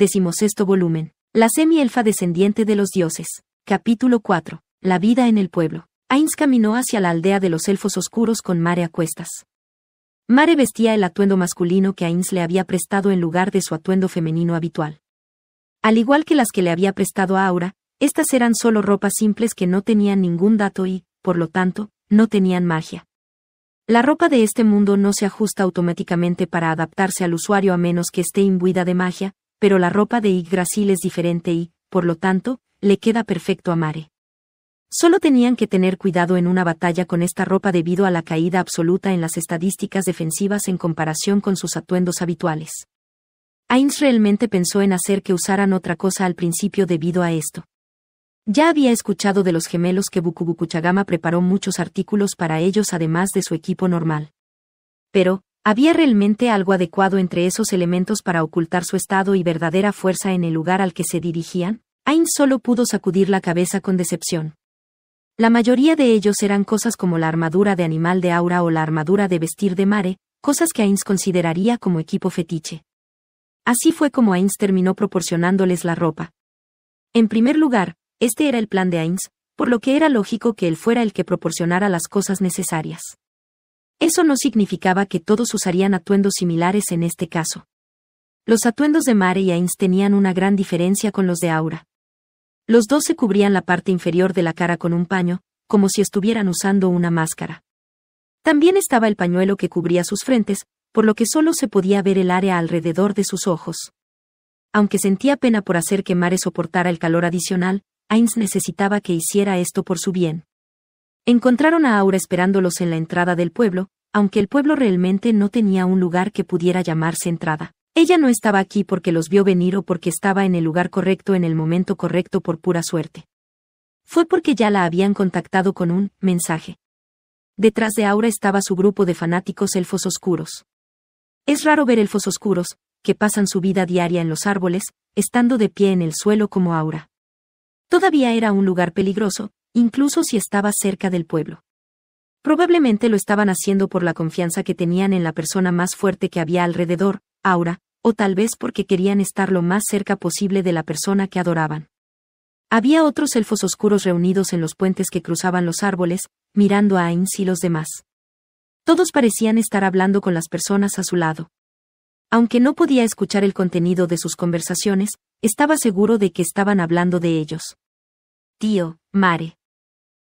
Decimosexto volumen. La semi-elfa descendiente de los dioses. Capítulo 4. La vida en el pueblo. Ains caminó hacia la aldea de los elfos oscuros con Mare a cuestas. Mare vestía el atuendo masculino que Ains le había prestado en lugar de su atuendo femenino habitual. Al igual que las que le había prestado a Aura, estas eran solo ropas simples que no tenían ningún dato y, por lo tanto, no tenían magia. La ropa de este mundo no se ajusta automáticamente para adaptarse al usuario a menos que esté imbuida de magia, pero la ropa de Yggdrasil es diferente y, por lo tanto, le queda perfecto a Mare. Solo tenían que tener cuidado en una batalla con esta ropa debido a la caída absoluta en las estadísticas defensivas en comparación con sus atuendos habituales. Ainz realmente pensó en hacer que usaran otra cosa al principio debido a esto. Ya había escuchado de los gemelos que Bukubukuchagama preparó muchos artículos para ellos además de su equipo normal. Pero, ¿Había realmente algo adecuado entre esos elementos para ocultar su estado y verdadera fuerza en el lugar al que se dirigían? Ain solo pudo sacudir la cabeza con decepción. La mayoría de ellos eran cosas como la armadura de animal de aura o la armadura de vestir de mare, cosas que Ains consideraría como equipo fetiche. Así fue como Ains terminó proporcionándoles la ropa. En primer lugar, este era el plan de Ains, por lo que era lógico que él fuera el que proporcionara las cosas necesarias. Eso no significaba que todos usarían atuendos similares en este caso. Los atuendos de Mare y Ains tenían una gran diferencia con los de Aura. Los dos se cubrían la parte inferior de la cara con un paño, como si estuvieran usando una máscara. También estaba el pañuelo que cubría sus frentes, por lo que solo se podía ver el área alrededor de sus ojos. Aunque sentía pena por hacer que Mare soportara el calor adicional, Ains necesitaba que hiciera esto por su bien. Encontraron a Aura esperándolos en la entrada del pueblo, aunque el pueblo realmente no tenía un lugar que pudiera llamarse entrada. Ella no estaba aquí porque los vio venir o porque estaba en el lugar correcto en el momento correcto por pura suerte. Fue porque ya la habían contactado con un mensaje. Detrás de Aura estaba su grupo de fanáticos elfos oscuros. Es raro ver elfos oscuros, que pasan su vida diaria en los árboles, estando de pie en el suelo como Aura. Todavía era un lugar peligroso, incluso si estaba cerca del pueblo. Probablemente lo estaban haciendo por la confianza que tenían en la persona más fuerte que había alrededor, Aura, o tal vez porque querían estar lo más cerca posible de la persona que adoraban. Había otros elfos oscuros reunidos en los puentes que cruzaban los árboles, mirando a Ains y los demás. Todos parecían estar hablando con las personas a su lado. Aunque no podía escuchar el contenido de sus conversaciones, estaba seguro de que estaban hablando de ellos. Tío, Mare.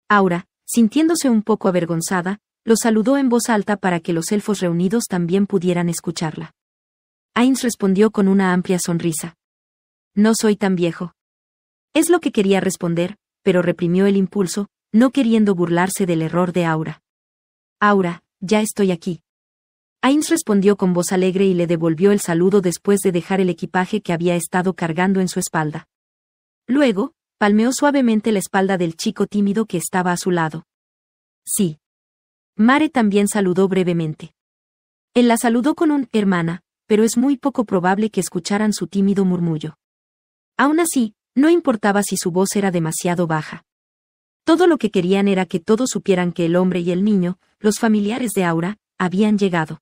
Aura, sintiéndose un poco avergonzada, lo saludó en voz alta para que los elfos reunidos también pudieran escucharla. Ains respondió con una amplia sonrisa. No soy tan viejo. Es lo que quería responder, pero reprimió el impulso, no queriendo burlarse del error de Aura. Aura, ya estoy aquí. Ains respondió con voz alegre y le devolvió el saludo después de dejar el equipaje que había estado cargando en su espalda. Luego, Palmeó suavemente la espalda del chico tímido que estaba a su lado. Sí. Mare también saludó brevemente. Él la saludó con un hermana, pero es muy poco probable que escucharan su tímido murmullo. Aún así, no importaba si su voz era demasiado baja. Todo lo que querían era que todos supieran que el hombre y el niño, los familiares de Aura, habían llegado.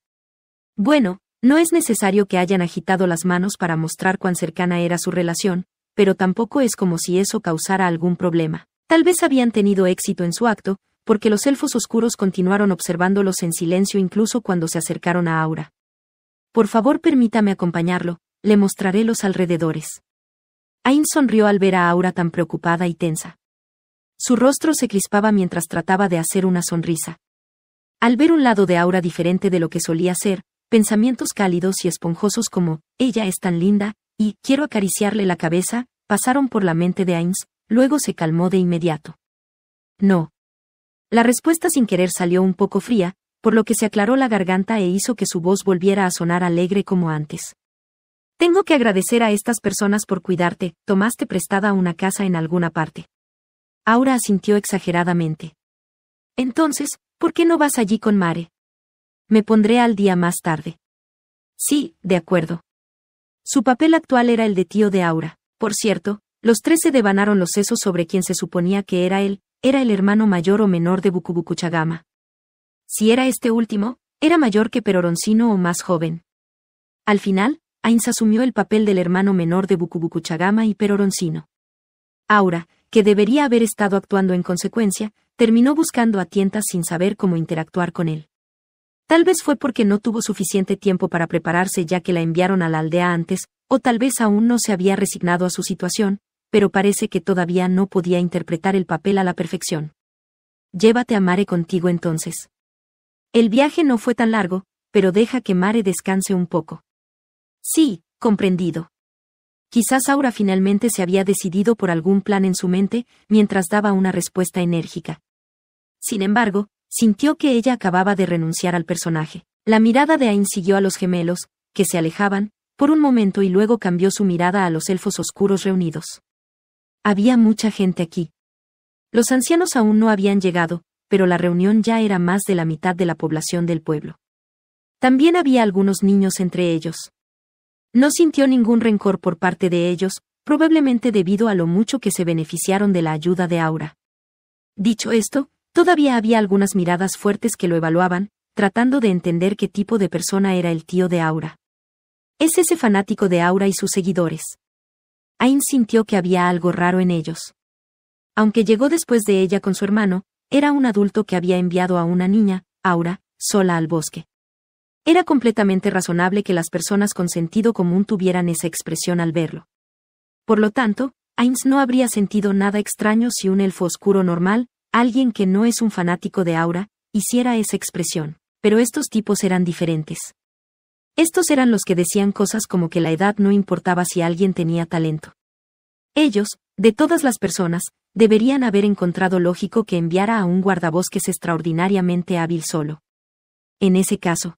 Bueno, no es necesario que hayan agitado las manos para mostrar cuán cercana era su relación, pero tampoco es como si eso causara algún problema. Tal vez habían tenido éxito en su acto, porque los elfos oscuros continuaron observándolos en silencio incluso cuando se acercaron a Aura. Por favor permítame acompañarlo, le mostraré los alrededores. Ain sonrió al ver a Aura tan preocupada y tensa. Su rostro se crispaba mientras trataba de hacer una sonrisa. Al ver un lado de Aura diferente de lo que solía ser, pensamientos cálidos y esponjosos como, ella es tan linda, y quiero acariciarle la cabeza, pasaron por la mente de Ains, luego se calmó de inmediato. No. La respuesta sin querer salió un poco fría, por lo que se aclaró la garganta e hizo que su voz volviera a sonar alegre como antes. Tengo que agradecer a estas personas por cuidarte, tomaste prestada una casa en alguna parte. Aura asintió exageradamente. Entonces, ¿por qué no vas allí con Mare? Me pondré al día más tarde. Sí, de acuerdo. Su papel actual era el de tío de Aura. Por cierto, los tres se devanaron los sesos sobre quien se suponía que era él, era el hermano mayor o menor de Bukubukuchagama. Si era este último, era mayor que Peroroncino o más joven. Al final, Ainz asumió el papel del hermano menor de Bukubukuchagama y Peroroncino. Aura, que debería haber estado actuando en consecuencia, terminó buscando a tientas sin saber cómo interactuar con él. Tal vez fue porque no tuvo suficiente tiempo para prepararse ya que la enviaron a la aldea antes, o tal vez aún no se había resignado a su situación, pero parece que todavía no podía interpretar el papel a la perfección. Llévate a Mare contigo entonces. El viaje no fue tan largo, pero deja que Mare descanse un poco. Sí, comprendido. Quizás Aura finalmente se había decidido por algún plan en su mente, mientras daba una respuesta enérgica. Sin embargo, sintió que ella acababa de renunciar al personaje. La mirada de Ain siguió a los gemelos, que se alejaban, por un momento y luego cambió su mirada a los elfos oscuros reunidos. Había mucha gente aquí. Los ancianos aún no habían llegado, pero la reunión ya era más de la mitad de la población del pueblo. También había algunos niños entre ellos. No sintió ningún rencor por parte de ellos, probablemente debido a lo mucho que se beneficiaron de la ayuda de Aura. Dicho esto, Todavía había algunas miradas fuertes que lo evaluaban, tratando de entender qué tipo de persona era el tío de Aura. Es ese fanático de Aura y sus seguidores. Ains sintió que había algo raro en ellos. Aunque llegó después de ella con su hermano, era un adulto que había enviado a una niña, Aura, sola al bosque. Era completamente razonable que las personas con sentido común tuvieran esa expresión al verlo. Por lo tanto, Ains no habría sentido nada extraño si un elfo oscuro normal Alguien que no es un fanático de Aura, hiciera esa expresión, pero estos tipos eran diferentes. Estos eran los que decían cosas como que la edad no importaba si alguien tenía talento. Ellos, de todas las personas, deberían haber encontrado lógico que enviara a un guardabosques extraordinariamente hábil solo. En ese caso.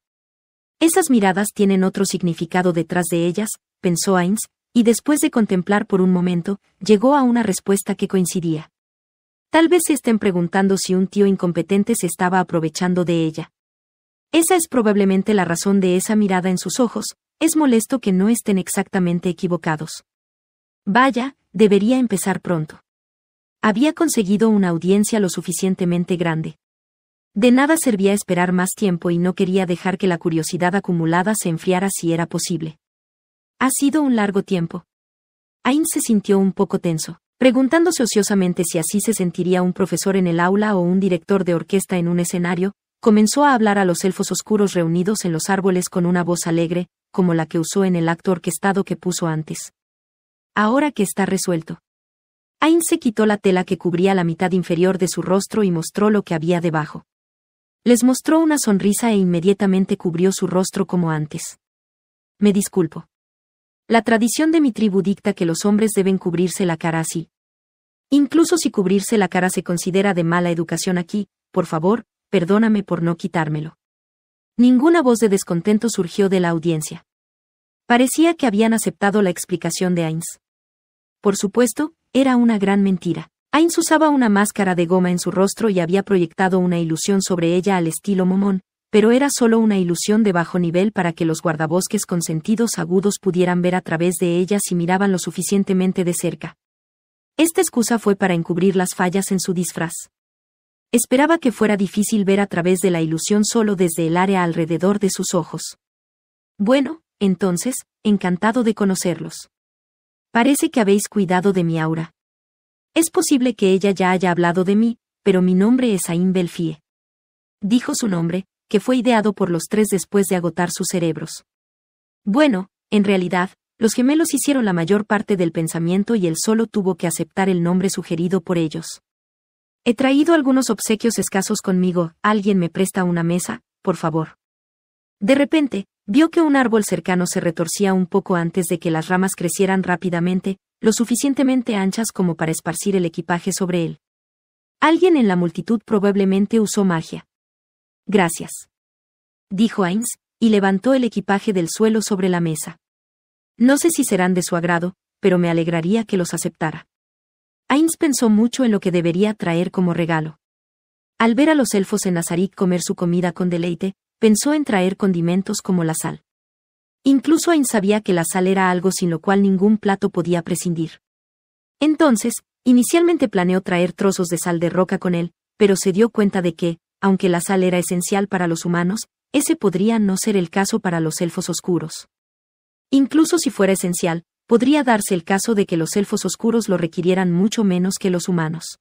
Esas miradas tienen otro significado detrás de ellas, pensó Ains, y después de contemplar por un momento, llegó a una respuesta que coincidía. Tal vez se estén preguntando si un tío incompetente se estaba aprovechando de ella. Esa es probablemente la razón de esa mirada en sus ojos, es molesto que no estén exactamente equivocados. Vaya, debería empezar pronto. Había conseguido una audiencia lo suficientemente grande. De nada servía esperar más tiempo y no quería dejar que la curiosidad acumulada se enfriara si era posible. Ha sido un largo tiempo. Ain se sintió un poco tenso preguntándose ociosamente si así se sentiría un profesor en el aula o un director de orquesta en un escenario, comenzó a hablar a los elfos oscuros reunidos en los árboles con una voz alegre, como la que usó en el acto orquestado que puso antes. Ahora que está resuelto. Ain se quitó la tela que cubría la mitad inferior de su rostro y mostró lo que había debajo. Les mostró una sonrisa e inmediatamente cubrió su rostro como antes. Me disculpo. La tradición de mi tribu dicta que los hombres deben cubrirse la cara así. Incluso si cubrirse la cara se considera de mala educación aquí, por favor, perdóname por no quitármelo. Ninguna voz de descontento surgió de la audiencia. Parecía que habían aceptado la explicación de Ains. Por supuesto, era una gran mentira. Ains usaba una máscara de goma en su rostro y había proyectado una ilusión sobre ella al estilo momón, pero era solo una ilusión de bajo nivel para que los guardabosques con sentidos agudos pudieran ver a través de ella si miraban lo suficientemente de cerca. Esta excusa fue para encubrir las fallas en su disfraz. Esperaba que fuera difícil ver a través de la ilusión solo desde el área alrededor de sus ojos. Bueno, entonces, encantado de conocerlos. Parece que habéis cuidado de mi aura. Es posible que ella ya haya hablado de mí, pero mi nombre es Aim Belfie. Dijo su nombre, que fue ideado por los tres después de agotar sus cerebros. Bueno, en realidad, los gemelos hicieron la mayor parte del pensamiento y él solo tuvo que aceptar el nombre sugerido por ellos. He traído algunos obsequios escasos conmigo, alguien me presta una mesa, por favor. De repente, vio que un árbol cercano se retorcía un poco antes de que las ramas crecieran rápidamente, lo suficientemente anchas como para esparcir el equipaje sobre él. Alguien en la multitud probablemente usó magia, Gracias. Dijo Ains, y levantó el equipaje del suelo sobre la mesa. No sé si serán de su agrado, pero me alegraría que los aceptara. Ains pensó mucho en lo que debería traer como regalo. Al ver a los elfos en Nazarit comer su comida con deleite, pensó en traer condimentos como la sal. Incluso Ains sabía que la sal era algo sin lo cual ningún plato podía prescindir. Entonces, inicialmente planeó traer trozos de sal de roca con él, pero se dio cuenta de que, aunque la sal era esencial para los humanos, ese podría no ser el caso para los elfos oscuros. Incluso si fuera esencial, podría darse el caso de que los elfos oscuros lo requirieran mucho menos que los humanos.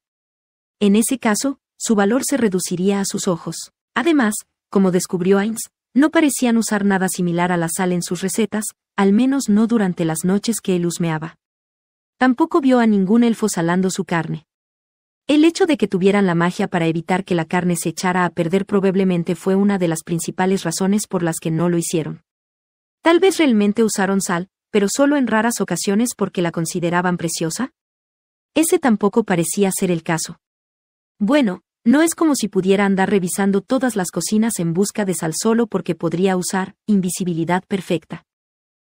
En ese caso, su valor se reduciría a sus ojos. Además, como descubrió Ains, no parecían usar nada similar a la sal en sus recetas, al menos no durante las noches que él husmeaba. Tampoco vio a ningún elfo salando su carne. El hecho de que tuvieran la magia para evitar que la carne se echara a perder probablemente fue una de las principales razones por las que no lo hicieron. Tal vez realmente usaron sal, pero solo en raras ocasiones porque la consideraban preciosa. Ese tampoco parecía ser el caso. Bueno, no es como si pudiera andar revisando todas las cocinas en busca de sal solo porque podría usar invisibilidad perfecta.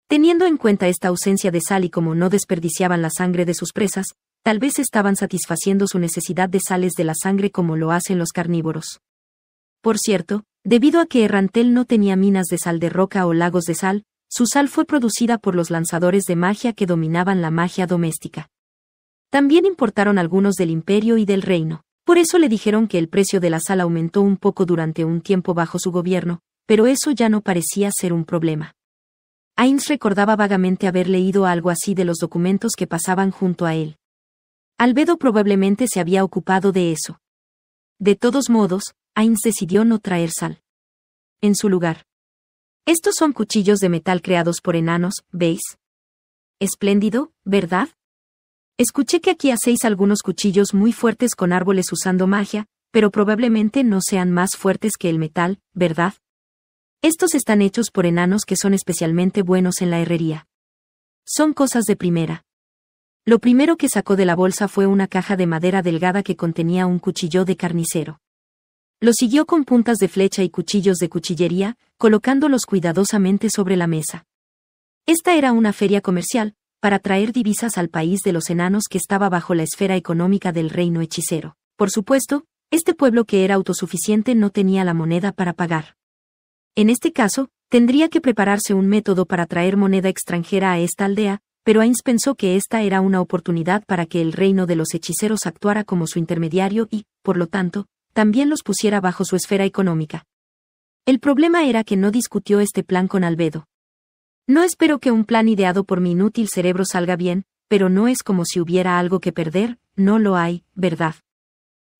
Teniendo en cuenta esta ausencia de sal y como no desperdiciaban la sangre de sus presas, Tal vez estaban satisfaciendo su necesidad de sales de la sangre como lo hacen los carnívoros. Por cierto, debido a que Errantel no tenía minas de sal de roca o lagos de sal, su sal fue producida por los lanzadores de magia que dominaban la magia doméstica. También importaron algunos del imperio y del reino. Por eso le dijeron que el precio de la sal aumentó un poco durante un tiempo bajo su gobierno, pero eso ya no parecía ser un problema. Ains recordaba vagamente haber leído algo así de los documentos que pasaban junto a él. Albedo probablemente se había ocupado de eso. De todos modos, Ains decidió no traer sal. En su lugar. Estos son cuchillos de metal creados por enanos, ¿veis? Espléndido, ¿verdad? Escuché que aquí hacéis algunos cuchillos muy fuertes con árboles usando magia, pero probablemente no sean más fuertes que el metal, ¿verdad? Estos están hechos por enanos que son especialmente buenos en la herrería. Son cosas de primera. Lo primero que sacó de la bolsa fue una caja de madera delgada que contenía un cuchillo de carnicero. Lo siguió con puntas de flecha y cuchillos de cuchillería, colocándolos cuidadosamente sobre la mesa. Esta era una feria comercial, para traer divisas al país de los enanos que estaba bajo la esfera económica del reino hechicero. Por supuesto, este pueblo que era autosuficiente no tenía la moneda para pagar. En este caso, tendría que prepararse un método para traer moneda extranjera a esta aldea, pero Ains pensó que esta era una oportunidad para que el reino de los hechiceros actuara como su intermediario y, por lo tanto, también los pusiera bajo su esfera económica. El problema era que no discutió este plan con Albedo. No espero que un plan ideado por mi inútil cerebro salga bien, pero no es como si hubiera algo que perder, no lo hay, ¿verdad?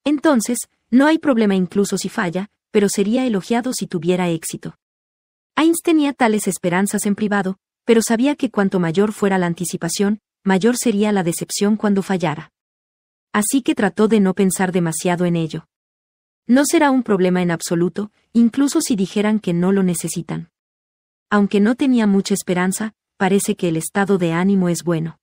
Entonces, no hay problema incluso si falla, pero sería elogiado si tuviera éxito. Ains tenía tales esperanzas en privado, pero sabía que cuanto mayor fuera la anticipación, mayor sería la decepción cuando fallara. Así que trató de no pensar demasiado en ello. No será un problema en absoluto, incluso si dijeran que no lo necesitan. Aunque no tenía mucha esperanza, parece que el estado de ánimo es bueno.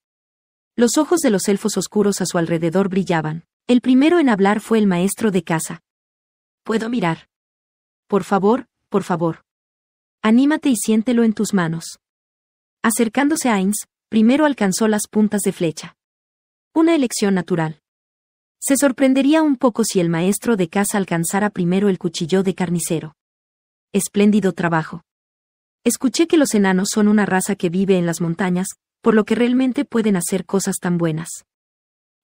Los ojos de los elfos oscuros a su alrededor brillaban. El primero en hablar fue el maestro de casa. Puedo mirar. Por favor, por favor. Anímate y siéntelo en tus manos. Acercándose a Ains, primero alcanzó las puntas de flecha. Una elección natural. Se sorprendería un poco si el maestro de casa alcanzara primero el cuchillo de carnicero. Espléndido trabajo. Escuché que los enanos son una raza que vive en las montañas, por lo que realmente pueden hacer cosas tan buenas.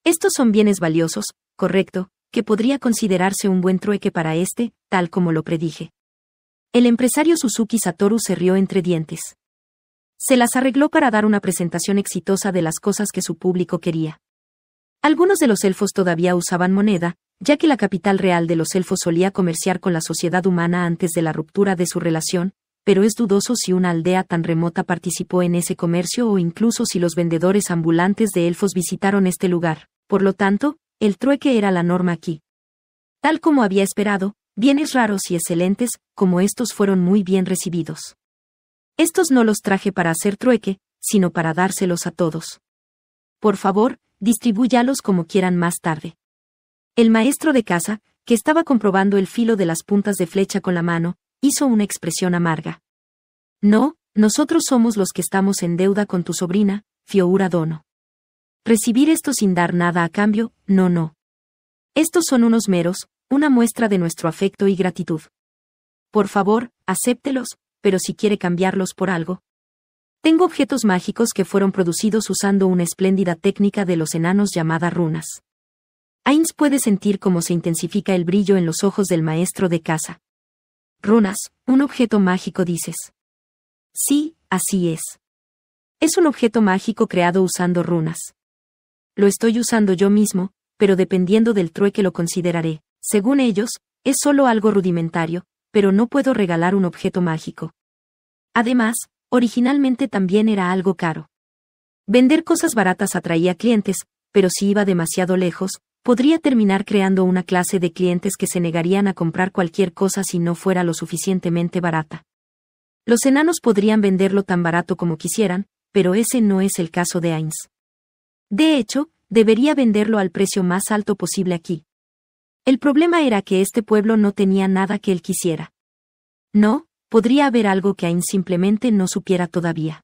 Estos son bienes valiosos, correcto, que podría considerarse un buen trueque para este, tal como lo predije. El empresario Suzuki Satoru se rió entre dientes se las arregló para dar una presentación exitosa de las cosas que su público quería. Algunos de los elfos todavía usaban moneda, ya que la capital real de los elfos solía comerciar con la sociedad humana antes de la ruptura de su relación, pero es dudoso si una aldea tan remota participó en ese comercio o incluso si los vendedores ambulantes de elfos visitaron este lugar. Por lo tanto, el trueque era la norma aquí. Tal como había esperado, bienes raros y excelentes, como estos fueron muy bien recibidos. Estos no los traje para hacer trueque, sino para dárselos a todos. Por favor, distribúyalos como quieran más tarde. El maestro de casa, que estaba comprobando el filo de las puntas de flecha con la mano, hizo una expresión amarga. No, nosotros somos los que estamos en deuda con tu sobrina, Fiora Dono. Recibir esto sin dar nada a cambio, no, no. Estos son unos meros, una muestra de nuestro afecto y gratitud. Por favor, acéptelos, pero si quiere cambiarlos por algo. Tengo objetos mágicos que fueron producidos usando una espléndida técnica de los enanos llamada runas. Ains puede sentir cómo se intensifica el brillo en los ojos del maestro de casa. Runas, un objeto mágico dices. Sí, así es. Es un objeto mágico creado usando runas. Lo estoy usando yo mismo, pero dependiendo del trueque lo consideraré. Según ellos, es solo algo rudimentario, pero no puedo regalar un objeto mágico. Además, originalmente también era algo caro. Vender cosas baratas atraía clientes, pero si iba demasiado lejos, podría terminar creando una clase de clientes que se negarían a comprar cualquier cosa si no fuera lo suficientemente barata. Los enanos podrían venderlo tan barato como quisieran, pero ese no es el caso de Ainz. De hecho, debería venderlo al precio más alto posible aquí, el problema era que este pueblo no tenía nada que él quisiera. No, podría haber algo que Ain simplemente no supiera todavía.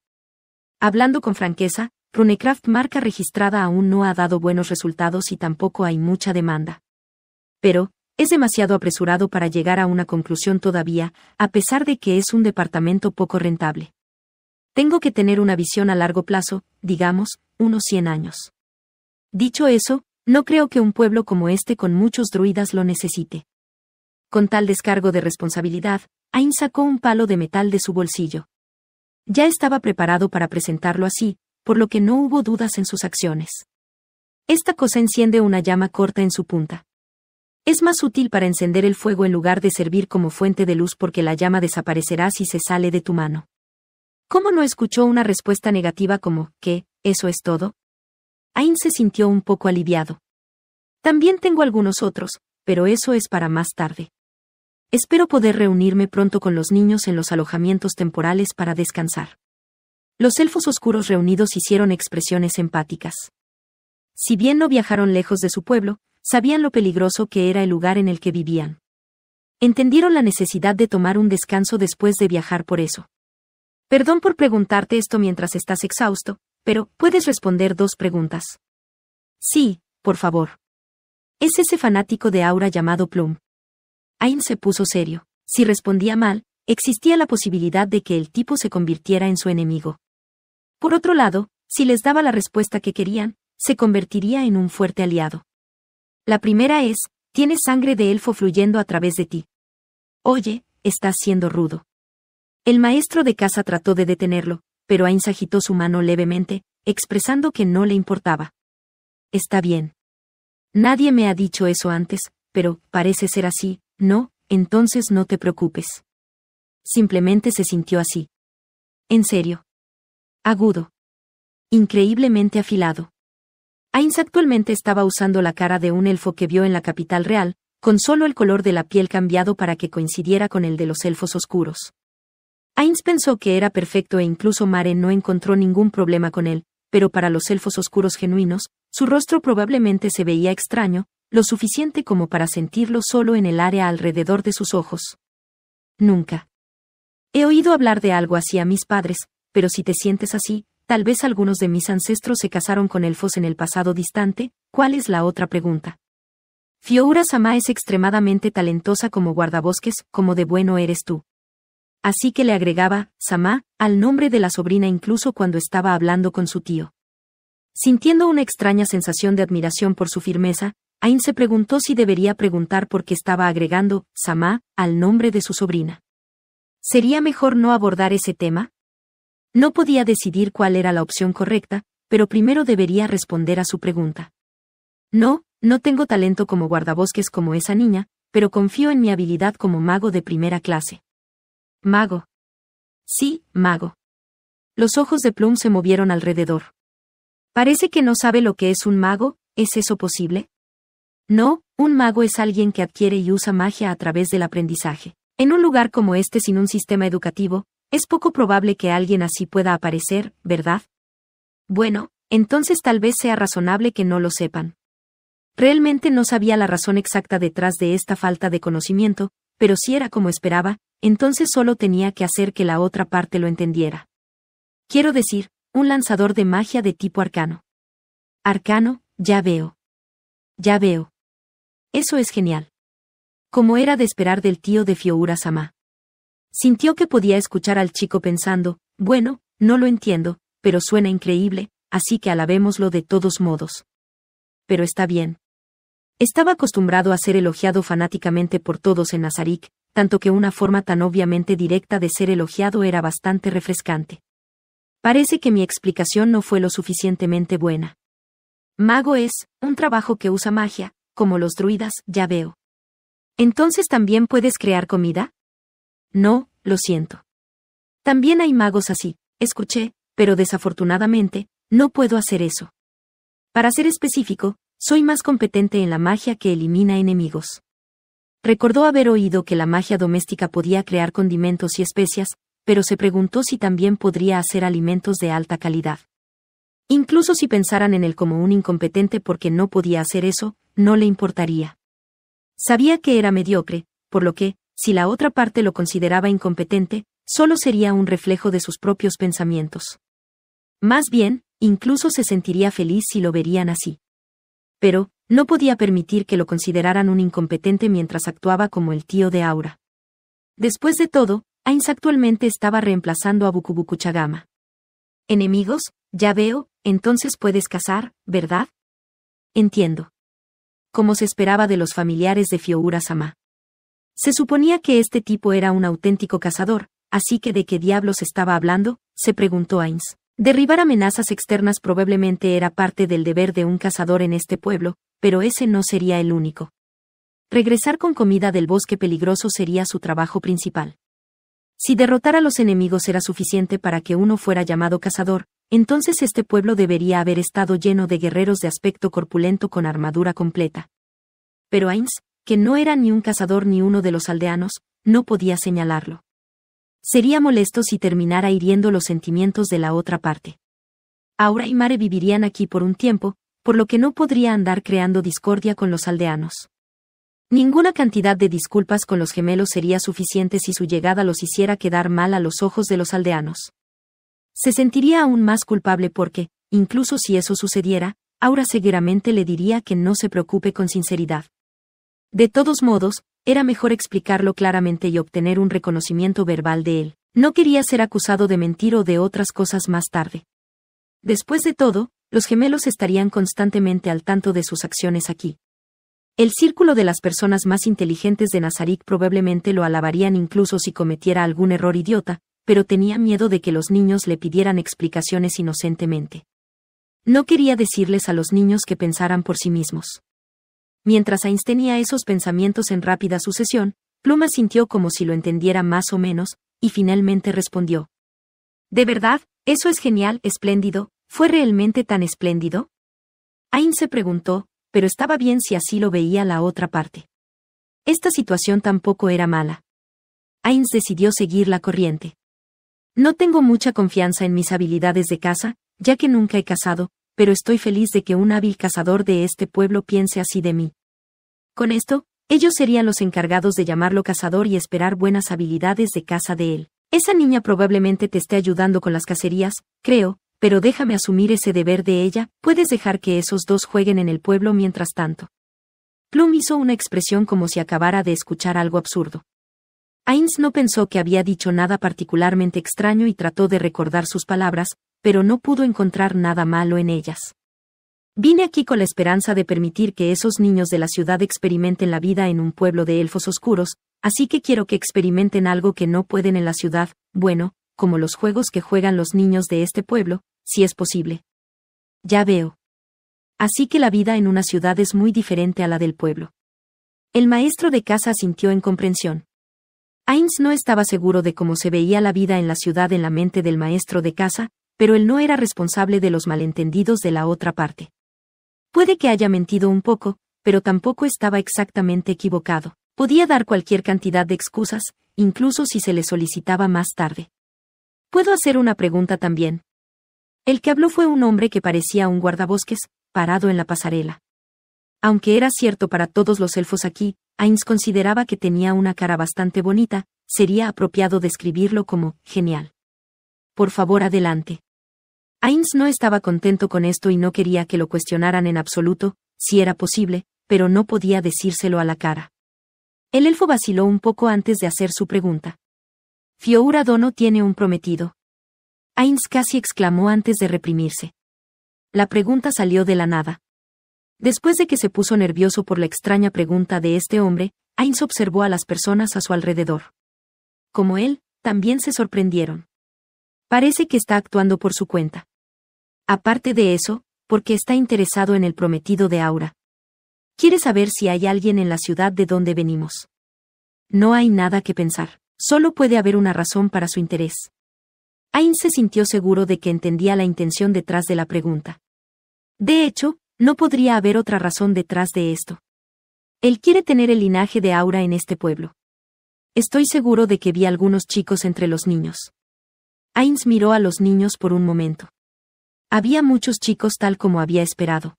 Hablando con franqueza, Runecraft marca registrada aún no ha dado buenos resultados y tampoco hay mucha demanda. Pero, es demasiado apresurado para llegar a una conclusión todavía, a pesar de que es un departamento poco rentable. Tengo que tener una visión a largo plazo, digamos, unos 100 años. Dicho eso, no creo que un pueblo como este con muchos druidas lo necesite. Con tal descargo de responsabilidad, Ain sacó un palo de metal de su bolsillo. Ya estaba preparado para presentarlo así, por lo que no hubo dudas en sus acciones. Esta cosa enciende una llama corta en su punta. Es más útil para encender el fuego en lugar de servir como fuente de luz porque la llama desaparecerá si se sale de tu mano. ¿Cómo no escuchó una respuesta negativa como, ¿qué? ¿Eso es todo? Ain se sintió un poco aliviado. También tengo algunos otros, pero eso es para más tarde. Espero poder reunirme pronto con los niños en los alojamientos temporales para descansar. Los elfos oscuros reunidos hicieron expresiones empáticas. Si bien no viajaron lejos de su pueblo, sabían lo peligroso que era el lugar en el que vivían. Entendieron la necesidad de tomar un descanso después de viajar por eso. Perdón por preguntarte esto mientras estás exhausto, pero puedes responder dos preguntas. Sí, por favor. Es ese fanático de Aura llamado Plum. Ain se puso serio. Si respondía mal, existía la posibilidad de que el tipo se convirtiera en su enemigo. Por otro lado, si les daba la respuesta que querían, se convertiría en un fuerte aliado. La primera es, tienes sangre de elfo fluyendo a través de ti. Oye, estás siendo rudo. El maestro de casa trató de detenerlo, pero Ainz agitó su mano levemente, expresando que no le importaba. Está bien. Nadie me ha dicho eso antes, pero parece ser así, ¿no? Entonces no te preocupes. Simplemente se sintió así. En serio. Agudo. Increíblemente afilado. Ains actualmente estaba usando la cara de un elfo que vio en la capital real, con solo el color de la piel cambiado para que coincidiera con el de los elfos oscuros. Ains pensó que era perfecto e incluso Mare no encontró ningún problema con él, pero para los elfos oscuros genuinos, su rostro probablemente se veía extraño, lo suficiente como para sentirlo solo en el área alrededor de sus ojos. Nunca. He oído hablar de algo así a mis padres, pero si te sientes así, tal vez algunos de mis ancestros se casaron con elfos en el pasado distante, ¿cuál es la otra pregunta? Fiora Sama es extremadamente talentosa como guardabosques, como de bueno eres tú así que le agregaba, Samá, al nombre de la sobrina incluso cuando estaba hablando con su tío. Sintiendo una extraña sensación de admiración por su firmeza, Ain se preguntó si debería preguntar por qué estaba agregando, Samá, al nombre de su sobrina. ¿Sería mejor no abordar ese tema? No podía decidir cuál era la opción correcta, pero primero debería responder a su pregunta. No, no tengo talento como guardabosques como esa niña, pero confío en mi habilidad como mago de primera clase. Mago. Sí, mago. Los ojos de Plum se movieron alrededor. Parece que no sabe lo que es un mago, ¿es eso posible? No, un mago es alguien que adquiere y usa magia a través del aprendizaje. En un lugar como este sin un sistema educativo, es poco probable que alguien así pueda aparecer, ¿verdad? Bueno, entonces tal vez sea razonable que no lo sepan. Realmente no sabía la razón exacta detrás de esta falta de conocimiento, pero si era como esperaba, entonces solo tenía que hacer que la otra parte lo entendiera. Quiero decir, un lanzador de magia de tipo arcano. Arcano, ya veo. Ya veo. Eso es genial. Como era de esperar del tío de Fioura Sama. Sintió que podía escuchar al chico pensando, bueno, no lo entiendo, pero suena increíble, así que alabémoslo de todos modos. Pero está bien. Estaba acostumbrado a ser elogiado fanáticamente por todos en Nazarick, tanto que una forma tan obviamente directa de ser elogiado era bastante refrescante. Parece que mi explicación no fue lo suficientemente buena. Mago es, un trabajo que usa magia, como los druidas, ya veo. ¿Entonces también puedes crear comida? No, lo siento. También hay magos así, escuché, pero desafortunadamente, no puedo hacer eso. Para ser específico, soy más competente en la magia que elimina enemigos. Recordó haber oído que la magia doméstica podía crear condimentos y especias, pero se preguntó si también podría hacer alimentos de alta calidad. Incluso si pensaran en él como un incompetente porque no podía hacer eso, no le importaría. Sabía que era mediocre, por lo que, si la otra parte lo consideraba incompetente, solo sería un reflejo de sus propios pensamientos. Más bien, incluso se sentiría feliz si lo verían así pero, no podía permitir que lo consideraran un incompetente mientras actuaba como el tío de Aura. Después de todo, Ainz actualmente estaba reemplazando a Bukubuku Enemigos, ya veo, entonces puedes cazar, ¿verdad? Entiendo. Como se esperaba de los familiares de fiura Sama. Se suponía que este tipo era un auténtico cazador, así que de qué diablos estaba hablando, se preguntó Ainz. Derribar amenazas externas probablemente era parte del deber de un cazador en este pueblo, pero ese no sería el único. Regresar con comida del bosque peligroso sería su trabajo principal. Si derrotar a los enemigos era suficiente para que uno fuera llamado cazador, entonces este pueblo debería haber estado lleno de guerreros de aspecto corpulento con armadura completa. Pero Ains, que no era ni un cazador ni uno de los aldeanos, no podía señalarlo. Sería molesto si terminara hiriendo los sentimientos de la otra parte. Aura y Mare vivirían aquí por un tiempo, por lo que no podría andar creando discordia con los aldeanos. Ninguna cantidad de disculpas con los gemelos sería suficiente si su llegada los hiciera quedar mal a los ojos de los aldeanos. Se sentiría aún más culpable porque, incluso si eso sucediera, Aura seguramente le diría que no se preocupe con sinceridad. De todos modos, era mejor explicarlo claramente y obtener un reconocimiento verbal de él. No quería ser acusado de mentir o de otras cosas más tarde. Después de todo, los gemelos estarían constantemente al tanto de sus acciones aquí. El círculo de las personas más inteligentes de Nazarick probablemente lo alabarían incluso si cometiera algún error idiota, pero tenía miedo de que los niños le pidieran explicaciones inocentemente. No quería decirles a los niños que pensaran por sí mismos. Mientras Ains tenía esos pensamientos en rápida sucesión, Pluma sintió como si lo entendiera más o menos, y finalmente respondió. De verdad, eso es genial, espléndido, ¿fue realmente tan espléndido? Ainz se preguntó, pero estaba bien si así lo veía la otra parte. Esta situación tampoco era mala. Ains decidió seguir la corriente. No tengo mucha confianza en mis habilidades de caza, ya que nunca he cazado, pero estoy feliz de que un hábil cazador de este pueblo piense así de mí. Con esto, ellos serían los encargados de llamarlo cazador y esperar buenas habilidades de caza de él. Esa niña probablemente te esté ayudando con las cacerías, creo, pero déjame asumir ese deber de ella, puedes dejar que esos dos jueguen en el pueblo mientras tanto. Plum hizo una expresión como si acabara de escuchar algo absurdo. Ains no pensó que había dicho nada particularmente extraño y trató de recordar sus palabras, pero no pudo encontrar nada malo en ellas. Vine aquí con la esperanza de permitir que esos niños de la ciudad experimenten la vida en un pueblo de elfos oscuros, así que quiero que experimenten algo que no pueden en la ciudad, bueno, como los juegos que juegan los niños de este pueblo, si es posible. Ya veo. Así que la vida en una ciudad es muy diferente a la del pueblo. El maestro de casa sintió en comprensión. Ains no estaba seguro de cómo se veía la vida en la ciudad en la mente del maestro de casa, pero él no era responsable de los malentendidos de la otra parte. Puede que haya mentido un poco, pero tampoco estaba exactamente equivocado. Podía dar cualquier cantidad de excusas, incluso si se le solicitaba más tarde. Puedo hacer una pregunta también. El que habló fue un hombre que parecía un guardabosques, parado en la pasarela. Aunque era cierto para todos los elfos aquí, Ains consideraba que tenía una cara bastante bonita, sería apropiado describirlo como genial. Por favor, adelante. Ains no estaba contento con esto y no quería que lo cuestionaran en absoluto, si era posible, pero no podía decírselo a la cara. El elfo vaciló un poco antes de hacer su pregunta. Fioura Dono tiene un prometido. Ains casi exclamó antes de reprimirse. La pregunta salió de la nada. Después de que se puso nervioso por la extraña pregunta de este hombre, Ains observó a las personas a su alrededor. Como él, también se sorprendieron. Parece que está actuando por su cuenta. Aparte de eso, porque está interesado en el prometido de Aura. Quiere saber si hay alguien en la ciudad de donde venimos. No hay nada que pensar, solo puede haber una razón para su interés. Ains se sintió seguro de que entendía la intención detrás de la pregunta. De hecho, no podría haber otra razón detrás de esto. Él quiere tener el linaje de Aura en este pueblo. Estoy seguro de que vi algunos chicos entre los niños. Ains miró a los niños por un momento. Había muchos chicos tal como había esperado.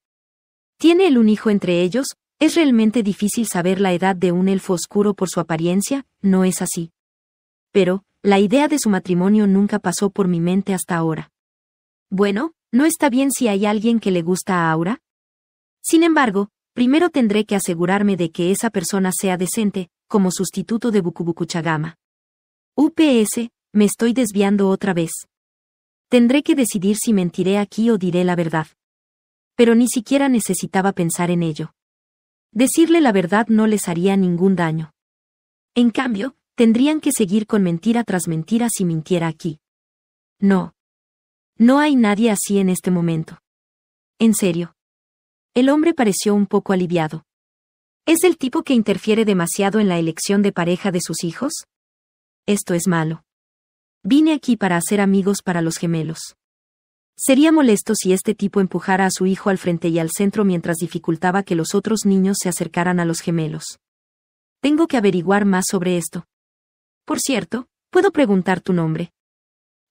¿Tiene él un hijo entre ellos? Es realmente difícil saber la edad de un elfo oscuro por su apariencia, no es así. Pero, la idea de su matrimonio nunca pasó por mi mente hasta ahora. Bueno, ¿no está bien si hay alguien que le gusta a Aura? Sin embargo, primero tendré que asegurarme de que esa persona sea decente, como sustituto de Bukubukuchagama. UPS, me estoy desviando otra vez. Tendré que decidir si mentiré aquí o diré la verdad. Pero ni siquiera necesitaba pensar en ello. Decirle la verdad no les haría ningún daño. En cambio, tendrían que seguir con mentira tras mentira si mintiera aquí. No. No hay nadie así en este momento. En serio. El hombre pareció un poco aliviado. ¿Es el tipo que interfiere demasiado en la elección de pareja de sus hijos? Esto es malo. Vine aquí para hacer amigos para los gemelos. Sería molesto si este tipo empujara a su hijo al frente y al centro mientras dificultaba que los otros niños se acercaran a los gemelos. Tengo que averiguar más sobre esto. Por cierto, puedo preguntar tu nombre.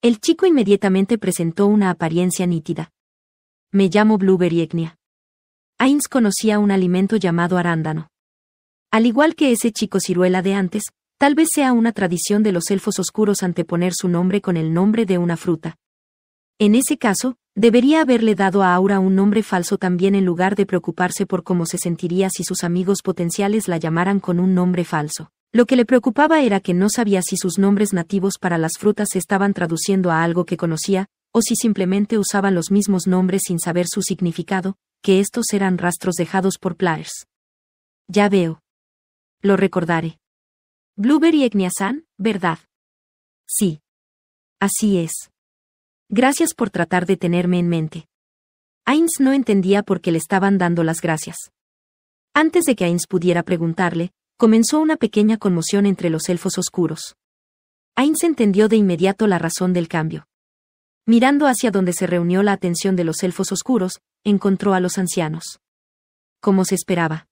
El chico inmediatamente presentó una apariencia nítida. Me llamo Blueberry Egnia. Ains conocía un alimento llamado arándano. Al igual que ese chico ciruela de antes, Tal vez sea una tradición de los elfos oscuros anteponer su nombre con el nombre de una fruta. En ese caso, debería haberle dado a Aura un nombre falso también en lugar de preocuparse por cómo se sentiría si sus amigos potenciales la llamaran con un nombre falso. Lo que le preocupaba era que no sabía si sus nombres nativos para las frutas se estaban traduciendo a algo que conocía, o si simplemente usaban los mismos nombres sin saber su significado, que estos eran rastros dejados por players. Ya veo. Lo recordaré. Blueberry san ¿verdad? Sí. Así es. Gracias por tratar de tenerme en mente. Ains no entendía por qué le estaban dando las gracias. Antes de que Ains pudiera preguntarle, comenzó una pequeña conmoción entre los elfos oscuros. Ains entendió de inmediato la razón del cambio. Mirando hacia donde se reunió la atención de los elfos oscuros, encontró a los ancianos. Como se esperaba.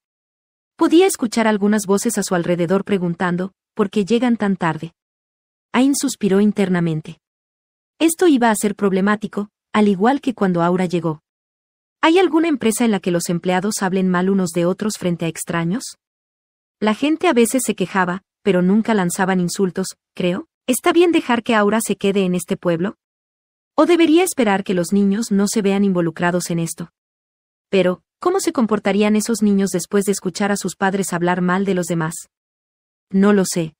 Podía escuchar algunas voces a su alrededor preguntando, ¿por qué llegan tan tarde? Ain suspiró internamente. Esto iba a ser problemático, al igual que cuando Aura llegó. ¿Hay alguna empresa en la que los empleados hablen mal unos de otros frente a extraños? La gente a veces se quejaba, pero nunca lanzaban insultos, creo. ¿Está bien dejar que Aura se quede en este pueblo? ¿O debería esperar que los niños no se vean involucrados en esto? Pero, ¿Cómo se comportarían esos niños después de escuchar a sus padres hablar mal de los demás? No lo sé.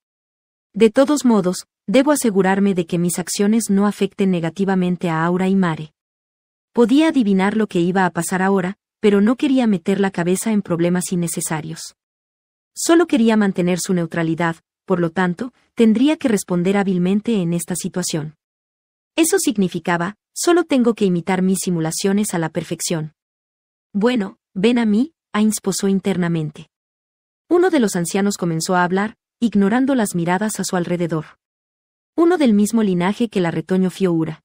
De todos modos, debo asegurarme de que mis acciones no afecten negativamente a Aura y Mare. Podía adivinar lo que iba a pasar ahora, pero no quería meter la cabeza en problemas innecesarios. Solo quería mantener su neutralidad, por lo tanto, tendría que responder hábilmente en esta situación. Eso significaba, solo tengo que imitar mis simulaciones a la perfección. Bueno, ven a mí, Ains posó internamente. Uno de los ancianos comenzó a hablar, ignorando las miradas a su alrededor. Uno del mismo linaje que la retoño Fioura.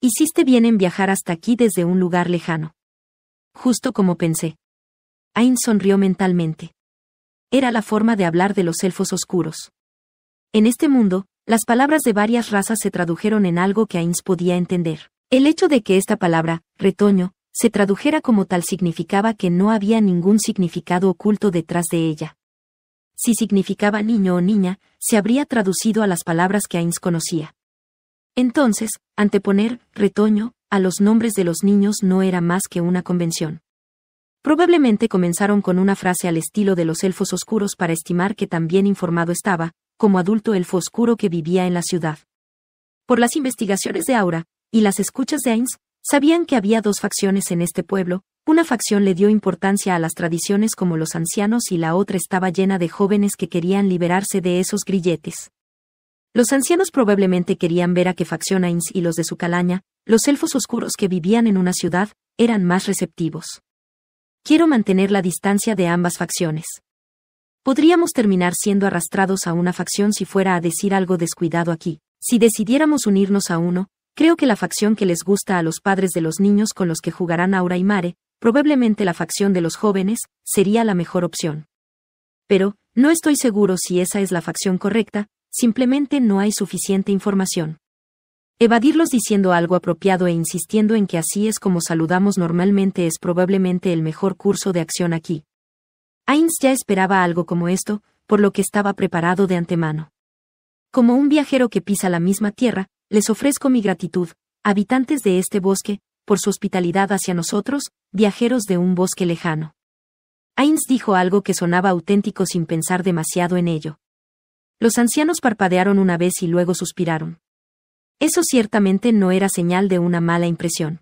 Hiciste bien en viajar hasta aquí desde un lugar lejano. Justo como pensé. Ainz sonrió mentalmente. Era la forma de hablar de los elfos oscuros. En este mundo, las palabras de varias razas se tradujeron en algo que Ains podía entender. El hecho de que esta palabra, retoño, se tradujera como tal significaba que no había ningún significado oculto detrás de ella. Si significaba niño o niña, se habría traducido a las palabras que Ains conocía. Entonces, anteponer retoño a los nombres de los niños no era más que una convención. Probablemente comenzaron con una frase al estilo de los elfos oscuros para estimar que tan bien informado estaba, como adulto elfo oscuro que vivía en la ciudad. Por las investigaciones de Aura, y las escuchas de Ains, Sabían que había dos facciones en este pueblo, una facción le dio importancia a las tradiciones como los ancianos y la otra estaba llena de jóvenes que querían liberarse de esos grilletes. Los ancianos probablemente querían ver a qué facción Ains y los de su calaña, los elfos oscuros que vivían en una ciudad, eran más receptivos. Quiero mantener la distancia de ambas facciones. Podríamos terminar siendo arrastrados a una facción si fuera a decir algo descuidado aquí. Si decidiéramos unirnos a uno, Creo que la facción que les gusta a los padres de los niños con los que jugarán Aura y Mare, probablemente la facción de los jóvenes, sería la mejor opción. Pero, no estoy seguro si esa es la facción correcta, simplemente no hay suficiente información. Evadirlos diciendo algo apropiado e insistiendo en que así es como saludamos normalmente es probablemente el mejor curso de acción aquí. Ains ya esperaba algo como esto, por lo que estaba preparado de antemano. Como un viajero que pisa la misma tierra, les ofrezco mi gratitud, habitantes de este bosque, por su hospitalidad hacia nosotros, viajeros de un bosque lejano. Ains dijo algo que sonaba auténtico sin pensar demasiado en ello. Los ancianos parpadearon una vez y luego suspiraron. Eso ciertamente no era señal de una mala impresión.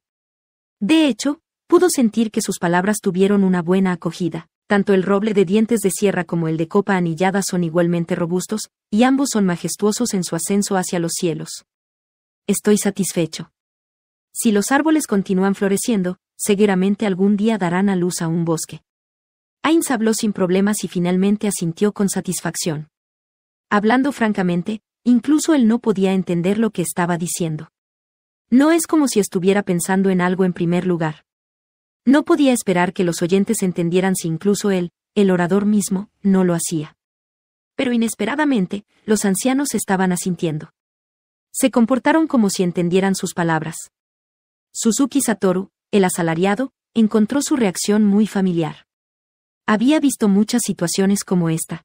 De hecho, pudo sentir que sus palabras tuvieron una buena acogida. Tanto el roble de dientes de sierra como el de copa anillada son igualmente robustos, y ambos son majestuosos en su ascenso hacia los cielos. Estoy satisfecho. Si los árboles continúan floreciendo, seguramente algún día darán a luz a un bosque. Ainz habló sin problemas y finalmente asintió con satisfacción. Hablando francamente, incluso él no podía entender lo que estaba diciendo. No es como si estuviera pensando en algo en primer lugar. No podía esperar que los oyentes entendieran si incluso él, el orador mismo, no lo hacía. Pero inesperadamente, los ancianos estaban asintiendo. Se comportaron como si entendieran sus palabras. Suzuki Satoru, el asalariado, encontró su reacción muy familiar. Había visto muchas situaciones como esta.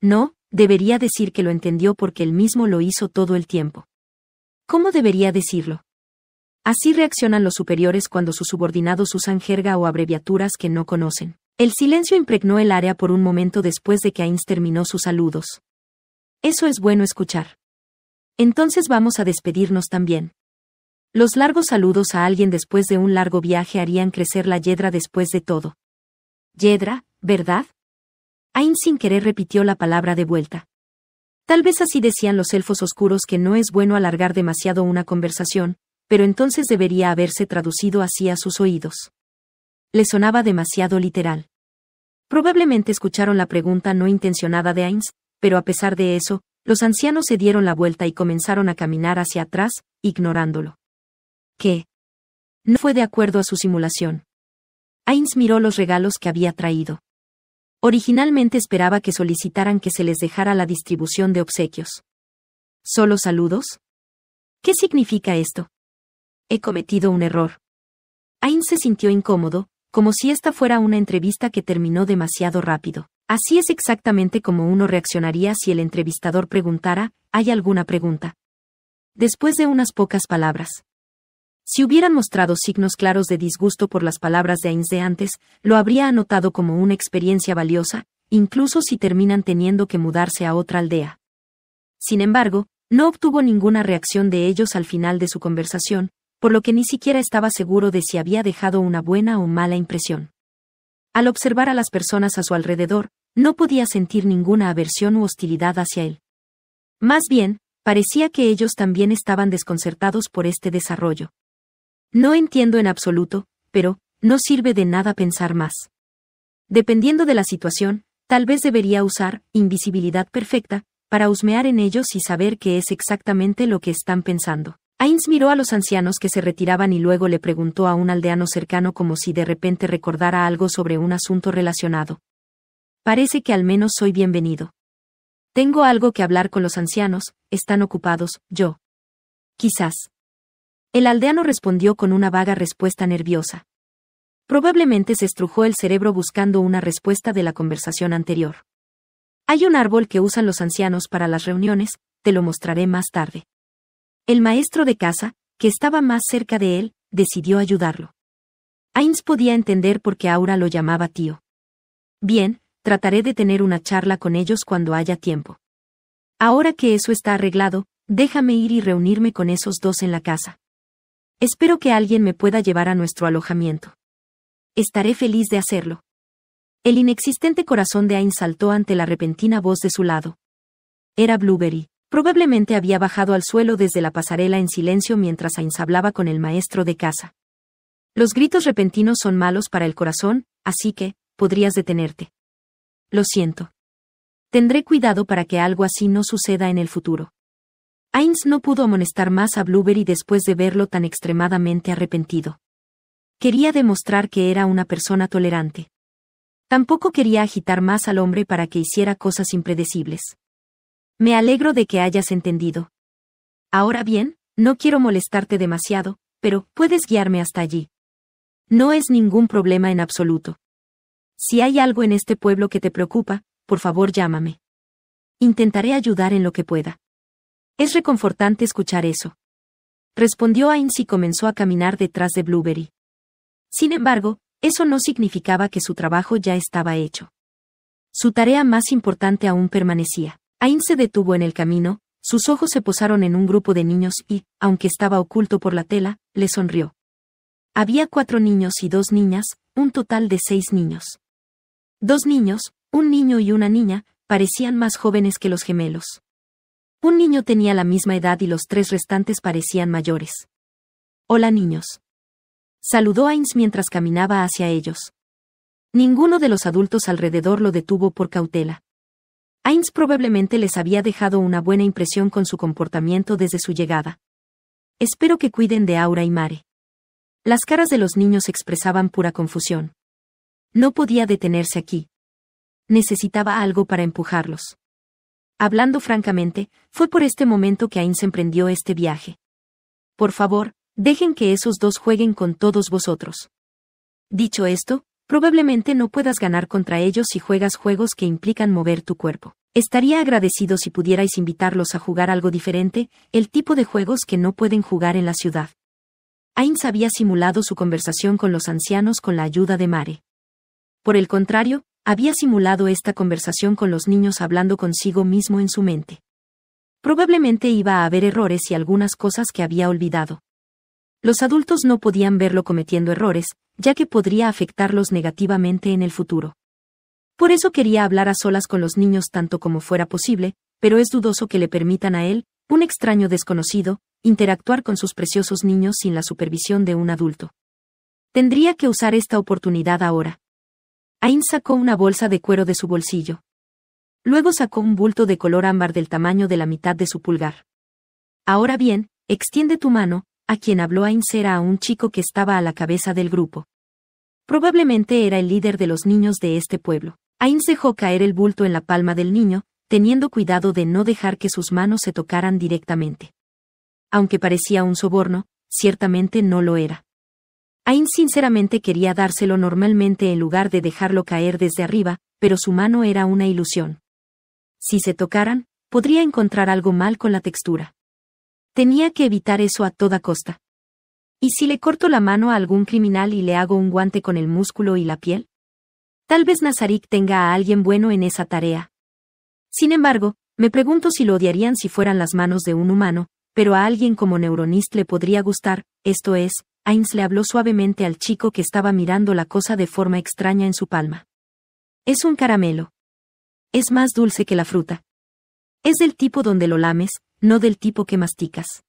No, debería decir que lo entendió porque él mismo lo hizo todo el tiempo. ¿Cómo debería decirlo? Así reaccionan los superiores cuando sus subordinados usan jerga o abreviaturas que no conocen. El silencio impregnó el área por un momento después de que Ains terminó sus saludos. Eso es bueno escuchar. Entonces vamos a despedirnos también. Los largos saludos a alguien después de un largo viaje harían crecer la yedra después de todo. Yedra, ¿verdad? Ain sin querer repitió la palabra de vuelta. Tal vez así decían los elfos oscuros que no es bueno alargar demasiado una conversación, pero entonces debería haberse traducido así a sus oídos. Le sonaba demasiado literal. Probablemente escucharon la pregunta no intencionada de Ains, pero a pesar de eso, los ancianos se dieron la vuelta y comenzaron a caminar hacia atrás, ignorándolo. ¿Qué? No fue de acuerdo a su simulación. Ains miró los regalos que había traído. Originalmente esperaba que solicitaran que se les dejara la distribución de obsequios. ¿Solo saludos? ¿Qué significa esto? He cometido un error. Ains se sintió incómodo, como si esta fuera una entrevista que terminó demasiado rápido. Así es exactamente como uno reaccionaría si el entrevistador preguntara, ¿hay alguna pregunta? Después de unas pocas palabras. Si hubieran mostrado signos claros de disgusto por las palabras de Ains de antes, lo habría anotado como una experiencia valiosa, incluso si terminan teniendo que mudarse a otra aldea. Sin embargo, no obtuvo ninguna reacción de ellos al final de su conversación, por lo que ni siquiera estaba seguro de si había dejado una buena o mala impresión. Al observar a las personas a su alrededor, no podía sentir ninguna aversión u hostilidad hacia él. Más bien, parecía que ellos también estaban desconcertados por este desarrollo. No entiendo en absoluto, pero, no sirve de nada pensar más. Dependiendo de la situación, tal vez debería usar invisibilidad perfecta, para husmear en ellos y saber qué es exactamente lo que están pensando. Ains miró a los ancianos que se retiraban y luego le preguntó a un aldeano cercano como si de repente recordara algo sobre un asunto relacionado. Parece que al menos soy bienvenido. Tengo algo que hablar con los ancianos, están ocupados, yo. Quizás. El aldeano respondió con una vaga respuesta nerviosa. Probablemente se estrujó el cerebro buscando una respuesta de la conversación anterior. Hay un árbol que usan los ancianos para las reuniones, te lo mostraré más tarde. El maestro de casa, que estaba más cerca de él, decidió ayudarlo. Ains podía entender por qué Aura lo llamaba tío. Bien, trataré de tener una charla con ellos cuando haya tiempo. Ahora que eso está arreglado, déjame ir y reunirme con esos dos en la casa. Espero que alguien me pueda llevar a nuestro alojamiento. Estaré feliz de hacerlo. El inexistente corazón de Ain saltó ante la repentina voz de su lado. Era Blueberry. Probablemente había bajado al suelo desde la pasarela en silencio mientras Ains hablaba con el maestro de casa. Los gritos repentinos son malos para el corazón, así que, podrías detenerte. Lo siento. Tendré cuidado para que algo así no suceda en el futuro. Ains no pudo amonestar más a Blueberry después de verlo tan extremadamente arrepentido. Quería demostrar que era una persona tolerante. Tampoco quería agitar más al hombre para que hiciera cosas impredecibles. Me alegro de que hayas entendido. Ahora bien, no quiero molestarte demasiado, pero puedes guiarme hasta allí. No es ningún problema en absoluto. Si hay algo en este pueblo que te preocupa, por favor llámame. Intentaré ayudar en lo que pueda. Es reconfortante escuchar eso. Respondió Ains y comenzó a caminar detrás de Blueberry. Sin embargo, eso no significaba que su trabajo ya estaba hecho. Su tarea más importante aún permanecía. Ains se detuvo en el camino, sus ojos se posaron en un grupo de niños y, aunque estaba oculto por la tela, le sonrió. Había cuatro niños y dos niñas, un total de seis niños. Dos niños, un niño y una niña, parecían más jóvenes que los gemelos. Un niño tenía la misma edad y los tres restantes parecían mayores. Hola niños. Saludó Ains mientras caminaba hacia ellos. Ninguno de los adultos alrededor lo detuvo por cautela. Ains probablemente les había dejado una buena impresión con su comportamiento desde su llegada. Espero que cuiden de Aura y Mare. Las caras de los niños expresaban pura confusión. No podía detenerse aquí. Necesitaba algo para empujarlos. Hablando francamente, fue por este momento que Ains emprendió este viaje. Por favor, dejen que esos dos jueguen con todos vosotros. Dicho esto, probablemente no puedas ganar contra ellos si juegas juegos que implican mover tu cuerpo. Estaría agradecido si pudierais invitarlos a jugar algo diferente, el tipo de juegos que no pueden jugar en la ciudad. Ains había simulado su conversación con los ancianos con la ayuda de Mare. Por el contrario, había simulado esta conversación con los niños hablando consigo mismo en su mente. Probablemente iba a haber errores y algunas cosas que había olvidado. Los adultos no podían verlo cometiendo errores, ya que podría afectarlos negativamente en el futuro. Por eso quería hablar a solas con los niños tanto como fuera posible, pero es dudoso que le permitan a él, un extraño desconocido, interactuar con sus preciosos niños sin la supervisión de un adulto. Tendría que usar esta oportunidad ahora, Ainz sacó una bolsa de cuero de su bolsillo. Luego sacó un bulto de color ámbar del tamaño de la mitad de su pulgar. Ahora bien, extiende tu mano, a quien habló Ainz era a un chico que estaba a la cabeza del grupo. Probablemente era el líder de los niños de este pueblo. Ains dejó caer el bulto en la palma del niño, teniendo cuidado de no dejar que sus manos se tocaran directamente. Aunque parecía un soborno, ciertamente no lo era. Ain sinceramente quería dárselo normalmente en lugar de dejarlo caer desde arriba, pero su mano era una ilusión. Si se tocaran, podría encontrar algo mal con la textura. Tenía que evitar eso a toda costa. ¿Y si le corto la mano a algún criminal y le hago un guante con el músculo y la piel? Tal vez Nazarik tenga a alguien bueno en esa tarea. Sin embargo, me pregunto si lo odiarían si fueran las manos de un humano, pero a alguien como Neuronist le podría gustar, esto es, Ains le habló suavemente al chico que estaba mirando la cosa de forma extraña en su palma. Es un caramelo. Es más dulce que la fruta. Es del tipo donde lo lames, no del tipo que masticas.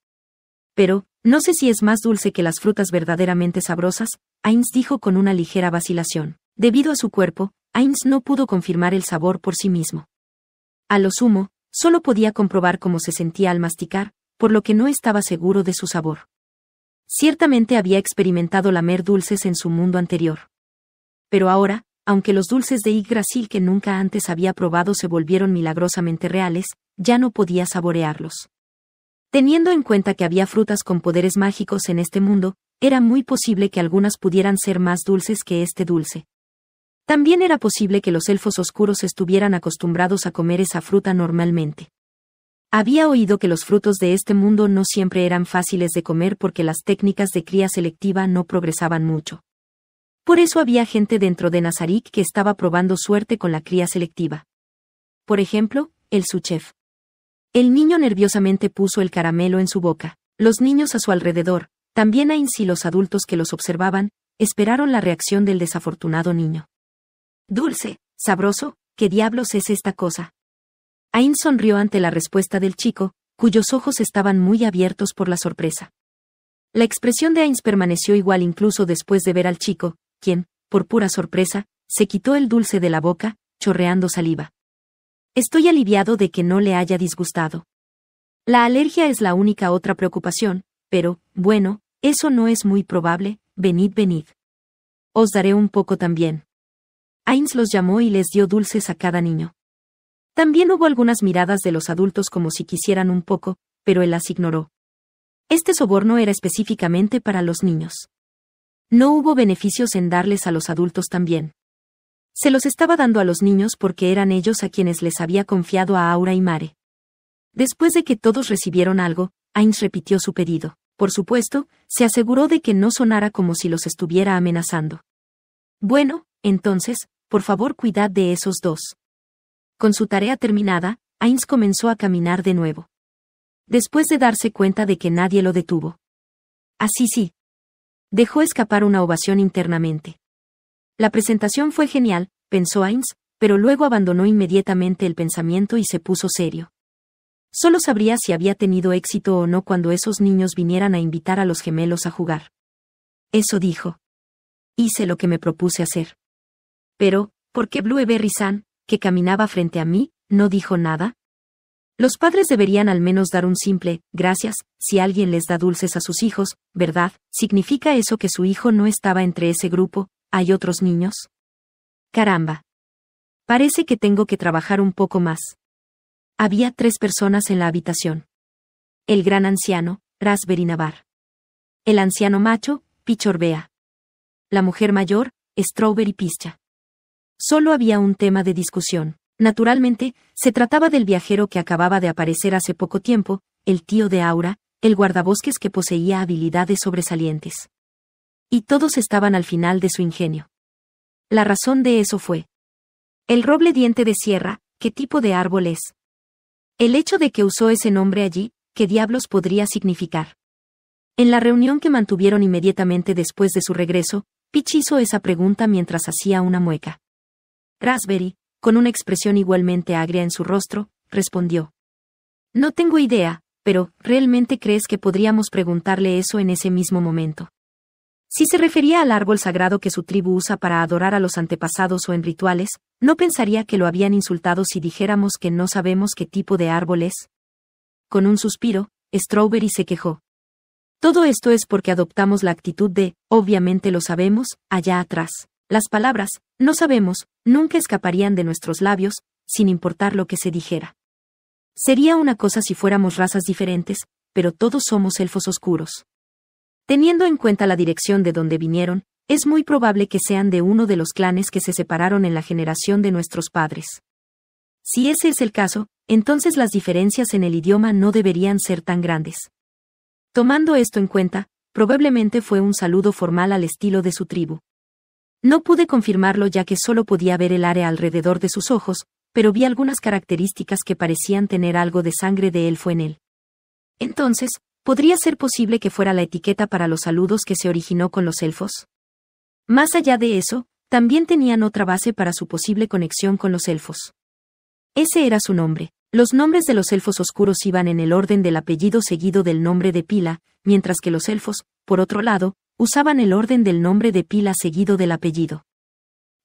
Pero, no sé si es más dulce que las frutas verdaderamente sabrosas, Ains dijo con una ligera vacilación. Debido a su cuerpo, Ains no pudo confirmar el sabor por sí mismo. A lo sumo, solo podía comprobar cómo se sentía al masticar, por lo que no estaba seguro de su sabor. Ciertamente había experimentado lamer dulces en su mundo anterior. Pero ahora, aunque los dulces de Yggdrasil que nunca antes había probado se volvieron milagrosamente reales, ya no podía saborearlos. Teniendo en cuenta que había frutas con poderes mágicos en este mundo, era muy posible que algunas pudieran ser más dulces que este dulce. También era posible que los elfos oscuros estuvieran acostumbrados a comer esa fruta normalmente. Había oído que los frutos de este mundo no siempre eran fáciles de comer porque las técnicas de cría selectiva no progresaban mucho. Por eso había gente dentro de Nazarick que estaba probando suerte con la cría selectiva. Por ejemplo, el suchef. El niño nerviosamente puso el caramelo en su boca. Los niños a su alrededor, también Ainz y los adultos que los observaban, esperaron la reacción del desafortunado niño. Dulce, sabroso, ¿qué diablos es esta cosa? Ainz sonrió ante la respuesta del chico, cuyos ojos estaban muy abiertos por la sorpresa. La expresión de Ains permaneció igual incluso después de ver al chico, quien, por pura sorpresa, se quitó el dulce de la boca, chorreando saliva. Estoy aliviado de que no le haya disgustado. La alergia es la única otra preocupación, pero, bueno, eso no es muy probable, venid, venid. Os daré un poco también. Ains los llamó y les dio dulces a cada niño. También hubo algunas miradas de los adultos como si quisieran un poco, pero él las ignoró. Este soborno era específicamente para los niños. No hubo beneficios en darles a los adultos también. Se los estaba dando a los niños porque eran ellos a quienes les había confiado a Aura y Mare. Después de que todos recibieron algo, Ains repitió su pedido. Por supuesto, se aseguró de que no sonara como si los estuviera amenazando. Bueno, entonces, por favor cuidad de esos dos. Con su tarea terminada, Ains comenzó a caminar de nuevo. Después de darse cuenta de que nadie lo detuvo. Así sí. Dejó escapar una ovación internamente. La presentación fue genial, pensó Ains, pero luego abandonó inmediatamente el pensamiento y se puso serio. Solo sabría si había tenido éxito o no cuando esos niños vinieran a invitar a los gemelos a jugar. Eso dijo. Hice lo que me propuse hacer. Pero, ¿por qué Blueberry San? que caminaba frente a mí, no dijo nada? Los padres deberían al menos dar un simple, gracias, si alguien les da dulces a sus hijos, ¿verdad? ¿Significa eso que su hijo no estaba entre ese grupo? ¿Hay otros niños? Caramba. Parece que tengo que trabajar un poco más. Había tres personas en la habitación. El gran anciano, Raspberry Navar. El anciano macho, Pichorbea. La mujer mayor, Strawberry Picha. Solo había un tema de discusión. Naturalmente, se trataba del viajero que acababa de aparecer hace poco tiempo, el tío de Aura, el guardabosques que poseía habilidades sobresalientes. Y todos estaban al final de su ingenio. La razón de eso fue. El roble diente de sierra, ¿qué tipo de árbol es? El hecho de que usó ese nombre allí, ¿qué diablos podría significar? En la reunión que mantuvieron inmediatamente después de su regreso, Pitch hizo esa pregunta mientras hacía una mueca. Raspberry, con una expresión igualmente agria en su rostro, respondió. No tengo idea, pero ¿realmente crees que podríamos preguntarle eso en ese mismo momento? Si se refería al árbol sagrado que su tribu usa para adorar a los antepasados o en rituales, no pensaría que lo habían insultado si dijéramos que no sabemos qué tipo de árbol es. Con un suspiro, Strawberry se quejó. Todo esto es porque adoptamos la actitud de, obviamente lo sabemos, allá atrás. Las palabras, no sabemos, nunca escaparían de nuestros labios, sin importar lo que se dijera. Sería una cosa si fuéramos razas diferentes, pero todos somos elfos oscuros. Teniendo en cuenta la dirección de donde vinieron, es muy probable que sean de uno de los clanes que se separaron en la generación de nuestros padres. Si ese es el caso, entonces las diferencias en el idioma no deberían ser tan grandes. Tomando esto en cuenta, probablemente fue un saludo formal al estilo de su tribu. No pude confirmarlo ya que solo podía ver el área alrededor de sus ojos, pero vi algunas características que parecían tener algo de sangre de elfo en él. Entonces, ¿podría ser posible que fuera la etiqueta para los saludos que se originó con los elfos? Más allá de eso, también tenían otra base para su posible conexión con los elfos. Ese era su nombre, los nombres de los elfos oscuros iban en el orden del apellido seguido del nombre de pila, mientras que los elfos, por otro lado, usaban el orden del nombre de pila seguido del apellido.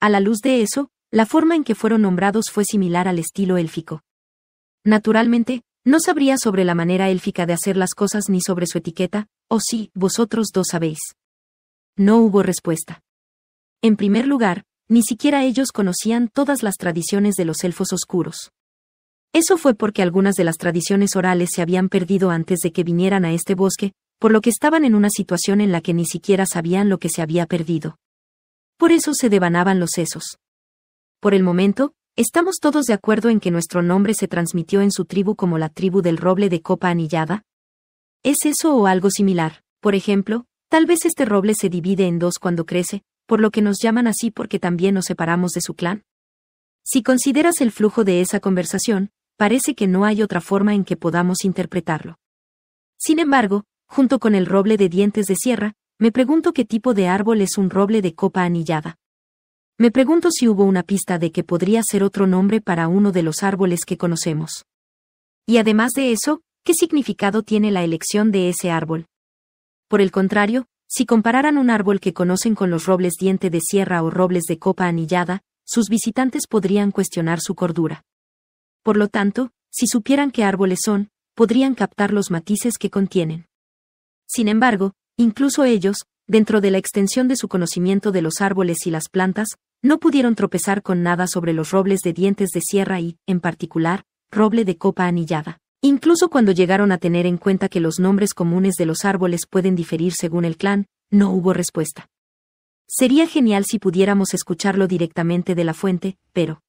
A la luz de eso, la forma en que fueron nombrados fue similar al estilo élfico. Naturalmente, no sabría sobre la manera élfica de hacer las cosas ni sobre su etiqueta, o sí, vosotros dos sabéis. No hubo respuesta. En primer lugar, ni siquiera ellos conocían todas las tradiciones de los elfos oscuros. Eso fue porque algunas de las tradiciones orales se habían perdido antes de que vinieran a este bosque, por lo que estaban en una situación en la que ni siquiera sabían lo que se había perdido. Por eso se devanaban los sesos. Por el momento, estamos todos de acuerdo en que nuestro nombre se transmitió en su tribu como la tribu del roble de copa anillada. ¿Es eso o algo similar? Por ejemplo, tal vez este roble se divide en dos cuando crece, por lo que nos llaman así porque también nos separamos de su clan. Si consideras el flujo de esa conversación, parece que no hay otra forma en que podamos interpretarlo. Sin embargo, junto con el roble de dientes de sierra, me pregunto qué tipo de árbol es un roble de copa anillada. Me pregunto si hubo una pista de que podría ser otro nombre para uno de los árboles que conocemos. Y además de eso, ¿qué significado tiene la elección de ese árbol? Por el contrario, si compararan un árbol que conocen con los robles diente de sierra o robles de copa anillada, sus visitantes podrían cuestionar su cordura. Por lo tanto, si supieran qué árboles son, podrían captar los matices que contienen. Sin embargo, incluso ellos, dentro de la extensión de su conocimiento de los árboles y las plantas, no pudieron tropezar con nada sobre los robles de dientes de sierra y, en particular, roble de copa anillada. Incluso cuando llegaron a tener en cuenta que los nombres comunes de los árboles pueden diferir según el clan, no hubo respuesta. Sería genial si pudiéramos escucharlo directamente de la fuente, pero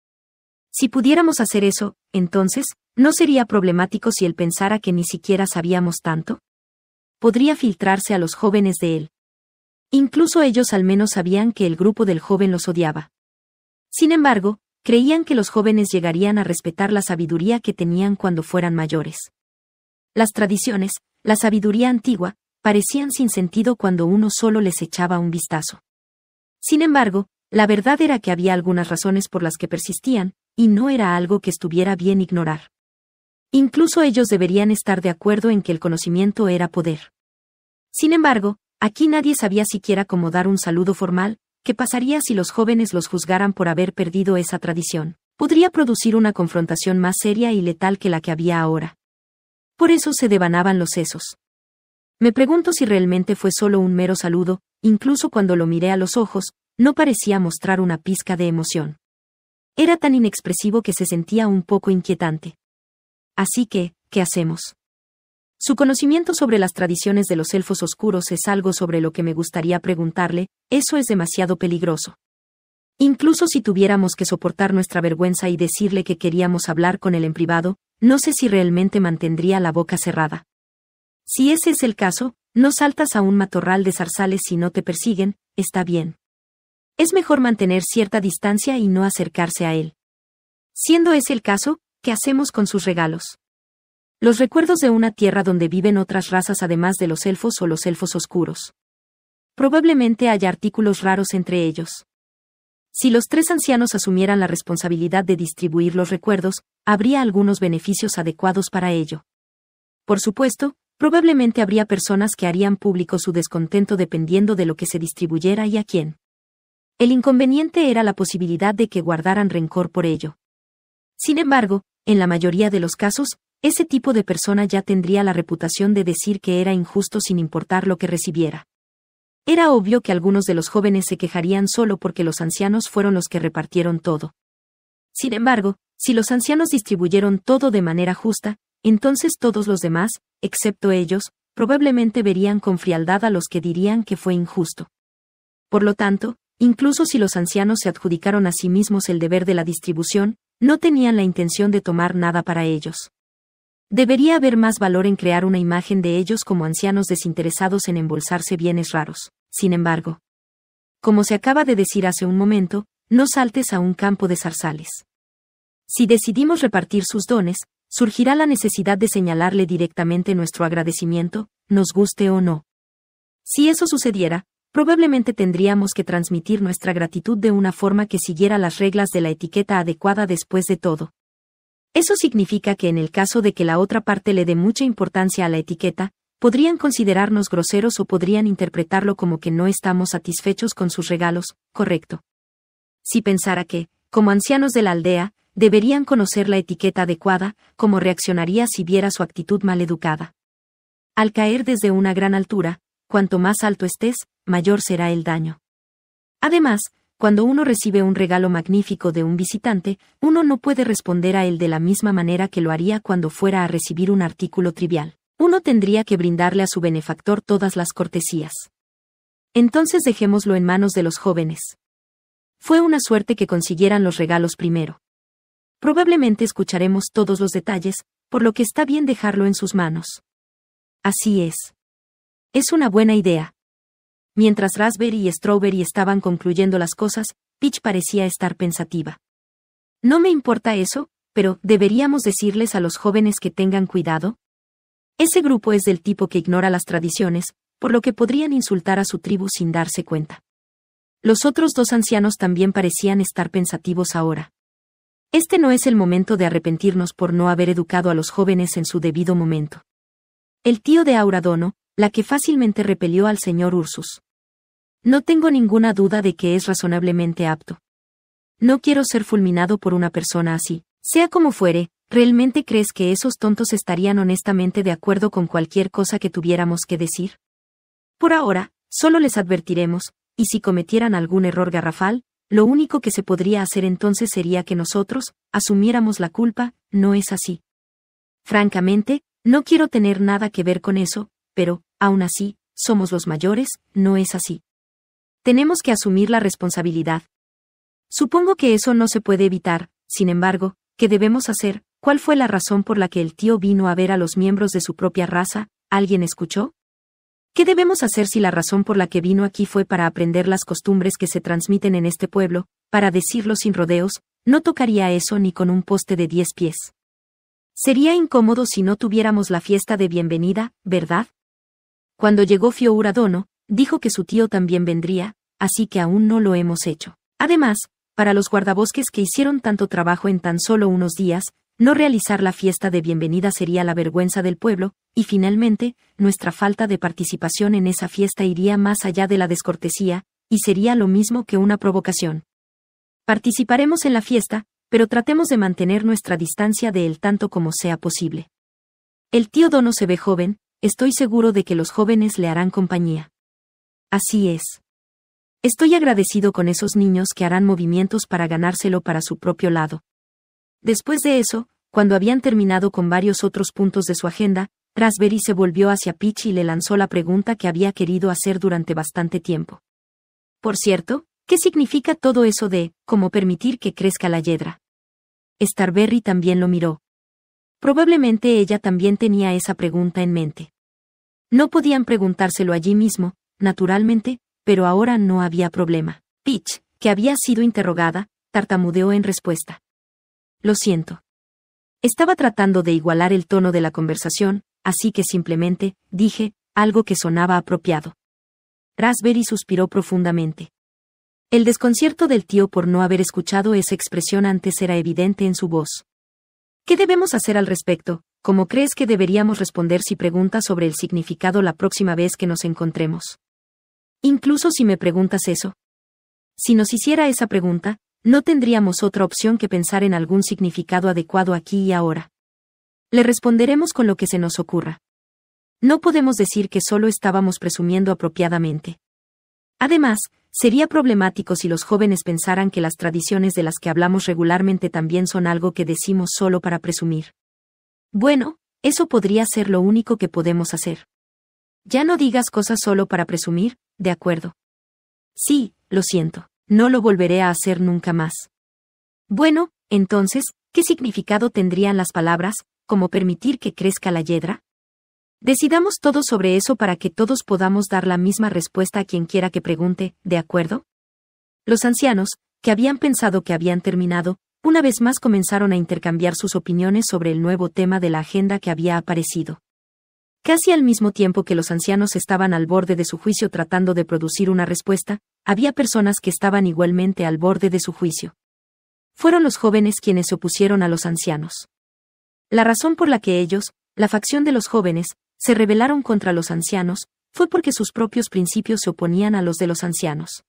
si pudiéramos hacer eso, entonces, ¿no sería problemático si él pensara que ni siquiera sabíamos tanto? Podría filtrarse a los jóvenes de él. Incluso ellos al menos sabían que el grupo del joven los odiaba. Sin embargo, creían que los jóvenes llegarían a respetar la sabiduría que tenían cuando fueran mayores. Las tradiciones, la sabiduría antigua, parecían sin sentido cuando uno solo les echaba un vistazo. Sin embargo, la verdad era que había algunas razones por las que persistían, y no era algo que estuviera bien ignorar. Incluso ellos deberían estar de acuerdo en que el conocimiento era poder. Sin embargo, aquí nadie sabía siquiera cómo dar un saludo formal, que pasaría si los jóvenes los juzgaran por haber perdido esa tradición. Podría producir una confrontación más seria y letal que la que había ahora. Por eso se devanaban los sesos. Me pregunto si realmente fue solo un mero saludo, incluso cuando lo miré a los ojos, no parecía mostrar una pizca de emoción. Era tan inexpresivo que se sentía un poco inquietante. Así que, ¿qué hacemos? Su conocimiento sobre las tradiciones de los elfos oscuros es algo sobre lo que me gustaría preguntarle, eso es demasiado peligroso. Incluso si tuviéramos que soportar nuestra vergüenza y decirle que queríamos hablar con él en privado, no sé si realmente mantendría la boca cerrada. Si ese es el caso, no saltas a un matorral de zarzales si no te persiguen, está bien es mejor mantener cierta distancia y no acercarse a él. Siendo ese el caso, ¿qué hacemos con sus regalos? Los recuerdos de una tierra donde viven otras razas además de los elfos o los elfos oscuros. Probablemente haya artículos raros entre ellos. Si los tres ancianos asumieran la responsabilidad de distribuir los recuerdos, habría algunos beneficios adecuados para ello. Por supuesto, probablemente habría personas que harían público su descontento dependiendo de lo que se distribuyera y a quién. El inconveniente era la posibilidad de que guardaran rencor por ello. Sin embargo, en la mayoría de los casos, ese tipo de persona ya tendría la reputación de decir que era injusto sin importar lo que recibiera. Era obvio que algunos de los jóvenes se quejarían solo porque los ancianos fueron los que repartieron todo. Sin embargo, si los ancianos distribuyeron todo de manera justa, entonces todos los demás, excepto ellos, probablemente verían con frialdad a los que dirían que fue injusto. Por lo tanto, Incluso si los ancianos se adjudicaron a sí mismos el deber de la distribución, no tenían la intención de tomar nada para ellos. Debería haber más valor en crear una imagen de ellos como ancianos desinteresados en embolsarse bienes raros. Sin embargo, como se acaba de decir hace un momento, no saltes a un campo de zarzales. Si decidimos repartir sus dones, surgirá la necesidad de señalarle directamente nuestro agradecimiento, nos guste o no. Si eso sucediera, probablemente tendríamos que transmitir nuestra gratitud de una forma que siguiera las reglas de la etiqueta adecuada después de todo. Eso significa que en el caso de que la otra parte le dé mucha importancia a la etiqueta, podrían considerarnos groseros o podrían interpretarlo como que no estamos satisfechos con sus regalos, correcto. Si pensara que, como ancianos de la aldea, deberían conocer la etiqueta adecuada, ¿cómo reaccionaría si viera su actitud maleducada? Al caer desde una gran altura, cuanto más alto estés, mayor será el daño. Además, cuando uno recibe un regalo magnífico de un visitante, uno no puede responder a él de la misma manera que lo haría cuando fuera a recibir un artículo trivial. Uno tendría que brindarle a su benefactor todas las cortesías. Entonces dejémoslo en manos de los jóvenes. Fue una suerte que consiguieran los regalos primero. Probablemente escucharemos todos los detalles, por lo que está bien dejarlo en sus manos. Así es. Es una buena idea. Mientras Raspberry y Strawberry estaban concluyendo las cosas, Peach parecía estar pensativa. No me importa eso, pero ¿deberíamos decirles a los jóvenes que tengan cuidado? Ese grupo es del tipo que ignora las tradiciones, por lo que podrían insultar a su tribu sin darse cuenta. Los otros dos ancianos también parecían estar pensativos ahora. Este no es el momento de arrepentirnos por no haber educado a los jóvenes en su debido momento. El tío de Auradono, la que fácilmente repelió al señor Ursus. No tengo ninguna duda de que es razonablemente apto. No quiero ser fulminado por una persona así. Sea como fuere, ¿realmente crees que esos tontos estarían honestamente de acuerdo con cualquier cosa que tuviéramos que decir? Por ahora, solo les advertiremos, y si cometieran algún error garrafal, lo único que se podría hacer entonces sería que nosotros, asumiéramos la culpa, no es así. Francamente, no quiero tener nada que ver con eso, pero, aún así, somos los mayores, no es así. Tenemos que asumir la responsabilidad. Supongo que eso no se puede evitar, sin embargo, ¿qué debemos hacer? ¿Cuál fue la razón por la que el tío vino a ver a los miembros de su propia raza? ¿Alguien escuchó? ¿Qué debemos hacer si la razón por la que vino aquí fue para aprender las costumbres que se transmiten en este pueblo? Para decirlo sin rodeos, no tocaría eso ni con un poste de diez pies. Sería incómodo si no tuviéramos la fiesta de bienvenida, ¿verdad? Cuando llegó Fiouradono, Uradono. Dijo que su tío también vendría, así que aún no lo hemos hecho. Además, para los guardabosques que hicieron tanto trabajo en tan solo unos días, no realizar la fiesta de bienvenida sería la vergüenza del pueblo, y finalmente, nuestra falta de participación en esa fiesta iría más allá de la descortesía, y sería lo mismo que una provocación. Participaremos en la fiesta, pero tratemos de mantener nuestra distancia de él tanto como sea posible. El tío Dono se ve joven, estoy seguro de que los jóvenes le harán compañía. Así es. Estoy agradecido con esos niños que harán movimientos para ganárselo para su propio lado. Después de eso, cuando habían terminado con varios otros puntos de su agenda, Raspberry se volvió hacia Peach y le lanzó la pregunta que había querido hacer durante bastante tiempo. Por cierto, ¿qué significa todo eso de, cómo permitir que crezca la yedra? Starberry también lo miró. Probablemente ella también tenía esa pregunta en mente. No podían preguntárselo allí mismo, naturalmente, pero ahora no había problema. Peach, que había sido interrogada, tartamudeó en respuesta. Lo siento. Estaba tratando de igualar el tono de la conversación, así que simplemente, dije, algo que sonaba apropiado. Raspberry suspiró profundamente. El desconcierto del tío por no haber escuchado esa expresión antes era evidente en su voz. ¿Qué debemos hacer al respecto? ¿Cómo crees que deberíamos responder si preguntas sobre el significado la próxima vez que nos encontremos? incluso si me preguntas eso. Si nos hiciera esa pregunta, no tendríamos otra opción que pensar en algún significado adecuado aquí y ahora. Le responderemos con lo que se nos ocurra. No podemos decir que solo estábamos presumiendo apropiadamente. Además, sería problemático si los jóvenes pensaran que las tradiciones de las que hablamos regularmente también son algo que decimos solo para presumir. Bueno, eso podría ser lo único que podemos hacer. Ya no digas cosas solo para presumir, de acuerdo. Sí, lo siento, no lo volveré a hacer nunca más. Bueno, entonces, ¿qué significado tendrían las palabras, como permitir que crezca la yedra? Decidamos todo sobre eso para que todos podamos dar la misma respuesta a quien quiera que pregunte, ¿de acuerdo? Los ancianos, que habían pensado que habían terminado, una vez más comenzaron a intercambiar sus opiniones sobre el nuevo tema de la agenda que había aparecido. Casi al mismo tiempo que los ancianos estaban al borde de su juicio tratando de producir una respuesta, había personas que estaban igualmente al borde de su juicio. Fueron los jóvenes quienes se opusieron a los ancianos. La razón por la que ellos, la facción de los jóvenes, se rebelaron contra los ancianos, fue porque sus propios principios se oponían a los de los ancianos.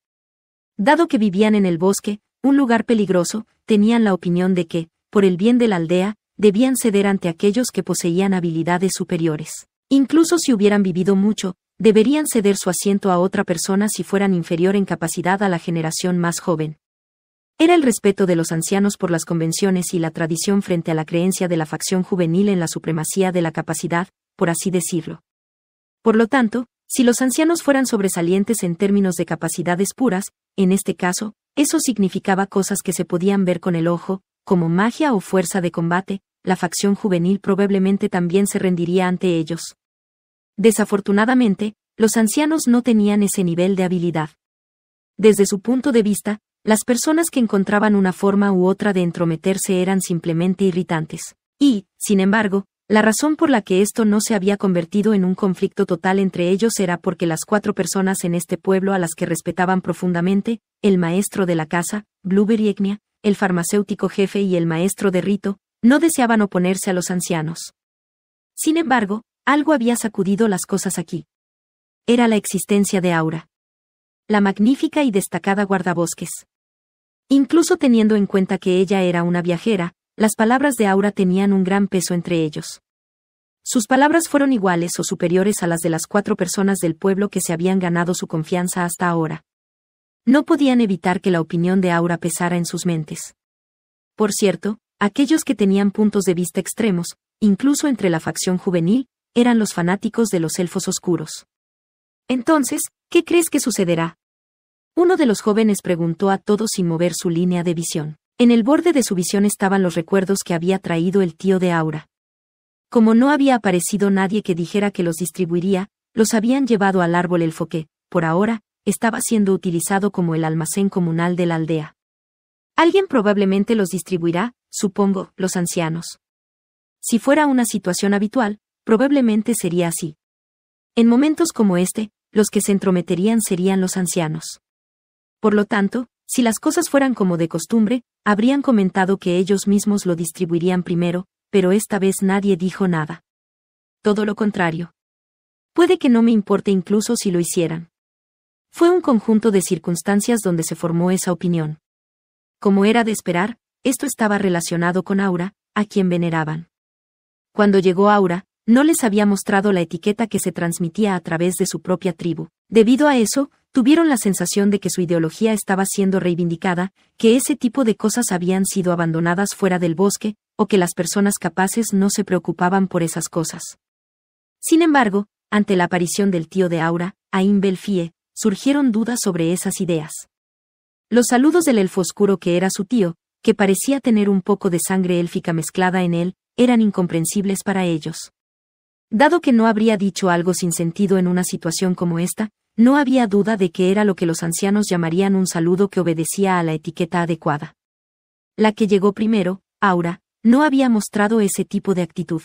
Dado que vivían en el bosque, un lugar peligroso, tenían la opinión de que, por el bien de la aldea, debían ceder ante aquellos que poseían habilidades superiores. Incluso si hubieran vivido mucho, deberían ceder su asiento a otra persona si fueran inferior en capacidad a la generación más joven. Era el respeto de los ancianos por las convenciones y la tradición frente a la creencia de la facción juvenil en la supremacía de la capacidad, por así decirlo. Por lo tanto, si los ancianos fueran sobresalientes en términos de capacidades puras, en este caso, eso significaba cosas que se podían ver con el ojo, como magia o fuerza de combate, la facción juvenil probablemente también se rendiría ante ellos. Desafortunadamente, los ancianos no tenían ese nivel de habilidad. Desde su punto de vista, las personas que encontraban una forma u otra de entrometerse eran simplemente irritantes. Y, sin embargo, la razón por la que esto no se había convertido en un conflicto total entre ellos era porque las cuatro personas en este pueblo a las que respetaban profundamente, el maestro de la casa, Blueberry el farmacéutico jefe y el maestro de rito, no deseaban oponerse a los ancianos. Sin embargo, algo había sacudido las cosas aquí. Era la existencia de Aura. La magnífica y destacada guardabosques. Incluso teniendo en cuenta que ella era una viajera, las palabras de Aura tenían un gran peso entre ellos. Sus palabras fueron iguales o superiores a las de las cuatro personas del pueblo que se habían ganado su confianza hasta ahora. No podían evitar que la opinión de Aura pesara en sus mentes. Por cierto, Aquellos que tenían puntos de vista extremos, incluso entre la facción juvenil, eran los fanáticos de los elfos oscuros. Entonces, ¿qué crees que sucederá? Uno de los jóvenes preguntó a todos sin mover su línea de visión. En el borde de su visión estaban los recuerdos que había traído el tío de Aura. Como no había aparecido nadie que dijera que los distribuiría, los habían llevado al árbol elfo que, por ahora, estaba siendo utilizado como el almacén comunal de la aldea. Alguien probablemente los distribuirá, supongo, los ancianos. Si fuera una situación habitual, probablemente sería así. En momentos como este, los que se entrometerían serían los ancianos. Por lo tanto, si las cosas fueran como de costumbre, habrían comentado que ellos mismos lo distribuirían primero, pero esta vez nadie dijo nada. Todo lo contrario. Puede que no me importe incluso si lo hicieran. Fue un conjunto de circunstancias donde se formó esa opinión. Como era de esperar, esto estaba relacionado con Aura, a quien veneraban. Cuando llegó Aura, no les había mostrado la etiqueta que se transmitía a través de su propia tribu. Debido a eso, tuvieron la sensación de que su ideología estaba siendo reivindicada, que ese tipo de cosas habían sido abandonadas fuera del bosque, o que las personas capaces no se preocupaban por esas cosas. Sin embargo, ante la aparición del tío de Aura, Aim Belfie, surgieron dudas sobre esas ideas. Los saludos del elfo oscuro que era su tío, que parecía tener un poco de sangre élfica mezclada en él, eran incomprensibles para ellos. Dado que no habría dicho algo sin sentido en una situación como esta, no había duda de que era lo que los ancianos llamarían un saludo que obedecía a la etiqueta adecuada. La que llegó primero, Aura, no había mostrado ese tipo de actitud.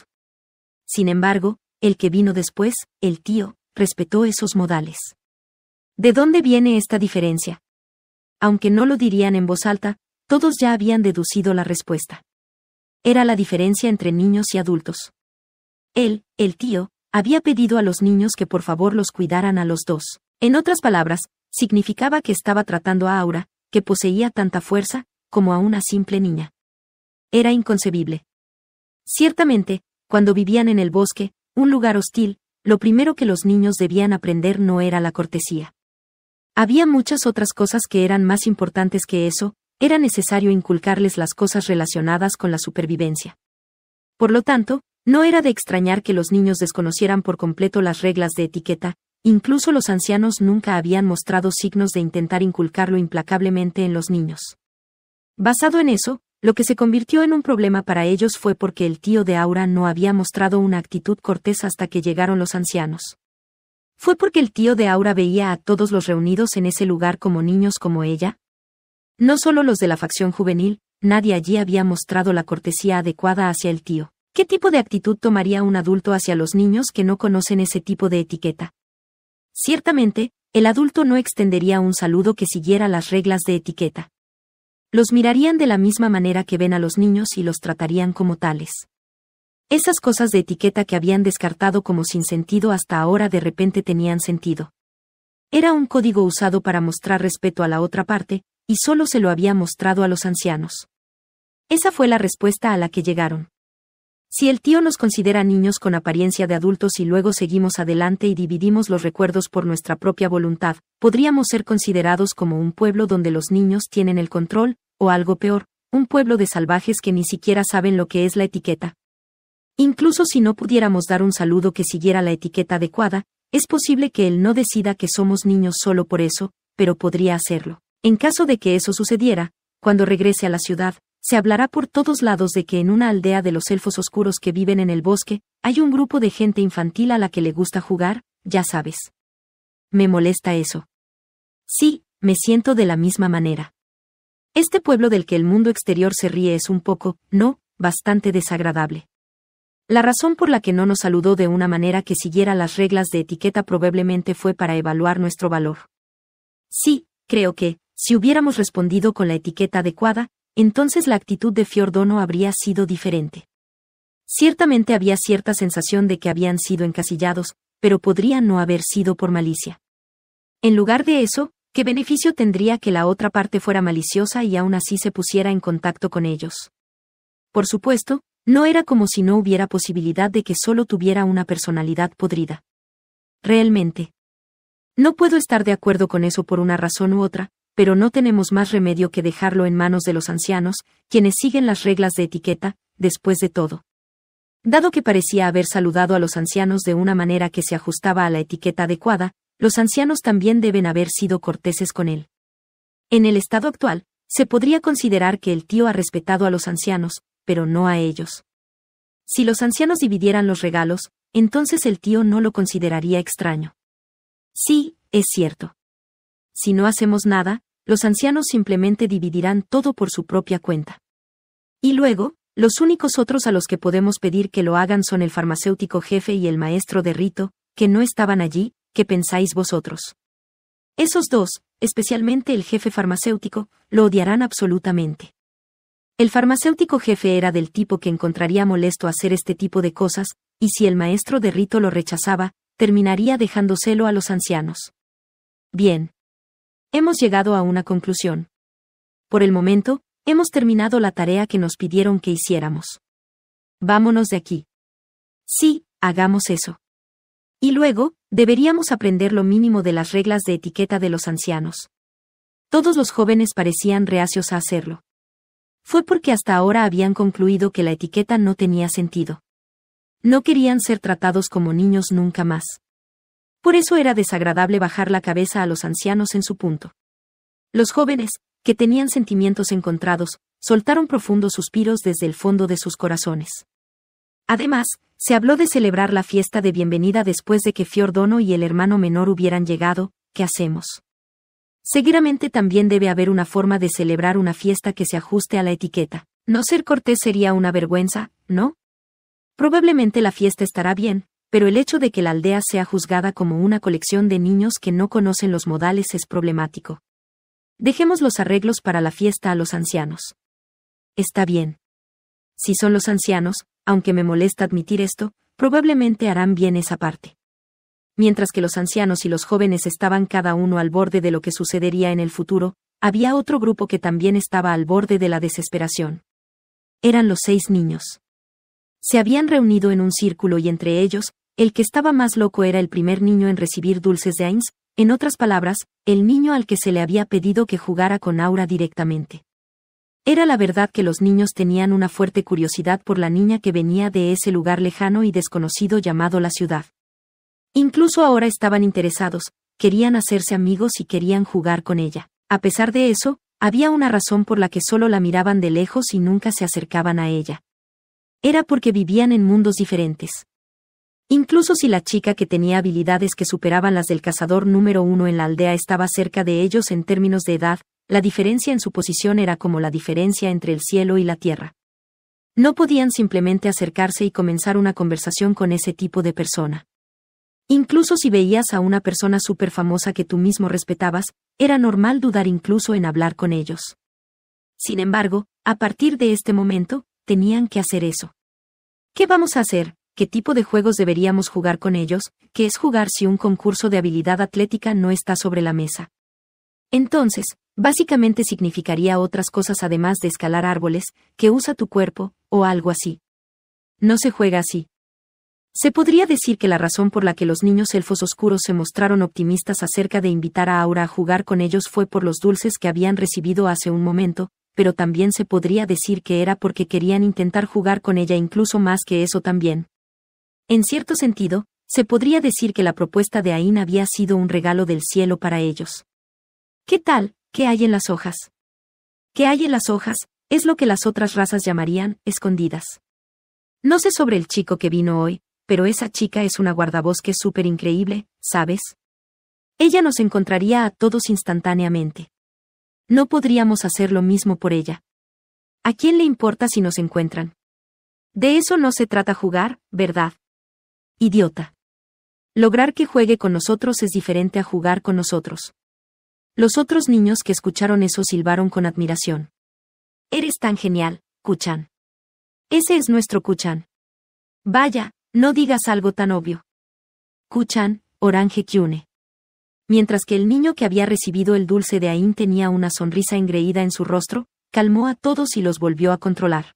Sin embargo, el que vino después, el tío, respetó esos modales. ¿De dónde viene esta diferencia? Aunque no lo dirían en voz alta, todos ya habían deducido la respuesta. Era la diferencia entre niños y adultos. Él, el tío, había pedido a los niños que por favor los cuidaran a los dos. En otras palabras, significaba que estaba tratando a Aura, que poseía tanta fuerza, como a una simple niña. Era inconcebible. Ciertamente, cuando vivían en el bosque, un lugar hostil, lo primero que los niños debían aprender no era la cortesía. Había muchas otras cosas que eran más importantes que eso, era necesario inculcarles las cosas relacionadas con la supervivencia. Por lo tanto, no era de extrañar que los niños desconocieran por completo las reglas de etiqueta, incluso los ancianos nunca habían mostrado signos de intentar inculcarlo implacablemente en los niños. Basado en eso, lo que se convirtió en un problema para ellos fue porque el tío de Aura no había mostrado una actitud cortés hasta que llegaron los ancianos. Fue porque el tío de Aura veía a todos los reunidos en ese lugar como niños como ella, no solo los de la facción juvenil, nadie allí había mostrado la cortesía adecuada hacia el tío. ¿Qué tipo de actitud tomaría un adulto hacia los niños que no conocen ese tipo de etiqueta? Ciertamente, el adulto no extendería un saludo que siguiera las reglas de etiqueta. Los mirarían de la misma manera que ven a los niños y los tratarían como tales. Esas cosas de etiqueta que habían descartado como sin sentido hasta ahora de repente tenían sentido. Era un código usado para mostrar respeto a la otra parte, y solo se lo había mostrado a los ancianos. Esa fue la respuesta a la que llegaron. Si el tío nos considera niños con apariencia de adultos y luego seguimos adelante y dividimos los recuerdos por nuestra propia voluntad, podríamos ser considerados como un pueblo donde los niños tienen el control, o algo peor, un pueblo de salvajes que ni siquiera saben lo que es la etiqueta. Incluso si no pudiéramos dar un saludo que siguiera la etiqueta adecuada, es posible que él no decida que somos niños solo por eso, pero podría hacerlo. En caso de que eso sucediera, cuando regrese a la ciudad, se hablará por todos lados de que en una aldea de los elfos oscuros que viven en el bosque, hay un grupo de gente infantil a la que le gusta jugar, ya sabes. Me molesta eso. Sí, me siento de la misma manera. Este pueblo del que el mundo exterior se ríe es un poco, no, bastante desagradable. La razón por la que no nos saludó de una manera que siguiera las reglas de etiqueta probablemente fue para evaluar nuestro valor. Sí, creo que, si hubiéramos respondido con la etiqueta adecuada, entonces la actitud de Fiordono habría sido diferente. Ciertamente había cierta sensación de que habían sido encasillados, pero podría no haber sido por malicia. En lugar de eso, ¿qué beneficio tendría que la otra parte fuera maliciosa y aún así se pusiera en contacto con ellos? Por supuesto, no era como si no hubiera posibilidad de que solo tuviera una personalidad podrida. Realmente. No puedo estar de acuerdo con eso por una razón u otra, pero no tenemos más remedio que dejarlo en manos de los ancianos, quienes siguen las reglas de etiqueta, después de todo. Dado que parecía haber saludado a los ancianos de una manera que se ajustaba a la etiqueta adecuada, los ancianos también deben haber sido corteses con él. En el estado actual, se podría considerar que el tío ha respetado a los ancianos, pero no a ellos. Si los ancianos dividieran los regalos, entonces el tío no lo consideraría extraño. Sí, es cierto si no hacemos nada, los ancianos simplemente dividirán todo por su propia cuenta. Y luego, los únicos otros a los que podemos pedir que lo hagan son el farmacéutico jefe y el maestro de rito, que no estaban allí, ¿qué pensáis vosotros? Esos dos, especialmente el jefe farmacéutico, lo odiarán absolutamente. El farmacéutico jefe era del tipo que encontraría molesto hacer este tipo de cosas, y si el maestro de rito lo rechazaba, terminaría dejándoselo a los ancianos. Bien, hemos llegado a una conclusión. Por el momento, hemos terminado la tarea que nos pidieron que hiciéramos. Vámonos de aquí. Sí, hagamos eso. Y luego, deberíamos aprender lo mínimo de las reglas de etiqueta de los ancianos. Todos los jóvenes parecían reacios a hacerlo. Fue porque hasta ahora habían concluido que la etiqueta no tenía sentido. No querían ser tratados como niños nunca más. Por eso era desagradable bajar la cabeza a los ancianos en su punto. Los jóvenes, que tenían sentimientos encontrados, soltaron profundos suspiros desde el fondo de sus corazones. Además, se habló de celebrar la fiesta de bienvenida después de que Fiordono y el hermano menor hubieran llegado, ¿qué hacemos? Seguramente también debe haber una forma de celebrar una fiesta que se ajuste a la etiqueta. No ser cortés sería una vergüenza, ¿no? Probablemente la fiesta estará bien, pero el hecho de que la aldea sea juzgada como una colección de niños que no conocen los modales es problemático. Dejemos los arreglos para la fiesta a los ancianos. Está bien. Si son los ancianos, aunque me molesta admitir esto, probablemente harán bien esa parte. Mientras que los ancianos y los jóvenes estaban cada uno al borde de lo que sucedería en el futuro, había otro grupo que también estaba al borde de la desesperación. Eran los seis niños. Se habían reunido en un círculo y entre ellos, el que estaba más loco era el primer niño en recibir dulces de Ains, en otras palabras, el niño al que se le había pedido que jugara con Aura directamente. Era la verdad que los niños tenían una fuerte curiosidad por la niña que venía de ese lugar lejano y desconocido llamado la ciudad. Incluso ahora estaban interesados, querían hacerse amigos y querían jugar con ella. A pesar de eso, había una razón por la que solo la miraban de lejos y nunca se acercaban a ella. Era porque vivían en mundos diferentes. Incluso si la chica que tenía habilidades que superaban las del cazador número uno en la aldea estaba cerca de ellos en términos de edad, la diferencia en su posición era como la diferencia entre el cielo y la tierra. No podían simplemente acercarse y comenzar una conversación con ese tipo de persona. Incluso si veías a una persona súper famosa que tú mismo respetabas, era normal dudar incluso en hablar con ellos. Sin embargo, a partir de este momento, tenían que hacer eso. ¿Qué vamos a hacer? qué tipo de juegos deberíamos jugar con ellos, qué es jugar si un concurso de habilidad atlética no está sobre la mesa. Entonces, básicamente significaría otras cosas además de escalar árboles, que usa tu cuerpo, o algo así. No se juega así. Se podría decir que la razón por la que los niños elfos oscuros se mostraron optimistas acerca de invitar a Aura a jugar con ellos fue por los dulces que habían recibido hace un momento, pero también se podría decir que era porque querían intentar jugar con ella incluso más que eso también, en cierto sentido, se podría decir que la propuesta de Ain había sido un regalo del cielo para ellos. ¿Qué tal? ¿Qué hay en las hojas? ¿Qué hay en las hojas? Es lo que las otras razas llamarían escondidas. No sé sobre el chico que vino hoy, pero esa chica es una guardabosque súper increíble, ¿sabes? Ella nos encontraría a todos instantáneamente. No podríamos hacer lo mismo por ella. ¿A quién le importa si nos encuentran? De eso no se trata jugar, ¿verdad? Idiota. Lograr que juegue con nosotros es diferente a jugar con nosotros. Los otros niños que escucharon eso silbaron con admiración. Eres tan genial, Kuchan. Ese es nuestro Kuchan. Vaya, no digas algo tan obvio. Kuchan, Orange Kyune. Mientras que el niño que había recibido el dulce de Ain tenía una sonrisa engreída en su rostro, calmó a todos y los volvió a controlar.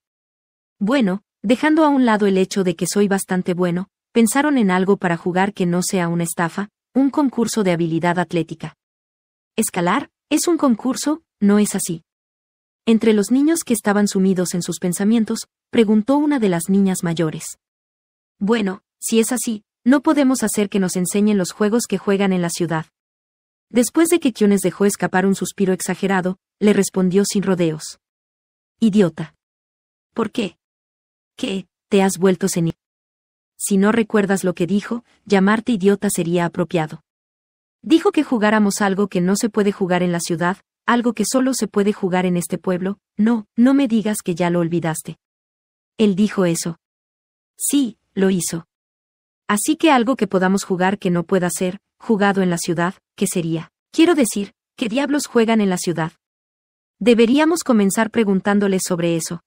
Bueno, dejando a un lado el hecho de que soy bastante bueno, pensaron en algo para jugar que no sea una estafa, un concurso de habilidad atlética. Escalar, es un concurso, no es así. Entre los niños que estaban sumidos en sus pensamientos, preguntó una de las niñas mayores. Bueno, si es así, no podemos hacer que nos enseñen los juegos que juegan en la ciudad. Después de que Kiones dejó escapar un suspiro exagerado, le respondió sin rodeos. Idiota. ¿Por qué? ¿Qué, te has vuelto senil? si no recuerdas lo que dijo, llamarte idiota sería apropiado. Dijo que jugáramos algo que no se puede jugar en la ciudad, algo que solo se puede jugar en este pueblo, no, no me digas que ya lo olvidaste. Él dijo eso. Sí, lo hizo. Así que algo que podamos jugar que no pueda ser, jugado en la ciudad, ¿qué sería? Quiero decir, ¿qué diablos juegan en la ciudad? Deberíamos comenzar preguntándoles sobre eso.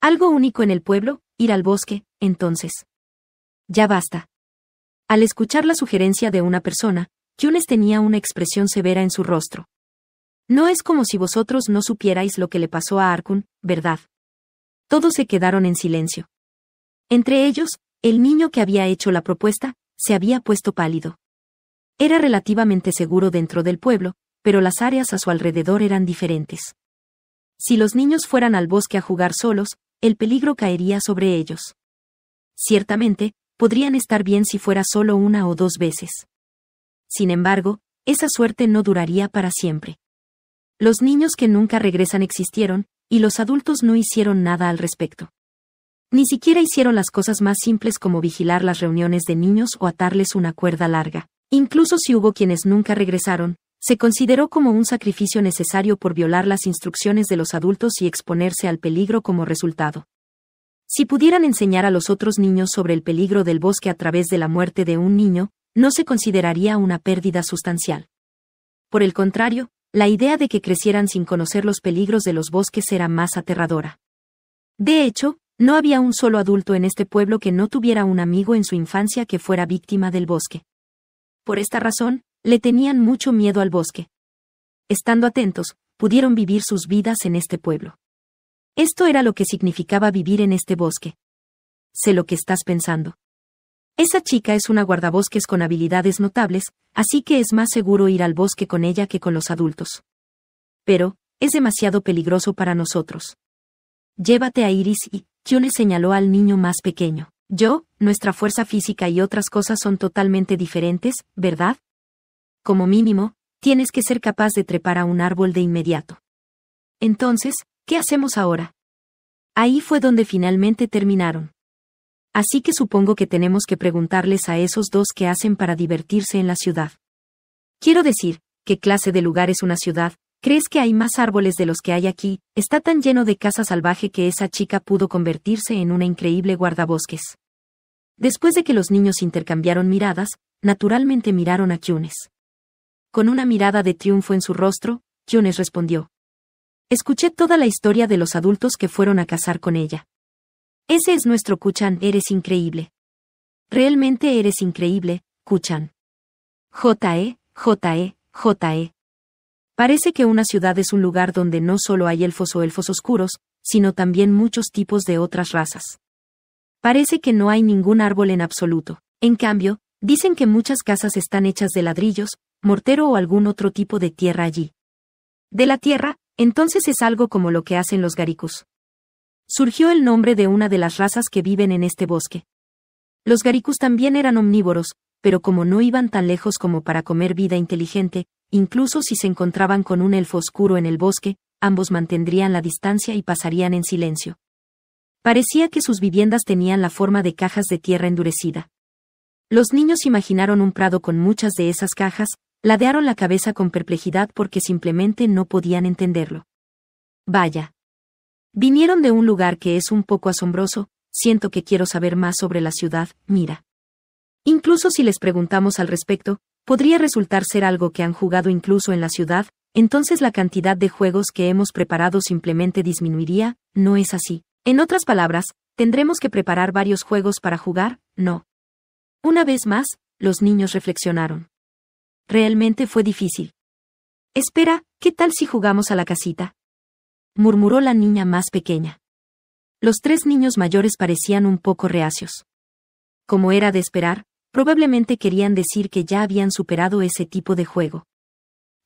Algo único en el pueblo, ir al bosque, entonces. Ya basta. Al escuchar la sugerencia de una persona, Yunes tenía una expresión severa en su rostro. No es como si vosotros no supierais lo que le pasó a Arkun, ¿verdad? Todos se quedaron en silencio. Entre ellos, el niño que había hecho la propuesta, se había puesto pálido. Era relativamente seguro dentro del pueblo, pero las áreas a su alrededor eran diferentes. Si los niños fueran al bosque a jugar solos, el peligro caería sobre ellos. Ciertamente, podrían estar bien si fuera solo una o dos veces. Sin embargo, esa suerte no duraría para siempre. Los niños que nunca regresan existieron, y los adultos no hicieron nada al respecto. Ni siquiera hicieron las cosas más simples como vigilar las reuniones de niños o atarles una cuerda larga. Incluso si hubo quienes nunca regresaron, se consideró como un sacrificio necesario por violar las instrucciones de los adultos y exponerse al peligro como resultado. Si pudieran enseñar a los otros niños sobre el peligro del bosque a través de la muerte de un niño, no se consideraría una pérdida sustancial. Por el contrario, la idea de que crecieran sin conocer los peligros de los bosques era más aterradora. De hecho, no había un solo adulto en este pueblo que no tuviera un amigo en su infancia que fuera víctima del bosque. Por esta razón, le tenían mucho miedo al bosque. Estando atentos, pudieron vivir sus vidas en este pueblo. Esto era lo que significaba vivir en este bosque. Sé lo que estás pensando. Esa chica es una guardabosques con habilidades notables, así que es más seguro ir al bosque con ella que con los adultos. Pero, es demasiado peligroso para nosotros. Llévate a Iris y, yo le señaló al niño más pequeño. Yo, nuestra fuerza física y otras cosas son totalmente diferentes, ¿verdad? Como mínimo, tienes que ser capaz de trepar a un árbol de inmediato. Entonces, ¿Qué hacemos ahora? Ahí fue donde finalmente terminaron. Así que supongo que tenemos que preguntarles a esos dos qué hacen para divertirse en la ciudad. Quiero decir, ¿qué clase de lugar es una ciudad? ¿Crees que hay más árboles de los que hay aquí? Está tan lleno de casa salvaje que esa chica pudo convertirse en una increíble guardabosques. Después de que los niños intercambiaron miradas, naturalmente miraron a Yunes. Con una mirada de triunfo en su rostro, Yunes respondió. Escuché toda la historia de los adultos que fueron a casar con ella. Ese es nuestro Kuchan, eres increíble. Realmente eres increíble, Kuchan. J.E., J.E., J.E. Parece que una ciudad es un lugar donde no solo hay elfos o elfos oscuros, sino también muchos tipos de otras razas. Parece que no hay ningún árbol en absoluto. En cambio, dicen que muchas casas están hechas de ladrillos, mortero o algún otro tipo de tierra allí. De la tierra, entonces es algo como lo que hacen los garicus. Surgió el nombre de una de las razas que viven en este bosque. Los garicus también eran omnívoros, pero como no iban tan lejos como para comer vida inteligente, incluso si se encontraban con un elfo oscuro en el bosque, ambos mantendrían la distancia y pasarían en silencio. Parecía que sus viviendas tenían la forma de cajas de tierra endurecida. Los niños imaginaron un prado con muchas de esas cajas, Ladearon la cabeza con perplejidad porque simplemente no podían entenderlo. Vaya. Vinieron de un lugar que es un poco asombroso, siento que quiero saber más sobre la ciudad, mira. Incluso si les preguntamos al respecto, podría resultar ser algo que han jugado incluso en la ciudad, entonces la cantidad de juegos que hemos preparado simplemente disminuiría, no es así. En otras palabras, tendremos que preparar varios juegos para jugar, no. Una vez más, los niños reflexionaron. Realmente fue difícil. Espera, ¿qué tal si jugamos a la casita? murmuró la niña más pequeña. Los tres niños mayores parecían un poco reacios. Como era de esperar, probablemente querían decir que ya habían superado ese tipo de juego.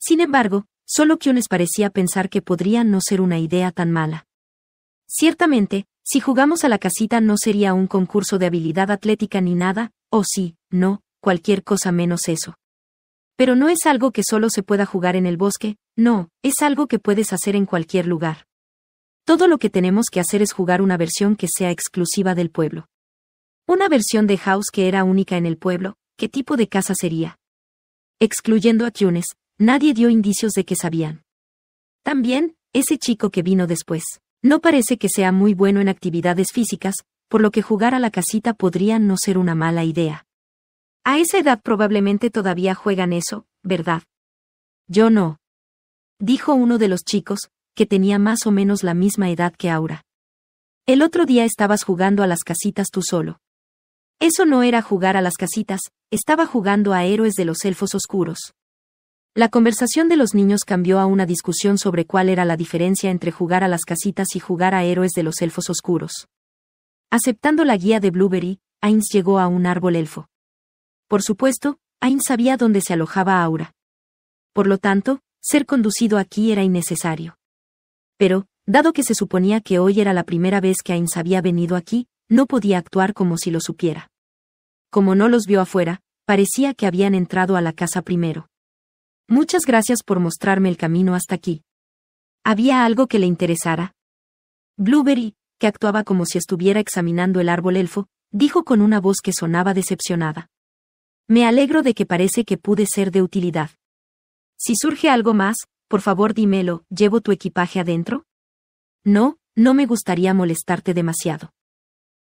Sin embargo, solo que les parecía pensar que podría no ser una idea tan mala. Ciertamente, si jugamos a la casita no sería un concurso de habilidad atlética ni nada, o sí, no, cualquier cosa menos eso. Pero no es algo que solo se pueda jugar en el bosque, no, es algo que puedes hacer en cualquier lugar. Todo lo que tenemos que hacer es jugar una versión que sea exclusiva del pueblo. Una versión de House que era única en el pueblo, ¿qué tipo de casa sería? Excluyendo a Tunes, nadie dio indicios de que sabían. También, ese chico que vino después. No parece que sea muy bueno en actividades físicas, por lo que jugar a la casita podría no ser una mala idea. A esa edad probablemente todavía juegan eso, ¿verdad? Yo no. Dijo uno de los chicos, que tenía más o menos la misma edad que Aura. El otro día estabas jugando a las casitas tú solo. Eso no era jugar a las casitas, estaba jugando a héroes de los elfos oscuros. La conversación de los niños cambió a una discusión sobre cuál era la diferencia entre jugar a las casitas y jugar a héroes de los elfos oscuros. Aceptando la guía de Blueberry, Ains llegó a un árbol elfo. Por supuesto, Ain sabía dónde se alojaba Aura. Por lo tanto, ser conducido aquí era innecesario. Pero, dado que se suponía que hoy era la primera vez que Ains había venido aquí, no podía actuar como si lo supiera. Como no los vio afuera, parecía que habían entrado a la casa primero. Muchas gracias por mostrarme el camino hasta aquí. ¿Había algo que le interesara? Blueberry, que actuaba como si estuviera examinando el árbol elfo, dijo con una voz que sonaba decepcionada. Me alegro de que parece que pude ser de utilidad. Si surge algo más, por favor dímelo, ¿llevo tu equipaje adentro? No, no me gustaría molestarte demasiado.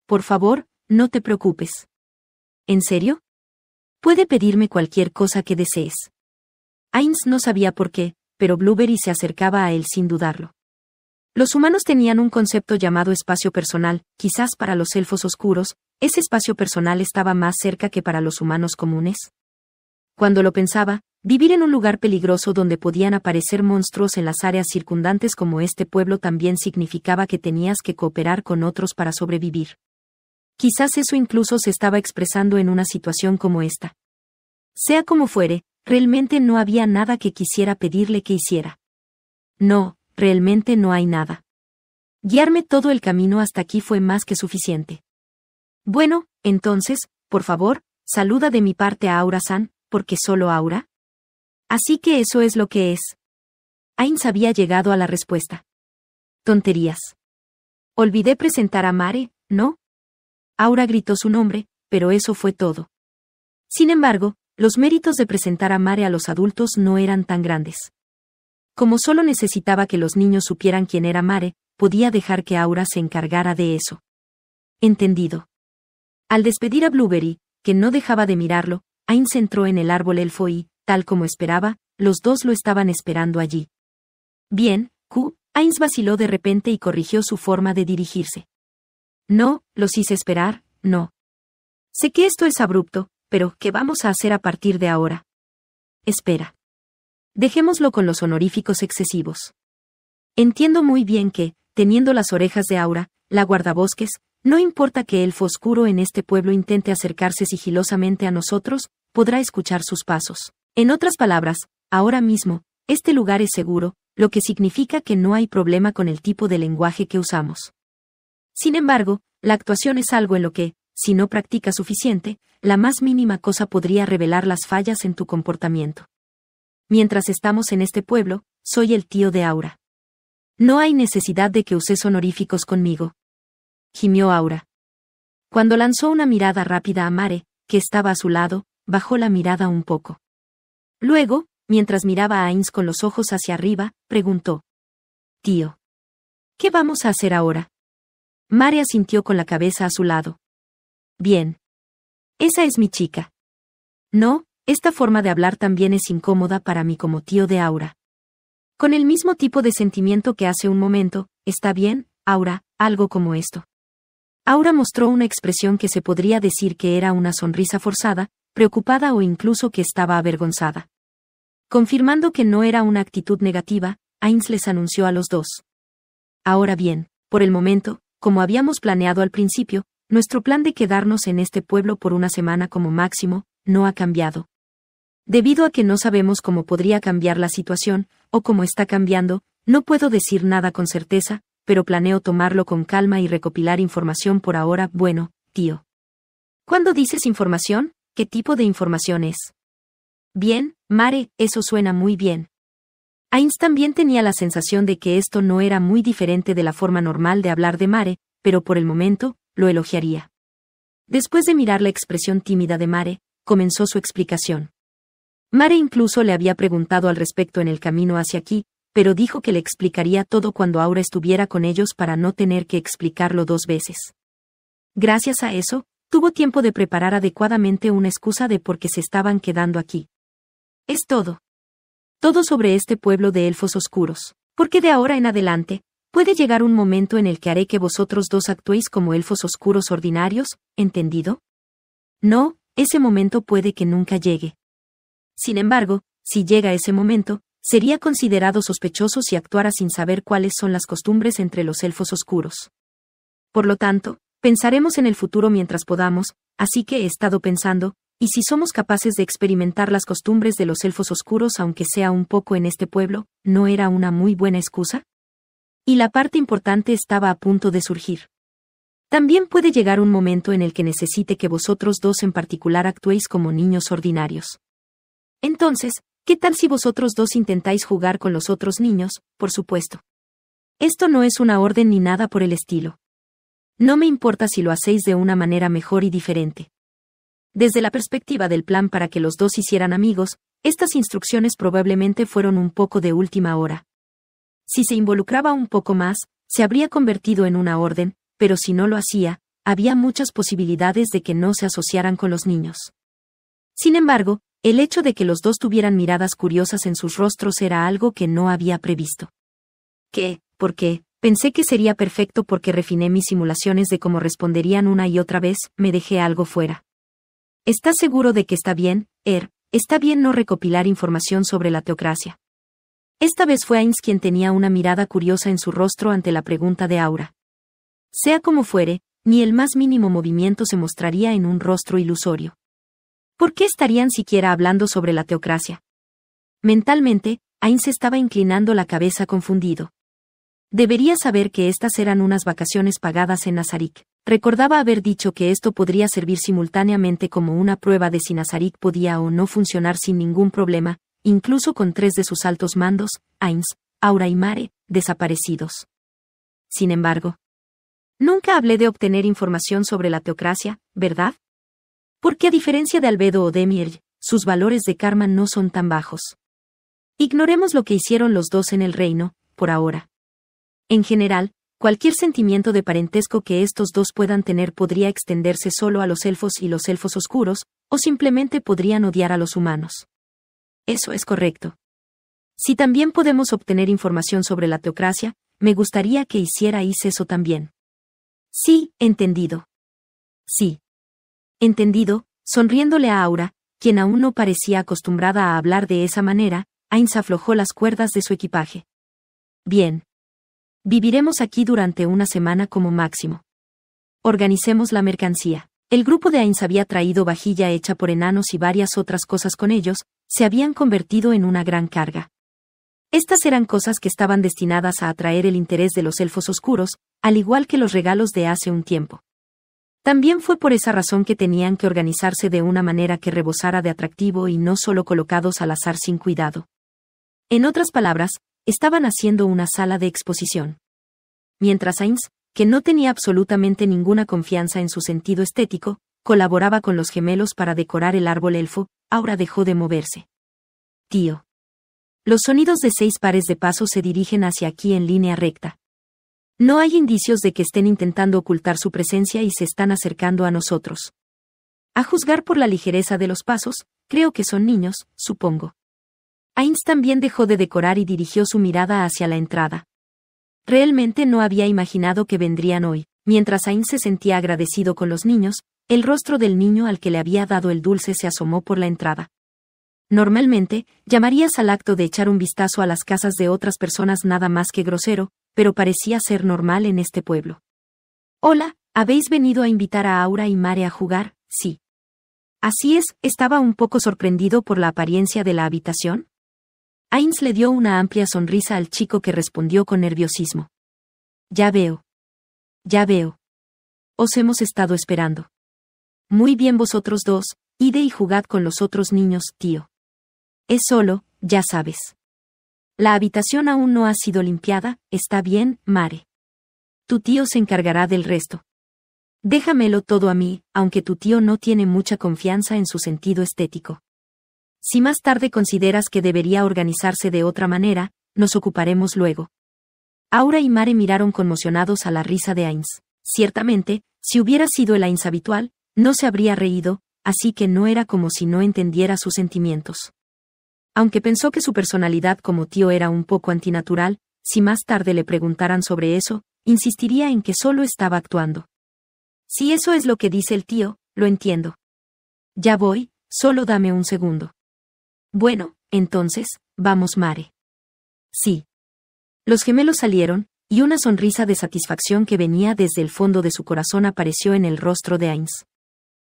Por favor, no te preocupes. ¿En serio? Puede pedirme cualquier cosa que desees. Ains no sabía por qué, pero Blueberry se acercaba a él sin dudarlo. Los humanos tenían un concepto llamado espacio personal, quizás para los elfos oscuros, ese espacio personal estaba más cerca que para los humanos comunes. Cuando lo pensaba, vivir en un lugar peligroso donde podían aparecer monstruos en las áreas circundantes como este pueblo también significaba que tenías que cooperar con otros para sobrevivir. Quizás eso incluso se estaba expresando en una situación como esta. Sea como fuere, realmente no había nada que quisiera pedirle que hiciera. No, realmente no hay nada. Guiarme todo el camino hasta aquí fue más que suficiente. Bueno, entonces, por favor, saluda de mi parte a Aura-san, porque solo Aura. Así que eso es lo que es. Ainz había llegado a la respuesta. Tonterías. Olvidé presentar a Mare, ¿no? Aura gritó su nombre, pero eso fue todo. Sin embargo, los méritos de presentar a Mare a los adultos no eran tan grandes. Como solo necesitaba que los niños supieran quién era Mare, podía dejar que Aura se encargara de eso. Entendido. Al despedir a Blueberry, que no dejaba de mirarlo, Ains entró en el árbol elfo y, tal como esperaba, los dos lo estaban esperando allí. Bien, Q, Ains vaciló de repente y corrigió su forma de dirigirse. No, los hice esperar, no. Sé que esto es abrupto, pero ¿qué vamos a hacer a partir de ahora? Espera. Dejémoslo con los honoríficos excesivos. Entiendo muy bien que, teniendo las orejas de Aura, la guardabosques, no importa que Elfo Oscuro en este pueblo intente acercarse sigilosamente a nosotros, podrá escuchar sus pasos. En otras palabras, ahora mismo, este lugar es seguro, lo que significa que no hay problema con el tipo de lenguaje que usamos. Sin embargo, la actuación es algo en lo que, si no practica suficiente, la más mínima cosa podría revelar las fallas en tu comportamiento. Mientras estamos en este pueblo, soy el tío de Aura. No hay necesidad de que uses honoríficos conmigo, gimió Aura. Cuando lanzó una mirada rápida a Mare, que estaba a su lado, bajó la mirada un poco. Luego, mientras miraba a Ains con los ojos hacia arriba, preguntó. Tío. ¿Qué vamos a hacer ahora? Mare asintió con la cabeza a su lado. Bien. Esa es mi chica. No, esta forma de hablar también es incómoda para mí como tío de Aura. Con el mismo tipo de sentimiento que hace un momento, está bien, Aura, algo como esto. Aura mostró una expresión que se podría decir que era una sonrisa forzada, preocupada o incluso que estaba avergonzada. Confirmando que no era una actitud negativa, Ains les anunció a los dos. Ahora bien, por el momento, como habíamos planeado al principio, nuestro plan de quedarnos en este pueblo por una semana como máximo, no ha cambiado. Debido a que no sabemos cómo podría cambiar la situación, o cómo está cambiando, no puedo decir nada con certeza, pero planeo tomarlo con calma y recopilar información por ahora. Bueno, tío. ¿Cuándo dices información? ¿Qué tipo de información es? Bien, Mare, eso suena muy bien. Ains también tenía la sensación de que esto no era muy diferente de la forma normal de hablar de Mare, pero por el momento, lo elogiaría. Después de mirar la expresión tímida de Mare, comenzó su explicación. Mare incluso le había preguntado al respecto en el camino hacia aquí, pero dijo que le explicaría todo cuando Aura estuviera con ellos para no tener que explicarlo dos veces. Gracias a eso, tuvo tiempo de preparar adecuadamente una excusa de por qué se estaban quedando aquí. Es todo. Todo sobre este pueblo de elfos oscuros, porque de ahora en adelante, puede llegar un momento en el que haré que vosotros dos actuéis como elfos oscuros ordinarios, ¿entendido? No, ese momento puede que nunca llegue. Sin embargo, si llega ese momento, sería considerado sospechoso si actuara sin saber cuáles son las costumbres entre los elfos oscuros. Por lo tanto, pensaremos en el futuro mientras podamos, así que he estado pensando, y si somos capaces de experimentar las costumbres de los elfos oscuros aunque sea un poco en este pueblo, ¿no era una muy buena excusa? Y la parte importante estaba a punto de surgir. También puede llegar un momento en el que necesite que vosotros dos en particular actuéis como niños ordinarios. Entonces, ¿Qué tal si vosotros dos intentáis jugar con los otros niños, por supuesto? Esto no es una orden ni nada por el estilo. No me importa si lo hacéis de una manera mejor y diferente. Desde la perspectiva del plan para que los dos hicieran amigos, estas instrucciones probablemente fueron un poco de última hora. Si se involucraba un poco más, se habría convertido en una orden, pero si no lo hacía, había muchas posibilidades de que no se asociaran con los niños. Sin embargo, el hecho de que los dos tuvieran miradas curiosas en sus rostros era algo que no había previsto. ¿Qué? ¿Por qué? Pensé que sería perfecto porque refiné mis simulaciones de cómo responderían una y otra vez, me dejé algo fuera. ¿Estás seguro de que está bien, Er? Está bien no recopilar información sobre la teocracia. Esta vez fue Ains quien tenía una mirada curiosa en su rostro ante la pregunta de Aura. Sea como fuere, ni el más mínimo movimiento se mostraría en un rostro ilusorio. ¿Por qué estarían siquiera hablando sobre la teocracia? Mentalmente, Ainz estaba inclinando la cabeza confundido. Debería saber que estas eran unas vacaciones pagadas en Nazarick. Recordaba haber dicho que esto podría servir simultáneamente como una prueba de si Nazarick podía o no funcionar sin ningún problema, incluso con tres de sus altos mandos, Ainz, Aura y Mare, desaparecidos. Sin embargo, nunca hablé de obtener información sobre la teocracia, ¿verdad? porque a diferencia de Albedo o Demir, sus valores de karma no son tan bajos. Ignoremos lo que hicieron los dos en el reino, por ahora. En general, cualquier sentimiento de parentesco que estos dos puedan tener podría extenderse solo a los elfos y los elfos oscuros, o simplemente podrían odiar a los humanos. Eso es correcto. Si también podemos obtener información sobre la teocracia, me gustaría que hicierais eso también. Sí, entendido. Sí. Entendido, sonriéndole a Aura, quien aún no parecía acostumbrada a hablar de esa manera, Ainz aflojó las cuerdas de su equipaje. Bien. Viviremos aquí durante una semana como máximo. Organicemos la mercancía. El grupo de Ainz había traído vajilla hecha por enanos y varias otras cosas con ellos, se habían convertido en una gran carga. Estas eran cosas que estaban destinadas a atraer el interés de los elfos oscuros, al igual que los regalos de hace un tiempo. También fue por esa razón que tenían que organizarse de una manera que rebosara de atractivo y no solo colocados al azar sin cuidado. En otras palabras, estaban haciendo una sala de exposición. Mientras Ainz, que no tenía absolutamente ninguna confianza en su sentido estético, colaboraba con los gemelos para decorar el árbol elfo, ahora dejó de moverse. Tío. Los sonidos de seis pares de pasos se dirigen hacia aquí en línea recta, no hay indicios de que estén intentando ocultar su presencia y se están acercando a nosotros. A juzgar por la ligereza de los pasos, creo que son niños, supongo. Ains también dejó de decorar y dirigió su mirada hacia la entrada. Realmente no había imaginado que vendrían hoy. Mientras Ains se sentía agradecido con los niños, el rostro del niño al que le había dado el dulce se asomó por la entrada. Normalmente, llamarías al acto de echar un vistazo a las casas de otras personas nada más que grosero, pero parecía ser normal en este pueblo. Hola, habéis venido a invitar a Aura y Mare a jugar, sí. Así es, estaba un poco sorprendido por la apariencia de la habitación. Ains le dio una amplia sonrisa al chico que respondió con nerviosismo. Ya veo. Ya veo. Os hemos estado esperando. Muy bien vosotros dos, id y jugad con los otros niños, tío. Es solo, ya sabes. La habitación aún no ha sido limpiada, está bien, Mare. Tu tío se encargará del resto. Déjamelo todo a mí, aunque tu tío no tiene mucha confianza en su sentido estético. Si más tarde consideras que debería organizarse de otra manera, nos ocuparemos luego. Aura y Mare miraron conmocionados a la risa de Ains. Ciertamente, si hubiera sido el Ains habitual, no se habría reído, así que no era como si no entendiera sus sentimientos. Aunque pensó que su personalidad como tío era un poco antinatural, si más tarde le preguntaran sobre eso, insistiría en que solo estaba actuando. Si eso es lo que dice el tío, lo entiendo. Ya voy, solo dame un segundo. Bueno, entonces, vamos Mare. Sí. Los gemelos salieron, y una sonrisa de satisfacción que venía desde el fondo de su corazón apareció en el rostro de Ains.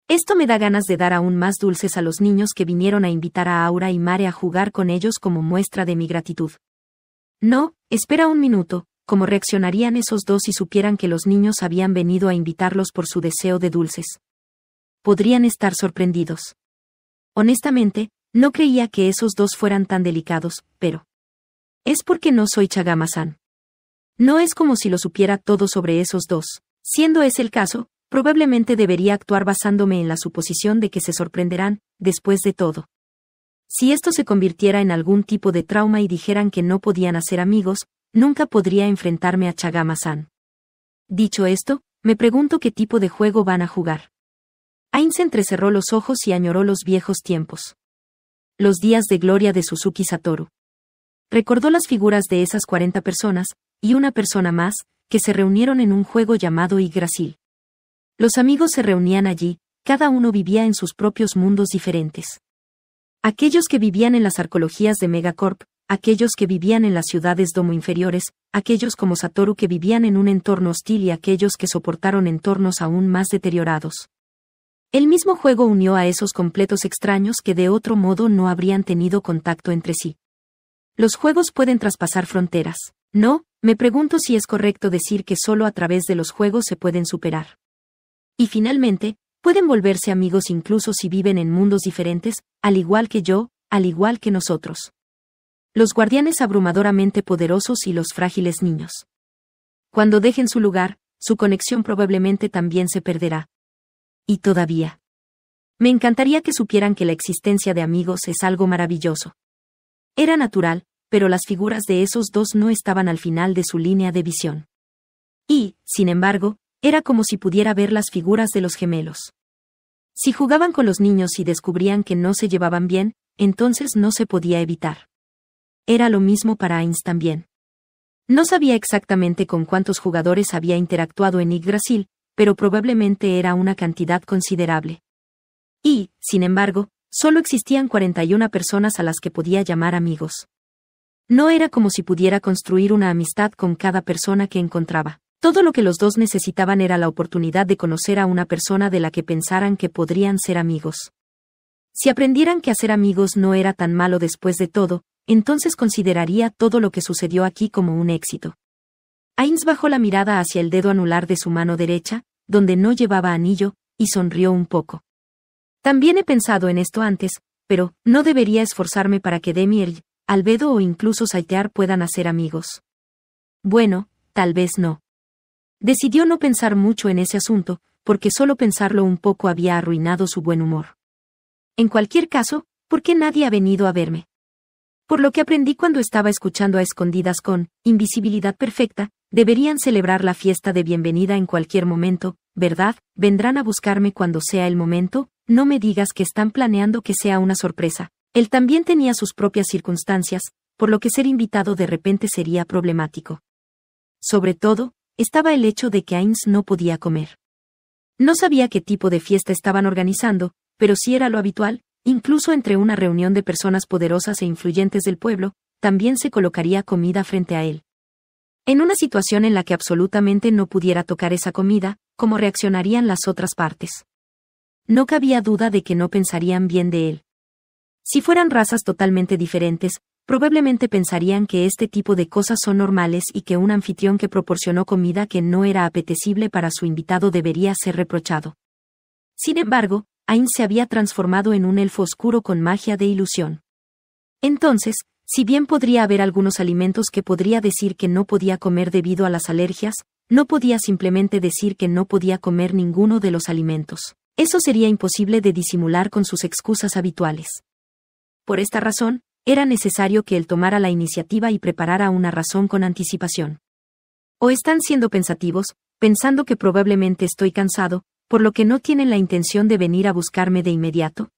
Esto me da ganas de dar aún más dulces a los niños que vinieron a invitar a Aura y Mare a jugar con ellos como muestra de mi gratitud. No, espera un minuto, ¿cómo reaccionarían esos dos si supieran que los niños habían venido a invitarlos por su deseo de dulces? Podrían estar sorprendidos. Honestamente, no creía que esos dos fueran tan delicados, pero... Es porque no soy chagama No es como si lo supiera todo sobre esos dos. Siendo ese el caso, probablemente debería actuar basándome en la suposición de que se sorprenderán, después de todo. Si esto se convirtiera en algún tipo de trauma y dijeran que no podían hacer amigos, nunca podría enfrentarme a Chagama-san. Dicho esto, me pregunto qué tipo de juego van a jugar. Ainz entrecerró los ojos y añoró los viejos tiempos. Los días de gloria de Suzuki Satoru. Recordó las figuras de esas 40 personas, y una persona más, que se reunieron en un juego llamado Yggdrasil. Los amigos se reunían allí, cada uno vivía en sus propios mundos diferentes. Aquellos que vivían en las arqueologías de Megacorp, aquellos que vivían en las ciudades domo inferiores, aquellos como Satoru que vivían en un entorno hostil y aquellos que soportaron entornos aún más deteriorados. El mismo juego unió a esos completos extraños que de otro modo no habrían tenido contacto entre sí. Los juegos pueden traspasar fronteras. No, me pregunto si es correcto decir que solo a través de los juegos se pueden superar. Y finalmente, pueden volverse amigos incluso si viven en mundos diferentes, al igual que yo, al igual que nosotros. Los guardianes abrumadoramente poderosos y los frágiles niños. Cuando dejen su lugar, su conexión probablemente también se perderá. Y todavía. Me encantaría que supieran que la existencia de amigos es algo maravilloso. Era natural, pero las figuras de esos dos no estaban al final de su línea de visión. Y, sin embargo, era como si pudiera ver las figuras de los gemelos. Si jugaban con los niños y descubrían que no se llevaban bien, entonces no se podía evitar. Era lo mismo para Ains también. No sabía exactamente con cuántos jugadores había interactuado en Yggdrasil, pero probablemente era una cantidad considerable. Y, sin embargo, solo existían 41 personas a las que podía llamar amigos. No era como si pudiera construir una amistad con cada persona que encontraba. Todo lo que los dos necesitaban era la oportunidad de conocer a una persona de la que pensaran que podrían ser amigos. Si aprendieran que hacer amigos no era tan malo después de todo, entonces consideraría todo lo que sucedió aquí como un éxito. Ains bajó la mirada hacia el dedo anular de su mano derecha, donde no llevaba anillo, y sonrió un poco. También he pensado en esto antes, pero no debería esforzarme para que Demir, Albedo o incluso Saitear puedan hacer amigos. Bueno, tal vez no. Decidió no pensar mucho en ese asunto, porque solo pensarlo un poco había arruinado su buen humor. En cualquier caso, ¿por qué nadie ha venido a verme? Por lo que aprendí cuando estaba escuchando a escondidas con Invisibilidad Perfecta, deberían celebrar la fiesta de bienvenida en cualquier momento, ¿verdad? Vendrán a buscarme cuando sea el momento, no me digas que están planeando que sea una sorpresa. Él también tenía sus propias circunstancias, por lo que ser invitado de repente sería problemático. Sobre todo, estaba el hecho de que Ains no podía comer. No sabía qué tipo de fiesta estaban organizando, pero si era lo habitual, incluso entre una reunión de personas poderosas e influyentes del pueblo, también se colocaría comida frente a él. En una situación en la que absolutamente no pudiera tocar esa comida, ¿cómo reaccionarían las otras partes? No cabía duda de que no pensarían bien de él. Si fueran razas totalmente diferentes, probablemente pensarían que este tipo de cosas son normales y que un anfitrión que proporcionó comida que no era apetecible para su invitado debería ser reprochado. Sin embargo, Ain se había transformado en un elfo oscuro con magia de ilusión. Entonces, si bien podría haber algunos alimentos que podría decir que no podía comer debido a las alergias, no podía simplemente decir que no podía comer ninguno de los alimentos. Eso sería imposible de disimular con sus excusas habituales. Por esta razón, era necesario que él tomara la iniciativa y preparara una razón con anticipación. O están siendo pensativos, pensando que probablemente estoy cansado, por lo que no tienen la intención de venir a buscarme de inmediato.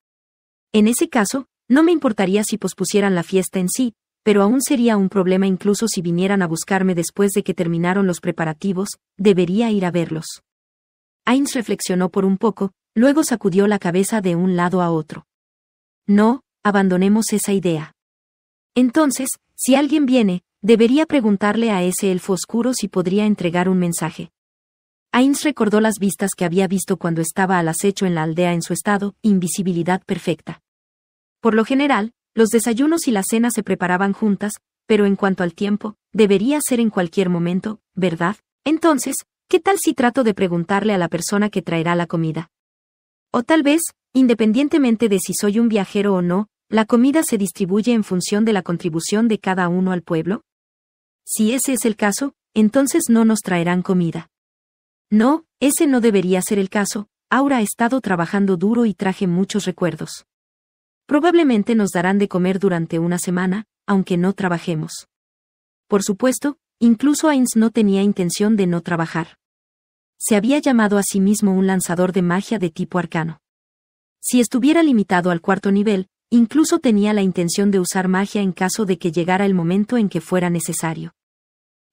En ese caso, no me importaría si pospusieran la fiesta en sí, pero aún sería un problema incluso si vinieran a buscarme después de que terminaron los preparativos, debería ir a verlos. Ains reflexionó por un poco, luego sacudió la cabeza de un lado a otro. No, abandonemos esa idea. Entonces, si alguien viene, debería preguntarle a ese elfo oscuro si podría entregar un mensaje. Ains recordó las vistas que había visto cuando estaba al acecho en la aldea en su estado, invisibilidad perfecta. Por lo general, los desayunos y la cena se preparaban juntas, pero en cuanto al tiempo, debería ser en cualquier momento, ¿verdad? Entonces, ¿qué tal si trato de preguntarle a la persona que traerá la comida? O tal vez, independientemente de si soy un viajero o no, ¿La comida se distribuye en función de la contribución de cada uno al pueblo? Si ese es el caso, entonces no nos traerán comida. No, ese no debería ser el caso, Aura ha estado trabajando duro y traje muchos recuerdos. Probablemente nos darán de comer durante una semana, aunque no trabajemos. Por supuesto, incluso Ains no tenía intención de no trabajar. Se había llamado a sí mismo un lanzador de magia de tipo arcano. Si estuviera limitado al cuarto nivel, Incluso tenía la intención de usar magia en caso de que llegara el momento en que fuera necesario.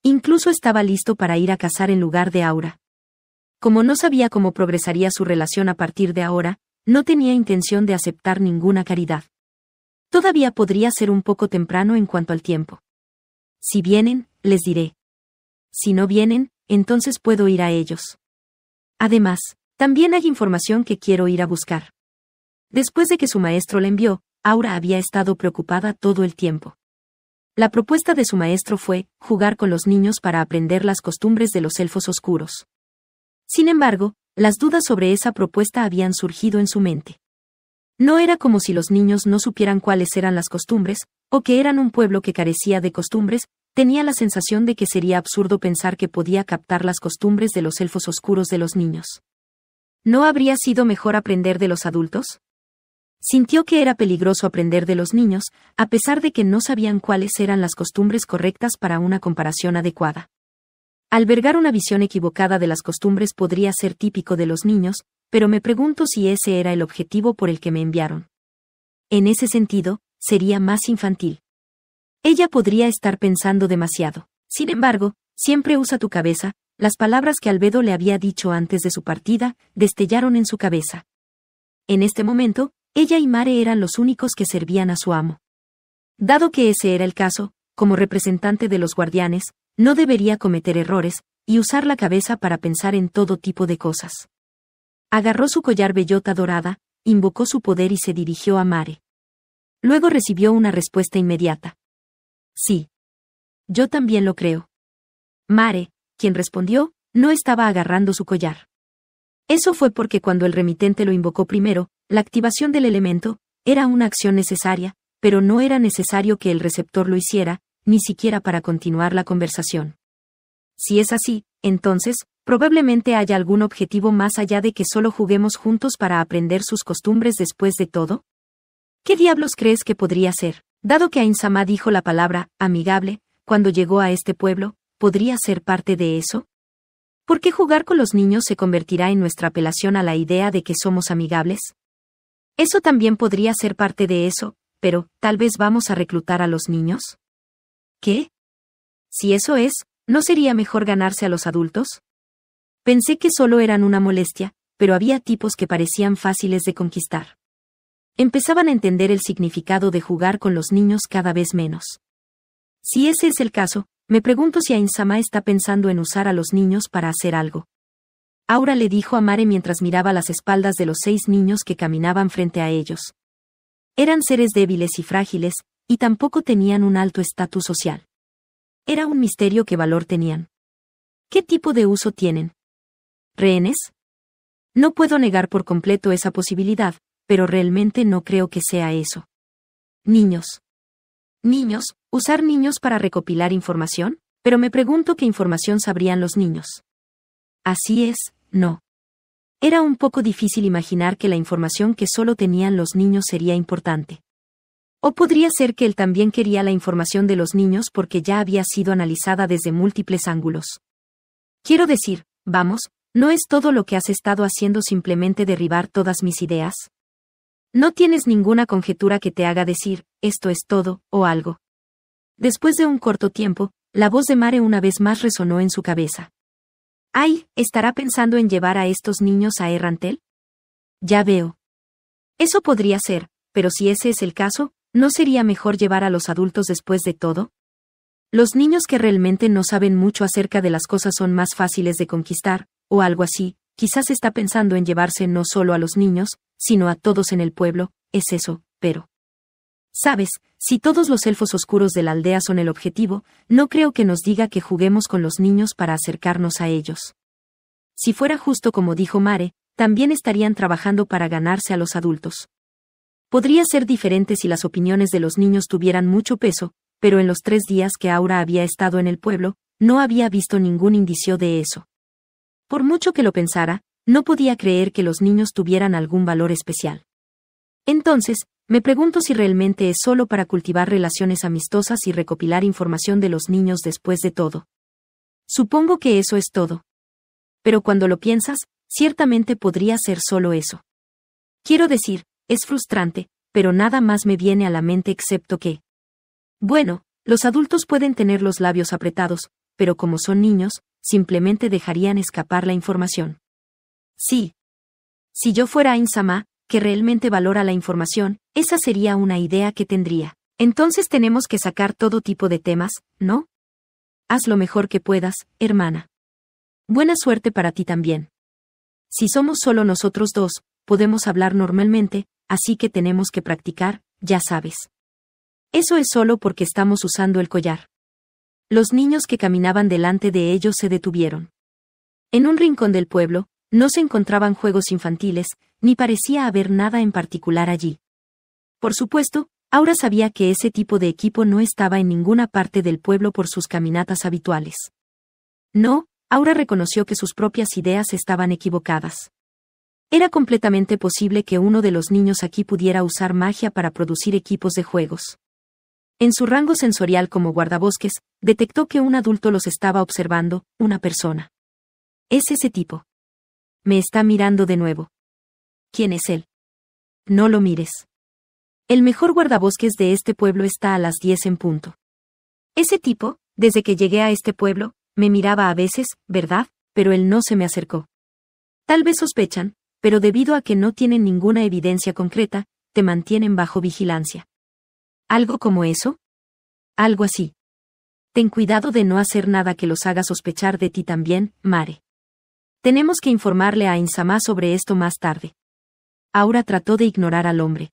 Incluso estaba listo para ir a cazar en lugar de Aura. Como no sabía cómo progresaría su relación a partir de ahora, no tenía intención de aceptar ninguna caridad. Todavía podría ser un poco temprano en cuanto al tiempo. Si vienen, les diré. Si no vienen, entonces puedo ir a ellos. Además, también hay información que quiero ir a buscar. Después de que su maestro le envió, Aura había estado preocupada todo el tiempo. La propuesta de su maestro fue jugar con los niños para aprender las costumbres de los elfos oscuros. Sin embargo, las dudas sobre esa propuesta habían surgido en su mente. No era como si los niños no supieran cuáles eran las costumbres, o que eran un pueblo que carecía de costumbres, tenía la sensación de que sería absurdo pensar que podía captar las costumbres de los elfos oscuros de los niños. ¿No habría sido mejor aprender de los adultos? Sintió que era peligroso aprender de los niños, a pesar de que no sabían cuáles eran las costumbres correctas para una comparación adecuada. Albergar una visión equivocada de las costumbres podría ser típico de los niños, pero me pregunto si ese era el objetivo por el que me enviaron. En ese sentido, sería más infantil. Ella podría estar pensando demasiado. Sin embargo, siempre usa tu cabeza, las palabras que Albedo le había dicho antes de su partida, destellaron en su cabeza. En este momento, ella y Mare eran los únicos que servían a su amo. Dado que ese era el caso, como representante de los guardianes, no debería cometer errores, y usar la cabeza para pensar en todo tipo de cosas. Agarró su collar bellota dorada, invocó su poder y se dirigió a Mare. Luego recibió una respuesta inmediata. Sí. Yo también lo creo. Mare, quien respondió, no estaba agarrando su collar. Eso fue porque cuando el remitente lo invocó primero, la activación del elemento, era una acción necesaria, pero no era necesario que el receptor lo hiciera, ni siquiera para continuar la conversación. Si es así, entonces, probablemente haya algún objetivo más allá de que solo juguemos juntos para aprender sus costumbres después de todo. ¿Qué diablos crees que podría ser? Dado que Ainsama dijo la palabra amigable, cuando llegó a este pueblo, ¿podría ser parte de eso? ¿Por qué jugar con los niños se convertirá en nuestra apelación a la idea de que somos amigables? Eso también podría ser parte de eso, pero, tal vez vamos a reclutar a los niños. ¿Qué? Si eso es, ¿no sería mejor ganarse a los adultos? Pensé que solo eran una molestia, pero había tipos que parecían fáciles de conquistar. Empezaban a entender el significado de jugar con los niños cada vez menos. Si ese es el caso, me pregunto si Ainsama está pensando en usar a los niños para hacer algo. Aura le dijo a Mare mientras miraba las espaldas de los seis niños que caminaban frente a ellos. Eran seres débiles y frágiles, y tampoco tenían un alto estatus social. Era un misterio qué valor tenían. ¿Qué tipo de uso tienen? ¿Rehenes? No puedo negar por completo esa posibilidad, pero realmente no creo que sea eso. Niños. Niños, ¿Usar niños para recopilar información? Pero me pregunto qué información sabrían los niños. Así es, no. Era un poco difícil imaginar que la información que solo tenían los niños sería importante. O podría ser que él también quería la información de los niños porque ya había sido analizada desde múltiples ángulos. Quiero decir, vamos, ¿no es todo lo que has estado haciendo simplemente derribar todas mis ideas? No tienes ninguna conjetura que te haga decir, esto es todo, o algo. Después de un corto tiempo, la voz de Mare una vez más resonó en su cabeza. Ay, ¿estará pensando en llevar a estos niños a Errantel? Ya veo. Eso podría ser, pero si ese es el caso, ¿no sería mejor llevar a los adultos después de todo? Los niños que realmente no saben mucho acerca de las cosas son más fáciles de conquistar, o algo así, quizás está pensando en llevarse no solo a los niños, sino a todos en el pueblo, es eso, pero... Sabes, si todos los elfos oscuros de la aldea son el objetivo, no creo que nos diga que juguemos con los niños para acercarnos a ellos. Si fuera justo como dijo Mare, también estarían trabajando para ganarse a los adultos. Podría ser diferente si las opiniones de los niños tuvieran mucho peso, pero en los tres días que Aura había estado en el pueblo, no había visto ningún indicio de eso. Por mucho que lo pensara, no podía creer que los niños tuvieran algún valor especial. Entonces, me pregunto si realmente es solo para cultivar relaciones amistosas y recopilar información de los niños después de todo. Supongo que eso es todo. Pero cuando lo piensas, ciertamente podría ser solo eso. Quiero decir, es frustrante, pero nada más me viene a la mente excepto que... Bueno, los adultos pueden tener los labios apretados, pero como son niños, simplemente dejarían escapar la información. Sí. Si yo fuera Insama, que realmente valora la información, esa sería una idea que tendría. Entonces tenemos que sacar todo tipo de temas, ¿no? Haz lo mejor que puedas, hermana. Buena suerte para ti también. Si somos solo nosotros dos, podemos hablar normalmente, así que tenemos que practicar, ya sabes. Eso es solo porque estamos usando el collar. Los niños que caminaban delante de ellos se detuvieron. En un rincón del pueblo, no se encontraban juegos infantiles, ni parecía haber nada en particular allí. Por supuesto, Aura sabía que ese tipo de equipo no estaba en ninguna parte del pueblo por sus caminatas habituales. No, Aura reconoció que sus propias ideas estaban equivocadas. Era completamente posible que uno de los niños aquí pudiera usar magia para producir equipos de juegos. En su rango sensorial como guardabosques, detectó que un adulto los estaba observando, una persona. Es ese tipo. Me está mirando de nuevo. ¿Quién es él? No lo mires. El mejor guardabosques de este pueblo está a las 10 en punto. Ese tipo, desde que llegué a este pueblo, me miraba a veces, ¿verdad? Pero él no se me acercó. Tal vez sospechan, pero debido a que no tienen ninguna evidencia concreta, te mantienen bajo vigilancia. ¿Algo como eso? Algo así. Ten cuidado de no hacer nada que los haga sospechar de ti también, Mare. Tenemos que informarle a Insama sobre esto más tarde. Aura trató de ignorar al hombre.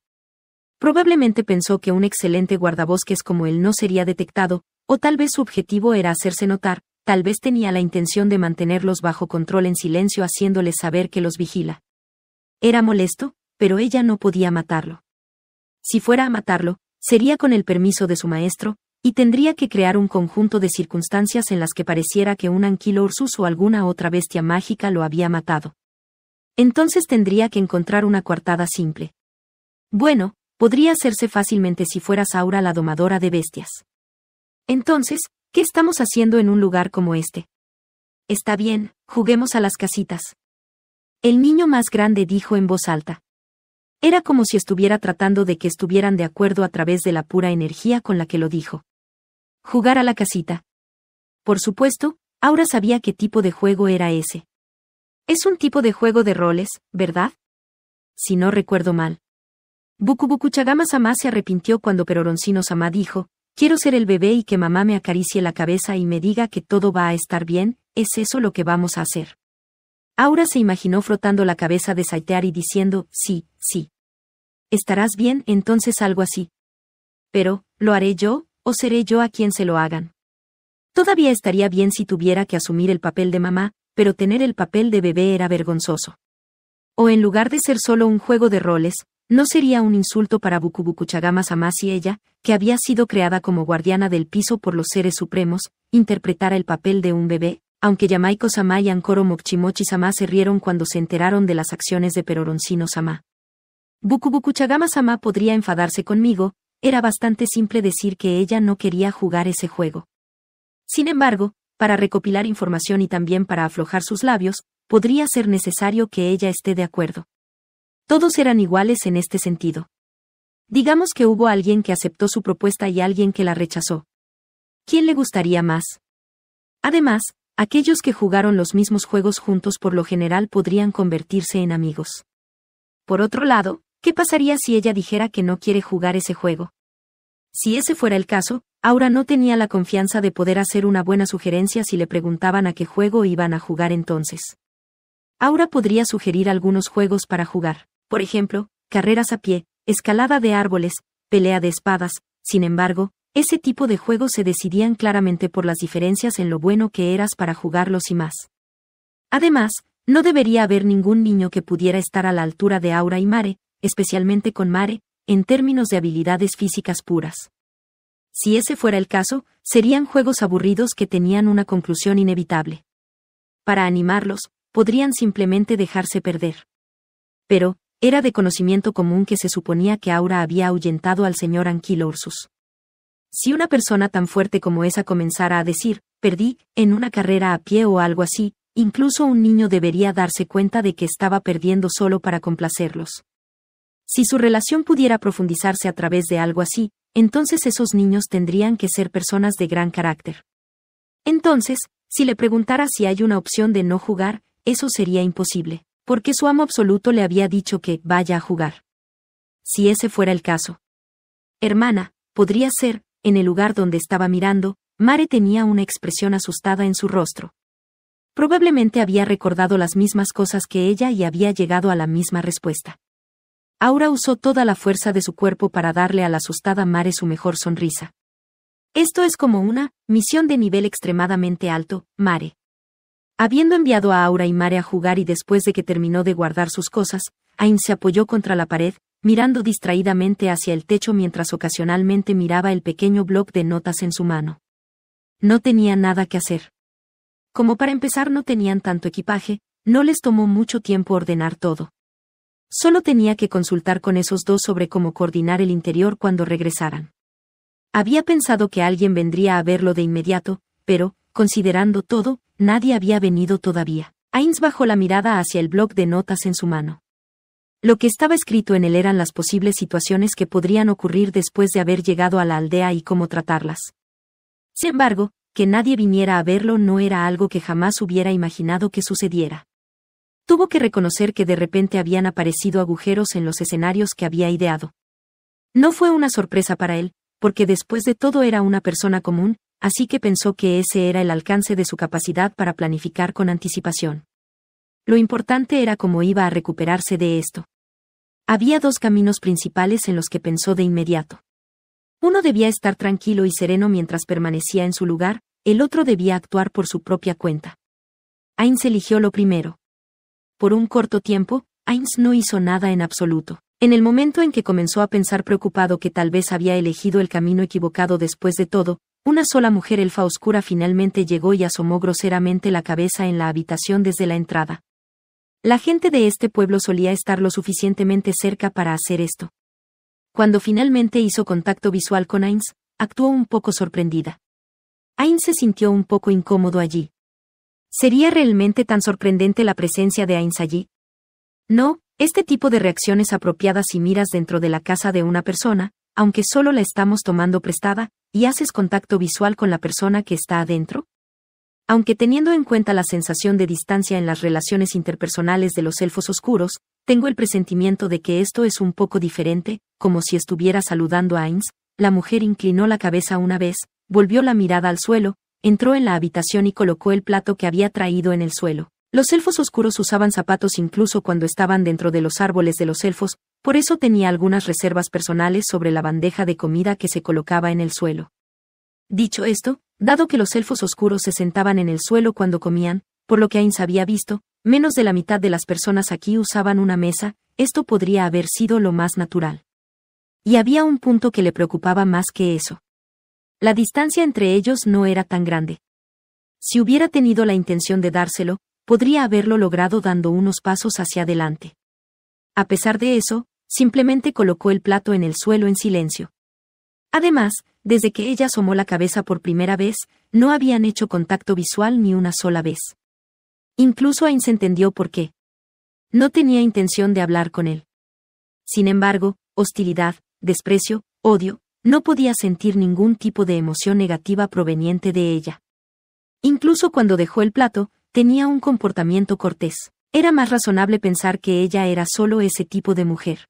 Probablemente pensó que un excelente guardabosques como él no sería detectado, o tal vez su objetivo era hacerse notar, tal vez tenía la intención de mantenerlos bajo control en silencio haciéndoles saber que los vigila. Era molesto, pero ella no podía matarlo. Si fuera a matarlo, sería con el permiso de su maestro, y tendría que crear un conjunto de circunstancias en las que pareciera que un anquilo ursus o alguna otra bestia mágica lo había matado. Entonces tendría que encontrar una coartada simple. Bueno, podría hacerse fácilmente si fueras Aura la domadora de bestias. Entonces, ¿qué estamos haciendo en un lugar como este? Está bien, juguemos a las casitas. El niño más grande dijo en voz alta. Era como si estuviera tratando de que estuvieran de acuerdo a través de la pura energía con la que lo dijo. Jugar a la casita. Por supuesto, Aura sabía qué tipo de juego era ese. Es un tipo de juego de roles, ¿verdad? Si no recuerdo mal. Bukubukuchagama Sama se arrepintió cuando Peroroncino Sama dijo, quiero ser el bebé y que mamá me acaricie la cabeza y me diga que todo va a estar bien, es eso lo que vamos a hacer. Aura se imaginó frotando la cabeza de Saitear y diciendo, sí, sí. Estarás bien, entonces algo así. Pero, ¿lo haré yo, o seré yo a quien se lo hagan? Todavía estaría bien si tuviera que asumir el papel de mamá, pero tener el papel de bebé era vergonzoso. O en lugar de ser solo un juego de roles, no sería un insulto para Bukubukuchagama-sama si ella, que había sido creada como guardiana del piso por los seres supremos, interpretara el papel de un bebé, aunque Yamaiko Sama y Ankoro Mokchimochi Sama se rieron cuando se enteraron de las acciones de Peroroncino Sama. bukubukuchagama Sama podría enfadarse conmigo, era bastante simple decir que ella no quería jugar ese juego. Sin embargo, para recopilar información y también para aflojar sus labios, podría ser necesario que ella esté de acuerdo. Todos eran iguales en este sentido. Digamos que hubo alguien que aceptó su propuesta y alguien que la rechazó. ¿Quién le gustaría más? Además, aquellos que jugaron los mismos juegos juntos por lo general podrían convertirse en amigos. Por otro lado, ¿qué pasaría si ella dijera que no quiere jugar ese juego? Si ese fuera el caso, Aura no tenía la confianza de poder hacer una buena sugerencia si le preguntaban a qué juego iban a jugar entonces. Aura podría sugerir algunos juegos para jugar, por ejemplo, carreras a pie, escalada de árboles, pelea de espadas, sin embargo, ese tipo de juegos se decidían claramente por las diferencias en lo bueno que eras para jugarlos y más. Además, no debería haber ningún niño que pudiera estar a la altura de Aura y Mare, especialmente con Mare, en términos de habilidades físicas puras. Si ese fuera el caso, serían juegos aburridos que tenían una conclusión inevitable. Para animarlos, podrían simplemente dejarse perder. Pero, era de conocimiento común que se suponía que Aura había ahuyentado al señor Anquilo Ursus. Si una persona tan fuerte como esa comenzara a decir, perdí, en una carrera a pie o algo así, incluso un niño debería darse cuenta de que estaba perdiendo solo para complacerlos. Si su relación pudiera profundizarse a través de algo así, entonces esos niños tendrían que ser personas de gran carácter. Entonces, si le preguntara si hay una opción de no jugar, eso sería imposible, porque su amo absoluto le había dicho que vaya a jugar. Si ese fuera el caso. Hermana, podría ser, en el lugar donde estaba mirando, Mare tenía una expresión asustada en su rostro. Probablemente había recordado las mismas cosas que ella y había llegado a la misma respuesta. Aura usó toda la fuerza de su cuerpo para darle a la asustada Mare su mejor sonrisa. Esto es como una misión de nivel extremadamente alto, Mare. Habiendo enviado a Aura y Mare a jugar y después de que terminó de guardar sus cosas, Ain se apoyó contra la pared, mirando distraídamente hacia el techo mientras ocasionalmente miraba el pequeño bloc de notas en su mano. No tenía nada que hacer. Como para empezar no tenían tanto equipaje, no les tomó mucho tiempo ordenar todo. Solo tenía que consultar con esos dos sobre cómo coordinar el interior cuando regresaran. Había pensado que alguien vendría a verlo de inmediato, pero, considerando todo, nadie había venido todavía. Ains bajó la mirada hacia el bloc de notas en su mano. Lo que estaba escrito en él eran las posibles situaciones que podrían ocurrir después de haber llegado a la aldea y cómo tratarlas. Sin embargo, que nadie viniera a verlo no era algo que jamás hubiera imaginado que sucediera. Tuvo que reconocer que de repente habían aparecido agujeros en los escenarios que había ideado. No fue una sorpresa para él, porque después de todo era una persona común, así que pensó que ese era el alcance de su capacidad para planificar con anticipación. Lo importante era cómo iba a recuperarse de esto. Había dos caminos principales en los que pensó de inmediato. Uno debía estar tranquilo y sereno mientras permanecía en su lugar, el otro debía actuar por su propia cuenta. Ainz eligió lo primero. Por un corto tiempo, Ains no hizo nada en absoluto. En el momento en que comenzó a pensar preocupado que tal vez había elegido el camino equivocado después de todo, una sola mujer elfa oscura finalmente llegó y asomó groseramente la cabeza en la habitación desde la entrada. La gente de este pueblo solía estar lo suficientemente cerca para hacer esto. Cuando finalmente hizo contacto visual con Ains, actuó un poco sorprendida. Ains se sintió un poco incómodo allí, ¿Sería realmente tan sorprendente la presencia de Ainz allí? No, este tipo de reacciones apropiadas si miras dentro de la casa de una persona, aunque solo la estamos tomando prestada, y haces contacto visual con la persona que está adentro? Aunque teniendo en cuenta la sensación de distancia en las relaciones interpersonales de los elfos oscuros, tengo el presentimiento de que esto es un poco diferente, como si estuviera saludando a Ainz, la mujer inclinó la cabeza una vez, volvió la mirada al suelo, entró en la habitación y colocó el plato que había traído en el suelo. Los elfos oscuros usaban zapatos incluso cuando estaban dentro de los árboles de los elfos, por eso tenía algunas reservas personales sobre la bandeja de comida que se colocaba en el suelo. Dicho esto, dado que los elfos oscuros se sentaban en el suelo cuando comían, por lo que Ains había visto, menos de la mitad de las personas aquí usaban una mesa, esto podría haber sido lo más natural. Y había un punto que le preocupaba más que eso. La distancia entre ellos no era tan grande. Si hubiera tenido la intención de dárselo, podría haberlo logrado dando unos pasos hacia adelante. A pesar de eso, simplemente colocó el plato en el suelo en silencio. Además, desde que ella asomó la cabeza por primera vez, no habían hecho contacto visual ni una sola vez. Incluso Ainz entendió por qué. No tenía intención de hablar con él. Sin embargo, hostilidad, desprecio, odio, no podía sentir ningún tipo de emoción negativa proveniente de ella. Incluso cuando dejó el plato, tenía un comportamiento cortés. Era más razonable pensar que ella era solo ese tipo de mujer.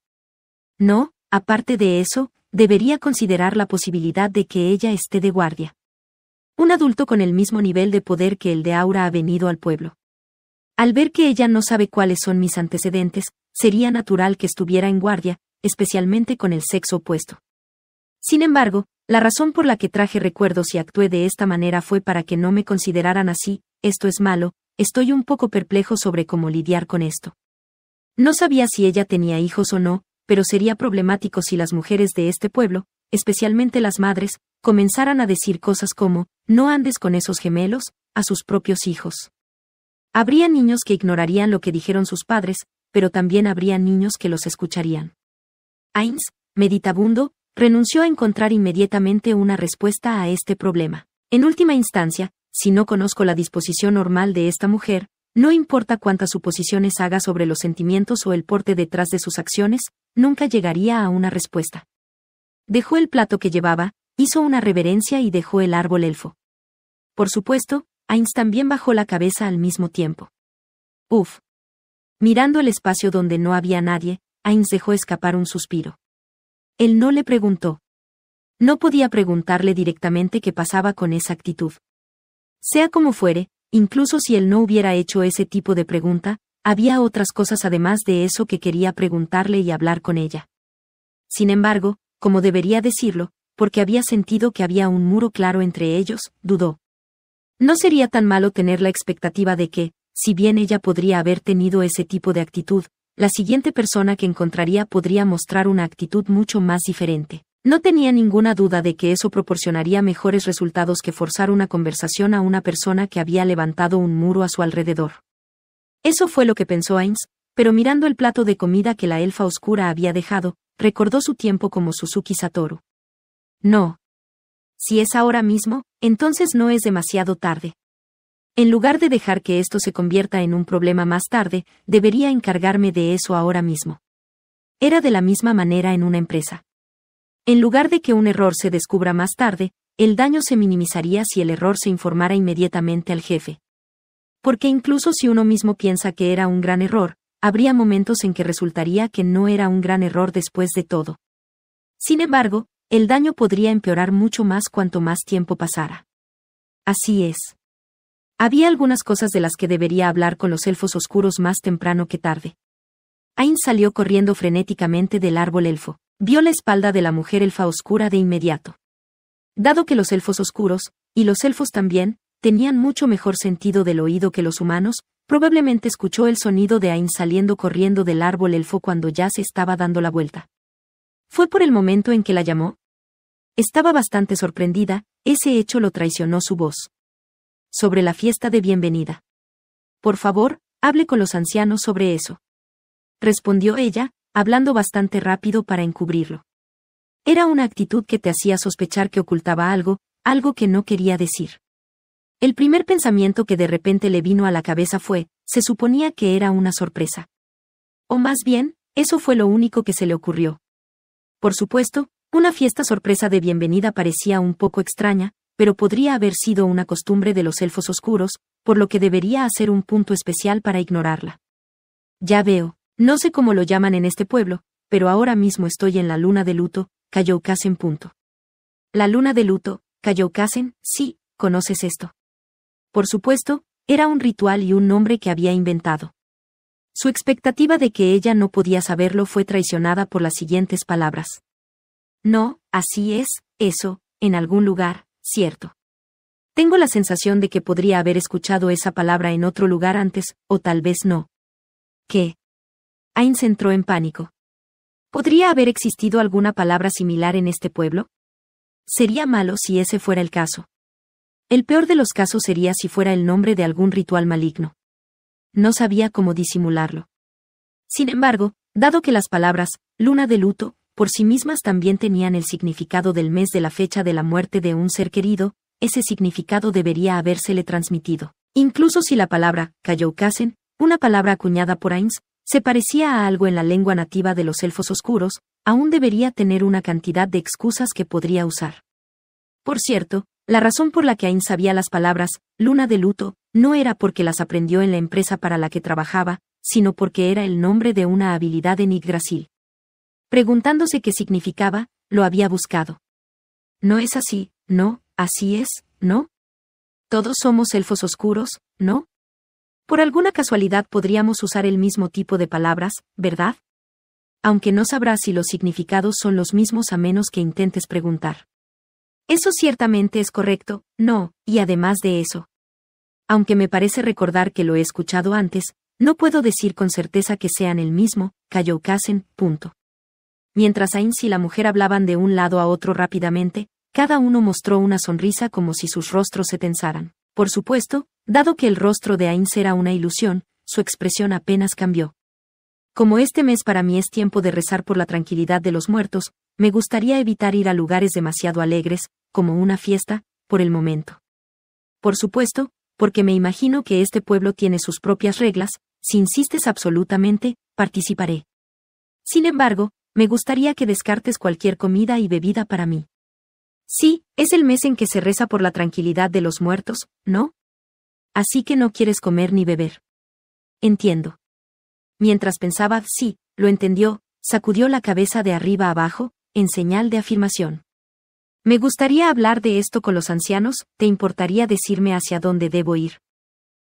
No, aparte de eso, debería considerar la posibilidad de que ella esté de guardia. Un adulto con el mismo nivel de poder que el de Aura ha venido al pueblo. Al ver que ella no sabe cuáles son mis antecedentes, sería natural que estuviera en guardia, especialmente con el sexo opuesto. Sin embargo, la razón por la que traje recuerdos y actué de esta manera fue para que no me consideraran así, esto es malo, estoy un poco perplejo sobre cómo lidiar con esto. No sabía si ella tenía hijos o no, pero sería problemático si las mujeres de este pueblo, especialmente las madres, comenzaran a decir cosas como, no andes con esos gemelos, a sus propios hijos. Habría niños que ignorarían lo que dijeron sus padres, pero también habría niños que los escucharían. Ains, meditabundo, renunció a encontrar inmediatamente una respuesta a este problema. En última instancia, si no conozco la disposición normal de esta mujer, no importa cuántas suposiciones haga sobre los sentimientos o el porte detrás de sus acciones, nunca llegaría a una respuesta. Dejó el plato que llevaba, hizo una reverencia y dejó el árbol elfo. Por supuesto, Ainz también bajó la cabeza al mismo tiempo. Uf. Mirando el espacio donde no había nadie, Ainz dejó escapar un suspiro. Él no le preguntó. No podía preguntarle directamente qué pasaba con esa actitud. Sea como fuere, incluso si él no hubiera hecho ese tipo de pregunta, había otras cosas además de eso que quería preguntarle y hablar con ella. Sin embargo, como debería decirlo, porque había sentido que había un muro claro entre ellos, dudó. No sería tan malo tener la expectativa de que, si bien ella podría haber tenido ese tipo de actitud, la siguiente persona que encontraría podría mostrar una actitud mucho más diferente. No tenía ninguna duda de que eso proporcionaría mejores resultados que forzar una conversación a una persona que había levantado un muro a su alrededor. Eso fue lo que pensó Ains, pero mirando el plato de comida que la elfa oscura había dejado, recordó su tiempo como Suzuki Satoru. No. Si es ahora mismo, entonces no es demasiado tarde. En lugar de dejar que esto se convierta en un problema más tarde, debería encargarme de eso ahora mismo. Era de la misma manera en una empresa. En lugar de que un error se descubra más tarde, el daño se minimizaría si el error se informara inmediatamente al jefe. Porque incluso si uno mismo piensa que era un gran error, habría momentos en que resultaría que no era un gran error después de todo. Sin embargo, el daño podría empeorar mucho más cuanto más tiempo pasara. Así es. Había algunas cosas de las que debería hablar con los elfos oscuros más temprano que tarde. Ain salió corriendo frenéticamente del árbol elfo. Vio la espalda de la mujer elfa oscura de inmediato. Dado que los elfos oscuros, y los elfos también, tenían mucho mejor sentido del oído que los humanos, probablemente escuchó el sonido de Ain saliendo corriendo del árbol elfo cuando ya se estaba dando la vuelta. Fue por el momento en que la llamó. Estaba bastante sorprendida, ese hecho lo traicionó su voz sobre la fiesta de bienvenida. Por favor, hable con los ancianos sobre eso. Respondió ella, hablando bastante rápido para encubrirlo. Era una actitud que te hacía sospechar que ocultaba algo, algo que no quería decir. El primer pensamiento que de repente le vino a la cabeza fue, se suponía que era una sorpresa. O más bien, eso fue lo único que se le ocurrió. Por supuesto, una fiesta sorpresa de bienvenida parecía un poco extraña, pero podría haber sido una costumbre de los elfos oscuros, por lo que debería hacer un punto especial para ignorarla. Ya veo, no sé cómo lo llaman en este pueblo, pero ahora mismo estoy en la luna de luto, Cayoucasen punto. La luna de luto, Cayoucasen, sí, conoces esto. Por supuesto, era un ritual y un nombre que había inventado. Su expectativa de que ella no podía saberlo fue traicionada por las siguientes palabras. No, así es, eso, en algún lugar, cierto. Tengo la sensación de que podría haber escuchado esa palabra en otro lugar antes, o tal vez no. ¿Qué? Ainz entró en pánico. ¿Podría haber existido alguna palabra similar en este pueblo? Sería malo si ese fuera el caso. El peor de los casos sería si fuera el nombre de algún ritual maligno. No sabía cómo disimularlo. Sin embargo, dado que las palabras, luna de luto, por sí mismas también tenían el significado del mes de la fecha de la muerte de un ser querido, ese significado debería habérsele transmitido. Incluso si la palabra, Kayoukasen, una palabra acuñada por Ains, se parecía a algo en la lengua nativa de los elfos oscuros, aún debería tener una cantidad de excusas que podría usar. Por cierto, la razón por la que Ains sabía las palabras, luna de luto, no era porque las aprendió en la empresa para la que trabajaba, sino porque era el nombre de una habilidad en Yggdrasil. Preguntándose qué significaba, lo había buscado. No es así, no, así es, ¿no? Todos somos elfos oscuros, ¿no? Por alguna casualidad podríamos usar el mismo tipo de palabras, ¿verdad? Aunque no sabrás si los significados son los mismos a menos que intentes preguntar. Eso ciertamente es correcto, no, y además de eso. Aunque me parece recordar que lo he escuchado antes, no puedo decir con certeza que sean el mismo, Kayoukasen, punto. Mientras Ains y la mujer hablaban de un lado a otro rápidamente, cada uno mostró una sonrisa como si sus rostros se tensaran. Por supuesto, dado que el rostro de Ains era una ilusión, su expresión apenas cambió. Como este mes para mí es tiempo de rezar por la tranquilidad de los muertos, me gustaría evitar ir a lugares demasiado alegres, como una fiesta, por el momento. Por supuesto, porque me imagino que este pueblo tiene sus propias reglas, si insistes absolutamente, participaré. Sin embargo, me gustaría que descartes cualquier comida y bebida para mí. Sí, es el mes en que se reza por la tranquilidad de los muertos, ¿no? Así que no quieres comer ni beber. Entiendo. Mientras pensaba, sí, lo entendió, sacudió la cabeza de arriba abajo, en señal de afirmación. Me gustaría hablar de esto con los ancianos, ¿te importaría decirme hacia dónde debo ir?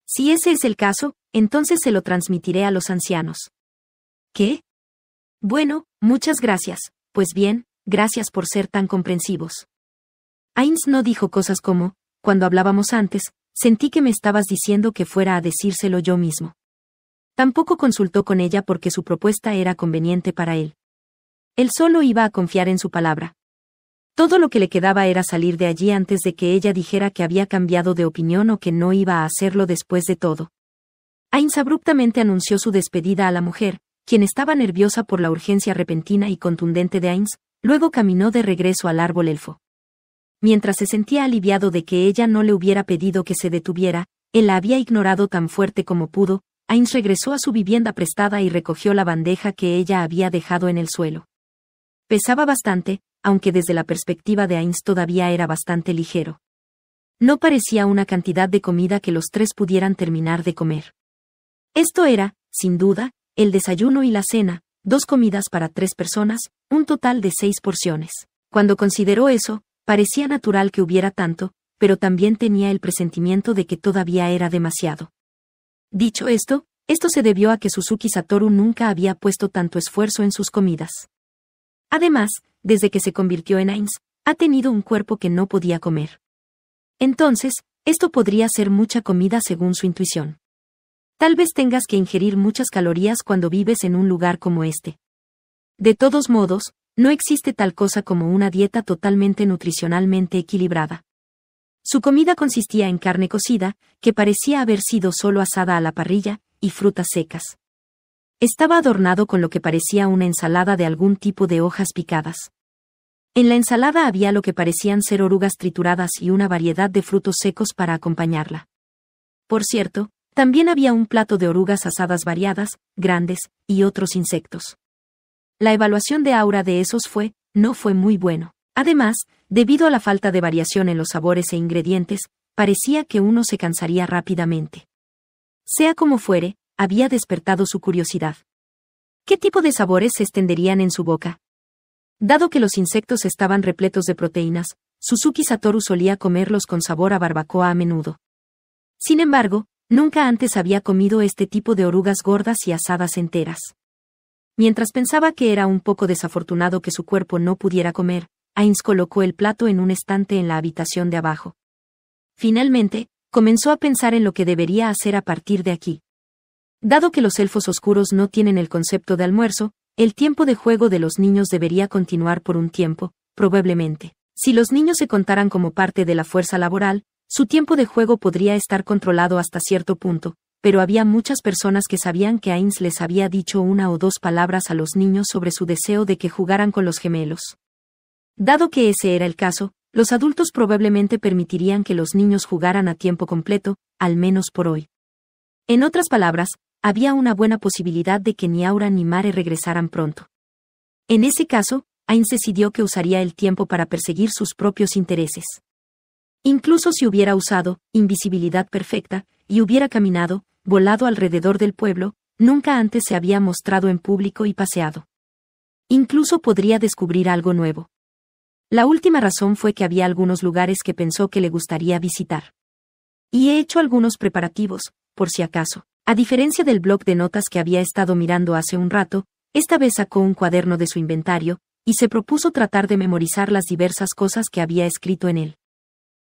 Si ese es el caso, entonces se lo transmitiré a los ancianos. ¿Qué? Bueno, muchas gracias. Pues bien, gracias por ser tan comprensivos. Ains no dijo cosas como, cuando hablábamos antes, sentí que me estabas diciendo que fuera a decírselo yo mismo. Tampoco consultó con ella porque su propuesta era conveniente para él. Él solo iba a confiar en su palabra. Todo lo que le quedaba era salir de allí antes de que ella dijera que había cambiado de opinión o que no iba a hacerlo después de todo. Ains abruptamente anunció su despedida a la mujer, quien estaba nerviosa por la urgencia repentina y contundente de Ains, luego caminó de regreso al árbol elfo. Mientras se sentía aliviado de que ella no le hubiera pedido que se detuviera, él la había ignorado tan fuerte como pudo, Ains regresó a su vivienda prestada y recogió la bandeja que ella había dejado en el suelo. Pesaba bastante, aunque desde la perspectiva de Ains todavía era bastante ligero. No parecía una cantidad de comida que los tres pudieran terminar de comer. Esto era, sin duda, el desayuno y la cena, dos comidas para tres personas, un total de seis porciones. Cuando consideró eso, parecía natural que hubiera tanto, pero también tenía el presentimiento de que todavía era demasiado. Dicho esto, esto se debió a que Suzuki Satoru nunca había puesto tanto esfuerzo en sus comidas. Además, desde que se convirtió en Ains, ha tenido un cuerpo que no podía comer. Entonces, esto podría ser mucha comida según su intuición. Tal vez tengas que ingerir muchas calorías cuando vives en un lugar como este. De todos modos, no existe tal cosa como una dieta totalmente nutricionalmente equilibrada. Su comida consistía en carne cocida, que parecía haber sido solo asada a la parrilla, y frutas secas. Estaba adornado con lo que parecía una ensalada de algún tipo de hojas picadas. En la ensalada había lo que parecían ser orugas trituradas y una variedad de frutos secos para acompañarla. Por cierto, también había un plato de orugas asadas variadas, grandes, y otros insectos. La evaluación de Aura de esos fue, no fue muy bueno. Además, debido a la falta de variación en los sabores e ingredientes, parecía que uno se cansaría rápidamente. Sea como fuere, había despertado su curiosidad. ¿Qué tipo de sabores se extenderían en su boca? Dado que los insectos estaban repletos de proteínas, Suzuki Satoru solía comerlos con sabor a barbacoa a menudo. Sin embargo, Nunca antes había comido este tipo de orugas gordas y asadas enteras. Mientras pensaba que era un poco desafortunado que su cuerpo no pudiera comer, Ains colocó el plato en un estante en la habitación de abajo. Finalmente, comenzó a pensar en lo que debería hacer a partir de aquí. Dado que los elfos oscuros no tienen el concepto de almuerzo, el tiempo de juego de los niños debería continuar por un tiempo, probablemente. Si los niños se contaran como parte de la fuerza laboral, su tiempo de juego podría estar controlado hasta cierto punto, pero había muchas personas que sabían que Ains les había dicho una o dos palabras a los niños sobre su deseo de que jugaran con los gemelos. Dado que ese era el caso, los adultos probablemente permitirían que los niños jugaran a tiempo completo, al menos por hoy. En otras palabras, había una buena posibilidad de que ni Aura ni Mare regresaran pronto. En ese caso, Ains decidió que usaría el tiempo para perseguir sus propios intereses. Incluso si hubiera usado invisibilidad perfecta y hubiera caminado, volado alrededor del pueblo, nunca antes se había mostrado en público y paseado. Incluso podría descubrir algo nuevo. La última razón fue que había algunos lugares que pensó que le gustaría visitar. Y he hecho algunos preparativos, por si acaso. A diferencia del blog de notas que había estado mirando hace un rato, esta vez sacó un cuaderno de su inventario, y se propuso tratar de memorizar las diversas cosas que había escrito en él.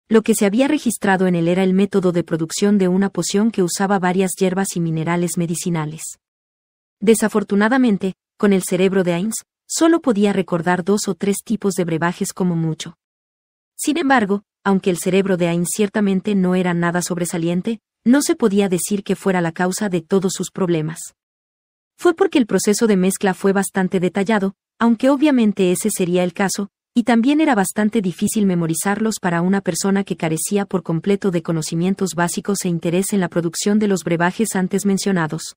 Lo que se había registrado en él era el método de producción de una poción que usaba varias hierbas y minerales medicinales. Desafortunadamente, con el cerebro de Ains, solo podía recordar dos o tres tipos de brebajes como mucho. Sin embargo, aunque el cerebro de Ains ciertamente no era nada sobresaliente, no se podía decir que fuera la causa de todos sus problemas. Fue porque el proceso de mezcla fue bastante detallado, aunque obviamente ese sería el caso, y también era bastante difícil memorizarlos para una persona que carecía por completo de conocimientos básicos e interés en la producción de los brebajes antes mencionados.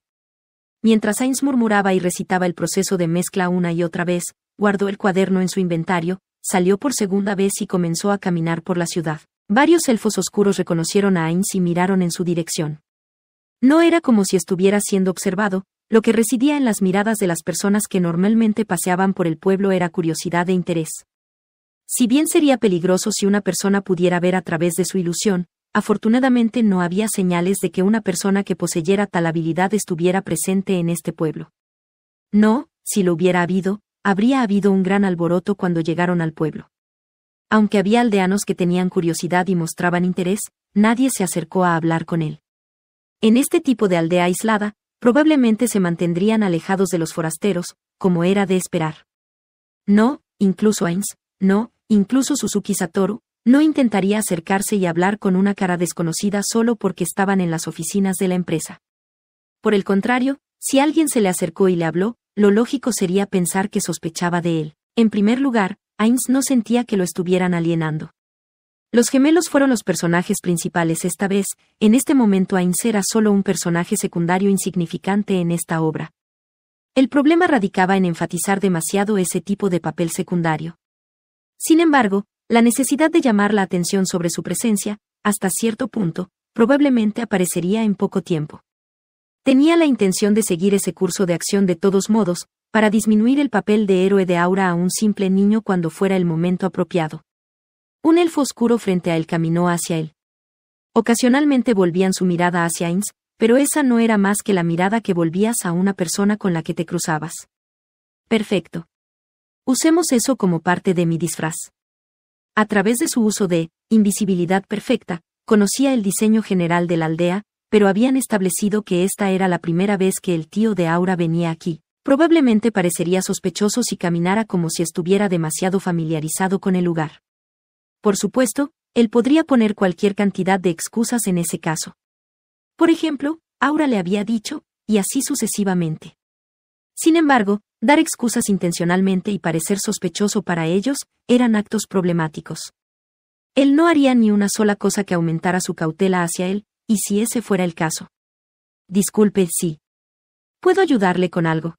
Mientras Ains murmuraba y recitaba el proceso de mezcla una y otra vez, guardó el cuaderno en su inventario, salió por segunda vez y comenzó a caminar por la ciudad. Varios elfos oscuros reconocieron a Ainz y miraron en su dirección. No era como si estuviera siendo observado, lo que residía en las miradas de las personas que normalmente paseaban por el pueblo era curiosidad e interés. Si bien sería peligroso si una persona pudiera ver a través de su ilusión, afortunadamente no había señales de que una persona que poseyera tal habilidad estuviera presente en este pueblo. No, si lo hubiera habido, habría habido un gran alboroto cuando llegaron al pueblo. Aunque había aldeanos que tenían curiosidad y mostraban interés, nadie se acercó a hablar con él. En este tipo de aldea aislada, probablemente se mantendrían alejados de los forasteros, como era de esperar. No, incluso Ains, no, incluso Suzuki Satoru, no intentaría acercarse y hablar con una cara desconocida solo porque estaban en las oficinas de la empresa. Por el contrario, si alguien se le acercó y le habló, lo lógico sería pensar que sospechaba de él. En primer lugar, Ains no sentía que lo estuvieran alienando. Los gemelos fueron los personajes principales esta vez, en este momento Ains era solo un personaje secundario insignificante en esta obra. El problema radicaba en enfatizar demasiado ese tipo de papel secundario. Sin embargo, la necesidad de llamar la atención sobre su presencia, hasta cierto punto, probablemente aparecería en poco tiempo. Tenía la intención de seguir ese curso de acción de todos modos, para disminuir el papel de héroe de Aura a un simple niño cuando fuera el momento apropiado. Un elfo oscuro frente a él caminó hacia él. Ocasionalmente volvían su mirada hacia Ains, pero esa no era más que la mirada que volvías a una persona con la que te cruzabas. Perfecto. Usemos eso como parte de mi disfraz. A través de su uso de invisibilidad perfecta, conocía el diseño general de la aldea, pero habían establecido que esta era la primera vez que el tío de Aura venía aquí. Probablemente parecería sospechoso si caminara como si estuviera demasiado familiarizado con el lugar. Por supuesto, él podría poner cualquier cantidad de excusas en ese caso. Por ejemplo, Aura le había dicho, y así sucesivamente. Sin embargo, dar excusas intencionalmente y parecer sospechoso para ellos eran actos problemáticos. Él no haría ni una sola cosa que aumentara su cautela hacia él, y si ese fuera el caso. Disculpe, sí. ¿Puedo ayudarle con algo?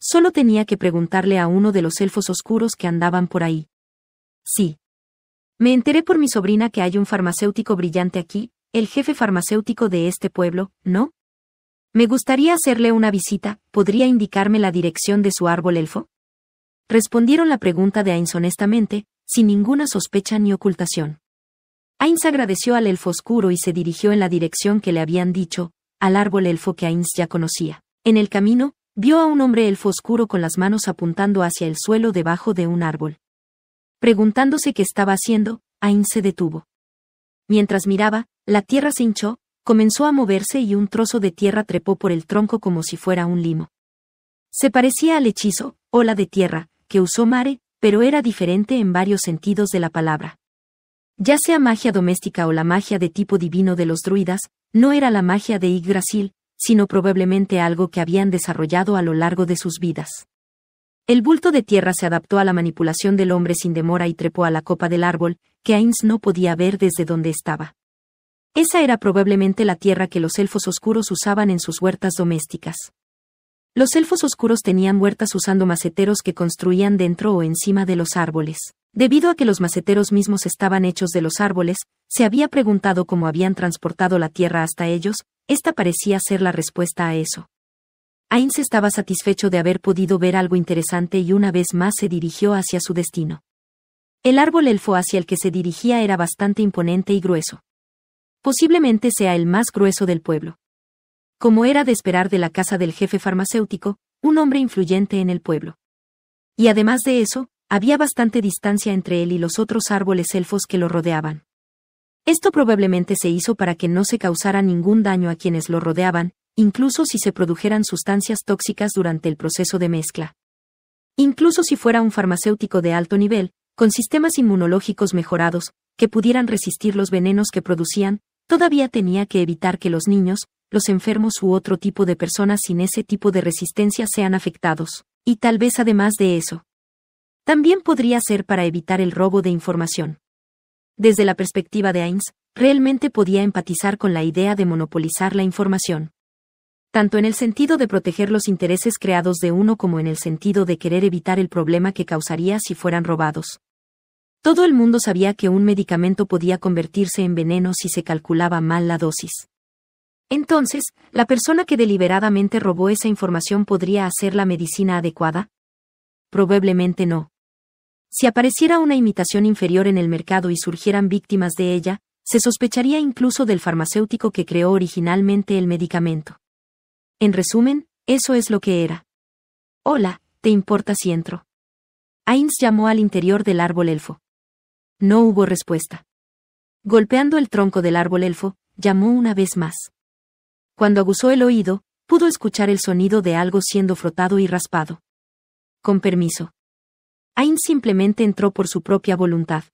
Solo tenía que preguntarle a uno de los elfos oscuros que andaban por ahí. Sí. Me enteré por mi sobrina que hay un farmacéutico brillante aquí, el jefe farmacéutico de este pueblo, ¿no? Me gustaría hacerle una visita, ¿podría indicarme la dirección de su árbol elfo? Respondieron la pregunta de Ains honestamente, sin ninguna sospecha ni ocultación. Ains agradeció al elfo oscuro y se dirigió en la dirección que le habían dicho, al árbol elfo que Ains ya conocía. En el camino, vio a un hombre elfo oscuro con las manos apuntando hacia el suelo debajo de un árbol. Preguntándose qué estaba haciendo, Ains se detuvo. Mientras miraba, la tierra se hinchó, comenzó a moverse y un trozo de tierra trepó por el tronco como si fuera un limo. Se parecía al hechizo, ola de tierra, que usó Mare, pero era diferente en varios sentidos de la palabra. Ya sea magia doméstica o la magia de tipo divino de los druidas, no era la magia de Yggdrasil, sino probablemente algo que habían desarrollado a lo largo de sus vidas. El bulto de tierra se adaptó a la manipulación del hombre sin demora y trepó a la copa del árbol, que Ains no podía ver desde donde estaba. Esa era probablemente la tierra que los elfos oscuros usaban en sus huertas domésticas. Los elfos oscuros tenían huertas usando maceteros que construían dentro o encima de los árboles. Debido a que los maceteros mismos estaban hechos de los árboles, se había preguntado cómo habían transportado la tierra hasta ellos, esta parecía ser la respuesta a eso. Ainz estaba satisfecho de haber podido ver algo interesante y una vez más se dirigió hacia su destino. El árbol elfo hacia el que se dirigía era bastante imponente y grueso. Posiblemente sea el más grueso del pueblo. Como era de esperar de la casa del jefe farmacéutico, un hombre influyente en el pueblo. Y además de eso, había bastante distancia entre él y los otros árboles elfos que lo rodeaban. Esto probablemente se hizo para que no se causara ningún daño a quienes lo rodeaban, incluso si se produjeran sustancias tóxicas durante el proceso de mezcla. Incluso si fuera un farmacéutico de alto nivel, con sistemas inmunológicos mejorados, que pudieran resistir los venenos que producían, Todavía tenía que evitar que los niños, los enfermos u otro tipo de personas sin ese tipo de resistencia sean afectados, y tal vez además de eso. También podría ser para evitar el robo de información. Desde la perspectiva de Ains, realmente podía empatizar con la idea de monopolizar la información. Tanto en el sentido de proteger los intereses creados de uno como en el sentido de querer evitar el problema que causaría si fueran robados. Todo el mundo sabía que un medicamento podía convertirse en veneno si se calculaba mal la dosis. Entonces, ¿la persona que deliberadamente robó esa información podría hacer la medicina adecuada? Probablemente no. Si apareciera una imitación inferior en el mercado y surgieran víctimas de ella, se sospecharía incluso del farmacéutico que creó originalmente el medicamento. En resumen, eso es lo que era. Hola, ¿te importa si entro? Ains llamó al interior del árbol elfo. No hubo respuesta. Golpeando el tronco del árbol elfo, llamó una vez más. Cuando aguzó el oído, pudo escuchar el sonido de algo siendo frotado y raspado. Con permiso. Ain simplemente entró por su propia voluntad.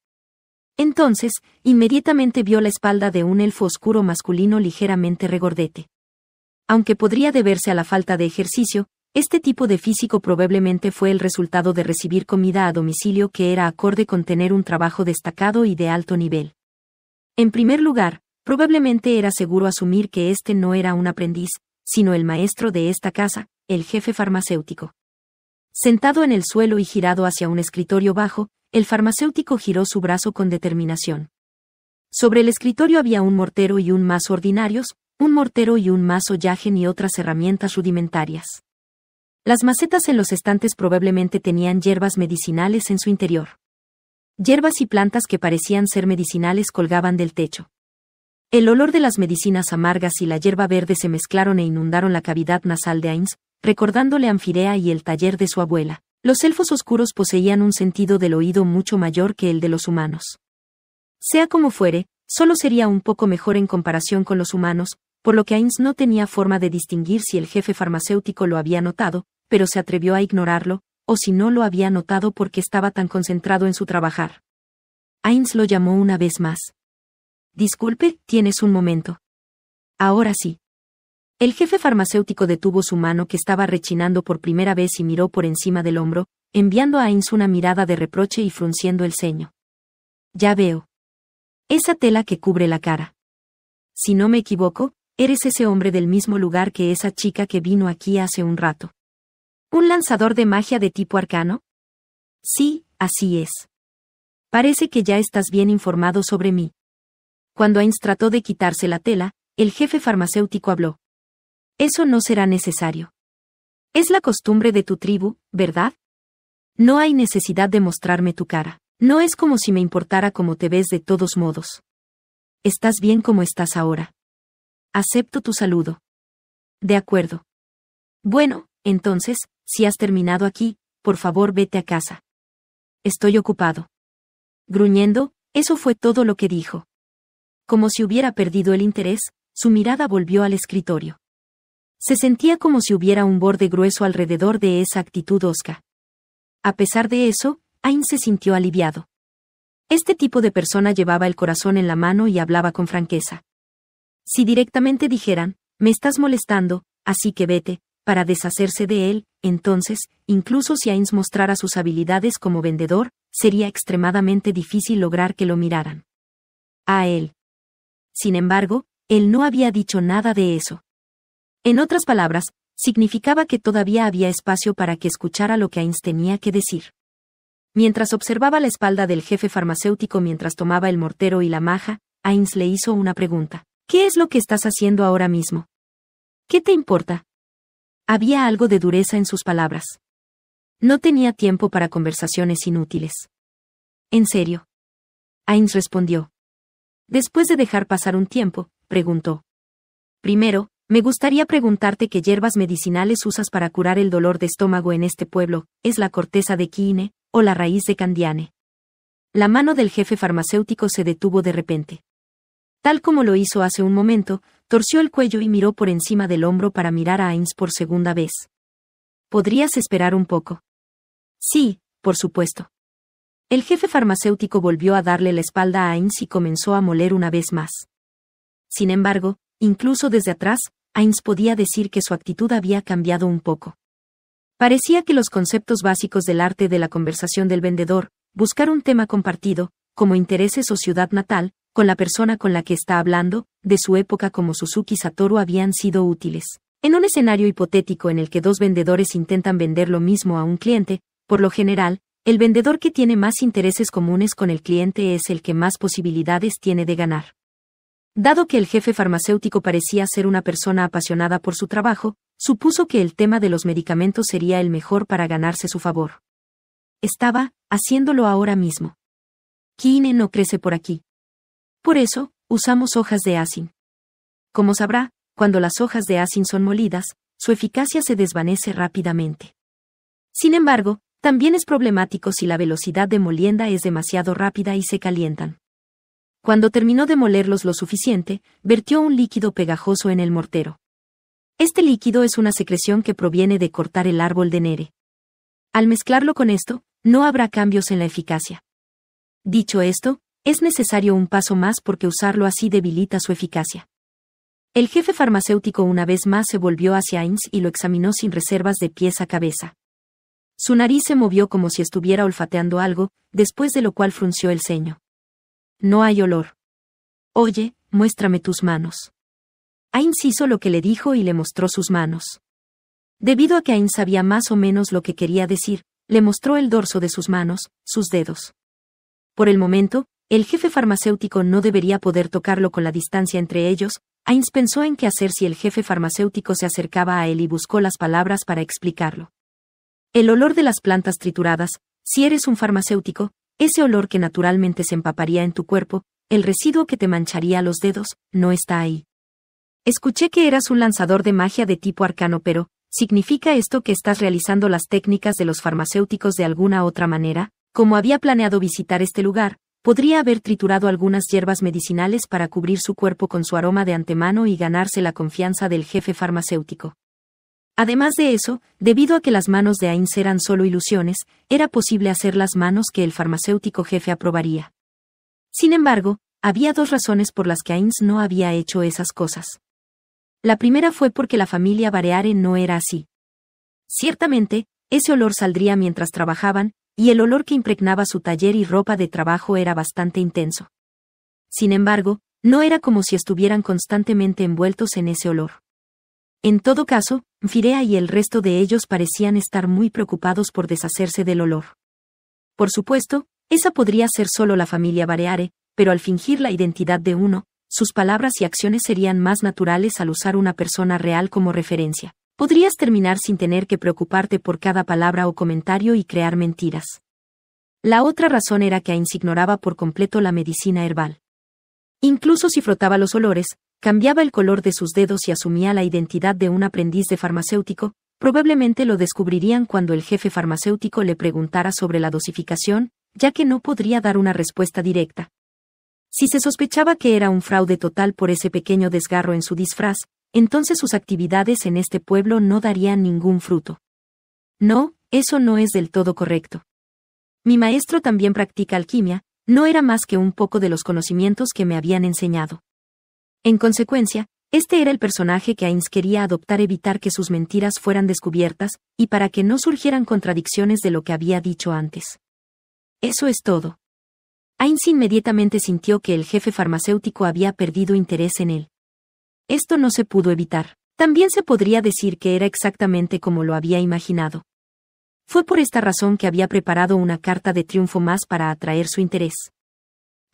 Entonces, inmediatamente vio la espalda de un elfo oscuro masculino ligeramente regordete. Aunque podría deberse a la falta de ejercicio, este tipo de físico probablemente fue el resultado de recibir comida a domicilio que era acorde con tener un trabajo destacado y de alto nivel. En primer lugar, probablemente era seguro asumir que este no era un aprendiz, sino el maestro de esta casa, el jefe farmacéutico. Sentado en el suelo y girado hacia un escritorio bajo, el farmacéutico giró su brazo con determinación. Sobre el escritorio había un mortero y un mazo ordinarios, un mortero y un mazo yagen y otras herramientas rudimentarias. Las macetas en los estantes probablemente tenían hierbas medicinales en su interior. Hierbas y plantas que parecían ser medicinales colgaban del techo. El olor de las medicinas amargas y la hierba verde se mezclaron e inundaron la cavidad nasal de Ains, recordándole a Anfirea y el taller de su abuela. Los elfos oscuros poseían un sentido del oído mucho mayor que el de los humanos. Sea como fuere, solo sería un poco mejor en comparación con los humanos, por lo que Ains no tenía forma de distinguir si el jefe farmacéutico lo había notado, pero se atrevió a ignorarlo, o si no lo había notado porque estaba tan concentrado en su trabajar. Ains lo llamó una vez más. Disculpe, tienes un momento. Ahora sí. El jefe farmacéutico detuvo su mano que estaba rechinando por primera vez y miró por encima del hombro, enviando a Ains una mirada de reproche y frunciendo el ceño. Ya veo. Esa tela que cubre la cara. Si no me equivoco, eres ese hombre del mismo lugar que esa chica que vino aquí hace un rato. ¿Un lanzador de magia de tipo arcano? Sí, así es. Parece que ya estás bien informado sobre mí. Cuando Ains trató de quitarse la tela, el jefe farmacéutico habló. Eso no será necesario. Es la costumbre de tu tribu, ¿verdad? No hay necesidad de mostrarme tu cara. No es como si me importara cómo te ves de todos modos. Estás bien como estás ahora. Acepto tu saludo. De acuerdo. Bueno, entonces, si has terminado aquí, por favor vete a casa. Estoy ocupado. Gruñendo, eso fue todo lo que dijo. Como si hubiera perdido el interés, su mirada volvió al escritorio. Se sentía como si hubiera un borde grueso alrededor de esa actitud osca. A pesar de eso, Ain se sintió aliviado. Este tipo de persona llevaba el corazón en la mano y hablaba con franqueza. Si directamente dijeran, me estás molestando, así que vete, para deshacerse de él, entonces, incluso si Ains mostrara sus habilidades como vendedor, sería extremadamente difícil lograr que lo miraran. A él. Sin embargo, él no había dicho nada de eso. En otras palabras, significaba que todavía había espacio para que escuchara lo que Ains tenía que decir. Mientras observaba la espalda del jefe farmacéutico mientras tomaba el mortero y la maja, Ains le hizo una pregunta. ¿Qué es lo que estás haciendo ahora mismo? ¿Qué te importa? Había algo de dureza en sus palabras. No tenía tiempo para conversaciones inútiles. En serio. Ains respondió. Después de dejar pasar un tiempo, preguntó. Primero, me gustaría preguntarte qué hierbas medicinales usas para curar el dolor de estómago en este pueblo, ¿es la corteza de quine, o la raíz de candiane? La mano del jefe farmacéutico se detuvo de repente. Tal como lo hizo hace un momento, Torció el cuello y miró por encima del hombro para mirar a Ains por segunda vez. ¿Podrías esperar un poco? Sí, por supuesto. El jefe farmacéutico volvió a darle la espalda a Ains y comenzó a moler una vez más. Sin embargo, incluso desde atrás, Ains podía decir que su actitud había cambiado un poco. Parecía que los conceptos básicos del arte de la conversación del vendedor, buscar un tema compartido, como intereses o ciudad natal, con la persona con la que está hablando, de su época como Suzuki Satoru habían sido útiles. En un escenario hipotético en el que dos vendedores intentan vender lo mismo a un cliente, por lo general, el vendedor que tiene más intereses comunes con el cliente es el que más posibilidades tiene de ganar. Dado que el jefe farmacéutico parecía ser una persona apasionada por su trabajo, supuso que el tema de los medicamentos sería el mejor para ganarse su favor. Estaba, haciéndolo ahora mismo. Kine no crece por aquí por eso, usamos hojas de asin. Como sabrá, cuando las hojas de asin son molidas, su eficacia se desvanece rápidamente. Sin embargo, también es problemático si la velocidad de molienda es demasiado rápida y se calientan. Cuando terminó de molerlos lo suficiente, vertió un líquido pegajoso en el mortero. Este líquido es una secreción que proviene de cortar el árbol de nere. Al mezclarlo con esto, no habrá cambios en la eficacia. Dicho esto, es necesario un paso más porque usarlo así debilita su eficacia. El jefe farmacéutico una vez más se volvió hacia Ains y lo examinó sin reservas de pies a cabeza. Su nariz se movió como si estuviera olfateando algo, después de lo cual frunció el ceño. No hay olor. Oye, muéstrame tus manos. Ains hizo lo que le dijo y le mostró sus manos. Debido a que Ains sabía más o menos lo que quería decir, le mostró el dorso de sus manos, sus dedos. Por el momento, el jefe farmacéutico no debería poder tocarlo con la distancia entre ellos, Ains pensó en qué hacer si el jefe farmacéutico se acercaba a él y buscó las palabras para explicarlo. El olor de las plantas trituradas, si eres un farmacéutico, ese olor que naturalmente se empaparía en tu cuerpo, el residuo que te mancharía los dedos, no está ahí. Escuché que eras un lanzador de magia de tipo arcano, pero, ¿significa esto que estás realizando las técnicas de los farmacéuticos de alguna otra manera? Como había planeado visitar este lugar, Podría haber triturado algunas hierbas medicinales para cubrir su cuerpo con su aroma de antemano y ganarse la confianza del jefe farmacéutico. Además de eso, debido a que las manos de Ains eran solo ilusiones, era posible hacer las manos que el farmacéutico jefe aprobaría. Sin embargo, había dos razones por las que Ains no había hecho esas cosas. La primera fue porque la familia Bareare no era así. Ciertamente, ese olor saldría mientras trabajaban, y el olor que impregnaba su taller y ropa de trabajo era bastante intenso. Sin embargo, no era como si estuvieran constantemente envueltos en ese olor. En todo caso, Firea y el resto de ellos parecían estar muy preocupados por deshacerse del olor. Por supuesto, esa podría ser solo la familia Bareare, pero al fingir la identidad de uno, sus palabras y acciones serían más naturales al usar una persona real como referencia podrías terminar sin tener que preocuparte por cada palabra o comentario y crear mentiras. La otra razón era que Ains ignoraba por completo la medicina herbal. Incluso si frotaba los olores, cambiaba el color de sus dedos y asumía la identidad de un aprendiz de farmacéutico, probablemente lo descubrirían cuando el jefe farmacéutico le preguntara sobre la dosificación, ya que no podría dar una respuesta directa. Si se sospechaba que era un fraude total por ese pequeño desgarro en su disfraz, entonces sus actividades en este pueblo no darían ningún fruto. No, eso no es del todo correcto. Mi maestro también practica alquimia, no era más que un poco de los conocimientos que me habían enseñado. En consecuencia, este era el personaje que Ains quería adoptar evitar que sus mentiras fueran descubiertas, y para que no surgieran contradicciones de lo que había dicho antes. Eso es todo. Ains inmediatamente sintió que el jefe farmacéutico había perdido interés en él. Esto no se pudo evitar. También se podría decir que era exactamente como lo había imaginado. Fue por esta razón que había preparado una carta de triunfo más para atraer su interés.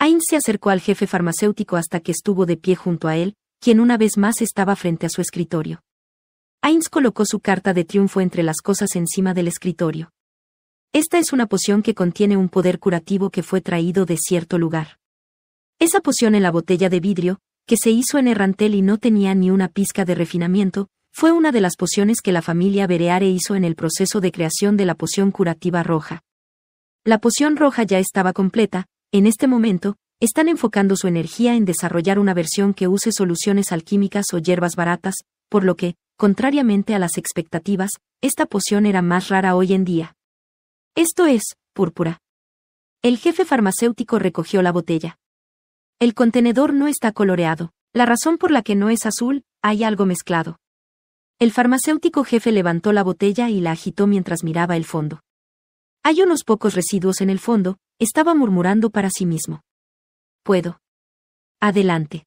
Ainz se acercó al jefe farmacéutico hasta que estuvo de pie junto a él, quien una vez más estaba frente a su escritorio. Ains colocó su carta de triunfo entre las cosas encima del escritorio. Esta es una poción que contiene un poder curativo que fue traído de cierto lugar. Esa poción en la botella de vidrio, que se hizo en Errantel y no tenía ni una pizca de refinamiento, fue una de las pociones que la familia Bereare hizo en el proceso de creación de la poción curativa roja. La poción roja ya estaba completa, en este momento, están enfocando su energía en desarrollar una versión que use soluciones alquímicas o hierbas baratas, por lo que, contrariamente a las expectativas, esta poción era más rara hoy en día. Esto es, púrpura. El jefe farmacéutico recogió la botella. El contenedor no está coloreado. La razón por la que no es azul, hay algo mezclado. El farmacéutico jefe levantó la botella y la agitó mientras miraba el fondo. Hay unos pocos residuos en el fondo, estaba murmurando para sí mismo. Puedo. Adelante.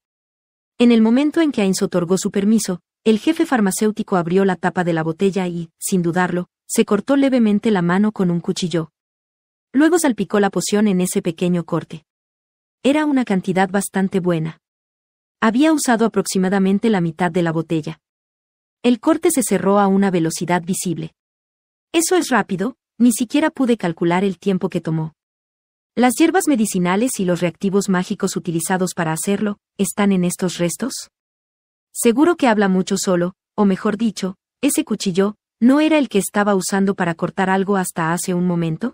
En el momento en que Ains otorgó su permiso, el jefe farmacéutico abrió la tapa de la botella y, sin dudarlo, se cortó levemente la mano con un cuchillo. Luego salpicó la poción en ese pequeño corte. Era una cantidad bastante buena. Había usado aproximadamente la mitad de la botella. El corte se cerró a una velocidad visible. Eso es rápido, ni siquiera pude calcular el tiempo que tomó. Las hierbas medicinales y los reactivos mágicos utilizados para hacerlo, ¿están en estos restos? Seguro que habla mucho solo, o mejor dicho, ese cuchillo, ¿no era el que estaba usando para cortar algo hasta hace un momento?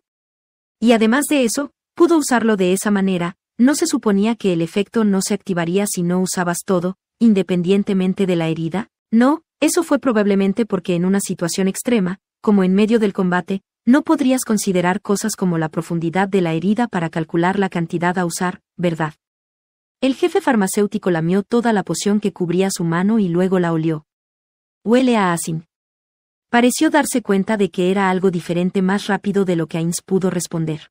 Y además de eso, pudo usarlo de esa manera, no se suponía que el efecto no se activaría si no usabas todo, independientemente de la herida, no, eso fue probablemente porque en una situación extrema, como en medio del combate, no podrías considerar cosas como la profundidad de la herida para calcular la cantidad a usar, ¿verdad? El jefe farmacéutico lamió toda la poción que cubría su mano y luego la olió. Huele a Asin. Pareció darse cuenta de que era algo diferente más rápido de lo que Ains pudo responder.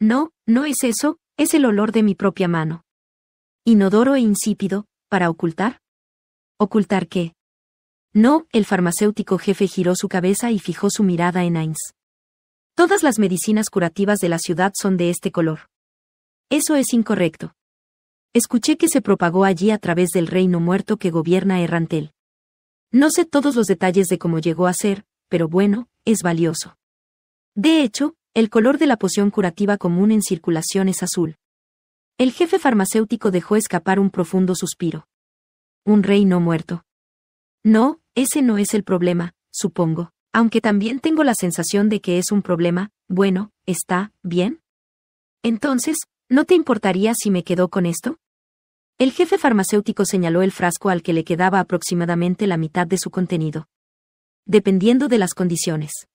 No, no es eso, es el olor de mi propia mano. Inodoro e insípido, para ocultar. ¿Ocultar qué? No, el farmacéutico jefe giró su cabeza y fijó su mirada en Ains. Todas las medicinas curativas de la ciudad son de este color. Eso es incorrecto. Escuché que se propagó allí a través del reino muerto que gobierna Errantel. No sé todos los detalles de cómo llegó a ser, pero bueno, es valioso. De hecho, el color de la poción curativa común en circulación es azul. El jefe farmacéutico dejó escapar un profundo suspiro. Un rey no muerto. No, ese no es el problema, supongo. Aunque también tengo la sensación de que es un problema, bueno, ¿está bien? Entonces, ¿no te importaría si me quedo con esto? El jefe farmacéutico señaló el frasco al que le quedaba aproximadamente la mitad de su contenido. Dependiendo de las condiciones.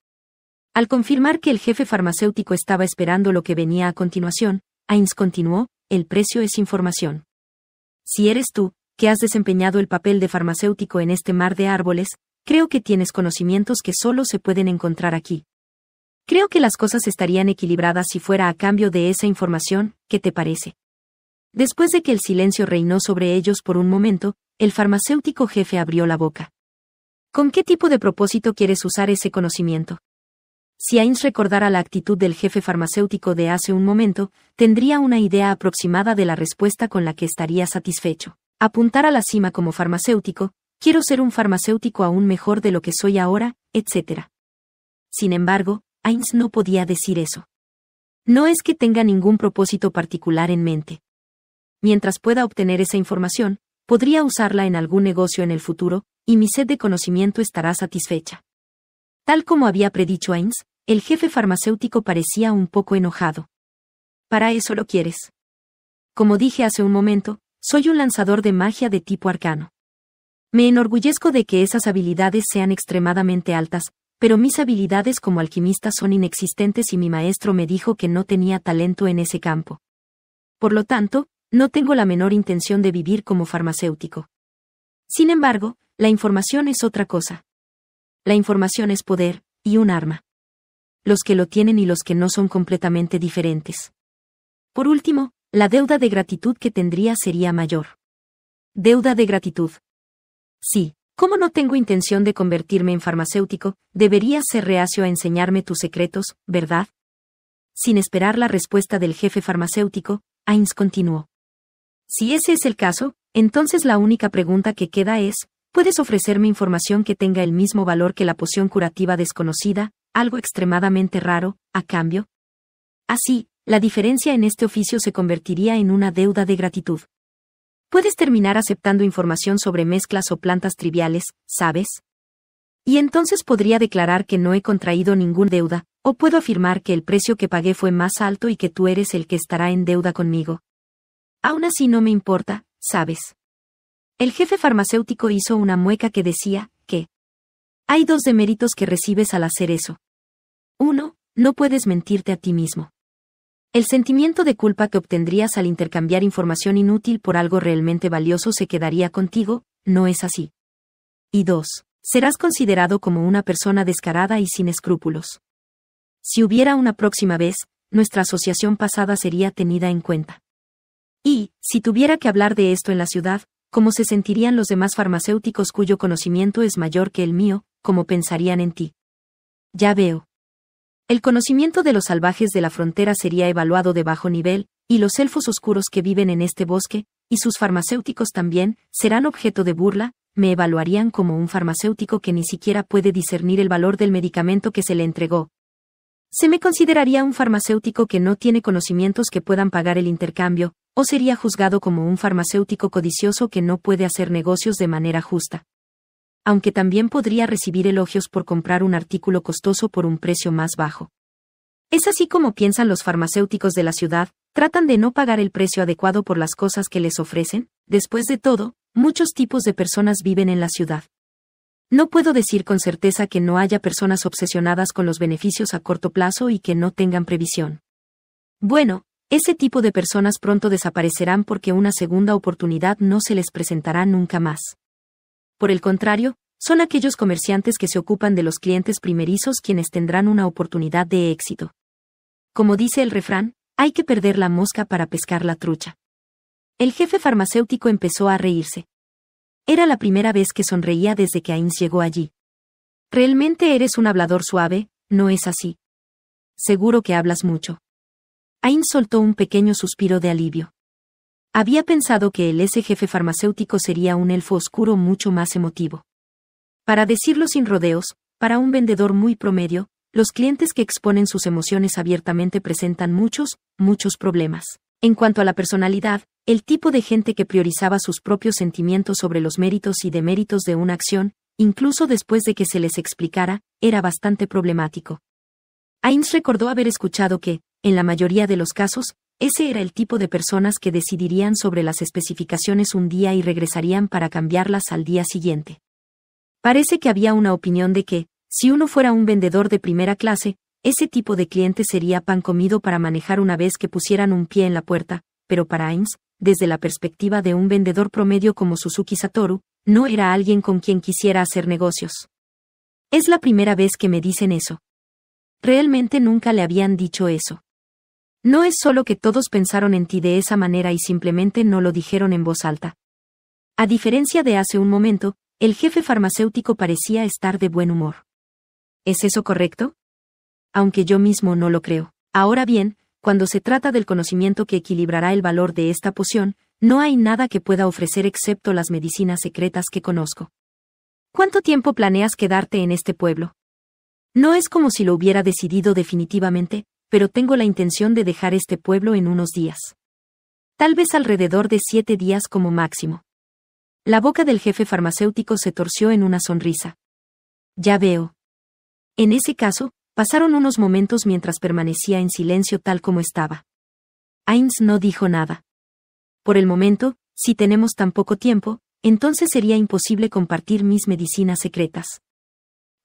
Al confirmar que el jefe farmacéutico estaba esperando lo que venía a continuación, Ains continuó, el precio es información. Si eres tú, que has desempeñado el papel de farmacéutico en este mar de árboles, creo que tienes conocimientos que solo se pueden encontrar aquí. Creo que las cosas estarían equilibradas si fuera a cambio de esa información, ¿qué te parece? Después de que el silencio reinó sobre ellos por un momento, el farmacéutico jefe abrió la boca. ¿Con qué tipo de propósito quieres usar ese conocimiento? Si Ains recordara la actitud del jefe farmacéutico de hace un momento, tendría una idea aproximada de la respuesta con la que estaría satisfecho. Apuntar a la cima como farmacéutico, quiero ser un farmacéutico aún mejor de lo que soy ahora, etc. Sin embargo, Ains no podía decir eso. No es que tenga ningún propósito particular en mente. Mientras pueda obtener esa información, podría usarla en algún negocio en el futuro, y mi sed de conocimiento estará satisfecha. Tal como había predicho Ains, el jefe farmacéutico parecía un poco enojado. Para eso lo quieres. Como dije hace un momento, soy un lanzador de magia de tipo arcano. Me enorgullezco de que esas habilidades sean extremadamente altas, pero mis habilidades como alquimista son inexistentes y mi maestro me dijo que no tenía talento en ese campo. Por lo tanto, no tengo la menor intención de vivir como farmacéutico. Sin embargo, la información es otra cosa. La información es poder, y un arma. Los que lo tienen y los que no son completamente diferentes. Por último, la deuda de gratitud que tendría sería mayor. Deuda de gratitud. Sí, como no tengo intención de convertirme en farmacéutico, deberías ser reacio a enseñarme tus secretos, ¿verdad? Sin esperar la respuesta del jefe farmacéutico, Ains continuó. Si ese es el caso, entonces la única pregunta que queda es, puedes ofrecerme información que tenga el mismo valor que la poción curativa desconocida, algo extremadamente raro, a cambio. Así, la diferencia en este oficio se convertiría en una deuda de gratitud. Puedes terminar aceptando información sobre mezclas o plantas triviales, ¿sabes? Y entonces podría declarar que no he contraído ningún deuda, o puedo afirmar que el precio que pagué fue más alto y que tú eres el que estará en deuda conmigo. Aún así no me importa, ¿sabes? El jefe farmacéutico hizo una mueca que decía, que hay dos deméritos que recibes al hacer eso. Uno, no puedes mentirte a ti mismo. El sentimiento de culpa que obtendrías al intercambiar información inútil por algo realmente valioso se quedaría contigo, no es así. Y dos, serás considerado como una persona descarada y sin escrúpulos. Si hubiera una próxima vez, nuestra asociación pasada sería tenida en cuenta. Y, si tuviera que hablar de esto en la ciudad, cómo se sentirían los demás farmacéuticos cuyo conocimiento es mayor que el mío, cómo pensarían en ti. Ya veo. El conocimiento de los salvajes de la frontera sería evaluado de bajo nivel, y los elfos oscuros que viven en este bosque, y sus farmacéuticos también, serán objeto de burla, me evaluarían como un farmacéutico que ni siquiera puede discernir el valor del medicamento que se le entregó. Se me consideraría un farmacéutico que no tiene conocimientos que puedan pagar el intercambio, o sería juzgado como un farmacéutico codicioso que no puede hacer negocios de manera justa. Aunque también podría recibir elogios por comprar un artículo costoso por un precio más bajo. Es así como piensan los farmacéuticos de la ciudad, tratan de no pagar el precio adecuado por las cosas que les ofrecen, después de todo, muchos tipos de personas viven en la ciudad. No puedo decir con certeza que no haya personas obsesionadas con los beneficios a corto plazo y que no tengan previsión. Bueno, ese tipo de personas pronto desaparecerán porque una segunda oportunidad no se les presentará nunca más. Por el contrario, son aquellos comerciantes que se ocupan de los clientes primerizos quienes tendrán una oportunidad de éxito. Como dice el refrán, hay que perder la mosca para pescar la trucha. El jefe farmacéutico empezó a reírse. Era la primera vez que sonreía desde que Ains llegó allí. Realmente eres un hablador suave, ¿no es así? Seguro que hablas mucho. Ains soltó un pequeño suspiro de alivio. Había pensado que el ese jefe farmacéutico sería un elfo oscuro mucho más emotivo. Para decirlo sin rodeos, para un vendedor muy promedio, los clientes que exponen sus emociones abiertamente presentan muchos, muchos problemas. En cuanto a la personalidad, el tipo de gente que priorizaba sus propios sentimientos sobre los méritos y deméritos de una acción, incluso después de que se les explicara, era bastante problemático. Ains recordó haber escuchado que, en la mayoría de los casos, ese era el tipo de personas que decidirían sobre las especificaciones un día y regresarían para cambiarlas al día siguiente. Parece que había una opinión de que, si uno fuera un vendedor de primera clase, ese tipo de cliente sería pan comido para manejar una vez que pusieran un pie en la puerta, pero para Ames, desde la perspectiva de un vendedor promedio como Suzuki Satoru, no era alguien con quien quisiera hacer negocios. Es la primera vez que me dicen eso. Realmente nunca le habían dicho eso. No es solo que todos pensaron en ti de esa manera y simplemente no lo dijeron en voz alta. A diferencia de hace un momento, el jefe farmacéutico parecía estar de buen humor. ¿Es eso correcto? Aunque yo mismo no lo creo. Ahora bien, cuando se trata del conocimiento que equilibrará el valor de esta poción, no hay nada que pueda ofrecer excepto las medicinas secretas que conozco. ¿Cuánto tiempo planeas quedarte en este pueblo? No es como si lo hubiera decidido definitivamente, pero tengo la intención de dejar este pueblo en unos días. Tal vez alrededor de siete días como máximo. La boca del jefe farmacéutico se torció en una sonrisa. Ya veo. En ese caso, pasaron unos momentos mientras permanecía en silencio tal como estaba. Ains no dijo nada. Por el momento, si tenemos tan poco tiempo, entonces sería imposible compartir mis medicinas secretas.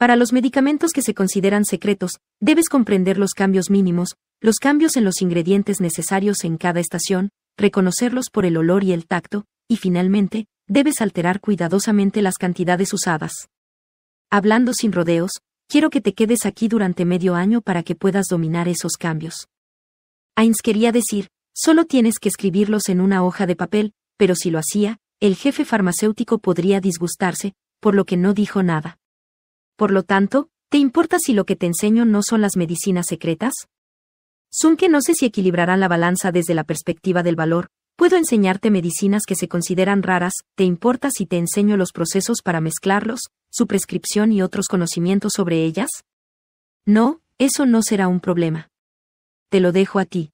Para los medicamentos que se consideran secretos, debes comprender los cambios mínimos, los cambios en los ingredientes necesarios en cada estación, reconocerlos por el olor y el tacto, y finalmente, debes alterar cuidadosamente las cantidades usadas. Hablando sin rodeos, quiero que te quedes aquí durante medio año para que puedas dominar esos cambios. Ains quería decir, solo tienes que escribirlos en una hoja de papel, pero si lo hacía, el jefe farmacéutico podría disgustarse, por lo que no dijo nada. Por lo tanto, ¿te importa si lo que te enseño no son las medicinas secretas? Son que no sé si equilibrarán la balanza desde la perspectiva del valor, puedo enseñarte medicinas que se consideran raras, ¿te importa si te enseño los procesos para mezclarlos, su prescripción y otros conocimientos sobre ellas? No, eso no será un problema. Te lo dejo a ti.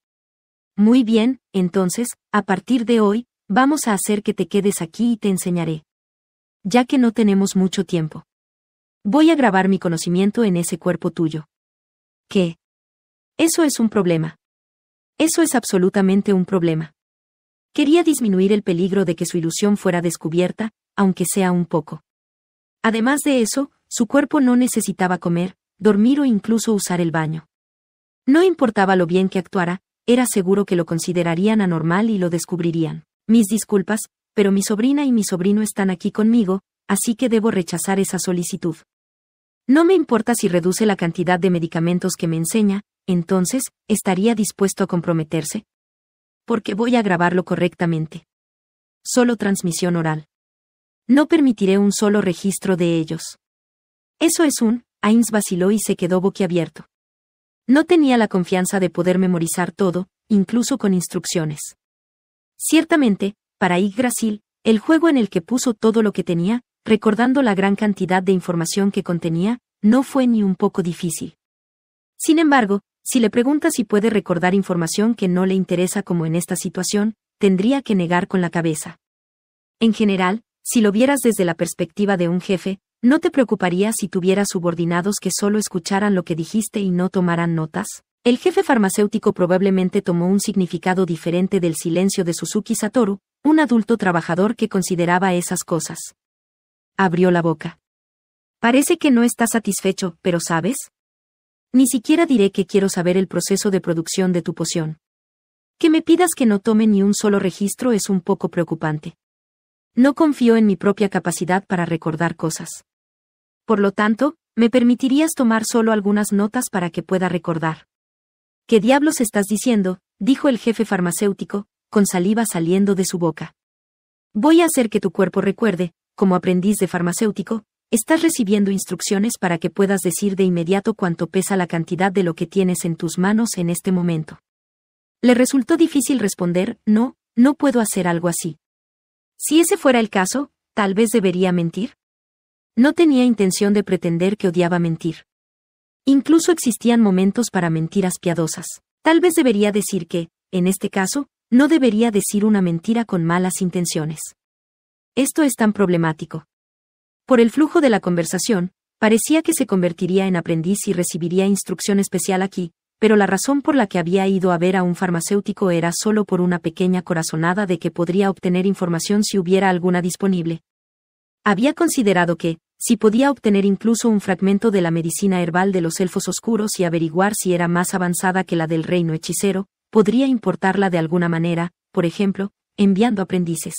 Muy bien, entonces, a partir de hoy, vamos a hacer que te quedes aquí y te enseñaré. Ya que no tenemos mucho tiempo. Voy a grabar mi conocimiento en ese cuerpo tuyo. ¿Qué? Eso es un problema. Eso es absolutamente un problema. Quería disminuir el peligro de que su ilusión fuera descubierta, aunque sea un poco. Además de eso, su cuerpo no necesitaba comer, dormir o incluso usar el baño. No importaba lo bien que actuara, era seguro que lo considerarían anormal y lo descubrirían. Mis disculpas, pero mi sobrina y mi sobrino están aquí conmigo, así que debo rechazar esa solicitud. No me importa si reduce la cantidad de medicamentos que me enseña, entonces, ¿estaría dispuesto a comprometerse? Porque voy a grabarlo correctamente. Solo transmisión oral. No permitiré un solo registro de ellos. Eso es un, Ains vaciló y se quedó boquiabierto. No tenía la confianza de poder memorizar todo, incluso con instrucciones. Ciertamente, para Yggdrasil, el juego en el que puso todo lo que tenía, recordando la gran cantidad de información que contenía, no fue ni un poco difícil. Sin embargo, si le preguntas si puede recordar información que no le interesa como en esta situación, tendría que negar con la cabeza. En general, si lo vieras desde la perspectiva de un jefe, ¿no te preocuparía si tuvieras subordinados que solo escucharan lo que dijiste y no tomaran notas? El jefe farmacéutico probablemente tomó un significado diferente del silencio de Suzuki Satoru, un adulto trabajador que consideraba esas cosas abrió la boca. Parece que no está satisfecho, pero ¿sabes? Ni siquiera diré que quiero saber el proceso de producción de tu poción. Que me pidas que no tome ni un solo registro es un poco preocupante. No confío en mi propia capacidad para recordar cosas. Por lo tanto, me permitirías tomar solo algunas notas para que pueda recordar. ¿Qué diablos estás diciendo? dijo el jefe farmacéutico, con saliva saliendo de su boca. Voy a hacer que tu cuerpo recuerde, como aprendiz de farmacéutico, estás recibiendo instrucciones para que puedas decir de inmediato cuánto pesa la cantidad de lo que tienes en tus manos en este momento. Le resultó difícil responder, no, no puedo hacer algo así. Si ese fuera el caso, tal vez debería mentir. No tenía intención de pretender que odiaba mentir. Incluso existían momentos para mentiras piadosas. Tal vez debería decir que, en este caso, no debería decir una mentira con malas intenciones esto es tan problemático. Por el flujo de la conversación, parecía que se convertiría en aprendiz y recibiría instrucción especial aquí, pero la razón por la que había ido a ver a un farmacéutico era solo por una pequeña corazonada de que podría obtener información si hubiera alguna disponible. Había considerado que, si podía obtener incluso un fragmento de la medicina herbal de los elfos oscuros y averiguar si era más avanzada que la del reino hechicero, podría importarla de alguna manera, por ejemplo, enviando aprendices.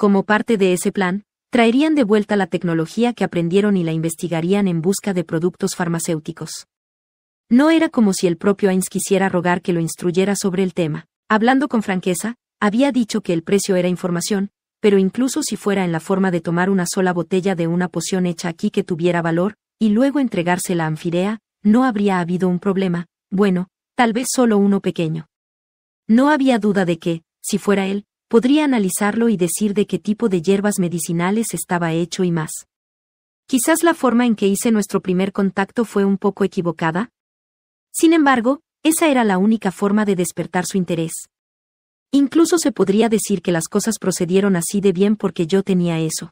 Como parte de ese plan, traerían de vuelta la tecnología que aprendieron y la investigarían en busca de productos farmacéuticos. No era como si el propio Ains quisiera rogar que lo instruyera sobre el tema. Hablando con franqueza, había dicho que el precio era información, pero incluso si fuera en la forma de tomar una sola botella de una poción hecha aquí que tuviera valor, y luego entregársela a Anfirea, no habría habido un problema, bueno, tal vez solo uno pequeño. No había duda de que, si fuera él, podría analizarlo y decir de qué tipo de hierbas medicinales estaba hecho y más. Quizás la forma en que hice nuestro primer contacto fue un poco equivocada. Sin embargo, esa era la única forma de despertar su interés. Incluso se podría decir que las cosas procedieron así de bien porque yo tenía eso.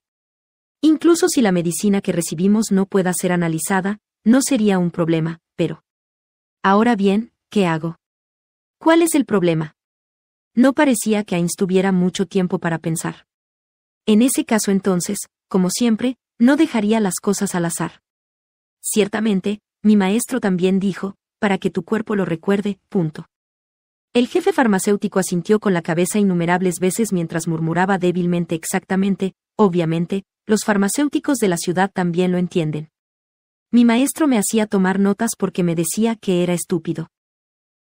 Incluso si la medicina que recibimos no pueda ser analizada, no sería un problema, pero... Ahora bien, ¿qué hago? ¿Cuál es el problema? No parecía que Ains tuviera mucho tiempo para pensar. En ese caso entonces, como siempre, no dejaría las cosas al azar. Ciertamente, mi maestro también dijo, para que tu cuerpo lo recuerde, punto. El jefe farmacéutico asintió con la cabeza innumerables veces mientras murmuraba débilmente exactamente, obviamente, los farmacéuticos de la ciudad también lo entienden. Mi maestro me hacía tomar notas porque me decía que era estúpido.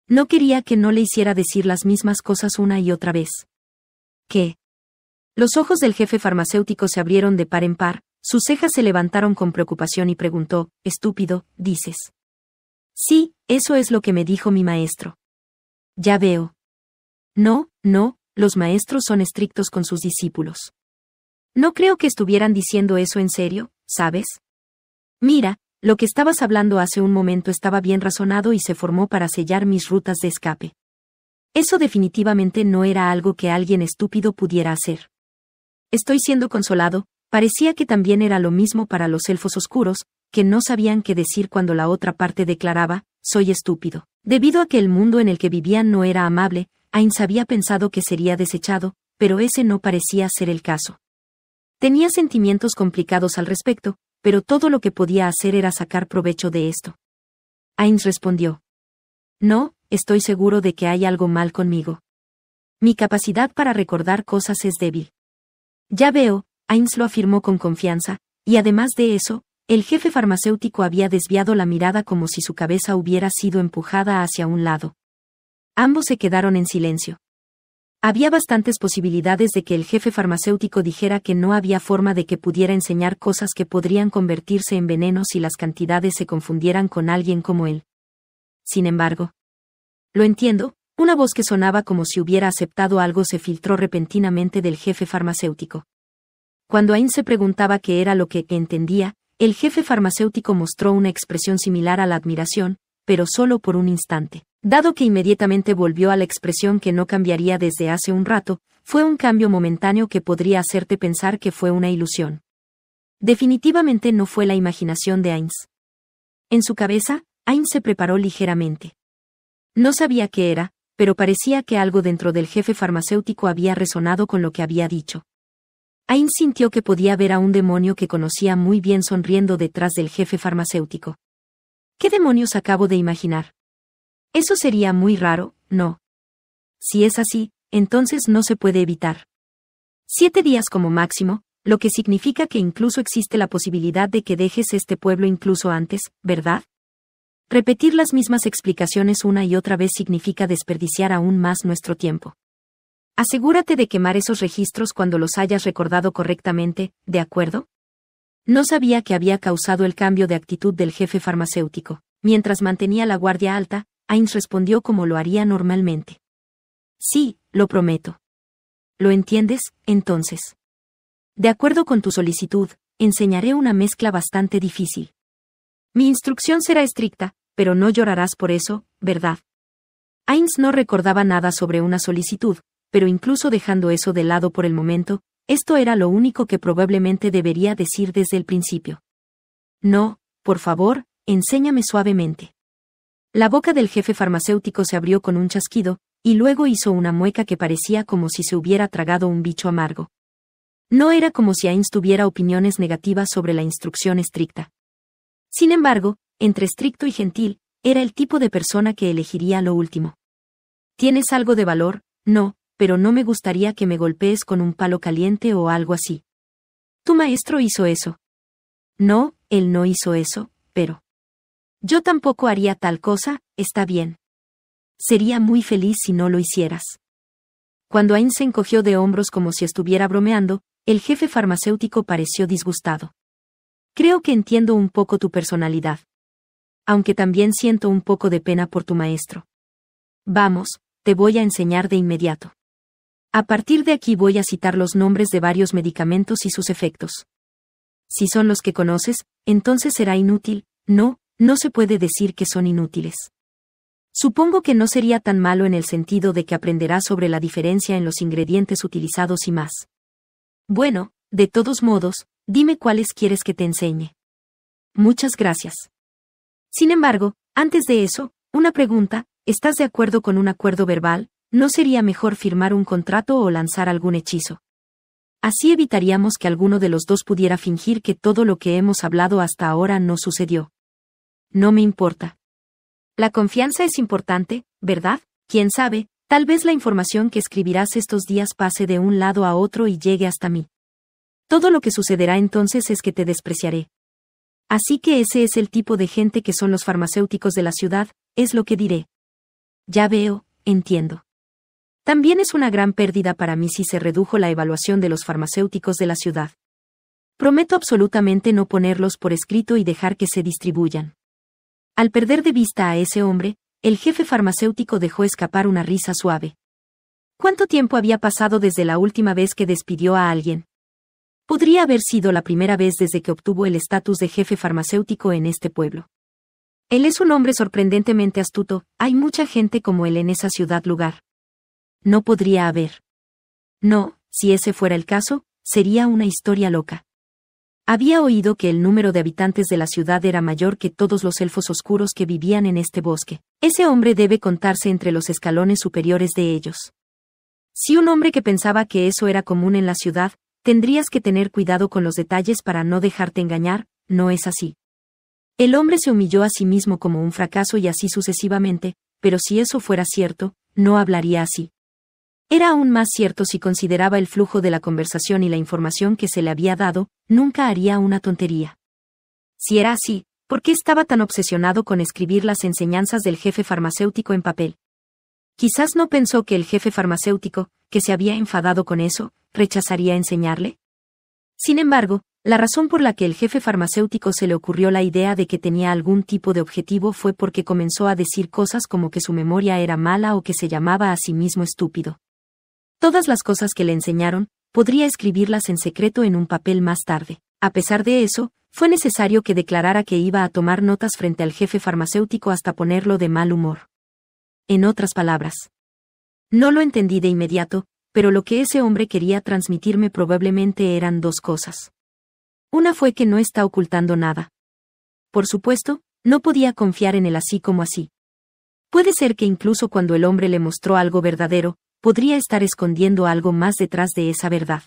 No quería que no le hiciera decir las mismas cosas una y otra vez. ¿Qué? Los ojos del jefe farmacéutico se abrieron de par en par, sus cejas se levantaron con preocupación y preguntó, estúpido, dices. Sí, eso es lo que me dijo mi maestro. Ya veo. No, no, los maestros son estrictos con sus discípulos. No creo que estuvieran diciendo eso en serio, ¿sabes? Mira, lo que estabas hablando hace un momento estaba bien razonado y se formó para sellar mis rutas de escape. Eso definitivamente no era algo que alguien estúpido pudiera hacer. Estoy siendo consolado, parecía que también era lo mismo para los elfos oscuros, que no sabían qué decir cuando la otra parte declaraba, soy estúpido. Debido a que el mundo en el que vivían no era amable, Ainz había pensado que sería desechado, pero ese no parecía ser el caso. Tenía sentimientos complicados al respecto, pero todo lo que podía hacer era sacar provecho de esto. Ainz respondió. No, estoy seguro de que hay algo mal conmigo. Mi capacidad para recordar cosas es débil. Ya veo, Ains lo afirmó con confianza, y además de eso, el jefe farmacéutico había desviado la mirada como si su cabeza hubiera sido empujada hacia un lado. Ambos se quedaron en silencio. Había bastantes posibilidades de que el jefe farmacéutico dijera que no había forma de que pudiera enseñar cosas que podrían convertirse en veneno si las cantidades se confundieran con alguien como él. Sin embargo, lo entiendo, una voz que sonaba como si hubiera aceptado algo se filtró repentinamente del jefe farmacéutico. Cuando Ain se preguntaba qué era lo que entendía, el jefe farmacéutico mostró una expresión similar a la admiración, pero solo por un instante dado que inmediatamente volvió a la expresión que no cambiaría desde hace un rato, fue un cambio momentáneo que podría hacerte pensar que fue una ilusión. Definitivamente no fue la imaginación de Ains. En su cabeza, Ains se preparó ligeramente. No sabía qué era, pero parecía que algo dentro del jefe farmacéutico había resonado con lo que había dicho. Ains sintió que podía ver a un demonio que conocía muy bien sonriendo detrás del jefe farmacéutico. ¿Qué demonios acabo de imaginar? Eso sería muy raro, ¿no? Si es así, entonces no se puede evitar. Siete días como máximo, lo que significa que incluso existe la posibilidad de que dejes este pueblo incluso antes, ¿verdad? Repetir las mismas explicaciones una y otra vez significa desperdiciar aún más nuestro tiempo. Asegúrate de quemar esos registros cuando los hayas recordado correctamente, ¿de acuerdo? No sabía que había causado el cambio de actitud del jefe farmacéutico. Mientras mantenía la guardia alta, Ains respondió como lo haría normalmente. Sí, lo prometo. ¿Lo entiendes, entonces? De acuerdo con tu solicitud, enseñaré una mezcla bastante difícil. Mi instrucción será estricta, pero no llorarás por eso, ¿verdad? Ains no recordaba nada sobre una solicitud, pero incluso dejando eso de lado por el momento, esto era lo único que probablemente debería decir desde el principio. No, por favor, enséñame suavemente. La boca del jefe farmacéutico se abrió con un chasquido, y luego hizo una mueca que parecía como si se hubiera tragado un bicho amargo. No era como si Ains tuviera opiniones negativas sobre la instrucción estricta. Sin embargo, entre estricto y gentil, era el tipo de persona que elegiría lo último. Tienes algo de valor, no, pero no me gustaría que me golpees con un palo caliente o algo así. Tu maestro hizo eso. No, él no hizo eso, pero. Yo tampoco haría tal cosa, está bien. Sería muy feliz si no lo hicieras. Cuando Ain se encogió de hombros como si estuviera bromeando, el jefe farmacéutico pareció disgustado. Creo que entiendo un poco tu personalidad. Aunque también siento un poco de pena por tu maestro. Vamos, te voy a enseñar de inmediato. A partir de aquí voy a citar los nombres de varios medicamentos y sus efectos. Si son los que conoces, entonces será inútil, no, no se puede decir que son inútiles. Supongo que no sería tan malo en el sentido de que aprenderás sobre la diferencia en los ingredientes utilizados y más. Bueno, de todos modos, dime cuáles quieres que te enseñe. Muchas gracias. Sin embargo, antes de eso, una pregunta, ¿estás de acuerdo con un acuerdo verbal? ¿No sería mejor firmar un contrato o lanzar algún hechizo? Así evitaríamos que alguno de los dos pudiera fingir que todo lo que hemos hablado hasta ahora no sucedió. No me importa. La confianza es importante, ¿verdad? Quién sabe, tal vez la información que escribirás estos días pase de un lado a otro y llegue hasta mí. Todo lo que sucederá entonces es que te despreciaré. Así que ese es el tipo de gente que son los farmacéuticos de la ciudad, es lo que diré. Ya veo, entiendo. También es una gran pérdida para mí si se redujo la evaluación de los farmacéuticos de la ciudad. Prometo absolutamente no ponerlos por escrito y dejar que se distribuyan. Al perder de vista a ese hombre, el jefe farmacéutico dejó escapar una risa suave. ¿Cuánto tiempo había pasado desde la última vez que despidió a alguien? Podría haber sido la primera vez desde que obtuvo el estatus de jefe farmacéutico en este pueblo. Él es un hombre sorprendentemente astuto, hay mucha gente como él en esa ciudad lugar. No podría haber. No, si ese fuera el caso, sería una historia loca. Había oído que el número de habitantes de la ciudad era mayor que todos los elfos oscuros que vivían en este bosque. Ese hombre debe contarse entre los escalones superiores de ellos. Si un hombre que pensaba que eso era común en la ciudad, tendrías que tener cuidado con los detalles para no dejarte engañar, no es así. El hombre se humilló a sí mismo como un fracaso y así sucesivamente, pero si eso fuera cierto, no hablaría así. Era aún más cierto si consideraba el flujo de la conversación y la información que se le había dado, nunca haría una tontería. Si era así, ¿por qué estaba tan obsesionado con escribir las enseñanzas del jefe farmacéutico en papel? Quizás no pensó que el jefe farmacéutico, que se había enfadado con eso, rechazaría enseñarle. Sin embargo, la razón por la que el jefe farmacéutico se le ocurrió la idea de que tenía algún tipo de objetivo fue porque comenzó a decir cosas como que su memoria era mala o que se llamaba a sí mismo estúpido. Todas las cosas que le enseñaron, podría escribirlas en secreto en un papel más tarde. A pesar de eso, fue necesario que declarara que iba a tomar notas frente al jefe farmacéutico hasta ponerlo de mal humor. En otras palabras, no lo entendí de inmediato, pero lo que ese hombre quería transmitirme probablemente eran dos cosas. Una fue que no está ocultando nada. Por supuesto, no podía confiar en él así como así. Puede ser que incluso cuando el hombre le mostró algo verdadero, podría estar escondiendo algo más detrás de esa verdad.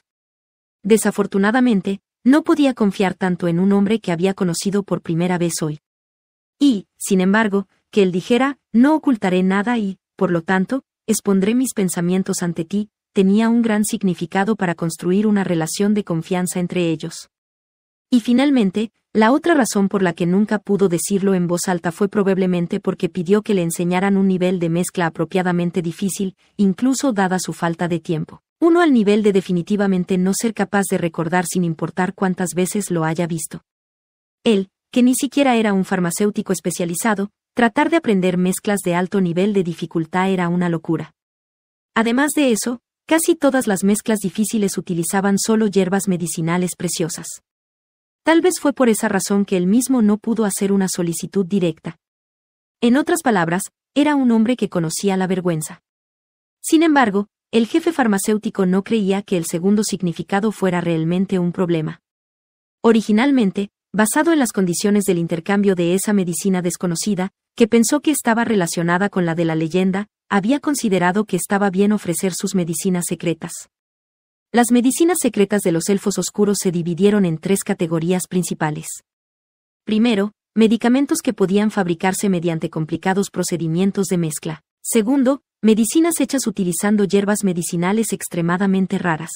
Desafortunadamente, no podía confiar tanto en un hombre que había conocido por primera vez hoy. Y, sin embargo, que él dijera, no ocultaré nada y, por lo tanto, expondré mis pensamientos ante ti, tenía un gran significado para construir una relación de confianza entre ellos. Y finalmente, la otra razón por la que nunca pudo decirlo en voz alta fue probablemente porque pidió que le enseñaran un nivel de mezcla apropiadamente difícil, incluso dada su falta de tiempo. Uno al nivel de definitivamente no ser capaz de recordar sin importar cuántas veces lo haya visto. Él, que ni siquiera era un farmacéutico especializado, tratar de aprender mezclas de alto nivel de dificultad era una locura. Además de eso, casi todas las mezclas difíciles utilizaban solo hierbas medicinales preciosas. Tal vez fue por esa razón que él mismo no pudo hacer una solicitud directa. En otras palabras, era un hombre que conocía la vergüenza. Sin embargo, el jefe farmacéutico no creía que el segundo significado fuera realmente un problema. Originalmente, basado en las condiciones del intercambio de esa medicina desconocida, que pensó que estaba relacionada con la de la leyenda, había considerado que estaba bien ofrecer sus medicinas secretas. Las medicinas secretas de los elfos oscuros se dividieron en tres categorías principales. Primero, medicamentos que podían fabricarse mediante complicados procedimientos de mezcla. Segundo, medicinas hechas utilizando hierbas medicinales extremadamente raras.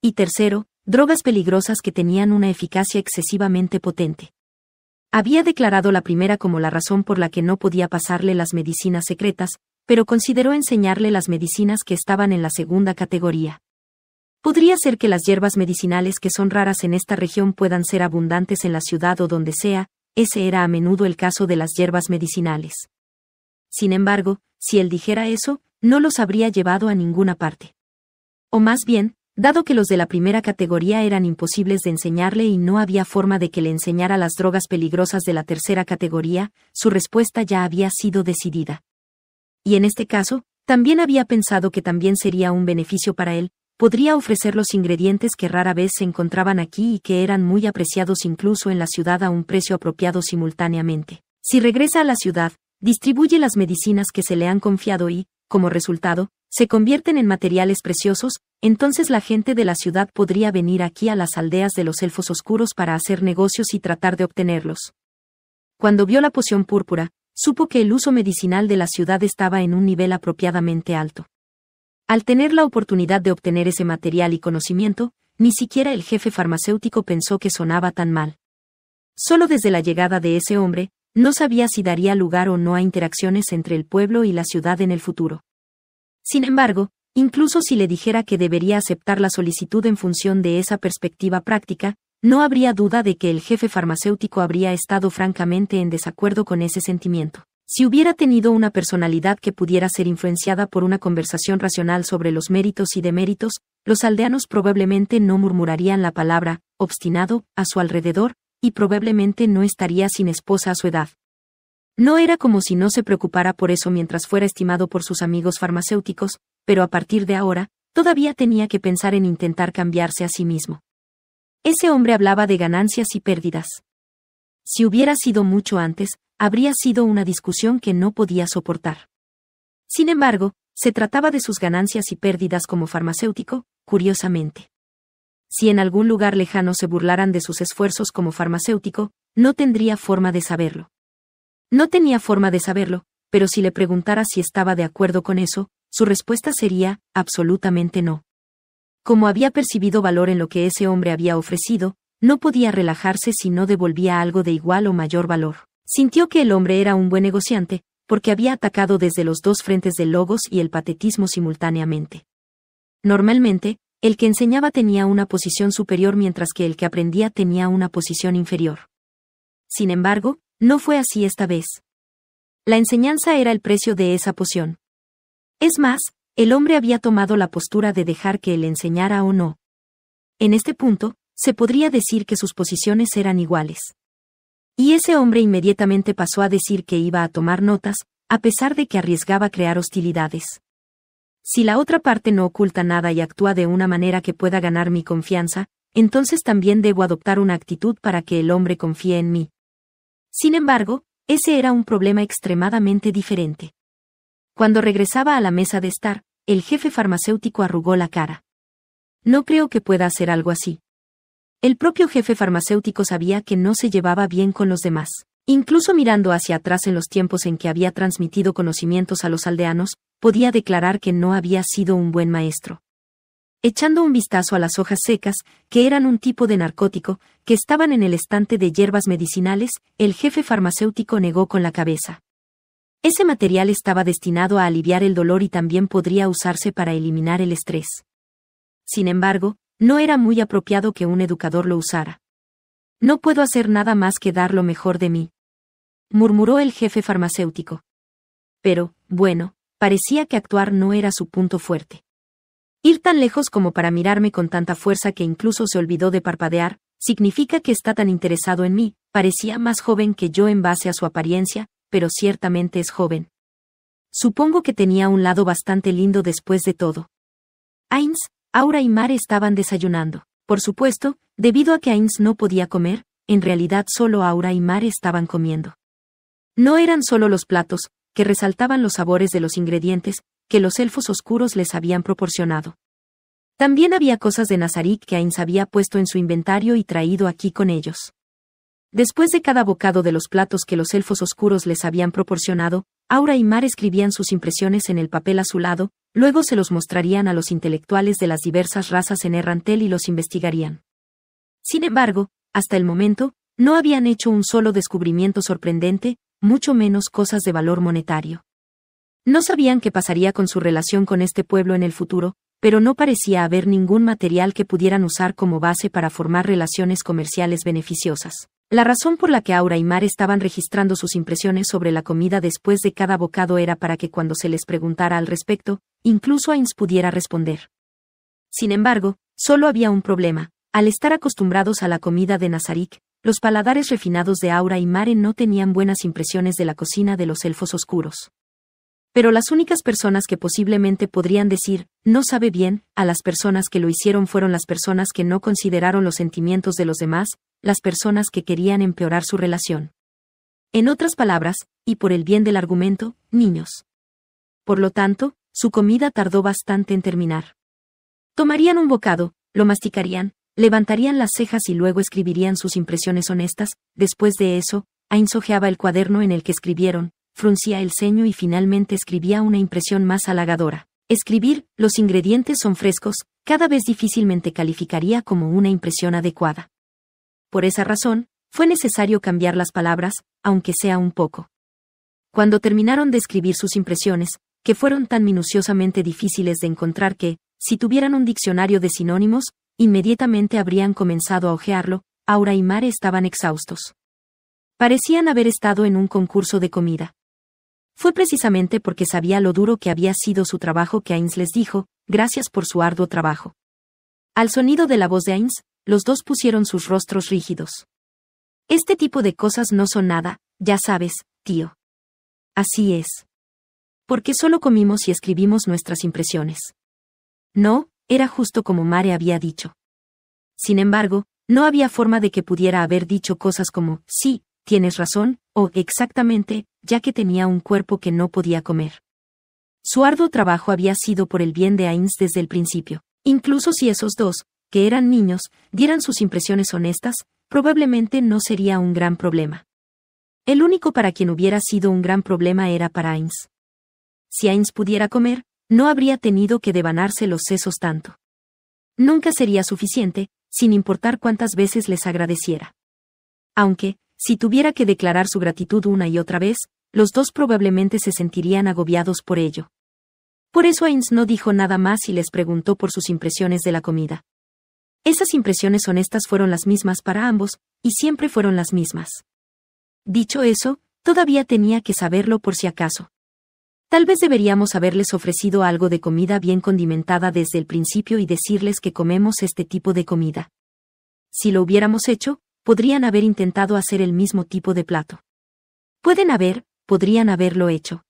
Y tercero, drogas peligrosas que tenían una eficacia excesivamente potente. Había declarado la primera como la razón por la que no podía pasarle las medicinas secretas, pero consideró enseñarle las medicinas que estaban en la segunda categoría. Podría ser que las hierbas medicinales que son raras en esta región puedan ser abundantes en la ciudad o donde sea, ese era a menudo el caso de las hierbas medicinales. Sin embargo, si él dijera eso, no los habría llevado a ninguna parte. O más bien, dado que los de la primera categoría eran imposibles de enseñarle y no había forma de que le enseñara las drogas peligrosas de la tercera categoría, su respuesta ya había sido decidida. Y en este caso, también había pensado que también sería un beneficio para él, podría ofrecer los ingredientes que rara vez se encontraban aquí y que eran muy apreciados incluso en la ciudad a un precio apropiado simultáneamente. Si regresa a la ciudad, distribuye las medicinas que se le han confiado y, como resultado, se convierten en materiales preciosos, entonces la gente de la ciudad podría venir aquí a las aldeas de los elfos oscuros para hacer negocios y tratar de obtenerlos. Cuando vio la poción púrpura, supo que el uso medicinal de la ciudad estaba en un nivel apropiadamente alto. Al tener la oportunidad de obtener ese material y conocimiento, ni siquiera el jefe farmacéutico pensó que sonaba tan mal. Solo desde la llegada de ese hombre, no sabía si daría lugar o no a interacciones entre el pueblo y la ciudad en el futuro. Sin embargo, incluso si le dijera que debería aceptar la solicitud en función de esa perspectiva práctica, no habría duda de que el jefe farmacéutico habría estado francamente en desacuerdo con ese sentimiento. Si hubiera tenido una personalidad que pudiera ser influenciada por una conversación racional sobre los méritos y deméritos, los aldeanos probablemente no murmurarían la palabra, obstinado, a su alrededor, y probablemente no estaría sin esposa a su edad. No era como si no se preocupara por eso mientras fuera estimado por sus amigos farmacéuticos, pero a partir de ahora, todavía tenía que pensar en intentar cambiarse a sí mismo. Ese hombre hablaba de ganancias y pérdidas. Si hubiera sido mucho antes, habría sido una discusión que no podía soportar. Sin embargo, se trataba de sus ganancias y pérdidas como farmacéutico, curiosamente. Si en algún lugar lejano se burlaran de sus esfuerzos como farmacéutico, no tendría forma de saberlo. No tenía forma de saberlo, pero si le preguntara si estaba de acuerdo con eso, su respuesta sería, absolutamente no. Como había percibido valor en lo que ese hombre había ofrecido, no podía relajarse si no devolvía algo de igual o mayor valor. Sintió que el hombre era un buen negociante, porque había atacado desde los dos frentes del logos y el patetismo simultáneamente. Normalmente, el que enseñaba tenía una posición superior mientras que el que aprendía tenía una posición inferior. Sin embargo, no fue así esta vez. La enseñanza era el precio de esa poción. Es más, el hombre había tomado la postura de dejar que él enseñara o no. En este punto, se podría decir que sus posiciones eran iguales. Y ese hombre inmediatamente pasó a decir que iba a tomar notas, a pesar de que arriesgaba crear hostilidades. Si la otra parte no oculta nada y actúa de una manera que pueda ganar mi confianza, entonces también debo adoptar una actitud para que el hombre confíe en mí. Sin embargo, ese era un problema extremadamente diferente. Cuando regresaba a la mesa de estar, el jefe farmacéutico arrugó la cara. No creo que pueda hacer algo así. El propio jefe farmacéutico sabía que no se llevaba bien con los demás. Incluso mirando hacia atrás en los tiempos en que había transmitido conocimientos a los aldeanos, podía declarar que no había sido un buen maestro. Echando un vistazo a las hojas secas, que eran un tipo de narcótico, que estaban en el estante de hierbas medicinales, el jefe farmacéutico negó con la cabeza. Ese material estaba destinado a aliviar el dolor y también podría usarse para eliminar el estrés. Sin embargo, no era muy apropiado que un educador lo usara. No puedo hacer nada más que dar lo mejor de mí. Murmuró el jefe farmacéutico. Pero, bueno, parecía que actuar no era su punto fuerte. Ir tan lejos como para mirarme con tanta fuerza que incluso se olvidó de parpadear, significa que está tan interesado en mí, parecía más joven que yo en base a su apariencia, pero ciertamente es joven. Supongo que tenía un lado bastante lindo después de todo. Ains, Aura y Mar estaban desayunando. Por supuesto, debido a que Ains no podía comer, en realidad solo Aura y Mar estaban comiendo. No eran solo los platos, que resaltaban los sabores de los ingredientes, que los elfos oscuros les habían proporcionado. También había cosas de Nazarick que Ains había puesto en su inventario y traído aquí con ellos. Después de cada bocado de los platos que los elfos oscuros les habían proporcionado, Aura y Mar escribían sus impresiones en el papel azulado, luego se los mostrarían a los intelectuales de las diversas razas en Errantel y los investigarían. Sin embargo, hasta el momento, no habían hecho un solo descubrimiento sorprendente, mucho menos cosas de valor monetario. No sabían qué pasaría con su relación con este pueblo en el futuro, pero no parecía haber ningún material que pudieran usar como base para formar relaciones comerciales beneficiosas. La razón por la que Aura y Mare estaban registrando sus impresiones sobre la comida después de cada bocado era para que cuando se les preguntara al respecto, incluso Ains pudiera responder. Sin embargo, solo había un problema. Al estar acostumbrados a la comida de Nazarick, los paladares refinados de Aura y Mare no tenían buenas impresiones de la cocina de los elfos oscuros. Pero las únicas personas que posiblemente podrían decir, no sabe bien, a las personas que lo hicieron fueron las personas que no consideraron los sentimientos de los demás, las personas que querían empeorar su relación. En otras palabras, y por el bien del argumento, niños. Por lo tanto, su comida tardó bastante en terminar. Tomarían un bocado, lo masticarían, levantarían las cejas y luego escribirían sus impresiones honestas, después de eso, Ainsojeaba el cuaderno en el que escribieron, fruncía el ceño y finalmente escribía una impresión más halagadora. Escribir, los ingredientes son frescos, cada vez difícilmente calificaría como una impresión adecuada. Por esa razón, fue necesario cambiar las palabras, aunque sea un poco. Cuando terminaron de escribir sus impresiones, que fueron tan minuciosamente difíciles de encontrar que, si tuvieran un diccionario de sinónimos, inmediatamente habrían comenzado a ojearlo, Aura y Mare estaban exhaustos. Parecían haber estado en un concurso de comida. Fue precisamente porque sabía lo duro que había sido su trabajo que Ains les dijo, gracias por su arduo trabajo. Al sonido de la voz de Ains, los dos pusieron sus rostros rígidos. Este tipo de cosas no son nada, ya sabes, tío. Así es. Porque solo comimos y escribimos nuestras impresiones. No, era justo como Mare había dicho. Sin embargo, no había forma de que pudiera haber dicho cosas como, sí, tienes razón, o exactamente, ya que tenía un cuerpo que no podía comer. Su arduo trabajo había sido por el bien de Ains desde el principio, incluso si esos dos, que eran niños, dieran sus impresiones honestas, probablemente no sería un gran problema. El único para quien hubiera sido un gran problema era para Ains. Si Ains pudiera comer, no habría tenido que devanarse los sesos tanto. Nunca sería suficiente, sin importar cuántas veces les agradeciera. Aunque, si tuviera que declarar su gratitud una y otra vez, los dos probablemente se sentirían agobiados por ello. Por eso Ains no dijo nada más y les preguntó por sus impresiones de la comida. Esas impresiones honestas fueron las mismas para ambos, y siempre fueron las mismas. Dicho eso, todavía tenía que saberlo por si acaso. Tal vez deberíamos haberles ofrecido algo de comida bien condimentada desde el principio y decirles que comemos este tipo de comida. Si lo hubiéramos hecho, podrían haber intentado hacer el mismo tipo de plato. Pueden haber, podrían haberlo hecho.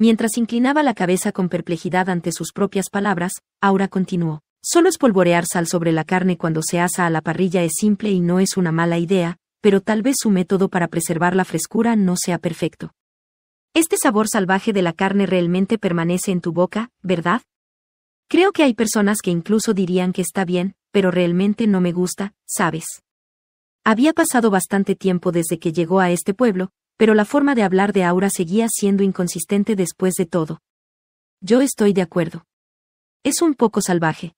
Mientras inclinaba la cabeza con perplejidad ante sus propias palabras, Aura continuó. Solo espolvorear sal sobre la carne cuando se asa a la parrilla es simple y no es una mala idea, pero tal vez su método para preservar la frescura no sea perfecto. Este sabor salvaje de la carne realmente permanece en tu boca, ¿verdad? Creo que hay personas que incluso dirían que está bien, pero realmente no me gusta, ¿sabes? Había pasado bastante tiempo desde que llegó a este pueblo, pero la forma de hablar de Aura seguía siendo inconsistente después de todo. Yo estoy de acuerdo. Es un poco salvaje.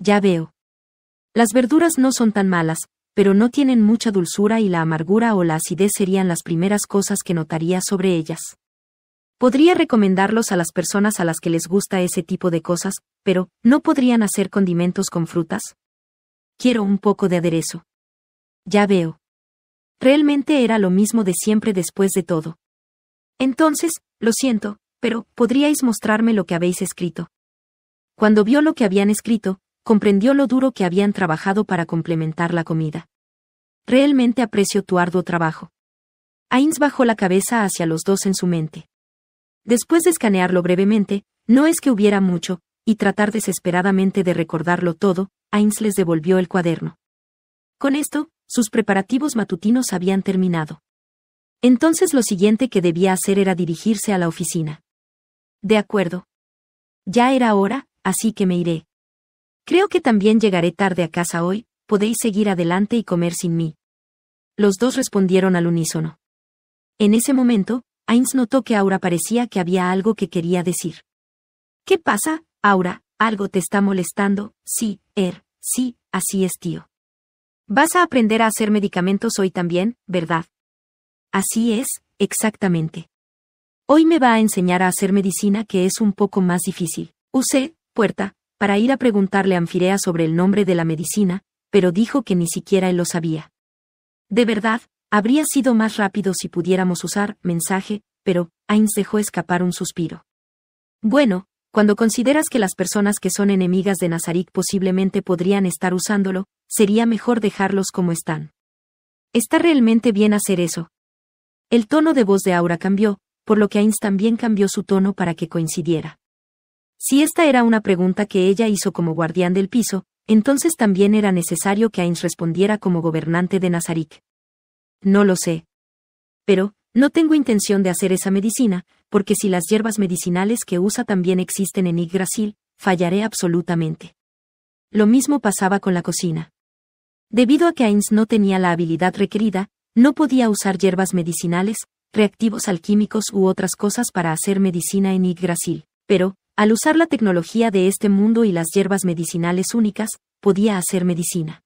Ya veo. Las verduras no son tan malas, pero no tienen mucha dulzura y la amargura o la acidez serían las primeras cosas que notaría sobre ellas. Podría recomendarlos a las personas a las que les gusta ese tipo de cosas, pero ¿no podrían hacer condimentos con frutas? Quiero un poco de aderezo. Ya veo. Realmente era lo mismo de siempre después de todo. Entonces, lo siento, pero ¿podríais mostrarme lo que habéis escrito? Cuando vio lo que habían escrito, comprendió lo duro que habían trabajado para complementar la comida. Realmente aprecio tu arduo trabajo. Ains bajó la cabeza hacia los dos en su mente. Después de escanearlo brevemente, no es que hubiera mucho, y tratar desesperadamente de recordarlo todo, Ains les devolvió el cuaderno. Con esto, sus preparativos matutinos habían terminado. Entonces lo siguiente que debía hacer era dirigirse a la oficina. De acuerdo. Ya era hora, así que me iré. Creo que también llegaré tarde a casa hoy, podéis seguir adelante y comer sin mí. Los dos respondieron al unísono. En ese momento, Ains notó que Aura parecía que había algo que quería decir. ¿Qué pasa, Aura? Algo te está molestando, sí, Er, sí, así es tío. Vas a aprender a hacer medicamentos hoy también, ¿verdad? Así es, exactamente. Hoy me va a enseñar a hacer medicina que es un poco más difícil. Usé, puerta, para ir a preguntarle a Anfirea sobre el nombre de la medicina, pero dijo que ni siquiera él lo sabía. De verdad, habría sido más rápido si pudiéramos usar mensaje, pero Ains dejó escapar un suspiro. Bueno, cuando consideras que las personas que son enemigas de Nazarick posiblemente podrían estar usándolo, sería mejor dejarlos como están. Está realmente bien hacer eso. El tono de voz de Aura cambió, por lo que Ains también cambió su tono para que coincidiera. Si esta era una pregunta que ella hizo como guardián del piso, entonces también era necesario que Ains respondiera como gobernante de Nazarick. No lo sé. Pero, no tengo intención de hacer esa medicina, porque si las hierbas medicinales que usa también existen en Yggdrasil, fallaré absolutamente. Lo mismo pasaba con la cocina. Debido a que Ains no tenía la habilidad requerida, no podía usar hierbas medicinales, reactivos alquímicos u otras cosas para hacer medicina en Yggdrasil. Pero, al usar la tecnología de este mundo y las hierbas medicinales únicas, podía hacer medicina.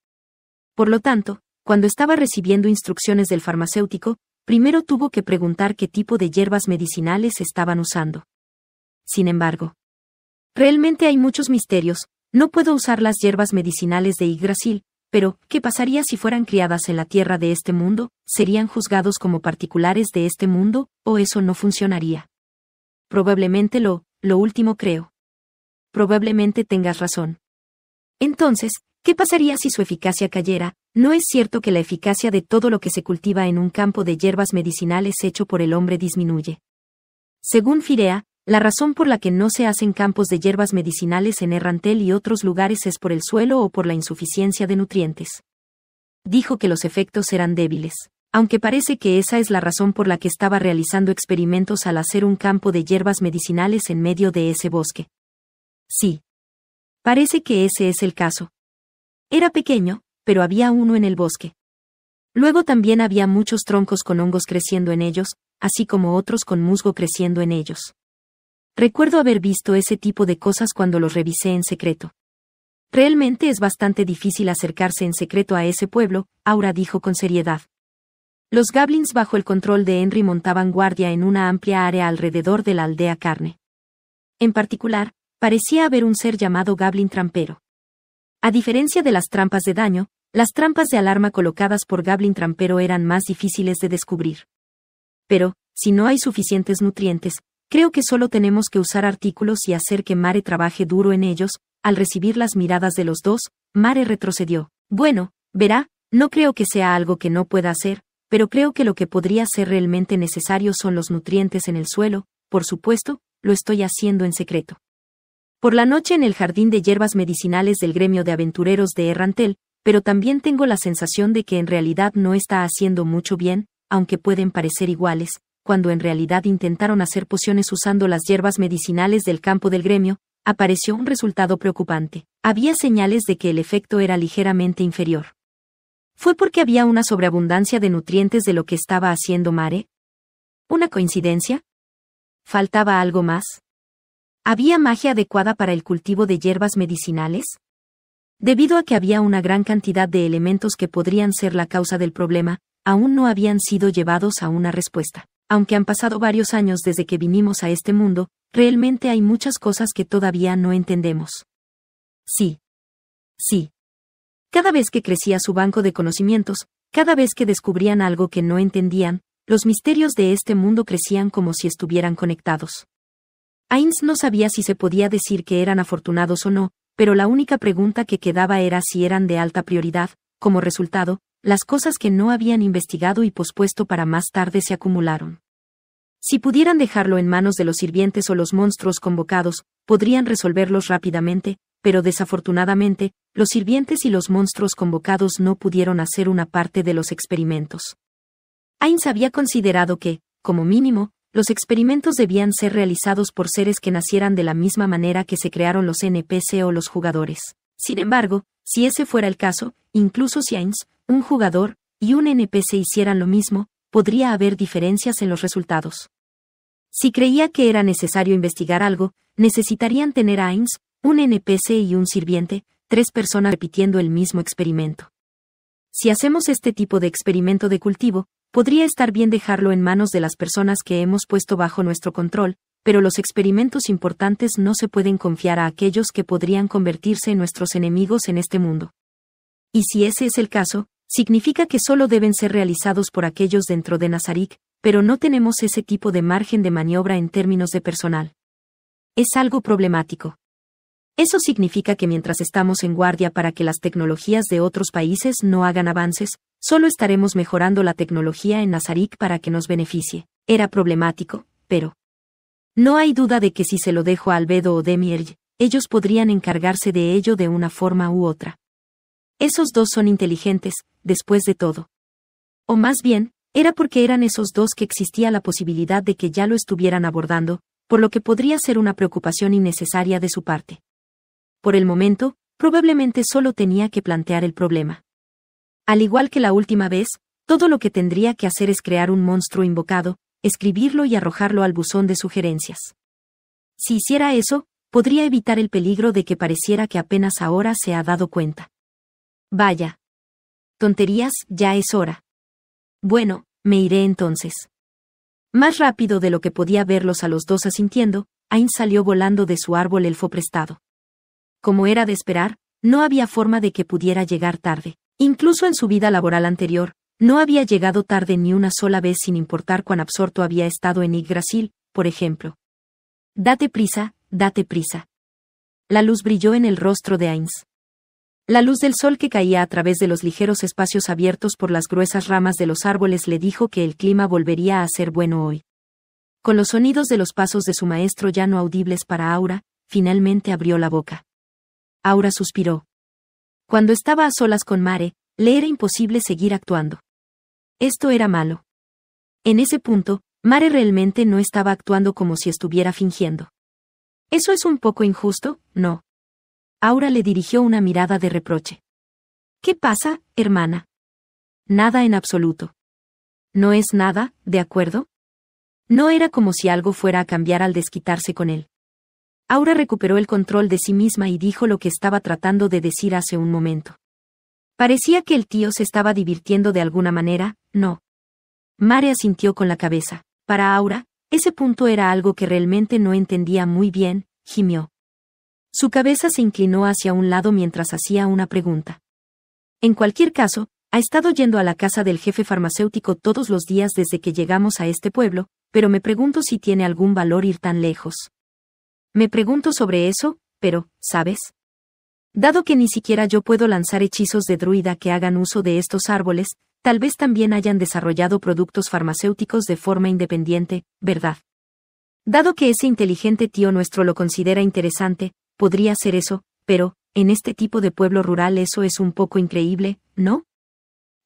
Por lo tanto, cuando estaba recibiendo instrucciones del farmacéutico, primero tuvo que preguntar qué tipo de hierbas medicinales estaban usando. Sin embargo, realmente hay muchos misterios, no puedo usar las hierbas medicinales de Yggdrasil, pero, ¿qué pasaría si fueran criadas en la tierra de este mundo? ¿Serían juzgados como particulares de este mundo, o eso no funcionaría? Probablemente lo lo último creo. Probablemente tengas razón. Entonces, ¿qué pasaría si su eficacia cayera? ¿No es cierto que la eficacia de todo lo que se cultiva en un campo de hierbas medicinales hecho por el hombre disminuye? Según Firea, la razón por la que no se hacen campos de hierbas medicinales en Errantel y otros lugares es por el suelo o por la insuficiencia de nutrientes. Dijo que los efectos eran débiles. Aunque parece que esa es la razón por la que estaba realizando experimentos al hacer un campo de hierbas medicinales en medio de ese bosque. Sí. Parece que ese es el caso. Era pequeño, pero había uno en el bosque. Luego también había muchos troncos con hongos creciendo en ellos, así como otros con musgo creciendo en ellos. Recuerdo haber visto ese tipo de cosas cuando los revisé en secreto. Realmente es bastante difícil acercarse en secreto a ese pueblo, Aura dijo con seriedad. Los Goblins bajo el control de Henry montaban guardia en una amplia área alrededor de la aldea carne. En particular, parecía haber un ser llamado Gablin Trampero. A diferencia de las trampas de daño, las trampas de alarma colocadas por Gablin Trampero eran más difíciles de descubrir. Pero, si no hay suficientes nutrientes, creo que solo tenemos que usar artículos y hacer que Mare trabaje duro en ellos, al recibir las miradas de los dos, Mare retrocedió. Bueno, verá, no creo que sea algo que no pueda hacer, pero creo que lo que podría ser realmente necesario son los nutrientes en el suelo, por supuesto, lo estoy haciendo en secreto. Por la noche en el jardín de hierbas medicinales del gremio de aventureros de Errantel, pero también tengo la sensación de que en realidad no está haciendo mucho bien, aunque pueden parecer iguales, cuando en realidad intentaron hacer pociones usando las hierbas medicinales del campo del gremio, apareció un resultado preocupante. Había señales de que el efecto era ligeramente inferior. ¿Fue porque había una sobreabundancia de nutrientes de lo que estaba haciendo Mare? ¿Una coincidencia? ¿Faltaba algo más? ¿Había magia adecuada para el cultivo de hierbas medicinales? Debido a que había una gran cantidad de elementos que podrían ser la causa del problema, aún no habían sido llevados a una respuesta. Aunque han pasado varios años desde que vinimos a este mundo, realmente hay muchas cosas que todavía no entendemos. Sí. Sí. Cada vez que crecía su banco de conocimientos, cada vez que descubrían algo que no entendían, los misterios de este mundo crecían como si estuvieran conectados. Ains no sabía si se podía decir que eran afortunados o no, pero la única pregunta que quedaba era si eran de alta prioridad, como resultado, las cosas que no habían investigado y pospuesto para más tarde se acumularon. Si pudieran dejarlo en manos de los sirvientes o los monstruos convocados, podrían resolverlos rápidamente, pero desafortunadamente, los sirvientes y los monstruos convocados no pudieron hacer una parte de los experimentos. Ainz había considerado que, como mínimo, los experimentos debían ser realizados por seres que nacieran de la misma manera que se crearon los NPC o los jugadores. Sin embargo, si ese fuera el caso, incluso si Ainz, un jugador, y un NPC hicieran lo mismo, podría haber diferencias en los resultados. Si creía que era necesario investigar algo, necesitarían tener a Ainz, un NPC y un sirviente, tres personas repitiendo el mismo experimento. Si hacemos este tipo de experimento de cultivo, podría estar bien dejarlo en manos de las personas que hemos puesto bajo nuestro control, pero los experimentos importantes no se pueden confiar a aquellos que podrían convertirse en nuestros enemigos en este mundo. Y si ese es el caso, significa que solo deben ser realizados por aquellos dentro de Nazarick, pero no tenemos ese tipo de margen de maniobra en términos de personal. Es algo problemático. Eso significa que mientras estamos en guardia para que las tecnologías de otros países no hagan avances, solo estaremos mejorando la tecnología en Nazarick para que nos beneficie. Era problemático, pero... No hay duda de que si se lo dejo a Albedo o Demierge, ellos podrían encargarse de ello de una forma u otra. Esos dos son inteligentes, después de todo. O más bien, era porque eran esos dos que existía la posibilidad de que ya lo estuvieran abordando, por lo que podría ser una preocupación innecesaria de su parte. Por el momento, probablemente solo tenía que plantear el problema. Al igual que la última vez, todo lo que tendría que hacer es crear un monstruo invocado, escribirlo y arrojarlo al buzón de sugerencias. Si hiciera eso, podría evitar el peligro de que pareciera que apenas ahora se ha dado cuenta. Vaya. Tonterías, ya es hora. Bueno, me iré entonces. Más rápido de lo que podía verlos a los dos asintiendo, Ain salió volando de su árbol elfo prestado. Como era de esperar, no había forma de que pudiera llegar tarde. Incluso en su vida laboral anterior, no había llegado tarde ni una sola vez sin importar cuán absorto había estado en Yggdrasil, por ejemplo. Date prisa, date prisa. La luz brilló en el rostro de Ains. La luz del sol que caía a través de los ligeros espacios abiertos por las gruesas ramas de los árboles le dijo que el clima volvería a ser bueno hoy. Con los sonidos de los pasos de su maestro ya no audibles para Aura, finalmente abrió la boca. Aura suspiró. Cuando estaba a solas con Mare, le era imposible seguir actuando. Esto era malo. En ese punto, Mare realmente no estaba actuando como si estuviera fingiendo. Eso es un poco injusto, ¿no? Aura le dirigió una mirada de reproche. ¿Qué pasa, hermana? Nada en absoluto. ¿No es nada, de acuerdo? No era como si algo fuera a cambiar al desquitarse con él. Aura recuperó el control de sí misma y dijo lo que estaba tratando de decir hace un momento. Parecía que el tío se estaba divirtiendo de alguna manera, ¿no? Mare asintió con la cabeza. Para Aura, ese punto era algo que realmente no entendía muy bien, gimió. Su cabeza se inclinó hacia un lado mientras hacía una pregunta. En cualquier caso, ha estado yendo a la casa del jefe farmacéutico todos los días desde que llegamos a este pueblo, pero me pregunto si tiene algún valor ir tan lejos. Me pregunto sobre eso, pero, ¿sabes? Dado que ni siquiera yo puedo lanzar hechizos de druida que hagan uso de estos árboles, tal vez también hayan desarrollado productos farmacéuticos de forma independiente, ¿verdad? Dado que ese inteligente tío nuestro lo considera interesante, podría ser eso, pero, en este tipo de pueblo rural eso es un poco increíble, ¿no?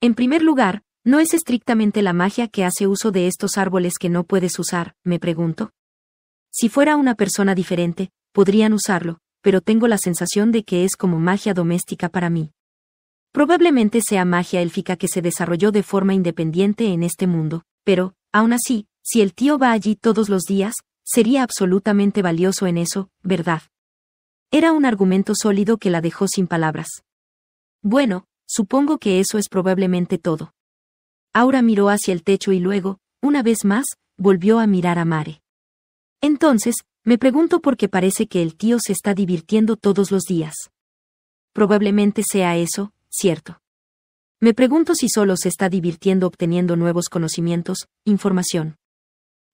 En primer lugar, ¿no es estrictamente la magia que hace uso de estos árboles que no puedes usar, me pregunto? Si fuera una persona diferente, podrían usarlo, pero tengo la sensación de que es como magia doméstica para mí. Probablemente sea magia élfica que se desarrolló de forma independiente en este mundo, pero, aún así, si el tío va allí todos los días, sería absolutamente valioso en eso, ¿verdad? Era un argumento sólido que la dejó sin palabras. Bueno, supongo que eso es probablemente todo. Aura miró hacia el techo y luego, una vez más, volvió a mirar a Mare. Entonces, me pregunto por qué parece que el tío se está divirtiendo todos los días. Probablemente sea eso, cierto. Me pregunto si solo se está divirtiendo obteniendo nuevos conocimientos, información.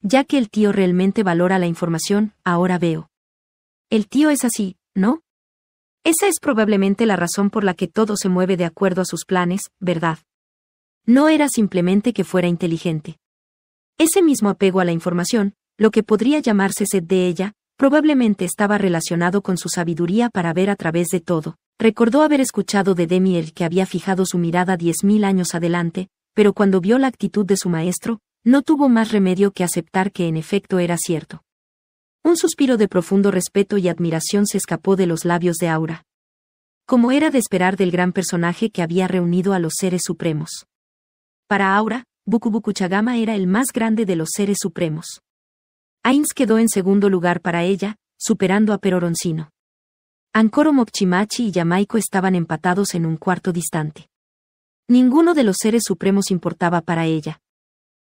Ya que el tío realmente valora la información, ahora veo. El tío es así, ¿no? Esa es probablemente la razón por la que todo se mueve de acuerdo a sus planes, ¿verdad? No era simplemente que fuera inteligente. Ese mismo apego a la información, lo que podría llamarse sed de ella, probablemente estaba relacionado con su sabiduría para ver a través de todo. Recordó haber escuchado de el que había fijado su mirada diez mil años adelante, pero cuando vio la actitud de su maestro, no tuvo más remedio que aceptar que en efecto era cierto. Un suspiro de profundo respeto y admiración se escapó de los labios de Aura. Como era de esperar del gran personaje que había reunido a los seres supremos. Para Aura, Bukubukuchagama era el más grande de los seres supremos. Ains quedó en segundo lugar para ella, superando a Peroroncino. Ancoro Mocchimachi y Yamaiko estaban empatados en un cuarto distante. Ninguno de los seres supremos importaba para ella.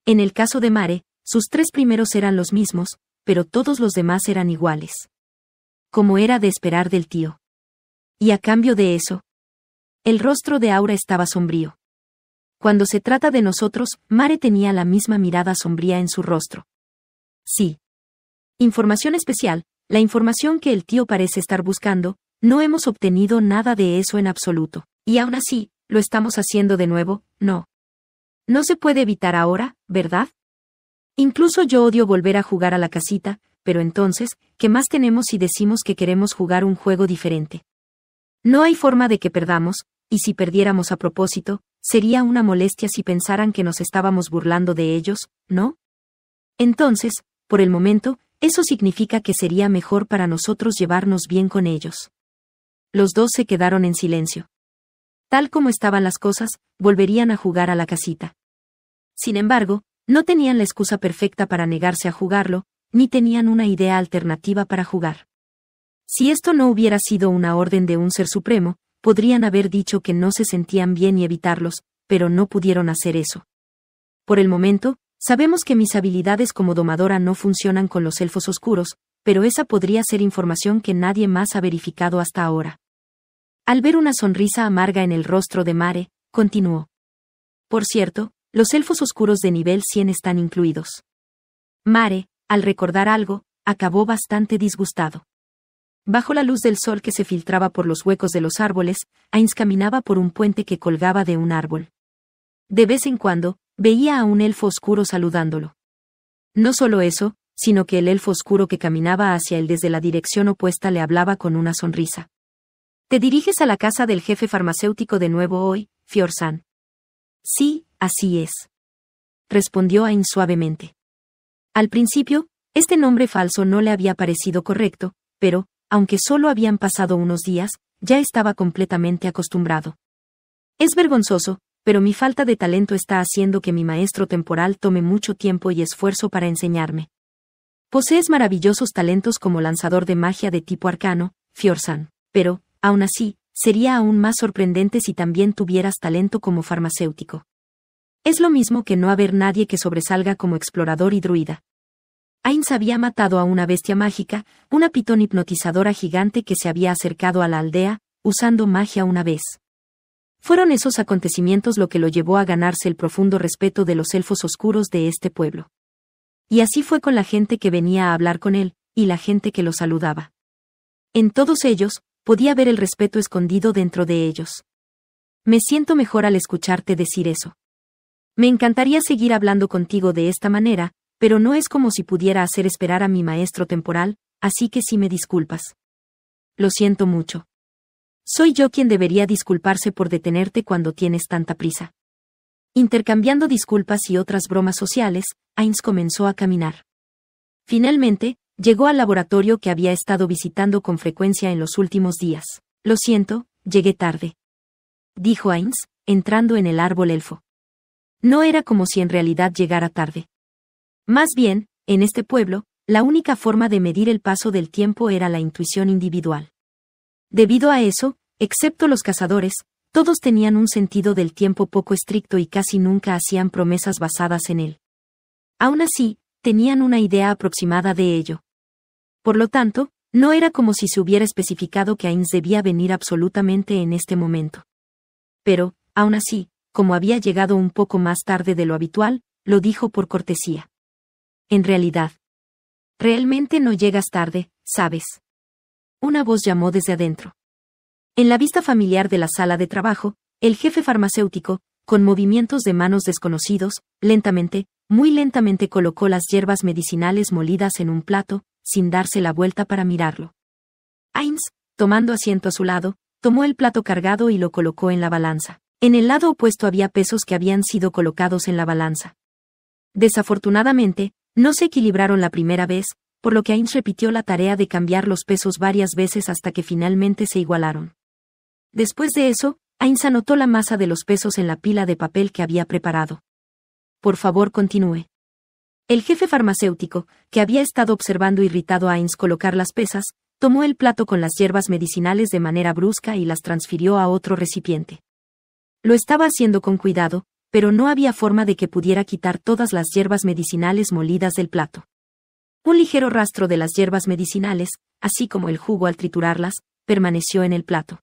En el caso de Mare, sus tres primeros eran los mismos, pero todos los demás eran iguales. Como era de esperar del tío. Y a cambio de eso, el rostro de Aura estaba sombrío. Cuando se trata de nosotros, Mare tenía la misma mirada sombría en su rostro. Sí. Información especial, la información que el tío parece estar buscando, no hemos obtenido nada de eso en absoluto. Y aún así, lo estamos haciendo de nuevo, no. No se puede evitar ahora, ¿verdad? Incluso yo odio volver a jugar a la casita, pero entonces, ¿qué más tenemos si decimos que queremos jugar un juego diferente? No hay forma de que perdamos, y si perdiéramos a propósito, sería una molestia si pensaran que nos estábamos burlando de ellos, ¿no? Entonces, por el momento, eso significa que sería mejor para nosotros llevarnos bien con ellos. Los dos se quedaron en silencio. Tal como estaban las cosas, volverían a jugar a la casita. Sin embargo, no tenían la excusa perfecta para negarse a jugarlo, ni tenían una idea alternativa para jugar. Si esto no hubiera sido una orden de un ser supremo, podrían haber dicho que no se sentían bien y evitarlos, pero no pudieron hacer eso. Por el momento, Sabemos que mis habilidades como domadora no funcionan con los elfos oscuros, pero esa podría ser información que nadie más ha verificado hasta ahora. Al ver una sonrisa amarga en el rostro de Mare, continuó. Por cierto, los elfos oscuros de nivel 100 están incluidos. Mare, al recordar algo, acabó bastante disgustado. Bajo la luz del sol que se filtraba por los huecos de los árboles, Ains caminaba por un puente que colgaba de un árbol. De vez en cuando, veía a un elfo oscuro saludándolo. No solo eso, sino que el elfo oscuro que caminaba hacia él desde la dirección opuesta le hablaba con una sonrisa. Te diriges a la casa del jefe farmacéutico de nuevo hoy, Fiorsan. Sí, así es. Respondió Ain suavemente. Al principio, este nombre falso no le había parecido correcto, pero, aunque solo habían pasado unos días, ya estaba completamente acostumbrado. Es vergonzoso, pero mi falta de talento está haciendo que mi maestro temporal tome mucho tiempo y esfuerzo para enseñarme. Posees maravillosos talentos como lanzador de magia de tipo arcano, Fiorsan, pero, aún así, sería aún más sorprendente si también tuvieras talento como farmacéutico. Es lo mismo que no haber nadie que sobresalga como explorador y druida. Ainz había matado a una bestia mágica, una pitón hipnotizadora gigante que se había acercado a la aldea, usando magia una vez. Fueron esos acontecimientos lo que lo llevó a ganarse el profundo respeto de los elfos oscuros de este pueblo. Y así fue con la gente que venía a hablar con él, y la gente que lo saludaba. En todos ellos, podía ver el respeto escondido dentro de ellos. Me siento mejor al escucharte decir eso. Me encantaría seguir hablando contigo de esta manera, pero no es como si pudiera hacer esperar a mi maestro temporal, así que si me disculpas. Lo siento mucho. Soy yo quien debería disculparse por detenerte cuando tienes tanta prisa. Intercambiando disculpas y otras bromas sociales, Ains comenzó a caminar. Finalmente, llegó al laboratorio que había estado visitando con frecuencia en los últimos días. Lo siento, llegué tarde. Dijo Ains, entrando en el árbol elfo. No era como si en realidad llegara tarde. Más bien, en este pueblo, la única forma de medir el paso del tiempo era la intuición individual. Debido a eso, excepto los cazadores, todos tenían un sentido del tiempo poco estricto y casi nunca hacían promesas basadas en él. Aún así, tenían una idea aproximada de ello. Por lo tanto, no era como si se hubiera especificado que Ains debía venir absolutamente en este momento. Pero, aún así, como había llegado un poco más tarde de lo habitual, lo dijo por cortesía. En realidad. Realmente no llegas tarde, ¿sabes? una voz llamó desde adentro. En la vista familiar de la sala de trabajo, el jefe farmacéutico, con movimientos de manos desconocidos, lentamente, muy lentamente colocó las hierbas medicinales molidas en un plato, sin darse la vuelta para mirarlo. Ains, tomando asiento a su lado, tomó el plato cargado y lo colocó en la balanza. En el lado opuesto había pesos que habían sido colocados en la balanza. Desafortunadamente, no se equilibraron la primera vez, por lo que Ains repitió la tarea de cambiar los pesos varias veces hasta que finalmente se igualaron. Después de eso, Ains anotó la masa de los pesos en la pila de papel que había preparado. Por favor, continúe. El jefe farmacéutico, que había estado observando irritado a Ains colocar las pesas, tomó el plato con las hierbas medicinales de manera brusca y las transfirió a otro recipiente. Lo estaba haciendo con cuidado, pero no había forma de que pudiera quitar todas las hierbas medicinales molidas del plato. Un ligero rastro de las hierbas medicinales, así como el jugo al triturarlas, permaneció en el plato.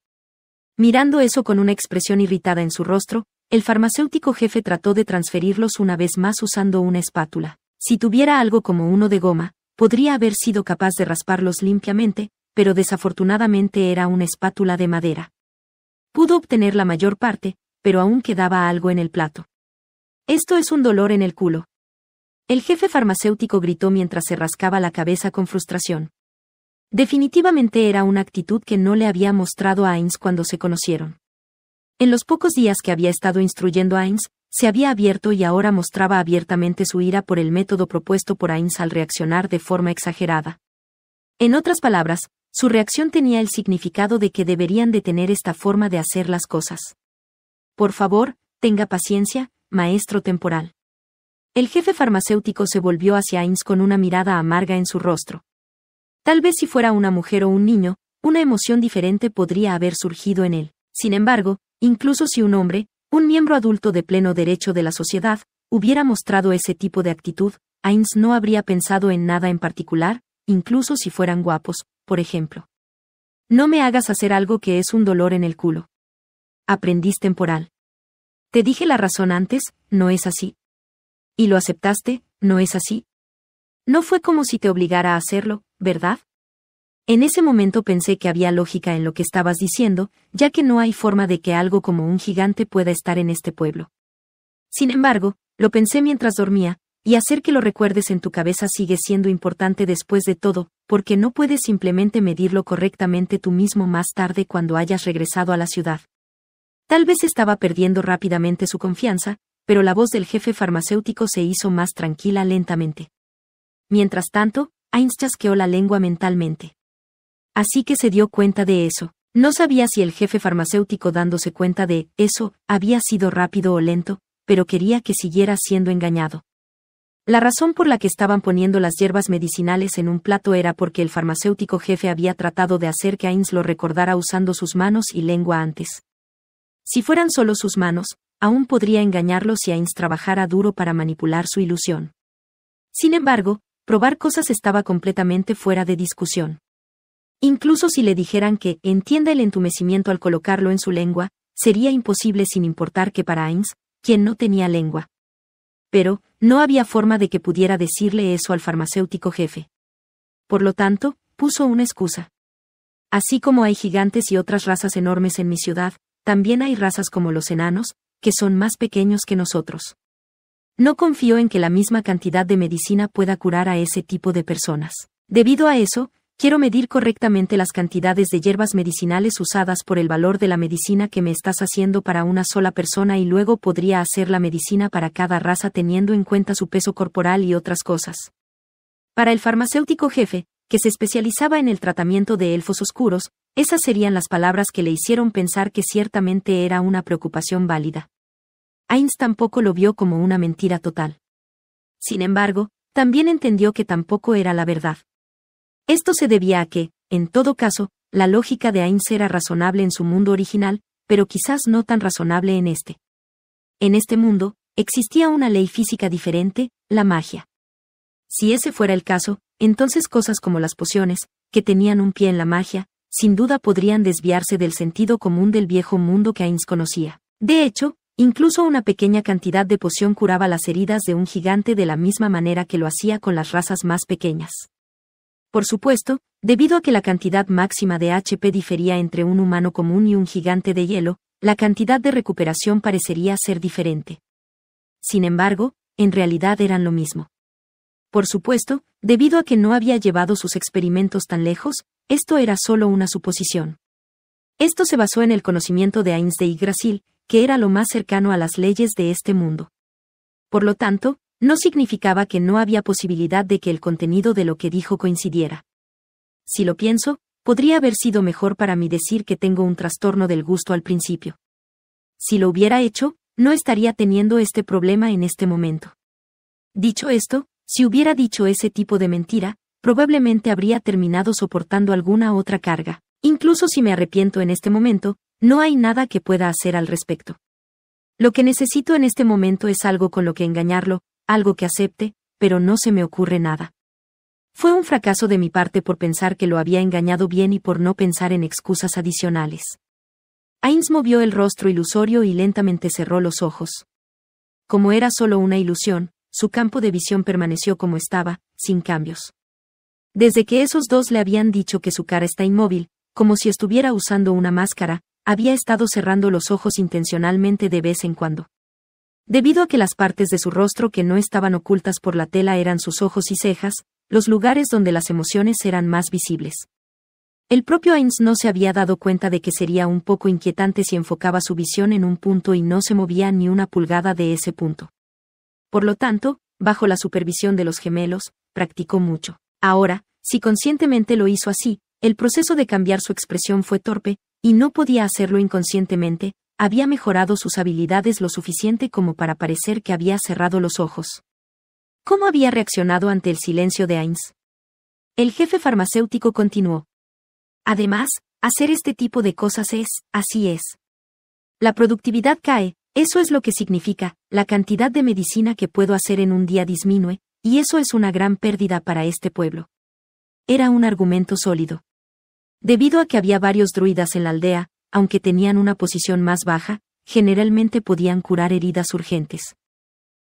Mirando eso con una expresión irritada en su rostro, el farmacéutico jefe trató de transferirlos una vez más usando una espátula. Si tuviera algo como uno de goma, podría haber sido capaz de rasparlos limpiamente, pero desafortunadamente era una espátula de madera. Pudo obtener la mayor parte, pero aún quedaba algo en el plato. Esto es un dolor en el culo, el jefe farmacéutico gritó mientras se rascaba la cabeza con frustración. Definitivamente era una actitud que no le había mostrado a Ains cuando se conocieron. En los pocos días que había estado instruyendo a Ains, se había abierto y ahora mostraba abiertamente su ira por el método propuesto por Ains al reaccionar de forma exagerada. En otras palabras, su reacción tenía el significado de que deberían tener esta forma de hacer las cosas. Por favor, tenga paciencia, maestro temporal. El jefe farmacéutico se volvió hacia Ains con una mirada amarga en su rostro. Tal vez si fuera una mujer o un niño, una emoción diferente podría haber surgido en él. Sin embargo, incluso si un hombre, un miembro adulto de pleno derecho de la sociedad, hubiera mostrado ese tipo de actitud, Ains no habría pensado en nada en particular, incluso si fueran guapos, por ejemplo. No me hagas hacer algo que es un dolor en el culo. Aprendiz temporal. Te dije la razón antes, no es así, y lo aceptaste, ¿no es así? No fue como si te obligara a hacerlo, ¿verdad? En ese momento pensé que había lógica en lo que estabas diciendo, ya que no hay forma de que algo como un gigante pueda estar en este pueblo. Sin embargo, lo pensé mientras dormía, y hacer que lo recuerdes en tu cabeza sigue siendo importante después de todo, porque no puedes simplemente medirlo correctamente tú mismo más tarde cuando hayas regresado a la ciudad. Tal vez estaba perdiendo rápidamente su confianza, pero la voz del jefe farmacéutico se hizo más tranquila lentamente. Mientras tanto, ains chasqueó la lengua mentalmente. Así que se dio cuenta de eso. No sabía si el jefe farmacéutico dándose cuenta de eso había sido rápido o lento, pero quería que siguiera siendo engañado. La razón por la que estaban poniendo las hierbas medicinales en un plato era porque el farmacéutico jefe había tratado de hacer que Ains lo recordara usando sus manos y lengua antes. Si fueran solo sus manos, aún podría engañarlo si Ains trabajara duro para manipular su ilusión. Sin embargo, probar cosas estaba completamente fuera de discusión. Incluso si le dijeran que entienda el entumecimiento al colocarlo en su lengua, sería imposible sin importar que para Ains, quien no tenía lengua. Pero, no había forma de que pudiera decirle eso al farmacéutico jefe. Por lo tanto, puso una excusa. Así como hay gigantes y otras razas enormes en mi ciudad, también hay razas como los enanos, que son más pequeños que nosotros. No confío en que la misma cantidad de medicina pueda curar a ese tipo de personas. Debido a eso, quiero medir correctamente las cantidades de hierbas medicinales usadas por el valor de la medicina que me estás haciendo para una sola persona y luego podría hacer la medicina para cada raza teniendo en cuenta su peso corporal y otras cosas. Para el farmacéutico jefe, que se especializaba en el tratamiento de elfos oscuros, esas serían las palabras que le hicieron pensar que ciertamente era una preocupación válida. Ainz tampoco lo vio como una mentira total. Sin embargo, también entendió que tampoco era la verdad. Esto se debía a que, en todo caso, la lógica de Ainz era razonable en su mundo original, pero quizás no tan razonable en este. En este mundo, existía una ley física diferente, la magia. Si ese fuera el caso, entonces cosas como las pociones, que tenían un pie en la magia, sin duda podrían desviarse del sentido común del viejo mundo que Ains conocía. De hecho, incluso una pequeña cantidad de poción curaba las heridas de un gigante de la misma manera que lo hacía con las razas más pequeñas. Por supuesto, debido a que la cantidad máxima de HP difería entre un humano común y un gigante de hielo, la cantidad de recuperación parecería ser diferente. Sin embargo, en realidad eran lo mismo. Por supuesto, debido a que no había llevado sus experimentos tan lejos, esto era solo una suposición. Esto se basó en el conocimiento de Einstein y Grasil, que era lo más cercano a las leyes de este mundo. Por lo tanto, no significaba que no había posibilidad de que el contenido de lo que dijo coincidiera. Si lo pienso, podría haber sido mejor para mí decir que tengo un trastorno del gusto al principio. Si lo hubiera hecho, no estaría teniendo este problema en este momento. Dicho esto, si hubiera dicho ese tipo de mentira, probablemente habría terminado soportando alguna otra carga. Incluso si me arrepiento en este momento, no hay nada que pueda hacer al respecto. Lo que necesito en este momento es algo con lo que engañarlo, algo que acepte, pero no se me ocurre nada. Fue un fracaso de mi parte por pensar que lo había engañado bien y por no pensar en excusas adicionales. Ains movió el rostro ilusorio y lentamente cerró los ojos. Como era solo una ilusión, su campo de visión permaneció como estaba, sin cambios. Desde que esos dos le habían dicho que su cara está inmóvil, como si estuviera usando una máscara, había estado cerrando los ojos intencionalmente de vez en cuando. Debido a que las partes de su rostro que no estaban ocultas por la tela eran sus ojos y cejas, los lugares donde las emociones eran más visibles. El propio Ains no se había dado cuenta de que sería un poco inquietante si enfocaba su visión en un punto y no se movía ni una pulgada de ese punto. Por lo tanto, bajo la supervisión de los gemelos, practicó mucho. Ahora, si conscientemente lo hizo así, el proceso de cambiar su expresión fue torpe, y no podía hacerlo inconscientemente, había mejorado sus habilidades lo suficiente como para parecer que había cerrado los ojos. ¿Cómo había reaccionado ante el silencio de Ains? El jefe farmacéutico continuó. Además, hacer este tipo de cosas es, así es. La productividad cae, eso es lo que significa, la cantidad de medicina que puedo hacer en un día disminuye, y eso es una gran pérdida para este pueblo. Era un argumento sólido. Debido a que había varios druidas en la aldea, aunque tenían una posición más baja, generalmente podían curar heridas urgentes.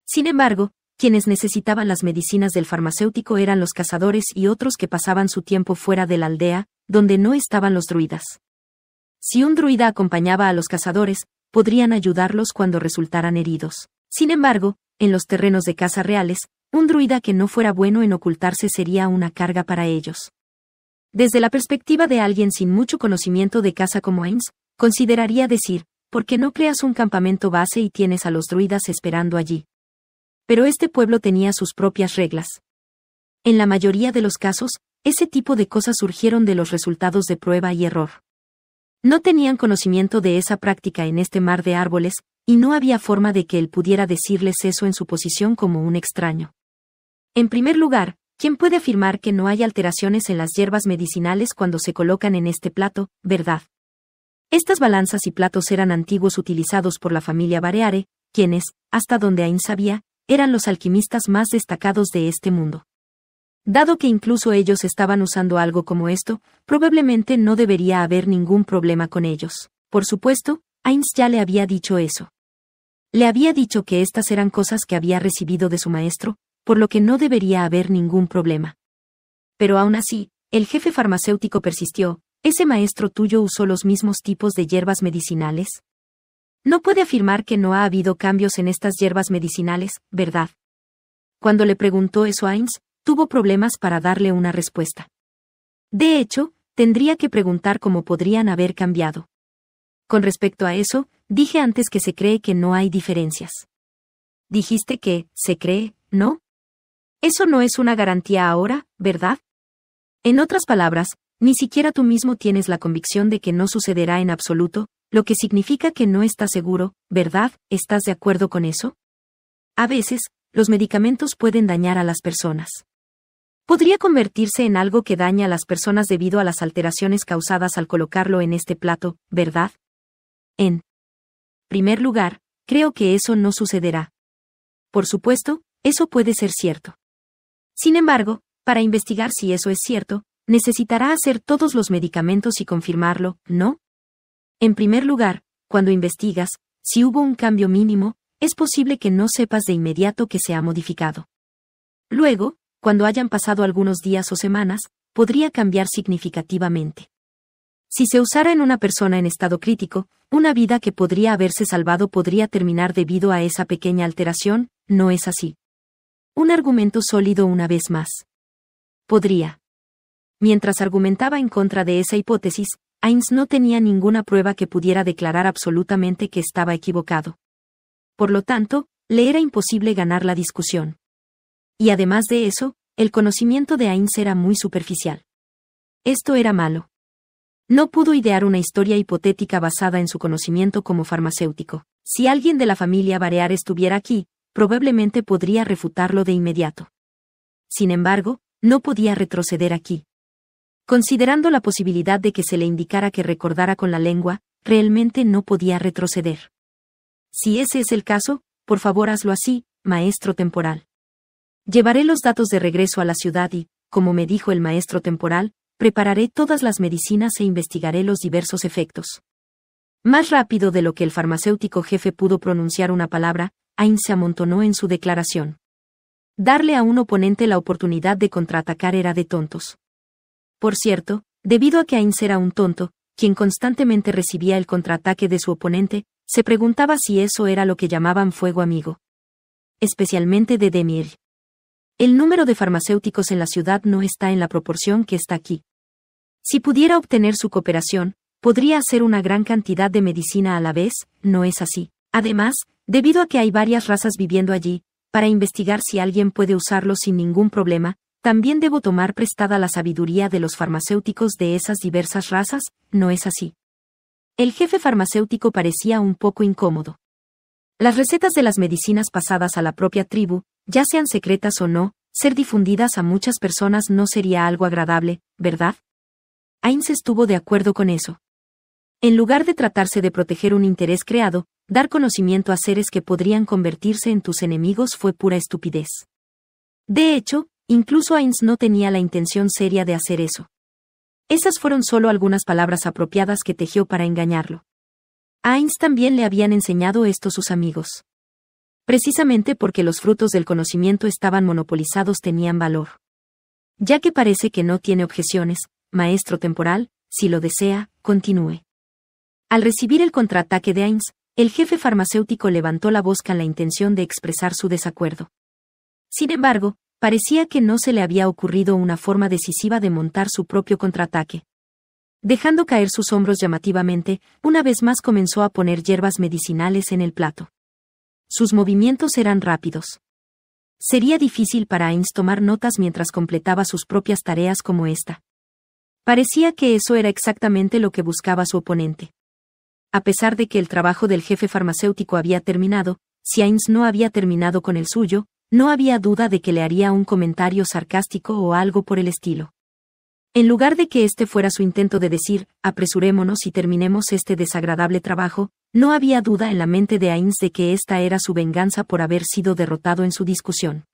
Sin embargo, quienes necesitaban las medicinas del farmacéutico eran los cazadores y otros que pasaban su tiempo fuera de la aldea, donde no estaban los druidas. Si un druida acompañaba a los cazadores, podrían ayudarlos cuando resultaran heridos. Sin embargo, en los terrenos de caza reales, un druida que no fuera bueno en ocultarse sería una carga para ellos. Desde la perspectiva de alguien sin mucho conocimiento de casa como Ames, consideraría decir, ¿por qué no creas un campamento base y tienes a los druidas esperando allí? Pero este pueblo tenía sus propias reglas. En la mayoría de los casos, ese tipo de cosas surgieron de los resultados de prueba y error. No tenían conocimiento de esa práctica en este mar de árboles, y no había forma de que él pudiera decirles eso en su posición como un extraño. En primer lugar, ¿quién puede afirmar que no hay alteraciones en las hierbas medicinales cuando se colocan en este plato, verdad? Estas balanzas y platos eran antiguos utilizados por la familia Bareare, quienes, hasta donde Ainz sabía, eran los alquimistas más destacados de este mundo. Dado que incluso ellos estaban usando algo como esto, probablemente no debería haber ningún problema con ellos. Por supuesto, Ains ya le había dicho eso. Le había dicho que estas eran cosas que había recibido de su maestro, por lo que no debería haber ningún problema. Pero aún así, el jefe farmacéutico persistió, ¿ese maestro tuyo usó los mismos tipos de hierbas medicinales? No puede afirmar que no ha habido cambios en estas hierbas medicinales, ¿verdad? Cuando le preguntó eso a Ains, tuvo problemas para darle una respuesta. De hecho, tendría que preguntar cómo podrían haber cambiado. Con respecto a eso, dije antes que se cree que no hay diferencias. Dijiste que, se cree, ¿no? Eso no es una garantía ahora, ¿verdad? En otras palabras, ni siquiera tú mismo tienes la convicción de que no sucederá en absoluto, lo que significa que no estás seguro, ¿verdad? ¿Estás de acuerdo con eso? A veces, los medicamentos pueden dañar a las personas. Podría convertirse en algo que daña a las personas debido a las alteraciones causadas al colocarlo en este plato, ¿verdad? En primer lugar, creo que eso no sucederá. Por supuesto, eso puede ser cierto. Sin embargo, para investigar si eso es cierto, necesitará hacer todos los medicamentos y confirmarlo, ¿no? En primer lugar, cuando investigas, si hubo un cambio mínimo, es posible que no sepas de inmediato que se ha modificado. Luego, cuando hayan pasado algunos días o semanas, podría cambiar significativamente. Si se usara en una persona en estado crítico, una vida que podría haberse salvado podría terminar debido a esa pequeña alteración, ¿no es así? Un argumento sólido una vez más. Podría. Mientras argumentaba en contra de esa hipótesis, Ains no tenía ninguna prueba que pudiera declarar absolutamente que estaba equivocado. Por lo tanto, le era imposible ganar la discusión. Y además de eso, el conocimiento de Ains era muy superficial. Esto era malo. No pudo idear una historia hipotética basada en su conocimiento como farmacéutico. Si alguien de la familia Barear estuviera aquí, probablemente podría refutarlo de inmediato. Sin embargo, no podía retroceder aquí. Considerando la posibilidad de que se le indicara que recordara con la lengua, realmente no podía retroceder. Si ese es el caso, por favor hazlo así, maestro temporal. Llevaré los datos de regreso a la ciudad y, como me dijo el maestro temporal, prepararé todas las medicinas e investigaré los diversos efectos. Más rápido de lo que el farmacéutico jefe pudo pronunciar una palabra, Ayn se amontonó en su declaración. Darle a un oponente la oportunidad de contraatacar era de tontos. Por cierto, debido a que Ains era un tonto, quien constantemente recibía el contraataque de su oponente, se preguntaba si eso era lo que llamaban fuego amigo. Especialmente de Demir. El número de farmacéuticos en la ciudad no está en la proporción que está aquí. Si pudiera obtener su cooperación, podría hacer una gran cantidad de medicina a la vez, no es así. Además, debido a que hay varias razas viviendo allí, para investigar si alguien puede usarlo sin ningún problema, también debo tomar prestada la sabiduría de los farmacéuticos de esas diversas razas, ¿no es así? El jefe farmacéutico parecía un poco incómodo. Las recetas de las medicinas pasadas a la propia tribu, ya sean secretas o no, ser difundidas a muchas personas no sería algo agradable, ¿verdad? Ains estuvo de acuerdo con eso. En lugar de tratarse de proteger un interés creado, Dar conocimiento a seres que podrían convertirse en tus enemigos fue pura estupidez. De hecho, incluso Ainz no tenía la intención seria de hacer eso. Esas fueron solo algunas palabras apropiadas que tejió para engañarlo. A Ainz también le habían enseñado esto sus amigos. Precisamente porque los frutos del conocimiento estaban monopolizados tenían valor. Ya que parece que no tiene objeciones, maestro temporal, si lo desea, continúe. Al recibir el contraataque de Ainz, el jefe farmacéutico levantó la voz con la intención de expresar su desacuerdo. Sin embargo, parecía que no se le había ocurrido una forma decisiva de montar su propio contraataque. Dejando caer sus hombros llamativamente, una vez más comenzó a poner hierbas medicinales en el plato. Sus movimientos eran rápidos. Sería difícil para Ains tomar notas mientras completaba sus propias tareas como esta. Parecía que eso era exactamente lo que buscaba su oponente. A pesar de que el trabajo del jefe farmacéutico había terminado, si Ains no había terminado con el suyo, no había duda de que le haría un comentario sarcástico o algo por el estilo. En lugar de que este fuera su intento de decir, apresurémonos y terminemos este desagradable trabajo, no había duda en la mente de Ains de que esta era su venganza por haber sido derrotado en su discusión.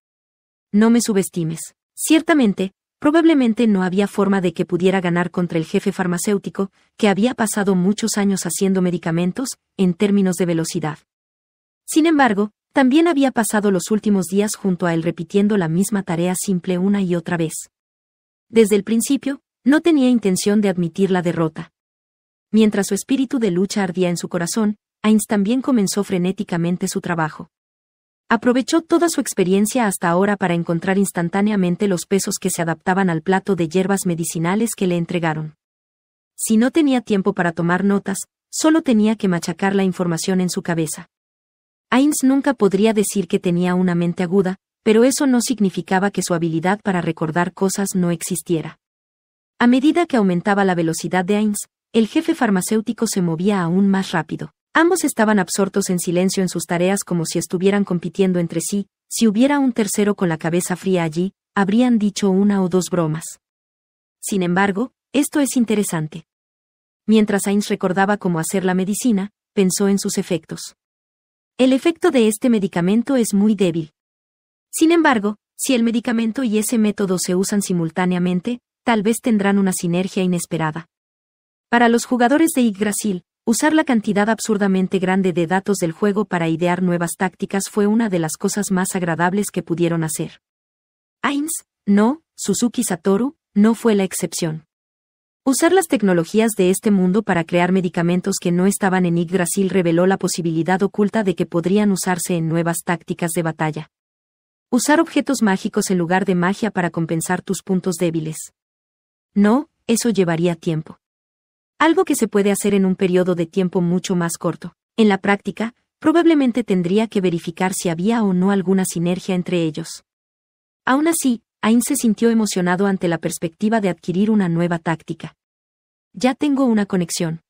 No me subestimes. Ciertamente, Probablemente no había forma de que pudiera ganar contra el jefe farmacéutico, que había pasado muchos años haciendo medicamentos, en términos de velocidad. Sin embargo, también había pasado los últimos días junto a él repitiendo la misma tarea simple una y otra vez. Desde el principio, no tenía intención de admitir la derrota. Mientras su espíritu de lucha ardía en su corazón, Ainz también comenzó frenéticamente su trabajo. Aprovechó toda su experiencia hasta ahora para encontrar instantáneamente los pesos que se adaptaban al plato de hierbas medicinales que le entregaron. Si no tenía tiempo para tomar notas, solo tenía que machacar la información en su cabeza. Ains nunca podría decir que tenía una mente aguda, pero eso no significaba que su habilidad para recordar cosas no existiera. A medida que aumentaba la velocidad de Ains, el jefe farmacéutico se movía aún más rápido. Ambos estaban absortos en silencio en sus tareas como si estuvieran compitiendo entre sí, si hubiera un tercero con la cabeza fría allí, habrían dicho una o dos bromas. Sin embargo, esto es interesante. Mientras Ains recordaba cómo hacer la medicina, pensó en sus efectos. El efecto de este medicamento es muy débil. Sin embargo, si el medicamento y ese método se usan simultáneamente, tal vez tendrán una sinergia inesperada. Para los jugadores de Yggdrasil, Usar la cantidad absurdamente grande de datos del juego para idear nuevas tácticas fue una de las cosas más agradables que pudieron hacer. Ains, no, Suzuki Satoru, no fue la excepción. Usar las tecnologías de este mundo para crear medicamentos que no estaban en Yggdrasil reveló la posibilidad oculta de que podrían usarse en nuevas tácticas de batalla. Usar objetos mágicos en lugar de magia para compensar tus puntos débiles. No, eso llevaría tiempo algo que se puede hacer en un periodo de tiempo mucho más corto. En la práctica, probablemente tendría que verificar si había o no alguna sinergia entre ellos. Aún así, Ain se sintió emocionado ante la perspectiva de adquirir una nueva táctica. Ya tengo una conexión.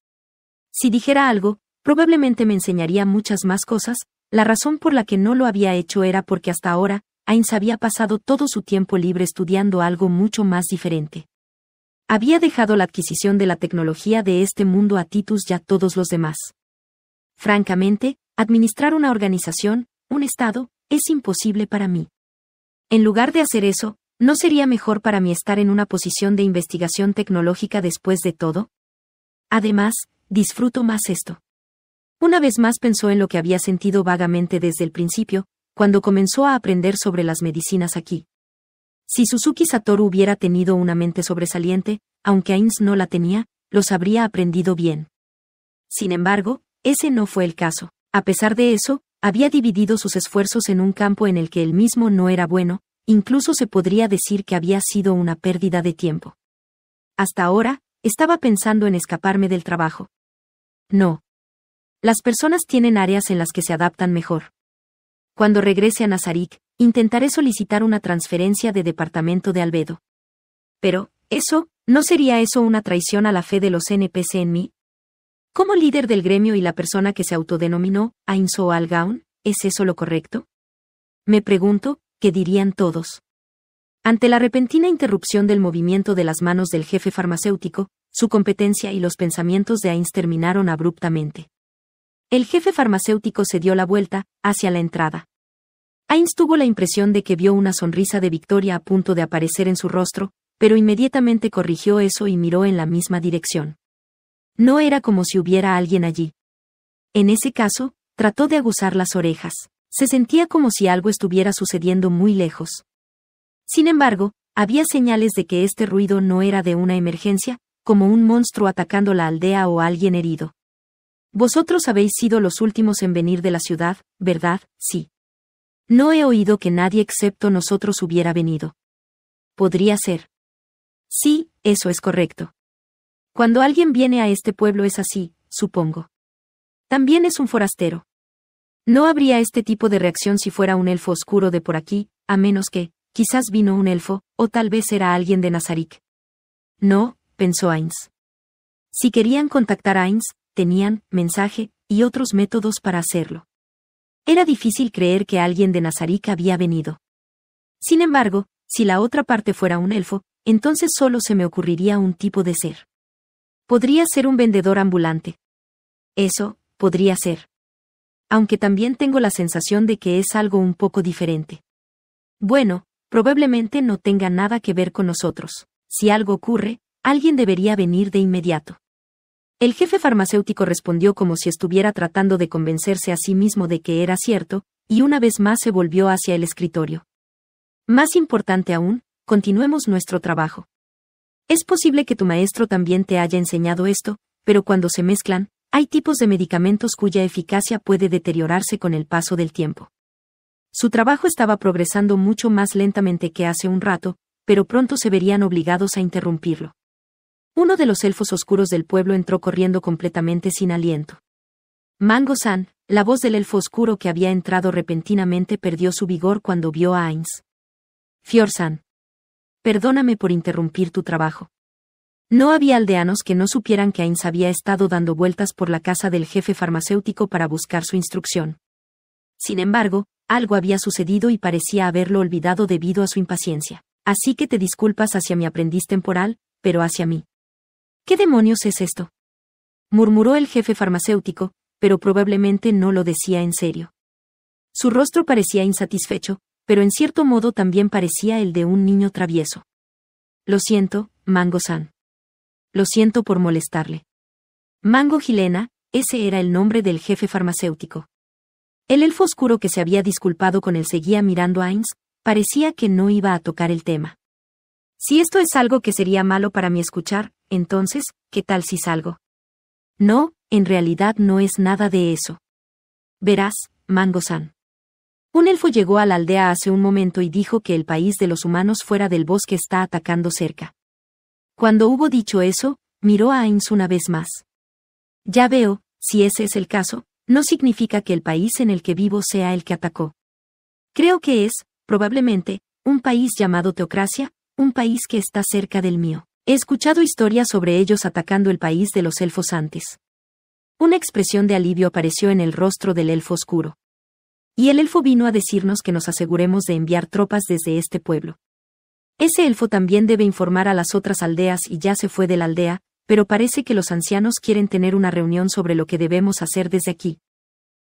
Si dijera algo, probablemente me enseñaría muchas más cosas, la razón por la que no lo había hecho era porque hasta ahora, Ains había pasado todo su tiempo libre estudiando algo mucho más diferente había dejado la adquisición de la tecnología de este mundo a Titus y a todos los demás. Francamente, administrar una organización, un Estado, es imposible para mí. En lugar de hacer eso, ¿no sería mejor para mí estar en una posición de investigación tecnológica después de todo? Además, disfruto más esto. Una vez más pensó en lo que había sentido vagamente desde el principio, cuando comenzó a aprender sobre las medicinas aquí. Si Suzuki Satoru hubiera tenido una mente sobresaliente, aunque Ains no la tenía, los habría aprendido bien. Sin embargo, ese no fue el caso. A pesar de eso, había dividido sus esfuerzos en un campo en el que él mismo no era bueno, incluso se podría decir que había sido una pérdida de tiempo. Hasta ahora, estaba pensando en escaparme del trabajo. No. Las personas tienen áreas en las que se adaptan mejor. Cuando regrese a Nazarik, Intentaré solicitar una transferencia de departamento de Albedo. Pero, ¿eso? ¿No sería eso una traición a la fe de los NPC en mí? Como líder del gremio y la persona que se autodenominó Ainso Algaun, ¿es eso lo correcto? Me pregunto, ¿qué dirían todos? Ante la repentina interrupción del movimiento de las manos del jefe farmacéutico, su competencia y los pensamientos de Ainz terminaron abruptamente. El jefe farmacéutico se dio la vuelta, hacia la entrada. Ains tuvo la impresión de que vio una sonrisa de victoria a punto de aparecer en su rostro, pero inmediatamente corrigió eso y miró en la misma dirección. No era como si hubiera alguien allí. En ese caso, trató de aguzar las orejas. Se sentía como si algo estuviera sucediendo muy lejos. Sin embargo, había señales de que este ruido no era de una emergencia, como un monstruo atacando la aldea o alguien herido. Vosotros habéis sido los últimos en venir de la ciudad, ¿verdad? Sí. No he oído que nadie excepto nosotros hubiera venido. Podría ser. Sí, eso es correcto. Cuando alguien viene a este pueblo es así, supongo. También es un forastero. No habría este tipo de reacción si fuera un elfo oscuro de por aquí, a menos que, quizás vino un elfo, o tal vez era alguien de Nazarick. No, pensó Ainz. Si querían contactar a Ains, tenían mensaje y otros métodos para hacerlo. Era difícil creer que alguien de Nazarick había venido. Sin embargo, si la otra parte fuera un elfo, entonces solo se me ocurriría un tipo de ser. Podría ser un vendedor ambulante. Eso, podría ser. Aunque también tengo la sensación de que es algo un poco diferente. Bueno, probablemente no tenga nada que ver con nosotros. Si algo ocurre, alguien debería venir de inmediato. El jefe farmacéutico respondió como si estuviera tratando de convencerse a sí mismo de que era cierto, y una vez más se volvió hacia el escritorio. Más importante aún, continuemos nuestro trabajo. Es posible que tu maestro también te haya enseñado esto, pero cuando se mezclan, hay tipos de medicamentos cuya eficacia puede deteriorarse con el paso del tiempo. Su trabajo estaba progresando mucho más lentamente que hace un rato, pero pronto se verían obligados a interrumpirlo. Uno de los elfos oscuros del pueblo entró corriendo completamente sin aliento. Mango-san, la voz del elfo oscuro que había entrado repentinamente perdió su vigor cuando vio a Ains. Fior-san. Perdóname por interrumpir tu trabajo. No había aldeanos que no supieran que Ains había estado dando vueltas por la casa del jefe farmacéutico para buscar su instrucción. Sin embargo, algo había sucedido y parecía haberlo olvidado debido a su impaciencia. Así que te disculpas hacia mi aprendiz temporal, pero hacia mí. ¿Qué demonios es esto? murmuró el jefe farmacéutico, pero probablemente no lo decía en serio. Su rostro parecía insatisfecho, pero en cierto modo también parecía el de un niño travieso. Lo siento, Mango-san. Lo siento por molestarle. Mango Gilena, ese era el nombre del jefe farmacéutico. El elfo oscuro que se había disculpado con él seguía mirando a Ains, parecía que no iba a tocar el tema. Si esto es algo que sería malo para mí escuchar, entonces, ¿qué tal si salgo? No, en realidad no es nada de eso. Verás, Mango-san. Un elfo llegó a la aldea hace un momento y dijo que el país de los humanos fuera del bosque está atacando cerca. Cuando hubo dicho eso, miró a Ainz una vez más. Ya veo, si ese es el caso, no significa que el país en el que vivo sea el que atacó. Creo que es, probablemente, un país llamado Teocracia, un país que está cerca del mío. He escuchado historias sobre ellos atacando el país de los elfos antes. Una expresión de alivio apareció en el rostro del elfo oscuro. Y el elfo vino a decirnos que nos aseguremos de enviar tropas desde este pueblo. Ese elfo también debe informar a las otras aldeas y ya se fue de la aldea, pero parece que los ancianos quieren tener una reunión sobre lo que debemos hacer desde aquí.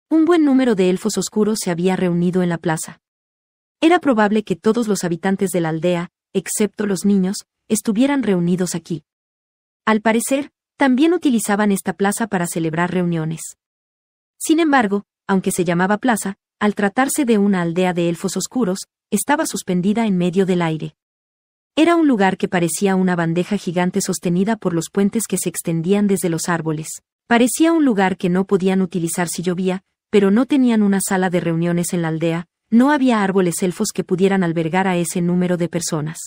Un buen número de elfos oscuros se había reunido en la plaza. Era probable que todos los habitantes de la aldea, excepto los niños, estuvieran reunidos aquí. Al parecer, también utilizaban esta plaza para celebrar reuniones. Sin embargo, aunque se llamaba plaza, al tratarse de una aldea de elfos oscuros, estaba suspendida en medio del aire. Era un lugar que parecía una bandeja gigante sostenida por los puentes que se extendían desde los árboles. Parecía un lugar que no podían utilizar si llovía, pero no tenían una sala de reuniones en la aldea, no había árboles elfos que pudieran albergar a ese número de personas.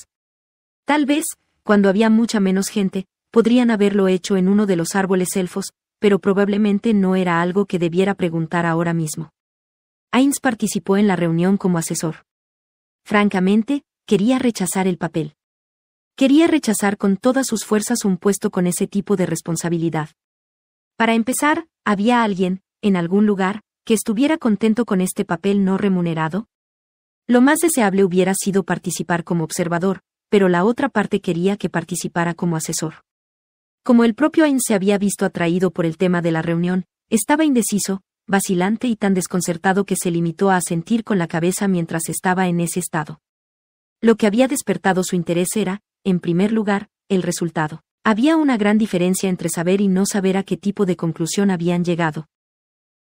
Tal vez, cuando había mucha menos gente, podrían haberlo hecho en uno de los árboles elfos, pero probablemente no era algo que debiera preguntar ahora mismo. Ains participó en la reunión como asesor. Francamente, quería rechazar el papel. Quería rechazar con todas sus fuerzas un puesto con ese tipo de responsabilidad. Para empezar, había alguien, en algún lugar, que estuviera contento con este papel no remunerado? Lo más deseable hubiera sido participar como observador, pero la otra parte quería que participara como asesor. Como el propio Ayn se había visto atraído por el tema de la reunión, estaba indeciso, vacilante y tan desconcertado que se limitó a sentir con la cabeza mientras estaba en ese estado. Lo que había despertado su interés era, en primer lugar, el resultado. Había una gran diferencia entre saber y no saber a qué tipo de conclusión habían llegado.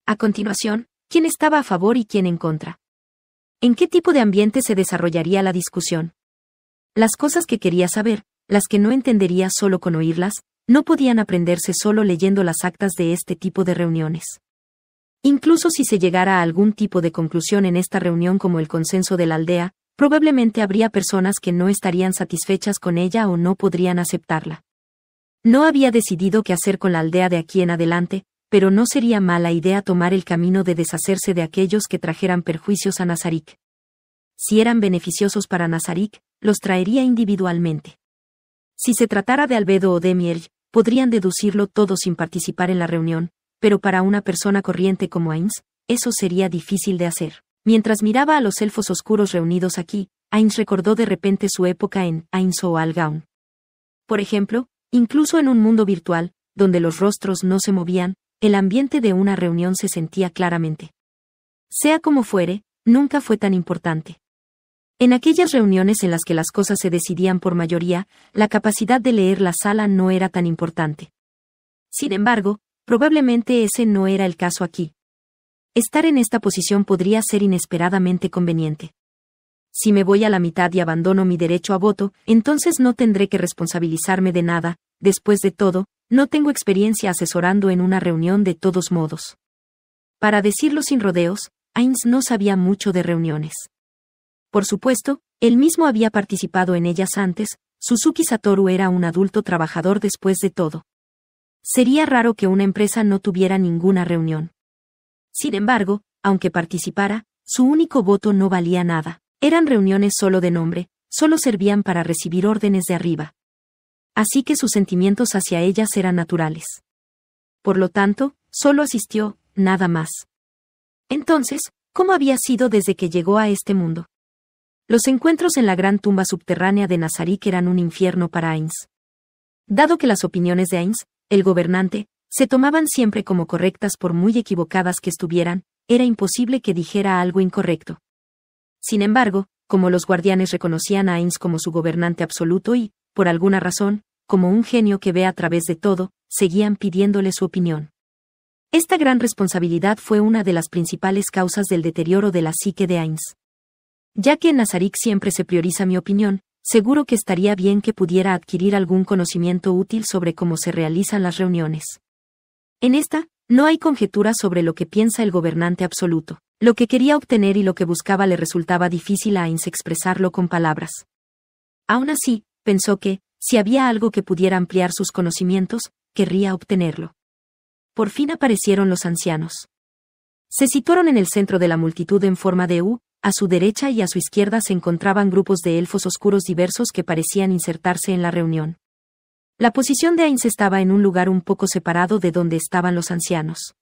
A continuación, quién estaba a favor y quién en contra. ¿En qué tipo de ambiente se desarrollaría la discusión? Las cosas que quería saber, las que no entendería solo con oírlas, no podían aprenderse solo leyendo las actas de este tipo de reuniones. Incluso si se llegara a algún tipo de conclusión en esta reunión como el consenso de la aldea, probablemente habría personas que no estarían satisfechas con ella o no podrían aceptarla. No había decidido qué hacer con la aldea de aquí en adelante, pero no sería mala idea tomar el camino de deshacerse de aquellos que trajeran perjuicios a Nazarick. Si eran beneficiosos para Nazarick, los traería individualmente. Si se tratara de Albedo o de podrían deducirlo todo sin participar en la reunión, pero para una persona corriente como Ains, eso sería difícil de hacer. Mientras miraba a los elfos oscuros reunidos aquí, Ains recordó de repente su época en Ains o Algaun. Por ejemplo, incluso en un mundo virtual, donde los rostros no se movían, el ambiente de una reunión se sentía claramente. Sea como fuere, nunca fue tan importante. En aquellas reuniones en las que las cosas se decidían por mayoría, la capacidad de leer la sala no era tan importante. Sin embargo, probablemente ese no era el caso aquí. Estar en esta posición podría ser inesperadamente conveniente. Si me voy a la mitad y abandono mi derecho a voto, entonces no tendré que responsabilizarme de nada, después de todo, no tengo experiencia asesorando en una reunión de todos modos. Para decirlo sin rodeos, Ains no sabía mucho de reuniones. Por supuesto, él mismo había participado en ellas antes, Suzuki Satoru era un adulto trabajador después de todo. Sería raro que una empresa no tuviera ninguna reunión. Sin embargo, aunque participara, su único voto no valía nada. Eran reuniones solo de nombre, solo servían para recibir órdenes de arriba así que sus sentimientos hacia ellas eran naturales. Por lo tanto, solo asistió, nada más. Entonces, ¿cómo había sido desde que llegó a este mundo? Los encuentros en la gran tumba subterránea de Nazarick eran un infierno para Ains. Dado que las opiniones de Ains, el gobernante, se tomaban siempre como correctas por muy equivocadas que estuvieran, era imposible que dijera algo incorrecto. Sin embargo, como los guardianes reconocían a Ains como su gobernante absoluto y, por alguna razón, como un genio que ve a través de todo, seguían pidiéndole su opinión. Esta gran responsabilidad fue una de las principales causas del deterioro de la psique de Ains. Ya que en Nazarick siempre se prioriza mi opinión, seguro que estaría bien que pudiera adquirir algún conocimiento útil sobre cómo se realizan las reuniones. En esta, no hay conjetura sobre lo que piensa el gobernante absoluto. Lo que quería obtener y lo que buscaba le resultaba difícil a Ains expresarlo con palabras. Aún así, pensó que, si había algo que pudiera ampliar sus conocimientos, querría obtenerlo. Por fin aparecieron los ancianos. Se situaron en el centro de la multitud en forma de U, a su derecha y a su izquierda se encontraban grupos de elfos oscuros diversos que parecían insertarse en la reunión. La posición de Ainz estaba en un lugar un poco separado de donde estaban los ancianos.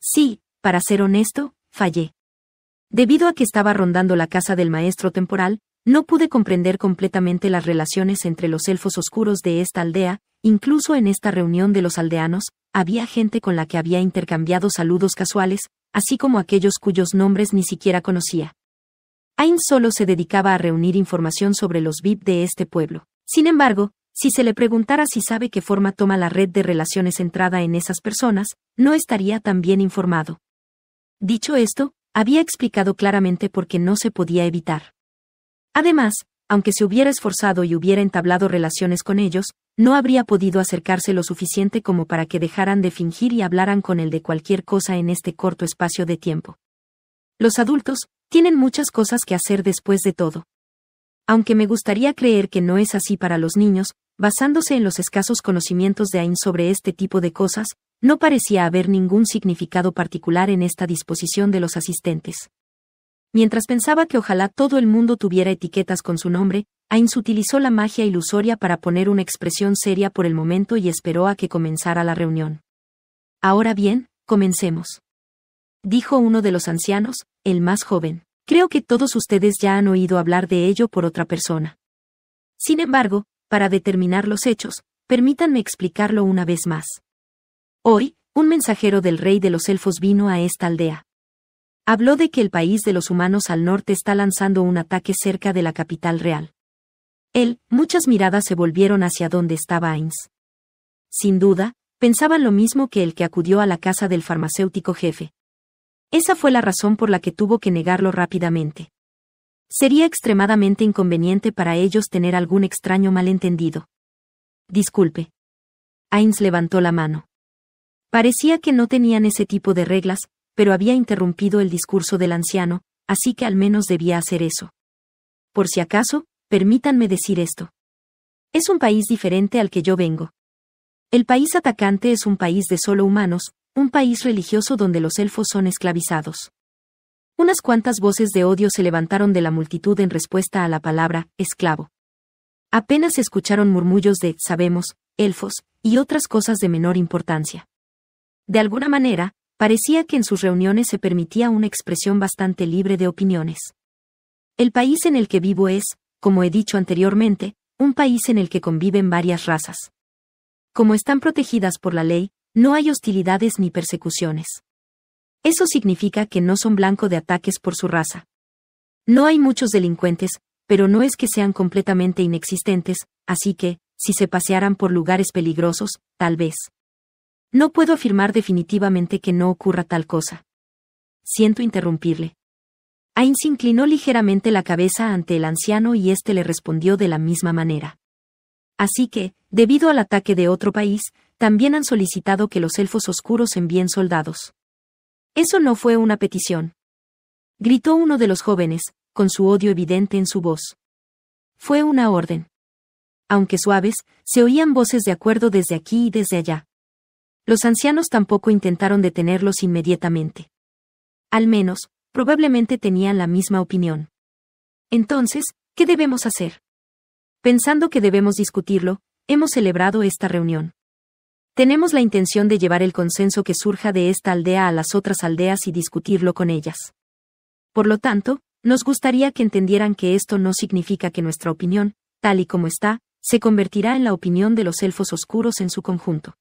Sí, para ser honesto, fallé. Debido a que estaba rondando la casa del maestro temporal, no pude comprender completamente las relaciones entre los elfos oscuros de esta aldea, incluso en esta reunión de los aldeanos, había gente con la que había intercambiado saludos casuales, así como aquellos cuyos nombres ni siquiera conocía. Ain solo se dedicaba a reunir información sobre los VIP de este pueblo. Sin embargo, si se le preguntara si sabe qué forma toma la red de relaciones entrada en esas personas, no estaría tan bien informado. Dicho esto, había explicado claramente por qué no se podía evitar. Además, aunque se hubiera esforzado y hubiera entablado relaciones con ellos, no habría podido acercarse lo suficiente como para que dejaran de fingir y hablaran con él de cualquier cosa en este corto espacio de tiempo. Los adultos, tienen muchas cosas que hacer después de todo. Aunque me gustaría creer que no es así para los niños, basándose en los escasos conocimientos de Ain sobre este tipo de cosas, no parecía haber ningún significado particular en esta disposición de los asistentes. Mientras pensaba que ojalá todo el mundo tuviera etiquetas con su nombre, Ainz utilizó la magia ilusoria para poner una expresión seria por el momento y esperó a que comenzara la reunión. Ahora bien, comencemos. Dijo uno de los ancianos, el más joven. Creo que todos ustedes ya han oído hablar de ello por otra persona. Sin embargo, para determinar los hechos, permítanme explicarlo una vez más. Hoy, un mensajero del rey de los elfos vino a esta aldea. Habló de que el país de los humanos al norte está lanzando un ataque cerca de la capital real. Él, muchas miradas se volvieron hacia donde estaba Ains. Sin duda, pensaban lo mismo que el que acudió a la casa del farmacéutico jefe. Esa fue la razón por la que tuvo que negarlo rápidamente. Sería extremadamente inconveniente para ellos tener algún extraño malentendido. Disculpe. Ains levantó la mano. Parecía que no tenían ese tipo de reglas, pero había interrumpido el discurso del anciano, así que al menos debía hacer eso. Por si acaso, permítanme decir esto. Es un país diferente al que yo vengo. El país atacante es un país de solo humanos, un país religioso donde los elfos son esclavizados. Unas cuantas voces de odio se levantaron de la multitud en respuesta a la palabra esclavo. Apenas se escucharon murmullos de, sabemos, elfos, y otras cosas de menor importancia. De alguna manera, Parecía que en sus reuniones se permitía una expresión bastante libre de opiniones. El país en el que vivo es, como he dicho anteriormente, un país en el que conviven varias razas. Como están protegidas por la ley, no hay hostilidades ni persecuciones. Eso significa que no son blanco de ataques por su raza. No hay muchos delincuentes, pero no es que sean completamente inexistentes, así que, si se pasearan por lugares peligrosos, tal vez. No puedo afirmar definitivamente que no ocurra tal cosa. Siento interrumpirle. Ainz inclinó ligeramente la cabeza ante el anciano y éste le respondió de la misma manera. Así que, debido al ataque de otro país, también han solicitado que los elfos oscuros envíen soldados. Eso no fue una petición. Gritó uno de los jóvenes, con su odio evidente en su voz. Fue una orden. Aunque suaves, se oían voces de acuerdo desde aquí y desde allá. Los ancianos tampoco intentaron detenerlos inmediatamente. Al menos, probablemente tenían la misma opinión. Entonces, ¿qué debemos hacer? Pensando que debemos discutirlo, hemos celebrado esta reunión. Tenemos la intención de llevar el consenso que surja de esta aldea a las otras aldeas y discutirlo con ellas. Por lo tanto, nos gustaría que entendieran que esto no significa que nuestra opinión, tal y como está, se convertirá en la opinión de los elfos oscuros en su conjunto.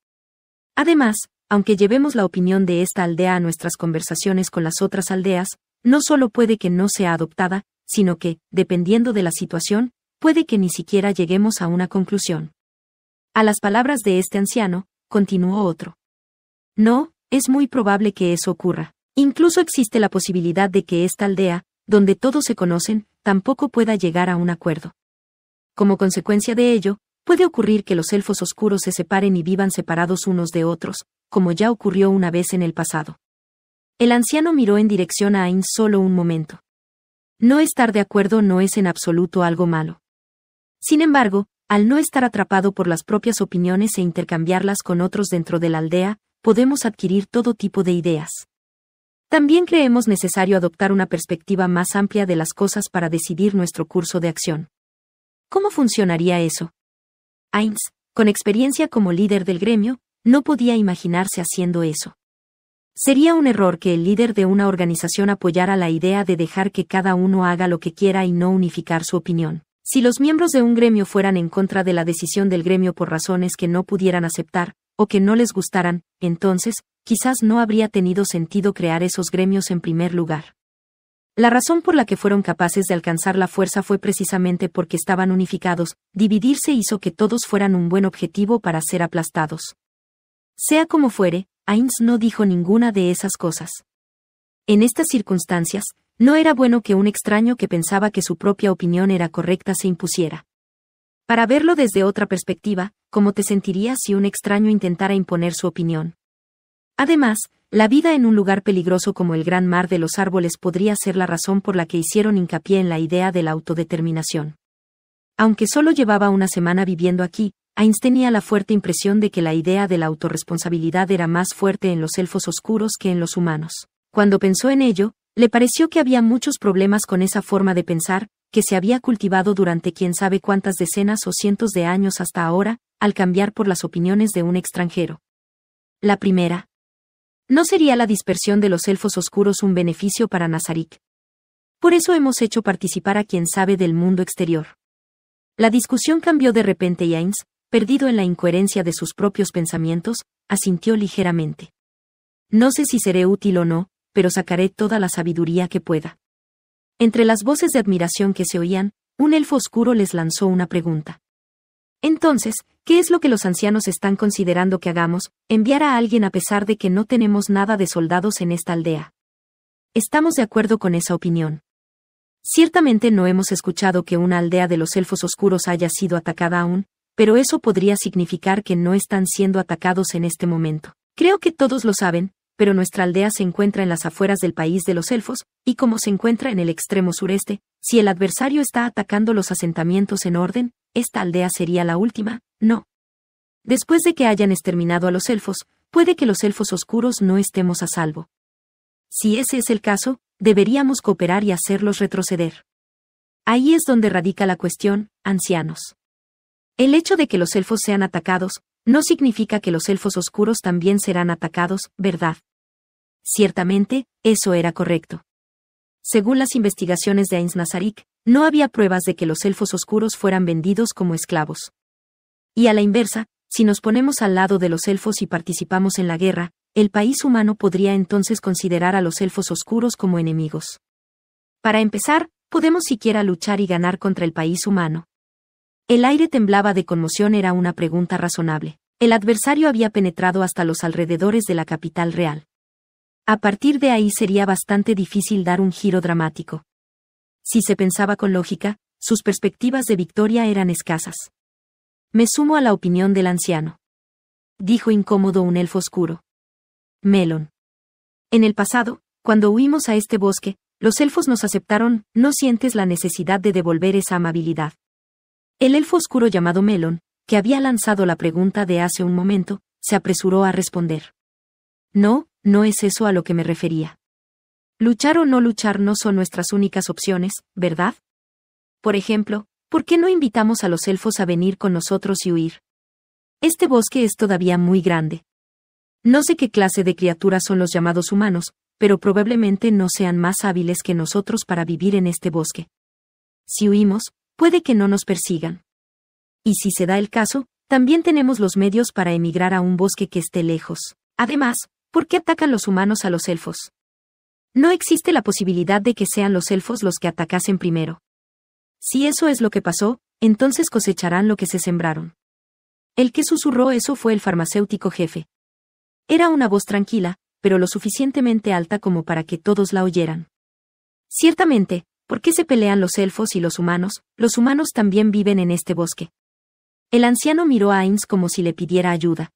Además, aunque llevemos la opinión de esta aldea a nuestras conversaciones con las otras aldeas, no solo puede que no sea adoptada, sino que, dependiendo de la situación, puede que ni siquiera lleguemos a una conclusión. A las palabras de este anciano, continuó otro. No, es muy probable que eso ocurra. Incluso existe la posibilidad de que esta aldea, donde todos se conocen, tampoco pueda llegar a un acuerdo. Como consecuencia de ello, Puede ocurrir que los elfos oscuros se separen y vivan separados unos de otros, como ya ocurrió una vez en el pasado. El anciano miró en dirección a Ain solo un momento. No estar de acuerdo no es en absoluto algo malo. Sin embargo, al no estar atrapado por las propias opiniones e intercambiarlas con otros dentro de la aldea, podemos adquirir todo tipo de ideas. También creemos necesario adoptar una perspectiva más amplia de las cosas para decidir nuestro curso de acción. ¿Cómo funcionaría eso? Ainz, con experiencia como líder del gremio, no podía imaginarse haciendo eso. Sería un error que el líder de una organización apoyara la idea de dejar que cada uno haga lo que quiera y no unificar su opinión. Si los miembros de un gremio fueran en contra de la decisión del gremio por razones que no pudieran aceptar, o que no les gustaran, entonces, quizás no habría tenido sentido crear esos gremios en primer lugar. La razón por la que fueron capaces de alcanzar la fuerza fue precisamente porque estaban unificados, dividirse hizo que todos fueran un buen objetivo para ser aplastados. Sea como fuere, Ainz no dijo ninguna de esas cosas. En estas circunstancias, no era bueno que un extraño que pensaba que su propia opinión era correcta se impusiera. Para verlo desde otra perspectiva, ¿cómo te sentirías si un extraño intentara imponer su opinión? Además, la vida en un lugar peligroso como el Gran Mar de los Árboles podría ser la razón por la que hicieron hincapié en la idea de la autodeterminación. Aunque solo llevaba una semana viviendo aquí, Einstein tenía la fuerte impresión de que la idea de la autorresponsabilidad era más fuerte en los elfos oscuros que en los humanos. Cuando pensó en ello, le pareció que había muchos problemas con esa forma de pensar, que se había cultivado durante quién sabe cuántas decenas o cientos de años hasta ahora, al cambiar por las opiniones de un extranjero. La primera, ¿No sería la dispersión de los elfos oscuros un beneficio para Nazarick? Por eso hemos hecho participar a quien sabe del mundo exterior. La discusión cambió de repente y Ainz, perdido en la incoherencia de sus propios pensamientos, asintió ligeramente. No sé si seré útil o no, pero sacaré toda la sabiduría que pueda. Entre las voces de admiración que se oían, un elfo oscuro les lanzó una pregunta. Entonces, ¿qué es lo que los ancianos están considerando que hagamos, enviar a alguien a pesar de que no tenemos nada de soldados en esta aldea? Estamos de acuerdo con esa opinión. Ciertamente no hemos escuchado que una aldea de los elfos oscuros haya sido atacada aún, pero eso podría significar que no están siendo atacados en este momento. Creo que todos lo saben, pero nuestra aldea se encuentra en las afueras del país de los elfos, y como se encuentra en el extremo sureste, si el adversario está atacando los asentamientos en orden, esta aldea sería la última, no. Después de que hayan exterminado a los elfos, puede que los elfos oscuros no estemos a salvo. Si ese es el caso, deberíamos cooperar y hacerlos retroceder. Ahí es donde radica la cuestión, ancianos. El hecho de que los elfos sean atacados, no significa que los elfos oscuros también serán atacados, ¿verdad? Ciertamente, eso era correcto según las investigaciones de Ains Nazarik, no había pruebas de que los elfos oscuros fueran vendidos como esclavos. Y a la inversa, si nos ponemos al lado de los elfos y participamos en la guerra, el país humano podría entonces considerar a los elfos oscuros como enemigos. Para empezar, podemos siquiera luchar y ganar contra el país humano. El aire temblaba de conmoción era una pregunta razonable. El adversario había penetrado hasta los alrededores de la capital real. A partir de ahí sería bastante difícil dar un giro dramático. Si se pensaba con lógica, sus perspectivas de victoria eran escasas. Me sumo a la opinión del anciano. Dijo incómodo un elfo oscuro. Melon. En el pasado, cuando huimos a este bosque, los elfos nos aceptaron, no sientes la necesidad de devolver esa amabilidad. El elfo oscuro llamado Melon, que había lanzado la pregunta de hace un momento, se apresuró a responder. No, no es eso a lo que me refería. Luchar o no luchar no son nuestras únicas opciones, ¿verdad? Por ejemplo, ¿por qué no invitamos a los elfos a venir con nosotros y huir? Este bosque es todavía muy grande. No sé qué clase de criaturas son los llamados humanos, pero probablemente no sean más hábiles que nosotros para vivir en este bosque. Si huimos, puede que no nos persigan. Y si se da el caso, también tenemos los medios para emigrar a un bosque que esté lejos. Además, ¿Por qué atacan los humanos a los elfos? No existe la posibilidad de que sean los elfos los que atacasen primero. Si eso es lo que pasó, entonces cosecharán lo que se sembraron. El que susurró eso fue el farmacéutico jefe. Era una voz tranquila, pero lo suficientemente alta como para que todos la oyeran. Ciertamente, ¿por qué se pelean los elfos y los humanos? Los humanos también viven en este bosque. El anciano miró a Ains como si le pidiera ayuda.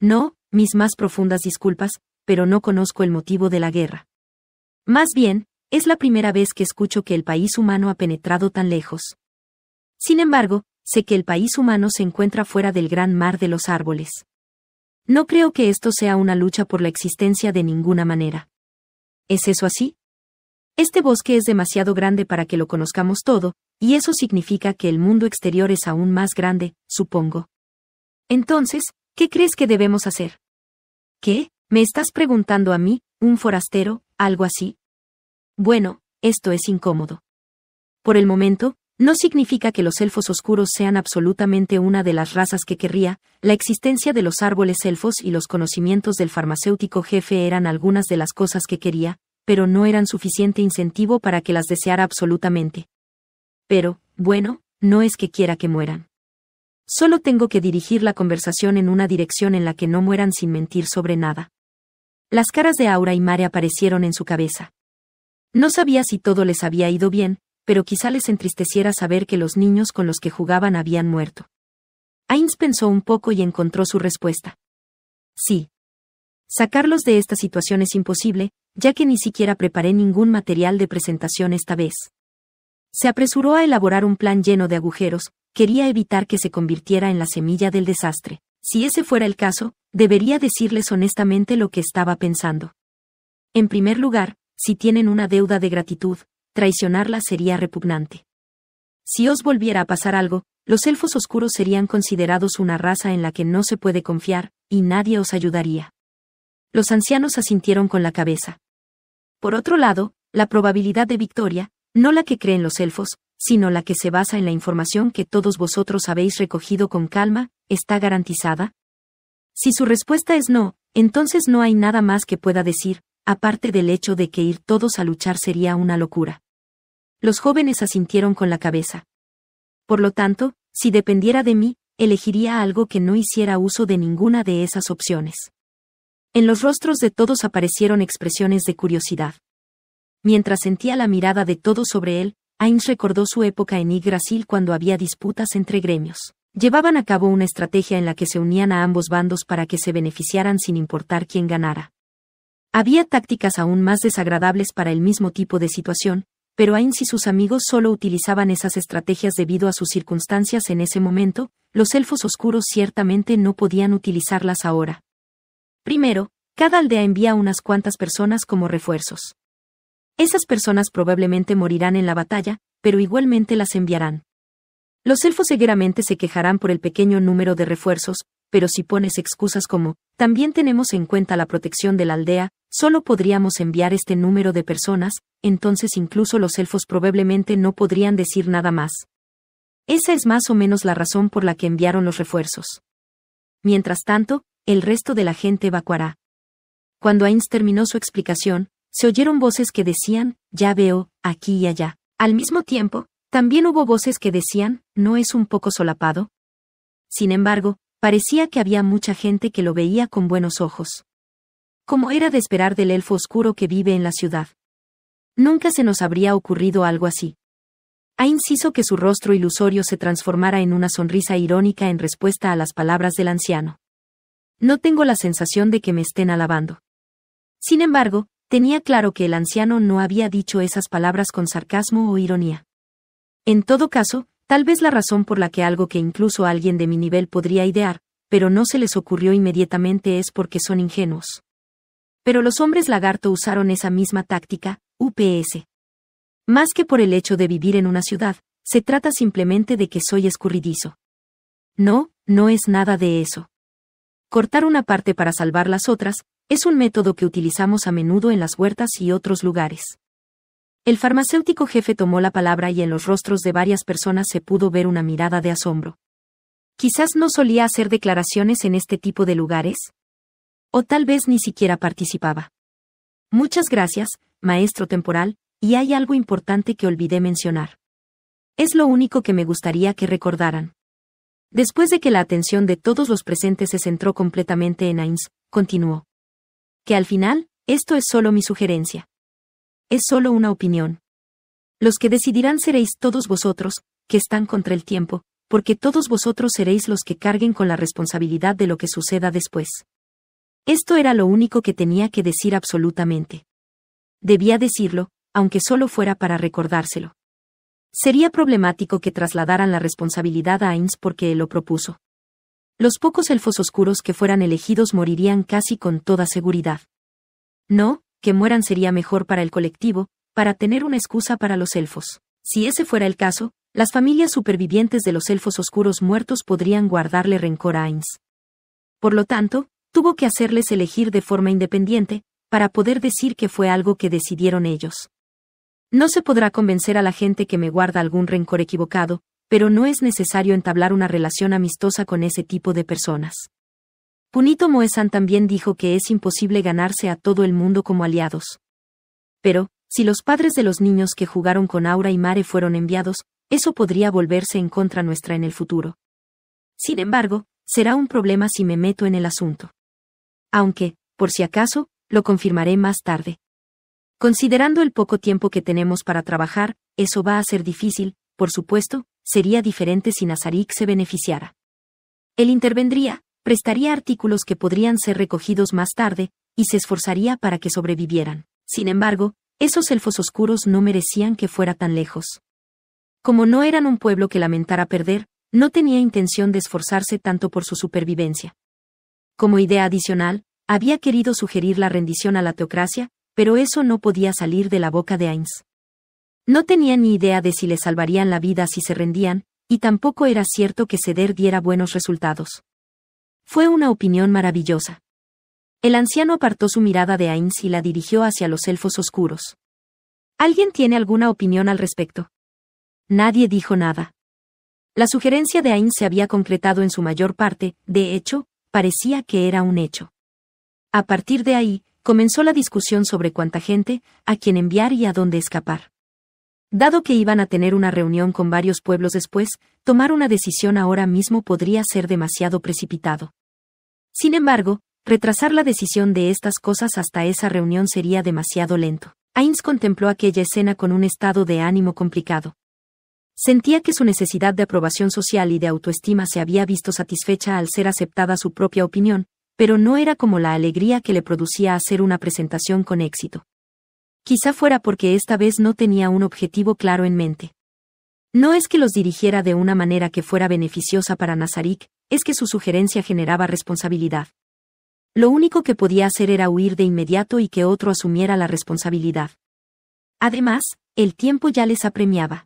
No, mis más profundas disculpas, pero no conozco el motivo de la guerra. Más bien, es la primera vez que escucho que el país humano ha penetrado tan lejos. Sin embargo, sé que el país humano se encuentra fuera del gran mar de los árboles. No creo que esto sea una lucha por la existencia de ninguna manera. ¿Es eso así? Este bosque es demasiado grande para que lo conozcamos todo, y eso significa que el mundo exterior es aún más grande, supongo. Entonces, ¿Qué crees que debemos hacer? ¿Qué? ¿Me estás preguntando a mí, un forastero, algo así? Bueno, esto es incómodo. Por el momento, no significa que los elfos oscuros sean absolutamente una de las razas que querría, la existencia de los árboles elfos y los conocimientos del farmacéutico jefe eran algunas de las cosas que quería, pero no eran suficiente incentivo para que las deseara absolutamente. Pero, bueno, no es que quiera que mueran. Solo tengo que dirigir la conversación en una dirección en la que no mueran sin mentir sobre nada. Las caras de Aura y Mare aparecieron en su cabeza. No sabía si todo les había ido bien, pero quizá les entristeciera saber que los niños con los que jugaban habían muerto. Ains pensó un poco y encontró su respuesta. Sí. Sacarlos de esta situación es imposible, ya que ni siquiera preparé ningún material de presentación esta vez. Se apresuró a elaborar un plan lleno de agujeros, quería evitar que se convirtiera en la semilla del desastre. Si ese fuera el caso, debería decirles honestamente lo que estaba pensando. En primer lugar, si tienen una deuda de gratitud, traicionarla sería repugnante. Si os volviera a pasar algo, los elfos oscuros serían considerados una raza en la que no se puede confiar, y nadie os ayudaría. Los ancianos asintieron con la cabeza. Por otro lado, la probabilidad de victoria, no la que creen los elfos, sino la que se basa en la información que todos vosotros habéis recogido con calma, ¿está garantizada? Si su respuesta es no, entonces no hay nada más que pueda decir, aparte del hecho de que ir todos a luchar sería una locura. Los jóvenes asintieron con la cabeza. Por lo tanto, si dependiera de mí, elegiría algo que no hiciera uso de ninguna de esas opciones. En los rostros de todos aparecieron expresiones de curiosidad. Mientras sentía la mirada de todos sobre él, Ains recordó su época en Yggdrasil cuando había disputas entre gremios. Llevaban a cabo una estrategia en la que se unían a ambos bandos para que se beneficiaran sin importar quién ganara. Había tácticas aún más desagradables para el mismo tipo de situación, pero Ains y sus amigos solo utilizaban esas estrategias debido a sus circunstancias en ese momento, los elfos oscuros ciertamente no podían utilizarlas ahora. Primero, cada aldea envía unas cuantas personas como refuerzos. Esas personas probablemente morirán en la batalla, pero igualmente las enviarán. Los elfos seguramente se quejarán por el pequeño número de refuerzos, pero si pones excusas como, también tenemos en cuenta la protección de la aldea, solo podríamos enviar este número de personas, entonces incluso los elfos probablemente no podrían decir nada más. Esa es más o menos la razón por la que enviaron los refuerzos. Mientras tanto, el resto de la gente evacuará. Cuando Ains terminó su explicación, se oyeron voces que decían, ya veo, aquí y allá. Al mismo tiempo, también hubo voces que decían, ¿no es un poco solapado? Sin embargo, parecía que había mucha gente que lo veía con buenos ojos. Como era de esperar del elfo oscuro que vive en la ciudad. Nunca se nos habría ocurrido algo así. Ha inciso que su rostro ilusorio se transformara en una sonrisa irónica en respuesta a las palabras del anciano. No tengo la sensación de que me estén alabando. Sin embargo, Tenía claro que el anciano no había dicho esas palabras con sarcasmo o ironía. En todo caso, tal vez la razón por la que algo que incluso alguien de mi nivel podría idear, pero no se les ocurrió inmediatamente es porque son ingenuos. Pero los hombres lagarto usaron esa misma táctica, UPS. Más que por el hecho de vivir en una ciudad, se trata simplemente de que soy escurridizo. No, no es nada de eso. Cortar una parte para salvar las otras, es un método que utilizamos a menudo en las huertas y otros lugares. El farmacéutico jefe tomó la palabra y en los rostros de varias personas se pudo ver una mirada de asombro. Quizás no solía hacer declaraciones en este tipo de lugares. O tal vez ni siquiera participaba. Muchas gracias, maestro temporal, y hay algo importante que olvidé mencionar. Es lo único que me gustaría que recordaran. Después de que la atención de todos los presentes se centró completamente en Ains, continuó que al final, esto es solo mi sugerencia. Es solo una opinión. Los que decidirán seréis todos vosotros, que están contra el tiempo, porque todos vosotros seréis los que carguen con la responsabilidad de lo que suceda después. Esto era lo único que tenía que decir absolutamente. Debía decirlo, aunque solo fuera para recordárselo. Sería problemático que trasladaran la responsabilidad a Ains porque él lo propuso. Los pocos elfos oscuros que fueran elegidos morirían casi con toda seguridad. No, que mueran sería mejor para el colectivo, para tener una excusa para los elfos. Si ese fuera el caso, las familias supervivientes de los elfos oscuros muertos podrían guardarle rencor a Ains. Por lo tanto, tuvo que hacerles elegir de forma independiente, para poder decir que fue algo que decidieron ellos. No se podrá convencer a la gente que me guarda algún rencor equivocado, pero no es necesario entablar una relación amistosa con ese tipo de personas. Punito Moesan también dijo que es imposible ganarse a todo el mundo como aliados. Pero, si los padres de los niños que jugaron con Aura y Mare fueron enviados, eso podría volverse en contra nuestra en el futuro. Sin embargo, será un problema si me meto en el asunto. Aunque, por si acaso, lo confirmaré más tarde. Considerando el poco tiempo que tenemos para trabajar, eso va a ser difícil, por supuesto, sería diferente si Nazarick se beneficiara. Él intervendría, prestaría artículos que podrían ser recogidos más tarde, y se esforzaría para que sobrevivieran. Sin embargo, esos elfos oscuros no merecían que fuera tan lejos. Como no eran un pueblo que lamentara perder, no tenía intención de esforzarse tanto por su supervivencia. Como idea adicional, había querido sugerir la rendición a la teocracia, pero eso no podía salir de la boca de Ainz. No tenía ni idea de si le salvarían la vida si se rendían, y tampoco era cierto que ceder diera buenos resultados. Fue una opinión maravillosa. El anciano apartó su mirada de Ains y la dirigió hacia los elfos oscuros. ¿Alguien tiene alguna opinión al respecto? Nadie dijo nada. La sugerencia de Ains se había concretado en su mayor parte, de hecho, parecía que era un hecho. A partir de ahí, comenzó la discusión sobre cuánta gente, a quién enviar y a dónde escapar. Dado que iban a tener una reunión con varios pueblos después, tomar una decisión ahora mismo podría ser demasiado precipitado. Sin embargo, retrasar la decisión de estas cosas hasta esa reunión sería demasiado lento. Ains contempló aquella escena con un estado de ánimo complicado. Sentía que su necesidad de aprobación social y de autoestima se había visto satisfecha al ser aceptada su propia opinión, pero no era como la alegría que le producía hacer una presentación con éxito. Quizá fuera porque esta vez no tenía un objetivo claro en mente. No es que los dirigiera de una manera que fuera beneficiosa para Nazarick, es que su sugerencia generaba responsabilidad. Lo único que podía hacer era huir de inmediato y que otro asumiera la responsabilidad. Además, el tiempo ya les apremiaba.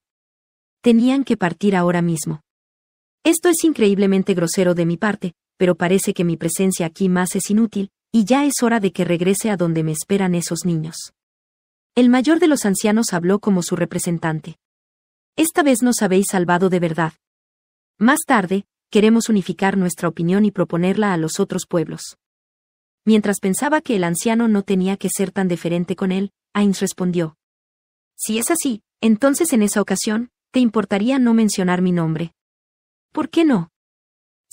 Tenían que partir ahora mismo. Esto es increíblemente grosero de mi parte, pero parece que mi presencia aquí más es inútil, y ya es hora de que regrese a donde me esperan esos niños. El mayor de los ancianos habló como su representante. Esta vez nos habéis salvado de verdad. Más tarde, queremos unificar nuestra opinión y proponerla a los otros pueblos. Mientras pensaba que el anciano no tenía que ser tan deferente con él, Ains respondió. Si es así, entonces en esa ocasión, ¿te importaría no mencionar mi nombre? ¿Por qué no?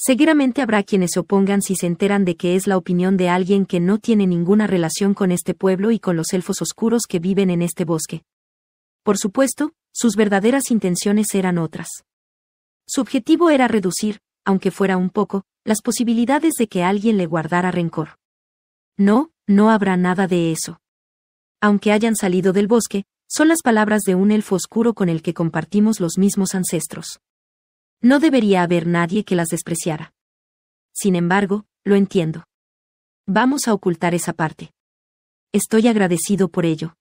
Seguramente habrá quienes se opongan si se enteran de que es la opinión de alguien que no tiene ninguna relación con este pueblo y con los elfos oscuros que viven en este bosque. Por supuesto, sus verdaderas intenciones eran otras. Su objetivo era reducir, aunque fuera un poco, las posibilidades de que alguien le guardara rencor. No, no habrá nada de eso. Aunque hayan salido del bosque, son las palabras de un elfo oscuro con el que compartimos los mismos ancestros. No debería haber nadie que las despreciara. Sin embargo, lo entiendo. Vamos a ocultar esa parte. Estoy agradecido por ello.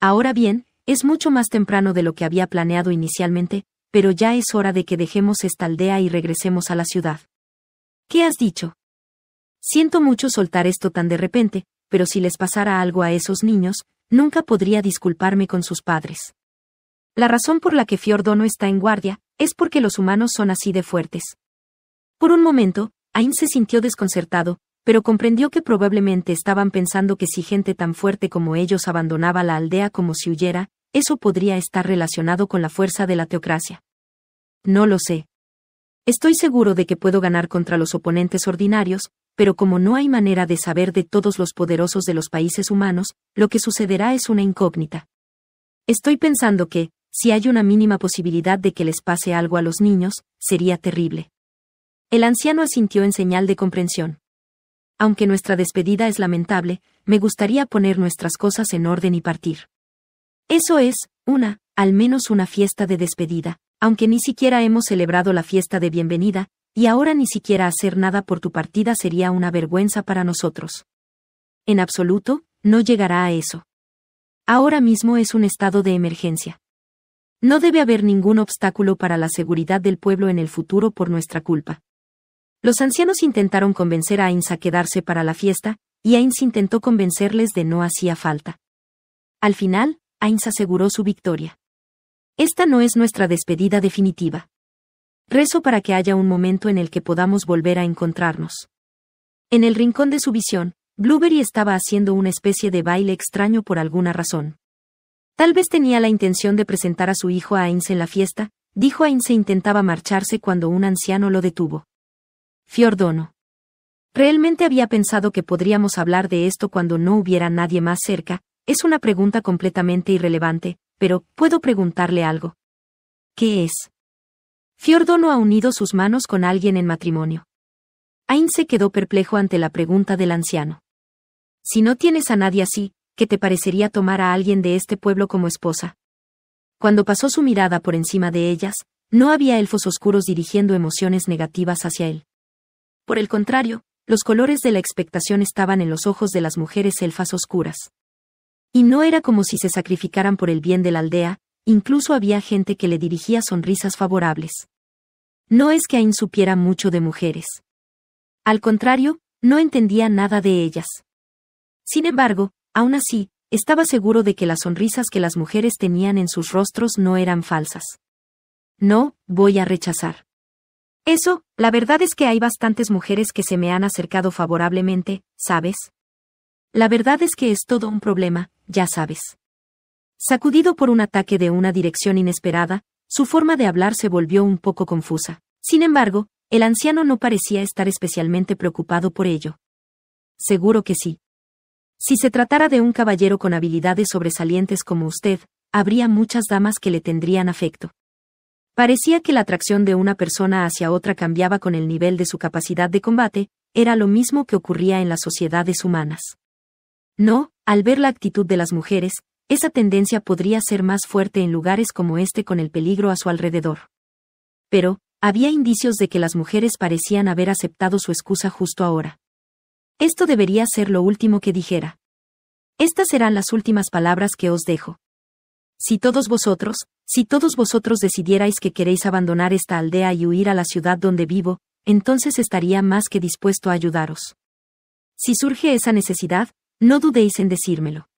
Ahora bien, es mucho más temprano de lo que había planeado inicialmente, pero ya es hora de que dejemos esta aldea y regresemos a la ciudad. ¿Qué has dicho? Siento mucho soltar esto tan de repente, pero si les pasara algo a esos niños, nunca podría disculparme con sus padres. La razón por la que no está en guardia es porque los humanos son así de fuertes. Por un momento, Ain se sintió desconcertado, pero comprendió que probablemente estaban pensando que si gente tan fuerte como ellos abandonaba la aldea como si huyera, eso podría estar relacionado con la fuerza de la teocracia. No lo sé. Estoy seguro de que puedo ganar contra los oponentes ordinarios, pero como no hay manera de saber de todos los poderosos de los países humanos, lo que sucederá es una incógnita. Estoy pensando que, si hay una mínima posibilidad de que les pase algo a los niños, sería terrible. El anciano asintió en señal de comprensión. Aunque nuestra despedida es lamentable, me gustaría poner nuestras cosas en orden y partir. Eso es, una, al menos una fiesta de despedida, aunque ni siquiera hemos celebrado la fiesta de bienvenida, y ahora ni siquiera hacer nada por tu partida sería una vergüenza para nosotros. En absoluto, no llegará a eso. Ahora mismo es un estado de emergencia. No debe haber ningún obstáculo para la seguridad del pueblo en el futuro por nuestra culpa. Los ancianos intentaron convencer a Ains a quedarse para la fiesta, y Ains intentó convencerles de no hacía falta. Al final, Ains aseguró su victoria. Esta no es nuestra despedida definitiva. Rezo para que haya un momento en el que podamos volver a encontrarnos. En el rincón de su visión, Blueberry estaba haciendo una especie de baile extraño por alguna razón. Tal vez tenía la intención de presentar a su hijo a Ainz en la fiesta, dijo e intentaba marcharse cuando un anciano lo detuvo. Fiordono. Realmente había pensado que podríamos hablar de esto cuando no hubiera nadie más cerca, es una pregunta completamente irrelevante, pero puedo preguntarle algo. ¿Qué es? Fiordono ha unido sus manos con alguien en matrimonio. se quedó perplejo ante la pregunta del anciano. Si no tienes a nadie así, que te parecería tomar a alguien de este pueblo como esposa. Cuando pasó su mirada por encima de ellas, no había elfos oscuros dirigiendo emociones negativas hacia él. Por el contrario, los colores de la expectación estaban en los ojos de las mujeres elfas oscuras. Y no era como si se sacrificaran por el bien de la aldea, incluso había gente que le dirigía sonrisas favorables. No es que Ain supiera mucho de mujeres. Al contrario, no entendía nada de ellas. Sin embargo, Aún así, estaba seguro de que las sonrisas que las mujeres tenían en sus rostros no eran falsas. No, voy a rechazar. Eso, la verdad es que hay bastantes mujeres que se me han acercado favorablemente, ¿sabes? La verdad es que es todo un problema, ya sabes. Sacudido por un ataque de una dirección inesperada, su forma de hablar se volvió un poco confusa. Sin embargo, el anciano no parecía estar especialmente preocupado por ello. Seguro que sí. Si se tratara de un caballero con habilidades sobresalientes como usted, habría muchas damas que le tendrían afecto. Parecía que la atracción de una persona hacia otra cambiaba con el nivel de su capacidad de combate, era lo mismo que ocurría en las sociedades humanas. No, al ver la actitud de las mujeres, esa tendencia podría ser más fuerte en lugares como este con el peligro a su alrededor. Pero, había indicios de que las mujeres parecían haber aceptado su excusa justo ahora. Esto debería ser lo último que dijera. Estas serán las últimas palabras que os dejo. Si todos vosotros, si todos vosotros decidierais que queréis abandonar esta aldea y huir a la ciudad donde vivo, entonces estaría más que dispuesto a ayudaros. Si surge esa necesidad, no dudéis en decírmelo.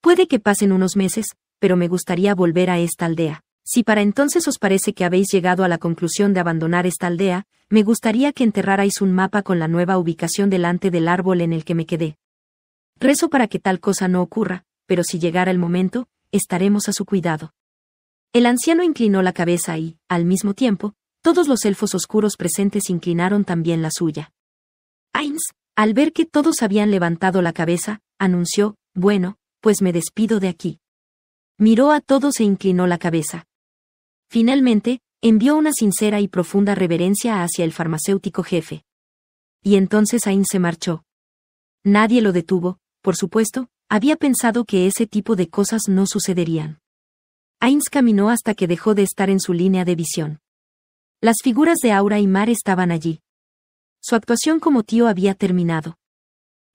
Puede que pasen unos meses, pero me gustaría volver a esta aldea. Si para entonces os parece que habéis llegado a la conclusión de abandonar esta aldea, me gustaría que enterrarais un mapa con la nueva ubicación delante del árbol en el que me quedé. Rezo para que tal cosa no ocurra, pero si llegara el momento, estaremos a su cuidado. El anciano inclinó la cabeza y, al mismo tiempo, todos los elfos oscuros presentes inclinaron también la suya. Ains, al ver que todos habían levantado la cabeza, anunció, bueno, pues me despido de aquí. Miró a todos e inclinó la cabeza. Finalmente, envió una sincera y profunda reverencia hacia el farmacéutico jefe. Y entonces Ain se marchó. Nadie lo detuvo, por supuesto, había pensado que ese tipo de cosas no sucederían. Ains caminó hasta que dejó de estar en su línea de visión. Las figuras de Aura y Mar estaban allí. Su actuación como tío había terminado.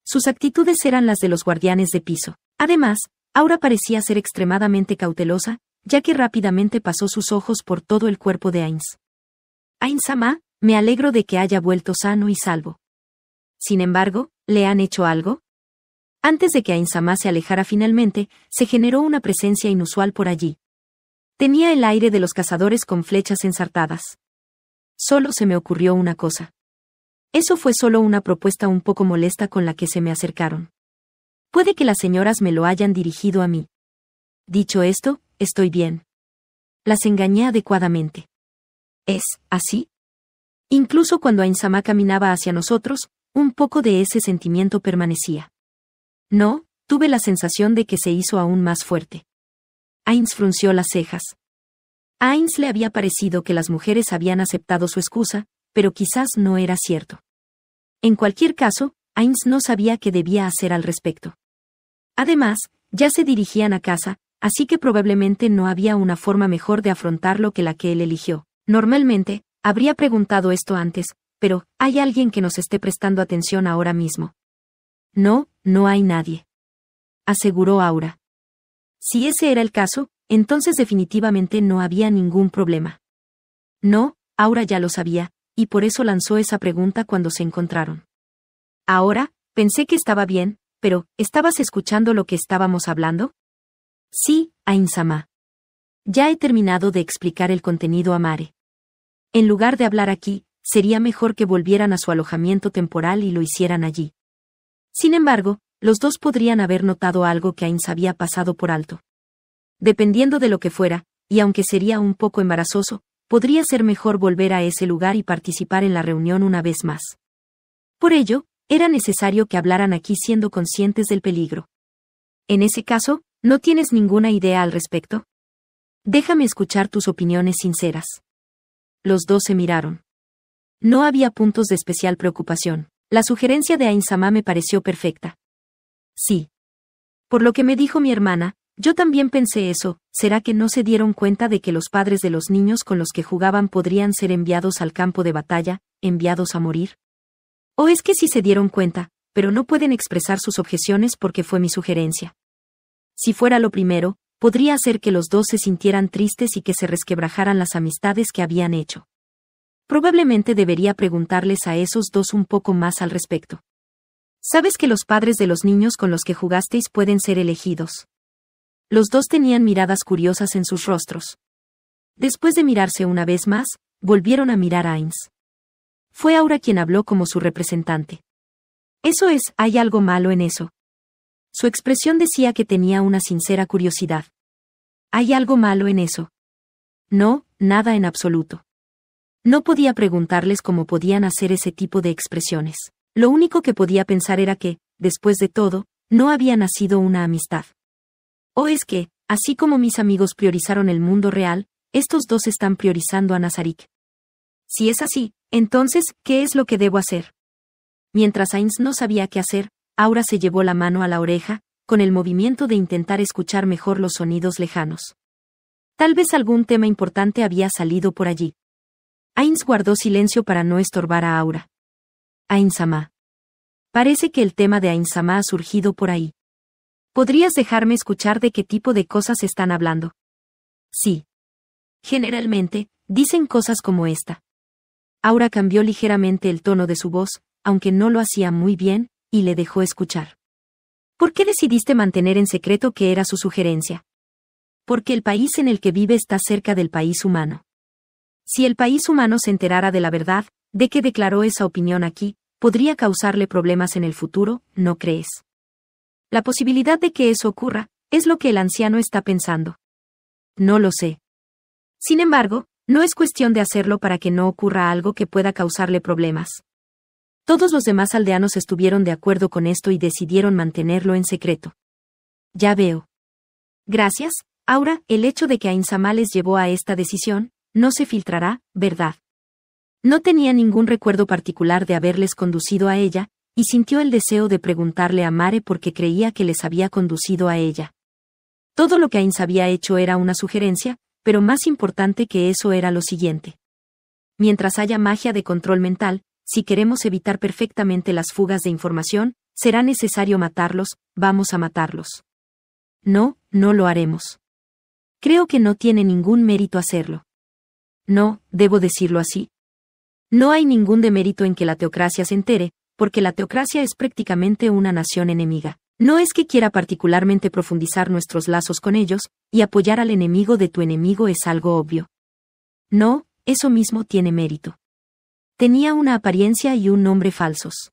Sus actitudes eran las de los guardianes de piso. Además, Aura parecía ser extremadamente cautelosa, ya que rápidamente pasó sus ojos por todo el cuerpo de Ains. «Ainzama, me alegro de que haya vuelto sano y salvo. Sin embargo, ¿le han hecho algo? Antes de que Ainsama se alejara finalmente, se generó una presencia inusual por allí. Tenía el aire de los cazadores con flechas ensartadas. Solo se me ocurrió una cosa. Eso fue solo una propuesta un poco molesta con la que se me acercaron. Puede que las señoras me lo hayan dirigido a mí. Dicho esto, estoy bien. Las engañé adecuadamente. ¿Es así? Incluso cuando Ainsama caminaba hacia nosotros, un poco de ese sentimiento permanecía. No, tuve la sensación de que se hizo aún más fuerte. Ains frunció las cejas. A Ains le había parecido que las mujeres habían aceptado su excusa, pero quizás no era cierto. En cualquier caso, Ains no sabía qué debía hacer al respecto. Además, ya se dirigían a casa, así que probablemente no había una forma mejor de afrontarlo que la que él eligió. Normalmente, habría preguntado esto antes, pero, ¿hay alguien que nos esté prestando atención ahora mismo? No, no hay nadie. Aseguró Aura. Si ese era el caso, entonces definitivamente no había ningún problema. No, Aura ya lo sabía, y por eso lanzó esa pregunta cuando se encontraron. Ahora, pensé que estaba bien, pero, ¿estabas escuchando lo que estábamos hablando? Sí, Ainsama. Ya he terminado de explicar el contenido a Mare. En lugar de hablar aquí, sería mejor que volvieran a su alojamiento temporal y lo hicieran allí. Sin embargo, los dos podrían haber notado algo que Ains había pasado por alto. Dependiendo de lo que fuera, y aunque sería un poco embarazoso, podría ser mejor volver a ese lugar y participar en la reunión una vez más. Por ello, era necesario que hablaran aquí siendo conscientes del peligro. En ese caso, ¿No tienes ninguna idea al respecto? Déjame escuchar tus opiniones sinceras. Los dos se miraron. No había puntos de especial preocupación. La sugerencia de Ainsama me pareció perfecta. Sí. Por lo que me dijo mi hermana, yo también pensé eso, ¿será que no se dieron cuenta de que los padres de los niños con los que jugaban podrían ser enviados al campo de batalla, enviados a morir? ¿O es que sí se dieron cuenta, pero no pueden expresar sus objeciones porque fue mi sugerencia? Si fuera lo primero, podría hacer que los dos se sintieran tristes y que se resquebrajaran las amistades que habían hecho. Probablemente debería preguntarles a esos dos un poco más al respecto. Sabes que los padres de los niños con los que jugasteis pueden ser elegidos. Los dos tenían miradas curiosas en sus rostros. Después de mirarse una vez más, volvieron a mirar a Ains. Fue Aura quien habló como su representante. Eso es, hay algo malo en eso, su expresión decía que tenía una sincera curiosidad. ¿Hay algo malo en eso? No, nada en absoluto. No podía preguntarles cómo podían hacer ese tipo de expresiones. Lo único que podía pensar era que, después de todo, no había nacido una amistad. O es que, así como mis amigos priorizaron el mundo real, estos dos están priorizando a Nazarick. Si es así, entonces, ¿qué es lo que debo hacer? Mientras Ains no sabía qué hacer, Aura se llevó la mano a la oreja, con el movimiento de intentar escuchar mejor los sonidos lejanos. Tal vez algún tema importante había salido por allí. Ains guardó silencio para no estorbar a Aura. Ainsama. Parece que el tema de Ainsama ha surgido por ahí. ¿Podrías dejarme escuchar de qué tipo de cosas están hablando? Sí. Generalmente, dicen cosas como esta. Aura cambió ligeramente el tono de su voz, aunque no lo hacía muy bien, y le dejó escuchar. ¿Por qué decidiste mantener en secreto que era su sugerencia? Porque el país en el que vive está cerca del país humano. Si el país humano se enterara de la verdad, de que declaró esa opinión aquí, podría causarle problemas en el futuro, ¿no crees? La posibilidad de que eso ocurra, es lo que el anciano está pensando. No lo sé. Sin embargo, no es cuestión de hacerlo para que no ocurra algo que pueda causarle problemas. Todos los demás aldeanos estuvieron de acuerdo con esto y decidieron mantenerlo en secreto. Ya veo. Gracias, Aura, el hecho de que Ainsama les llevó a esta decisión, no se filtrará, ¿verdad? No tenía ningún recuerdo particular de haberles conducido a ella, y sintió el deseo de preguntarle a Mare porque creía que les había conducido a ella. Todo lo que Ains había hecho era una sugerencia, pero más importante que eso era lo siguiente. Mientras haya magia de control mental, si queremos evitar perfectamente las fugas de información, será necesario matarlos, vamos a matarlos. No, no lo haremos. Creo que no tiene ningún mérito hacerlo. No, debo decirlo así. No hay ningún demérito en que la teocracia se entere, porque la teocracia es prácticamente una nación enemiga. No es que quiera particularmente profundizar nuestros lazos con ellos, y apoyar al enemigo de tu enemigo es algo obvio. No, eso mismo tiene mérito tenía una apariencia y un nombre falsos.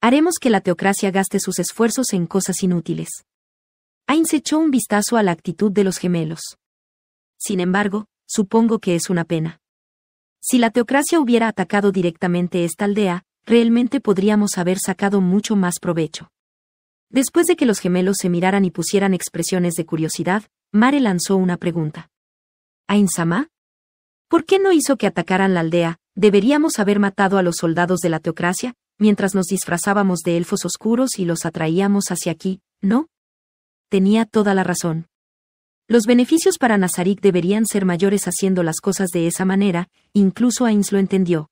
Haremos que la teocracia gaste sus esfuerzos en cosas inútiles. Ainz echó un vistazo a la actitud de los gemelos. Sin embargo, supongo que es una pena. Si la teocracia hubiera atacado directamente esta aldea, realmente podríamos haber sacado mucho más provecho. Después de que los gemelos se miraran y pusieran expresiones de curiosidad, Mare lanzó una pregunta. «¿Ainzama? ¿Por qué no hizo que atacaran la aldea, Deberíamos haber matado a los soldados de la teocracia, mientras nos disfrazábamos de elfos oscuros y los atraíamos hacia aquí, ¿no? Tenía toda la razón. Los beneficios para Nazarick deberían ser mayores haciendo las cosas de esa manera, incluso Ains lo entendió.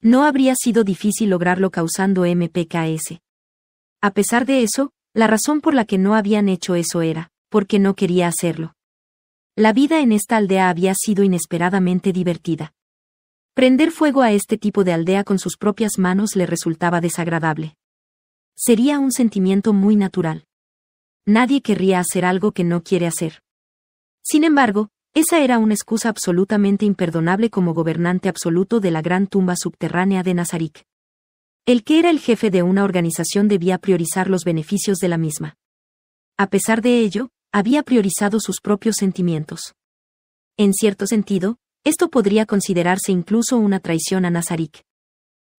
No habría sido difícil lograrlo causando MPKS. A pesar de eso, la razón por la que no habían hecho eso era, porque no quería hacerlo. La vida en esta aldea había sido inesperadamente divertida. Prender fuego a este tipo de aldea con sus propias manos le resultaba desagradable. Sería un sentimiento muy natural. Nadie querría hacer algo que no quiere hacer. Sin embargo, esa era una excusa absolutamente imperdonable como gobernante absoluto de la gran tumba subterránea de Nazarick. El que era el jefe de una organización debía priorizar los beneficios de la misma. A pesar de ello, había priorizado sus propios sentimientos. En cierto sentido, esto podría considerarse incluso una traición a Nazarick.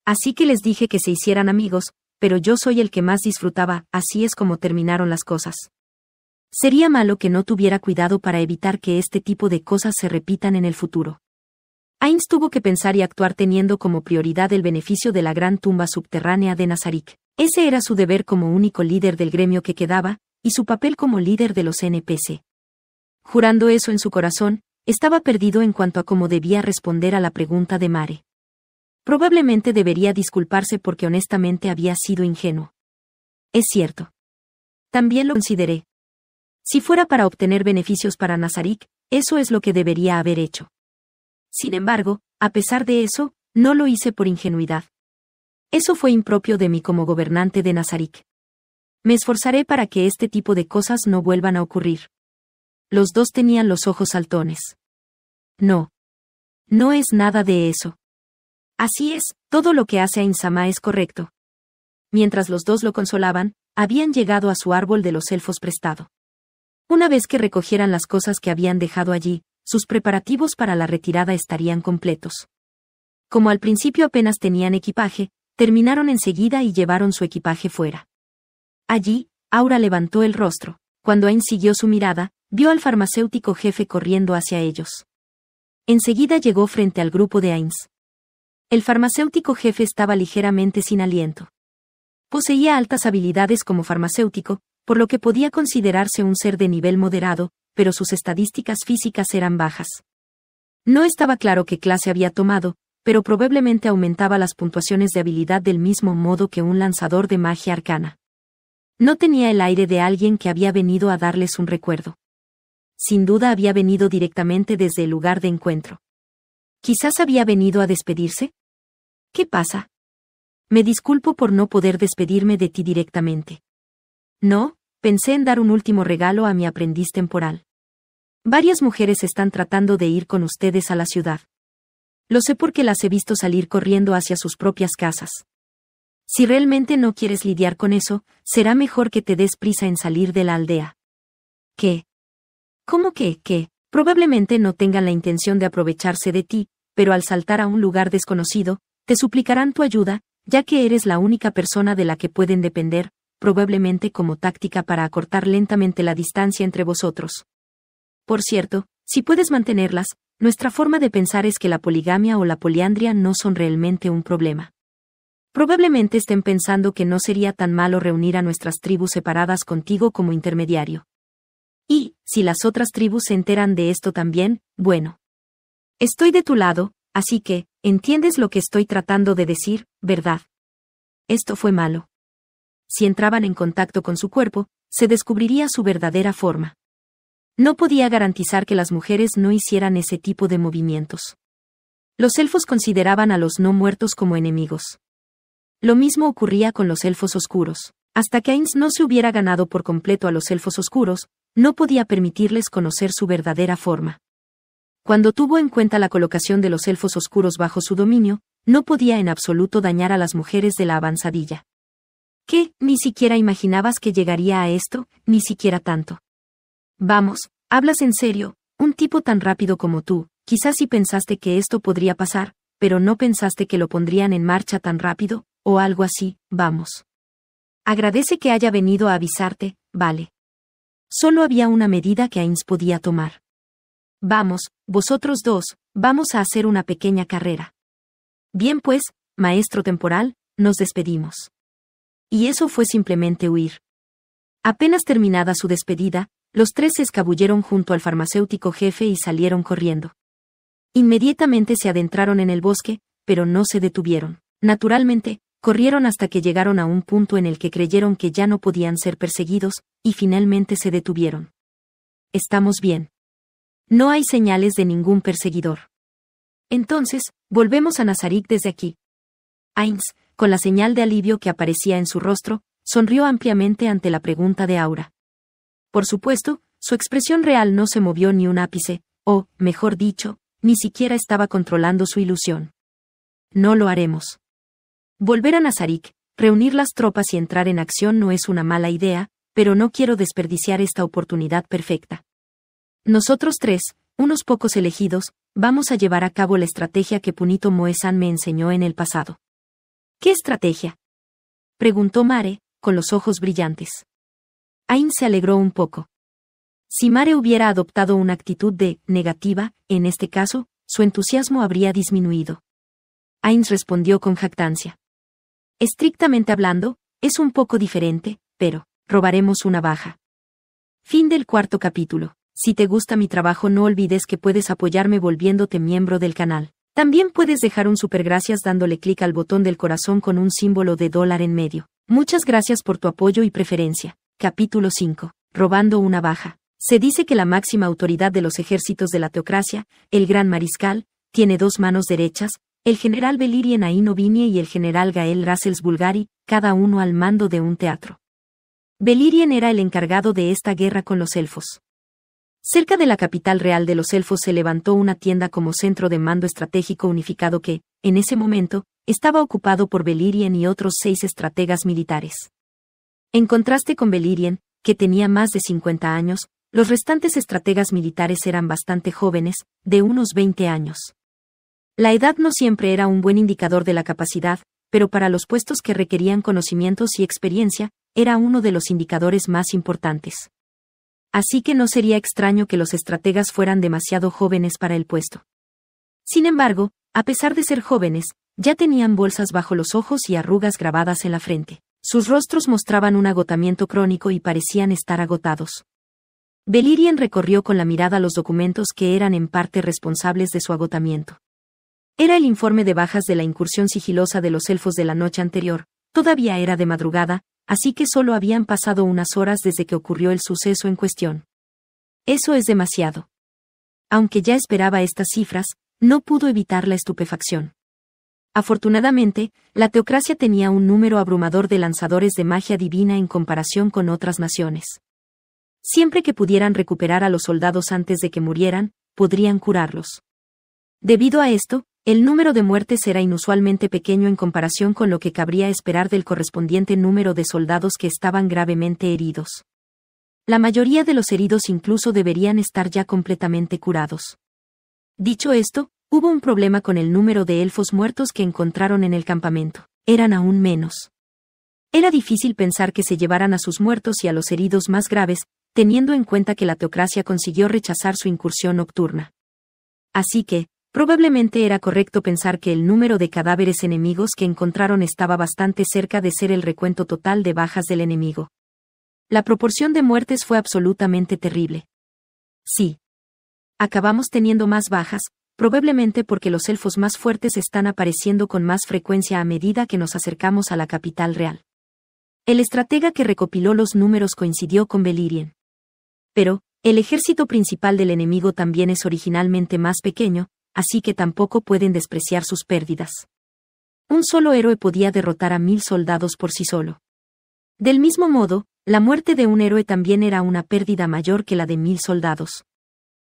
Así que les dije que se hicieran amigos, pero yo soy el que más disfrutaba, así es como terminaron las cosas. Sería malo que no tuviera cuidado para evitar que este tipo de cosas se repitan en el futuro. Ainz tuvo que pensar y actuar teniendo como prioridad el beneficio de la gran tumba subterránea de Nazarick. Ese era su deber como único líder del gremio que quedaba, y su papel como líder de los NPC. Jurando eso en su corazón, estaba perdido en cuanto a cómo debía responder a la pregunta de Mare. Probablemente debería disculparse porque honestamente había sido ingenuo. Es cierto. También lo consideré. Si fuera para obtener beneficios para Nazarick, eso es lo que debería haber hecho. Sin embargo, a pesar de eso, no lo hice por ingenuidad. Eso fue impropio de mí como gobernante de Nazarick. Me esforzaré para que este tipo de cosas no vuelvan a ocurrir. Los dos tenían los ojos saltones. No. No es nada de eso. Así es, todo lo que hace a es correcto. Mientras los dos lo consolaban, habían llegado a su árbol de los elfos prestado. Una vez que recogieran las cosas que habían dejado allí, sus preparativos para la retirada estarían completos. Como al principio apenas tenían equipaje, terminaron enseguida y llevaron su equipaje fuera. Allí, Aura levantó el rostro. Cuando Ain siguió su mirada, vio al farmacéutico jefe corriendo hacia ellos. Enseguida llegó frente al grupo de Ains. El farmacéutico jefe estaba ligeramente sin aliento. Poseía altas habilidades como farmacéutico, por lo que podía considerarse un ser de nivel moderado, pero sus estadísticas físicas eran bajas. No estaba claro qué clase había tomado, pero probablemente aumentaba las puntuaciones de habilidad del mismo modo que un lanzador de magia arcana. No tenía el aire de alguien que había venido a darles un recuerdo sin duda había venido directamente desde el lugar de encuentro. Quizás había venido a despedirse. ¿Qué pasa? Me disculpo por no poder despedirme de ti directamente. No, pensé en dar un último regalo a mi aprendiz temporal. Varias mujeres están tratando de ir con ustedes a la ciudad. Lo sé porque las he visto salir corriendo hacia sus propias casas. Si realmente no quieres lidiar con eso, será mejor que te des prisa en salir de la aldea. ¿Qué? ¿Cómo que, que? Probablemente no tengan la intención de aprovecharse de ti, pero al saltar a un lugar desconocido, te suplicarán tu ayuda, ya que eres la única persona de la que pueden depender, probablemente como táctica para acortar lentamente la distancia entre vosotros. Por cierto, si puedes mantenerlas, nuestra forma de pensar es que la poligamia o la poliandria no son realmente un problema. Probablemente estén pensando que no sería tan malo reunir a nuestras tribus separadas contigo como intermediario. Y, si las otras tribus se enteran de esto también, bueno. Estoy de tu lado, así que, entiendes lo que estoy tratando de decir, ¿verdad? Esto fue malo. Si entraban en contacto con su cuerpo, se descubriría su verdadera forma. No podía garantizar que las mujeres no hicieran ese tipo de movimientos. Los elfos consideraban a los no muertos como enemigos. Lo mismo ocurría con los elfos oscuros. Hasta que Ainz no se hubiera ganado por completo a los elfos oscuros, no podía permitirles conocer su verdadera forma. Cuando tuvo en cuenta la colocación de los elfos oscuros bajo su dominio, no podía en absoluto dañar a las mujeres de la avanzadilla. ¿Qué? Ni siquiera imaginabas que llegaría a esto, ni siquiera tanto. Vamos, hablas en serio, un tipo tan rápido como tú, quizás si pensaste que esto podría pasar, pero no pensaste que lo pondrían en marcha tan rápido, o algo así, vamos. Agradece que haya venido a avisarte, vale solo había una medida que Ains podía tomar. Vamos, vosotros dos, vamos a hacer una pequeña carrera. Bien pues, maestro temporal, nos despedimos. Y eso fue simplemente huir. Apenas terminada su despedida, los tres se escabulleron junto al farmacéutico jefe y salieron corriendo. Inmediatamente se adentraron en el bosque, pero no se detuvieron. Naturalmente, corrieron hasta que llegaron a un punto en el que creyeron que ya no podían ser perseguidos, y finalmente se detuvieron. Estamos bien. No hay señales de ningún perseguidor. Entonces, volvemos a Nazarick desde aquí. Ainz, con la señal de alivio que aparecía en su rostro, sonrió ampliamente ante la pregunta de Aura. Por supuesto, su expresión real no se movió ni un ápice, o, mejor dicho, ni siquiera estaba controlando su ilusión. No lo haremos. Volver a Nazarick, reunir las tropas y entrar en acción no es una mala idea, pero no quiero desperdiciar esta oportunidad perfecta. Nosotros tres, unos pocos elegidos, vamos a llevar a cabo la estrategia que Punito Moesan me enseñó en el pasado. ¿Qué estrategia? preguntó Mare, con los ojos brillantes. Ainz se alegró un poco. Si Mare hubiera adoptado una actitud de negativa, en este caso, su entusiasmo habría disminuido. Ainz respondió con jactancia. Estrictamente hablando, es un poco diferente, pero, robaremos una baja. Fin del cuarto capítulo. Si te gusta mi trabajo no olvides que puedes apoyarme volviéndote miembro del canal. También puedes dejar un gracias dándole clic al botón del corazón con un símbolo de dólar en medio. Muchas gracias por tu apoyo y preferencia. Capítulo 5. Robando una baja. Se dice que la máxima autoridad de los ejércitos de la teocracia, el gran mariscal, tiene dos manos derechas, el general Belirien Ainovinie y el general Gael Rassels Bulgari, cada uno al mando de un teatro. Belirien era el encargado de esta guerra con los elfos. Cerca de la capital real de los elfos se levantó una tienda como centro de mando estratégico unificado que, en ese momento, estaba ocupado por Belirien y otros seis estrategas militares. En contraste con Belirien, que tenía más de 50 años, los restantes estrategas militares eran bastante jóvenes, de unos 20 años. La edad no siempre era un buen indicador de la capacidad, pero para los puestos que requerían conocimientos y experiencia, era uno de los indicadores más importantes. Así que no sería extraño que los estrategas fueran demasiado jóvenes para el puesto. Sin embargo, a pesar de ser jóvenes, ya tenían bolsas bajo los ojos y arrugas grabadas en la frente. Sus rostros mostraban un agotamiento crónico y parecían estar agotados. Belirian recorrió con la mirada los documentos que eran en parte responsables de su agotamiento. Era el informe de bajas de la incursión sigilosa de los elfos de la noche anterior. Todavía era de madrugada, así que solo habían pasado unas horas desde que ocurrió el suceso en cuestión. Eso es demasiado. Aunque ya esperaba estas cifras, no pudo evitar la estupefacción. Afortunadamente, la teocracia tenía un número abrumador de lanzadores de magia divina en comparación con otras naciones. Siempre que pudieran recuperar a los soldados antes de que murieran, podrían curarlos. Debido a esto, el número de muertes era inusualmente pequeño en comparación con lo que cabría esperar del correspondiente número de soldados que estaban gravemente heridos. La mayoría de los heridos incluso deberían estar ya completamente curados. Dicho esto, hubo un problema con el número de elfos muertos que encontraron en el campamento. Eran aún menos. Era difícil pensar que se llevaran a sus muertos y a los heridos más graves, teniendo en cuenta que la teocracia consiguió rechazar su incursión nocturna. Así que, Probablemente era correcto pensar que el número de cadáveres enemigos que encontraron estaba bastante cerca de ser el recuento total de bajas del enemigo. La proporción de muertes fue absolutamente terrible. Sí. Acabamos teniendo más bajas, probablemente porque los elfos más fuertes están apareciendo con más frecuencia a medida que nos acercamos a la capital real. El estratega que recopiló los números coincidió con Belirien. Pero, el ejército principal del enemigo también es originalmente más pequeño, así que tampoco pueden despreciar sus pérdidas. Un solo héroe podía derrotar a mil soldados por sí solo. Del mismo modo, la muerte de un héroe también era una pérdida mayor que la de mil soldados.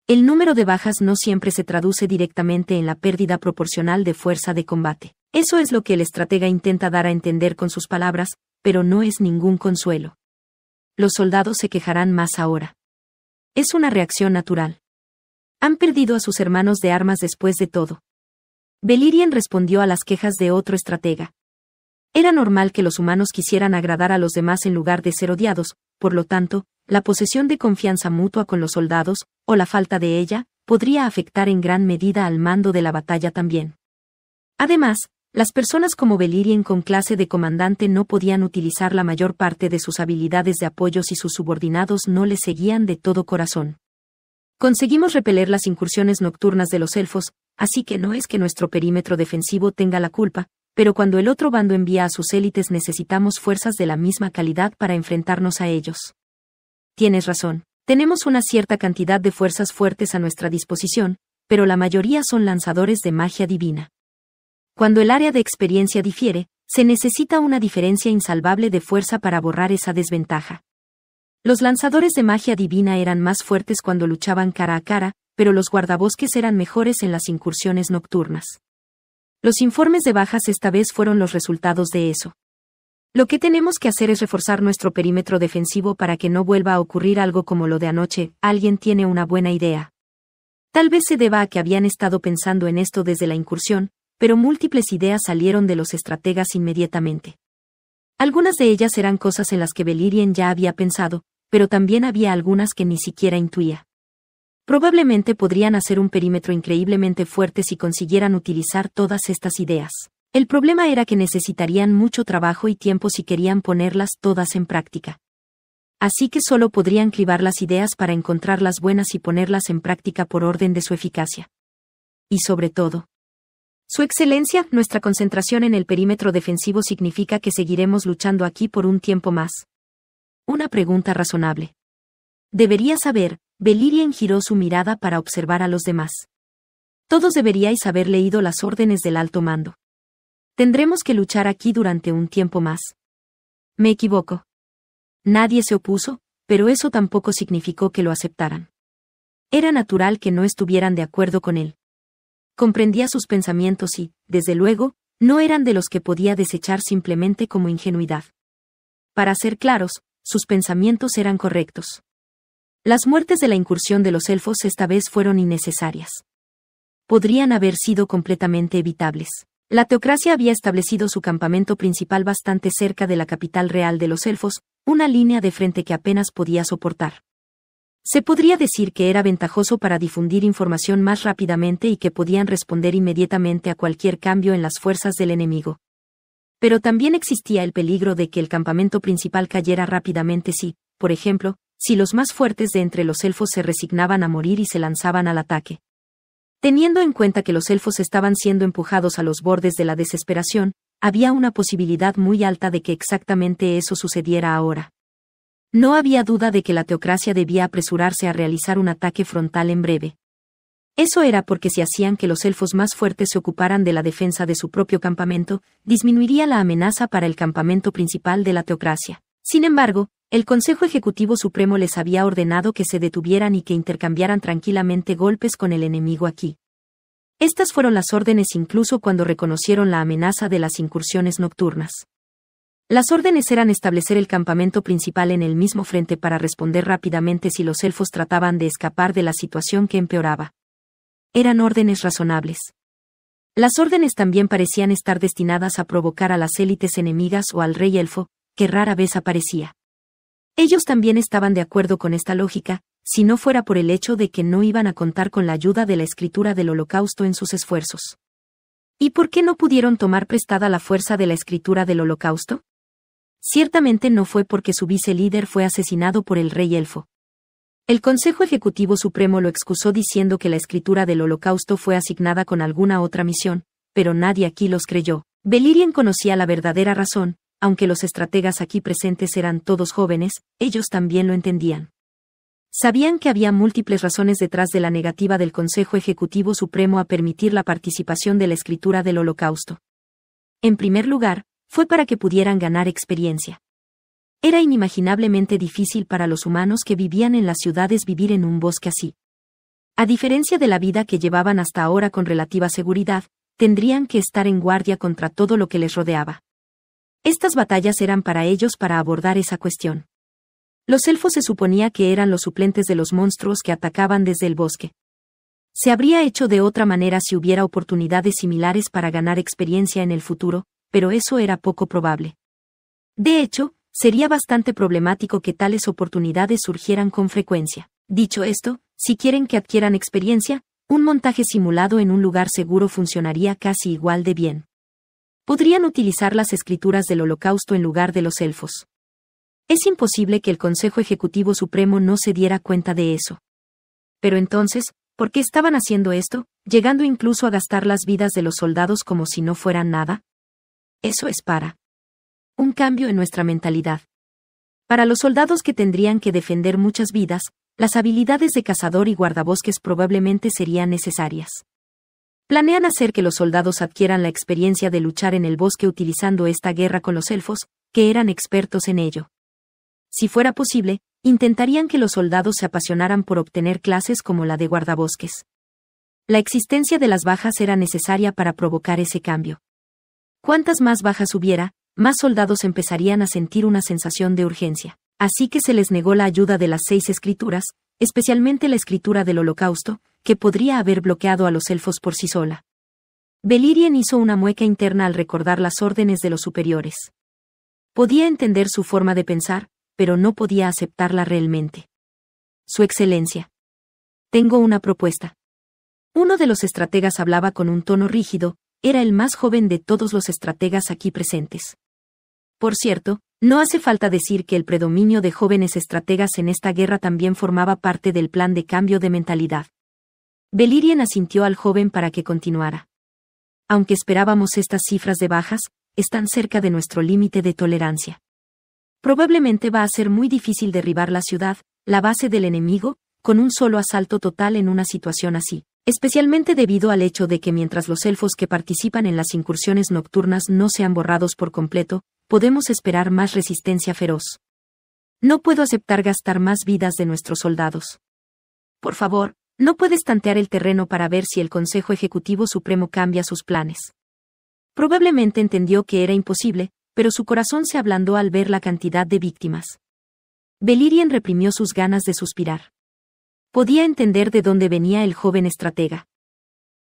El número de bajas no siempre se traduce directamente en la pérdida proporcional de fuerza de combate. Eso es lo que el estratega intenta dar a entender con sus palabras, pero no es ningún consuelo. Los soldados se quejarán más ahora. Es una reacción natural. Han perdido a sus hermanos de armas después de todo. Belirien respondió a las quejas de otro estratega. Era normal que los humanos quisieran agradar a los demás en lugar de ser odiados, por lo tanto, la posesión de confianza mutua con los soldados, o la falta de ella, podría afectar en gran medida al mando de la batalla también. Además, las personas como Belirien con clase de comandante no podían utilizar la mayor parte de sus habilidades de apoyo si sus subordinados no le seguían de todo corazón. Conseguimos repeler las incursiones nocturnas de los elfos, así que no es que nuestro perímetro defensivo tenga la culpa, pero cuando el otro bando envía a sus élites necesitamos fuerzas de la misma calidad para enfrentarnos a ellos. Tienes razón, tenemos una cierta cantidad de fuerzas fuertes a nuestra disposición, pero la mayoría son lanzadores de magia divina. Cuando el área de experiencia difiere, se necesita una diferencia insalvable de fuerza para borrar esa desventaja. Los lanzadores de magia divina eran más fuertes cuando luchaban cara a cara, pero los guardabosques eran mejores en las incursiones nocturnas. Los informes de bajas esta vez fueron los resultados de eso. Lo que tenemos que hacer es reforzar nuestro perímetro defensivo para que no vuelva a ocurrir algo como lo de anoche, alguien tiene una buena idea. Tal vez se deba a que habían estado pensando en esto desde la incursión, pero múltiples ideas salieron de los estrategas inmediatamente. Algunas de ellas eran cosas en las que Belirien ya había pensado, pero también había algunas que ni siquiera intuía. Probablemente podrían hacer un perímetro increíblemente fuerte si consiguieran utilizar todas estas ideas. El problema era que necesitarían mucho trabajo y tiempo si querían ponerlas todas en práctica. Así que solo podrían clivar las ideas para encontrar las buenas y ponerlas en práctica por orden de su eficacia. Y sobre todo, su excelencia, nuestra concentración en el perímetro defensivo significa que seguiremos luchando aquí por un tiempo más, una pregunta razonable. Debería saber, Belirien giró su mirada para observar a los demás. Todos deberíais haber leído las órdenes del alto mando. Tendremos que luchar aquí durante un tiempo más. Me equivoco. Nadie se opuso, pero eso tampoco significó que lo aceptaran. Era natural que no estuvieran de acuerdo con él. Comprendía sus pensamientos y, desde luego, no eran de los que podía desechar simplemente como ingenuidad. Para ser claros, sus pensamientos eran correctos. Las muertes de la incursión de los elfos esta vez fueron innecesarias. Podrían haber sido completamente evitables. La teocracia había establecido su campamento principal bastante cerca de la capital real de los elfos, una línea de frente que apenas podía soportar. Se podría decir que era ventajoso para difundir información más rápidamente y que podían responder inmediatamente a cualquier cambio en las fuerzas del enemigo. Pero también existía el peligro de que el campamento principal cayera rápidamente si, por ejemplo, si los más fuertes de entre los elfos se resignaban a morir y se lanzaban al ataque. Teniendo en cuenta que los elfos estaban siendo empujados a los bordes de la desesperación, había una posibilidad muy alta de que exactamente eso sucediera ahora. No había duda de que la teocracia debía apresurarse a realizar un ataque frontal en breve. Eso era porque si hacían que los elfos más fuertes se ocuparan de la defensa de su propio campamento, disminuiría la amenaza para el campamento principal de la teocracia. Sin embargo, el Consejo Ejecutivo Supremo les había ordenado que se detuvieran y que intercambiaran tranquilamente golpes con el enemigo aquí. Estas fueron las órdenes incluso cuando reconocieron la amenaza de las incursiones nocturnas. Las órdenes eran establecer el campamento principal en el mismo frente para responder rápidamente si los elfos trataban de escapar de la situación que empeoraba eran órdenes razonables. Las órdenes también parecían estar destinadas a provocar a las élites enemigas o al rey elfo, que rara vez aparecía. Ellos también estaban de acuerdo con esta lógica, si no fuera por el hecho de que no iban a contar con la ayuda de la escritura del holocausto en sus esfuerzos. ¿Y por qué no pudieron tomar prestada la fuerza de la escritura del holocausto? Ciertamente no fue porque su vice líder fue asesinado por el rey elfo. El Consejo Ejecutivo Supremo lo excusó diciendo que la escritura del holocausto fue asignada con alguna otra misión, pero nadie aquí los creyó. Belirian conocía la verdadera razón, aunque los estrategas aquí presentes eran todos jóvenes, ellos también lo entendían. Sabían que había múltiples razones detrás de la negativa del Consejo Ejecutivo Supremo a permitir la participación de la escritura del holocausto. En primer lugar, fue para que pudieran ganar experiencia. Era inimaginablemente difícil para los humanos que vivían en las ciudades vivir en un bosque así. A diferencia de la vida que llevaban hasta ahora con relativa seguridad, tendrían que estar en guardia contra todo lo que les rodeaba. Estas batallas eran para ellos para abordar esa cuestión. Los elfos se suponía que eran los suplentes de los monstruos que atacaban desde el bosque. Se habría hecho de otra manera si hubiera oportunidades similares para ganar experiencia en el futuro, pero eso era poco probable. De hecho, sería bastante problemático que tales oportunidades surgieran con frecuencia. Dicho esto, si quieren que adquieran experiencia, un montaje simulado en un lugar seguro funcionaría casi igual de bien. Podrían utilizar las escrituras del Holocausto en lugar de los elfos. Es imposible que el Consejo Ejecutivo Supremo no se diera cuenta de eso. Pero entonces, ¿por qué estaban haciendo esto, llegando incluso a gastar las vidas de los soldados como si no fueran nada? Eso es para un cambio en nuestra mentalidad. Para los soldados que tendrían que defender muchas vidas, las habilidades de cazador y guardabosques probablemente serían necesarias. Planean hacer que los soldados adquieran la experiencia de luchar en el bosque utilizando esta guerra con los elfos, que eran expertos en ello. Si fuera posible, intentarían que los soldados se apasionaran por obtener clases como la de guardabosques. La existencia de las bajas era necesaria para provocar ese cambio. Cuantas más bajas hubiera, más soldados empezarían a sentir una sensación de urgencia. Así que se les negó la ayuda de las seis escrituras, especialmente la escritura del holocausto, que podría haber bloqueado a los elfos por sí sola. Belirien hizo una mueca interna al recordar las órdenes de los superiores. Podía entender su forma de pensar, pero no podía aceptarla realmente. Su excelencia. Tengo una propuesta. Uno de los estrategas hablaba con un tono rígido, era el más joven de todos los estrategas aquí presentes. Por cierto, no hace falta decir que el predominio de jóvenes estrategas en esta guerra también formaba parte del plan de cambio de mentalidad. Belirien asintió al joven para que continuara. Aunque esperábamos estas cifras de bajas, están cerca de nuestro límite de tolerancia. Probablemente va a ser muy difícil derribar la ciudad, la base del enemigo, con un solo asalto total en una situación así, especialmente debido al hecho de que mientras los elfos que participan en las incursiones nocturnas no sean borrados por completo, podemos esperar más resistencia feroz. No puedo aceptar gastar más vidas de nuestros soldados. Por favor, no puedes tantear el terreno para ver si el Consejo Ejecutivo Supremo cambia sus planes. Probablemente entendió que era imposible, pero su corazón se ablandó al ver la cantidad de víctimas. Belirien reprimió sus ganas de suspirar. Podía entender de dónde venía el joven estratega.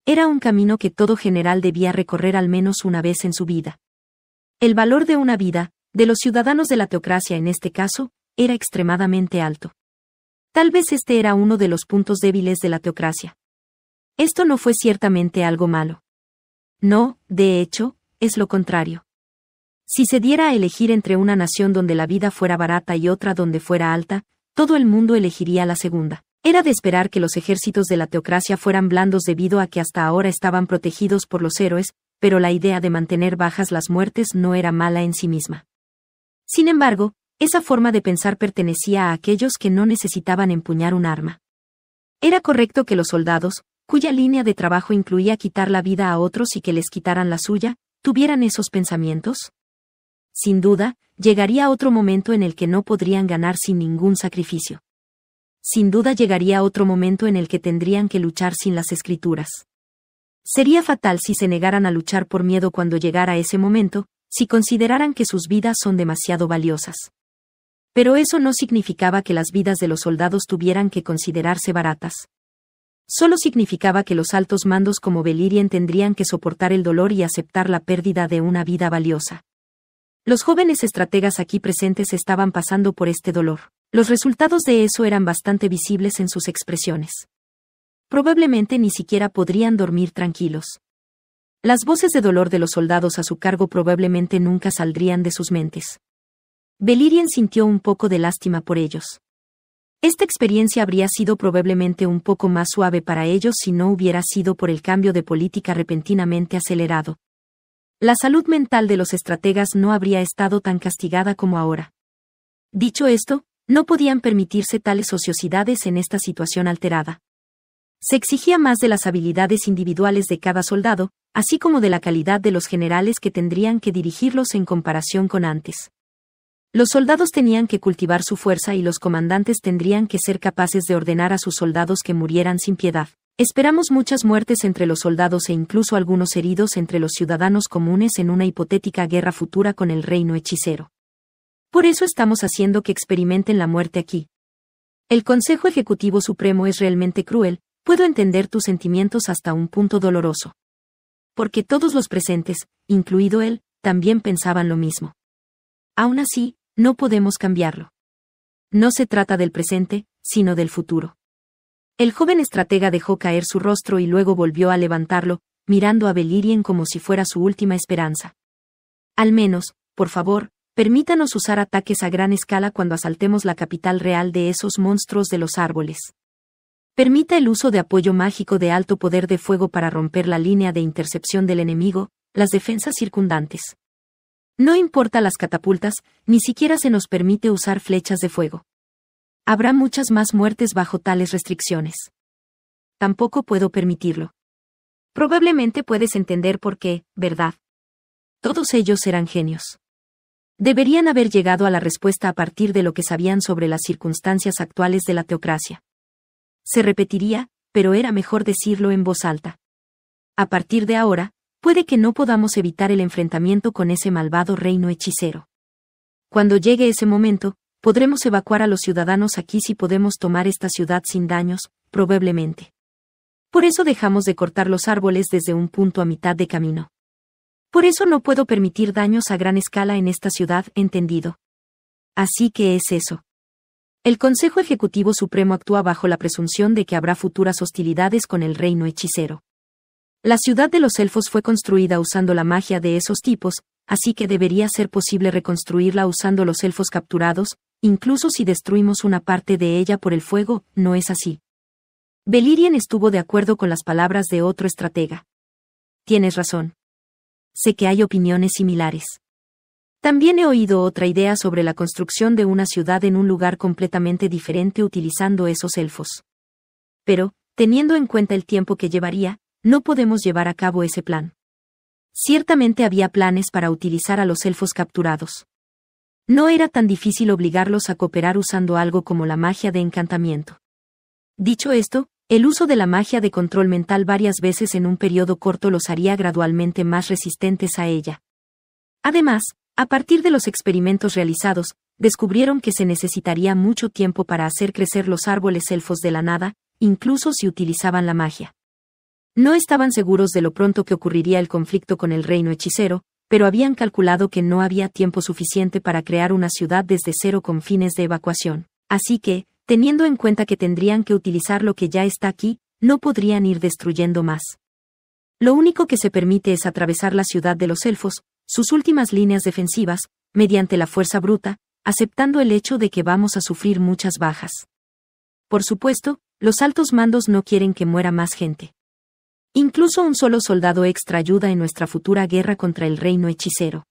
Era un camino que todo general debía recorrer al menos una vez en su vida. El valor de una vida, de los ciudadanos de la teocracia en este caso, era extremadamente alto. Tal vez este era uno de los puntos débiles de la teocracia. Esto no fue ciertamente algo malo. No, de hecho, es lo contrario. Si se diera a elegir entre una nación donde la vida fuera barata y otra donde fuera alta, todo el mundo elegiría la segunda. Era de esperar que los ejércitos de la teocracia fueran blandos debido a que hasta ahora estaban protegidos por los héroes, pero la idea de mantener bajas las muertes no era mala en sí misma. Sin embargo, esa forma de pensar pertenecía a aquellos que no necesitaban empuñar un arma. Era correcto que los soldados, cuya línea de trabajo incluía quitar la vida a otros y que les quitaran la suya, tuvieran esos pensamientos? Sin duda, llegaría otro momento en el que no podrían ganar sin ningún sacrificio. Sin duda llegaría otro momento en el que tendrían que luchar sin las escrituras. Sería fatal si se negaran a luchar por miedo cuando llegara ese momento, si consideraran que sus vidas son demasiado valiosas. Pero eso no significaba que las vidas de los soldados tuvieran que considerarse baratas. Solo significaba que los altos mandos como Belirien tendrían que soportar el dolor y aceptar la pérdida de una vida valiosa. Los jóvenes estrategas aquí presentes estaban pasando por este dolor. Los resultados de eso eran bastante visibles en sus expresiones probablemente ni siquiera podrían dormir tranquilos. Las voces de dolor de los soldados a su cargo probablemente nunca saldrían de sus mentes. Belirien sintió un poco de lástima por ellos. Esta experiencia habría sido probablemente un poco más suave para ellos si no hubiera sido por el cambio de política repentinamente acelerado. La salud mental de los estrategas no habría estado tan castigada como ahora. Dicho esto, no podían permitirse tales ociosidades en esta situación alterada. Se exigía más de las habilidades individuales de cada soldado, así como de la calidad de los generales que tendrían que dirigirlos en comparación con antes. Los soldados tenían que cultivar su fuerza y los comandantes tendrían que ser capaces de ordenar a sus soldados que murieran sin piedad. Esperamos muchas muertes entre los soldados e incluso algunos heridos entre los ciudadanos comunes en una hipotética guerra futura con el reino hechicero. Por eso estamos haciendo que experimenten la muerte aquí. El Consejo Ejecutivo Supremo es realmente cruel, Puedo entender tus sentimientos hasta un punto doloroso. Porque todos los presentes, incluido él, también pensaban lo mismo. Aún así, no podemos cambiarlo. No se trata del presente, sino del futuro. El joven estratega dejó caer su rostro y luego volvió a levantarlo, mirando a Belirien como si fuera su última esperanza. Al menos, por favor, permítanos usar ataques a gran escala cuando asaltemos la capital real de esos monstruos de los árboles. Permita el uso de apoyo mágico de alto poder de fuego para romper la línea de intercepción del enemigo, las defensas circundantes. No importa las catapultas, ni siquiera se nos permite usar flechas de fuego. Habrá muchas más muertes bajo tales restricciones. Tampoco puedo permitirlo. Probablemente puedes entender por qué, ¿verdad? Todos ellos eran genios. Deberían haber llegado a la respuesta a partir de lo que sabían sobre las circunstancias actuales de la teocracia se repetiría, pero era mejor decirlo en voz alta. A partir de ahora, puede que no podamos evitar el enfrentamiento con ese malvado reino hechicero. Cuando llegue ese momento, podremos evacuar a los ciudadanos aquí si podemos tomar esta ciudad sin daños, probablemente. Por eso dejamos de cortar los árboles desde un punto a mitad de camino. Por eso no puedo permitir daños a gran escala en esta ciudad, entendido. Así que es eso. El Consejo Ejecutivo Supremo actúa bajo la presunción de que habrá futuras hostilidades con el reino hechicero. La ciudad de los elfos fue construida usando la magia de esos tipos, así que debería ser posible reconstruirla usando los elfos capturados, incluso si destruimos una parte de ella por el fuego, no es así. Belirian estuvo de acuerdo con las palabras de otro estratega. Tienes razón. Sé que hay opiniones similares. También he oído otra idea sobre la construcción de una ciudad en un lugar completamente diferente utilizando esos elfos. Pero, teniendo en cuenta el tiempo que llevaría, no podemos llevar a cabo ese plan. Ciertamente había planes para utilizar a los elfos capturados. No era tan difícil obligarlos a cooperar usando algo como la magia de encantamiento. Dicho esto, el uso de la magia de control mental varias veces en un periodo corto los haría gradualmente más resistentes a ella. Además, a partir de los experimentos realizados, descubrieron que se necesitaría mucho tiempo para hacer crecer los árboles elfos de la nada, incluso si utilizaban la magia. No estaban seguros de lo pronto que ocurriría el conflicto con el reino hechicero, pero habían calculado que no había tiempo suficiente para crear una ciudad desde cero con fines de evacuación. Así que, teniendo en cuenta que tendrían que utilizar lo que ya está aquí, no podrían ir destruyendo más. Lo único que se permite es atravesar la ciudad de los elfos, sus últimas líneas defensivas, mediante la fuerza bruta, aceptando el hecho de que vamos a sufrir muchas bajas. Por supuesto, los altos mandos no quieren que muera más gente. Incluso un solo soldado extra ayuda en nuestra futura guerra contra el reino hechicero.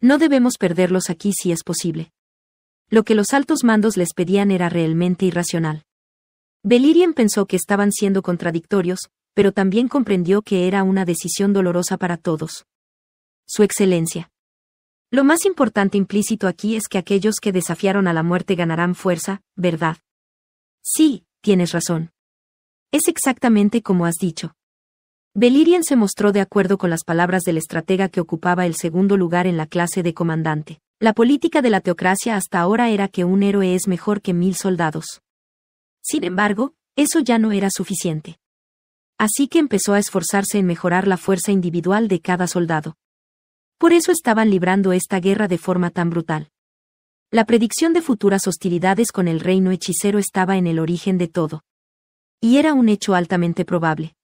No debemos perderlos aquí si es posible. Lo que los altos mandos les pedían era realmente irracional. Belirien pensó que estaban siendo contradictorios, pero también comprendió que era una decisión dolorosa para todos su excelencia. Lo más importante implícito aquí es que aquellos que desafiaron a la muerte ganarán fuerza, ¿verdad? Sí, tienes razón. Es exactamente como has dicho. Belirian se mostró de acuerdo con las palabras del estratega que ocupaba el segundo lugar en la clase de comandante. La política de la teocracia hasta ahora era que un héroe es mejor que mil soldados. Sin embargo, eso ya no era suficiente. Así que empezó a esforzarse en mejorar la fuerza individual de cada soldado. Por eso estaban librando esta guerra de forma tan brutal. La predicción de futuras hostilidades con el reino hechicero estaba en el origen de todo. Y era un hecho altamente probable.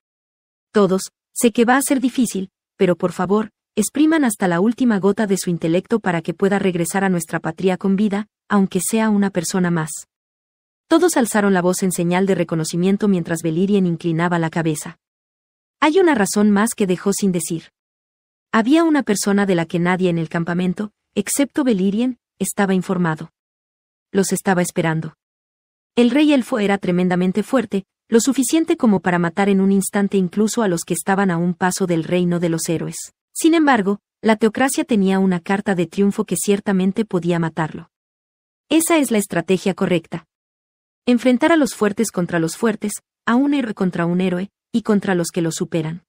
Todos, sé que va a ser difícil, pero por favor, expriman hasta la última gota de su intelecto para que pueda regresar a nuestra patria con vida, aunque sea una persona más. Todos alzaron la voz en señal de reconocimiento mientras Belirien inclinaba la cabeza. Hay una razón más que dejó sin decir. Había una persona de la que nadie en el campamento, excepto Belirien, estaba informado. Los estaba esperando. El rey elfo era tremendamente fuerte, lo suficiente como para matar en un instante incluso a los que estaban a un paso del reino de los héroes. Sin embargo, la teocracia tenía una carta de triunfo que ciertamente podía matarlo. Esa es la estrategia correcta. Enfrentar a los fuertes contra los fuertes, a un héroe contra un héroe, y contra los que lo superan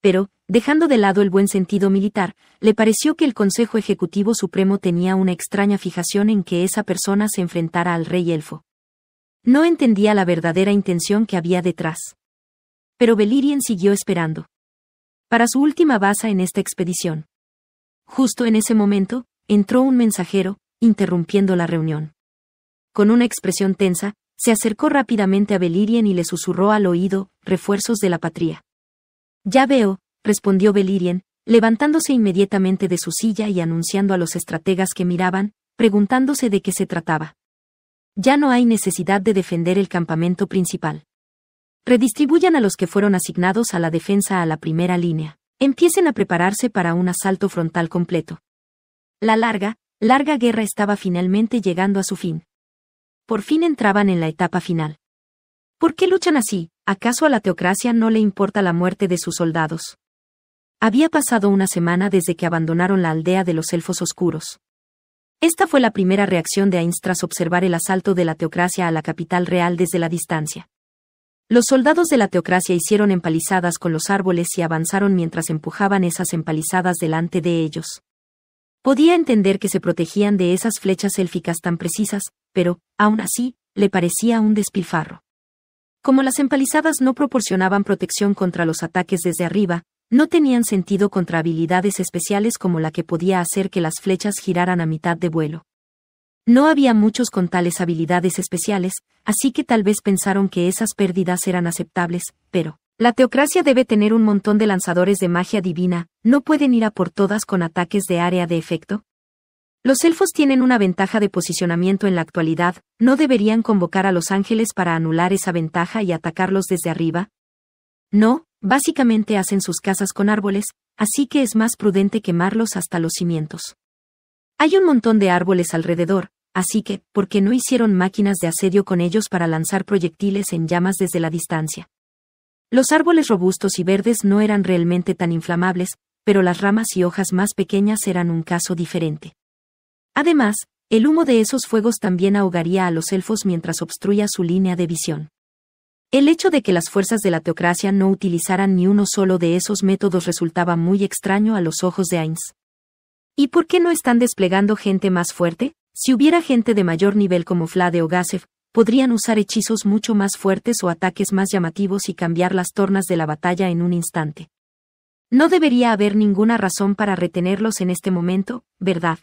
pero, dejando de lado el buen sentido militar, le pareció que el Consejo Ejecutivo Supremo tenía una extraña fijación en que esa persona se enfrentara al rey elfo. No entendía la verdadera intención que había detrás. Pero Belirien siguió esperando. Para su última baza en esta expedición. Justo en ese momento, entró un mensajero, interrumpiendo la reunión. Con una expresión tensa, se acercó rápidamente a Belirien y le susurró al oído, refuerzos de la patria. Ya veo, respondió Belirien, levantándose inmediatamente de su silla y anunciando a los estrategas que miraban, preguntándose de qué se trataba. Ya no hay necesidad de defender el campamento principal. Redistribuyan a los que fueron asignados a la defensa a la primera línea. Empiecen a prepararse para un asalto frontal completo. La larga, larga guerra estaba finalmente llegando a su fin. Por fin entraban en la etapa final. ¿Por qué luchan así? ¿acaso a la teocracia no le importa la muerte de sus soldados? Había pasado una semana desde que abandonaron la aldea de los elfos oscuros. Esta fue la primera reacción de Ainz tras observar el asalto de la teocracia a la capital real desde la distancia. Los soldados de la teocracia hicieron empalizadas con los árboles y avanzaron mientras empujaban esas empalizadas delante de ellos. Podía entender que se protegían de esas flechas élficas tan precisas, pero, aún así, le parecía un despilfarro. Como las empalizadas no proporcionaban protección contra los ataques desde arriba, no tenían sentido contra habilidades especiales como la que podía hacer que las flechas giraran a mitad de vuelo. No había muchos con tales habilidades especiales, así que tal vez pensaron que esas pérdidas eran aceptables, pero... La teocracia debe tener un montón de lanzadores de magia divina, no pueden ir a por todas con ataques de área de efecto, los elfos tienen una ventaja de posicionamiento en la actualidad, ¿no deberían convocar a los ángeles para anular esa ventaja y atacarlos desde arriba? No, básicamente hacen sus casas con árboles, así que es más prudente quemarlos hasta los cimientos. Hay un montón de árboles alrededor, así que, ¿por qué no hicieron máquinas de asedio con ellos para lanzar proyectiles en llamas desde la distancia? Los árboles robustos y verdes no eran realmente tan inflamables, pero las ramas y hojas más pequeñas eran un caso diferente. Además, el humo de esos fuegos también ahogaría a los elfos mientras obstruya su línea de visión. El hecho de que las fuerzas de la teocracia no utilizaran ni uno solo de esos métodos resultaba muy extraño a los ojos de Ainz. ¿Y por qué no están desplegando gente más fuerte? Si hubiera gente de mayor nivel como Flade o Gasef, podrían usar hechizos mucho más fuertes o ataques más llamativos y cambiar las tornas de la batalla en un instante. No debería haber ninguna razón para retenerlos en este momento, ¿verdad?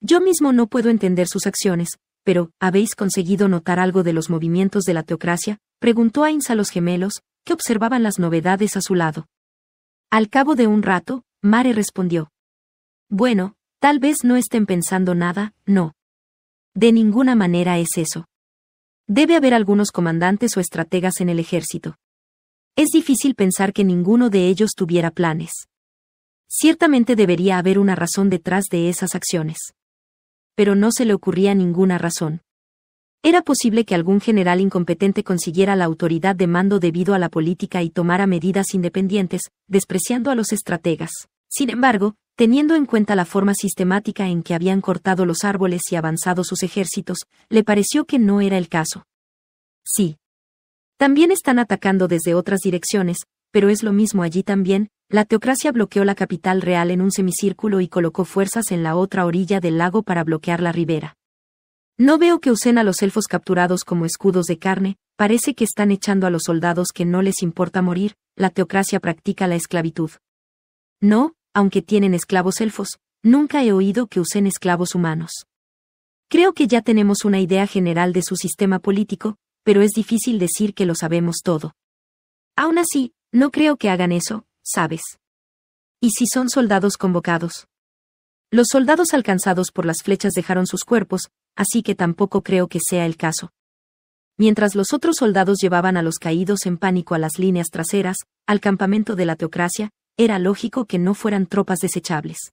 Yo mismo no puedo entender sus acciones, pero, ¿habéis conseguido notar algo de los movimientos de la teocracia? preguntó Ainz a los gemelos, que observaban las novedades a su lado. Al cabo de un rato, Mare respondió. Bueno, tal vez no estén pensando nada, no. De ninguna manera es eso. Debe haber algunos comandantes o estrategas en el ejército. Es difícil pensar que ninguno de ellos tuviera planes. Ciertamente debería haber una razón detrás de esas acciones pero no se le ocurría ninguna razón. Era posible que algún general incompetente consiguiera la autoridad de mando debido a la política y tomara medidas independientes, despreciando a los estrategas. Sin embargo, teniendo en cuenta la forma sistemática en que habían cortado los árboles y avanzado sus ejércitos, le pareció que no era el caso. Sí. También están atacando desde otras direcciones, pero es lo mismo allí también, la teocracia bloqueó la capital real en un semicírculo y colocó fuerzas en la otra orilla del lago para bloquear la ribera. No veo que usen a los elfos capturados como escudos de carne, parece que están echando a los soldados que no les importa morir, la teocracia practica la esclavitud. No, aunque tienen esclavos elfos, nunca he oído que usen esclavos humanos. Creo que ya tenemos una idea general de su sistema político, pero es difícil decir que lo sabemos todo. Aún así, no creo que hagan eso, ¿sabes? ¿Y si son soldados convocados? Los soldados alcanzados por las flechas dejaron sus cuerpos, así que tampoco creo que sea el caso. Mientras los otros soldados llevaban a los caídos en pánico a las líneas traseras, al campamento de la teocracia, era lógico que no fueran tropas desechables.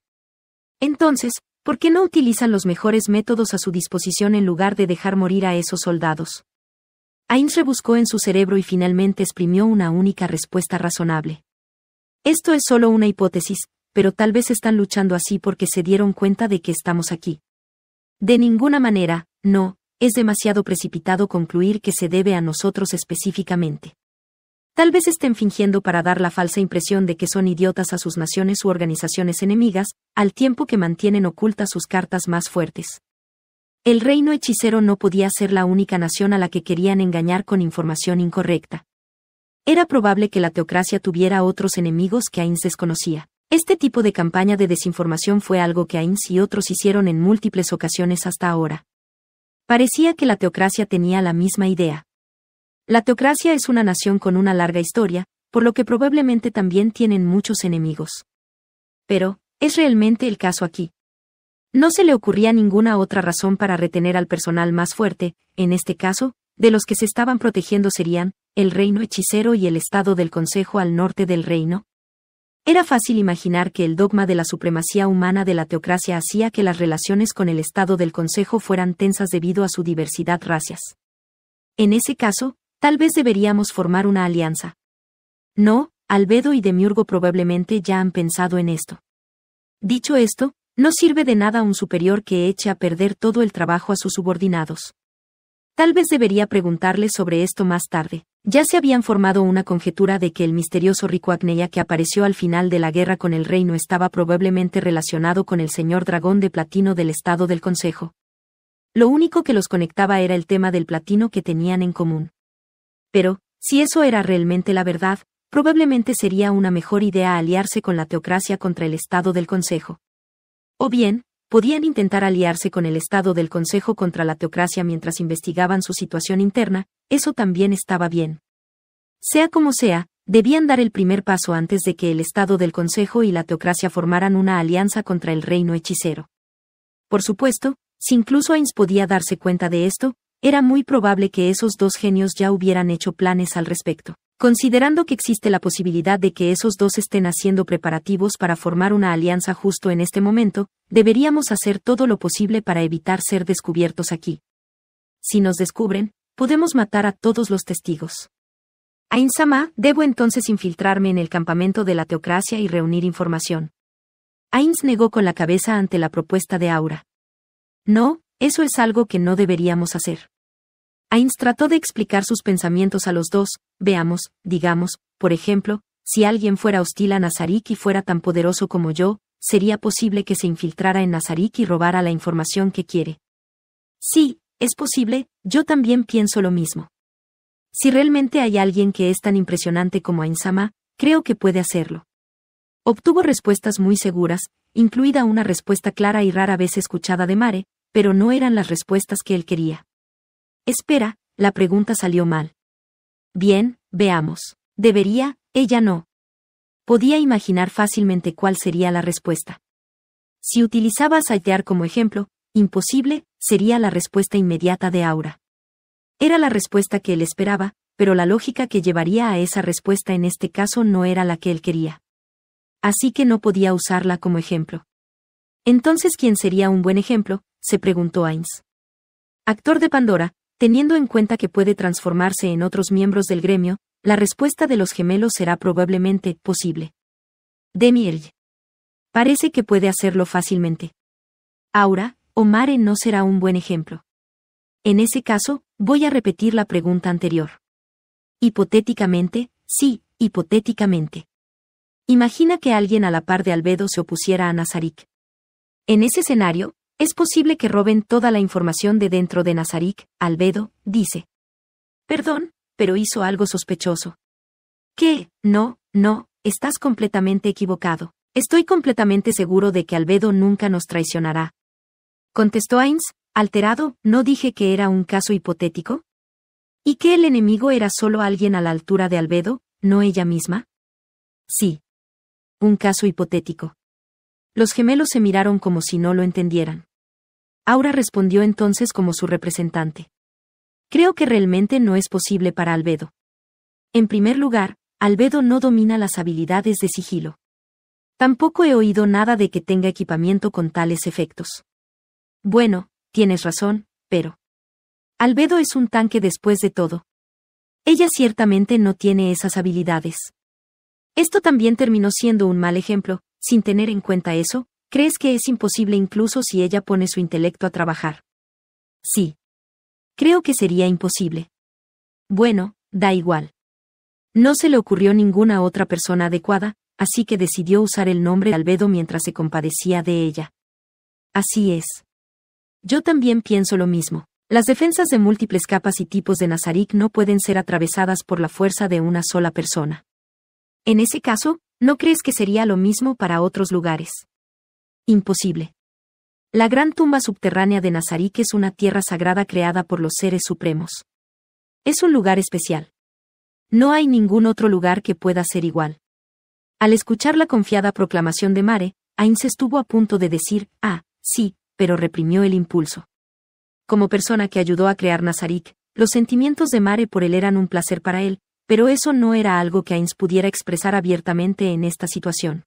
Entonces, ¿por qué no utilizan los mejores métodos a su disposición en lugar de dejar morir a esos soldados? Ains rebuscó en su cerebro y finalmente exprimió una única respuesta razonable. Esto es solo una hipótesis, pero tal vez están luchando así porque se dieron cuenta de que estamos aquí. De ninguna manera, no, es demasiado precipitado concluir que se debe a nosotros específicamente. Tal vez estén fingiendo para dar la falsa impresión de que son idiotas a sus naciones u organizaciones enemigas, al tiempo que mantienen ocultas sus cartas más fuertes. El reino hechicero no podía ser la única nación a la que querían engañar con información incorrecta. Era probable que la teocracia tuviera otros enemigos que Ains desconocía. Este tipo de campaña de desinformación fue algo que Ains y otros hicieron en múltiples ocasiones hasta ahora. Parecía que la teocracia tenía la misma idea. La teocracia es una nación con una larga historia, por lo que probablemente también tienen muchos enemigos. Pero, es realmente el caso aquí. No se le ocurría ninguna otra razón para retener al personal más fuerte, en este caso, de los que se estaban protegiendo serían, el reino hechicero y el estado del Consejo al norte del reino? Era fácil imaginar que el dogma de la supremacía humana de la teocracia hacía que las relaciones con el estado del Consejo fueran tensas debido a su diversidad racias. En ese caso, tal vez deberíamos formar una alianza. No, Albedo y Demiurgo probablemente ya han pensado en esto. Dicho esto, no sirve de nada un superior que eche a perder todo el trabajo a sus subordinados. Tal vez debería preguntarle sobre esto más tarde. Ya se habían formado una conjetura de que el misterioso rico Acnea que apareció al final de la guerra con el reino estaba probablemente relacionado con el señor dragón de platino del estado del Consejo. Lo único que los conectaba era el tema del platino que tenían en común. Pero, si eso era realmente la verdad, probablemente sería una mejor idea aliarse con la teocracia contra el estado del Consejo. O bien, podían intentar aliarse con el Estado del Consejo contra la teocracia mientras investigaban su situación interna, eso también estaba bien. Sea como sea, debían dar el primer paso antes de que el Estado del Consejo y la teocracia formaran una alianza contra el reino hechicero. Por supuesto, si incluso Ains podía darse cuenta de esto, era muy probable que esos dos genios ya hubieran hecho planes al respecto. Considerando que existe la posibilidad de que esos dos estén haciendo preparativos para formar una alianza justo en este momento, deberíamos hacer todo lo posible para evitar ser descubiertos aquí. Si nos descubren, podemos matar a todos los testigos. Ainsama, debo entonces infiltrarme en el campamento de la teocracia y reunir información. Ains negó con la cabeza ante la propuesta de Aura. No, eso es algo que no deberíamos hacer. Ains trató de explicar sus pensamientos a los dos, Veamos, digamos, por ejemplo, si alguien fuera hostil a Nazarick y fuera tan poderoso como yo, sería posible que se infiltrara en Nazarick y robara la información que quiere. Sí, es posible, yo también pienso lo mismo. Si realmente hay alguien que es tan impresionante como Ainsama, creo que puede hacerlo. Obtuvo respuestas muy seguras, incluida una respuesta clara y rara vez escuchada de Mare, pero no eran las respuestas que él quería. Espera, la pregunta salió mal. Bien, veamos. Debería, ella no. Podía imaginar fácilmente cuál sería la respuesta. Si utilizaba a Saitear como ejemplo, imposible, sería la respuesta inmediata de Aura. Era la respuesta que él esperaba, pero la lógica que llevaría a esa respuesta en este caso no era la que él quería. Así que no podía usarla como ejemplo. Entonces, ¿quién sería un buen ejemplo? se preguntó Ains. Actor de Pandora, Teniendo en cuenta que puede transformarse en otros miembros del gremio, la respuesta de los gemelos será probablemente posible. Demirge. Parece que puede hacerlo fácilmente. Ahora, Omar no será un buen ejemplo. En ese caso, voy a repetir la pregunta anterior. Hipotéticamente, sí, hipotéticamente. Imagina que alguien a la par de Albedo se opusiera a Nazarick. En ese escenario, es posible que roben toda la información de dentro de Nazarick, Albedo, dice. Perdón, pero hizo algo sospechoso. ¿Qué? No, no, estás completamente equivocado. Estoy completamente seguro de que Albedo nunca nos traicionará. Contestó Ains, alterado, ¿no dije que era un caso hipotético? ¿Y que el enemigo era solo alguien a la altura de Albedo, no ella misma? Sí. Un caso hipotético. Los gemelos se miraron como si no lo entendieran. Aura respondió entonces como su representante. Creo que realmente no es posible para Albedo. En primer lugar, Albedo no domina las habilidades de sigilo. Tampoco he oído nada de que tenga equipamiento con tales efectos. Bueno, tienes razón, pero... Albedo es un tanque después de todo. Ella ciertamente no tiene esas habilidades. Esto también terminó siendo un mal ejemplo, sin tener en cuenta eso, Crees que es imposible incluso si ella pone su intelecto a trabajar. Sí. Creo que sería imposible. Bueno, da igual. No se le ocurrió ninguna otra persona adecuada, así que decidió usar el nombre de Albedo mientras se compadecía de ella. Así es. Yo también pienso lo mismo. Las defensas de múltiples capas y tipos de Nazarick no pueden ser atravesadas por la fuerza de una sola persona. En ese caso, ¿no crees que sería lo mismo para otros lugares? Imposible. La gran tumba subterránea de Nazarik es una tierra sagrada creada por los seres supremos. Es un lugar especial. No hay ningún otro lugar que pueda ser igual. Al escuchar la confiada proclamación de Mare, Ainz estuvo a punto de decir, ah, sí, pero reprimió el impulso. Como persona que ayudó a crear Nazarik, los sentimientos de Mare por él eran un placer para él, pero eso no era algo que Ainz pudiera expresar abiertamente en esta situación.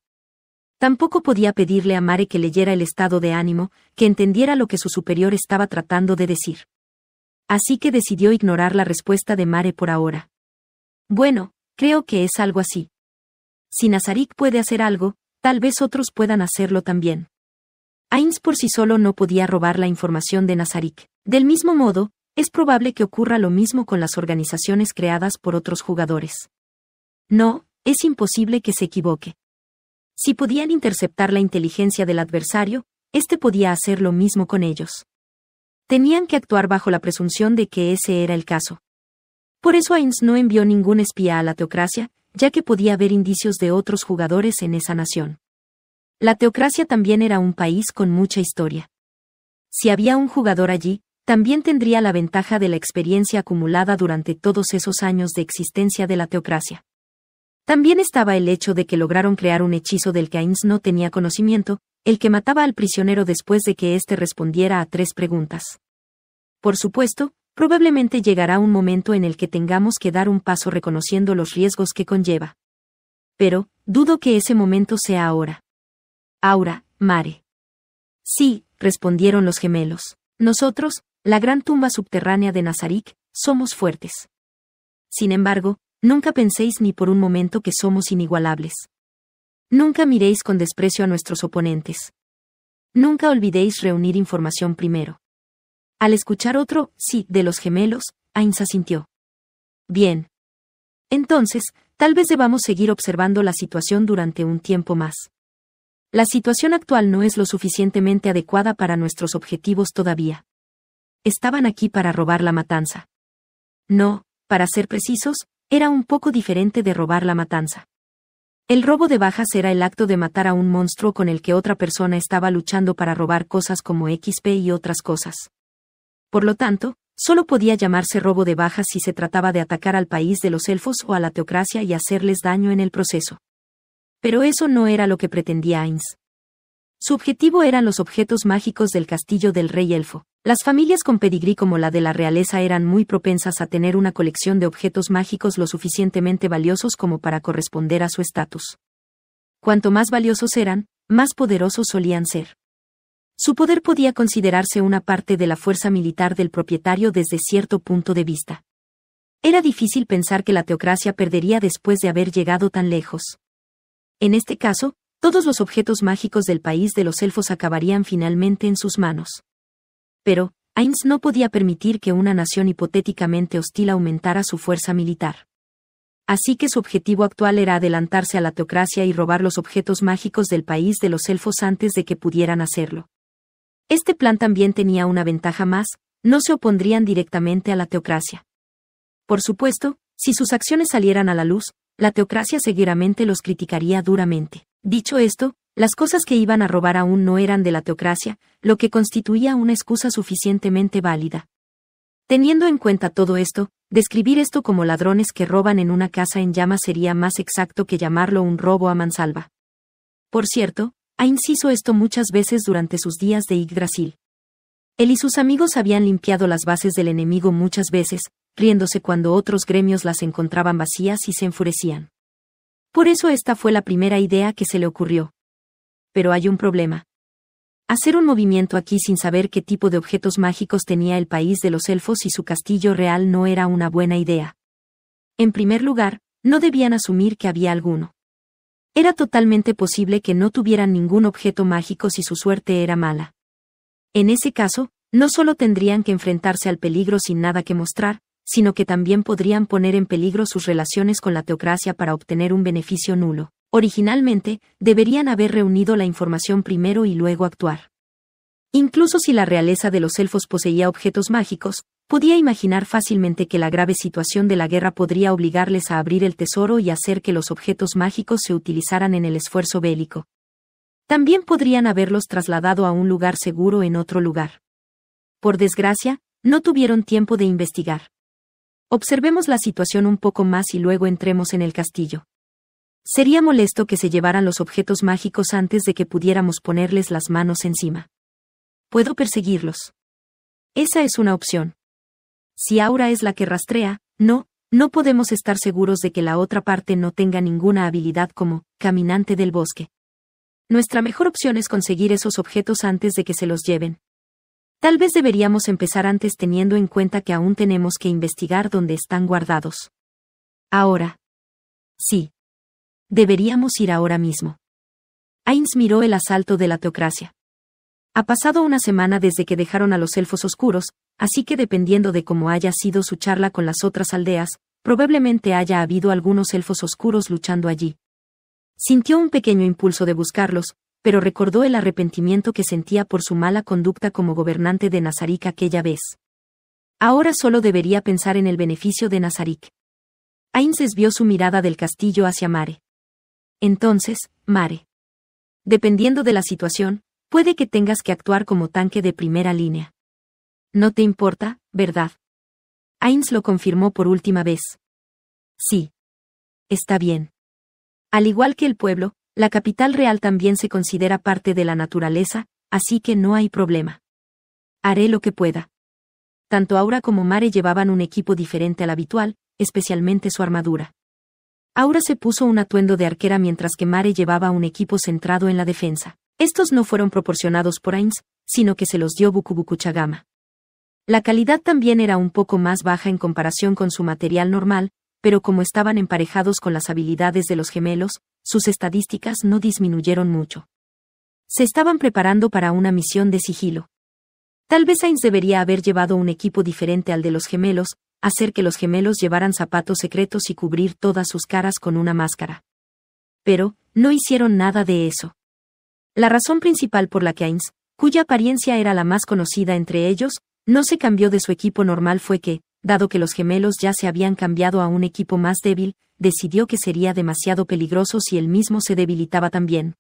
Tampoco podía pedirle a Mare que leyera el estado de ánimo, que entendiera lo que su superior estaba tratando de decir. Así que decidió ignorar la respuesta de Mare por ahora. Bueno, creo que es algo así. Si Nazarik puede hacer algo, tal vez otros puedan hacerlo también. Ains por sí solo no podía robar la información de Nazarick. Del mismo modo, es probable que ocurra lo mismo con las organizaciones creadas por otros jugadores. No, es imposible que se equivoque. Si podían interceptar la inteligencia del adversario, éste podía hacer lo mismo con ellos. Tenían que actuar bajo la presunción de que ese era el caso. Por eso Ains no envió ningún espía a la teocracia, ya que podía haber indicios de otros jugadores en esa nación. La teocracia también era un país con mucha historia. Si había un jugador allí, también tendría la ventaja de la experiencia acumulada durante todos esos años de existencia de la teocracia. También estaba el hecho de que lograron crear un hechizo del que Ains no tenía conocimiento, el que mataba al prisionero después de que éste respondiera a tres preguntas. Por supuesto, probablemente llegará un momento en el que tengamos que dar un paso reconociendo los riesgos que conlleva. Pero, dudo que ese momento sea ahora. Aura, Mare. Sí, respondieron los gemelos. Nosotros, la gran tumba subterránea de Nazarick, somos fuertes. Sin embargo, nunca penséis ni por un momento que somos inigualables. Nunca miréis con desprecio a nuestros oponentes. Nunca olvidéis reunir información primero. Al escuchar otro, sí, de los gemelos, Ainz asintió. Bien. Entonces, tal vez debamos seguir observando la situación durante un tiempo más. La situación actual no es lo suficientemente adecuada para nuestros objetivos todavía. Estaban aquí para robar la matanza. No, para ser precisos, era un poco diferente de robar la matanza. El robo de bajas era el acto de matar a un monstruo con el que otra persona estaba luchando para robar cosas como XP y otras cosas. Por lo tanto, solo podía llamarse robo de bajas si se trataba de atacar al país de los elfos o a la teocracia y hacerles daño en el proceso. Pero eso no era lo que pretendía Ainz. Su objetivo eran los objetos mágicos del castillo del rey elfo. Las familias con pedigrí como la de la realeza eran muy propensas a tener una colección de objetos mágicos lo suficientemente valiosos como para corresponder a su estatus. Cuanto más valiosos eran, más poderosos solían ser. Su poder podía considerarse una parte de la fuerza militar del propietario desde cierto punto de vista. Era difícil pensar que la teocracia perdería después de haber llegado tan lejos. En este caso, todos los objetos mágicos del país de los elfos acabarían finalmente en sus manos. Pero, Ains no podía permitir que una nación hipotéticamente hostil aumentara su fuerza militar. Así que su objetivo actual era adelantarse a la teocracia y robar los objetos mágicos del país de los elfos antes de que pudieran hacerlo. Este plan también tenía una ventaja más, no se opondrían directamente a la teocracia. Por supuesto, si sus acciones salieran a la luz, la teocracia seguramente los criticaría duramente. Dicho esto, las cosas que iban a robar aún no eran de la teocracia, lo que constituía una excusa suficientemente válida. Teniendo en cuenta todo esto, describir esto como ladrones que roban en una casa en llamas sería más exacto que llamarlo un robo a mansalva. Por cierto, ha inciso esto muchas veces durante sus días de Yggdrasil. Él y sus amigos habían limpiado las bases del enemigo muchas veces, riéndose cuando otros gremios las encontraban vacías y se enfurecían. Por eso esta fue la primera idea que se le ocurrió. Pero hay un problema. Hacer un movimiento aquí sin saber qué tipo de objetos mágicos tenía el país de los elfos y su castillo real no era una buena idea. En primer lugar, no debían asumir que había alguno. Era totalmente posible que no tuvieran ningún objeto mágico si su suerte era mala. En ese caso, no solo tendrían que enfrentarse al peligro sin nada que mostrar, sino que también podrían poner en peligro sus relaciones con la teocracia para obtener un beneficio nulo. Originalmente, deberían haber reunido la información primero y luego actuar. Incluso si la realeza de los elfos poseía objetos mágicos, podía imaginar fácilmente que la grave situación de la guerra podría obligarles a abrir el tesoro y hacer que los objetos mágicos se utilizaran en el esfuerzo bélico. También podrían haberlos trasladado a un lugar seguro en otro lugar. Por desgracia, no tuvieron tiempo de investigar. Observemos la situación un poco más y luego entremos en el castillo. Sería molesto que se llevaran los objetos mágicos antes de que pudiéramos ponerles las manos encima. Puedo perseguirlos. Esa es una opción. Si Aura es la que rastrea, no, no podemos estar seguros de que la otra parte no tenga ninguna habilidad como caminante del bosque. Nuestra mejor opción es conseguir esos objetos antes de que se los lleven. Tal vez deberíamos empezar antes teniendo en cuenta que aún tenemos que investigar dónde están guardados. Ahora. Sí. Deberíamos ir ahora mismo. Ains miró el asalto de la teocracia. Ha pasado una semana desde que dejaron a los elfos oscuros, así que dependiendo de cómo haya sido su charla con las otras aldeas, probablemente haya habido algunos elfos oscuros luchando allí. Sintió un pequeño impulso de buscarlos, pero recordó el arrepentimiento que sentía por su mala conducta como gobernante de Nazarick aquella vez. Ahora solo debería pensar en el beneficio de Nazarick. Ainz desvió su mirada del castillo hacia Mare. Entonces, Mare. Dependiendo de la situación, puede que tengas que actuar como tanque de primera línea. No te importa, ¿verdad? Ainz lo confirmó por última vez. Sí. Está bien. Al igual que el pueblo, la capital real también se considera parte de la naturaleza, así que no hay problema. Haré lo que pueda. Tanto Aura como Mare llevaban un equipo diferente al habitual, especialmente su armadura. Aura se puso un atuendo de arquera mientras que Mare llevaba un equipo centrado en la defensa. Estos no fueron proporcionados por Ains, sino que se los dio Bukubukuchagama. La calidad también era un poco más baja en comparación con su material normal, pero como estaban emparejados con las habilidades de los gemelos, sus estadísticas no disminuyeron mucho. Se estaban preparando para una misión de sigilo. Tal vez Ains debería haber llevado un equipo diferente al de los gemelos, hacer que los gemelos llevaran zapatos secretos y cubrir todas sus caras con una máscara. Pero, no hicieron nada de eso. La razón principal por la que Ains, cuya apariencia era la más conocida entre ellos, no se cambió de su equipo normal fue que, dado que los gemelos ya se habían cambiado a un equipo más débil, decidió que sería demasiado peligroso si él mismo se debilitaba también.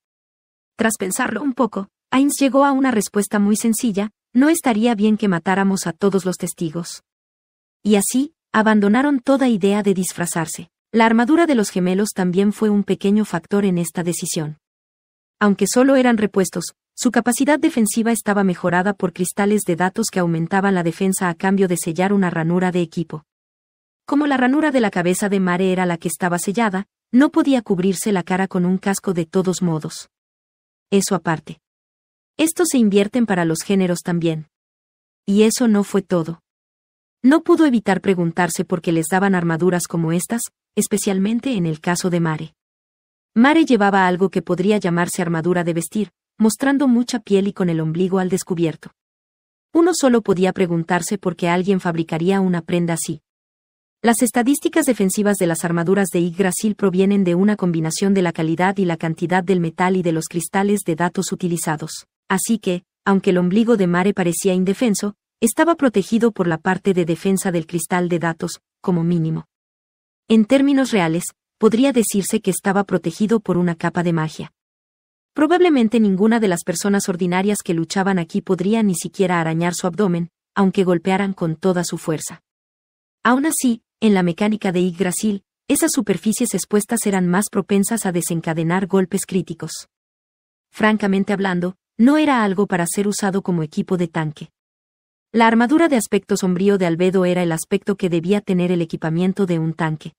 Tras pensarlo un poco, Ains llegó a una respuesta muy sencilla, no estaría bien que matáramos a todos los testigos. Y así, abandonaron toda idea de disfrazarse. La armadura de los gemelos también fue un pequeño factor en esta decisión. Aunque solo eran repuestos, su capacidad defensiva estaba mejorada por cristales de datos que aumentaban la defensa a cambio de sellar una ranura de equipo. Como la ranura de la cabeza de Mare era la que estaba sellada, no podía cubrirse la cara con un casco de todos modos. Eso aparte. Estos se invierten para los géneros también. Y eso no fue todo. No pudo evitar preguntarse por qué les daban armaduras como estas, especialmente en el caso de Mare. Mare llevaba algo que podría llamarse armadura de vestir, mostrando mucha piel y con el ombligo al descubierto. Uno solo podía preguntarse por qué alguien fabricaría una prenda así. Las estadísticas defensivas de las armaduras de Yggdrasil provienen de una combinación de la calidad y la cantidad del metal y de los cristales de datos utilizados. Así que, aunque el ombligo de Mare parecía indefenso, estaba protegido por la parte de defensa del cristal de datos, como mínimo. En términos reales, podría decirse que estaba protegido por una capa de magia. Probablemente ninguna de las personas ordinarias que luchaban aquí podría ni siquiera arañar su abdomen, aunque golpearan con toda su fuerza. Aún así, en la mecánica de Yggdrasil, esas superficies expuestas eran más propensas a desencadenar golpes críticos. Francamente hablando, no era algo para ser usado como equipo de tanque. La armadura de aspecto sombrío de Albedo era el aspecto que debía tener el equipamiento de un tanque.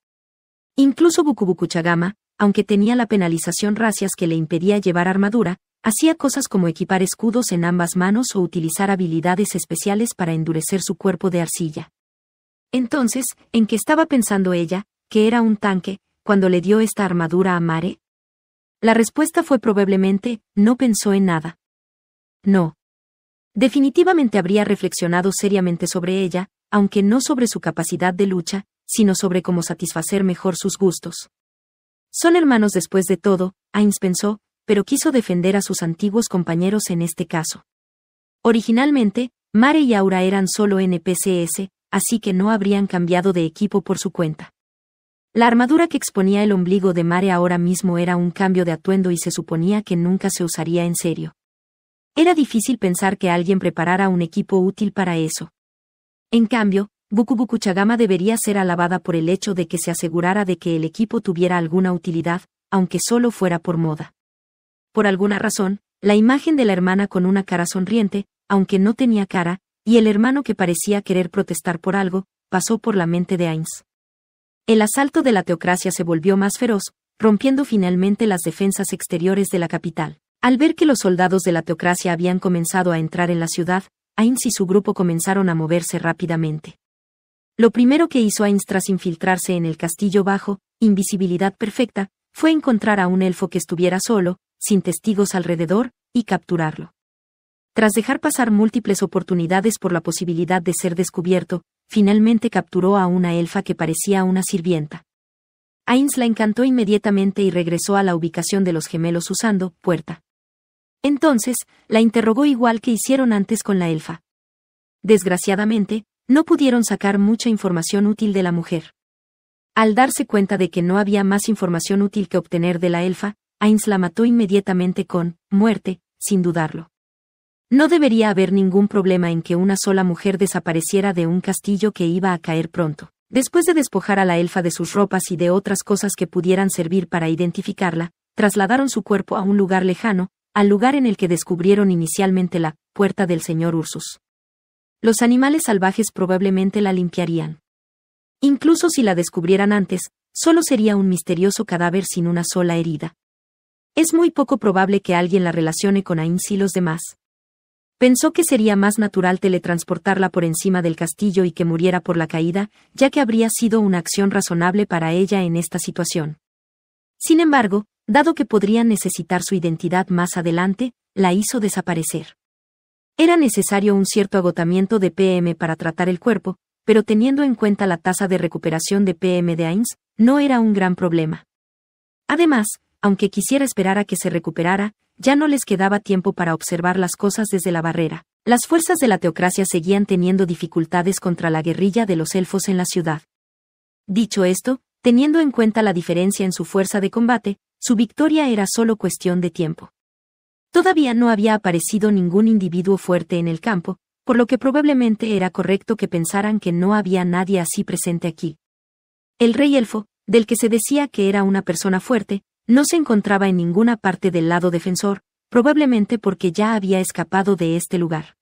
Incluso Bukubukuchagama, aunque tenía la penalización racias que le impedía llevar armadura, hacía cosas como equipar escudos en ambas manos o utilizar habilidades especiales para endurecer su cuerpo de arcilla. Entonces, ¿en qué estaba pensando ella, que era un tanque, cuando le dio esta armadura a Mare? La respuesta fue probablemente, no pensó en nada. No. Definitivamente habría reflexionado seriamente sobre ella, aunque no sobre su capacidad de lucha, sino sobre cómo satisfacer mejor sus gustos. Son hermanos después de todo, Ains pensó, pero quiso defender a sus antiguos compañeros en este caso. Originalmente, Mare y Aura eran solo NPCs, así que no habrían cambiado de equipo por su cuenta. La armadura que exponía el ombligo de Mare ahora mismo era un cambio de atuendo y se suponía que nunca se usaría en serio. Era difícil pensar que alguien preparara un equipo útil para eso. En cambio, bukubukuchagama debería ser alabada por el hecho de que se asegurara de que el equipo tuviera alguna utilidad, aunque solo fuera por moda. Por alguna razón, la imagen de la hermana con una cara sonriente, aunque no tenía cara, y el hermano que parecía querer protestar por algo, pasó por la mente de Ains. El asalto de la teocracia se volvió más feroz, rompiendo finalmente las defensas exteriores de la capital. Al ver que los soldados de la teocracia habían comenzado a entrar en la ciudad, Ains y su grupo comenzaron a moverse rápidamente. Lo primero que hizo Ains tras infiltrarse en el castillo bajo, invisibilidad perfecta, fue encontrar a un elfo que estuviera solo, sin testigos alrededor, y capturarlo. Tras dejar pasar múltiples oportunidades por la posibilidad de ser descubierto, finalmente capturó a una elfa que parecía una sirvienta. Ains la encantó inmediatamente y regresó a la ubicación de los gemelos usando puerta. Entonces, la interrogó igual que hicieron antes con la elfa. Desgraciadamente, no pudieron sacar mucha información útil de la mujer. Al darse cuenta de que no había más información útil que obtener de la elfa, Ainz la mató inmediatamente con muerte, sin dudarlo. No debería haber ningún problema en que una sola mujer desapareciera de un castillo que iba a caer pronto. Después de despojar a la elfa de sus ropas y de otras cosas que pudieran servir para identificarla, trasladaron su cuerpo a un lugar lejano, al lugar en el que descubrieron inicialmente la puerta del señor Ursus los animales salvajes probablemente la limpiarían. Incluso si la descubrieran antes, solo sería un misterioso cadáver sin una sola herida. Es muy poco probable que alguien la relacione con Ains y los demás. Pensó que sería más natural teletransportarla por encima del castillo y que muriera por la caída, ya que habría sido una acción razonable para ella en esta situación. Sin embargo, dado que podrían necesitar su identidad más adelante, la hizo desaparecer. Era necesario un cierto agotamiento de PM para tratar el cuerpo, pero teniendo en cuenta la tasa de recuperación de PM de Ains, no era un gran problema. Además, aunque quisiera esperar a que se recuperara, ya no les quedaba tiempo para observar las cosas desde la barrera. Las fuerzas de la teocracia seguían teniendo dificultades contra la guerrilla de los elfos en la ciudad. Dicho esto, teniendo en cuenta la diferencia en su fuerza de combate, su victoria era solo cuestión de tiempo. Todavía no había aparecido ningún individuo fuerte en el campo, por lo que probablemente era correcto que pensaran que no había nadie así presente aquí. El rey elfo, del que se decía que era una persona fuerte, no se encontraba en ninguna parte del lado defensor, probablemente porque ya había escapado de este lugar.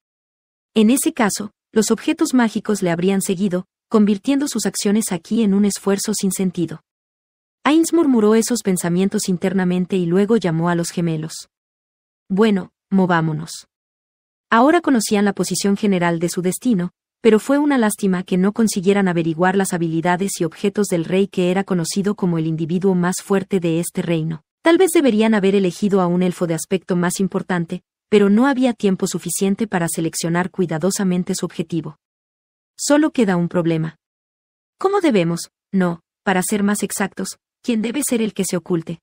En ese caso, los objetos mágicos le habrían seguido, convirtiendo sus acciones aquí en un esfuerzo sin sentido. Ains murmuró esos pensamientos internamente y luego llamó a los gemelos. Bueno, movámonos. Ahora conocían la posición general de su destino, pero fue una lástima que no consiguieran averiguar las habilidades y objetos del rey que era conocido como el individuo más fuerte de este reino. Tal vez deberían haber elegido a un elfo de aspecto más importante, pero no había tiempo suficiente para seleccionar cuidadosamente su objetivo. Solo queda un problema. ¿Cómo debemos, no, para ser más exactos, quién debe ser el que se oculte?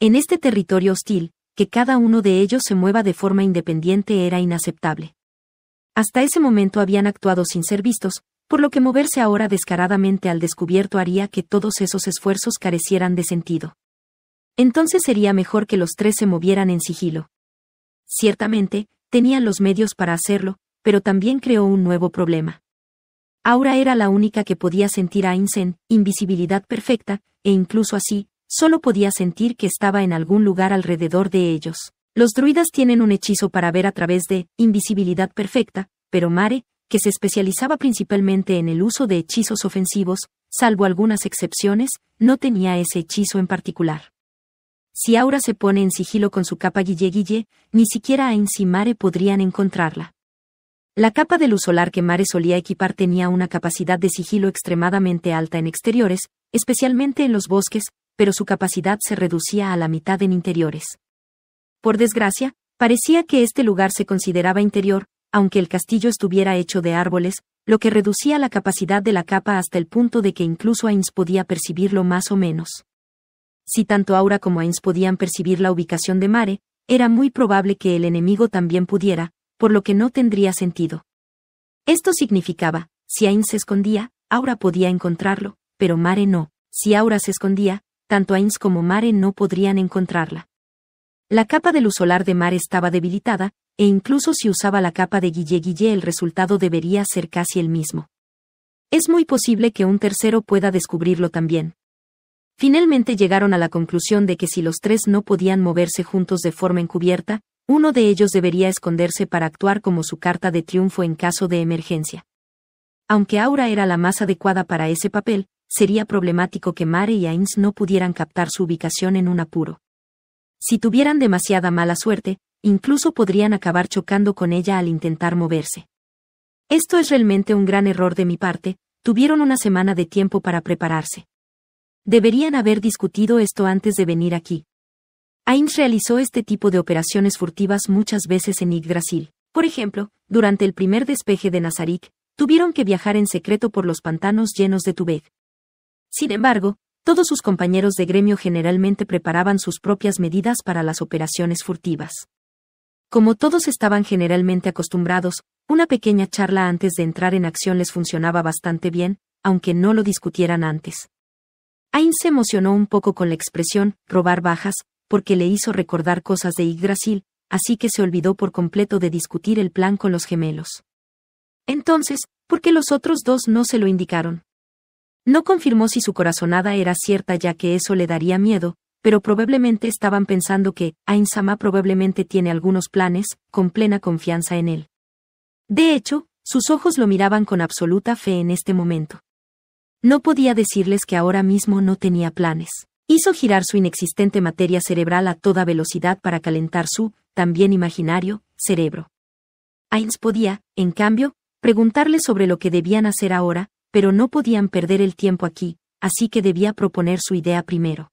En este territorio hostil, que cada uno de ellos se mueva de forma independiente era inaceptable. Hasta ese momento habían actuado sin ser vistos, por lo que moverse ahora descaradamente al descubierto haría que todos esos esfuerzos carecieran de sentido. Entonces sería mejor que los tres se movieran en sigilo. Ciertamente, tenían los medios para hacerlo, pero también creó un nuevo problema. Aura era la única que podía sentir a Insen, invisibilidad perfecta, e incluso así, solo podía sentir que estaba en algún lugar alrededor de ellos. Los druidas tienen un hechizo para ver a través de invisibilidad perfecta, pero Mare, que se especializaba principalmente en el uso de hechizos ofensivos, salvo algunas excepciones, no tenía ese hechizo en particular. Si Aura se pone en sigilo con su capa guille guille, ni siquiera a Mare podrían encontrarla. La capa de luz solar que Mare solía equipar tenía una capacidad de sigilo extremadamente alta en exteriores, especialmente en los bosques, pero su capacidad se reducía a la mitad en interiores. Por desgracia, parecía que este lugar se consideraba interior, aunque el castillo estuviera hecho de árboles, lo que reducía la capacidad de la capa hasta el punto de que incluso Ains podía percibirlo más o menos. Si tanto Aura como Ains podían percibir la ubicación de Mare, era muy probable que el enemigo también pudiera, por lo que no tendría sentido. Esto significaba, si Ains se escondía, Aura podía encontrarlo, pero Mare no. Si Aura se escondía, tanto Ains como Mare no podrían encontrarla. La capa del solar de Mare estaba debilitada, e incluso si usaba la capa de Guille Guille el resultado debería ser casi el mismo. Es muy posible que un tercero pueda descubrirlo también. Finalmente llegaron a la conclusión de que si los tres no podían moverse juntos de forma encubierta, uno de ellos debería esconderse para actuar como su carta de triunfo en caso de emergencia. Aunque Aura era la más adecuada para ese papel, sería problemático que Mare y Ains no pudieran captar su ubicación en un apuro. Si tuvieran demasiada mala suerte, incluso podrían acabar chocando con ella al intentar moverse. Esto es realmente un gran error de mi parte, tuvieron una semana de tiempo para prepararse. Deberían haber discutido esto antes de venir aquí. Ains realizó este tipo de operaciones furtivas muchas veces en Yggdrasil. Por ejemplo, durante el primer despeje de Nazarick, tuvieron que viajar en secreto por los pantanos llenos de Tubeg. Sin embargo, todos sus compañeros de gremio generalmente preparaban sus propias medidas para las operaciones furtivas. Como todos estaban generalmente acostumbrados, una pequeña charla antes de entrar en acción les funcionaba bastante bien, aunque no lo discutieran antes. Ain se emocionó un poco con la expresión robar bajas, porque le hizo recordar cosas de Yggdrasil, así que se olvidó por completo de discutir el plan con los gemelos. Entonces, ¿por qué los otros dos no se lo indicaron? No confirmó si su corazonada era cierta ya que eso le daría miedo, pero probablemente estaban pensando que Ainsama probablemente tiene algunos planes, con plena confianza en él. De hecho, sus ojos lo miraban con absoluta fe en este momento. No podía decirles que ahora mismo no tenía planes. Hizo girar su inexistente materia cerebral a toda velocidad para calentar su, también imaginario, cerebro. Ains podía, en cambio, preguntarle sobre lo que debían hacer ahora, pero no podían perder el tiempo aquí, así que debía proponer su idea primero.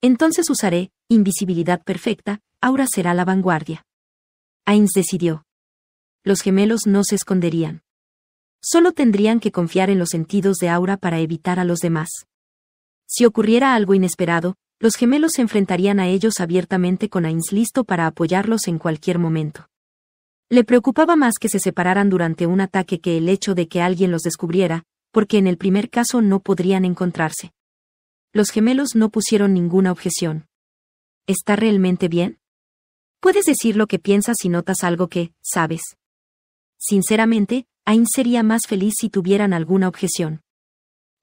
Entonces usaré, invisibilidad perfecta, Aura será la vanguardia. Ainz decidió. Los gemelos no se esconderían. Solo tendrían que confiar en los sentidos de Aura para evitar a los demás. Si ocurriera algo inesperado, los gemelos se enfrentarían a ellos abiertamente con Ainz listo para apoyarlos en cualquier momento. Le preocupaba más que se separaran durante un ataque que el hecho de que alguien los descubriera, porque en el primer caso no podrían encontrarse. Los gemelos no pusieron ninguna objeción. ¿Está realmente bien? Puedes decir lo que piensas y notas algo que, sabes. Sinceramente, Ain sería más feliz si tuvieran alguna objeción.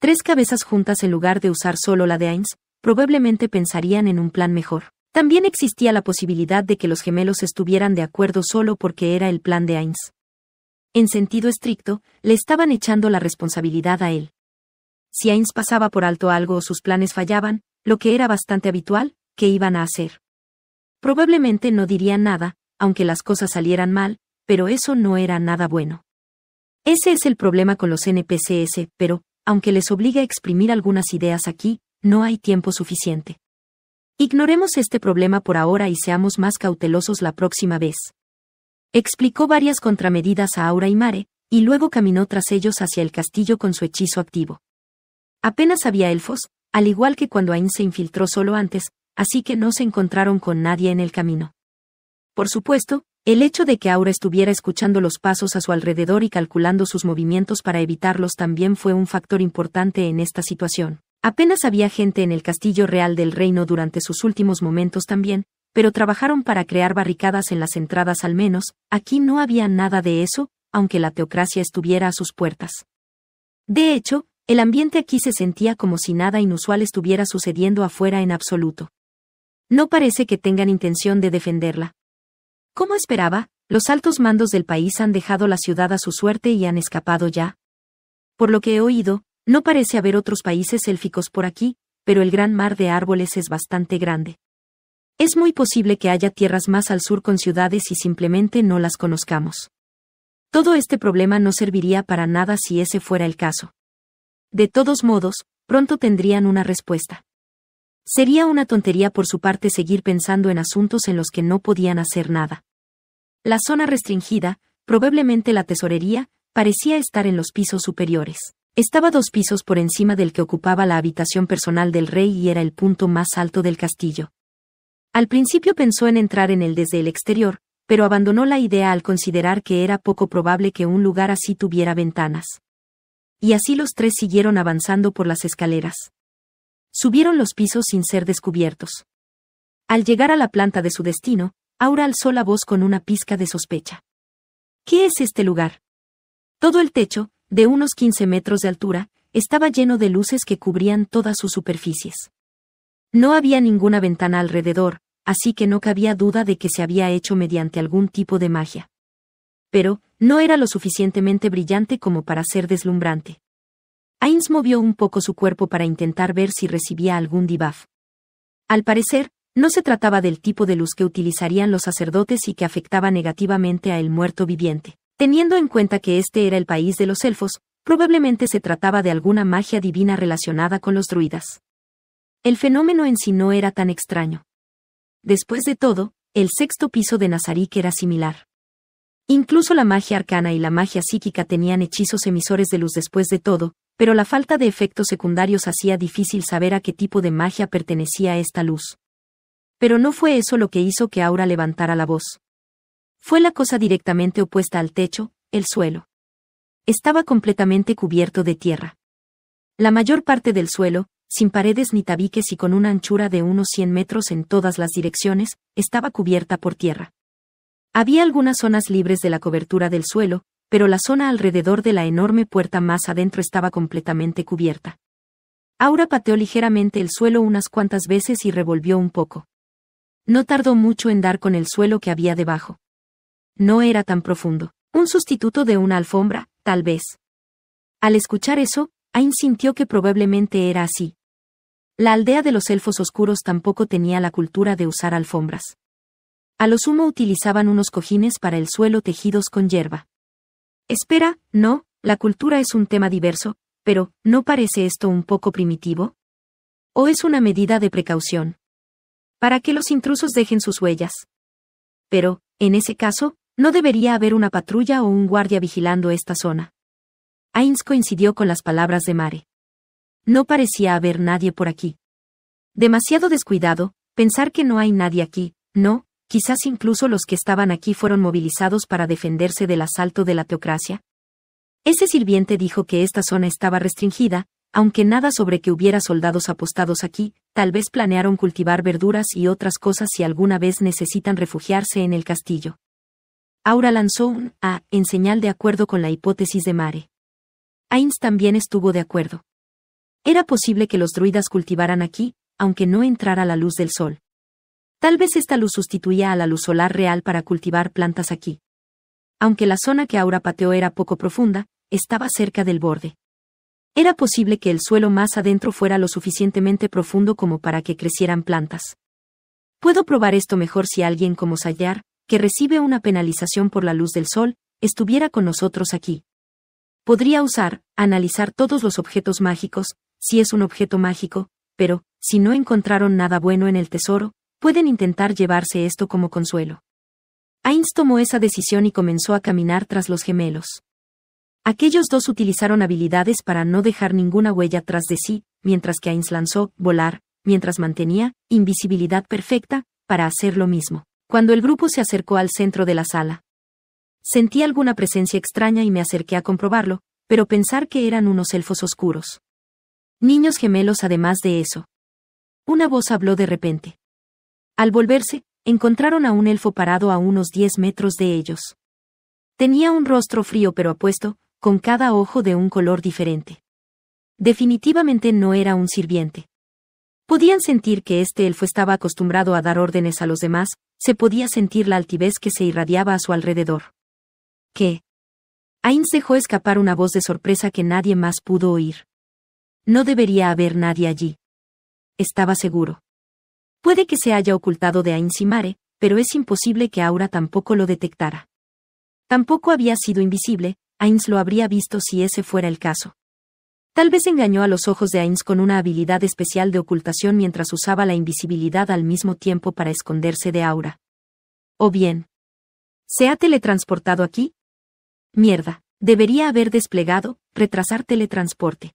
Tres cabezas juntas en lugar de usar solo la de Ains, probablemente pensarían en un plan mejor. También existía la posibilidad de que los gemelos estuvieran de acuerdo solo porque era el plan de Ains en sentido estricto, le estaban echando la responsabilidad a él. Si Ains pasaba por alto algo o sus planes fallaban, lo que era bastante habitual, ¿qué iban a hacer? Probablemente no dirían nada, aunque las cosas salieran mal, pero eso no era nada bueno. Ese es el problema con los NPCs, pero, aunque les obligue a exprimir algunas ideas aquí, no hay tiempo suficiente. Ignoremos este problema por ahora y seamos más cautelosos la próxima vez. Explicó varias contramedidas a Aura y Mare, y luego caminó tras ellos hacia el castillo con su hechizo activo. Apenas había elfos, al igual que cuando Ain se infiltró solo antes, así que no se encontraron con nadie en el camino. Por supuesto, el hecho de que Aura estuviera escuchando los pasos a su alrededor y calculando sus movimientos para evitarlos también fue un factor importante en esta situación. Apenas había gente en el castillo real del reino durante sus últimos momentos también, pero trabajaron para crear barricadas en las entradas al menos, aquí no había nada de eso, aunque la teocracia estuviera a sus puertas. De hecho, el ambiente aquí se sentía como si nada inusual estuviera sucediendo afuera en absoluto. No parece que tengan intención de defenderla. Como esperaba, los altos mandos del país han dejado la ciudad a su suerte y han escapado ya. Por lo que he oído, no parece haber otros países élficos por aquí, pero el gran mar de árboles es bastante grande. Es muy posible que haya tierras más al sur con ciudades y simplemente no las conozcamos. Todo este problema no serviría para nada si ese fuera el caso. De todos modos, pronto tendrían una respuesta. Sería una tontería por su parte seguir pensando en asuntos en los que no podían hacer nada. La zona restringida, probablemente la tesorería, parecía estar en los pisos superiores. Estaba dos pisos por encima del que ocupaba la habitación personal del rey y era el punto más alto del castillo. Al principio pensó en entrar en él desde el exterior, pero abandonó la idea al considerar que era poco probable que un lugar así tuviera ventanas. Y así los tres siguieron avanzando por las escaleras. Subieron los pisos sin ser descubiertos. Al llegar a la planta de su destino, Aura alzó la voz con una pizca de sospecha. ¿Qué es este lugar? Todo el techo, de unos 15 metros de altura, estaba lleno de luces que cubrían todas sus superficies. No había ninguna ventana alrededor, así que no cabía duda de que se había hecho mediante algún tipo de magia. Pero, no era lo suficientemente brillante como para ser deslumbrante. Ains movió un poco su cuerpo para intentar ver si recibía algún debuff. Al parecer, no se trataba del tipo de luz que utilizarían los sacerdotes y que afectaba negativamente a el muerto viviente. Teniendo en cuenta que este era el país de los elfos, probablemente se trataba de alguna magia divina relacionada con los druidas. El fenómeno en sí no era tan extraño. Después de todo, el sexto piso de que era similar. Incluso la magia arcana y la magia psíquica tenían hechizos emisores de luz después de todo, pero la falta de efectos secundarios hacía difícil saber a qué tipo de magia pertenecía esta luz. Pero no fue eso lo que hizo que Aura levantara la voz. Fue la cosa directamente opuesta al techo, el suelo. Estaba completamente cubierto de tierra. La mayor parte del suelo, sin paredes ni tabiques y con una anchura de unos 100 metros en todas las direcciones, estaba cubierta por tierra. Había algunas zonas libres de la cobertura del suelo, pero la zona alrededor de la enorme puerta más adentro estaba completamente cubierta. Aura pateó ligeramente el suelo unas cuantas veces y revolvió un poco. No tardó mucho en dar con el suelo que había debajo. No era tan profundo. Un sustituto de una alfombra, tal vez. Al escuchar eso, Ain sintió que probablemente era así, la aldea de los elfos oscuros tampoco tenía la cultura de usar alfombras. A lo sumo utilizaban unos cojines para el suelo tejidos con hierba. Espera, no, la cultura es un tema diverso, pero, ¿no parece esto un poco primitivo? ¿O es una medida de precaución? Para que los intrusos dejen sus huellas. Pero, en ese caso, no debería haber una patrulla o un guardia vigilando esta zona. Ainz coincidió con las palabras de Mare. No parecía haber nadie por aquí. Demasiado descuidado, pensar que no hay nadie aquí, no, quizás incluso los que estaban aquí fueron movilizados para defenderse del asalto de la teocracia. Ese sirviente dijo que esta zona estaba restringida, aunque nada sobre que hubiera soldados apostados aquí, tal vez planearon cultivar verduras y otras cosas si alguna vez necesitan refugiarse en el castillo. Aura lanzó un A en señal de acuerdo con la hipótesis de Mare. Ains también estuvo de acuerdo. Era posible que los druidas cultivaran aquí, aunque no entrara la luz del sol. Tal vez esta luz sustituía a la luz solar real para cultivar plantas aquí. Aunque la zona que Aura pateó era poco profunda, estaba cerca del borde. Era posible que el suelo más adentro fuera lo suficientemente profundo como para que crecieran plantas. Puedo probar esto mejor si alguien como Sayar, que recibe una penalización por la luz del sol, estuviera con nosotros aquí. Podría usar, analizar todos los objetos mágicos, si es un objeto mágico, pero, si no encontraron nada bueno en el tesoro, pueden intentar llevarse esto como consuelo. Ainz tomó esa decisión y comenzó a caminar tras los gemelos. Aquellos dos utilizaron habilidades para no dejar ninguna huella tras de sí, mientras que Ainz lanzó volar, mientras mantenía invisibilidad perfecta, para hacer lo mismo. Cuando el grupo se acercó al centro de la sala, sentí alguna presencia extraña y me acerqué a comprobarlo, pero pensar que eran unos elfos oscuros. Niños gemelos además de eso. Una voz habló de repente. Al volverse, encontraron a un elfo parado a unos diez metros de ellos. Tenía un rostro frío pero apuesto, con cada ojo de un color diferente. Definitivamente no era un sirviente. Podían sentir que este elfo estaba acostumbrado a dar órdenes a los demás, se podía sentir la altivez que se irradiaba a su alrededor. ¿Qué? Ainz dejó escapar una voz de sorpresa que nadie más pudo oír. No debería haber nadie allí. Estaba seguro. Puede que se haya ocultado de Ainsimare, pero es imposible que Aura tampoco lo detectara. Tampoco había sido invisible, Ains lo habría visto si ese fuera el caso. Tal vez engañó a los ojos de Ains con una habilidad especial de ocultación mientras usaba la invisibilidad al mismo tiempo para esconderse de Aura. O bien. ¿Se ha teletransportado aquí? Mierda, debería haber desplegado, retrasar teletransporte.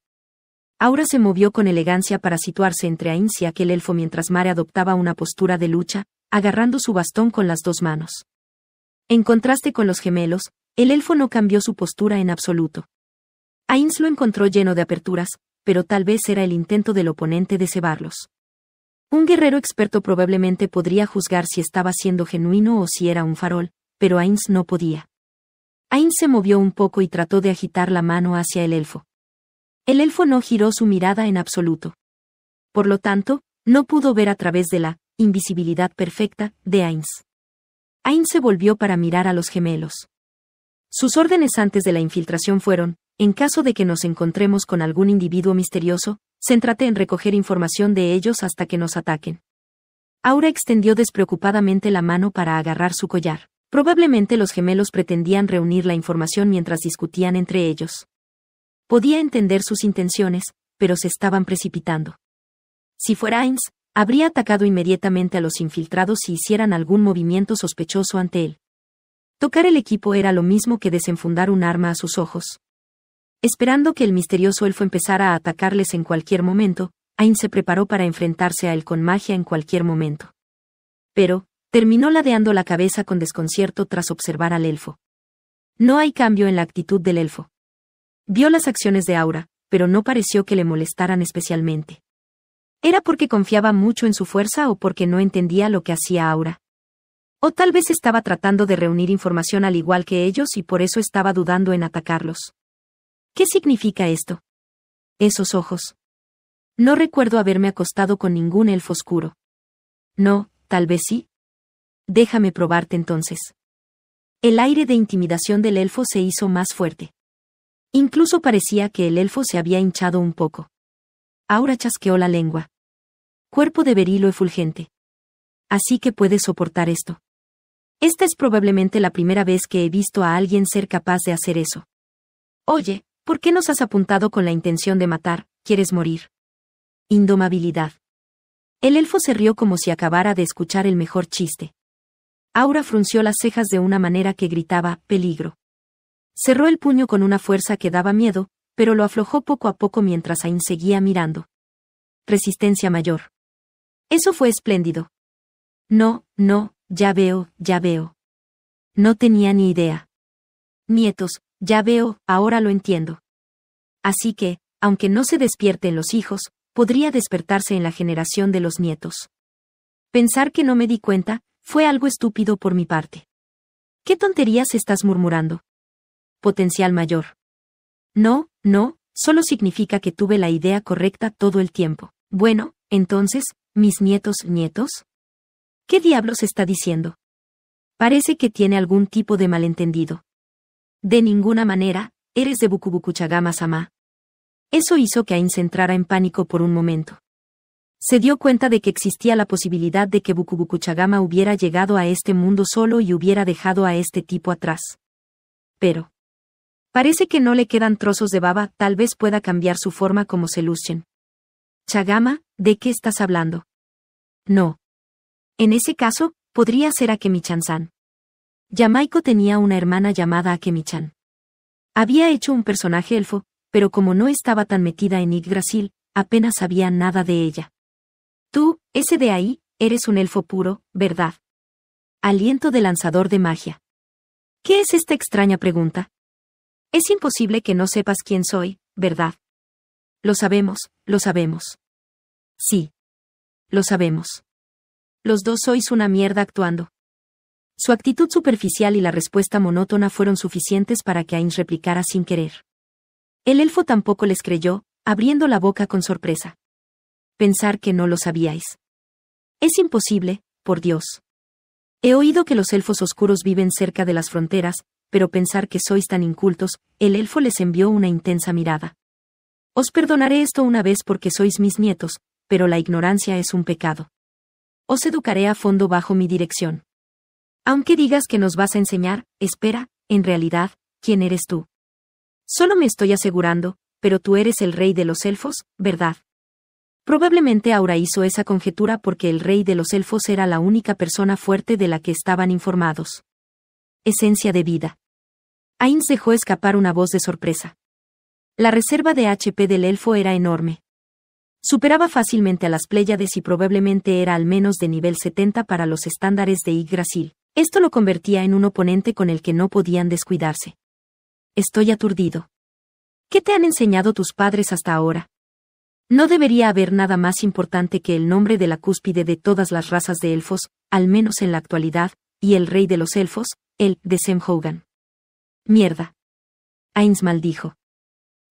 Aura se movió con elegancia para situarse entre Ains y aquel elfo mientras Mare adoptaba una postura de lucha, agarrando su bastón con las dos manos. En contraste con los gemelos, el elfo no cambió su postura en absoluto. Ains lo encontró lleno de aperturas, pero tal vez era el intento del oponente de cebarlos. Un guerrero experto probablemente podría juzgar si estaba siendo genuino o si era un farol, pero Ains no podía. Ains se movió un poco y trató de agitar la mano hacia el elfo. El elfo no giró su mirada en absoluto. Por lo tanto, no pudo ver a través de la invisibilidad perfecta de Ainz. Ainz se volvió para mirar a los gemelos. Sus órdenes antes de la infiltración fueron, en caso de que nos encontremos con algún individuo misterioso, céntrate en recoger información de ellos hasta que nos ataquen. Aura extendió despreocupadamente la mano para agarrar su collar. Probablemente los gemelos pretendían reunir la información mientras discutían entre ellos. Podía entender sus intenciones, pero se estaban precipitando. Si fuera Ains, habría atacado inmediatamente a los infiltrados si hicieran algún movimiento sospechoso ante él. Tocar el equipo era lo mismo que desenfundar un arma a sus ojos. Esperando que el misterioso elfo empezara a atacarles en cualquier momento, Ain se preparó para enfrentarse a él con magia en cualquier momento. Pero, terminó ladeando la cabeza con desconcierto tras observar al elfo. No hay cambio en la actitud del elfo. Vio las acciones de Aura, pero no pareció que le molestaran especialmente. ¿Era porque confiaba mucho en su fuerza o porque no entendía lo que hacía Aura? O tal vez estaba tratando de reunir información al igual que ellos y por eso estaba dudando en atacarlos. ¿Qué significa esto? Esos ojos. No recuerdo haberme acostado con ningún elfo oscuro. No, tal vez sí. Déjame probarte entonces. El aire de intimidación del elfo se hizo más fuerte. Incluso parecía que el elfo se había hinchado un poco. Aura chasqueó la lengua. Cuerpo de berilo efulgente. Así que puedes soportar esto. Esta es probablemente la primera vez que he visto a alguien ser capaz de hacer eso. Oye, ¿por qué nos has apuntado con la intención de matar? ¿Quieres morir? Indomabilidad. El elfo se rió como si acabara de escuchar el mejor chiste. Aura frunció las cejas de una manera que gritaba, peligro. Cerró el puño con una fuerza que daba miedo, pero lo aflojó poco a poco mientras Ain seguía mirando. Resistencia mayor. Eso fue espléndido. No, no, ya veo, ya veo. No tenía ni idea. Nietos, ya veo, ahora lo entiendo. Así que, aunque no se despierte los hijos, podría despertarse en la generación de los nietos. Pensar que no me di cuenta, fue algo estúpido por mi parte. ¿Qué tonterías estás murmurando? potencial mayor. No, no, solo significa que tuve la idea correcta todo el tiempo. Bueno, entonces, mis nietos, nietos. ¿Qué diablos está diciendo? Parece que tiene algún tipo de malentendido. De ninguna manera, eres de Bukubukuchagama Sama. Eso hizo que Ain se entrara en pánico por un momento. Se dio cuenta de que existía la posibilidad de que Bukubukuchagama hubiera llegado a este mundo solo y hubiera dejado a este tipo atrás. Pero, Parece que no le quedan trozos de baba, tal vez pueda cambiar su forma como se luchen. Chagama, ¿de qué estás hablando? No. En ese caso, podría ser akemichan san Yamaiko tenía una hermana llamada Akemichan. Había hecho un personaje elfo, pero como no estaba tan metida en Yggdrasil, apenas sabía nada de ella. Tú, ese de ahí, eres un elfo puro, ¿verdad? Aliento de lanzador de magia. ¿Qué es esta extraña pregunta? Es imposible que no sepas quién soy, ¿verdad? Lo sabemos, lo sabemos. Sí. Lo sabemos. Los dos sois una mierda actuando. Su actitud superficial y la respuesta monótona fueron suficientes para que Ains replicara sin querer. El elfo tampoco les creyó, abriendo la boca con sorpresa. Pensar que no lo sabíais. Es imposible, por Dios. He oído que los elfos oscuros viven cerca de las fronteras, pero pensar que sois tan incultos, el elfo les envió una intensa mirada. Os perdonaré esto una vez porque sois mis nietos, pero la ignorancia es un pecado. Os educaré a fondo bajo mi dirección. Aunque digas que nos vas a enseñar, espera, en realidad, ¿quién eres tú? Solo me estoy asegurando, pero tú eres el rey de los elfos, ¿verdad? Probablemente Aura hizo esa conjetura porque el rey de los elfos era la única persona fuerte de la que estaban informados esencia de vida. Ains dejó escapar una voz de sorpresa. La reserva de HP del elfo era enorme. Superaba fácilmente a las Pléyades y probablemente era al menos de nivel 70 para los estándares de Yggdrasil. Esto lo convertía en un oponente con el que no podían descuidarse. Estoy aturdido. ¿Qué te han enseñado tus padres hasta ahora? No debería haber nada más importante que el nombre de la cúspide de todas las razas de elfos, al menos en la actualidad, y el rey de los elfos, el, de Sam Hogan. Mierda. Ains maldijo.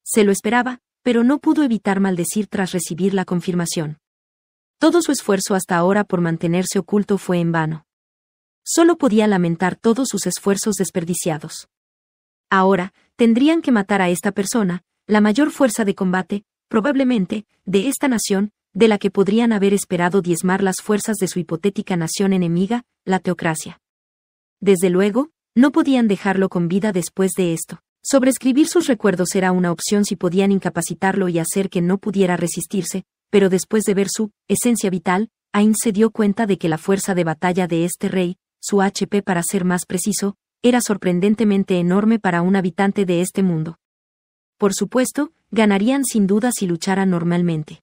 Se lo esperaba, pero no pudo evitar maldecir tras recibir la confirmación. Todo su esfuerzo hasta ahora por mantenerse oculto fue en vano. Solo podía lamentar todos sus esfuerzos desperdiciados. Ahora, tendrían que matar a esta persona, la mayor fuerza de combate, probablemente, de esta nación, de la que podrían haber esperado diezmar las fuerzas de su hipotética nación enemiga, la teocracia. Desde luego, no podían dejarlo con vida después de esto. Sobrescribir sus recuerdos era una opción si podían incapacitarlo y hacer que no pudiera resistirse, pero después de ver su esencia vital, Ain se dio cuenta de que la fuerza de batalla de este rey, su HP para ser más preciso, era sorprendentemente enorme para un habitante de este mundo. Por supuesto, ganarían sin duda si lucharan normalmente.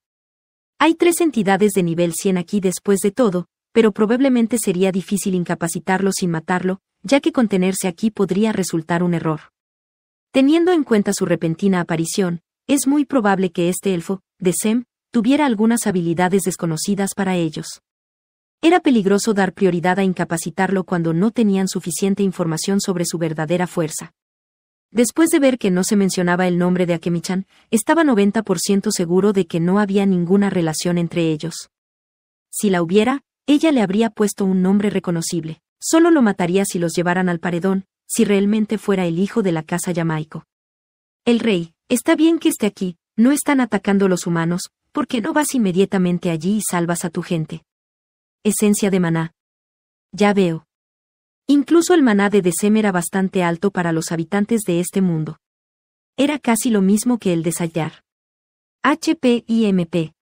Hay tres entidades de nivel 100 aquí después de todo, pero probablemente sería difícil incapacitarlo sin matarlo, ya que contenerse aquí podría resultar un error. Teniendo en cuenta su repentina aparición, es muy probable que este elfo, de Sem, tuviera algunas habilidades desconocidas para ellos. Era peligroso dar prioridad a incapacitarlo cuando no tenían suficiente información sobre su verdadera fuerza. Después de ver que no se mencionaba el nombre de Akemichan, estaba 90% seguro de que no había ninguna relación entre ellos. Si la hubiera, ella le habría puesto un nombre reconocible. Solo lo mataría si los llevaran al paredón, si realmente fuera el hijo de la casa Yamaico. El rey, está bien que esté aquí, no están atacando los humanos, porque no vas inmediatamente allí y salvas a tu gente. Esencia de maná. Ya veo. Incluso el maná de Decem era bastante alto para los habitantes de este mundo. Era casi lo mismo que el de Sayar. MP.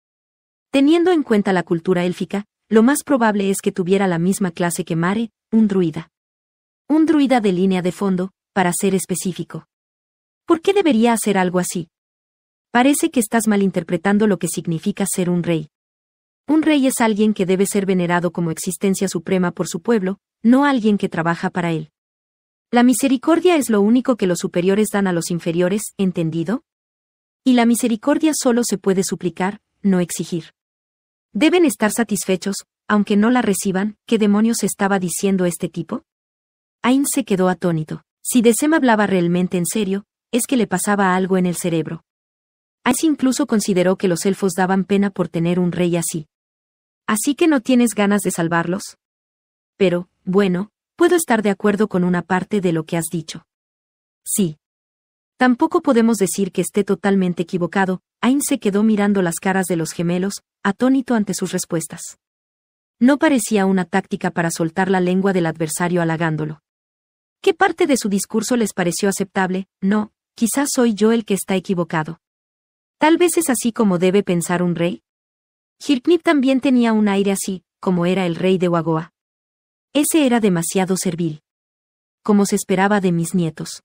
Teniendo en cuenta la cultura élfica, lo más probable es que tuviera la misma clase que Mare, un druida. Un druida de línea de fondo, para ser específico. ¿Por qué debería hacer algo así? Parece que estás malinterpretando lo que significa ser un rey. Un rey es alguien que debe ser venerado como existencia suprema por su pueblo, no alguien que trabaja para él. La misericordia es lo único que los superiores dan a los inferiores, ¿entendido? Y la misericordia solo se puede suplicar, no exigir. ¿Deben estar satisfechos, aunque no la reciban? ¿Qué demonios estaba diciendo este tipo? Ain se quedó atónito. Si Desem hablaba realmente en serio, es que le pasaba algo en el cerebro. Ain incluso consideró que los elfos daban pena por tener un rey así. Así que no tienes ganas de salvarlos. Pero, bueno, puedo estar de acuerdo con una parte de lo que has dicho. Sí. Tampoco podemos decir que esté totalmente equivocado, Ain se quedó mirando las caras de los gemelos, atónito ante sus respuestas. No parecía una táctica para soltar la lengua del adversario halagándolo. ¿Qué parte de su discurso les pareció aceptable? No, quizás soy yo el que está equivocado. Tal vez es así como debe pensar un rey. Hirpnip también tenía un aire así, como era el rey de Wagoa. Ese era demasiado servil. Como se esperaba de mis nietos.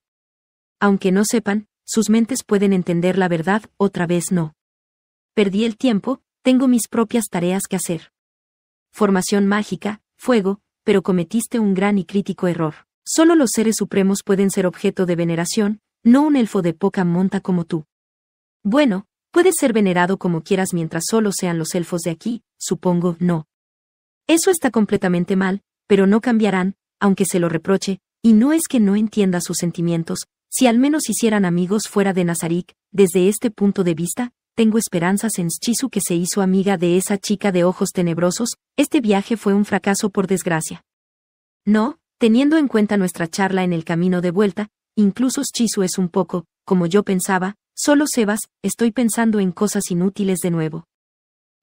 Aunque no sepan, sus mentes pueden entender la verdad, otra vez no. Perdí el tiempo, tengo mis propias tareas que hacer. Formación mágica, fuego, pero cometiste un gran y crítico error. Solo los seres supremos pueden ser objeto de veneración, no un elfo de poca monta como tú. Bueno, puedes ser venerado como quieras mientras solo sean los elfos de aquí, supongo, no. Eso está completamente mal, pero no cambiarán, aunque se lo reproche, y no es que no entienda sus sentimientos, si al menos hicieran amigos fuera de Nazarick, desde este punto de vista, tengo esperanzas en Shizu que se hizo amiga de esa chica de ojos tenebrosos, este viaje fue un fracaso por desgracia. No, teniendo en cuenta nuestra charla en el camino de vuelta, incluso Shizu es un poco, como yo pensaba, solo Sebas, estoy pensando en cosas inútiles de nuevo.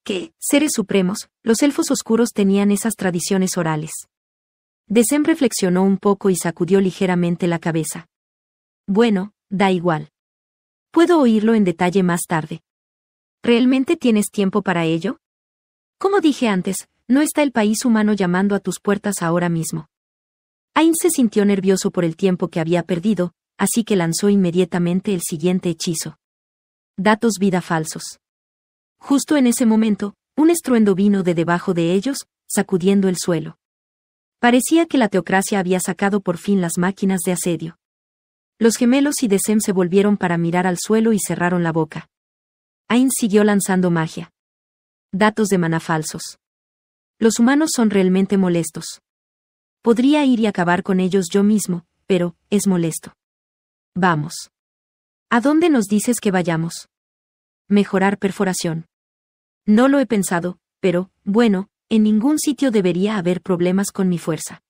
¿Qué, seres supremos, los elfos oscuros tenían esas tradiciones orales. Desem reflexionó un poco y sacudió ligeramente la cabeza. Bueno, da igual. Puedo oírlo en detalle más tarde. ¿Realmente tienes tiempo para ello? Como dije antes, no está el país humano llamando a tus puertas ahora mismo. Ain se sintió nervioso por el tiempo que había perdido, así que lanzó inmediatamente el siguiente hechizo. Datos vida falsos. Justo en ese momento, un estruendo vino de debajo de ellos, sacudiendo el suelo. Parecía que la teocracia había sacado por fin las máquinas de asedio. Los gemelos y Desem se volvieron para mirar al suelo y cerraron la boca. Ain siguió lanzando magia. Datos de mana falsos. Los humanos son realmente molestos. Podría ir y acabar con ellos yo mismo, pero, es molesto. Vamos. ¿A dónde nos dices que vayamos? Mejorar perforación. No lo he pensado, pero, bueno, en ningún sitio debería haber problemas con mi fuerza.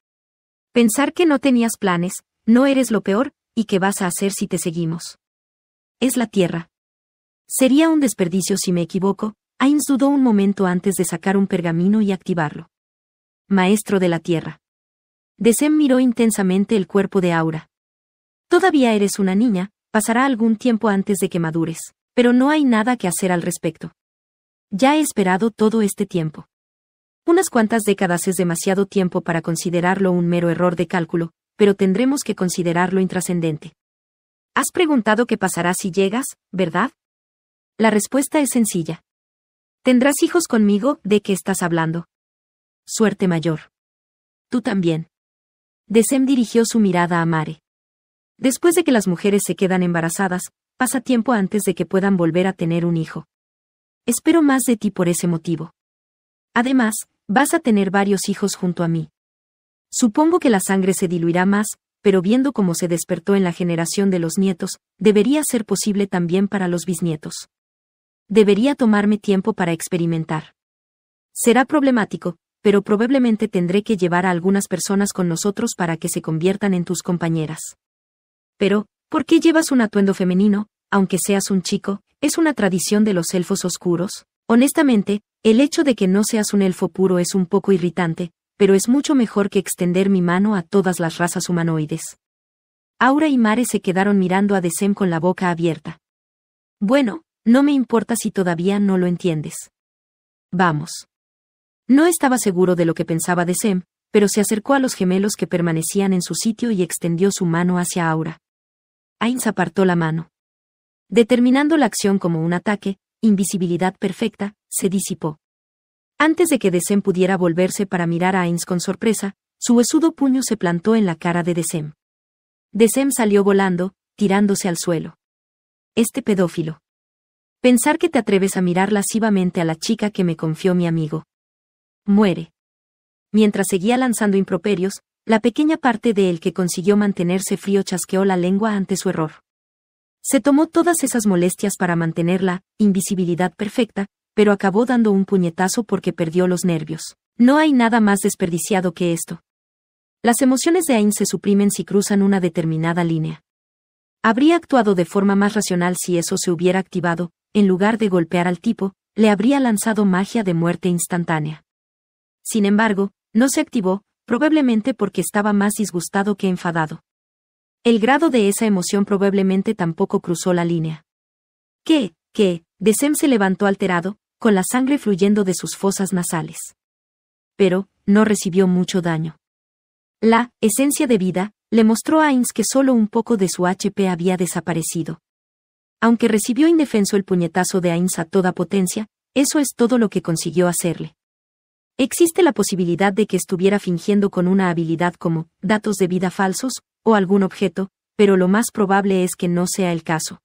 Pensar que no tenías planes, no eres lo peor, y qué vas a hacer si te seguimos. Es la Tierra, Sería un desperdicio si me equivoco, Ains dudó un momento antes de sacar un pergamino y activarlo. Maestro de la Tierra. Desem miró intensamente el cuerpo de Aura. Todavía eres una niña, pasará algún tiempo antes de que madures, pero no hay nada que hacer al respecto. Ya he esperado todo este tiempo. Unas cuantas décadas es demasiado tiempo para considerarlo un mero error de cálculo, pero tendremos que considerarlo intrascendente. Has preguntado qué pasará si llegas, ¿verdad? La respuesta es sencilla. ¿Tendrás hijos conmigo? ¿De qué estás hablando? Suerte mayor. Tú también. Desem dirigió su mirada a Mare. Después de que las mujeres se quedan embarazadas, pasa tiempo antes de que puedan volver a tener un hijo. Espero más de ti por ese motivo. Además, vas a tener varios hijos junto a mí. Supongo que la sangre se diluirá más, pero viendo cómo se despertó en la generación de los nietos, debería ser posible también para los bisnietos. Debería tomarme tiempo para experimentar. Será problemático, pero probablemente tendré que llevar a algunas personas con nosotros para que se conviertan en tus compañeras. Pero, ¿por qué llevas un atuendo femenino, aunque seas un chico? ¿Es una tradición de los elfos oscuros? Honestamente, el hecho de que no seas un elfo puro es un poco irritante, pero es mucho mejor que extender mi mano a todas las razas humanoides. Aura y Mare se quedaron mirando a Desem con la boca abierta. Bueno, no me importa si todavía no lo entiendes. Vamos. No estaba seguro de lo que pensaba de Sem, pero se acercó a los gemelos que permanecían en su sitio y extendió su mano hacia Aura. Ainz apartó la mano. Determinando la acción como un ataque, invisibilidad perfecta, se disipó. Antes de que Desem pudiera volverse para mirar a Ains con sorpresa, su huesudo puño se plantó en la cara de Desem. Desem salió volando, tirándose al suelo. Este pedófilo. Pensar que te atreves a mirar lascivamente a la chica que me confió mi amigo. Muere. Mientras seguía lanzando improperios, la pequeña parte de él que consiguió mantenerse frío chasqueó la lengua ante su error. Se tomó todas esas molestias para mantener la invisibilidad perfecta, pero acabó dando un puñetazo porque perdió los nervios. No hay nada más desperdiciado que esto. Las emociones de Ain se suprimen si cruzan una determinada línea. Habría actuado de forma más racional si eso se hubiera activado, en lugar de golpear al tipo, le habría lanzado magia de muerte instantánea. Sin embargo, no se activó, probablemente porque estaba más disgustado que enfadado. El grado de esa emoción probablemente tampoco cruzó la línea. ¿Qué, qué? Desem se levantó alterado, con la sangre fluyendo de sus fosas nasales. Pero, no recibió mucho daño. La esencia de vida le mostró a Ains que solo un poco de su HP había desaparecido. Aunque recibió indefenso el puñetazo de Ainz a toda potencia, eso es todo lo que consiguió hacerle. Existe la posibilidad de que estuviera fingiendo con una habilidad como datos de vida falsos o algún objeto, pero lo más probable es que no sea el caso.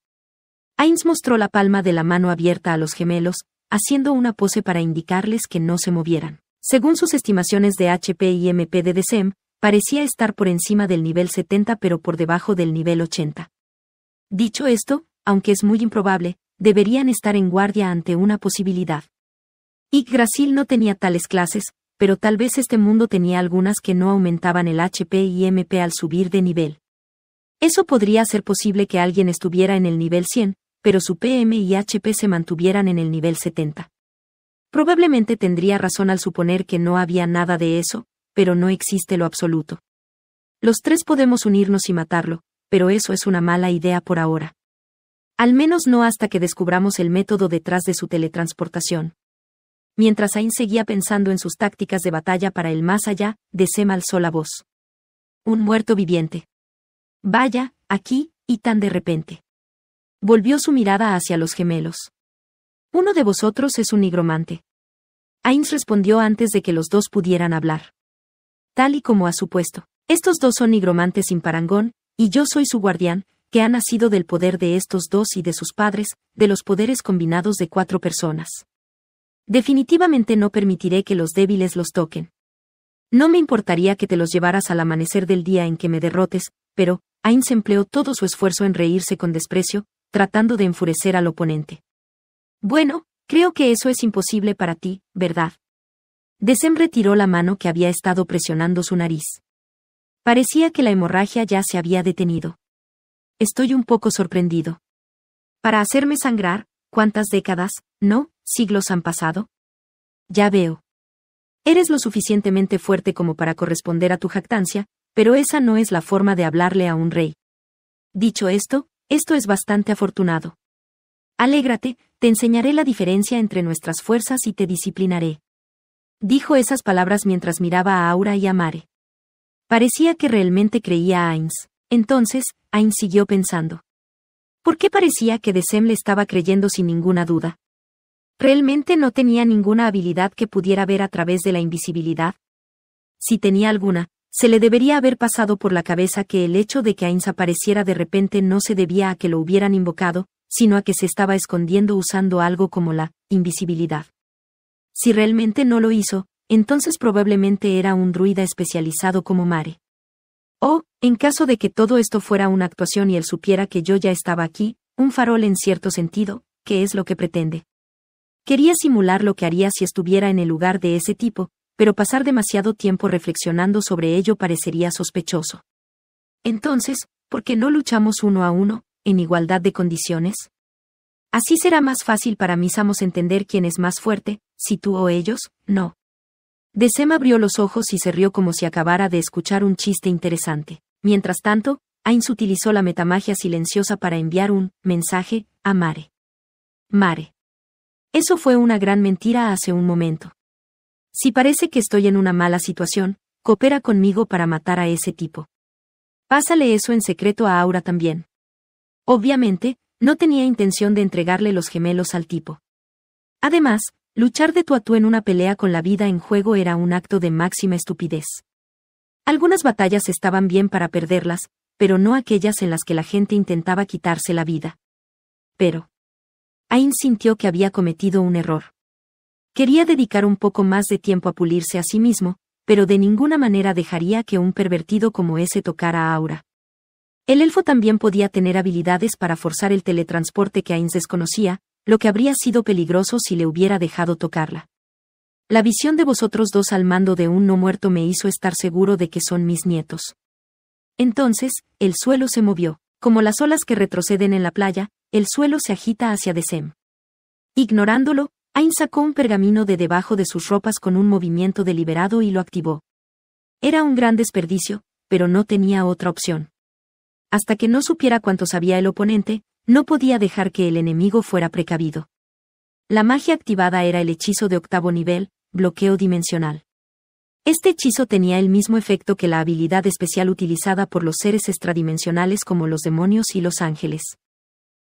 Ainz mostró la palma de la mano abierta a los gemelos, haciendo una pose para indicarles que no se movieran. Según sus estimaciones de HP y MP de DSM, parecía estar por encima del nivel 70 pero por debajo del nivel 80. Dicho esto, aunque es muy improbable, deberían estar en guardia ante una posibilidad. Yggdrasil no tenía tales clases, pero tal vez este mundo tenía algunas que no aumentaban el HP y MP al subir de nivel. Eso podría ser posible que alguien estuviera en el nivel 100, pero su PM y HP se mantuvieran en el nivel 70. Probablemente tendría razón al suponer que no había nada de eso, pero no existe lo absoluto. Los tres podemos unirnos y matarlo, pero eso es una mala idea por ahora. Al menos no hasta que descubramos el método detrás de su teletransportación. Mientras Ain seguía pensando en sus tácticas de batalla para el más allá, de Sem alzó la voz. Un muerto viviente. Vaya, aquí, y tan de repente. Volvió su mirada hacia los gemelos. Uno de vosotros es un nigromante. Ains respondió antes de que los dos pudieran hablar. Tal y como ha supuesto, estos dos son nigromantes sin parangón, y yo soy su guardián, que ha nacido del poder de estos dos y de sus padres, de los poderes combinados de cuatro personas. Definitivamente no permitiré que los débiles los toquen. No me importaría que te los llevaras al amanecer del día en que me derrotes, pero, Ainz empleó todo su esfuerzo en reírse con desprecio, tratando de enfurecer al oponente. Bueno, creo que eso es imposible para ti, ¿verdad? Desem retiró la mano que había estado presionando su nariz. Parecía que la hemorragia ya se había detenido. Estoy un poco sorprendido. Para hacerme sangrar, ¿cuántas décadas, no, siglos han pasado? Ya veo. Eres lo suficientemente fuerte como para corresponder a tu jactancia, pero esa no es la forma de hablarle a un rey. Dicho esto, esto es bastante afortunado. Alégrate, te enseñaré la diferencia entre nuestras fuerzas y te disciplinaré. Dijo esas palabras mientras miraba a Aura y a Mare. Parecía que realmente creía a Ains. Entonces, Ain siguió pensando. ¿Por qué parecía que Desem le estaba creyendo sin ninguna duda? ¿Realmente no tenía ninguna habilidad que pudiera ver a través de la invisibilidad? Si tenía alguna, se le debería haber pasado por la cabeza que el hecho de que Ainz apareciera de repente no se debía a que lo hubieran invocado, sino a que se estaba escondiendo usando algo como la invisibilidad. Si realmente no lo hizo, entonces probablemente era un druida especializado como Mare. O, oh, en caso de que todo esto fuera una actuación y él supiera que yo ya estaba aquí, un farol en cierto sentido, ¿qué es lo que pretende. Quería simular lo que haría si estuviera en el lugar de ese tipo, pero pasar demasiado tiempo reflexionando sobre ello parecería sospechoso. Entonces, ¿por qué no luchamos uno a uno, en igualdad de condiciones? Así será más fácil para mis amos entender quién es más fuerte, si tú o ellos, no. Desem abrió los ojos y se rió como si acabara de escuchar un chiste interesante. Mientras tanto, Ainz utilizó la metamagia silenciosa para enviar un mensaje a Mare. Mare. Eso fue una gran mentira hace un momento. Si parece que estoy en una mala situación, coopera conmigo para matar a ese tipo. Pásale eso en secreto a Aura también. Obviamente, no tenía intención de entregarle los gemelos al tipo. Además, Luchar de tu a tú en una pelea con la vida en juego era un acto de máxima estupidez. Algunas batallas estaban bien para perderlas, pero no aquellas en las que la gente intentaba quitarse la vida. Pero. Ain sintió que había cometido un error. Quería dedicar un poco más de tiempo a pulirse a sí mismo, pero de ninguna manera dejaría que un pervertido como ese tocara a Aura. El elfo también podía tener habilidades para forzar el teletransporte que Ains desconocía, lo que habría sido peligroso si le hubiera dejado tocarla. La visión de vosotros dos al mando de un no muerto me hizo estar seguro de que son mis nietos. Entonces, el suelo se movió, como las olas que retroceden en la playa, el suelo se agita hacia Desem. Ignorándolo, Ain sacó un pergamino de debajo de sus ropas con un movimiento deliberado y lo activó. Era un gran desperdicio, pero no tenía otra opción. Hasta que no supiera cuánto sabía el oponente, no podía dejar que el enemigo fuera precavido. La magia activada era el hechizo de octavo nivel, bloqueo dimensional. Este hechizo tenía el mismo efecto que la habilidad especial utilizada por los seres extradimensionales como los demonios y los ángeles.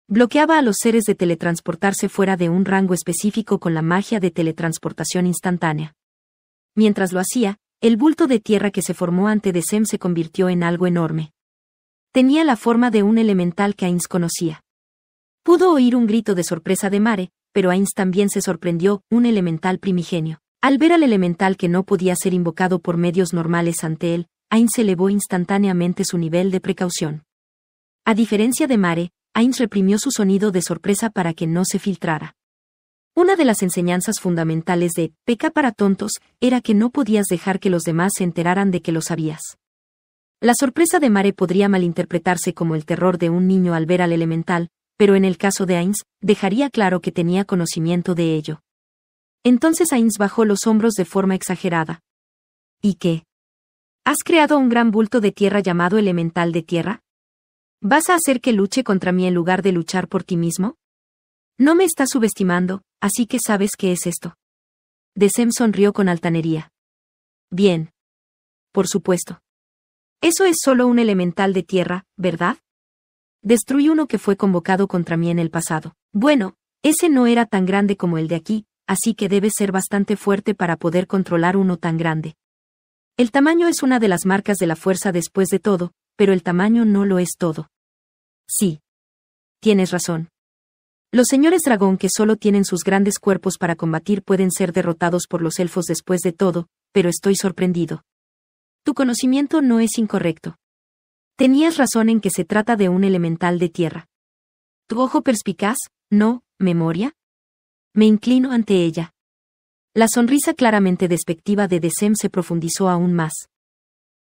Bloqueaba a los seres de teletransportarse fuera de un rango específico con la magia de teletransportación instantánea. Mientras lo hacía, el bulto de tierra que se formó ante Sem se convirtió en algo enorme. Tenía la forma de un elemental que Ains conocía. Pudo oír un grito de sorpresa de Mare, pero Ainz también se sorprendió, un elemental primigenio. Al ver al elemental que no podía ser invocado por medios normales ante él, Ainz elevó instantáneamente su nivel de precaución. A diferencia de Mare, Ainz reprimió su sonido de sorpresa para que no se filtrara. Una de las enseñanzas fundamentales de Peca para tontos era que no podías dejar que los demás se enteraran de que lo sabías. La sorpresa de Mare podría malinterpretarse como el terror de un niño al ver al elemental, pero en el caso de Ains, dejaría claro que tenía conocimiento de ello. Entonces Ains bajó los hombros de forma exagerada. ¿Y qué? ¿Has creado un gran bulto de tierra llamado elemental de tierra? ¿Vas a hacer que luche contra mí en lugar de luchar por ti mismo? No me estás subestimando, así que sabes qué es esto. Sem sonrió con altanería. Bien. Por supuesto. Eso es solo un elemental de tierra, ¿verdad? Destruí uno que fue convocado contra mí en el pasado. Bueno, ese no era tan grande como el de aquí, así que debe ser bastante fuerte para poder controlar uno tan grande. El tamaño es una de las marcas de la fuerza después de todo, pero el tamaño no lo es todo. Sí. Tienes razón. Los señores dragón que solo tienen sus grandes cuerpos para combatir pueden ser derrotados por los elfos después de todo, pero estoy sorprendido. Tu conocimiento no es incorrecto. Tenías razón en que se trata de un elemental de tierra. Tu ojo perspicaz, no, memoria. Me inclino ante ella. La sonrisa claramente despectiva de Desem se profundizó aún más.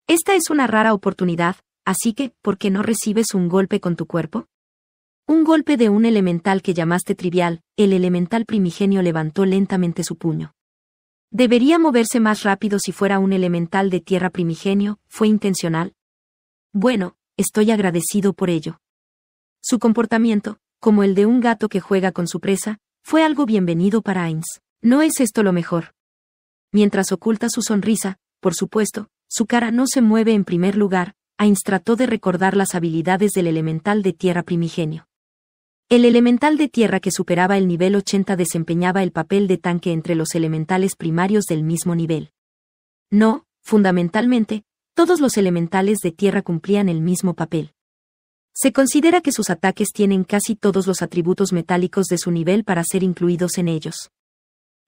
Esta es una rara oportunidad, así que, ¿por qué no recibes un golpe con tu cuerpo? Un golpe de un elemental que llamaste trivial, el elemental primigenio levantó lentamente su puño. Debería moverse más rápido si fuera un elemental de tierra primigenio, fue intencional, bueno, estoy agradecido por ello. Su comportamiento, como el de un gato que juega con su presa, fue algo bienvenido para Ains. ¿No es esto lo mejor? Mientras oculta su sonrisa, por supuesto, su cara no se mueve en primer lugar, Ains trató de recordar las habilidades del elemental de tierra primigenio. El elemental de tierra que superaba el nivel 80 desempeñaba el papel de tanque entre los elementales primarios del mismo nivel. No, fundamentalmente, todos los elementales de tierra cumplían el mismo papel. Se considera que sus ataques tienen casi todos los atributos metálicos de su nivel para ser incluidos en ellos.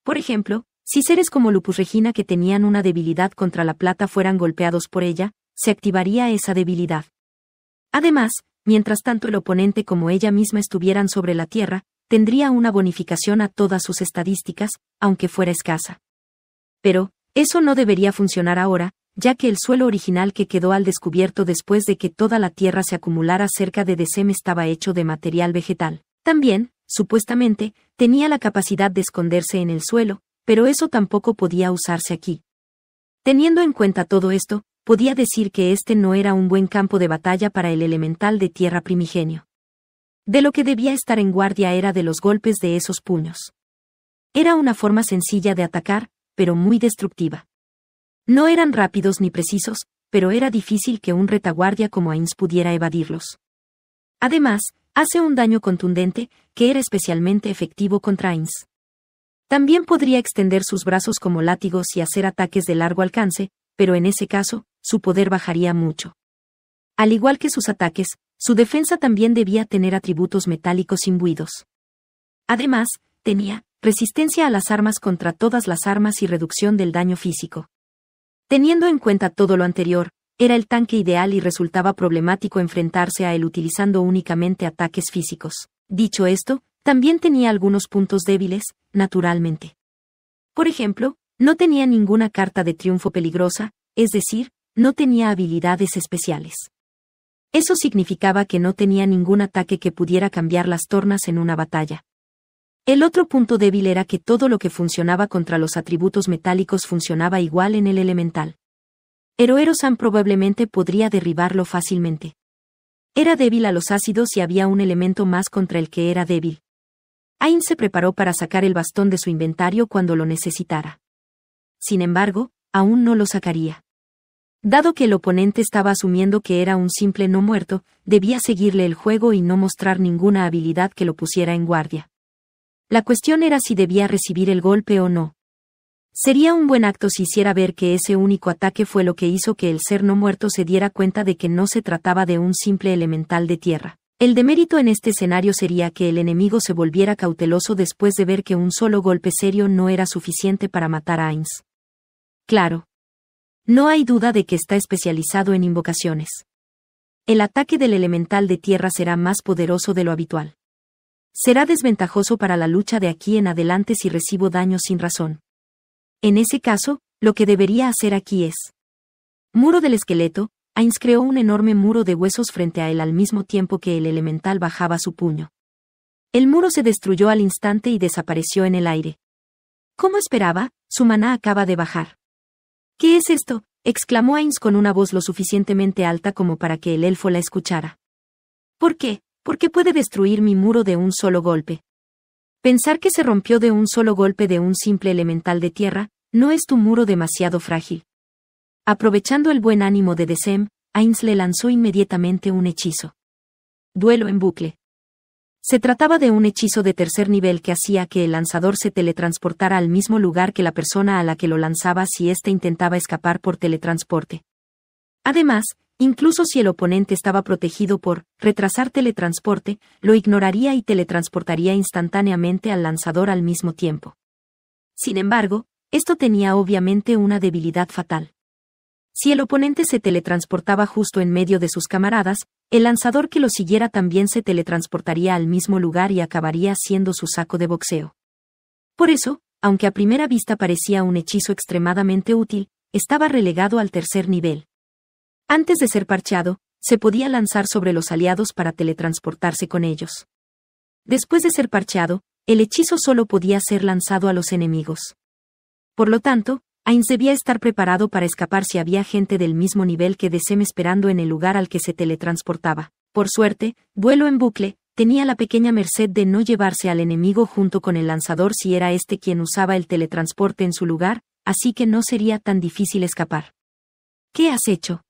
Por ejemplo, si seres como Lupus Regina que tenían una debilidad contra la plata fueran golpeados por ella, se activaría esa debilidad. Además, mientras tanto el oponente como ella misma estuvieran sobre la Tierra, tendría una bonificación a todas sus estadísticas, aunque fuera escasa. Pero, eso no debería funcionar ahora, ya que el suelo original que quedó al descubierto después de que toda la tierra se acumulara cerca de Desem estaba hecho de material vegetal. También, supuestamente, tenía la capacidad de esconderse en el suelo, pero eso tampoco podía usarse aquí. Teniendo en cuenta todo esto, podía decir que este no era un buen campo de batalla para el elemental de tierra primigenio. De lo que debía estar en guardia era de los golpes de esos puños. Era una forma sencilla de atacar, pero muy destructiva. No eran rápidos ni precisos, pero era difícil que un retaguardia como Ains pudiera evadirlos. Además, hace un daño contundente, que era especialmente efectivo contra Ains. También podría extender sus brazos como látigos y hacer ataques de largo alcance, pero en ese caso, su poder bajaría mucho. Al igual que sus ataques, su defensa también debía tener atributos metálicos imbuidos. Además, tenía resistencia a las armas contra todas las armas y reducción del daño físico. Teniendo en cuenta todo lo anterior, era el tanque ideal y resultaba problemático enfrentarse a él utilizando únicamente ataques físicos. Dicho esto, también tenía algunos puntos débiles, naturalmente. Por ejemplo, no tenía ninguna carta de triunfo peligrosa, es decir, no tenía habilidades especiales. Eso significaba que no tenía ningún ataque que pudiera cambiar las tornas en una batalla, el otro punto débil era que todo lo que funcionaba contra los atributos metálicos funcionaba igual en el elemental. Heroero probablemente podría derribarlo fácilmente. Era débil a los ácidos y había un elemento más contra el que era débil. Ain se preparó para sacar el bastón de su inventario cuando lo necesitara. Sin embargo, aún no lo sacaría. Dado que el oponente estaba asumiendo que era un simple no muerto, debía seguirle el juego y no mostrar ninguna habilidad que lo pusiera en guardia. La cuestión era si debía recibir el golpe o no. Sería un buen acto si hiciera ver que ese único ataque fue lo que hizo que el ser no muerto se diera cuenta de que no se trataba de un simple elemental de tierra. El demérito en este escenario sería que el enemigo se volviera cauteloso después de ver que un solo golpe serio no era suficiente para matar a Ainz. Claro. No hay duda de que está especializado en invocaciones. El ataque del elemental de tierra será más poderoso de lo habitual. Será desventajoso para la lucha de aquí en adelante si recibo daños sin razón. En ese caso, lo que debería hacer aquí es. Muro del esqueleto, Ainz creó un enorme muro de huesos frente a él al mismo tiempo que el elemental bajaba su puño. El muro se destruyó al instante y desapareció en el aire. Como esperaba, su maná acaba de bajar. ¿Qué es esto? exclamó Ainz con una voz lo suficientemente alta como para que el elfo la escuchara. ¿Por qué? ¿Por qué puede destruir mi muro de un solo golpe. Pensar que se rompió de un solo golpe de un simple elemental de tierra, no es tu muro demasiado frágil. Aprovechando el buen ánimo de Desem, Ainz le lanzó inmediatamente un hechizo. Duelo en bucle. Se trataba de un hechizo de tercer nivel que hacía que el lanzador se teletransportara al mismo lugar que la persona a la que lo lanzaba si éste intentaba escapar por teletransporte. Además, Incluso si el oponente estaba protegido por retrasar teletransporte, lo ignoraría y teletransportaría instantáneamente al lanzador al mismo tiempo. Sin embargo, esto tenía obviamente una debilidad fatal. Si el oponente se teletransportaba justo en medio de sus camaradas, el lanzador que lo siguiera también se teletransportaría al mismo lugar y acabaría siendo su saco de boxeo. Por eso, aunque a primera vista parecía un hechizo extremadamente útil, estaba relegado al tercer nivel. Antes de ser parcheado, se podía lanzar sobre los aliados para teletransportarse con ellos. Después de ser parcheado, el hechizo solo podía ser lanzado a los enemigos. Por lo tanto, Ainz debía estar preparado para escapar si había gente del mismo nivel que Desem esperando en el lugar al que se teletransportaba. Por suerte, vuelo en bucle, tenía la pequeña merced de no llevarse al enemigo junto con el lanzador si era este quien usaba el teletransporte en su lugar, así que no sería tan difícil escapar. ¿Qué has hecho?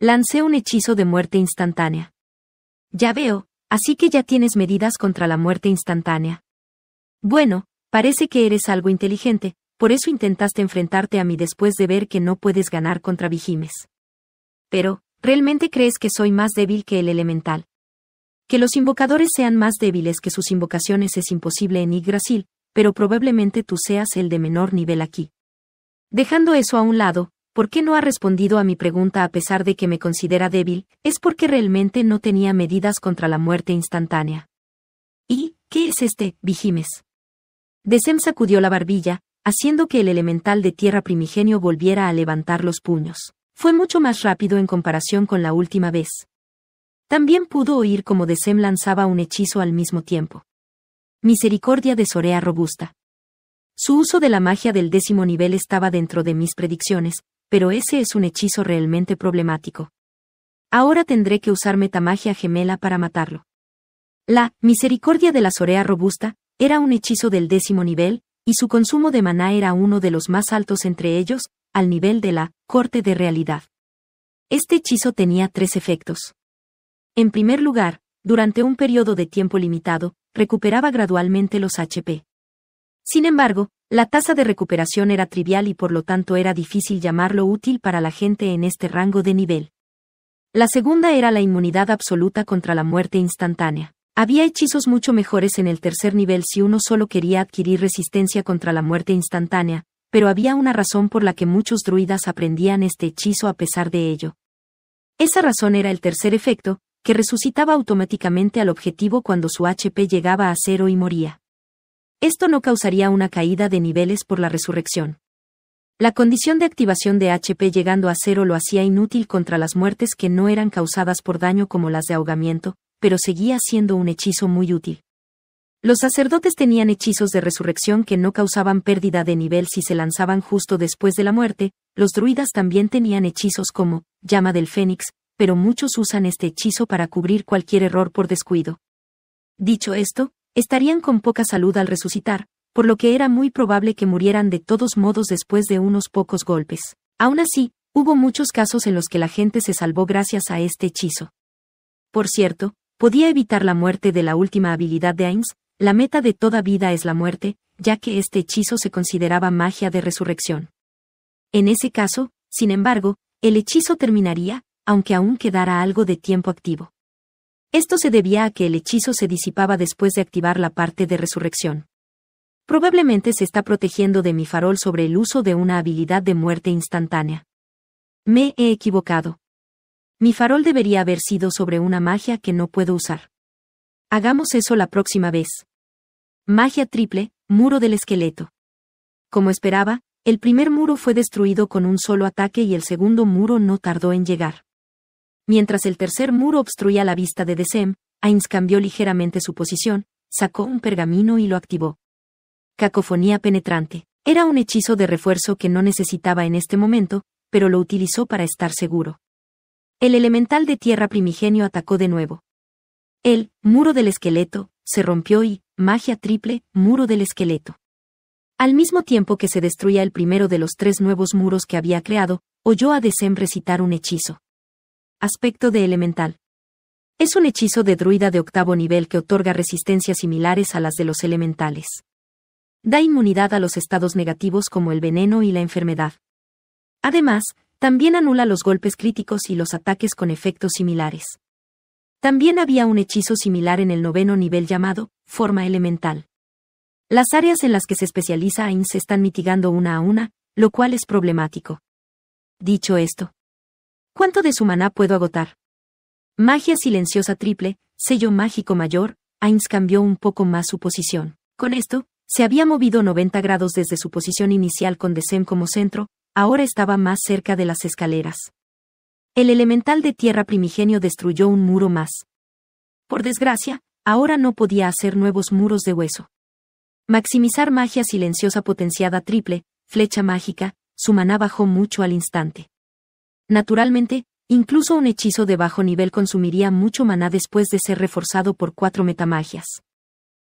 Lancé un hechizo de muerte instantánea. Ya veo, así que ya tienes medidas contra la muerte instantánea. Bueno, parece que eres algo inteligente, por eso intentaste enfrentarte a mí después de ver que no puedes ganar contra Vigimes. Pero, ¿realmente crees que soy más débil que el elemental? Que los invocadores sean más débiles que sus invocaciones es imposible en Yggdrasil, pero probablemente tú seas el de menor nivel aquí. Dejando eso a un lado, ¿por qué no ha respondido a mi pregunta a pesar de que me considera débil? Es porque realmente no tenía medidas contra la muerte instantánea. ¿Y qué es este, Vigimes? Desem sacudió la barbilla, haciendo que el elemental de tierra primigenio volviera a levantar los puños. Fue mucho más rápido en comparación con la última vez. También pudo oír cómo Desem lanzaba un hechizo al mismo tiempo. Misericordia de Sorea Robusta. Su uso de la magia del décimo nivel estaba dentro de mis predicciones, pero ese es un hechizo realmente problemático. Ahora tendré que usar metamagia gemela para matarlo. La misericordia de la Sorea Robusta era un hechizo del décimo nivel, y su consumo de maná era uno de los más altos entre ellos, al nivel de la corte de realidad. Este hechizo tenía tres efectos. En primer lugar, durante un periodo de tiempo limitado, recuperaba gradualmente los HP. Sin embargo, la tasa de recuperación era trivial y por lo tanto era difícil llamarlo útil para la gente en este rango de nivel. La segunda era la inmunidad absoluta contra la muerte instantánea. Había hechizos mucho mejores en el tercer nivel si uno solo quería adquirir resistencia contra la muerte instantánea, pero había una razón por la que muchos druidas aprendían este hechizo a pesar de ello. Esa razón era el tercer efecto, que resucitaba automáticamente al objetivo cuando su HP llegaba a cero y moría. Esto no causaría una caída de niveles por la resurrección. La condición de activación de HP llegando a cero lo hacía inútil contra las muertes que no eran causadas por daño como las de ahogamiento, pero seguía siendo un hechizo muy útil. Los sacerdotes tenían hechizos de resurrección que no causaban pérdida de nivel si se lanzaban justo después de la muerte, los druidas también tenían hechizos como, llama del fénix, pero muchos usan este hechizo para cubrir cualquier error por descuido. Dicho esto, estarían con poca salud al resucitar, por lo que era muy probable que murieran de todos modos después de unos pocos golpes. Aún así, hubo muchos casos en los que la gente se salvó gracias a este hechizo. Por cierto, podía evitar la muerte de la última habilidad de Ains, la meta de toda vida es la muerte, ya que este hechizo se consideraba magia de resurrección. En ese caso, sin embargo, el hechizo terminaría, aunque aún quedara algo de tiempo activo. Esto se debía a que el hechizo se disipaba después de activar la parte de resurrección. Probablemente se está protegiendo de mi farol sobre el uso de una habilidad de muerte instantánea. Me he equivocado. Mi farol debería haber sido sobre una magia que no puedo usar. Hagamos eso la próxima vez. Magia triple, muro del esqueleto. Como esperaba, el primer muro fue destruido con un solo ataque y el segundo muro no tardó en llegar. Mientras el tercer muro obstruía la vista de Desem, Ains cambió ligeramente su posición, sacó un pergamino y lo activó. Cacofonía penetrante. Era un hechizo de refuerzo que no necesitaba en este momento, pero lo utilizó para estar seguro. El elemental de tierra primigenio atacó de nuevo. El muro del esqueleto se rompió y, magia triple, muro del esqueleto. Al mismo tiempo que se destruía el primero de los tres nuevos muros que había creado, oyó a Desem recitar un hechizo. Aspecto de elemental. Es un hechizo de druida de octavo nivel que otorga resistencias similares a las de los elementales. Da inmunidad a los estados negativos como el veneno y la enfermedad. Además, también anula los golpes críticos y los ataques con efectos similares. También había un hechizo similar en el noveno nivel llamado forma elemental. Las áreas en las que se especializa AIN se están mitigando una a una, lo cual es problemático. Dicho esto, ¿Cuánto de su maná puedo agotar? Magia silenciosa triple, sello mágico mayor, Ainz cambió un poco más su posición. Con esto, se había movido 90 grados desde su posición inicial con Desen como centro, ahora estaba más cerca de las escaleras. El elemental de tierra primigenio destruyó un muro más. Por desgracia, ahora no podía hacer nuevos muros de hueso. Maximizar magia silenciosa potenciada triple, flecha mágica, su maná bajó mucho al instante. Naturalmente, incluso un hechizo de bajo nivel consumiría mucho maná después de ser reforzado por cuatro metamagias.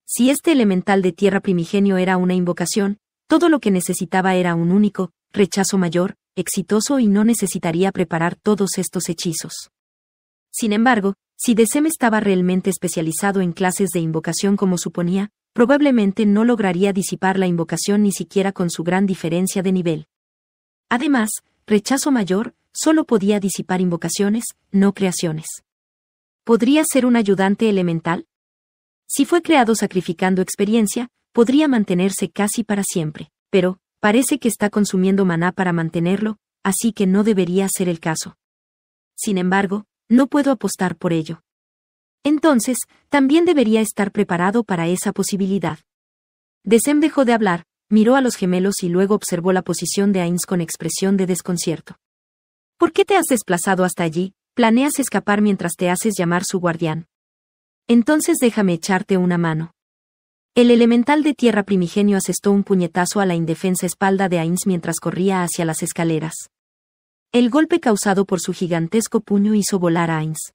Si este elemental de tierra primigenio era una invocación, todo lo que necesitaba era un único, rechazo mayor, exitoso y no necesitaría preparar todos estos hechizos. Sin embargo, si Desem estaba realmente especializado en clases de invocación como suponía, probablemente no lograría disipar la invocación ni siquiera con su gran diferencia de nivel. Además, rechazo mayor, solo podía disipar invocaciones, no creaciones. ¿Podría ser un ayudante elemental? Si fue creado sacrificando experiencia, podría mantenerse casi para siempre, pero, parece que está consumiendo maná para mantenerlo, así que no debería ser el caso. Sin embargo, no puedo apostar por ello. Entonces, también debería estar preparado para esa posibilidad. Desem dejó de hablar, miró a los gemelos y luego observó la posición de Ains con expresión de desconcierto. ¿Por qué te has desplazado hasta allí? Planeas escapar mientras te haces llamar su guardián. Entonces déjame echarte una mano. El elemental de tierra primigenio asestó un puñetazo a la indefensa espalda de Ains mientras corría hacia las escaleras. El golpe causado por su gigantesco puño hizo volar a Ains.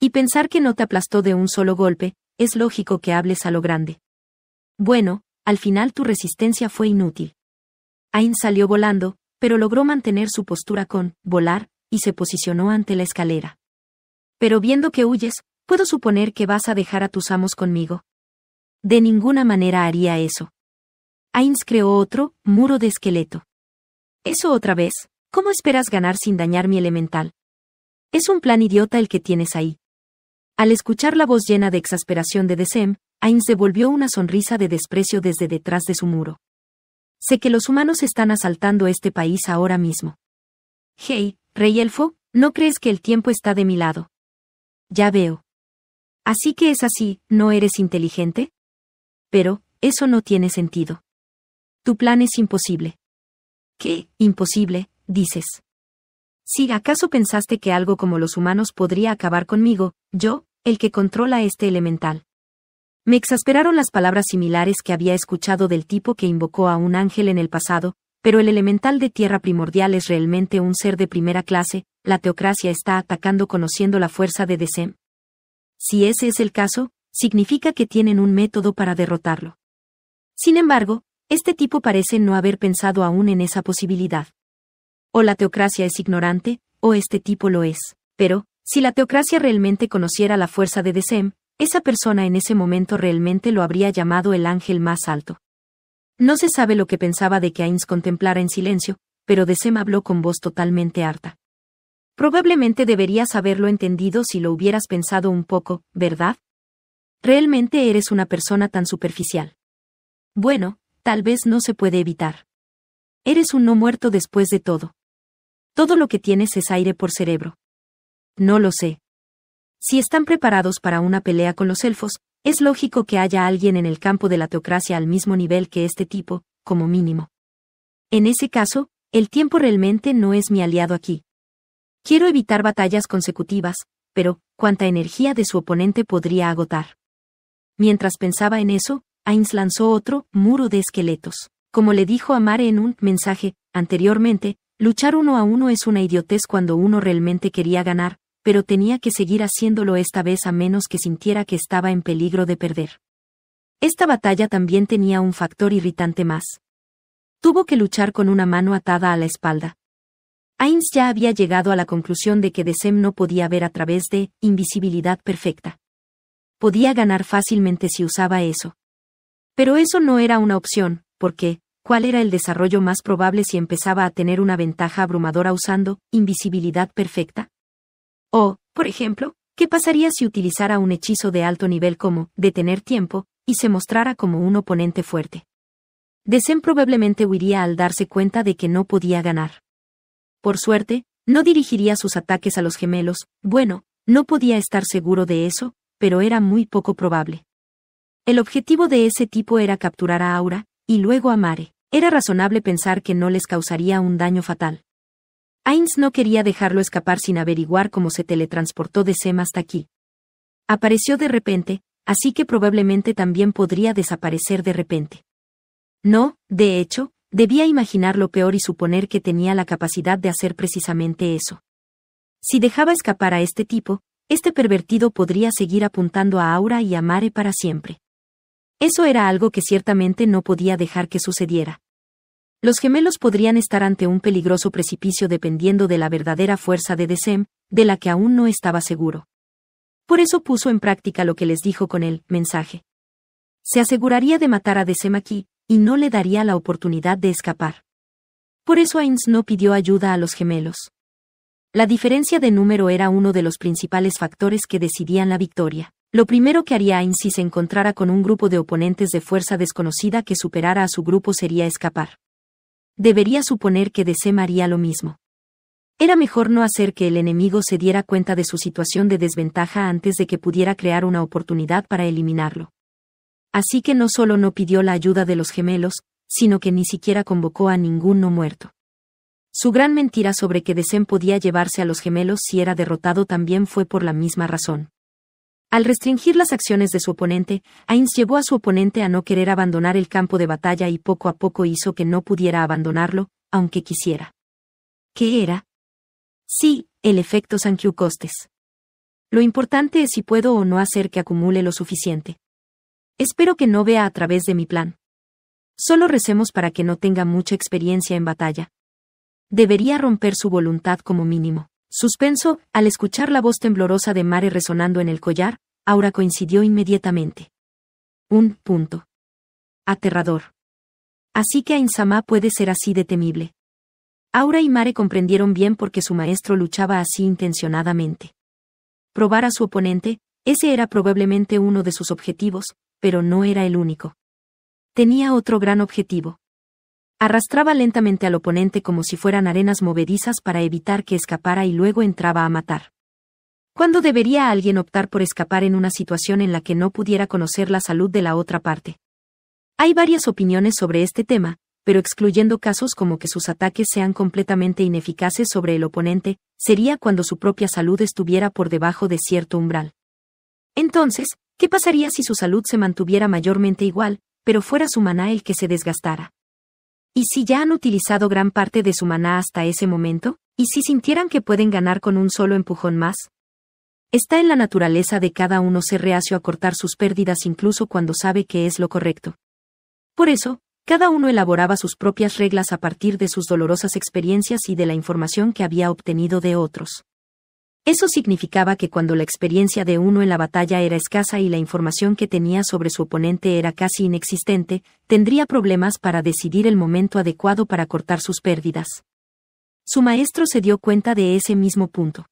Y pensar que no te aplastó de un solo golpe, es lógico que hables a lo grande. Bueno, al final tu resistencia fue inútil. Ains salió volando, pero logró mantener su postura con volar, y se posicionó ante la escalera. Pero viendo que huyes, puedo suponer que vas a dejar a tus amos conmigo. De ninguna manera haría eso. Ains creó otro, muro de esqueleto. Eso otra vez, ¿cómo esperas ganar sin dañar mi elemental? Es un plan idiota el que tienes ahí. Al escuchar la voz llena de exasperación de Desem, Ains devolvió una sonrisa de desprecio desde detrás de su muro. Sé que los humanos están asaltando este país ahora mismo. Hey, rey elfo, ¿no crees que el tiempo está de mi lado? Ya veo. Así que es así, ¿no eres inteligente? Pero, eso no tiene sentido. Tu plan es imposible. ¿Qué, imposible, dices? Si acaso pensaste que algo como los humanos podría acabar conmigo, yo, el que controla este elemental. Me exasperaron las palabras similares que había escuchado del tipo que invocó a un ángel en el pasado, pero el elemental de tierra primordial es realmente un ser de primera clase, la teocracia está atacando conociendo la fuerza de Desem. Si ese es el caso, significa que tienen un método para derrotarlo. Sin embargo, este tipo parece no haber pensado aún en esa posibilidad. O la teocracia es ignorante, o este tipo lo es. Pero, si la teocracia realmente conociera la fuerza de Desem, esa persona en ese momento realmente lo habría llamado el ángel más alto. No se sabe lo que pensaba de que Ains contemplara en silencio, pero de habló con voz totalmente harta. Probablemente deberías haberlo entendido si lo hubieras pensado un poco, ¿verdad? Realmente eres una persona tan superficial. Bueno, tal vez no se puede evitar. Eres un no muerto después de todo. Todo lo que tienes es aire por cerebro. No lo sé. Si están preparados para una pelea con los elfos, es lógico que haya alguien en el campo de la teocracia al mismo nivel que este tipo, como mínimo. En ese caso, el tiempo realmente no es mi aliado aquí. Quiero evitar batallas consecutivas, pero, ¿cuánta energía de su oponente podría agotar? Mientras pensaba en eso, Ainz lanzó otro muro de esqueletos. Como le dijo a Mare en un mensaje, anteriormente, luchar uno a uno es una idiotez cuando uno realmente quería ganar, pero tenía que seguir haciéndolo esta vez a menos que sintiera que estaba en peligro de perder. Esta batalla también tenía un factor irritante más. Tuvo que luchar con una mano atada a la espalda. Ains ya había llegado a la conclusión de que Desem no podía ver a través de invisibilidad perfecta. Podía ganar fácilmente si usaba eso. Pero eso no era una opción, porque, ¿cuál era el desarrollo más probable si empezaba a tener una ventaja abrumadora usando invisibilidad perfecta? O, por ejemplo, ¿qué pasaría si utilizara un hechizo de alto nivel como detener tiempo y se mostrara como un oponente fuerte? Desen probablemente huiría al darse cuenta de que no podía ganar. Por suerte, no dirigiría sus ataques a los gemelos, bueno, no podía estar seguro de eso, pero era muy poco probable. El objetivo de ese tipo era capturar a Aura, y luego a Mare. Era razonable pensar que no les causaría un daño fatal. Ains no quería dejarlo escapar sin averiguar cómo se teletransportó de Sem hasta aquí. Apareció de repente, así que probablemente también podría desaparecer de repente. No, de hecho, debía imaginar lo peor y suponer que tenía la capacidad de hacer precisamente eso. Si dejaba escapar a este tipo, este pervertido podría seguir apuntando a Aura y a Mare para siempre. Eso era algo que ciertamente no podía dejar que sucediera. Los gemelos podrían estar ante un peligroso precipicio dependiendo de la verdadera fuerza de Desem, de la que aún no estaba seguro. Por eso puso en práctica lo que les dijo con el mensaje. Se aseguraría de matar a Desem aquí, y no le daría la oportunidad de escapar. Por eso Ains no pidió ayuda a los gemelos. La diferencia de número era uno de los principales factores que decidían la victoria. Lo primero que haría Ains si se encontrara con un grupo de oponentes de fuerza desconocida que superara a su grupo sería escapar debería suponer que Desem haría lo mismo. Era mejor no hacer que el enemigo se diera cuenta de su situación de desventaja antes de que pudiera crear una oportunidad para eliminarlo. Así que no solo no pidió la ayuda de los gemelos, sino que ni siquiera convocó a ningún no muerto. Su gran mentira sobre que Desen podía llevarse a los gemelos si era derrotado también fue por la misma razón. Al restringir las acciones de su oponente, Ains llevó a su oponente a no querer abandonar el campo de batalla y poco a poco hizo que no pudiera abandonarlo, aunque quisiera. ¿Qué era? Sí, el efecto Sankyu Costes. Lo importante es si puedo o no hacer que acumule lo suficiente. Espero que no vea a través de mi plan. Solo recemos para que no tenga mucha experiencia en batalla. Debería romper su voluntad como mínimo. Suspenso, al escuchar la voz temblorosa de Mare resonando en el collar, Aura coincidió inmediatamente. Un punto. Aterrador. Así que Ainsama puede ser así de temible. Aura y Mare comprendieron bien por qué su maestro luchaba así intencionadamente. Probar a su oponente, ese era probablemente uno de sus objetivos, pero no era el único. Tenía otro gran objetivo. Arrastraba lentamente al oponente como si fueran arenas movedizas para evitar que escapara y luego entraba a matar. ¿Cuándo debería alguien optar por escapar en una situación en la que no pudiera conocer la salud de la otra parte? Hay varias opiniones sobre este tema, pero excluyendo casos como que sus ataques sean completamente ineficaces sobre el oponente, sería cuando su propia salud estuviera por debajo de cierto umbral. Entonces, ¿qué pasaría si su salud se mantuviera mayormente igual, pero fuera su maná el que se desgastara? ¿Y si ya han utilizado gran parte de su maná hasta ese momento? ¿Y si sintieran que pueden ganar con un solo empujón más? Está en la naturaleza de cada uno ser reacio a cortar sus pérdidas incluso cuando sabe que es lo correcto. Por eso, cada uno elaboraba sus propias reglas a partir de sus dolorosas experiencias y de la información que había obtenido de otros. Eso significaba que cuando la experiencia de uno en la batalla era escasa y la información que tenía sobre su oponente era casi inexistente, tendría problemas para decidir el momento adecuado para cortar sus pérdidas. Su maestro se dio cuenta de ese mismo punto.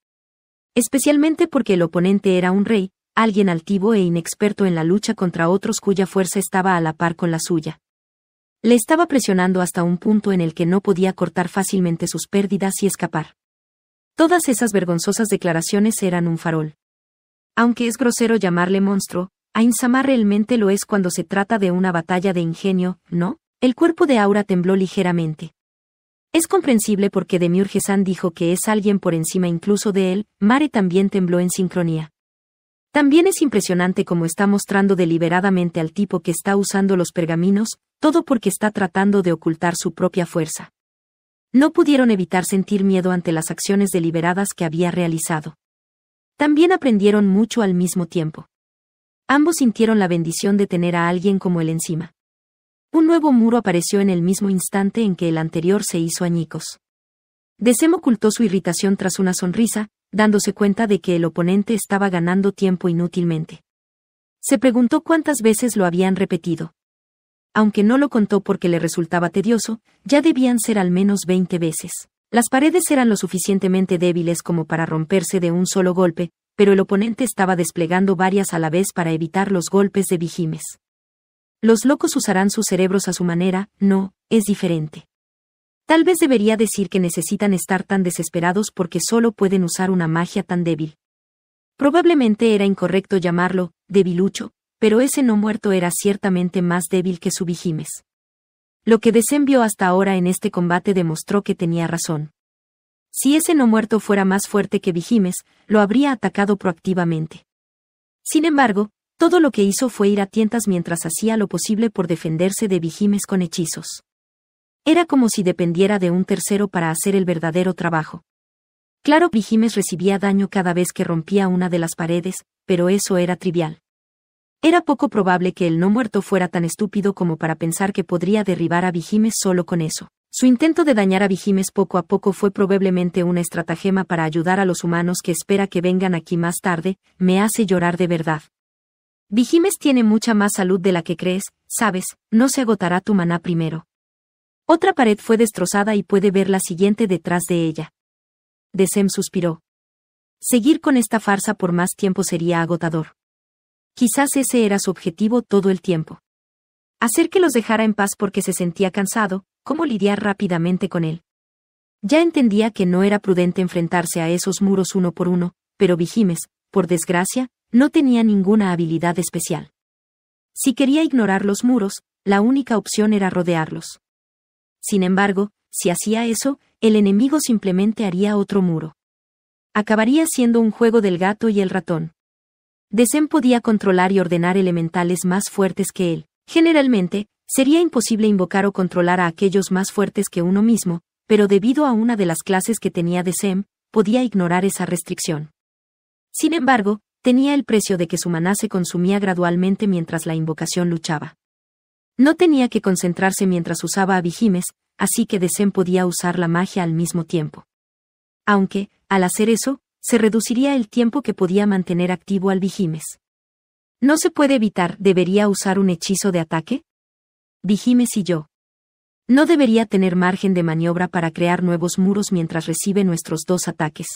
Especialmente porque el oponente era un rey, alguien altivo e inexperto en la lucha contra otros cuya fuerza estaba a la par con la suya. Le estaba presionando hasta un punto en el que no podía cortar fácilmente sus pérdidas y escapar. Todas esas vergonzosas declaraciones eran un farol. Aunque es grosero llamarle monstruo, Ainsama realmente lo es cuando se trata de una batalla de ingenio, ¿no? El cuerpo de Aura tembló ligeramente. Es comprensible porque Demiurge San dijo que es alguien por encima incluso de él, Mare también tembló en sincronía. También es impresionante cómo está mostrando deliberadamente al tipo que está usando los pergaminos, todo porque está tratando de ocultar su propia fuerza no pudieron evitar sentir miedo ante las acciones deliberadas que había realizado. También aprendieron mucho al mismo tiempo. Ambos sintieron la bendición de tener a alguien como él encima. Un nuevo muro apareció en el mismo instante en que el anterior se hizo añicos. Decem ocultó su irritación tras una sonrisa, dándose cuenta de que el oponente estaba ganando tiempo inútilmente. Se preguntó cuántas veces lo habían repetido aunque no lo contó porque le resultaba tedioso, ya debían ser al menos veinte veces. Las paredes eran lo suficientemente débiles como para romperse de un solo golpe, pero el oponente estaba desplegando varias a la vez para evitar los golpes de Vigimes. Los locos usarán sus cerebros a su manera, no, es diferente. Tal vez debería decir que necesitan estar tan desesperados porque solo pueden usar una magia tan débil. Probablemente era incorrecto llamarlo, debilucho, pero ese no muerto era ciertamente más débil que su Vigimes. Lo que desenvió hasta ahora en este combate demostró que tenía razón. Si ese no muerto fuera más fuerte que Vigimes, lo habría atacado proactivamente. Sin embargo, todo lo que hizo fue ir a tientas mientras hacía lo posible por defenderse de Vigimes con hechizos. Era como si dependiera de un tercero para hacer el verdadero trabajo. Claro, Vigimes recibía daño cada vez que rompía una de las paredes, pero eso era trivial. Era poco probable que el no muerto fuera tan estúpido como para pensar que podría derribar a Vigimes solo con eso. Su intento de dañar a Vigimes poco a poco fue probablemente una estratagema para ayudar a los humanos que espera que vengan aquí más tarde, me hace llorar de verdad. Vigimes tiene mucha más salud de la que crees, sabes, no se agotará tu maná primero. Otra pared fue destrozada y puede ver la siguiente detrás de ella. Desem suspiró. Seguir con esta farsa por más tiempo sería agotador. Quizás ese era su objetivo todo el tiempo. Hacer que los dejara en paz porque se sentía cansado, cómo lidiar rápidamente con él. Ya entendía que no era prudente enfrentarse a esos muros uno por uno, pero Vigimes, por desgracia, no tenía ninguna habilidad especial. Si quería ignorar los muros, la única opción era rodearlos. Sin embargo, si hacía eso, el enemigo simplemente haría otro muro. Acabaría siendo un juego del gato y el ratón. Desen podía controlar y ordenar elementales más fuertes que él. Generalmente, sería imposible invocar o controlar a aquellos más fuertes que uno mismo, pero debido a una de las clases que tenía Desem, podía ignorar esa restricción. Sin embargo, tenía el precio de que su maná se consumía gradualmente mientras la invocación luchaba. No tenía que concentrarse mientras usaba a Vigimes, así que Desem podía usar la magia al mismo tiempo. Aunque, al hacer eso, se reduciría el tiempo que podía mantener activo al Vigimes. ¿No se puede evitar, debería usar un hechizo de ataque? Vigimes y yo. No debería tener margen de maniobra para crear nuevos muros mientras recibe nuestros dos ataques.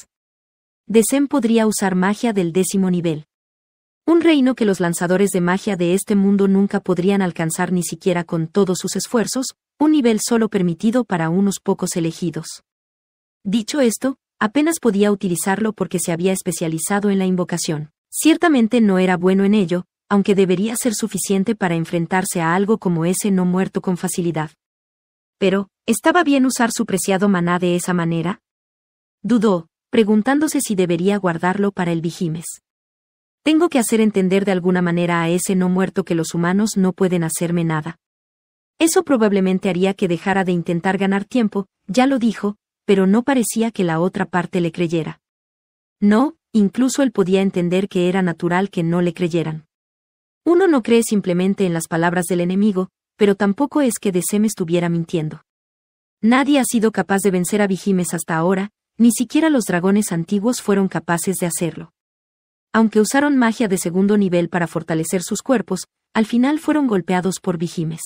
Desen podría usar magia del décimo nivel. Un reino que los lanzadores de magia de este mundo nunca podrían alcanzar ni siquiera con todos sus esfuerzos, un nivel solo permitido para unos pocos elegidos. Dicho esto, Apenas podía utilizarlo porque se había especializado en la invocación. Ciertamente no era bueno en ello, aunque debería ser suficiente para enfrentarse a algo como ese no muerto con facilidad. Pero, ¿estaba bien usar su preciado maná de esa manera? Dudó, preguntándose si debería guardarlo para el Vigimes. Tengo que hacer entender de alguna manera a ese no muerto que los humanos no pueden hacerme nada. Eso probablemente haría que dejara de intentar ganar tiempo, ya lo dijo, pero no parecía que la otra parte le creyera. No, incluso él podía entender que era natural que no le creyeran. Uno no cree simplemente en las palabras del enemigo, pero tampoco es que Desem estuviera mintiendo. Nadie ha sido capaz de vencer a Vigimes hasta ahora, ni siquiera los dragones antiguos fueron capaces de hacerlo. Aunque usaron magia de segundo nivel para fortalecer sus cuerpos, al final fueron golpeados por Vigimes.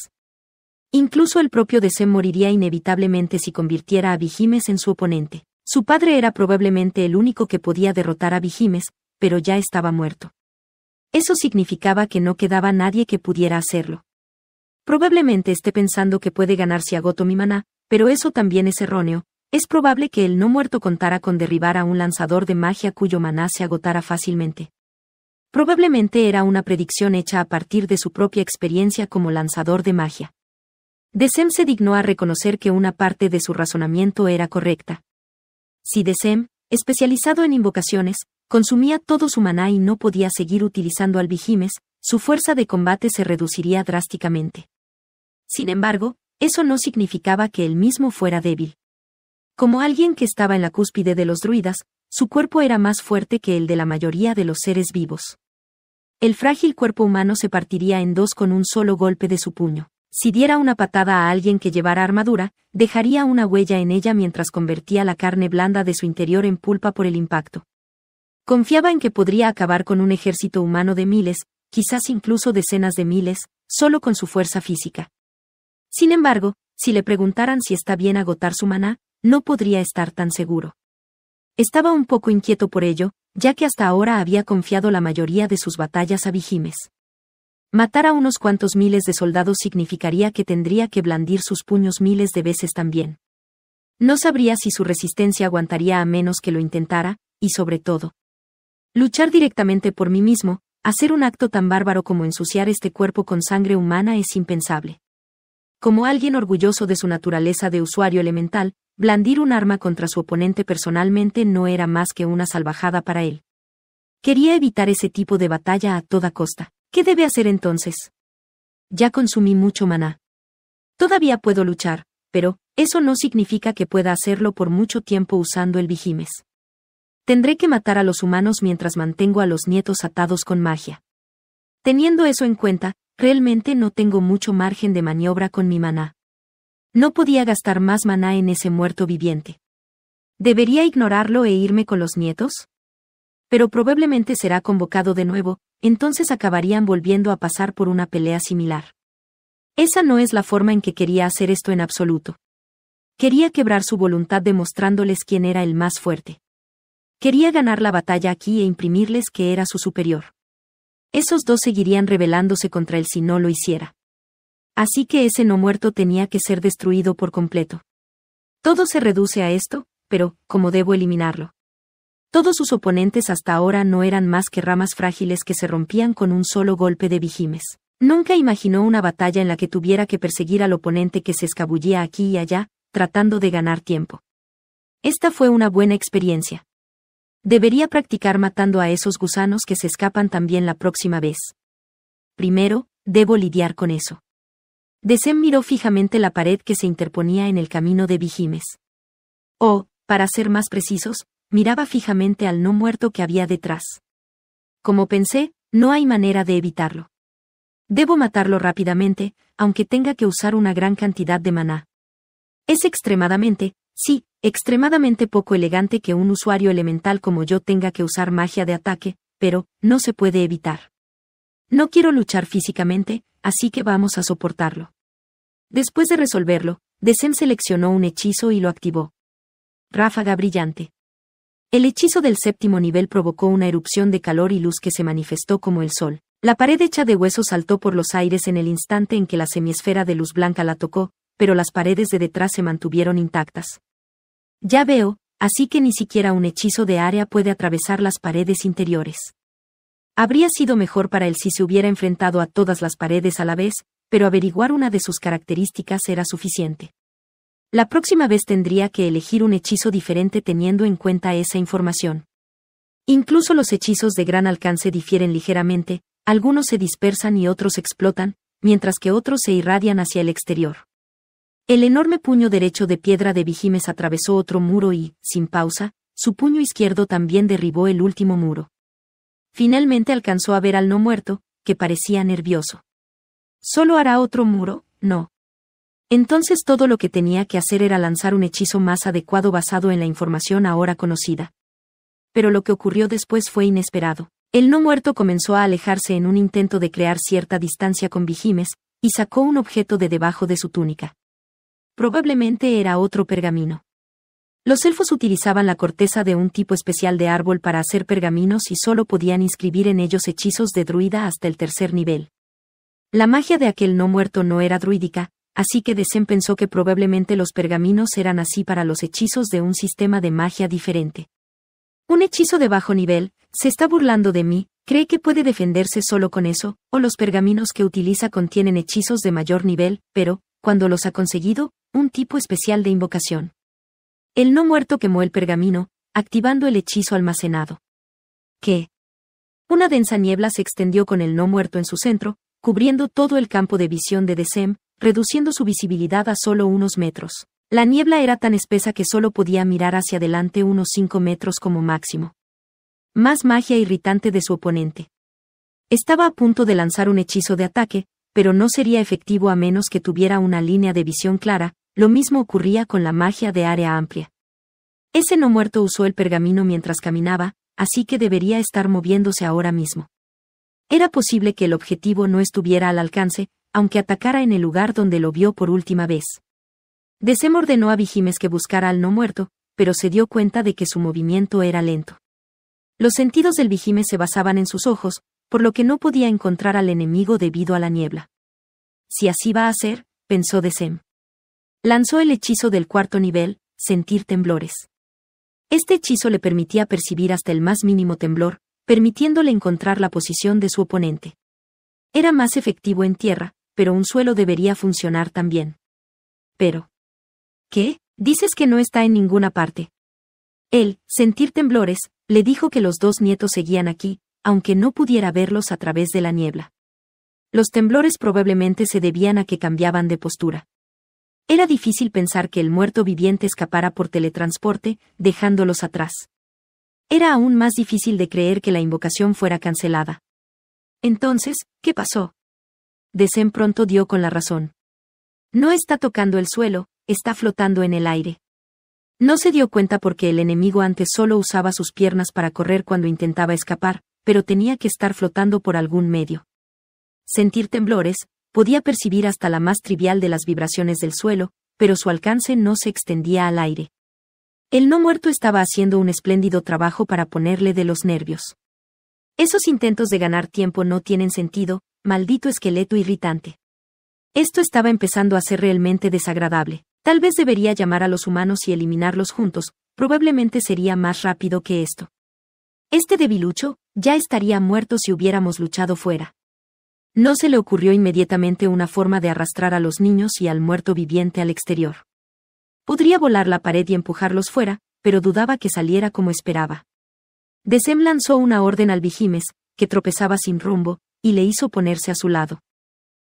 Incluso el propio Dese moriría inevitablemente si convirtiera a Vigimes en su oponente. Su padre era probablemente el único que podía derrotar a Vigimes, pero ya estaba muerto. Eso significaba que no quedaba nadie que pudiera hacerlo. Probablemente esté pensando que puede ganar si agoto mi maná, pero eso también es erróneo, es probable que el no muerto contara con derribar a un lanzador de magia cuyo maná se agotara fácilmente. Probablemente era una predicción hecha a partir de su propia experiencia como lanzador de magia. Desem se dignó a reconocer que una parte de su razonamiento era correcta. Si Desem, especializado en invocaciones, consumía todo su maná y no podía seguir utilizando al albijimes, su fuerza de combate se reduciría drásticamente. Sin embargo, eso no significaba que él mismo fuera débil. Como alguien que estaba en la cúspide de los druidas, su cuerpo era más fuerte que el de la mayoría de los seres vivos. El frágil cuerpo humano se partiría en dos con un solo golpe de su puño. Si diera una patada a alguien que llevara armadura, dejaría una huella en ella mientras convertía la carne blanda de su interior en pulpa por el impacto. Confiaba en que podría acabar con un ejército humano de miles, quizás incluso decenas de miles, solo con su fuerza física. Sin embargo, si le preguntaran si está bien agotar su maná, no podría estar tan seguro. Estaba un poco inquieto por ello, ya que hasta ahora había confiado la mayoría de sus batallas a Vigimes. Matar a unos cuantos miles de soldados significaría que tendría que blandir sus puños miles de veces también. No sabría si su resistencia aguantaría a menos que lo intentara, y sobre todo. Luchar directamente por mí mismo, hacer un acto tan bárbaro como ensuciar este cuerpo con sangre humana es impensable. Como alguien orgulloso de su naturaleza de usuario elemental, blandir un arma contra su oponente personalmente no era más que una salvajada para él. Quería evitar ese tipo de batalla a toda costa. ¿Qué debe hacer entonces? Ya consumí mucho maná. Todavía puedo luchar, pero, eso no significa que pueda hacerlo por mucho tiempo usando el vigimes. Tendré que matar a los humanos mientras mantengo a los nietos atados con magia. Teniendo eso en cuenta, realmente no tengo mucho margen de maniobra con mi maná. No podía gastar más maná en ese muerto viviente. ¿Debería ignorarlo e irme con los nietos? Pero probablemente será convocado de nuevo, entonces acabarían volviendo a pasar por una pelea similar. Esa no es la forma en que quería hacer esto en absoluto. Quería quebrar su voluntad demostrándoles quién era el más fuerte. Quería ganar la batalla aquí e imprimirles que era su superior. Esos dos seguirían rebelándose contra él si no lo hiciera. Así que ese no muerto tenía que ser destruido por completo. Todo se reduce a esto, pero, ¿cómo debo eliminarlo? Todos sus oponentes hasta ahora no eran más que ramas frágiles que se rompían con un solo golpe de Vigimes. Nunca imaginó una batalla en la que tuviera que perseguir al oponente que se escabullía aquí y allá, tratando de ganar tiempo. Esta fue una buena experiencia. Debería practicar matando a esos gusanos que se escapan también la próxima vez. Primero, debo lidiar con eso. Desem miró fijamente la pared que se interponía en el camino de Vigimes. O, oh, para ser más precisos, miraba fijamente al no muerto que había detrás. Como pensé, no hay manera de evitarlo. Debo matarlo rápidamente, aunque tenga que usar una gran cantidad de maná. Es extremadamente, sí, extremadamente poco elegante que un usuario elemental como yo tenga que usar magia de ataque, pero, no se puede evitar. No quiero luchar físicamente, así que vamos a soportarlo. Después de resolverlo, Desem seleccionó un hechizo y lo activó. Ráfaga brillante. El hechizo del séptimo nivel provocó una erupción de calor y luz que se manifestó como el sol. La pared hecha de hueso saltó por los aires en el instante en que la semiesfera de luz blanca la tocó, pero las paredes de detrás se mantuvieron intactas. Ya veo, así que ni siquiera un hechizo de área puede atravesar las paredes interiores. Habría sido mejor para él si se hubiera enfrentado a todas las paredes a la vez, pero averiguar una de sus características era suficiente. La próxima vez tendría que elegir un hechizo diferente teniendo en cuenta esa información. Incluso los hechizos de gran alcance difieren ligeramente, algunos se dispersan y otros explotan, mientras que otros se irradian hacia el exterior. El enorme puño derecho de piedra de Vigimes atravesó otro muro y, sin pausa, su puño izquierdo también derribó el último muro. Finalmente alcanzó a ver al no muerto, que parecía nervioso. ¿Solo hará otro muro? No. Entonces todo lo que tenía que hacer era lanzar un hechizo más adecuado basado en la información ahora conocida. Pero lo que ocurrió después fue inesperado. El no muerto comenzó a alejarse en un intento de crear cierta distancia con Vigimes, y sacó un objeto de debajo de su túnica. Probablemente era otro pergamino. Los elfos utilizaban la corteza de un tipo especial de árbol para hacer pergaminos y solo podían inscribir en ellos hechizos de druida hasta el tercer nivel. La magia de aquel no muerto no era druídica, Así que Desen pensó que probablemente los pergaminos eran así para los hechizos de un sistema de magia diferente. Un hechizo de bajo nivel, se está burlando de mí, cree que puede defenderse solo con eso, o los pergaminos que utiliza contienen hechizos de mayor nivel, pero, cuando los ha conseguido, un tipo especial de invocación. El no muerto quemó el pergamino, activando el hechizo almacenado. ¿Qué? Una densa niebla se extendió con el no muerto en su centro, cubriendo todo el campo de visión de Desem, reduciendo su visibilidad a solo unos metros. La niebla era tan espesa que solo podía mirar hacia adelante unos cinco metros como máximo. Más magia irritante de su oponente. Estaba a punto de lanzar un hechizo de ataque, pero no sería efectivo a menos que tuviera una línea de visión clara, lo mismo ocurría con la magia de área amplia. Ese no muerto usó el pergamino mientras caminaba, así que debería estar moviéndose ahora mismo. Era posible que el objetivo no estuviera al alcance, aunque atacara en el lugar donde lo vio por última vez. Desem ordenó a Vigimes que buscara al no muerto, pero se dio cuenta de que su movimiento era lento. Los sentidos del Vigimes se basaban en sus ojos, por lo que no podía encontrar al enemigo debido a la niebla. Si así va a ser, pensó Desem. Lanzó el hechizo del cuarto nivel, sentir temblores. Este hechizo le permitía percibir hasta el más mínimo temblor, permitiéndole encontrar la posición de su oponente. Era más efectivo en tierra, pero un suelo debería funcionar también. Pero. ¿Qué? Dices que no está en ninguna parte. Él, sentir temblores, le dijo que los dos nietos seguían aquí, aunque no pudiera verlos a través de la niebla. Los temblores probablemente se debían a que cambiaban de postura. Era difícil pensar que el muerto viviente escapara por teletransporte, dejándolos atrás. Era aún más difícil de creer que la invocación fuera cancelada. Entonces, ¿qué pasó? Desen pronto dio con la razón. No está tocando el suelo, está flotando en el aire. No se dio cuenta porque el enemigo antes solo usaba sus piernas para correr cuando intentaba escapar, pero tenía que estar flotando por algún medio. Sentir temblores, podía percibir hasta la más trivial de las vibraciones del suelo, pero su alcance no se extendía al aire. El no muerto estaba haciendo un espléndido trabajo para ponerle de los nervios. Esos intentos de ganar tiempo no tienen sentido, Maldito esqueleto irritante. Esto estaba empezando a ser realmente desagradable. Tal vez debería llamar a los humanos y eliminarlos juntos, probablemente sería más rápido que esto. Este debilucho, ya estaría muerto si hubiéramos luchado fuera. No se le ocurrió inmediatamente una forma de arrastrar a los niños y al muerto viviente al exterior. Podría volar la pared y empujarlos fuera, pero dudaba que saliera como esperaba. Desem lanzó una orden al Vigimes, que tropezaba sin rumbo, y le hizo ponerse a su lado.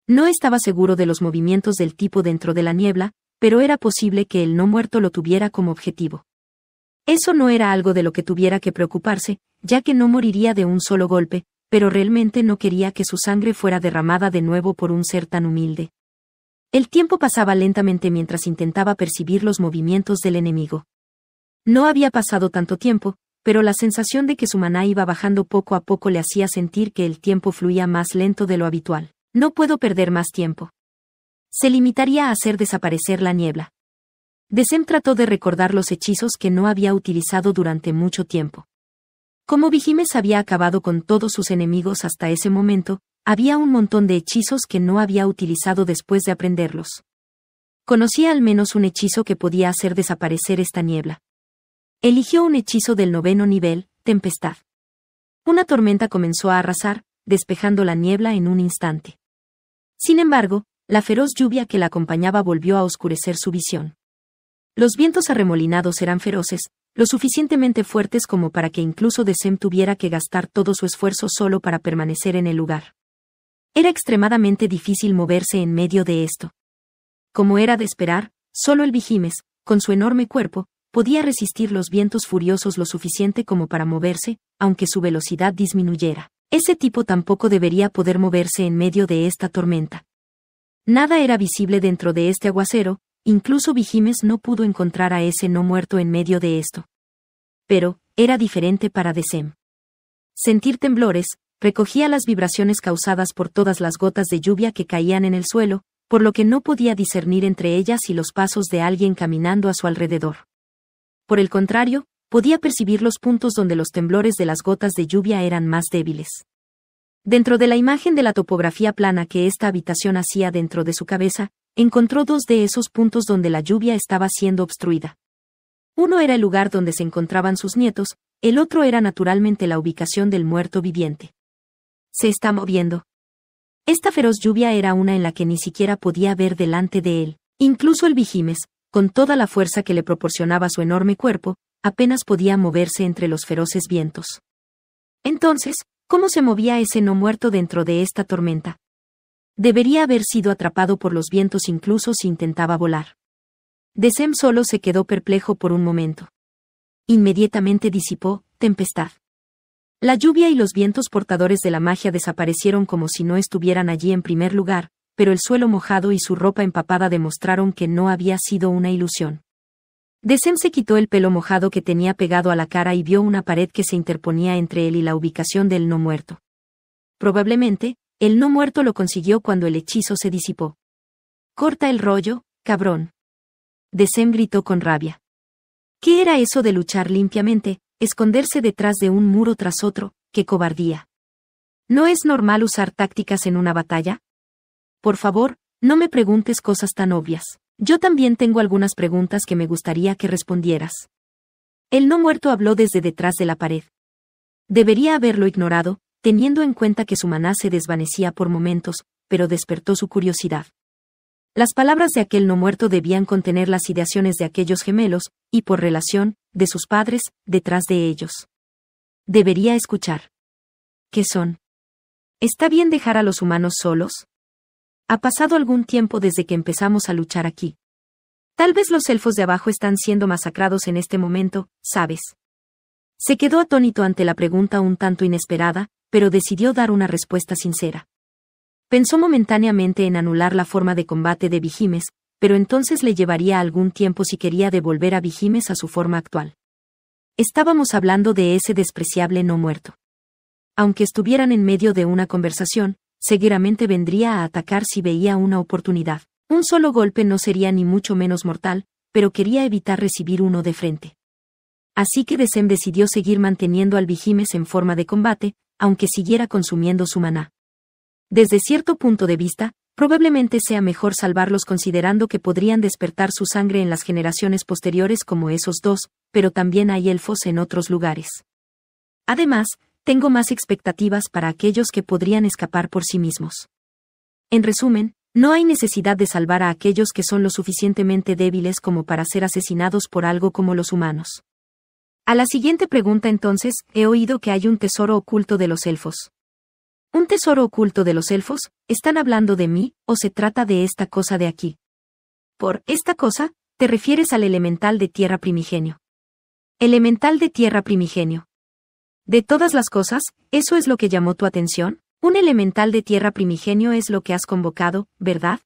No estaba seguro de los movimientos del tipo dentro de la niebla, pero era posible que el no muerto lo tuviera como objetivo. Eso no era algo de lo que tuviera que preocuparse, ya que no moriría de un solo golpe, pero realmente no quería que su sangre fuera derramada de nuevo por un ser tan humilde. El tiempo pasaba lentamente mientras intentaba percibir los movimientos del enemigo. No había pasado tanto tiempo, pero la sensación de que su maná iba bajando poco a poco le hacía sentir que el tiempo fluía más lento de lo habitual. No puedo perder más tiempo. Se limitaría a hacer desaparecer la niebla. Desem trató de recordar los hechizos que no había utilizado durante mucho tiempo. Como Vigimes había acabado con todos sus enemigos hasta ese momento, había un montón de hechizos que no había utilizado después de aprenderlos. Conocía al menos un hechizo que podía hacer desaparecer esta niebla. Eligió un hechizo del noveno nivel, Tempestad. Una tormenta comenzó a arrasar, despejando la niebla en un instante. Sin embargo, la feroz lluvia que la acompañaba volvió a oscurecer su visión. Los vientos arremolinados eran feroces, lo suficientemente fuertes como para que incluso Desem tuviera que gastar todo su esfuerzo solo para permanecer en el lugar. Era extremadamente difícil moverse en medio de esto. Como era de esperar, solo el Vigimes, con su enorme cuerpo, podía resistir los vientos furiosos lo suficiente como para moverse, aunque su velocidad disminuyera. Ese tipo tampoco debería poder moverse en medio de esta tormenta. Nada era visible dentro de este aguacero, incluso Vigimes no pudo encontrar a ese no muerto en medio de esto. Pero, era diferente para Desem. Sentir temblores, recogía las vibraciones causadas por todas las gotas de lluvia que caían en el suelo, por lo que no podía discernir entre ellas y los pasos de alguien caminando a su alrededor. Por el contrario, podía percibir los puntos donde los temblores de las gotas de lluvia eran más débiles. Dentro de la imagen de la topografía plana que esta habitación hacía dentro de su cabeza, encontró dos de esos puntos donde la lluvia estaba siendo obstruida. Uno era el lugar donde se encontraban sus nietos, el otro era naturalmente la ubicación del muerto viviente. Se está moviendo. Esta feroz lluvia era una en la que ni siquiera podía ver delante de él. Incluso el vigimes. Con toda la fuerza que le proporcionaba su enorme cuerpo, apenas podía moverse entre los feroces vientos. Entonces, ¿cómo se movía ese no muerto dentro de esta tormenta? Debería haber sido atrapado por los vientos incluso si intentaba volar. Desem solo se quedó perplejo por un momento. Inmediatamente disipó, tempestad. La lluvia y los vientos portadores de la magia desaparecieron como si no estuvieran allí en primer lugar, pero el suelo mojado y su ropa empapada demostraron que no había sido una ilusión. Desem se quitó el pelo mojado que tenía pegado a la cara y vio una pared que se interponía entre él y la ubicación del no muerto. Probablemente, el no muerto lo consiguió cuando el hechizo se disipó. Corta el rollo, cabrón. Desem gritó con rabia. ¿Qué era eso de luchar limpiamente, esconderse detrás de un muro tras otro, qué cobardía? ¿No es normal usar tácticas en una batalla? Por favor, no me preguntes cosas tan obvias. Yo también tengo algunas preguntas que me gustaría que respondieras. El no muerto habló desde detrás de la pared. Debería haberlo ignorado, teniendo en cuenta que su maná se desvanecía por momentos, pero despertó su curiosidad. Las palabras de aquel no muerto debían contener las ideaciones de aquellos gemelos, y por relación, de sus padres, detrás de ellos. Debería escuchar. ¿Qué son? ¿Está bien dejar a los humanos solos? Ha pasado algún tiempo desde que empezamos a luchar aquí. Tal vez los elfos de abajo están siendo masacrados en este momento, ¿sabes? Se quedó atónito ante la pregunta un tanto inesperada, pero decidió dar una respuesta sincera. Pensó momentáneamente en anular la forma de combate de Vigimes, pero entonces le llevaría algún tiempo si quería devolver a Vigimes a su forma actual. Estábamos hablando de ese despreciable no muerto. Aunque estuvieran en medio de una conversación, seguramente vendría a atacar si veía una oportunidad. Un solo golpe no sería ni mucho menos mortal, pero quería evitar recibir uno de frente. Así que Desem decidió seguir manteniendo al Vigimes en forma de combate, aunque siguiera consumiendo su maná. Desde cierto punto de vista, probablemente sea mejor salvarlos considerando que podrían despertar su sangre en las generaciones posteriores como esos dos, pero también hay elfos en otros lugares. Además, tengo más expectativas para aquellos que podrían escapar por sí mismos. En resumen, no hay necesidad de salvar a aquellos que son lo suficientemente débiles como para ser asesinados por algo como los humanos. A la siguiente pregunta entonces, he oído que hay un tesoro oculto de los elfos. ¿Un tesoro oculto de los elfos? ¿Están hablando de mí, o se trata de esta cosa de aquí? Por esta cosa, te refieres al elemental de tierra primigenio. Elemental de tierra primigenio. De todas las cosas, ¿eso es lo que llamó tu atención? Un elemental de tierra primigenio es lo que has convocado, ¿verdad?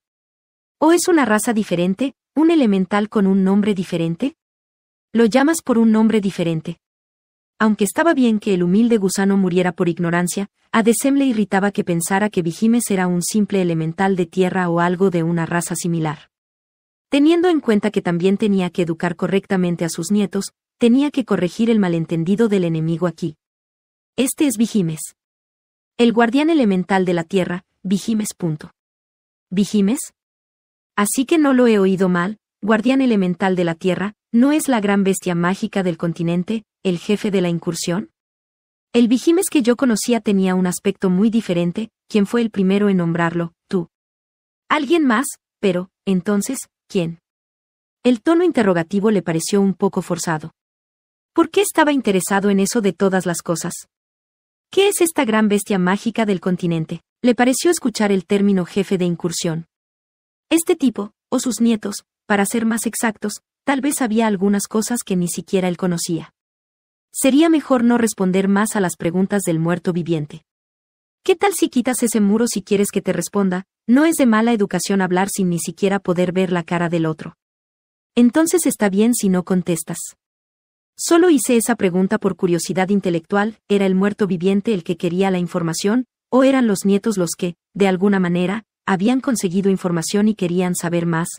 ¿O es una raza diferente, un elemental con un nombre diferente? Lo llamas por un nombre diferente. Aunque estaba bien que el humilde gusano muriera por ignorancia, a Desem le irritaba que pensara que Vigimes era un simple elemental de tierra o algo de una raza similar. Teniendo en cuenta que también tenía que educar correctamente a sus nietos, tenía que corregir el malentendido del enemigo aquí. Este es Vigimes. El guardián elemental de la tierra, Vigimes. ¿Vigimes? Así que no lo he oído mal, guardián elemental de la tierra, ¿no es la gran bestia mágica del continente, el jefe de la incursión? El Vigimes que yo conocía tenía un aspecto muy diferente, quien fue el primero en nombrarlo, tú. Alguien más, pero, entonces, ¿quién? El tono interrogativo le pareció un poco forzado. ¿Por qué estaba interesado en eso de todas las cosas? ¿Qué es esta gran bestia mágica del continente? Le pareció escuchar el término jefe de incursión. Este tipo, o sus nietos, para ser más exactos, tal vez había algunas cosas que ni siquiera él conocía. Sería mejor no responder más a las preguntas del muerto viviente. ¿Qué tal si quitas ese muro si quieres que te responda? No es de mala educación hablar sin ni siquiera poder ver la cara del otro. Entonces está bien si no contestas. Solo hice esa pregunta por curiosidad intelectual, ¿era el muerto viviente el que quería la información, o eran los nietos los que, de alguna manera, habían conseguido información y querían saber más?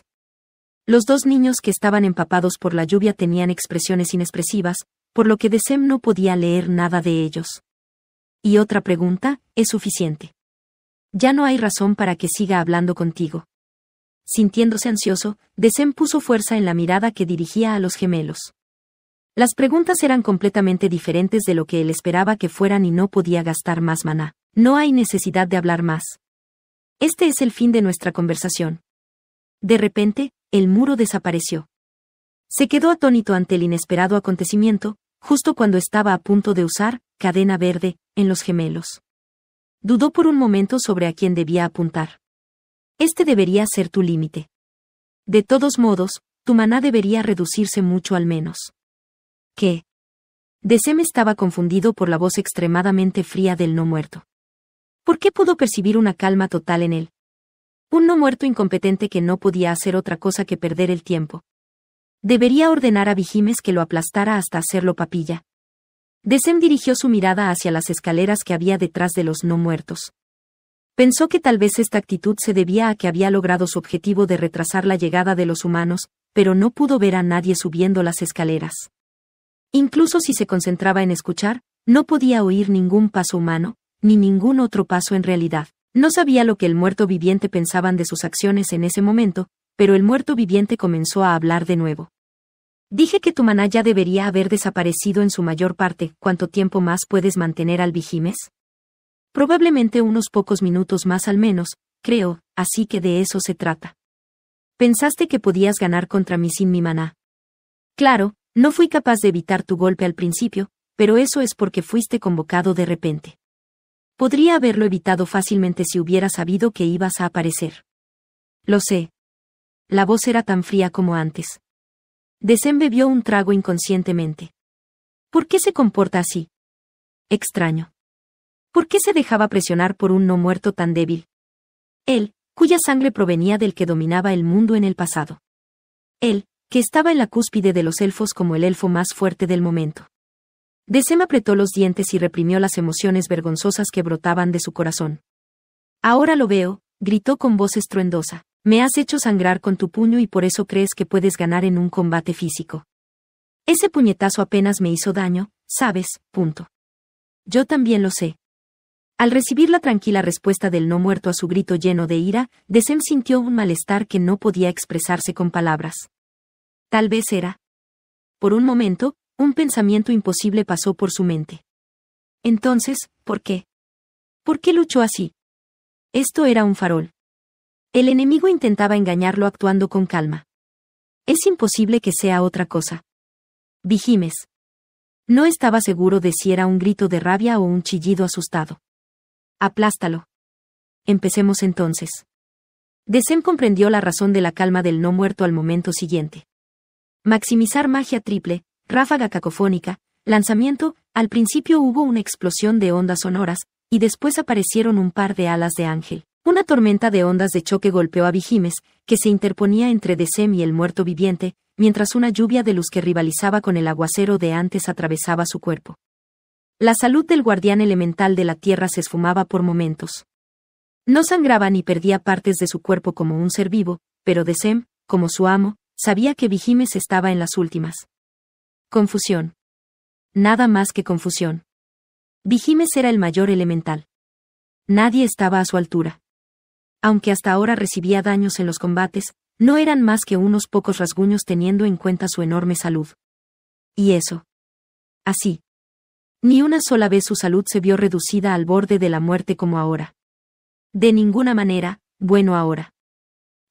Los dos niños que estaban empapados por la lluvia tenían expresiones inexpresivas, por lo que Desem no podía leer nada de ellos. Y otra pregunta, es suficiente. Ya no hay razón para que siga hablando contigo. Sintiéndose ansioso, Desem puso fuerza en la mirada que dirigía a los gemelos. Las preguntas eran completamente diferentes de lo que él esperaba que fueran y no podía gastar más maná. No hay necesidad de hablar más. Este es el fin de nuestra conversación. De repente, el muro desapareció. Se quedó atónito ante el inesperado acontecimiento, justo cuando estaba a punto de usar, cadena verde, en los gemelos. Dudó por un momento sobre a quién debía apuntar. Este debería ser tu límite. De todos modos, tu maná debería reducirse mucho al menos. ¿Qué? Desem estaba confundido por la voz extremadamente fría del no muerto. ¿Por qué pudo percibir una calma total en él? Un no muerto incompetente que no podía hacer otra cosa que perder el tiempo. Debería ordenar a Vigimes que lo aplastara hasta hacerlo papilla. Desem dirigió su mirada hacia las escaleras que había detrás de los no muertos. Pensó que tal vez esta actitud se debía a que había logrado su objetivo de retrasar la llegada de los humanos, pero no pudo ver a nadie subiendo las escaleras. Incluso si se concentraba en escuchar, no podía oír ningún paso humano, ni ningún otro paso en realidad. No sabía lo que el muerto viviente pensaban de sus acciones en ese momento, pero el muerto viviente comenzó a hablar de nuevo. Dije que tu maná ya debería haber desaparecido en su mayor parte. ¿Cuánto tiempo más puedes mantener al Vijimes? Probablemente unos pocos minutos más al menos, creo, así que de eso se trata. Pensaste que podías ganar contra mí sin mi maná. Claro, no fui capaz de evitar tu golpe al principio, pero eso es porque fuiste convocado de repente. Podría haberlo evitado fácilmente si hubiera sabido que ibas a aparecer. Lo sé. La voz era tan fría como antes. Desembebió un trago inconscientemente. ¿Por qué se comporta así? Extraño. ¿Por qué se dejaba presionar por un no muerto tan débil? Él, cuya sangre provenía del que dominaba el mundo en el pasado. Él, que estaba en la cúspide de los elfos como el elfo más fuerte del momento. Desem apretó los dientes y reprimió las emociones vergonzosas que brotaban de su corazón. Ahora lo veo, gritó con voz estruendosa. Me has hecho sangrar con tu puño y por eso crees que puedes ganar en un combate físico. Ese puñetazo apenas me hizo daño, sabes, punto. Yo también lo sé. Al recibir la tranquila respuesta del no muerto a su grito lleno de ira, Desem sintió un malestar que no podía expresarse con palabras. Tal vez era. Por un momento, un pensamiento imposible pasó por su mente. Entonces, ¿por qué? ¿Por qué luchó así? Esto era un farol. El enemigo intentaba engañarlo actuando con calma. Es imposible que sea otra cosa. Vigimes. No estaba seguro de si era un grito de rabia o un chillido asustado. Aplástalo. Empecemos entonces. Desem comprendió la razón de la calma del no muerto al momento siguiente. Maximizar magia triple, ráfaga cacofónica, lanzamiento, al principio hubo una explosión de ondas sonoras, y después aparecieron un par de alas de ángel. Una tormenta de ondas de choque golpeó a Vigimes, que se interponía entre Desem y el muerto viviente, mientras una lluvia de luz que rivalizaba con el aguacero de antes atravesaba su cuerpo. La salud del guardián elemental de la tierra se esfumaba por momentos. No sangraba ni perdía partes de su cuerpo como un ser vivo, pero Desem, como su amo, Sabía que Vigimes estaba en las últimas. Confusión. Nada más que confusión. Vigimes era el mayor elemental. Nadie estaba a su altura. Aunque hasta ahora recibía daños en los combates, no eran más que unos pocos rasguños teniendo en cuenta su enorme salud. Y eso. Así. Ni una sola vez su salud se vio reducida al borde de la muerte como ahora. De ninguna manera, bueno ahora.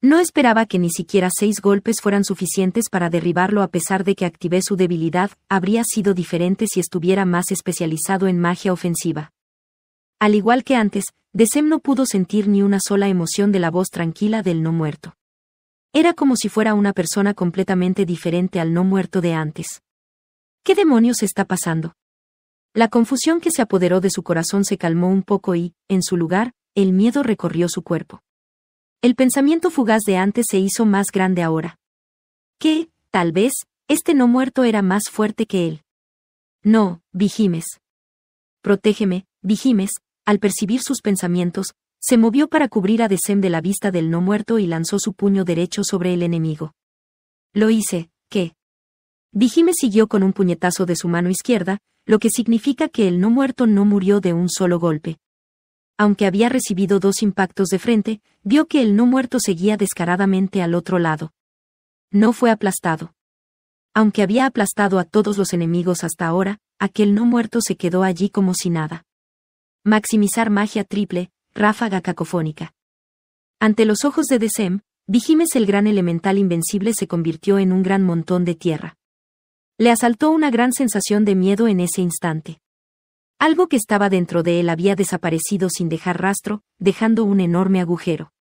No esperaba que ni siquiera seis golpes fueran suficientes para derribarlo a pesar de que activé su debilidad, habría sido diferente si estuviera más especializado en magia ofensiva. Al igual que antes, Desem no pudo sentir ni una sola emoción de la voz tranquila del no muerto. Era como si fuera una persona completamente diferente al no muerto de antes. ¿Qué demonios está pasando? La confusión que se apoderó de su corazón se calmó un poco y, en su lugar, el miedo recorrió su cuerpo. El pensamiento fugaz de antes se hizo más grande ahora. Que, tal vez, este no muerto era más fuerte que él. No, Vigimes. Protégeme, Vigimes, al percibir sus pensamientos, se movió para cubrir a Desem de la vista del no muerto y lanzó su puño derecho sobre el enemigo. Lo hice, ¿qué? Vigimes siguió con un puñetazo de su mano izquierda, lo que significa que el no muerto no murió de un solo golpe aunque había recibido dos impactos de frente, vio que el no muerto seguía descaradamente al otro lado. No fue aplastado. Aunque había aplastado a todos los enemigos hasta ahora, aquel no muerto se quedó allí como si nada. Maximizar magia triple, ráfaga cacofónica. Ante los ojos de Desem, Vigimes el gran elemental invencible se convirtió en un gran montón de tierra. Le asaltó una gran sensación de miedo en ese instante. Algo que estaba dentro de él había desaparecido sin dejar rastro, dejando un enorme agujero.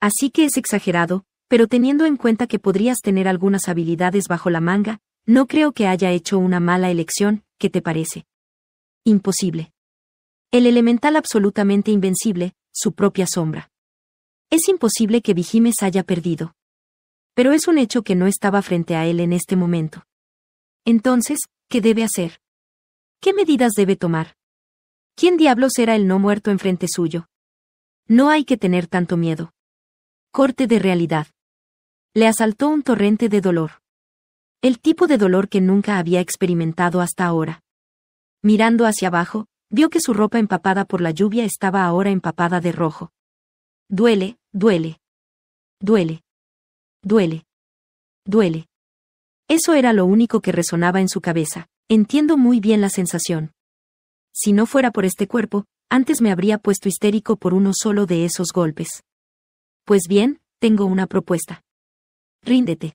Así que es exagerado, pero teniendo en cuenta que podrías tener algunas habilidades bajo la manga, no creo que haya hecho una mala elección, ¿qué te parece? Imposible. El elemental absolutamente invencible, su propia sombra. Es imposible que Vigimes haya perdido. Pero es un hecho que no estaba frente a él en este momento. Entonces, ¿qué debe hacer? ¿Qué medidas debe tomar? ¿Quién diablos era el no muerto enfrente suyo? No hay que tener tanto miedo. Corte de realidad. Le asaltó un torrente de dolor. El tipo de dolor que nunca había experimentado hasta ahora. Mirando hacia abajo, vio que su ropa empapada por la lluvia estaba ahora empapada de rojo. Duele, duele. Duele. Duele. Duele. Eso era lo único que resonaba en su cabeza. Entiendo muy bien la sensación. Si no fuera por este cuerpo, antes me habría puesto histérico por uno solo de esos golpes. Pues bien, tengo una propuesta. Ríndete.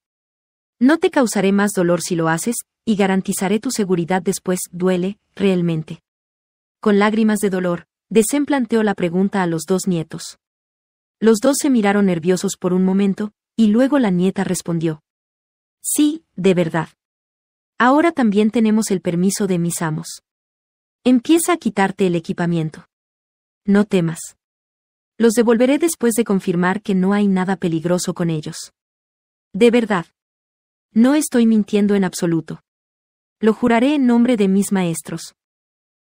No te causaré más dolor si lo haces, y garantizaré tu seguridad después, duele, realmente. Con lágrimas de dolor, Desen planteó la pregunta a los dos nietos. Los dos se miraron nerviosos por un momento, y luego la nieta respondió. Sí, de verdad. Ahora también tenemos el permiso de mis amos. Empieza a quitarte el equipamiento. No temas. Los devolveré después de confirmar que no hay nada peligroso con ellos. De verdad. No estoy mintiendo en absoluto. Lo juraré en nombre de mis maestros.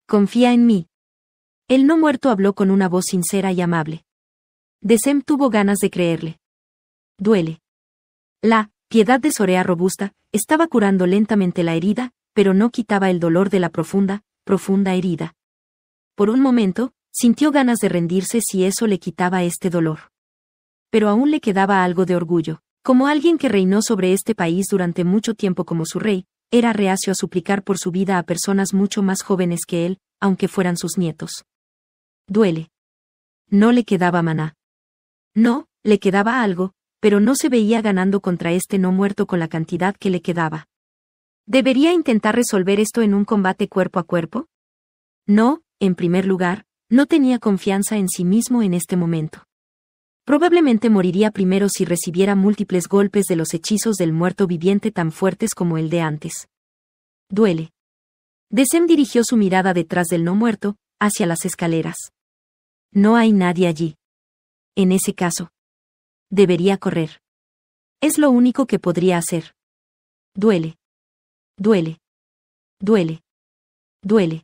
Confía en mí. El no muerto habló con una voz sincera y amable. Desem tuvo ganas de creerle. Duele. La Piedad de Sorea robusta, estaba curando lentamente la herida, pero no quitaba el dolor de la profunda, profunda herida. Por un momento, sintió ganas de rendirse si eso le quitaba este dolor. Pero aún le quedaba algo de orgullo. Como alguien que reinó sobre este país durante mucho tiempo como su rey, era reacio a suplicar por su vida a personas mucho más jóvenes que él, aunque fueran sus nietos. Duele. No le quedaba maná. No, le quedaba algo, pero no se veía ganando contra este no muerto con la cantidad que le quedaba. ¿Debería intentar resolver esto en un combate cuerpo a cuerpo? No, en primer lugar, no tenía confianza en sí mismo en este momento. Probablemente moriría primero si recibiera múltiples golpes de los hechizos del muerto viviente tan fuertes como el de antes. Duele. Desem dirigió su mirada detrás del no muerto, hacia las escaleras. No hay nadie allí. En ese caso, Debería correr. Es lo único que podría hacer. Duele. Duele. Duele. Duele.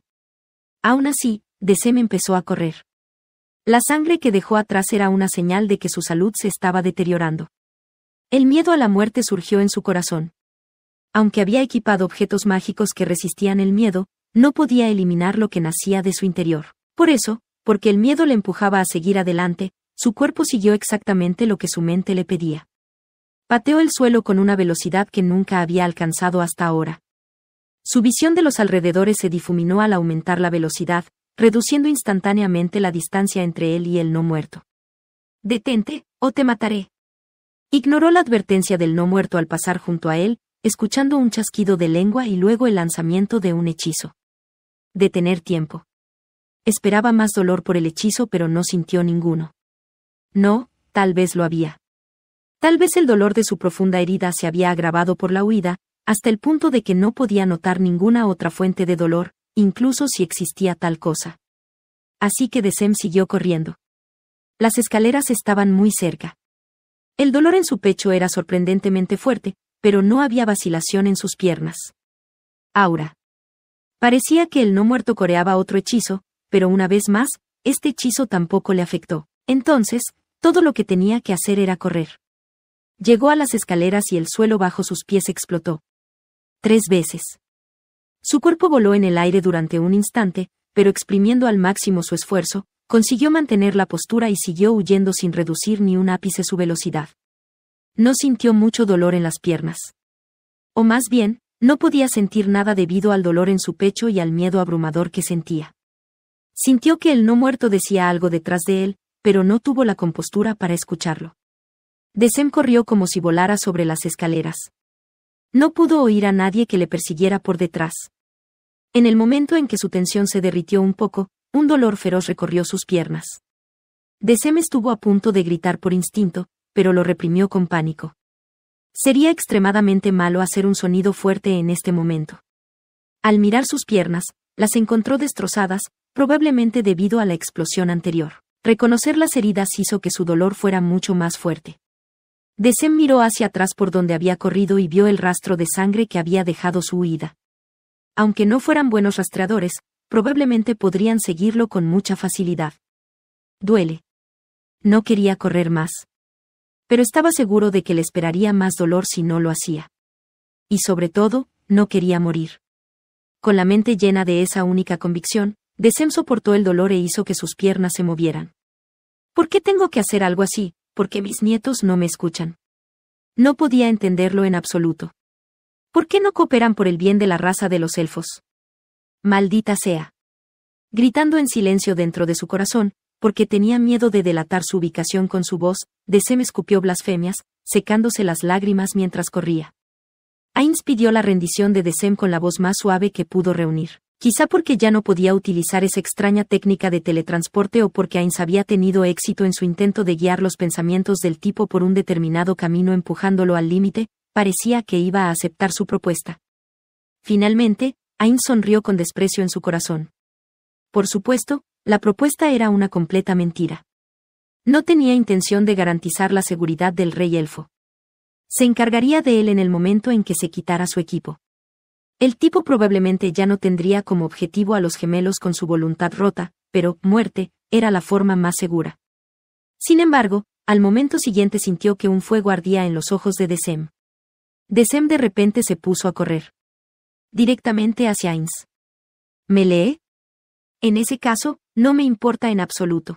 Aún así, Desem empezó a correr. La sangre que dejó atrás era una señal de que su salud se estaba deteriorando. El miedo a la muerte surgió en su corazón. Aunque había equipado objetos mágicos que resistían el miedo, no podía eliminar lo que nacía de su interior. Por eso, porque el miedo le empujaba a seguir adelante, su cuerpo siguió exactamente lo que su mente le pedía. Pateó el suelo con una velocidad que nunca había alcanzado hasta ahora. Su visión de los alrededores se difuminó al aumentar la velocidad, reduciendo instantáneamente la distancia entre él y el no muerto. Detente, o te mataré. Ignoró la advertencia del no muerto al pasar junto a él, escuchando un chasquido de lengua y luego el lanzamiento de un hechizo. Detener tiempo. Esperaba más dolor por el hechizo pero no sintió ninguno. No, tal vez lo había. Tal vez el dolor de su profunda herida se había agravado por la huida, hasta el punto de que no podía notar ninguna otra fuente de dolor, incluso si existía tal cosa. Así que Desem siguió corriendo. Las escaleras estaban muy cerca. El dolor en su pecho era sorprendentemente fuerte, pero no había vacilación en sus piernas. Aura. Parecía que el no muerto coreaba otro hechizo, pero una vez más, este hechizo tampoco le afectó. Entonces, todo lo que tenía que hacer era correr. Llegó a las escaleras y el suelo bajo sus pies explotó. Tres veces. Su cuerpo voló en el aire durante un instante, pero exprimiendo al máximo su esfuerzo, consiguió mantener la postura y siguió huyendo sin reducir ni un ápice su velocidad. No sintió mucho dolor en las piernas. O más bien, no podía sentir nada debido al dolor en su pecho y al miedo abrumador que sentía. Sintió que el no muerto decía algo detrás de él, pero no tuvo la compostura para escucharlo. Desem corrió como si volara sobre las escaleras. No pudo oír a nadie que le persiguiera por detrás. En el momento en que su tensión se derritió un poco, un dolor feroz recorrió sus piernas. Desem estuvo a punto de gritar por instinto, pero lo reprimió con pánico. Sería extremadamente malo hacer un sonido fuerte en este momento. Al mirar sus piernas, las encontró destrozadas, probablemente debido a la explosión anterior. Reconocer las heridas hizo que su dolor fuera mucho más fuerte. Desem miró hacia atrás por donde había corrido y vio el rastro de sangre que había dejado su huida. Aunque no fueran buenos rastreadores, probablemente podrían seguirlo con mucha facilidad. Duele. No quería correr más. Pero estaba seguro de que le esperaría más dolor si no lo hacía. Y sobre todo, no quería morir. Con la mente llena de esa única convicción, Desem soportó el dolor e hizo que sus piernas se movieran. ¿Por qué tengo que hacer algo así? Porque mis nietos no me escuchan. No podía entenderlo en absoluto. ¿Por qué no cooperan por el bien de la raza de los elfos? Maldita sea. Gritando en silencio dentro de su corazón, porque tenía miedo de delatar su ubicación con su voz, Desem escupió blasfemias, secándose las lágrimas mientras corría. Ains pidió la rendición de Desem con la voz más suave que pudo reunir. Quizá porque ya no podía utilizar esa extraña técnica de teletransporte o porque Ains había tenido éxito en su intento de guiar los pensamientos del tipo por un determinado camino empujándolo al límite, parecía que iba a aceptar su propuesta. Finalmente, Ains sonrió con desprecio en su corazón. Por supuesto, la propuesta era una completa mentira. No tenía intención de garantizar la seguridad del rey elfo. Se encargaría de él en el momento en que se quitara su equipo. El tipo probablemente ya no tendría como objetivo a los gemelos con su voluntad rota, pero muerte era la forma más segura. Sin embargo, al momento siguiente sintió que un fuego ardía en los ojos de Desem. Desem de repente se puso a correr. Directamente hacia Ains. ¿Me lee? En ese caso, no me importa en absoluto.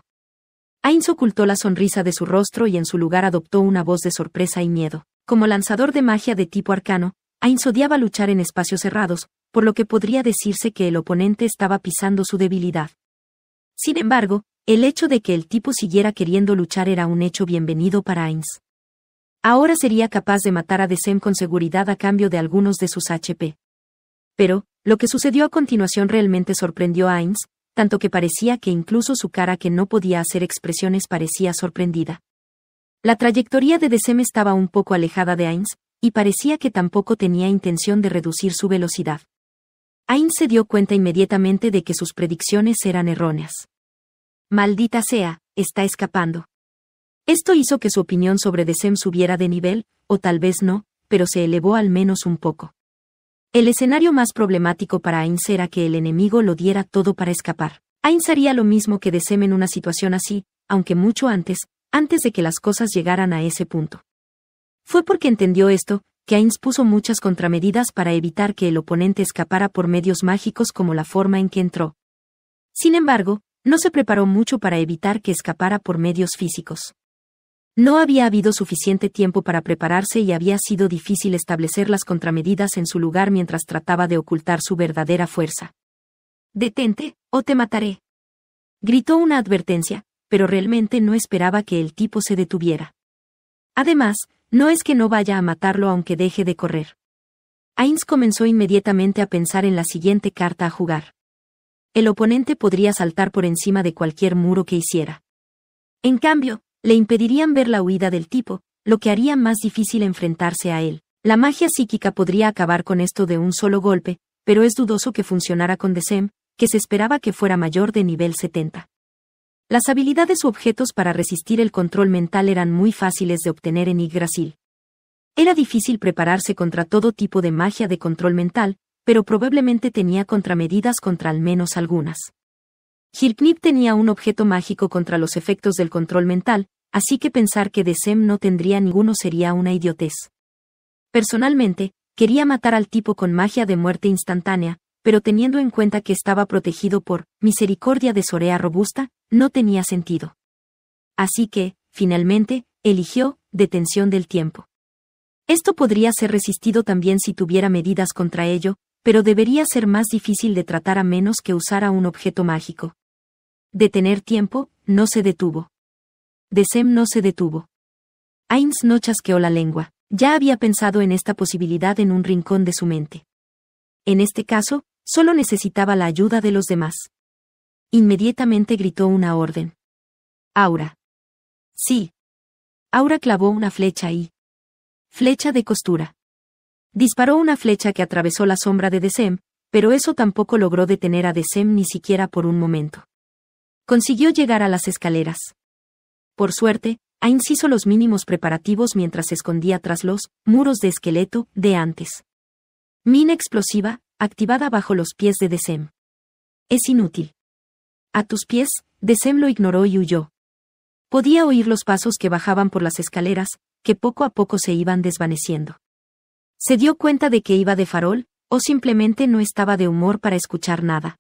Ains ocultó la sonrisa de su rostro y en su lugar adoptó una voz de sorpresa y miedo. Como lanzador de magia de tipo arcano, Ainz odiaba luchar en espacios cerrados, por lo que podría decirse que el oponente estaba pisando su debilidad. Sin embargo, el hecho de que el tipo siguiera queriendo luchar era un hecho bienvenido para Ainz. Ahora sería capaz de matar a Desem con seguridad a cambio de algunos de sus HP. Pero, lo que sucedió a continuación realmente sorprendió a Ainz, tanto que parecía que incluso su cara que no podía hacer expresiones parecía sorprendida. La trayectoria de Desem estaba un poco alejada de Ainz, y parecía que tampoco tenía intención de reducir su velocidad. Ain se dio cuenta inmediatamente de que sus predicciones eran erróneas. Maldita sea, está escapando. Esto hizo que su opinión sobre Desem subiera de nivel, o tal vez no, pero se elevó al menos un poco. El escenario más problemático para Ainz era que el enemigo lo diera todo para escapar. Ainz haría lo mismo que Desem en una situación así, aunque mucho antes, antes de que las cosas llegaran a ese punto. Fue porque entendió esto, que Ains puso muchas contramedidas para evitar que el oponente escapara por medios mágicos como la forma en que entró. Sin embargo, no se preparó mucho para evitar que escapara por medios físicos. No había habido suficiente tiempo para prepararse y había sido difícil establecer las contramedidas en su lugar mientras trataba de ocultar su verdadera fuerza. Detente, o te mataré. Gritó una advertencia, pero realmente no esperaba que el tipo se detuviera. Además, no es que no vaya a matarlo aunque deje de correr. Ainz comenzó inmediatamente a pensar en la siguiente carta a jugar. El oponente podría saltar por encima de cualquier muro que hiciera. En cambio, le impedirían ver la huida del tipo, lo que haría más difícil enfrentarse a él. La magia psíquica podría acabar con esto de un solo golpe, pero es dudoso que funcionara con Desem, que se esperaba que fuera mayor de nivel 70. Las habilidades u objetos para resistir el control mental eran muy fáciles de obtener en Yggdrasil. Era difícil prepararse contra todo tipo de magia de control mental, pero probablemente tenía contramedidas contra al menos algunas. Gilknip tenía un objeto mágico contra los efectos del control mental, así que pensar que Desem no tendría ninguno sería una idiotez. Personalmente, quería matar al tipo con magia de muerte instantánea, pero teniendo en cuenta que estaba protegido por misericordia de Sorea Robusta, no tenía sentido. Así que, finalmente, eligió detención del tiempo. Esto podría ser resistido también si tuviera medidas contra ello, pero debería ser más difícil de tratar a menos que usara un objeto mágico. Detener tiempo, no se detuvo. Desem no se detuvo. Ains no chasqueó la lengua. Ya había pensado en esta posibilidad en un rincón de su mente. En este caso, solo necesitaba la ayuda de los demás. Inmediatamente gritó una orden. Aura. Sí. Aura clavó una flecha y... Flecha de costura. Disparó una flecha que atravesó la sombra de Desem, pero eso tampoco logró detener a Desem ni siquiera por un momento. Consiguió llegar a las escaleras. Por suerte, ha hizo los mínimos preparativos mientras se escondía tras los muros de esqueleto de antes. Mina explosiva, activada bajo los pies de Desem. Es inútil. A tus pies, Desem lo ignoró y huyó. Podía oír los pasos que bajaban por las escaleras, que poco a poco se iban desvaneciendo. Se dio cuenta de que iba de farol, o simplemente no estaba de humor para escuchar nada.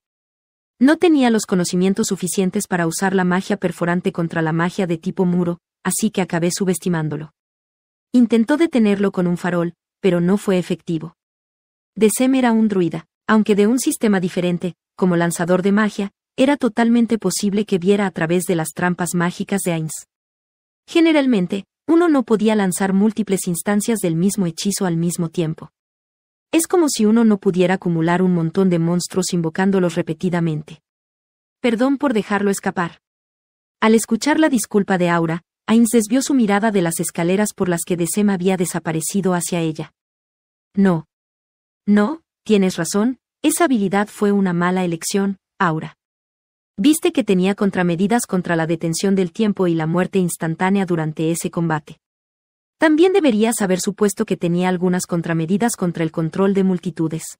No tenía los conocimientos suficientes para usar la magia perforante contra la magia de tipo muro, así que acabé subestimándolo. Intentó detenerlo con un farol, pero no fue efectivo. Desem era un druida, aunque de un sistema diferente, como lanzador de magia, era totalmente posible que viera a través de las trampas mágicas de Ainz. Generalmente, uno no podía lanzar múltiples instancias del mismo hechizo al mismo tiempo. Es como si uno no pudiera acumular un montón de monstruos invocándolos repetidamente. Perdón por dejarlo escapar. Al escuchar la disculpa de Aura, Ainz desvió su mirada de las escaleras por las que Desem había desaparecido hacia ella. No. No, tienes razón, esa habilidad fue una mala elección, Aura. Viste que tenía contramedidas contra la detención del tiempo y la muerte instantánea durante ese combate. También deberías haber supuesto que tenía algunas contramedidas contra el control de multitudes.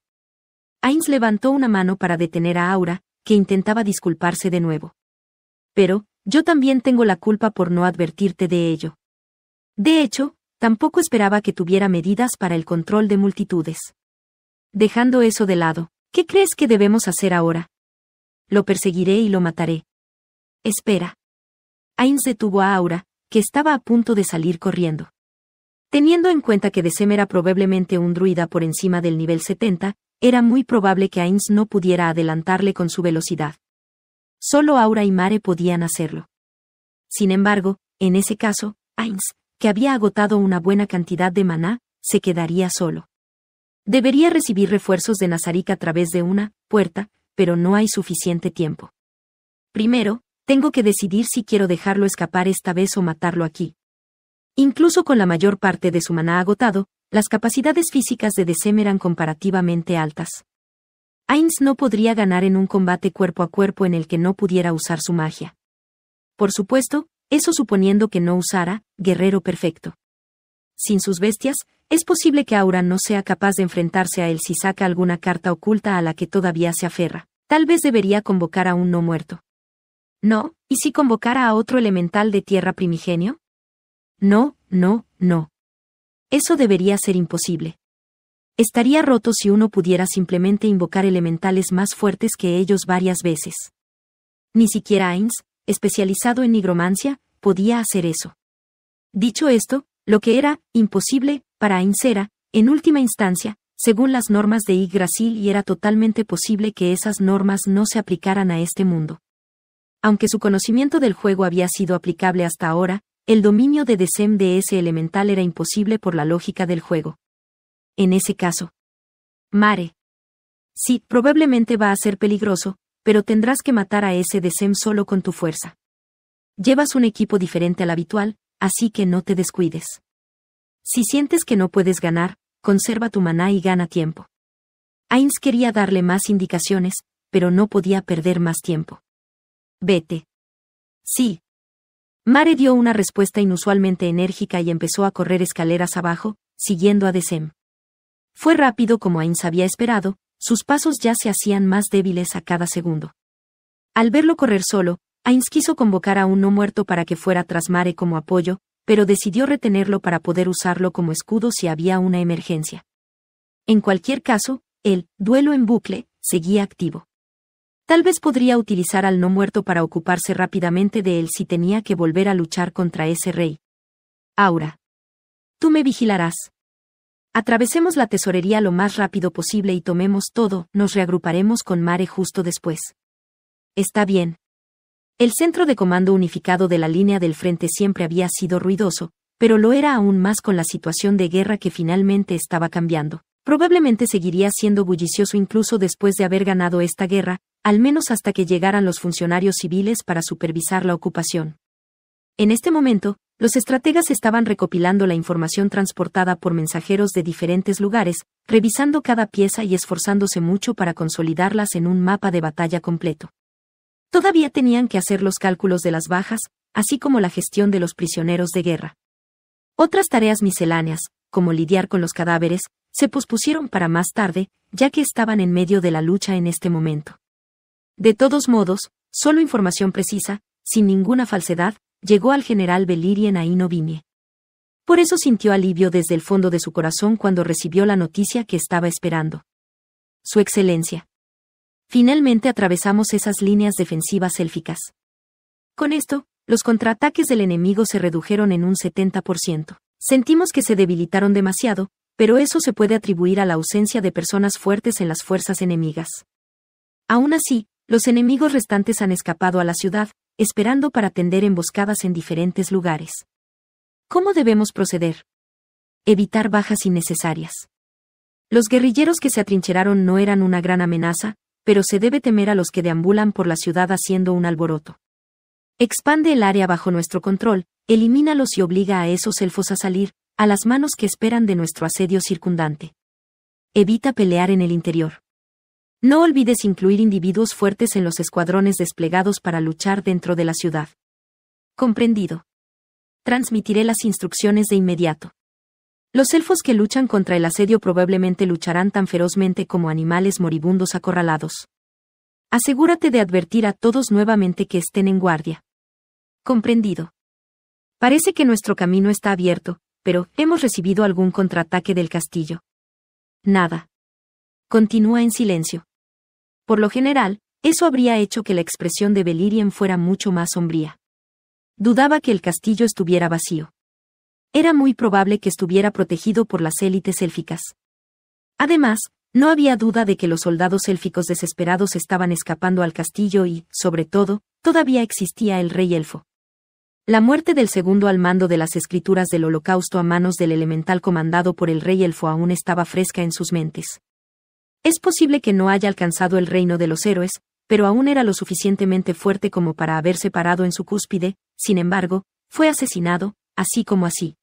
Ains levantó una mano para detener a Aura, que intentaba disculparse de nuevo. Pero, yo también tengo la culpa por no advertirte de ello. De hecho, tampoco esperaba que tuviera medidas para el control de multitudes. Dejando eso de lado, ¿qué crees que debemos hacer ahora? lo perseguiré y lo mataré. Espera. Ainz detuvo a Aura, que estaba a punto de salir corriendo. Teniendo en cuenta que Desem era probablemente un druida por encima del nivel 70, era muy probable que Ainz no pudiera adelantarle con su velocidad. Solo Aura y Mare podían hacerlo. Sin embargo, en ese caso, Ainz, que había agotado una buena cantidad de maná, se quedaría solo. Debería recibir refuerzos de Nazarick a través de una puerta, pero no hay suficiente tiempo. Primero, tengo que decidir si quiero dejarlo escapar esta vez o matarlo aquí. Incluso con la mayor parte de su maná agotado, las capacidades físicas de Decem eran comparativamente altas. Ainz no podría ganar en un combate cuerpo a cuerpo en el que no pudiera usar su magia. Por supuesto, eso suponiendo que no usara, guerrero perfecto. Sin sus bestias, es posible que Aura no sea capaz de enfrentarse a él si saca alguna carta oculta a la que todavía se aferra. Tal vez debería convocar a un no muerto. No, ¿y si convocara a otro elemental de tierra primigenio? No, no, no. Eso debería ser imposible. Estaría roto si uno pudiera simplemente invocar elementales más fuertes que ellos varias veces. Ni siquiera Ainz, especializado en nigromancia, podía hacer eso. Dicho esto, lo que era imposible para Ainsera, en última instancia, según las normas de Yggdrasil y era totalmente posible que esas normas no se aplicaran a este mundo. Aunque su conocimiento del juego había sido aplicable hasta ahora, el dominio de Desem de ese elemental era imposible por la lógica del juego. En ese caso. Mare. Sí, probablemente va a ser peligroso, pero tendrás que matar a ese Desem solo con tu fuerza. Llevas un equipo diferente al habitual, así que no te descuides. Si sientes que no puedes ganar, conserva tu maná y gana tiempo. Ains quería darle más indicaciones, pero no podía perder más tiempo. Vete. Sí. Mare dio una respuesta inusualmente enérgica y empezó a correr escaleras abajo, siguiendo a Desem. Fue rápido como Ains había esperado, sus pasos ya se hacían más débiles a cada segundo. Al verlo correr solo, Ains quiso convocar a un no muerto para que fuera tras Mare como apoyo, pero decidió retenerlo para poder usarlo como escudo si había una emergencia. En cualquier caso, el duelo en bucle seguía activo. Tal vez podría utilizar al no muerto para ocuparse rápidamente de él si tenía que volver a luchar contra ese rey. Aura. Tú me vigilarás. Atravesemos la tesorería lo más rápido posible y tomemos todo, nos reagruparemos con Mare justo después. Está bien. El centro de comando unificado de la línea del frente siempre había sido ruidoso, pero lo era aún más con la situación de guerra que finalmente estaba cambiando. Probablemente seguiría siendo bullicioso incluso después de haber ganado esta guerra, al menos hasta que llegaran los funcionarios civiles para supervisar la ocupación. En este momento, los estrategas estaban recopilando la información transportada por mensajeros de diferentes lugares, revisando cada pieza y esforzándose mucho para consolidarlas en un mapa de batalla completo. Todavía tenían que hacer los cálculos de las bajas, así como la gestión de los prisioneros de guerra. Otras tareas misceláneas, como lidiar con los cadáveres, se pospusieron para más tarde, ya que estaban en medio de la lucha en este momento. De todos modos, solo información precisa, sin ninguna falsedad, llegó al general Belirien a Inovimie. Por eso sintió alivio desde el fondo de su corazón cuando recibió la noticia que estaba esperando. Su Excelencia. Finalmente atravesamos esas líneas defensivas élficas. Con esto, los contraataques del enemigo se redujeron en un 70%. Sentimos que se debilitaron demasiado, pero eso se puede atribuir a la ausencia de personas fuertes en las fuerzas enemigas. Aún así, los enemigos restantes han escapado a la ciudad, esperando para tender emboscadas en diferentes lugares. ¿Cómo debemos proceder? Evitar bajas innecesarias. Los guerrilleros que se atrincheraron no eran una gran amenaza, pero se debe temer a los que deambulan por la ciudad haciendo un alboroto. Expande el área bajo nuestro control, elimínalos y obliga a esos elfos a salir, a las manos que esperan de nuestro asedio circundante. Evita pelear en el interior. No olvides incluir individuos fuertes en los escuadrones desplegados para luchar dentro de la ciudad. Comprendido. Transmitiré las instrucciones de inmediato. Los elfos que luchan contra el asedio probablemente lucharán tan ferozmente como animales moribundos acorralados. Asegúrate de advertir a todos nuevamente que estén en guardia. Comprendido. Parece que nuestro camino está abierto, pero hemos recibido algún contraataque del castillo. Nada. Continúa en silencio. Por lo general, eso habría hecho que la expresión de Belirien fuera mucho más sombría. Dudaba que el castillo estuviera vacío era muy probable que estuviera protegido por las élites élficas. Además, no había duda de que los soldados élficos desesperados estaban escapando al castillo y, sobre todo, todavía existía el rey elfo. La muerte del segundo al mando de las escrituras del holocausto a manos del elemental comandado por el rey elfo aún estaba fresca en sus mentes. Es posible que no haya alcanzado el reino de los héroes, pero aún era lo suficientemente fuerte como para haberse parado en su cúspide, sin embargo, fue asesinado, así como así.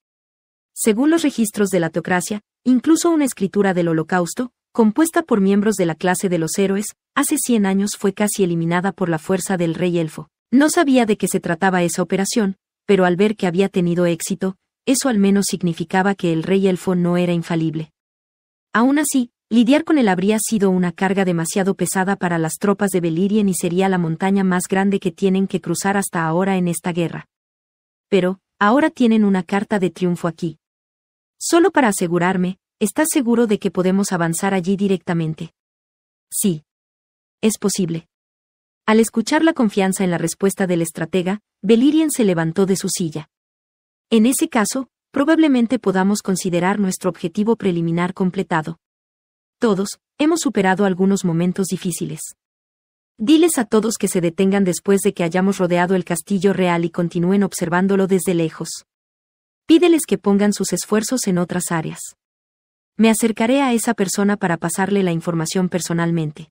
Según los registros de la teocracia, incluso una escritura del holocausto, compuesta por miembros de la clase de los héroes, hace 100 años fue casi eliminada por la fuerza del rey elfo. No sabía de qué se trataba esa operación, pero al ver que había tenido éxito, eso al menos significaba que el rey elfo no era infalible. Aún así, lidiar con él habría sido una carga demasiado pesada para las tropas de Belirien y sería la montaña más grande que tienen que cruzar hasta ahora en esta guerra. Pero, ahora tienen una carta de triunfo aquí. Solo para asegurarme, ¿estás seguro de que podemos avanzar allí directamente? Sí. Es posible. Al escuchar la confianza en la respuesta del estratega, Belirien se levantó de su silla. En ese caso, probablemente podamos considerar nuestro objetivo preliminar completado. Todos, hemos superado algunos momentos difíciles. Diles a todos que se detengan después de que hayamos rodeado el castillo real y continúen observándolo desde lejos. Pídeles que pongan sus esfuerzos en otras áreas. Me acercaré a esa persona para pasarle la información personalmente.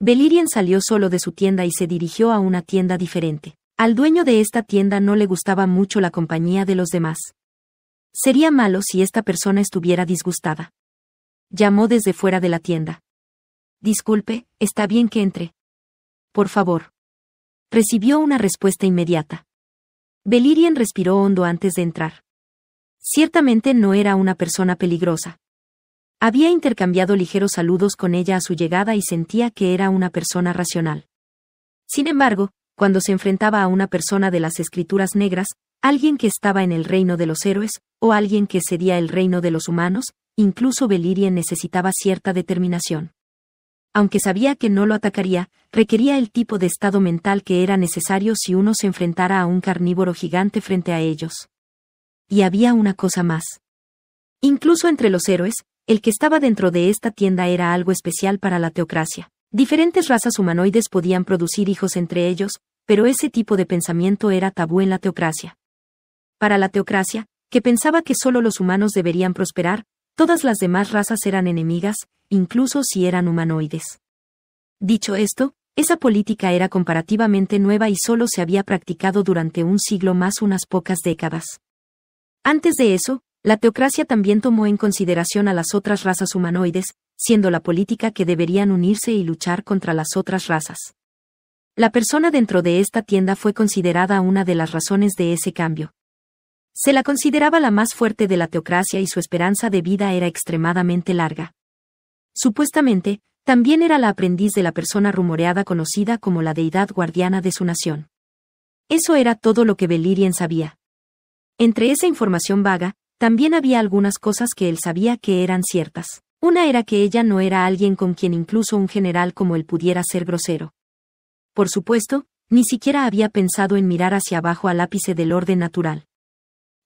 Belirian salió solo de su tienda y se dirigió a una tienda diferente. Al dueño de esta tienda no le gustaba mucho la compañía de los demás. Sería malo si esta persona estuviera disgustada. Llamó desde fuera de la tienda. Disculpe, está bien que entre. Por favor. Recibió una respuesta inmediata. Belirian respiró hondo antes de entrar. Ciertamente no era una persona peligrosa. Había intercambiado ligeros saludos con ella a su llegada y sentía que era una persona racional. Sin embargo, cuando se enfrentaba a una persona de las escrituras negras, alguien que estaba en el reino de los héroes, o alguien que cedía el reino de los humanos, incluso Belirien necesitaba cierta determinación. Aunque sabía que no lo atacaría, requería el tipo de estado mental que era necesario si uno se enfrentara a un carnívoro gigante frente a ellos y había una cosa más. Incluso entre los héroes, el que estaba dentro de esta tienda era algo especial para la teocracia. Diferentes razas humanoides podían producir hijos entre ellos, pero ese tipo de pensamiento era tabú en la teocracia. Para la teocracia, que pensaba que solo los humanos deberían prosperar, todas las demás razas eran enemigas, incluso si eran humanoides. Dicho esto, esa política era comparativamente nueva y solo se había practicado durante un siglo más unas pocas décadas. Antes de eso, la teocracia también tomó en consideración a las otras razas humanoides, siendo la política que deberían unirse y luchar contra las otras razas. La persona dentro de esta tienda fue considerada una de las razones de ese cambio. Se la consideraba la más fuerte de la teocracia y su esperanza de vida era extremadamente larga. Supuestamente, también era la aprendiz de la persona rumoreada conocida como la deidad guardiana de su nación. Eso era todo lo que Belirien sabía. Entre esa información vaga, también había algunas cosas que él sabía que eran ciertas. Una era que ella no era alguien con quien incluso un general como él pudiera ser grosero. Por supuesto, ni siquiera había pensado en mirar hacia abajo al ápice del orden natural.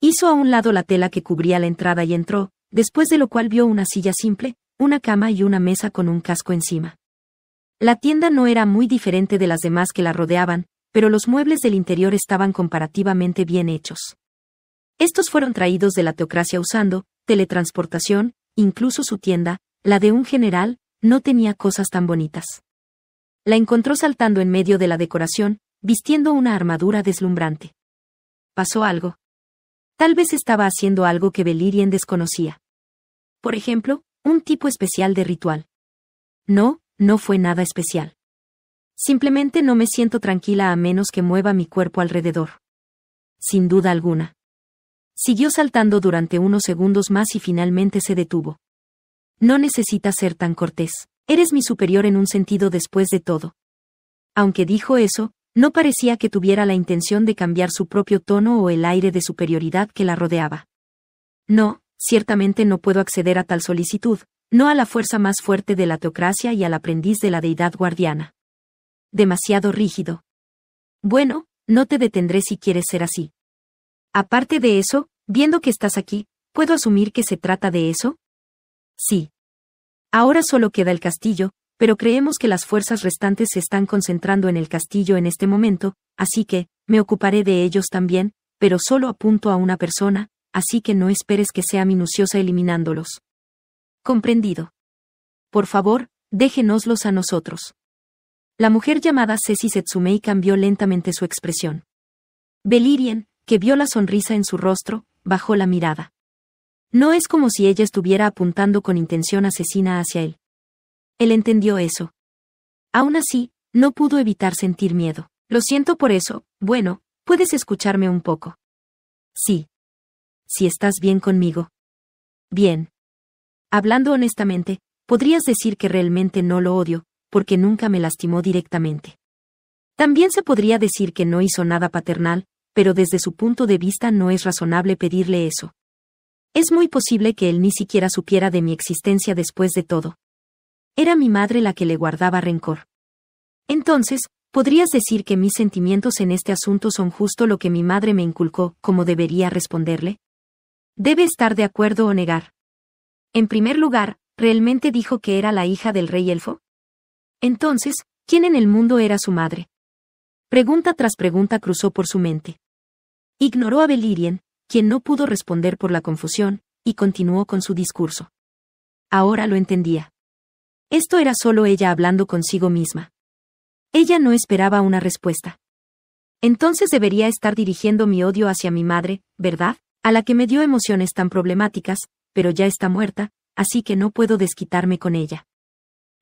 Hizo a un lado la tela que cubría la entrada y entró, después de lo cual vio una silla simple, una cama y una mesa con un casco encima. La tienda no era muy diferente de las demás que la rodeaban, pero los muebles del interior estaban comparativamente bien hechos. Estos fueron traídos de la teocracia usando teletransportación, incluso su tienda, la de un general, no tenía cosas tan bonitas. La encontró saltando en medio de la decoración, vistiendo una armadura deslumbrante. Pasó algo. Tal vez estaba haciendo algo que Belirien desconocía. Por ejemplo, un tipo especial de ritual. No, no fue nada especial. Simplemente no me siento tranquila a menos que mueva mi cuerpo alrededor. Sin duda alguna. Siguió saltando durante unos segundos más y finalmente se detuvo. No necesitas ser tan cortés. Eres mi superior en un sentido después de todo. Aunque dijo eso, no parecía que tuviera la intención de cambiar su propio tono o el aire de superioridad que la rodeaba. No, ciertamente no puedo acceder a tal solicitud, no a la fuerza más fuerte de la teocracia y al aprendiz de la deidad guardiana. Demasiado rígido. Bueno, no te detendré si quieres ser así. Aparte de eso, viendo que estás aquí, ¿puedo asumir que se trata de eso? Sí. Ahora solo queda el castillo, pero creemos que las fuerzas restantes se están concentrando en el castillo en este momento, así que, me ocuparé de ellos también, pero solo apunto a una persona, así que no esperes que sea minuciosa eliminándolos. Comprendido. Por favor, déjenoslos a nosotros. La mujer llamada Ceci Setsumei cambió lentamente su expresión. Belirien, que vio la sonrisa en su rostro, bajó la mirada. No es como si ella estuviera apuntando con intención asesina hacia él. Él entendió eso. Aún así, no pudo evitar sentir miedo. Lo siento por eso, bueno, puedes escucharme un poco. Sí. Si estás bien conmigo. Bien. Hablando honestamente, podrías decir que realmente no lo odio, porque nunca me lastimó directamente. También se podría decir que no hizo nada paternal, pero desde su punto de vista no es razonable pedirle eso. Es muy posible que él ni siquiera supiera de mi existencia después de todo. Era mi madre la que le guardaba rencor. Entonces, podrías decir que mis sentimientos en este asunto son justo lo que mi madre me inculcó, como debería responderle. Debe estar de acuerdo o negar. En primer lugar, ¿realmente dijo que era la hija del rey elfo? Entonces, ¿quién en el mundo era su madre? Pregunta tras pregunta cruzó por su mente. Ignoró a Belirien, quien no pudo responder por la confusión, y continuó con su discurso. Ahora lo entendía. Esto era solo ella hablando consigo misma. Ella no esperaba una respuesta. Entonces debería estar dirigiendo mi odio hacia mi madre, ¿verdad? A la que me dio emociones tan problemáticas, pero ya está muerta, así que no puedo desquitarme con ella.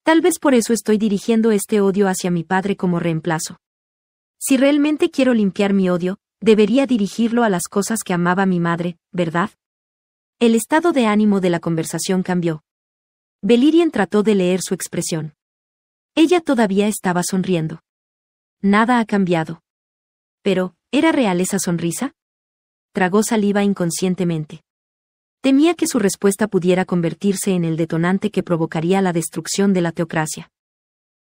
Tal vez por eso estoy dirigiendo este odio hacia mi padre como reemplazo. Si realmente quiero limpiar mi odio, Debería dirigirlo a las cosas que amaba mi madre, ¿verdad? El estado de ánimo de la conversación cambió. Belirian trató de leer su expresión. Ella todavía estaba sonriendo. Nada ha cambiado. Pero, ¿era real esa sonrisa? Tragó saliva inconscientemente. Temía que su respuesta pudiera convertirse en el detonante que provocaría la destrucción de la teocracia.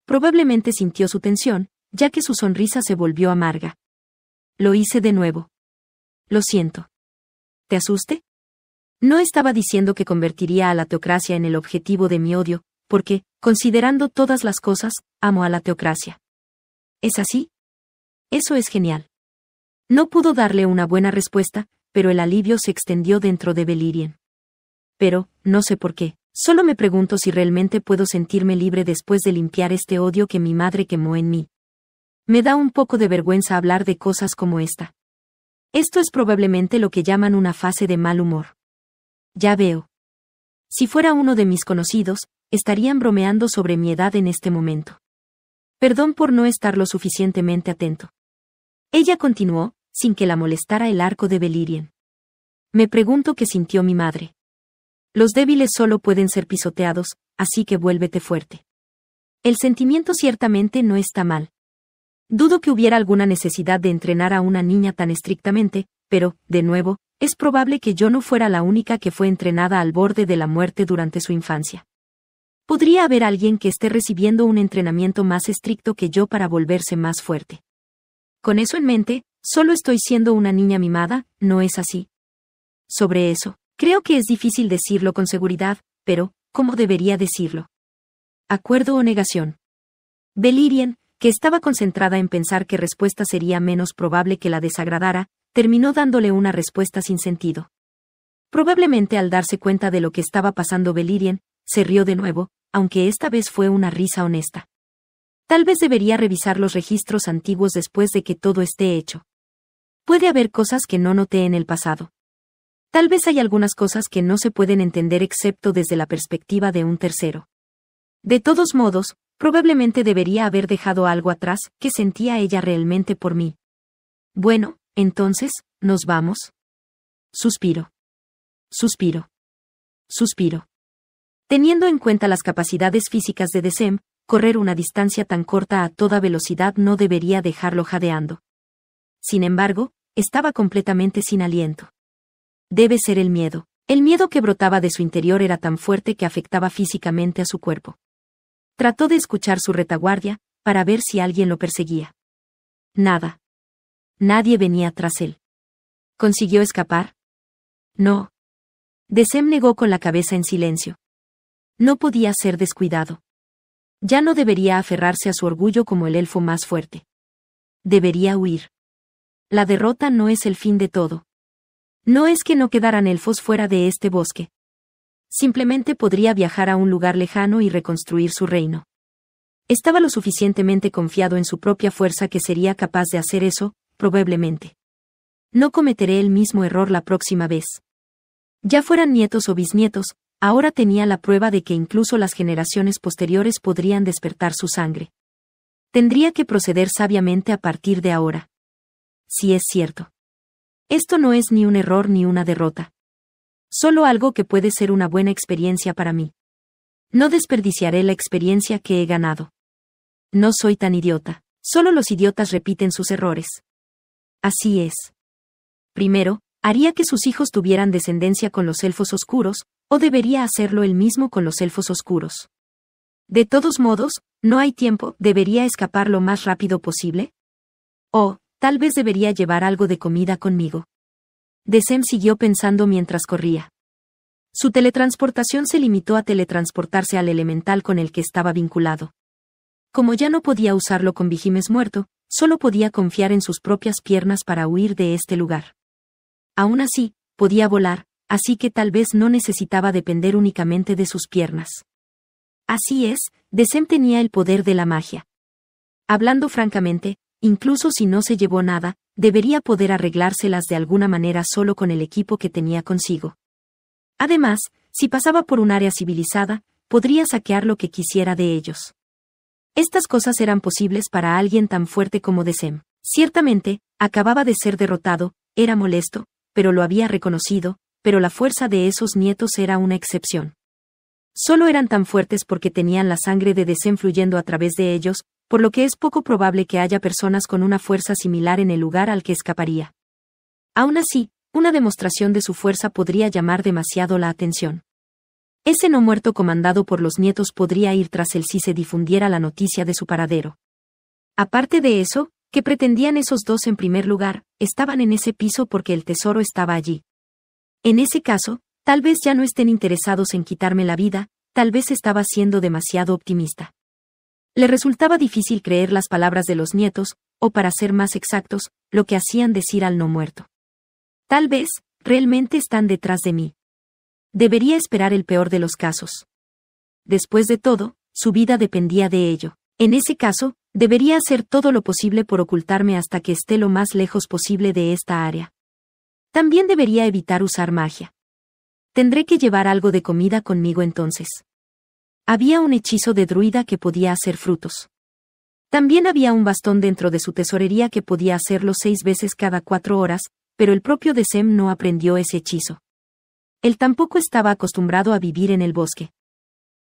Probablemente sintió su tensión, ya que su sonrisa se volvió amarga, lo hice de nuevo. Lo siento. ¿Te asuste? No estaba diciendo que convertiría a la teocracia en el objetivo de mi odio, porque, considerando todas las cosas, amo a la teocracia. ¿Es así? Eso es genial. No pudo darle una buena respuesta, pero el alivio se extendió dentro de Belirien. Pero, no sé por qué, solo me pregunto si realmente puedo sentirme libre después de limpiar este odio que mi madre quemó en mí, me da un poco de vergüenza hablar de cosas como esta. Esto es probablemente lo que llaman una fase de mal humor. Ya veo. Si fuera uno de mis conocidos, estarían bromeando sobre mi edad en este momento. Perdón por no estar lo suficientemente atento. Ella continuó, sin que la molestara el arco de Belirien. Me pregunto qué sintió mi madre. Los débiles solo pueden ser pisoteados, así que vuélvete fuerte. El sentimiento ciertamente no está mal, Dudo que hubiera alguna necesidad de entrenar a una niña tan estrictamente, pero, de nuevo, es probable que yo no fuera la única que fue entrenada al borde de la muerte durante su infancia. Podría haber alguien que esté recibiendo un entrenamiento más estricto que yo para volverse más fuerte. Con eso en mente, solo estoy siendo una niña mimada, ¿no es así? Sobre eso, creo que es difícil decirlo con seguridad, pero, ¿cómo debería decirlo? Acuerdo o negación. Belirien, que estaba concentrada en pensar qué respuesta sería menos probable que la desagradara, terminó dándole una respuesta sin sentido. Probablemente al darse cuenta de lo que estaba pasando Belirien, se rió de nuevo, aunque esta vez fue una risa honesta. Tal vez debería revisar los registros antiguos después de que todo esté hecho. Puede haber cosas que no noté en el pasado. Tal vez hay algunas cosas que no se pueden entender excepto desde la perspectiva de un tercero. De todos modos, Probablemente debería haber dejado algo atrás que sentía ella realmente por mí. Bueno, entonces, ¿nos vamos? Suspiro. Suspiro. Suspiro. Teniendo en cuenta las capacidades físicas de Desem, correr una distancia tan corta a toda velocidad no debería dejarlo jadeando. Sin embargo, estaba completamente sin aliento. Debe ser el miedo. El miedo que brotaba de su interior era tan fuerte que afectaba físicamente a su cuerpo. Trató de escuchar su retaguardia, para ver si alguien lo perseguía. Nada. Nadie venía tras él. ¿Consiguió escapar? No. Desem negó con la cabeza en silencio. No podía ser descuidado. Ya no debería aferrarse a su orgullo como el elfo más fuerte. Debería huir. La derrota no es el fin de todo. No es que no quedaran elfos fuera de este bosque, Simplemente podría viajar a un lugar lejano y reconstruir su reino. Estaba lo suficientemente confiado en su propia fuerza que sería capaz de hacer eso, probablemente. No cometeré el mismo error la próxima vez. Ya fueran nietos o bisnietos, ahora tenía la prueba de que incluso las generaciones posteriores podrían despertar su sangre. Tendría que proceder sabiamente a partir de ahora. Si es cierto. Esto no es ni un error ni una derrota. Solo algo que puede ser una buena experiencia para mí. No desperdiciaré la experiencia que he ganado. No soy tan idiota. Solo los idiotas repiten sus errores. Así es. Primero, haría que sus hijos tuvieran descendencia con los elfos oscuros, o debería hacerlo él mismo con los elfos oscuros. De todos modos, no hay tiempo, debería escapar lo más rápido posible. O, tal vez debería llevar algo de comida conmigo. Desem siguió pensando mientras corría. Su teletransportación se limitó a teletransportarse al elemental con el que estaba vinculado. Como ya no podía usarlo con Vigimes muerto, solo podía confiar en sus propias piernas para huir de este lugar. Aún así, podía volar, así que tal vez no necesitaba depender únicamente de sus piernas. Así es, Desem tenía el poder de la magia. Hablando francamente, Incluso si no se llevó nada, debería poder arreglárselas de alguna manera solo con el equipo que tenía consigo. Además, si pasaba por un área civilizada, podría saquear lo que quisiera de ellos. Estas cosas eran posibles para alguien tan fuerte como Desem. Ciertamente, acababa de ser derrotado, era molesto, pero lo había reconocido, pero la fuerza de esos nietos era una excepción. Solo eran tan fuertes porque tenían la sangre de Desem fluyendo a través de ellos, por lo que es poco probable que haya personas con una fuerza similar en el lugar al que escaparía. Aún así, una demostración de su fuerza podría llamar demasiado la atención. Ese no muerto comandado por los nietos podría ir tras él si se difundiera la noticia de su paradero. Aparte de eso, que pretendían esos dos en primer lugar, estaban en ese piso porque el tesoro estaba allí. En ese caso, tal vez ya no estén interesados en quitarme la vida, tal vez estaba siendo demasiado optimista. Le resultaba difícil creer las palabras de los nietos, o para ser más exactos, lo que hacían decir al no muerto. Tal vez, realmente están detrás de mí. Debería esperar el peor de los casos. Después de todo, su vida dependía de ello. En ese caso, debería hacer todo lo posible por ocultarme hasta que esté lo más lejos posible de esta área. También debería evitar usar magia. Tendré que llevar algo de comida conmigo entonces. Había un hechizo de druida que podía hacer frutos. También había un bastón dentro de su tesorería que podía hacerlo seis veces cada cuatro horas, pero el propio Desem no aprendió ese hechizo. Él tampoco estaba acostumbrado a vivir en el bosque.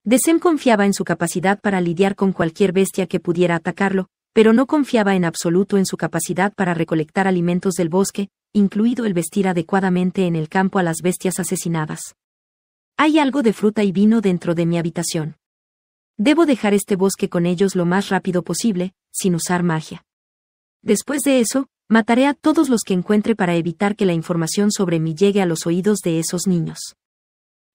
Desem confiaba en su capacidad para lidiar con cualquier bestia que pudiera atacarlo, pero no confiaba en absoluto en su capacidad para recolectar alimentos del bosque, incluido el vestir adecuadamente en el campo a las bestias asesinadas. Hay algo de fruta y vino dentro de mi habitación. Debo dejar este bosque con ellos lo más rápido posible, sin usar magia. Después de eso, mataré a todos los que encuentre para evitar que la información sobre mí llegue a los oídos de esos niños.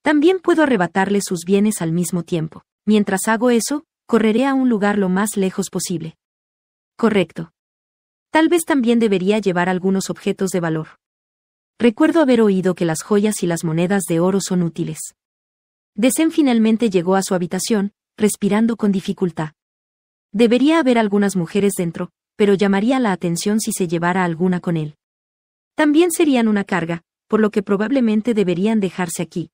También puedo arrebatarles sus bienes al mismo tiempo. Mientras hago eso, correré a un lugar lo más lejos posible. Correcto. Tal vez también debería llevar algunos objetos de valor. Recuerdo haber oído que las joyas y las monedas de oro son útiles. Desen finalmente llegó a su habitación, respirando con dificultad. Debería haber algunas mujeres dentro, pero llamaría la atención si se llevara alguna con él. También serían una carga, por lo que probablemente deberían dejarse aquí.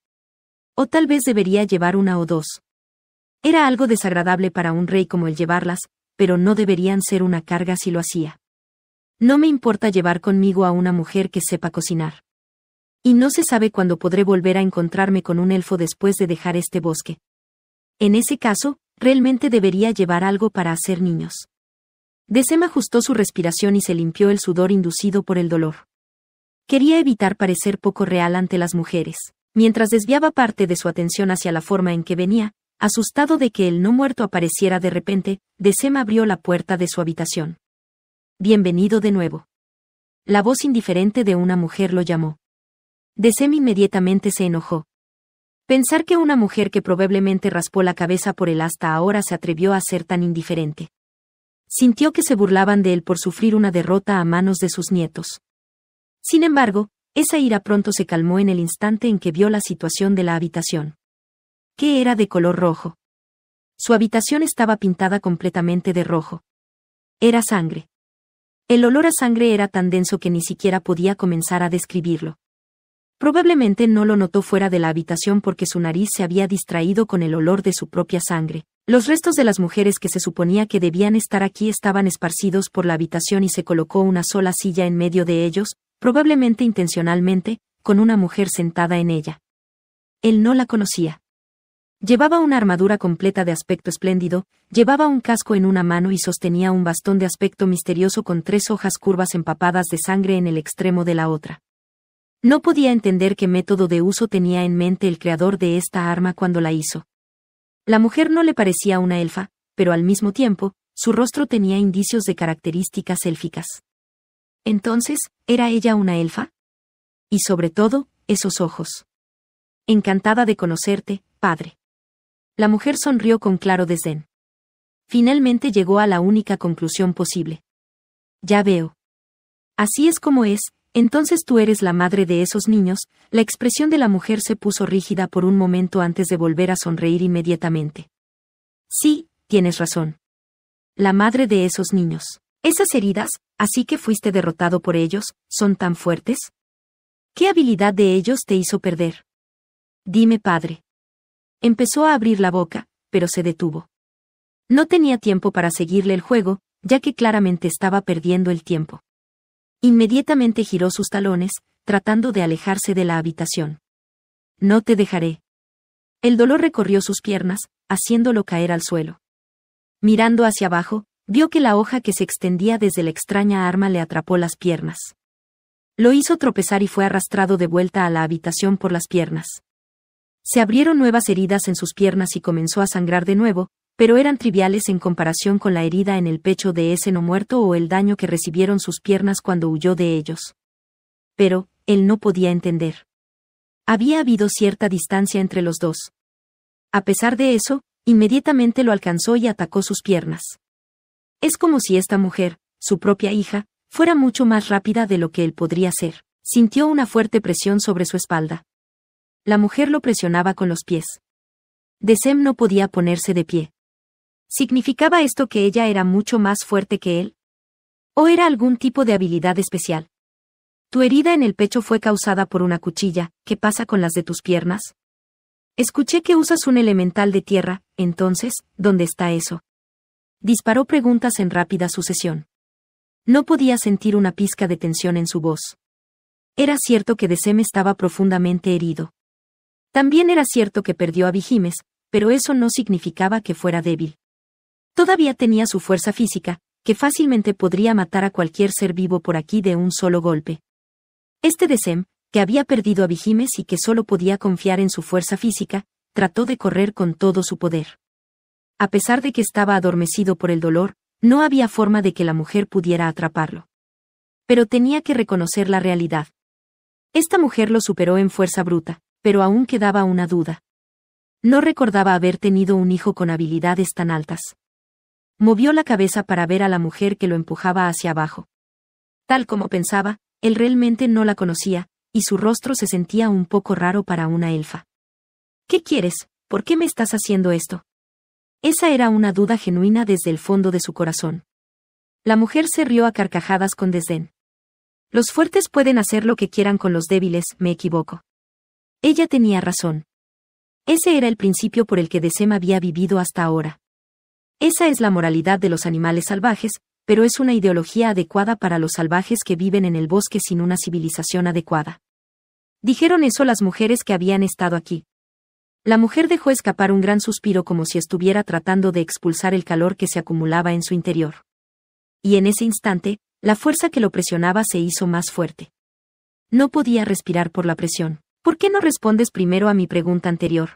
O tal vez debería llevar una o dos. Era algo desagradable para un rey como el llevarlas, pero no deberían ser una carga si lo hacía. No me importa llevar conmigo a una mujer que sepa cocinar. Y no se sabe cuándo podré volver a encontrarme con un elfo después de dejar este bosque. En ese caso, realmente debería llevar algo para hacer niños. Desema ajustó su respiración y se limpió el sudor inducido por el dolor. Quería evitar parecer poco real ante las mujeres. Mientras desviaba parte de su atención hacia la forma en que venía, asustado de que el no muerto apareciera de repente, Desema abrió la puerta de su habitación. Bienvenido de nuevo. La voz indiferente de una mujer lo llamó. Desem inmediatamente se enojó. Pensar que una mujer que probablemente raspó la cabeza por él hasta ahora se atrevió a ser tan indiferente. Sintió que se burlaban de él por sufrir una derrota a manos de sus nietos. Sin embargo, esa ira pronto se calmó en el instante en que vio la situación de la habitación. ¿Qué era de color rojo. Su habitación estaba pintada completamente de rojo. Era sangre. El olor a sangre era tan denso que ni siquiera podía comenzar a describirlo. Probablemente no lo notó fuera de la habitación porque su nariz se había distraído con el olor de su propia sangre. Los restos de las mujeres que se suponía que debían estar aquí estaban esparcidos por la habitación y se colocó una sola silla en medio de ellos, probablemente intencionalmente, con una mujer sentada en ella. Él no la conocía. Llevaba una armadura completa de aspecto espléndido, llevaba un casco en una mano y sostenía un bastón de aspecto misterioso con tres hojas curvas empapadas de sangre en el extremo de la otra. No podía entender qué método de uso tenía en mente el creador de esta arma cuando la hizo. La mujer no le parecía una elfa, pero al mismo tiempo, su rostro tenía indicios de características élficas. Entonces, ¿era ella una elfa? Y sobre todo, esos ojos. Encantada de conocerte, padre. La mujer sonrió con claro desdén. Finalmente llegó a la única conclusión posible. Ya veo. Así es como es, entonces tú eres la madre de esos niños, la expresión de la mujer se puso rígida por un momento antes de volver a sonreír inmediatamente. Sí, tienes razón. La madre de esos niños. Esas heridas, así que fuiste derrotado por ellos, son tan fuertes. ¿Qué habilidad de ellos te hizo perder? Dime, padre. Empezó a abrir la boca, pero se detuvo. No tenía tiempo para seguirle el juego, ya que claramente estaba perdiendo el tiempo. Inmediatamente giró sus talones, tratando de alejarse de la habitación. No te dejaré. El dolor recorrió sus piernas, haciéndolo caer al suelo. Mirando hacia abajo, vio que la hoja que se extendía desde la extraña arma le atrapó las piernas. Lo hizo tropezar y fue arrastrado de vuelta a la habitación por las piernas. Se abrieron nuevas heridas en sus piernas y comenzó a sangrar de nuevo, pero eran triviales en comparación con la herida en el pecho de ese no muerto o el daño que recibieron sus piernas cuando huyó de ellos. Pero, él no podía entender. Había habido cierta distancia entre los dos. A pesar de eso, inmediatamente lo alcanzó y atacó sus piernas. Es como si esta mujer, su propia hija, fuera mucho más rápida de lo que él podría ser. Sintió una fuerte presión sobre su espalda. La mujer lo presionaba con los pies. Desem no podía ponerse de pie. ¿Significaba esto que ella era mucho más fuerte que él? ¿O era algún tipo de habilidad especial? Tu herida en el pecho fue causada por una cuchilla, ¿qué pasa con las de tus piernas? Escuché que usas un elemental de tierra, entonces, ¿dónde está eso? Disparó preguntas en rápida sucesión. No podía sentir una pizca de tensión en su voz. Era cierto que Desem estaba profundamente herido. También era cierto que perdió a Vigimes, pero eso no significaba que fuera débil. Todavía tenía su fuerza física, que fácilmente podría matar a cualquier ser vivo por aquí de un solo golpe. Este Desem, que había perdido a Vigimes y que solo podía confiar en su fuerza física, trató de correr con todo su poder. A pesar de que estaba adormecido por el dolor, no había forma de que la mujer pudiera atraparlo. Pero tenía que reconocer la realidad. Esta mujer lo superó en fuerza bruta, pero aún quedaba una duda. No recordaba haber tenido un hijo con habilidades tan altas. Movió la cabeza para ver a la mujer que lo empujaba hacia abajo. Tal como pensaba, él realmente no la conocía, y su rostro se sentía un poco raro para una elfa. ¿Qué quieres? ¿Por qué me estás haciendo esto? Esa era una duda genuina desde el fondo de su corazón. La mujer se rió a carcajadas con desdén. Los fuertes pueden hacer lo que quieran con los débiles, me equivoco. Ella tenía razón. Ese era el principio por el que Desem había vivido hasta ahora. Esa es la moralidad de los animales salvajes, pero es una ideología adecuada para los salvajes que viven en el bosque sin una civilización adecuada. Dijeron eso las mujeres que habían estado aquí. La mujer dejó escapar un gran suspiro como si estuviera tratando de expulsar el calor que se acumulaba en su interior. Y en ese instante, la fuerza que lo presionaba se hizo más fuerte. No podía respirar por la presión. ¿Por qué no respondes primero a mi pregunta anterior?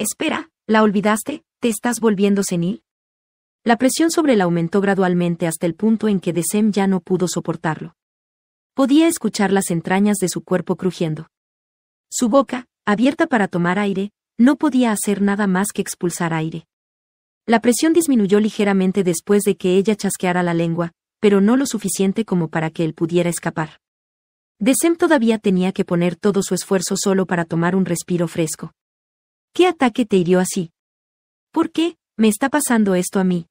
Espera, ¿la olvidaste? ¿Te estás volviendo senil? La presión sobre él aumentó gradualmente hasta el punto en que Desem ya no pudo soportarlo. Podía escuchar las entrañas de su cuerpo crujiendo. Su boca, abierta para tomar aire, no podía hacer nada más que expulsar aire. La presión disminuyó ligeramente después de que ella chasqueara la lengua, pero no lo suficiente como para que él pudiera escapar. Desem todavía tenía que poner todo su esfuerzo solo para tomar un respiro fresco. ¿Qué ataque te hirió así? ¿Por qué, me está pasando esto a mí?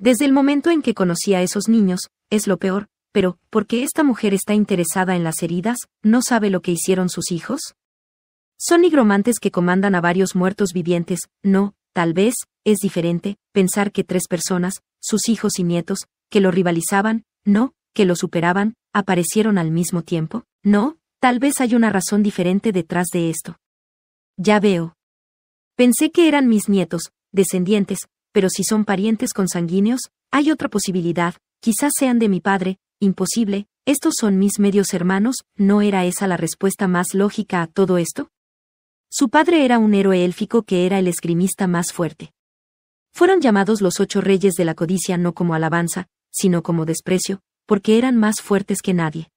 Desde el momento en que conocí a esos niños, es lo peor, pero, ¿por qué esta mujer está interesada en las heridas? ¿No sabe lo que hicieron sus hijos? Son nigromantes que comandan a varios muertos vivientes, no, tal vez, es diferente, pensar que tres personas, sus hijos y nietos, que lo rivalizaban, no, que lo superaban, aparecieron al mismo tiempo? No, tal vez hay una razón diferente detrás de esto. Ya veo. Pensé que eran mis nietos, descendientes, pero si son parientes consanguíneos, hay otra posibilidad, quizás sean de mi padre, imposible, estos son mis medios hermanos, ¿no era esa la respuesta más lógica a todo esto? Su padre era un héroe élfico que era el esgrimista más fuerte. Fueron llamados los ocho reyes de la codicia no como alabanza, sino como desprecio, porque eran más fuertes que nadie.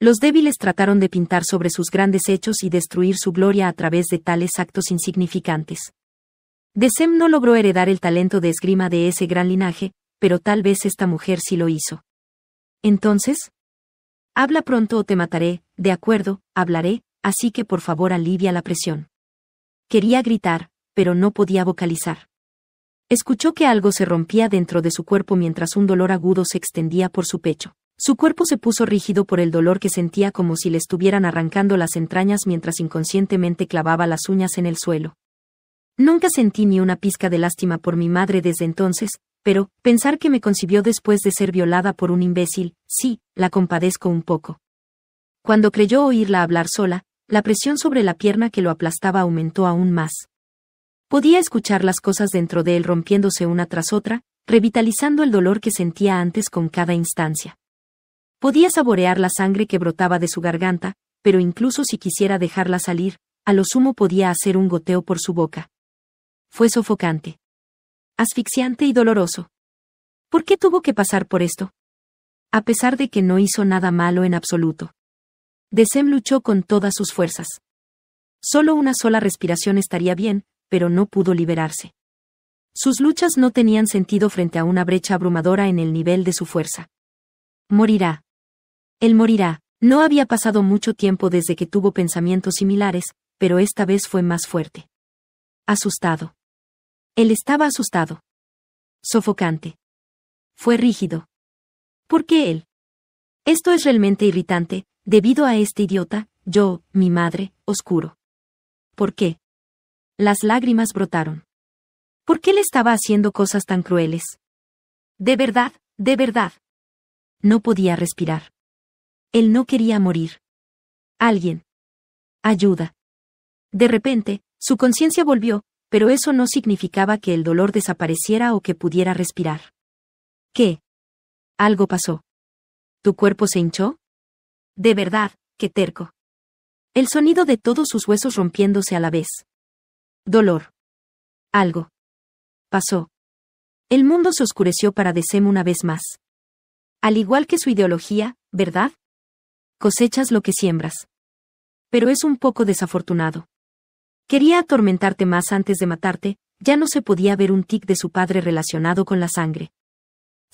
Los débiles trataron de pintar sobre sus grandes hechos y destruir su gloria a través de tales actos insignificantes. Desem no logró heredar el talento de esgrima de ese gran linaje, pero tal vez esta mujer sí lo hizo. Entonces, habla pronto o te mataré, de acuerdo, hablaré, así que por favor alivia la presión. Quería gritar, pero no podía vocalizar. Escuchó que algo se rompía dentro de su cuerpo mientras un dolor agudo se extendía por su pecho. Su cuerpo se puso rígido por el dolor que sentía como si le estuvieran arrancando las entrañas mientras inconscientemente clavaba las uñas en el suelo. Nunca sentí ni una pizca de lástima por mi madre desde entonces, pero, pensar que me concibió después de ser violada por un imbécil, sí, la compadezco un poco. Cuando creyó oírla hablar sola, la presión sobre la pierna que lo aplastaba aumentó aún más. Podía escuchar las cosas dentro de él rompiéndose una tras otra, revitalizando el dolor que sentía antes con cada instancia. Podía saborear la sangre que brotaba de su garganta, pero incluso si quisiera dejarla salir, a lo sumo podía hacer un goteo por su boca. Fue sofocante. Asfixiante y doloroso. ¿Por qué tuvo que pasar por esto? A pesar de que no hizo nada malo en absoluto. Desem luchó con todas sus fuerzas. Solo una sola respiración estaría bien, pero no pudo liberarse. Sus luchas no tenían sentido frente a una brecha abrumadora en el nivel de su fuerza. Morirá. Él morirá. No había pasado mucho tiempo desde que tuvo pensamientos similares, pero esta vez fue más fuerte. Asustado. Él estaba asustado. Sofocante. Fue rígido. ¿Por qué él? Esto es realmente irritante, debido a este idiota, yo, mi madre, oscuro. ¿Por qué? Las lágrimas brotaron. ¿Por qué le estaba haciendo cosas tan crueles? De verdad, de verdad. No podía respirar. Él no quería morir. Alguien. Ayuda. De repente, su conciencia volvió, pero eso no significaba que el dolor desapareciera o que pudiera respirar. ¿Qué? Algo pasó. ¿Tu cuerpo se hinchó? De verdad, qué terco. El sonido de todos sus huesos rompiéndose a la vez. Dolor. Algo. Pasó. El mundo se oscureció para Desem una vez más. Al igual que su ideología, ¿verdad? Cosechas lo que siembras. Pero es un poco desafortunado. Quería atormentarte más antes de matarte, ya no se podía ver un tic de su padre relacionado con la sangre.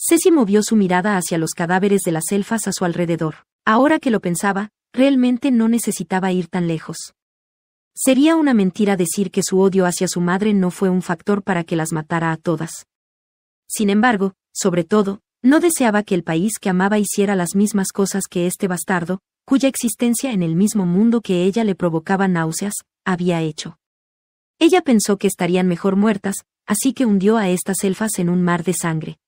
Ceci movió su mirada hacia los cadáveres de las elfas a su alrededor. Ahora que lo pensaba, realmente no necesitaba ir tan lejos. Sería una mentira decir que su odio hacia su madre no fue un factor para que las matara a todas. Sin embargo, sobre todo, no deseaba que el país que amaba hiciera las mismas cosas que este bastardo, cuya existencia en el mismo mundo que ella le provocaba náuseas, había hecho. Ella pensó que estarían mejor muertas, así que hundió a estas elfas en un mar de sangre.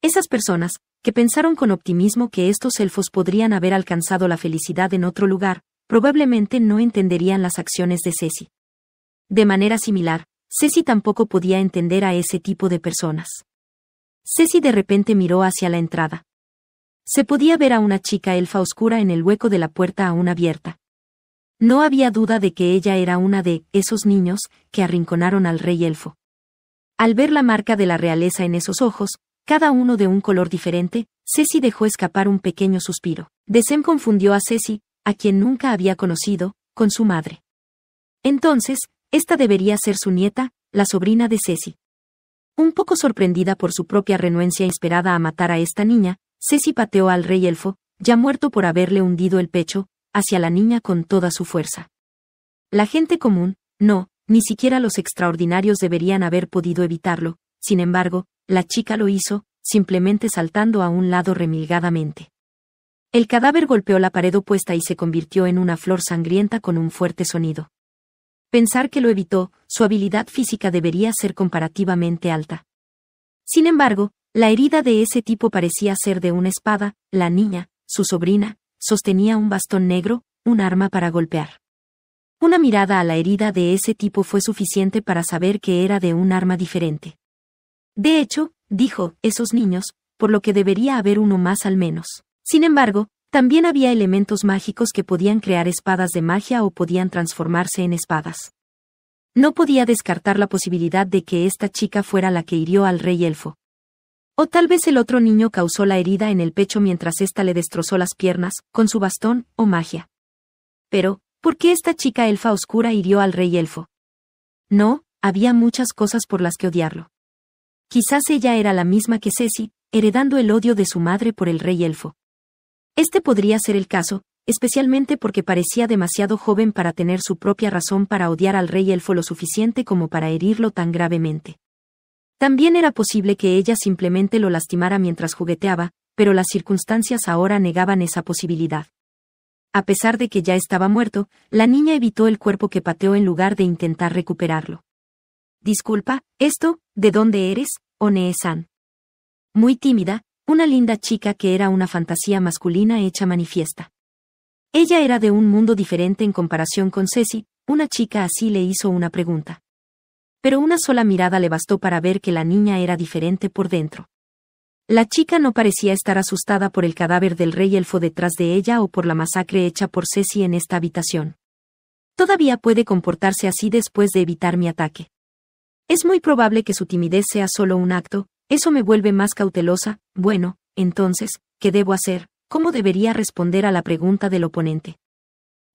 Esas personas, que pensaron con optimismo que estos elfos podrían haber alcanzado la felicidad en otro lugar, probablemente no entenderían las acciones de Ceci. De manera similar, Ceci tampoco podía entender a ese tipo de personas. Ceci de repente miró hacia la entrada. Se podía ver a una chica elfa oscura en el hueco de la puerta aún abierta. No había duda de que ella era una de esos niños que arrinconaron al rey elfo. Al ver la marca de la realeza en esos ojos, cada uno de un color diferente, Ceci dejó escapar un pequeño suspiro. Desem confundió a Ceci, a quien nunca había conocido, con su madre. Entonces, esta debería ser su nieta, la sobrina de Ceci. Un poco sorprendida por su propia renuencia esperada a matar a esta niña, Ceci pateó al rey elfo, ya muerto por haberle hundido el pecho, hacia la niña con toda su fuerza. La gente común, no, ni siquiera los extraordinarios deberían haber podido evitarlo, sin embargo, la chica lo hizo, simplemente saltando a un lado remilgadamente. El cadáver golpeó la pared opuesta y se convirtió en una flor sangrienta con un fuerte sonido. Pensar que lo evitó, su habilidad física debería ser comparativamente alta. Sin embargo, la herida de ese tipo parecía ser de una espada, la niña, su sobrina, sostenía un bastón negro, un arma para golpear. Una mirada a la herida de ese tipo fue suficiente para saber que era de un arma diferente. De hecho, dijo, esos niños, por lo que debería haber uno más al menos. Sin embargo, también había elementos mágicos que podían crear espadas de magia o podían transformarse en espadas. No podía descartar la posibilidad de que esta chica fuera la que hirió al rey elfo. O tal vez el otro niño causó la herida en el pecho mientras ésta le destrozó las piernas, con su bastón o magia. Pero, ¿por qué esta chica elfa oscura hirió al rey elfo? No, había muchas cosas por las que odiarlo. Quizás ella era la misma que Ceci, heredando el odio de su madre por el rey elfo. Este podría ser el caso, especialmente porque parecía demasiado joven para tener su propia razón para odiar al rey elfo lo suficiente como para herirlo tan gravemente. También era posible que ella simplemente lo lastimara mientras jugueteaba, pero las circunstancias ahora negaban esa posibilidad. A pesar de que ya estaba muerto, la niña evitó el cuerpo que pateó en lugar de intentar recuperarlo. Disculpa, esto, ¿de dónde eres, Onesan? Muy tímida, una linda chica que era una fantasía masculina hecha manifiesta. Ella era de un mundo diferente en comparación con Ceci, una chica así le hizo una pregunta. Pero una sola mirada le bastó para ver que la niña era diferente por dentro. La chica no parecía estar asustada por el cadáver del rey elfo detrás de ella o por la masacre hecha por Ceci en esta habitación. Todavía puede comportarse así después de evitar mi ataque. Es muy probable que su timidez sea solo un acto, eso me vuelve más cautelosa, bueno, entonces, ¿qué debo hacer? ¿Cómo debería responder a la pregunta del oponente?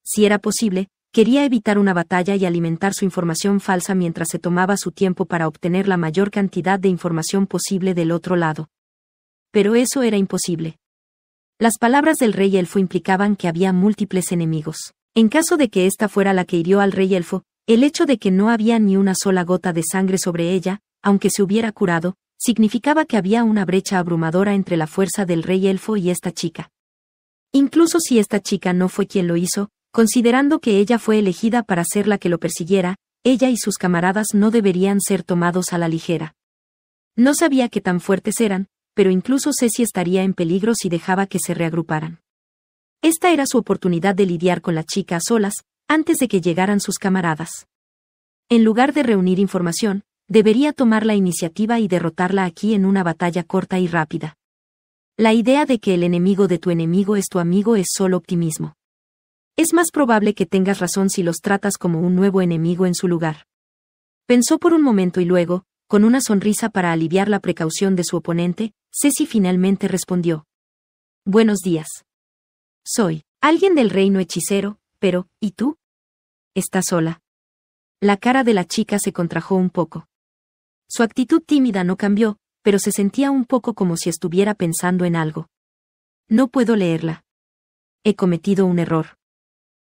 Si era posible, quería evitar una batalla y alimentar su información falsa mientras se tomaba su tiempo para obtener la mayor cantidad de información posible del otro lado. Pero eso era imposible. Las palabras del rey elfo implicaban que había múltiples enemigos. En caso de que esta fuera la que hirió al rey elfo, el hecho de que no había ni una sola gota de sangre sobre ella, aunque se hubiera curado, significaba que había una brecha abrumadora entre la fuerza del rey elfo y esta chica. Incluso si esta chica no fue quien lo hizo, considerando que ella fue elegida para ser la que lo persiguiera, ella y sus camaradas no deberían ser tomados a la ligera. No sabía qué tan fuertes eran, pero incluso si estaría en peligro si dejaba que se reagruparan. Esta era su oportunidad de lidiar con la chica a solas, antes de que llegaran sus camaradas. En lugar de reunir información, Debería tomar la iniciativa y derrotarla aquí en una batalla corta y rápida. La idea de que el enemigo de tu enemigo es tu amigo es solo optimismo. Es más probable que tengas razón si los tratas como un nuevo enemigo en su lugar. Pensó por un momento y luego, con una sonrisa para aliviar la precaución de su oponente, Ceci finalmente respondió. Buenos días. Soy alguien del reino hechicero, pero, ¿y tú? Estás sola. La cara de la chica se contrajo un poco. Su actitud tímida no cambió, pero se sentía un poco como si estuviera pensando en algo. No puedo leerla. He cometido un error.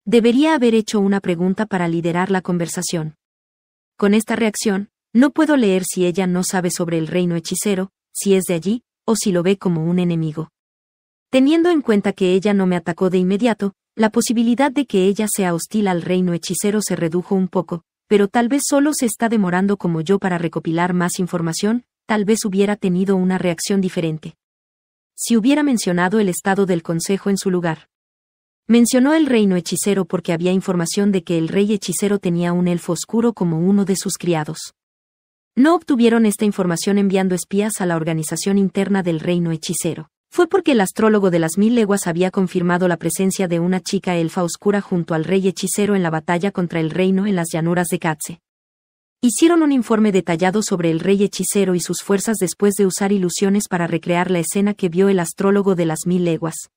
Debería haber hecho una pregunta para liderar la conversación. Con esta reacción, no puedo leer si ella no sabe sobre el reino hechicero, si es de allí, o si lo ve como un enemigo. Teniendo en cuenta que ella no me atacó de inmediato, la posibilidad de que ella sea hostil al reino hechicero se redujo un poco, pero tal vez solo se está demorando como yo para recopilar más información, tal vez hubiera tenido una reacción diferente. Si hubiera mencionado el estado del Consejo en su lugar. Mencionó el reino hechicero porque había información de que el rey hechicero tenía un elfo oscuro como uno de sus criados. No obtuvieron esta información enviando espías a la organización interna del reino hechicero fue porque el astrólogo de las mil leguas había confirmado la presencia de una chica elfa oscura junto al rey hechicero en la batalla contra el reino en las llanuras de Katze. Hicieron un informe detallado sobre el rey hechicero y sus fuerzas después de usar ilusiones para recrear la escena que vio el astrólogo de las mil leguas.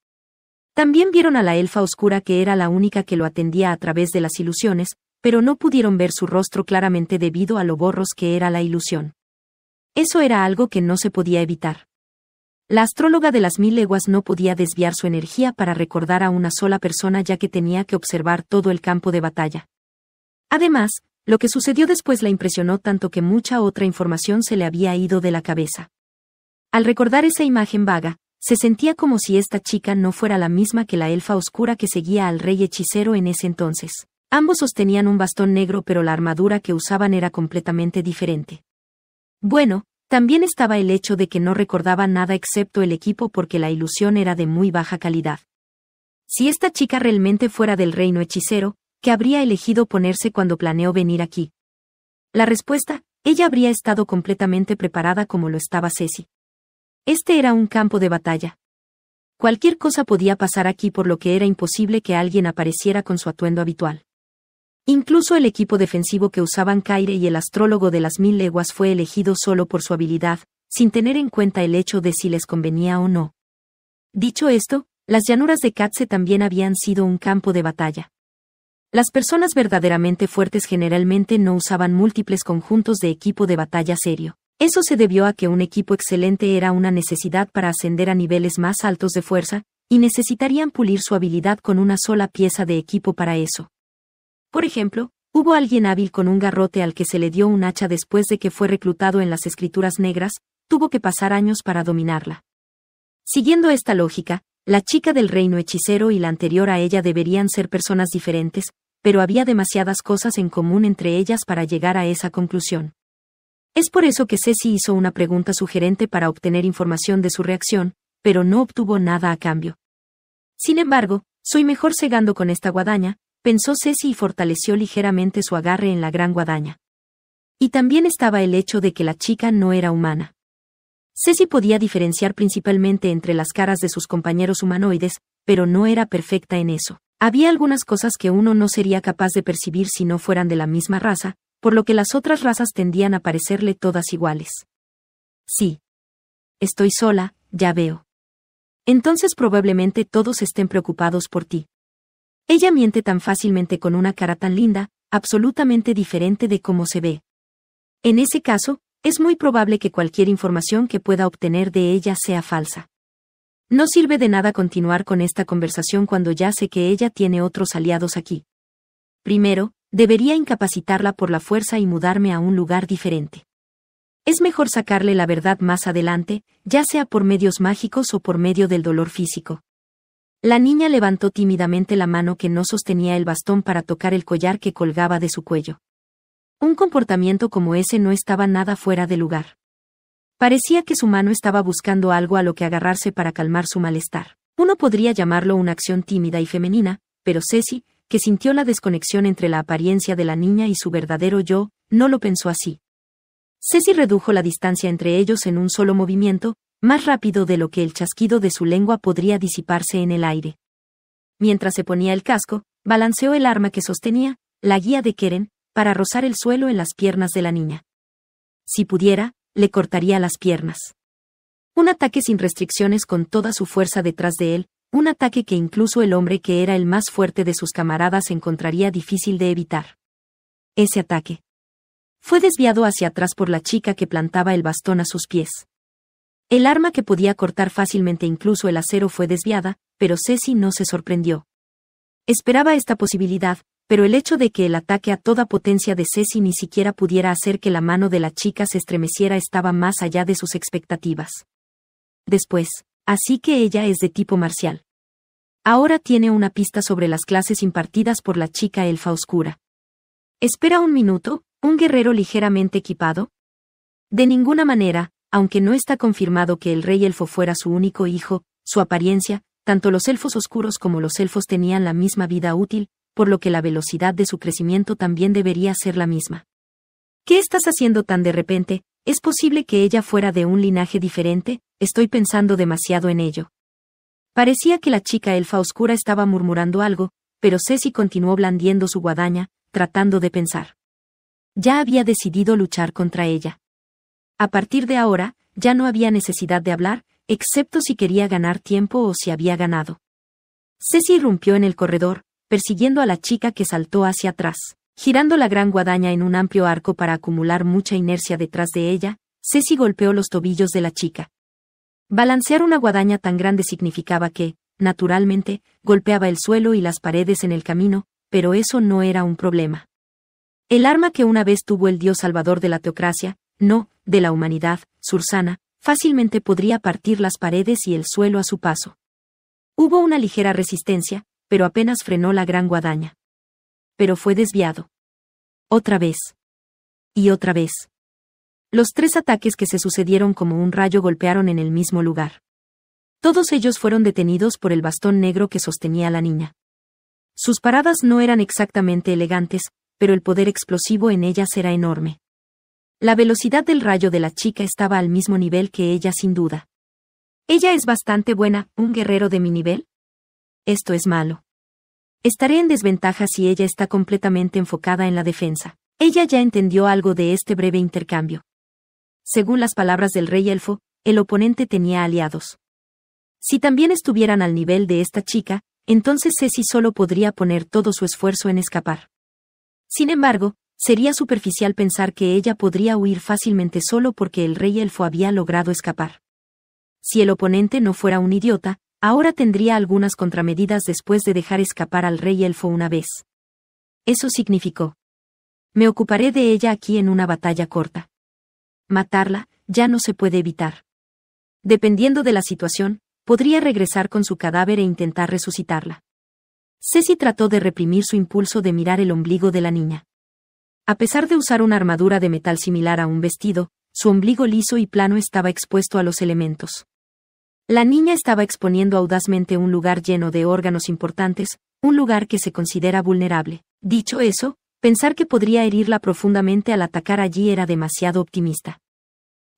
También vieron a la elfa oscura que era la única que lo atendía a través de las ilusiones, pero no pudieron ver su rostro claramente debido a lo borros que era la ilusión. Eso era algo que no se podía evitar. La astróloga de las mil leguas no podía desviar su energía para recordar a una sola persona ya que tenía que observar todo el campo de batalla. Además, lo que sucedió después la impresionó tanto que mucha otra información se le había ido de la cabeza. Al recordar esa imagen vaga, se sentía como si esta chica no fuera la misma que la elfa oscura que seguía al rey hechicero en ese entonces. Ambos sostenían un bastón negro pero la armadura que usaban era completamente diferente. Bueno, también estaba el hecho de que no recordaba nada excepto el equipo porque la ilusión era de muy baja calidad. Si esta chica realmente fuera del reino hechicero, ¿qué habría elegido ponerse cuando planeó venir aquí? La respuesta, ella habría estado completamente preparada como lo estaba Ceci. Este era un campo de batalla. Cualquier cosa podía pasar aquí por lo que era imposible que alguien apareciera con su atuendo habitual. Incluso el equipo defensivo que usaban Kaire y el astrólogo de las mil leguas fue elegido solo por su habilidad, sin tener en cuenta el hecho de si les convenía o no. Dicho esto, las llanuras de Katze también habían sido un campo de batalla. Las personas verdaderamente fuertes generalmente no usaban múltiples conjuntos de equipo de batalla serio. Eso se debió a que un equipo excelente era una necesidad para ascender a niveles más altos de fuerza, y necesitarían pulir su habilidad con una sola pieza de equipo para eso. Por ejemplo, hubo alguien hábil con un garrote al que se le dio un hacha después de que fue reclutado en las escrituras negras, tuvo que pasar años para dominarla. Siguiendo esta lógica, la chica del reino hechicero y la anterior a ella deberían ser personas diferentes, pero había demasiadas cosas en común entre ellas para llegar a esa conclusión. Es por eso que Ceci hizo una pregunta sugerente para obtener información de su reacción, pero no obtuvo nada a cambio. Sin embargo, soy mejor cegando con esta guadaña, pensó Ceci y fortaleció ligeramente su agarre en la gran guadaña. Y también estaba el hecho de que la chica no era humana. Ceci podía diferenciar principalmente entre las caras de sus compañeros humanoides, pero no era perfecta en eso. Había algunas cosas que uno no sería capaz de percibir si no fueran de la misma raza, por lo que las otras razas tendían a parecerle todas iguales. Sí. Estoy sola, ya veo. Entonces probablemente todos estén preocupados por ti. Ella miente tan fácilmente con una cara tan linda, absolutamente diferente de cómo se ve. En ese caso, es muy probable que cualquier información que pueda obtener de ella sea falsa. No sirve de nada continuar con esta conversación cuando ya sé que ella tiene otros aliados aquí. Primero, debería incapacitarla por la fuerza y mudarme a un lugar diferente. Es mejor sacarle la verdad más adelante, ya sea por medios mágicos o por medio del dolor físico. La niña levantó tímidamente la mano que no sostenía el bastón para tocar el collar que colgaba de su cuello. Un comportamiento como ese no estaba nada fuera de lugar. Parecía que su mano estaba buscando algo a lo que agarrarse para calmar su malestar. Uno podría llamarlo una acción tímida y femenina, pero Ceci, que sintió la desconexión entre la apariencia de la niña y su verdadero yo, no lo pensó así. Ceci redujo la distancia entre ellos en un solo movimiento, más rápido de lo que el chasquido de su lengua podría disiparse en el aire. Mientras se ponía el casco, balanceó el arma que sostenía, la guía de Keren, para rozar el suelo en las piernas de la niña. Si pudiera, le cortaría las piernas. Un ataque sin restricciones con toda su fuerza detrás de él, un ataque que incluso el hombre que era el más fuerte de sus camaradas encontraría difícil de evitar. Ese ataque. Fue desviado hacia atrás por la chica que plantaba el bastón a sus pies. El arma que podía cortar fácilmente incluso el acero fue desviada, pero Ceci no se sorprendió. Esperaba esta posibilidad, pero el hecho de que el ataque a toda potencia de Ceci ni siquiera pudiera hacer que la mano de la chica se estremeciera estaba más allá de sus expectativas. Después, así que ella es de tipo marcial. Ahora tiene una pista sobre las clases impartidas por la chica elfa oscura. Espera un minuto, un guerrero ligeramente equipado, de ninguna manera, aunque no está confirmado que el rey elfo fuera su único hijo, su apariencia, tanto los elfos oscuros como los elfos tenían la misma vida útil, por lo que la velocidad de su crecimiento también debería ser la misma. ¿Qué estás haciendo tan de repente? ¿Es posible que ella fuera de un linaje diferente? Estoy pensando demasiado en ello. Parecía que la chica elfa oscura estaba murmurando algo, pero Ceci continuó blandiendo su guadaña, tratando de pensar. Ya había decidido luchar contra ella. A partir de ahora, ya no había necesidad de hablar, excepto si quería ganar tiempo o si había ganado. Ceci irrumpió en el corredor, persiguiendo a la chica que saltó hacia atrás. Girando la gran guadaña en un amplio arco para acumular mucha inercia detrás de ella, Ceci golpeó los tobillos de la chica. Balancear una guadaña tan grande significaba que, naturalmente, golpeaba el suelo y las paredes en el camino, pero eso no era un problema. El arma que una vez tuvo el dios salvador de la teocracia, no, de la humanidad, Sursana, fácilmente podría partir las paredes y el suelo a su paso. Hubo una ligera resistencia, pero apenas frenó la gran guadaña. Pero fue desviado. Otra vez. Y otra vez. Los tres ataques que se sucedieron como un rayo golpearon en el mismo lugar. Todos ellos fueron detenidos por el bastón negro que sostenía la niña. Sus paradas no eran exactamente elegantes, pero el poder explosivo en ellas era enorme. La velocidad del rayo de la chica estaba al mismo nivel que ella sin duda. Ella es bastante buena, un guerrero de mi nivel. Esto es malo. Estaré en desventaja si ella está completamente enfocada en la defensa. Ella ya entendió algo de este breve intercambio. Según las palabras del rey elfo, el oponente tenía aliados. Si también estuvieran al nivel de esta chica, entonces Ceci solo podría poner todo su esfuerzo en escapar. Sin embargo, Sería superficial pensar que ella podría huir fácilmente solo porque el rey elfo había logrado escapar. Si el oponente no fuera un idiota, ahora tendría algunas contramedidas después de dejar escapar al rey elfo una vez. Eso significó. Me ocuparé de ella aquí en una batalla corta. Matarla, ya no se puede evitar. Dependiendo de la situación, podría regresar con su cadáver e intentar resucitarla. Ceci trató de reprimir su impulso de mirar el ombligo de la niña. A pesar de usar una armadura de metal similar a un vestido, su ombligo liso y plano estaba expuesto a los elementos. La niña estaba exponiendo audazmente un lugar lleno de órganos importantes, un lugar que se considera vulnerable. Dicho eso, pensar que podría herirla profundamente al atacar allí era demasiado optimista.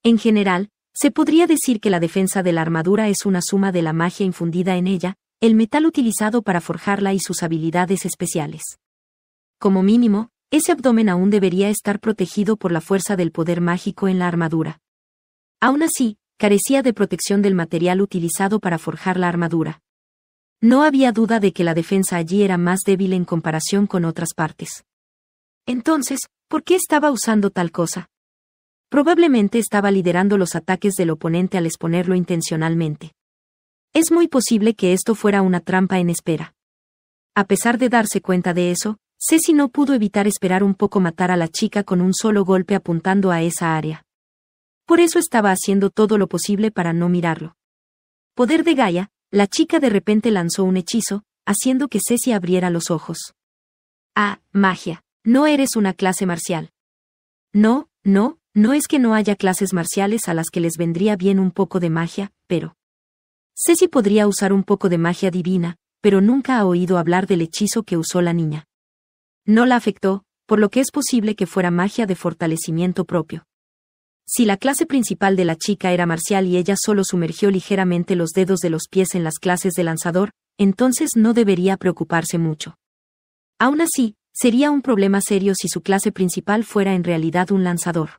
En general, se podría decir que la defensa de la armadura es una suma de la magia infundida en ella, el metal utilizado para forjarla y sus habilidades especiales. Como mínimo, ese abdomen aún debería estar protegido por la fuerza del poder mágico en la armadura. Aún así, carecía de protección del material utilizado para forjar la armadura. No había duda de que la defensa allí era más débil en comparación con otras partes. Entonces, ¿por qué estaba usando tal cosa? Probablemente estaba liderando los ataques del oponente al exponerlo intencionalmente. Es muy posible que esto fuera una trampa en espera. A pesar de darse cuenta de eso, Ceci no pudo evitar esperar un poco matar a la chica con un solo golpe apuntando a esa área. Por eso estaba haciendo todo lo posible para no mirarlo. Poder de Gaia, la chica de repente lanzó un hechizo, haciendo que Ceci abriera los ojos. Ah, magia, no eres una clase marcial. No, no, no es que no haya clases marciales a las que les vendría bien un poco de magia, pero... Ceci podría usar un poco de magia divina, pero nunca ha oído hablar del hechizo que usó la niña no la afectó, por lo que es posible que fuera magia de fortalecimiento propio. Si la clase principal de la chica era marcial y ella solo sumergió ligeramente los dedos de los pies en las clases de lanzador, entonces no debería preocuparse mucho. Aún así, sería un problema serio si su clase principal fuera en realidad un lanzador.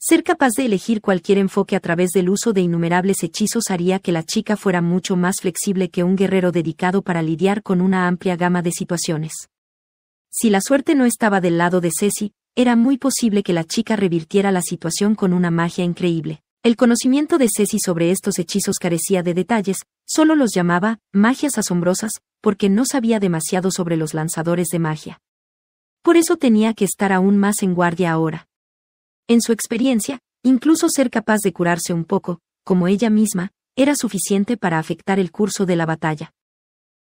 Ser capaz de elegir cualquier enfoque a través del uso de innumerables hechizos haría que la chica fuera mucho más flexible que un guerrero dedicado para lidiar con una amplia gama de situaciones. Si la suerte no estaba del lado de Ceci, era muy posible que la chica revirtiera la situación con una magia increíble. El conocimiento de Ceci sobre estos hechizos carecía de detalles, solo los llamaba magias asombrosas, porque no sabía demasiado sobre los lanzadores de magia. Por eso tenía que estar aún más en guardia ahora. En su experiencia, incluso ser capaz de curarse un poco, como ella misma, era suficiente para afectar el curso de la batalla.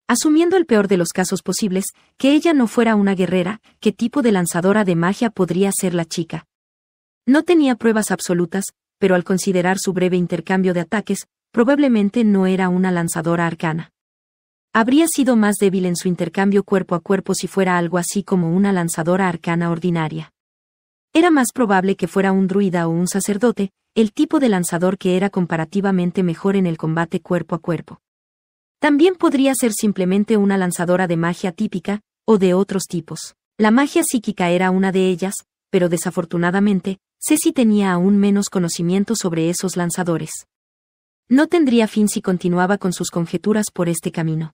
Asumiendo el peor de los casos posibles, que ella no fuera una guerrera, ¿qué tipo de lanzadora de magia podría ser la chica? No tenía pruebas absolutas, pero al considerar su breve intercambio de ataques, probablemente no era una lanzadora arcana. Habría sido más débil en su intercambio cuerpo a cuerpo si fuera algo así como una lanzadora arcana ordinaria. Era más probable que fuera un druida o un sacerdote, el tipo de lanzador que era comparativamente mejor en el combate cuerpo a cuerpo. También podría ser simplemente una lanzadora de magia típica, o de otros tipos. La magia psíquica era una de ellas, pero desafortunadamente, Ceci tenía aún menos conocimiento sobre esos lanzadores. No tendría fin si continuaba con sus conjeturas por este camino.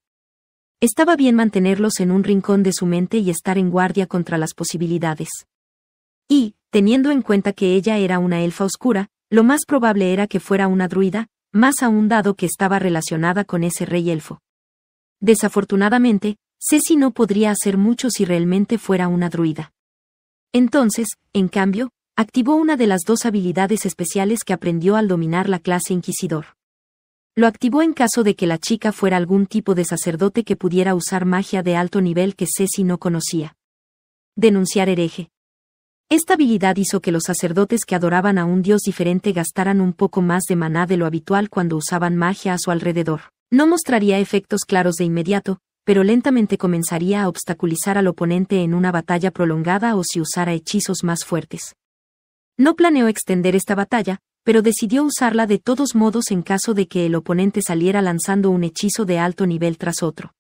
Estaba bien mantenerlos en un rincón de su mente y estar en guardia contra las posibilidades. Y, teniendo en cuenta que ella era una elfa oscura, lo más probable era que fuera una druida, más aún dado que estaba relacionada con ese rey elfo. Desafortunadamente, Ceci no podría hacer mucho si realmente fuera una druida. Entonces, en cambio, activó una de las dos habilidades especiales que aprendió al dominar la clase inquisidor. Lo activó en caso de que la chica fuera algún tipo de sacerdote que pudiera usar magia de alto nivel que Ceci no conocía. Denunciar hereje. Esta habilidad hizo que los sacerdotes que adoraban a un dios diferente gastaran un poco más de maná de lo habitual cuando usaban magia a su alrededor. No mostraría efectos claros de inmediato, pero lentamente comenzaría a obstaculizar al oponente en una batalla prolongada o si usara hechizos más fuertes. No planeó extender esta batalla, pero decidió usarla de todos modos en caso de que el oponente saliera lanzando un hechizo de alto nivel tras otro.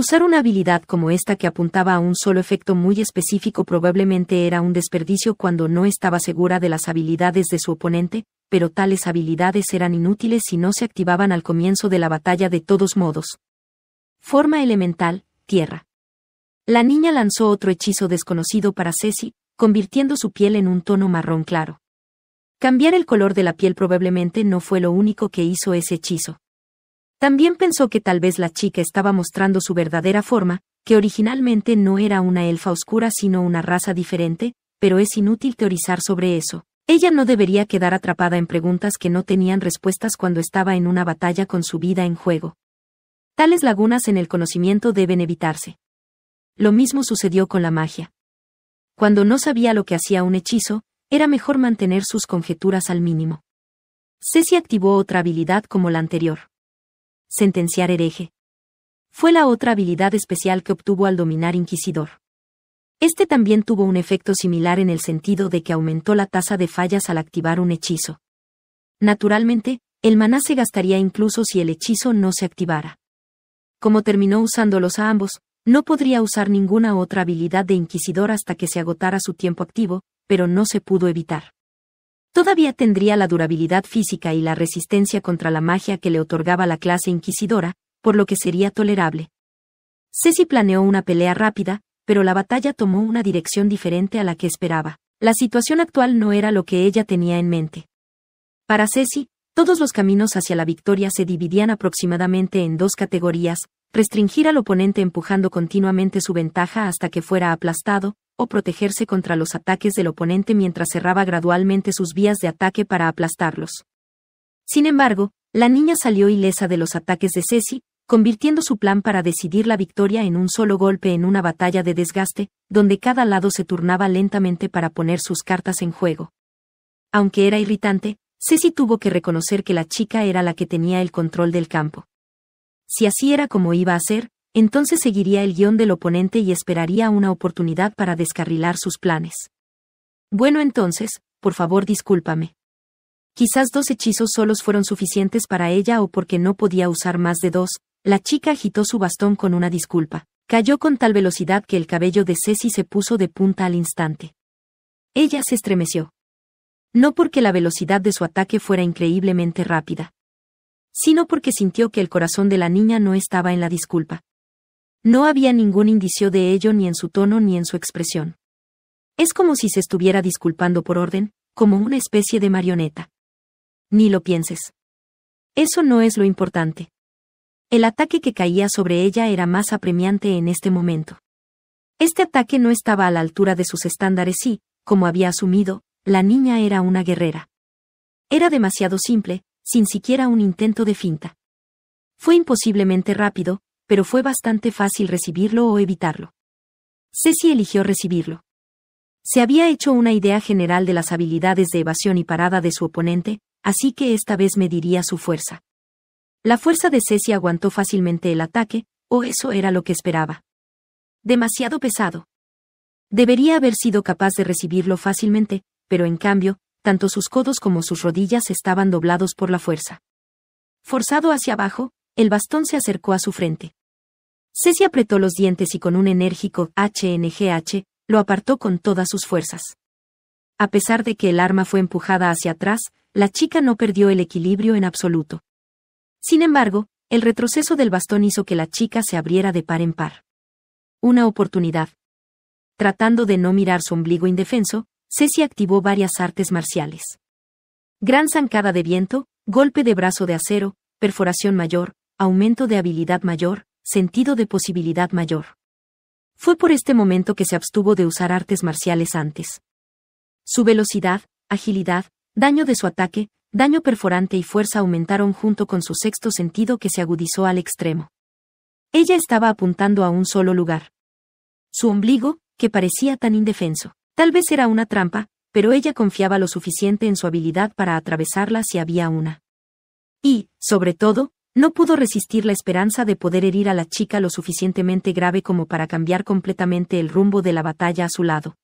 Usar una habilidad como esta que apuntaba a un solo efecto muy específico probablemente era un desperdicio cuando no estaba segura de las habilidades de su oponente, pero tales habilidades eran inútiles si no se activaban al comienzo de la batalla de todos modos. Forma elemental, tierra. La niña lanzó otro hechizo desconocido para Ceci, convirtiendo su piel en un tono marrón claro. Cambiar el color de la piel probablemente no fue lo único que hizo ese hechizo. También pensó que tal vez la chica estaba mostrando su verdadera forma, que originalmente no era una elfa oscura sino una raza diferente, pero es inútil teorizar sobre eso. Ella no debería quedar atrapada en preguntas que no tenían respuestas cuando estaba en una batalla con su vida en juego. Tales lagunas en el conocimiento deben evitarse. Lo mismo sucedió con la magia. Cuando no sabía lo que hacía un hechizo, era mejor mantener sus conjeturas al mínimo. Ceci activó otra habilidad como la anterior sentenciar hereje. Fue la otra habilidad especial que obtuvo al dominar Inquisidor. Este también tuvo un efecto similar en el sentido de que aumentó la tasa de fallas al activar un hechizo. Naturalmente, el maná se gastaría incluso si el hechizo no se activara. Como terminó usándolos a ambos, no podría usar ninguna otra habilidad de inquisidor hasta que se agotara su tiempo activo, pero no se pudo evitar todavía tendría la durabilidad física y la resistencia contra la magia que le otorgaba la clase inquisidora, por lo que sería tolerable. Ceci planeó una pelea rápida, pero la batalla tomó una dirección diferente a la que esperaba. La situación actual no era lo que ella tenía en mente. Para Ceci, todos los caminos hacia la victoria se dividían aproximadamente en dos categorías, restringir al oponente empujando continuamente su ventaja hasta que fuera aplastado, o protegerse contra los ataques del oponente mientras cerraba gradualmente sus vías de ataque para aplastarlos. Sin embargo, la niña salió ilesa de los ataques de Ceci, convirtiendo su plan para decidir la victoria en un solo golpe en una batalla de desgaste, donde cada lado se turnaba lentamente para poner sus cartas en juego. Aunque era irritante, Ceci tuvo que reconocer que la chica era la que tenía el control del campo. Si así era como iba a ser, entonces seguiría el guión del oponente y esperaría una oportunidad para descarrilar sus planes. Bueno entonces, por favor discúlpame. Quizás dos hechizos solos fueron suficientes para ella o porque no podía usar más de dos, la chica agitó su bastón con una disculpa. Cayó con tal velocidad que el cabello de Ceci se puso de punta al instante. Ella se estremeció. No porque la velocidad de su ataque fuera increíblemente rápida, sino porque sintió que el corazón de la niña no estaba en la disculpa. No había ningún indicio de ello ni en su tono ni en su expresión. Es como si se estuviera disculpando por orden, como una especie de marioneta. Ni lo pienses. Eso no es lo importante. El ataque que caía sobre ella era más apremiante en este momento. Este ataque no estaba a la altura de sus estándares y, como había asumido, la niña era una guerrera. Era demasiado simple, sin siquiera un intento de finta. Fue imposiblemente rápido, pero fue bastante fácil recibirlo o evitarlo. Ceci eligió recibirlo. Se había hecho una idea general de las habilidades de evasión y parada de su oponente, así que esta vez mediría su fuerza. La fuerza de Ceci aguantó fácilmente el ataque, o eso era lo que esperaba. Demasiado pesado. Debería haber sido capaz de recibirlo fácilmente, pero en cambio, tanto sus codos como sus rodillas estaban doblados por la fuerza. Forzado hacia abajo, el bastón se acercó a su frente. Ceci apretó los dientes y con un enérgico HNGH, lo apartó con todas sus fuerzas. A pesar de que el arma fue empujada hacia atrás, la chica no perdió el equilibrio en absoluto. Sin embargo, el retroceso del bastón hizo que la chica se abriera de par en par. Una oportunidad. Tratando de no mirar su ombligo indefenso, Ceci activó varias artes marciales. Gran zancada de viento, golpe de brazo de acero, perforación mayor, aumento de habilidad mayor, sentido de posibilidad mayor. Fue por este momento que se abstuvo de usar artes marciales antes. Su velocidad, agilidad, daño de su ataque, daño perforante y fuerza aumentaron junto con su sexto sentido que se agudizó al extremo. Ella estaba apuntando a un solo lugar. Su ombligo, que parecía tan indefenso. Tal vez era una trampa, pero ella confiaba lo suficiente en su habilidad para atravesarla si había una. Y, sobre todo, no pudo resistir la esperanza de poder herir a la chica lo suficientemente grave como para cambiar completamente el rumbo de la batalla a su lado.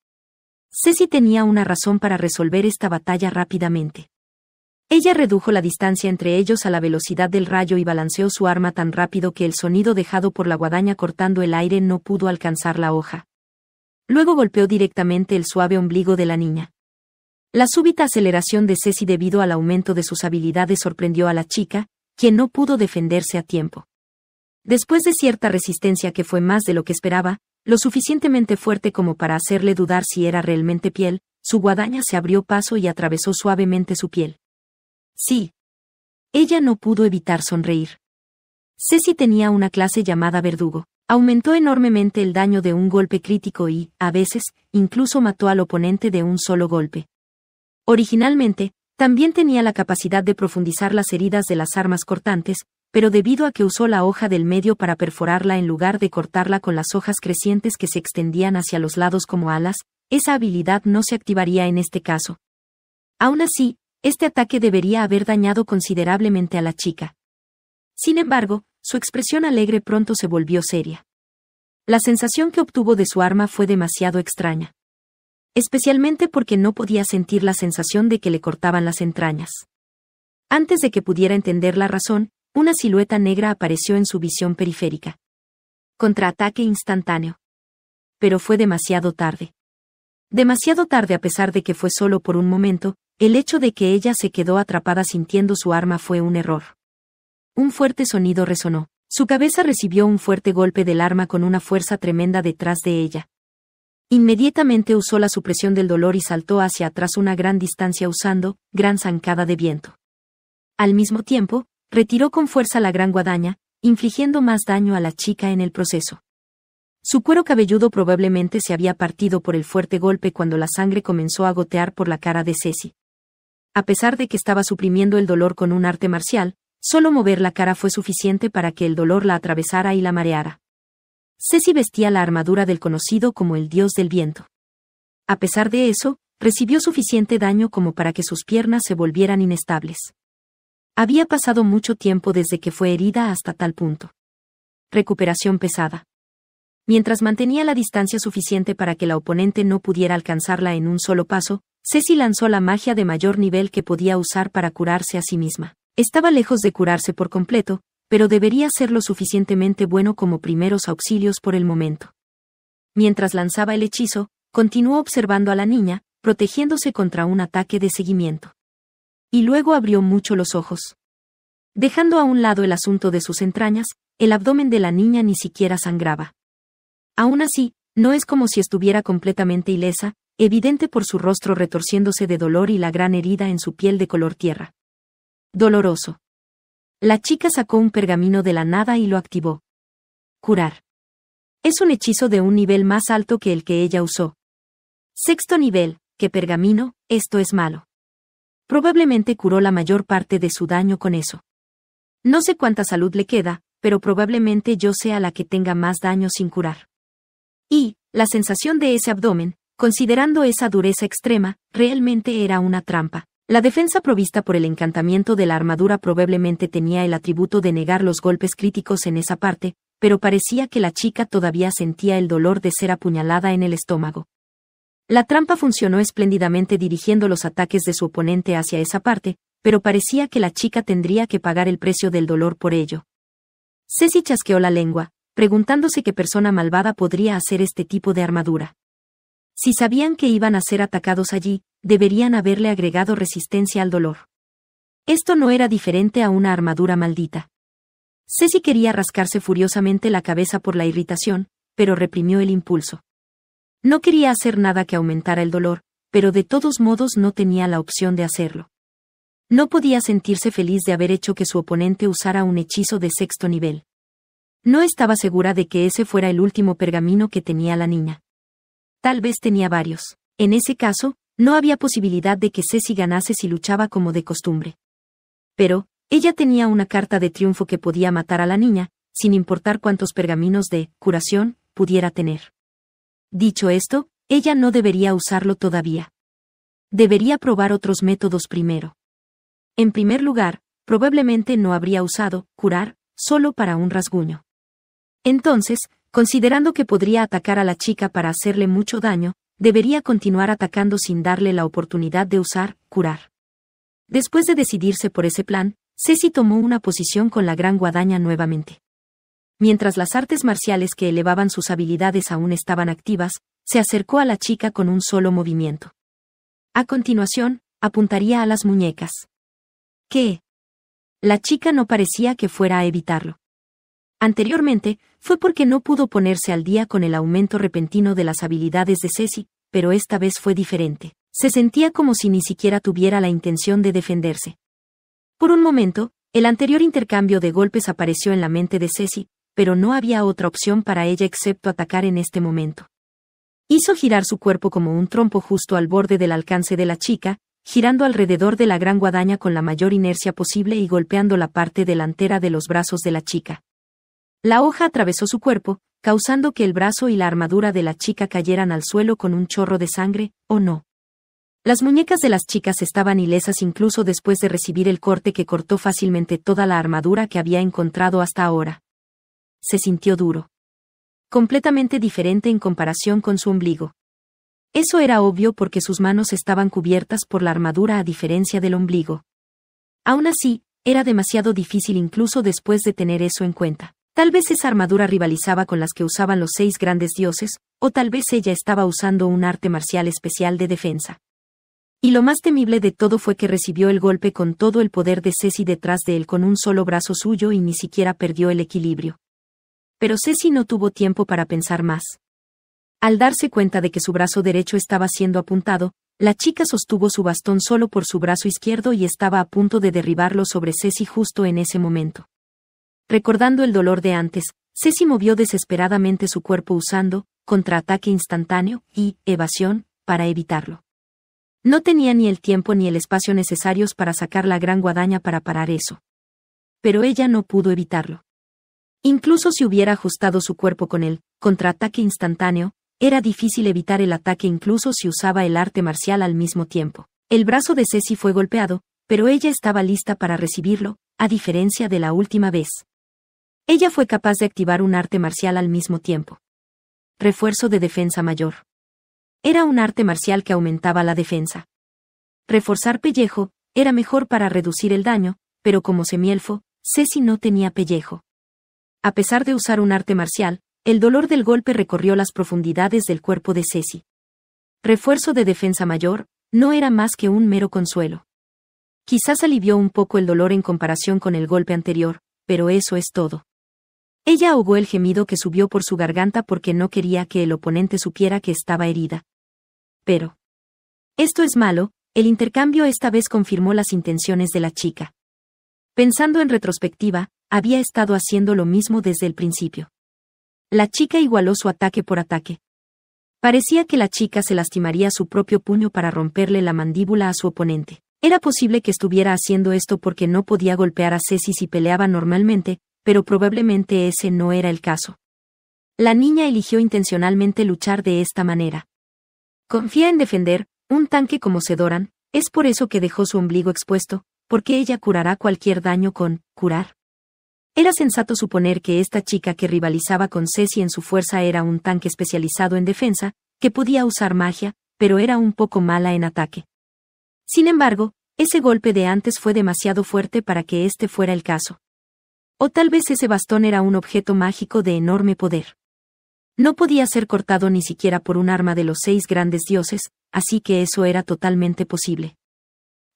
Ceci tenía una razón para resolver esta batalla rápidamente. Ella redujo la distancia entre ellos a la velocidad del rayo y balanceó su arma tan rápido que el sonido dejado por la guadaña cortando el aire no pudo alcanzar la hoja. Luego golpeó directamente el suave ombligo de la niña. La súbita aceleración de Ceci debido al aumento de sus habilidades sorprendió a la chica, quien no pudo defenderse a tiempo. Después de cierta resistencia que fue más de lo que esperaba, lo suficientemente fuerte como para hacerle dudar si era realmente piel, su guadaña se abrió paso y atravesó suavemente su piel. Sí. Ella no pudo evitar sonreír. Ceci tenía una clase llamada verdugo. Aumentó enormemente el daño de un golpe crítico y, a veces, incluso mató al oponente de un solo golpe. Originalmente, también tenía la capacidad de profundizar las heridas de las armas cortantes, pero debido a que usó la hoja del medio para perforarla en lugar de cortarla con las hojas crecientes que se extendían hacia los lados como alas, esa habilidad no se activaría en este caso. Aún así, este ataque debería haber dañado considerablemente a la chica. Sin embargo, su expresión alegre pronto se volvió seria. La sensación que obtuvo de su arma fue demasiado extraña especialmente porque no podía sentir la sensación de que le cortaban las entrañas. Antes de que pudiera entender la razón, una silueta negra apareció en su visión periférica. Contraataque instantáneo. Pero fue demasiado tarde. Demasiado tarde a pesar de que fue solo por un momento, el hecho de que ella se quedó atrapada sintiendo su arma fue un error. Un fuerte sonido resonó. Su cabeza recibió un fuerte golpe del arma con una fuerza tremenda detrás de ella. Inmediatamente usó la supresión del dolor y saltó hacia atrás una gran distancia usando, gran zancada de viento. Al mismo tiempo, retiró con fuerza la gran guadaña, infligiendo más daño a la chica en el proceso. Su cuero cabelludo probablemente se había partido por el fuerte golpe cuando la sangre comenzó a gotear por la cara de Ceci. A pesar de que estaba suprimiendo el dolor con un arte marcial, solo mover la cara fue suficiente para que el dolor la atravesara y la mareara. Ceci vestía la armadura del conocido como el dios del viento. A pesar de eso, recibió suficiente daño como para que sus piernas se volvieran inestables. Había pasado mucho tiempo desde que fue herida hasta tal punto. Recuperación pesada. Mientras mantenía la distancia suficiente para que la oponente no pudiera alcanzarla en un solo paso, Ceci lanzó la magia de mayor nivel que podía usar para curarse a sí misma. Estaba lejos de curarse por completo, pero debería ser lo suficientemente bueno como primeros auxilios por el momento. Mientras lanzaba el hechizo, continuó observando a la niña, protegiéndose contra un ataque de seguimiento. Y luego abrió mucho los ojos. Dejando a un lado el asunto de sus entrañas, el abdomen de la niña ni siquiera sangraba. Aún así, no es como si estuviera completamente ilesa, evidente por su rostro retorciéndose de dolor y la gran herida en su piel de color tierra. Doloroso. La chica sacó un pergamino de la nada y lo activó. Curar. Es un hechizo de un nivel más alto que el que ella usó. Sexto nivel, que pergamino, esto es malo. Probablemente curó la mayor parte de su daño con eso. No sé cuánta salud le queda, pero probablemente yo sea la que tenga más daño sin curar. Y, la sensación de ese abdomen, considerando esa dureza extrema, realmente era una trampa. La defensa provista por el encantamiento de la armadura probablemente tenía el atributo de negar los golpes críticos en esa parte, pero parecía que la chica todavía sentía el dolor de ser apuñalada en el estómago. La trampa funcionó espléndidamente dirigiendo los ataques de su oponente hacia esa parte, pero parecía que la chica tendría que pagar el precio del dolor por ello. Ceci chasqueó la lengua, preguntándose qué persona malvada podría hacer este tipo de armadura. Si sabían que iban a ser atacados allí, deberían haberle agregado resistencia al dolor. Esto no era diferente a una armadura maldita. Ceci quería rascarse furiosamente la cabeza por la irritación, pero reprimió el impulso. No quería hacer nada que aumentara el dolor, pero de todos modos no tenía la opción de hacerlo. No podía sentirse feliz de haber hecho que su oponente usara un hechizo de sexto nivel. No estaba segura de que ese fuera el último pergamino que tenía la niña. Tal vez tenía varios. En ese caso, no había posibilidad de que Ceci ganase si luchaba como de costumbre. Pero, ella tenía una carta de triunfo que podía matar a la niña, sin importar cuántos pergaminos de curación pudiera tener. Dicho esto, ella no debería usarlo todavía. Debería probar otros métodos primero. En primer lugar, probablemente no habría usado curar solo para un rasguño. Entonces, Considerando que podría atacar a la chica para hacerle mucho daño, debería continuar atacando sin darle la oportunidad de usar, curar. Después de decidirse por ese plan, Ceci tomó una posición con la gran guadaña nuevamente. Mientras las artes marciales que elevaban sus habilidades aún estaban activas, se acercó a la chica con un solo movimiento. A continuación, apuntaría a las muñecas. ¿Qué? La chica no parecía que fuera a evitarlo. Anteriormente, fue porque no pudo ponerse al día con el aumento repentino de las habilidades de Ceci, pero esta vez fue diferente. Se sentía como si ni siquiera tuviera la intención de defenderse. Por un momento, el anterior intercambio de golpes apareció en la mente de Ceci, pero no había otra opción para ella excepto atacar en este momento. Hizo girar su cuerpo como un trompo justo al borde del alcance de la chica, girando alrededor de la gran guadaña con la mayor inercia posible y golpeando la parte delantera de los brazos de la chica. La hoja atravesó su cuerpo, causando que el brazo y la armadura de la chica cayeran al suelo con un chorro de sangre, ¿o no? Las muñecas de las chicas estaban ilesas incluso después de recibir el corte que cortó fácilmente toda la armadura que había encontrado hasta ahora. Se sintió duro. Completamente diferente en comparación con su ombligo. Eso era obvio porque sus manos estaban cubiertas por la armadura a diferencia del ombligo. Aún así, era demasiado difícil incluso después de tener eso en cuenta. Tal vez esa armadura rivalizaba con las que usaban los seis grandes dioses, o tal vez ella estaba usando un arte marcial especial de defensa. Y lo más temible de todo fue que recibió el golpe con todo el poder de Ceci detrás de él con un solo brazo suyo y ni siquiera perdió el equilibrio. Pero Ceci no tuvo tiempo para pensar más. Al darse cuenta de que su brazo derecho estaba siendo apuntado, la chica sostuvo su bastón solo por su brazo izquierdo y estaba a punto de derribarlo sobre Ceci justo en ese momento. Recordando el dolor de antes, Ceci movió desesperadamente su cuerpo usando, contraataque instantáneo y, evasión, para evitarlo. No tenía ni el tiempo ni el espacio necesarios para sacar la gran guadaña para parar eso. Pero ella no pudo evitarlo. Incluso si hubiera ajustado su cuerpo con el contraataque instantáneo, era difícil evitar el ataque incluso si usaba el arte marcial al mismo tiempo. El brazo de Ceci fue golpeado, pero ella estaba lista para recibirlo, a diferencia de la última vez. Ella fue capaz de activar un arte marcial al mismo tiempo. Refuerzo de defensa mayor. Era un arte marcial que aumentaba la defensa. Reforzar pellejo, era mejor para reducir el daño, pero como semielfo, Ceci no tenía pellejo. A pesar de usar un arte marcial, el dolor del golpe recorrió las profundidades del cuerpo de Ceci. Refuerzo de defensa mayor, no era más que un mero consuelo. Quizás alivió un poco el dolor en comparación con el golpe anterior, pero eso es todo. Ella ahogó el gemido que subió por su garganta porque no quería que el oponente supiera que estaba herida. Pero. Esto es malo, el intercambio esta vez confirmó las intenciones de la chica. Pensando en retrospectiva, había estado haciendo lo mismo desde el principio. La chica igualó su ataque por ataque. Parecía que la chica se lastimaría su propio puño para romperle la mandíbula a su oponente. Era posible que estuviera haciendo esto porque no podía golpear a Ceci si peleaba normalmente, pero probablemente ese no era el caso. La niña eligió intencionalmente luchar de esta manera. Confía en defender, un tanque como Sedoran, es por eso que dejó su ombligo expuesto, porque ella curará cualquier daño con curar. Era sensato suponer que esta chica que rivalizaba con Ceci en su fuerza era un tanque especializado en defensa, que podía usar magia, pero era un poco mala en ataque. Sin embargo, ese golpe de antes fue demasiado fuerte para que este fuera el caso. O tal vez ese bastón era un objeto mágico de enorme poder. No podía ser cortado ni siquiera por un arma de los seis grandes dioses, así que eso era totalmente posible.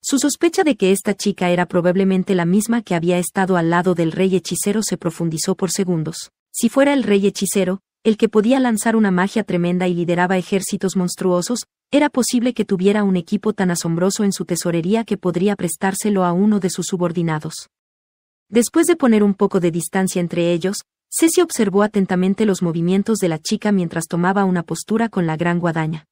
Su sospecha de que esta chica era probablemente la misma que había estado al lado del rey hechicero se profundizó por segundos. Si fuera el rey hechicero, el que podía lanzar una magia tremenda y lideraba ejércitos monstruosos, era posible que tuviera un equipo tan asombroso en su tesorería que podría prestárselo a uno de sus subordinados. Después de poner un poco de distancia entre ellos, Ceci observó atentamente los movimientos de la chica mientras tomaba una postura con la gran guadaña.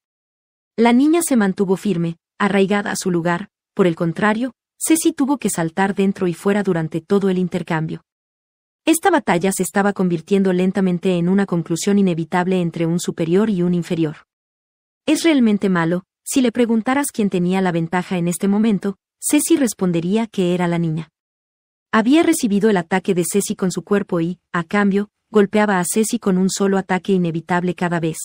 La niña se mantuvo firme, arraigada a su lugar, por el contrario, Ceci tuvo que saltar dentro y fuera durante todo el intercambio. Esta batalla se estaba convirtiendo lentamente en una conclusión inevitable entre un superior y un inferior. Es realmente malo, si le preguntaras quién tenía la ventaja en este momento, Ceci respondería que era la niña. Había recibido el ataque de Ceci con su cuerpo y, a cambio, golpeaba a Ceci con un solo ataque inevitable cada vez.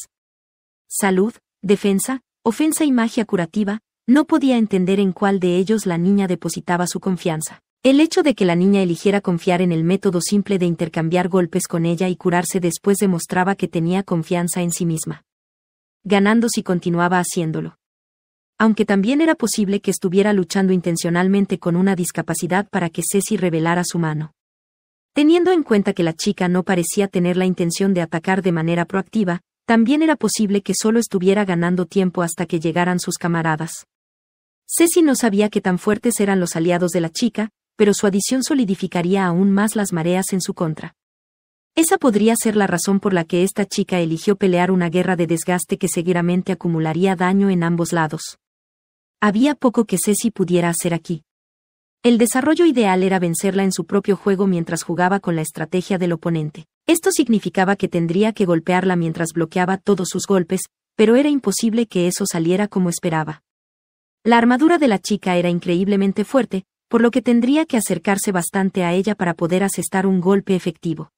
Salud, defensa, ofensa y magia curativa, no podía entender en cuál de ellos la niña depositaba su confianza. El hecho de que la niña eligiera confiar en el método simple de intercambiar golpes con ella y curarse después demostraba que tenía confianza en sí misma. Ganando si continuaba haciéndolo aunque también era posible que estuviera luchando intencionalmente con una discapacidad para que Ceci revelara su mano. Teniendo en cuenta que la chica no parecía tener la intención de atacar de manera proactiva, también era posible que solo estuviera ganando tiempo hasta que llegaran sus camaradas. Ceci no sabía qué tan fuertes eran los aliados de la chica, pero su adición solidificaría aún más las mareas en su contra. Esa podría ser la razón por la que esta chica eligió pelear una guerra de desgaste que seguramente acumularía daño en ambos lados. Había poco que Ceci pudiera hacer aquí. El desarrollo ideal era vencerla en su propio juego mientras jugaba con la estrategia del oponente. Esto significaba que tendría que golpearla mientras bloqueaba todos sus golpes, pero era imposible que eso saliera como esperaba. La armadura de la chica era increíblemente fuerte, por lo que tendría que acercarse bastante a ella para poder asestar un golpe efectivo.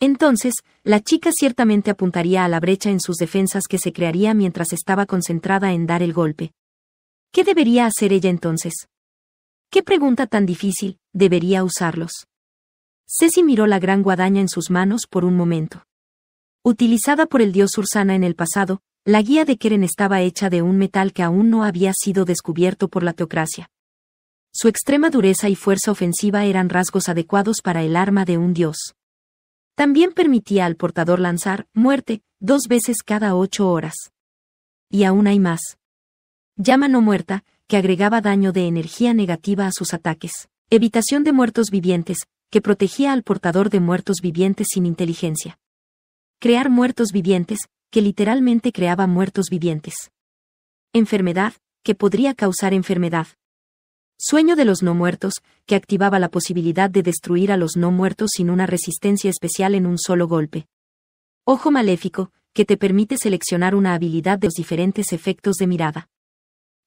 Entonces, la chica ciertamente apuntaría a la brecha en sus defensas que se crearía mientras estaba concentrada en dar el golpe, ¿Qué debería hacer ella entonces? ¿Qué pregunta tan difícil debería usarlos? Ceci miró la gran guadaña en sus manos por un momento. Utilizada por el dios Ursana en el pasado, la guía de Keren estaba hecha de un metal que aún no había sido descubierto por la teocracia. Su extrema dureza y fuerza ofensiva eran rasgos adecuados para el arma de un dios. También permitía al portador lanzar muerte dos veces cada ocho horas. Y aún hay más llama no muerta, que agregaba daño de energía negativa a sus ataques, evitación de muertos vivientes, que protegía al portador de muertos vivientes sin inteligencia. Crear muertos vivientes, que literalmente creaba muertos vivientes. Enfermedad, que podría causar enfermedad. Sueño de los no muertos, que activaba la posibilidad de destruir a los no muertos sin una resistencia especial en un solo golpe. Ojo maléfico, que te permite seleccionar una habilidad de los diferentes efectos de mirada.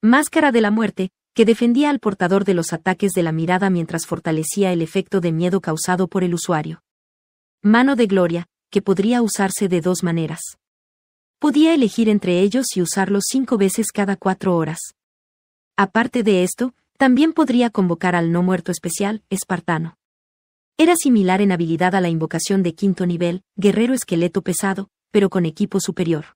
Máscara de la Muerte, que defendía al portador de los ataques de la mirada mientras fortalecía el efecto de miedo causado por el usuario. Mano de Gloria, que podría usarse de dos maneras. Podía elegir entre ellos y usarlos cinco veces cada cuatro horas. Aparte de esto, también podría convocar al no muerto especial, espartano. Era similar en habilidad a la invocación de quinto nivel, guerrero esqueleto pesado, pero con equipo superior.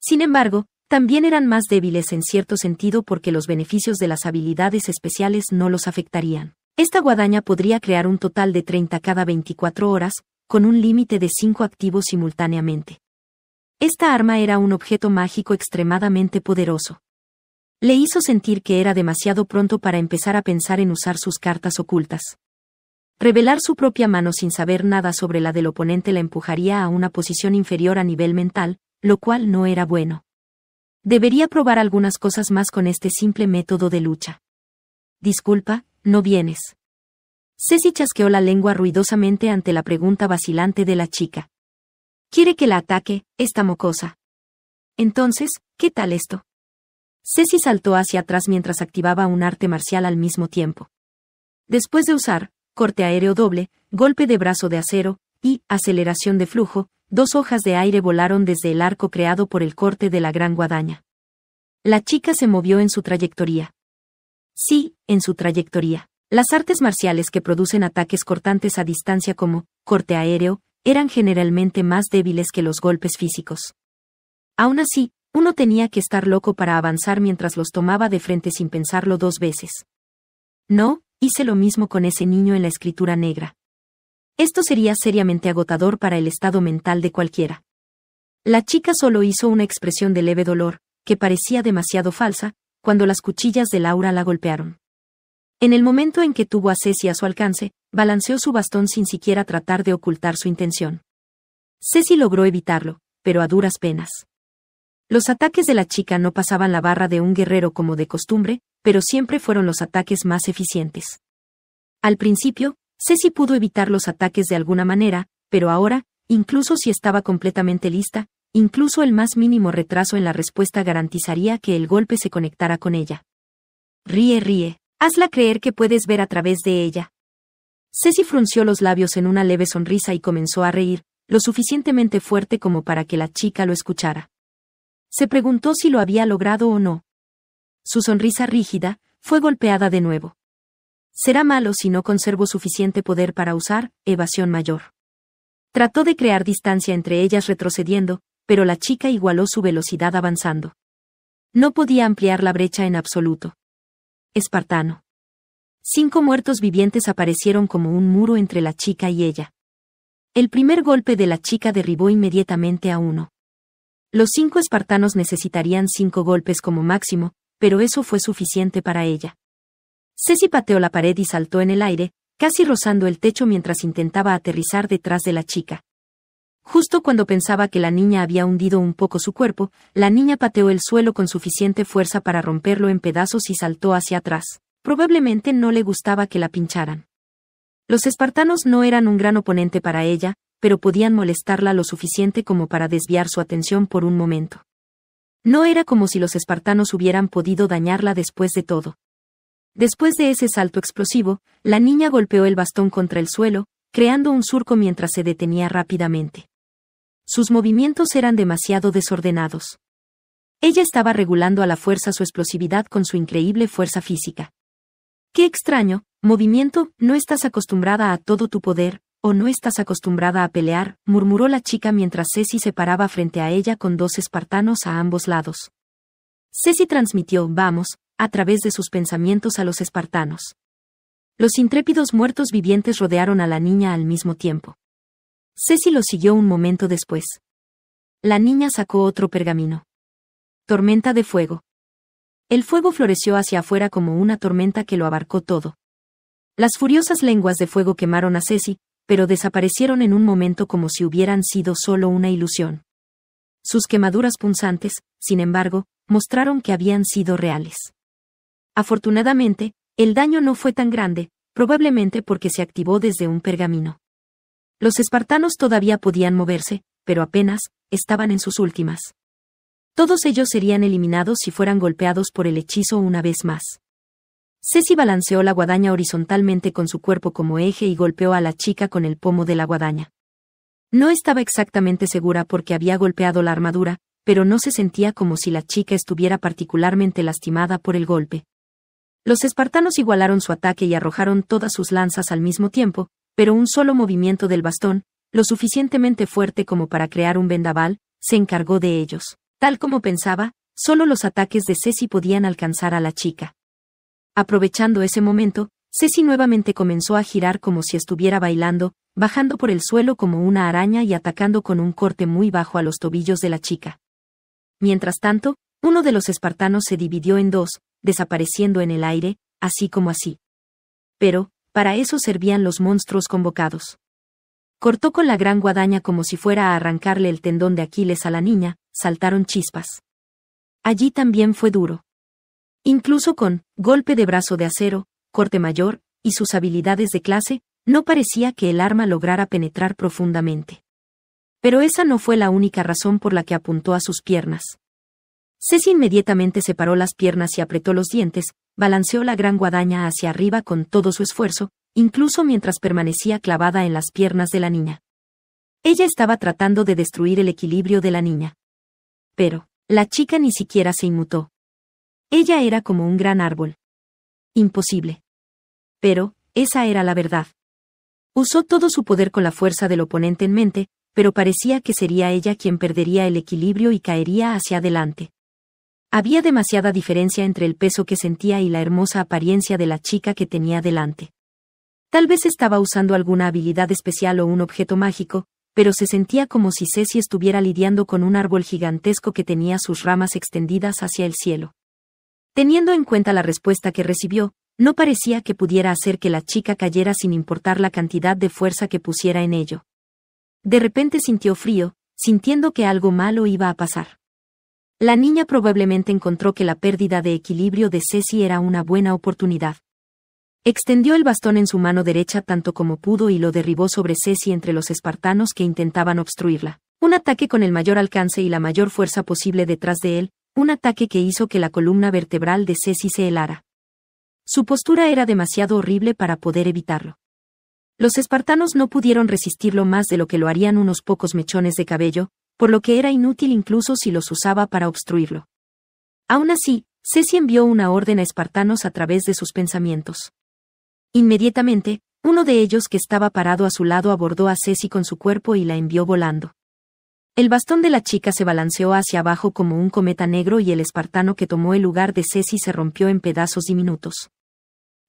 Sin embargo, también eran más débiles en cierto sentido porque los beneficios de las habilidades especiales no los afectarían. Esta guadaña podría crear un total de 30 cada 24 horas, con un límite de 5 activos simultáneamente. Esta arma era un objeto mágico extremadamente poderoso. Le hizo sentir que era demasiado pronto para empezar a pensar en usar sus cartas ocultas. Revelar su propia mano sin saber nada sobre la del oponente la empujaría a una posición inferior a nivel mental, lo cual no era bueno. Debería probar algunas cosas más con este simple método de lucha. Disculpa, no vienes. Ceci chasqueó la lengua ruidosamente ante la pregunta vacilante de la chica. Quiere que la ataque, esta mocosa. Entonces, ¿qué tal esto? Ceci saltó hacia atrás mientras activaba un arte marcial al mismo tiempo. Después de usar, corte aéreo doble, golpe de brazo de acero, y aceleración de flujo, dos hojas de aire volaron desde el arco creado por el corte de la gran guadaña. La chica se movió en su trayectoria. Sí, en su trayectoria. Las artes marciales que producen ataques cortantes a distancia como corte aéreo eran generalmente más débiles que los golpes físicos. Aún así, uno tenía que estar loco para avanzar mientras los tomaba de frente sin pensarlo dos veces. No, hice lo mismo con ese niño en la escritura negra. Esto sería seriamente agotador para el estado mental de cualquiera. La chica solo hizo una expresión de leve dolor, que parecía demasiado falsa, cuando las cuchillas de Laura la golpearon. En el momento en que tuvo a Ceci a su alcance, balanceó su bastón sin siquiera tratar de ocultar su intención. Ceci logró evitarlo, pero a duras penas. Los ataques de la chica no pasaban la barra de un guerrero como de costumbre, pero siempre fueron los ataques más eficientes. Al principio, Ceci pudo evitar los ataques de alguna manera, pero ahora, incluso si estaba completamente lista, incluso el más mínimo retraso en la respuesta garantizaría que el golpe se conectara con ella. Ríe, ríe, hazla creer que puedes ver a través de ella. Ceci frunció los labios en una leve sonrisa y comenzó a reír, lo suficientemente fuerte como para que la chica lo escuchara. Se preguntó si lo había logrado o no. Su sonrisa rígida fue golpeada de nuevo será malo si no conservo suficiente poder para usar evasión mayor. Trató de crear distancia entre ellas retrocediendo, pero la chica igualó su velocidad avanzando. No podía ampliar la brecha en absoluto. Espartano. Cinco muertos vivientes aparecieron como un muro entre la chica y ella. El primer golpe de la chica derribó inmediatamente a uno. Los cinco espartanos necesitarían cinco golpes como máximo, pero eso fue suficiente para ella. Ceci pateó la pared y saltó en el aire, casi rozando el techo mientras intentaba aterrizar detrás de la chica. Justo cuando pensaba que la niña había hundido un poco su cuerpo, la niña pateó el suelo con suficiente fuerza para romperlo en pedazos y saltó hacia atrás. Probablemente no le gustaba que la pincharan. Los espartanos no eran un gran oponente para ella, pero podían molestarla lo suficiente como para desviar su atención por un momento. No era como si los espartanos hubieran podido dañarla después de todo. Después de ese salto explosivo, la niña golpeó el bastón contra el suelo, creando un surco mientras se detenía rápidamente. Sus movimientos eran demasiado desordenados. Ella estaba regulando a la fuerza su explosividad con su increíble fuerza física. Qué extraño, movimiento, no estás acostumbrada a todo tu poder, o no estás acostumbrada a pelear, murmuró la chica mientras Ceci se paraba frente a ella con dos espartanos a ambos lados. Ceci transmitió, vamos, a través de sus pensamientos a los espartanos. Los intrépidos muertos vivientes rodearon a la niña al mismo tiempo. Ceci lo siguió un momento después. La niña sacó otro pergamino. Tormenta de fuego. El fuego floreció hacia afuera como una tormenta que lo abarcó todo. Las furiosas lenguas de fuego quemaron a Ceci, pero desaparecieron en un momento como si hubieran sido solo una ilusión. Sus quemaduras punzantes, sin embargo, mostraron que habían sido reales. Afortunadamente, el daño no fue tan grande, probablemente porque se activó desde un pergamino. Los espartanos todavía podían moverse, pero apenas, estaban en sus últimas. Todos ellos serían eliminados si fueran golpeados por el hechizo una vez más. Ceci balanceó la guadaña horizontalmente con su cuerpo como eje y golpeó a la chica con el pomo de la guadaña. No estaba exactamente segura porque había golpeado la armadura, pero no se sentía como si la chica estuviera particularmente lastimada por el golpe. Los espartanos igualaron su ataque y arrojaron todas sus lanzas al mismo tiempo, pero un solo movimiento del bastón, lo suficientemente fuerte como para crear un vendaval, se encargó de ellos. Tal como pensaba, solo los ataques de Ceci podían alcanzar a la chica. Aprovechando ese momento, Ceci nuevamente comenzó a girar como si estuviera bailando, bajando por el suelo como una araña y atacando con un corte muy bajo a los tobillos de la chica. Mientras tanto, uno de los espartanos se dividió en dos, desapareciendo en el aire, así como así. Pero, para eso servían los monstruos convocados. Cortó con la gran guadaña como si fuera a arrancarle el tendón de Aquiles a la niña, saltaron chispas. Allí también fue duro. Incluso con, golpe de brazo de acero, corte mayor, y sus habilidades de clase, no parecía que el arma lograra penetrar profundamente. Pero esa no fue la única razón por la que apuntó a sus piernas. Ceci inmediatamente separó las piernas y apretó los dientes, balanceó la gran guadaña hacia arriba con todo su esfuerzo, incluso mientras permanecía clavada en las piernas de la niña. Ella estaba tratando de destruir el equilibrio de la niña. Pero, la chica ni siquiera se inmutó. Ella era como un gran árbol. Imposible. Pero, esa era la verdad. Usó todo su poder con la fuerza del oponente en mente, pero parecía que sería ella quien perdería el equilibrio y caería hacia adelante. Había demasiada diferencia entre el peso que sentía y la hermosa apariencia de la chica que tenía delante. Tal vez estaba usando alguna habilidad especial o un objeto mágico, pero se sentía como si Ceci estuviera lidiando con un árbol gigantesco que tenía sus ramas extendidas hacia el cielo. Teniendo en cuenta la respuesta que recibió, no parecía que pudiera hacer que la chica cayera sin importar la cantidad de fuerza que pusiera en ello. De repente sintió frío, sintiendo que algo malo iba a pasar. La niña probablemente encontró que la pérdida de equilibrio de Ceci era una buena oportunidad. Extendió el bastón en su mano derecha tanto como pudo y lo derribó sobre Ceci entre los espartanos que intentaban obstruirla. Un ataque con el mayor alcance y la mayor fuerza posible detrás de él, un ataque que hizo que la columna vertebral de Ceci se helara. Su postura era demasiado horrible para poder evitarlo. Los espartanos no pudieron resistirlo más de lo que lo harían unos pocos mechones de cabello, por lo que era inútil incluso si los usaba para obstruirlo. Aún así, Ceci envió una orden a espartanos a través de sus pensamientos. Inmediatamente, uno de ellos que estaba parado a su lado abordó a Ceci con su cuerpo y la envió volando. El bastón de la chica se balanceó hacia abajo como un cometa negro y el espartano que tomó el lugar de Ceci se rompió en pedazos diminutos.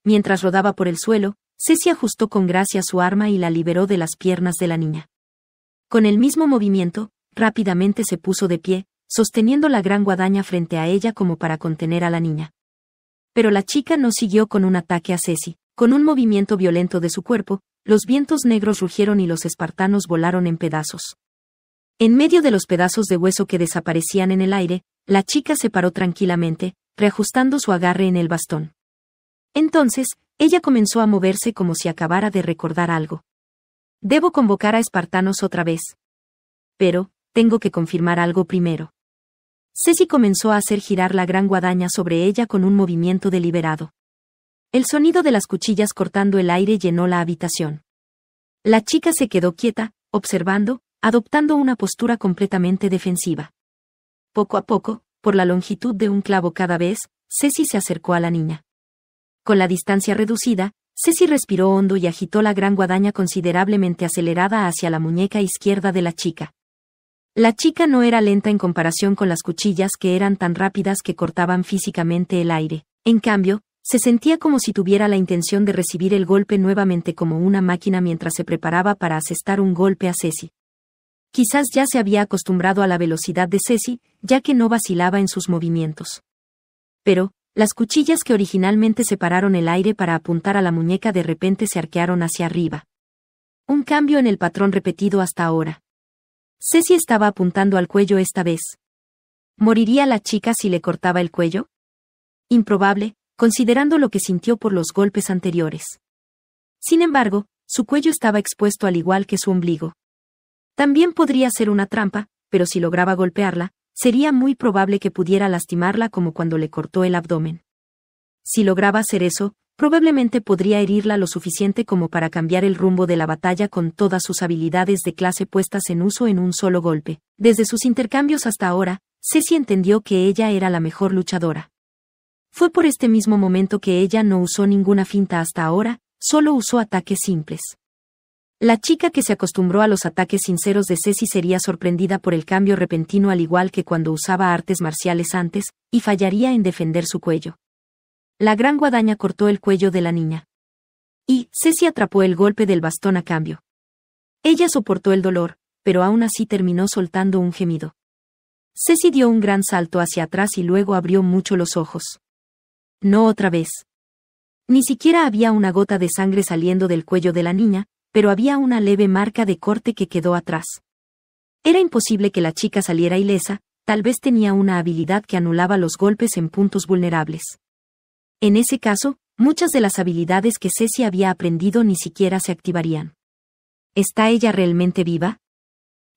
Mientras rodaba por el suelo, Ceci ajustó con gracia su arma y la liberó de las piernas de la niña. Con el mismo movimiento, rápidamente se puso de pie, sosteniendo la gran guadaña frente a ella como para contener a la niña. Pero la chica no siguió con un ataque a Ceci. Con un movimiento violento de su cuerpo, los vientos negros rugieron y los espartanos volaron en pedazos. En medio de los pedazos de hueso que desaparecían en el aire, la chica se paró tranquilamente, reajustando su agarre en el bastón. Entonces, ella comenzó a moverse como si acabara de recordar algo. Debo convocar a espartanos otra vez. Pero, tengo que confirmar algo primero. Ceci comenzó a hacer girar la gran guadaña sobre ella con un movimiento deliberado. El sonido de las cuchillas cortando el aire llenó la habitación. La chica se quedó quieta, observando, adoptando una postura completamente defensiva. Poco a poco, por la longitud de un clavo cada vez, Ceci se acercó a la niña. Con la distancia reducida, Ceci respiró hondo y agitó la gran guadaña considerablemente acelerada hacia la muñeca izquierda de la chica. La chica no era lenta en comparación con las cuchillas que eran tan rápidas que cortaban físicamente el aire. En cambio, se sentía como si tuviera la intención de recibir el golpe nuevamente como una máquina mientras se preparaba para asestar un golpe a Ceci. Quizás ya se había acostumbrado a la velocidad de Ceci, ya que no vacilaba en sus movimientos. Pero, las cuchillas que originalmente separaron el aire para apuntar a la muñeca de repente se arquearon hacia arriba. Un cambio en el patrón repetido hasta ahora si estaba apuntando al cuello esta vez. ¿Moriría la chica si le cortaba el cuello? Improbable, considerando lo que sintió por los golpes anteriores. Sin embargo, su cuello estaba expuesto al igual que su ombligo. También podría ser una trampa, pero si lograba golpearla, sería muy probable que pudiera lastimarla como cuando le cortó el abdomen. Si lograba hacer eso, probablemente podría herirla lo suficiente como para cambiar el rumbo de la batalla con todas sus habilidades de clase puestas en uso en un solo golpe. Desde sus intercambios hasta ahora, Ceci entendió que ella era la mejor luchadora. Fue por este mismo momento que ella no usó ninguna finta hasta ahora, solo usó ataques simples. La chica que se acostumbró a los ataques sinceros de Ceci sería sorprendida por el cambio repentino al igual que cuando usaba artes marciales antes, y fallaría en defender su cuello. La gran guadaña cortó el cuello de la niña. Y, Ceci atrapó el golpe del bastón a cambio. Ella soportó el dolor, pero aún así terminó soltando un gemido. Ceci dio un gran salto hacia atrás y luego abrió mucho los ojos. No otra vez. Ni siquiera había una gota de sangre saliendo del cuello de la niña, pero había una leve marca de corte que quedó atrás. Era imposible que la chica saliera ilesa, tal vez tenía una habilidad que anulaba los golpes en puntos vulnerables. En ese caso, muchas de las habilidades que Ceci había aprendido ni siquiera se activarían. ¿Está ella realmente viva?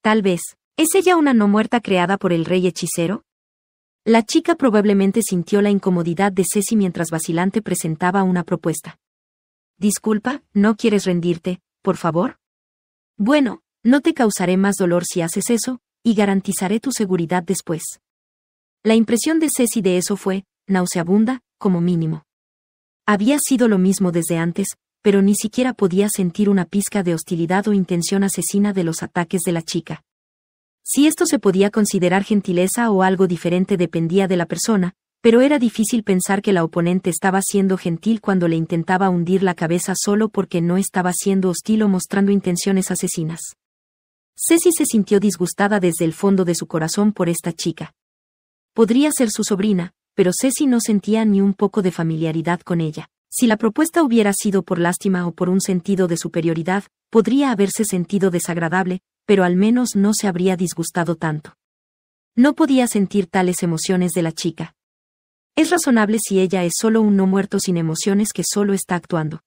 Tal vez. ¿Es ella una no muerta creada por el rey hechicero? La chica probablemente sintió la incomodidad de Ceci mientras vacilante presentaba una propuesta. Disculpa, ¿no quieres rendirte, por favor? Bueno, no te causaré más dolor si haces eso, y garantizaré tu seguridad después. La impresión de Ceci de eso fue, nauseabunda, como mínimo. Había sido lo mismo desde antes, pero ni siquiera podía sentir una pizca de hostilidad o intención asesina de los ataques de la chica. Si esto se podía considerar gentileza o algo diferente dependía de la persona, pero era difícil pensar que la oponente estaba siendo gentil cuando le intentaba hundir la cabeza solo porque no estaba siendo hostil o mostrando intenciones asesinas. Ceci se sintió disgustada desde el fondo de su corazón por esta chica. Podría ser su sobrina, pero Ceci no sentía ni un poco de familiaridad con ella. Si la propuesta hubiera sido por lástima o por un sentido de superioridad, podría haberse sentido desagradable, pero al menos no se habría disgustado tanto. No podía sentir tales emociones de la chica. Es razonable si ella es solo un no muerto sin emociones que solo está actuando.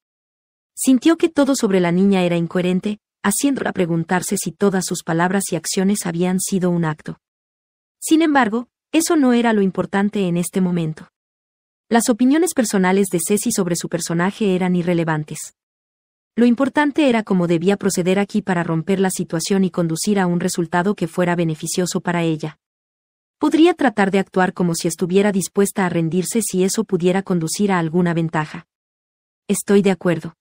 Sintió que todo sobre la niña era incoherente, haciéndola preguntarse si todas sus palabras y acciones habían sido un acto. Sin embargo, eso no era lo importante en este momento. Las opiniones personales de Ceci sobre su personaje eran irrelevantes. Lo importante era cómo debía proceder aquí para romper la situación y conducir a un resultado que fuera beneficioso para ella. Podría tratar de actuar como si estuviera dispuesta a rendirse si eso pudiera conducir a alguna ventaja. Estoy de acuerdo.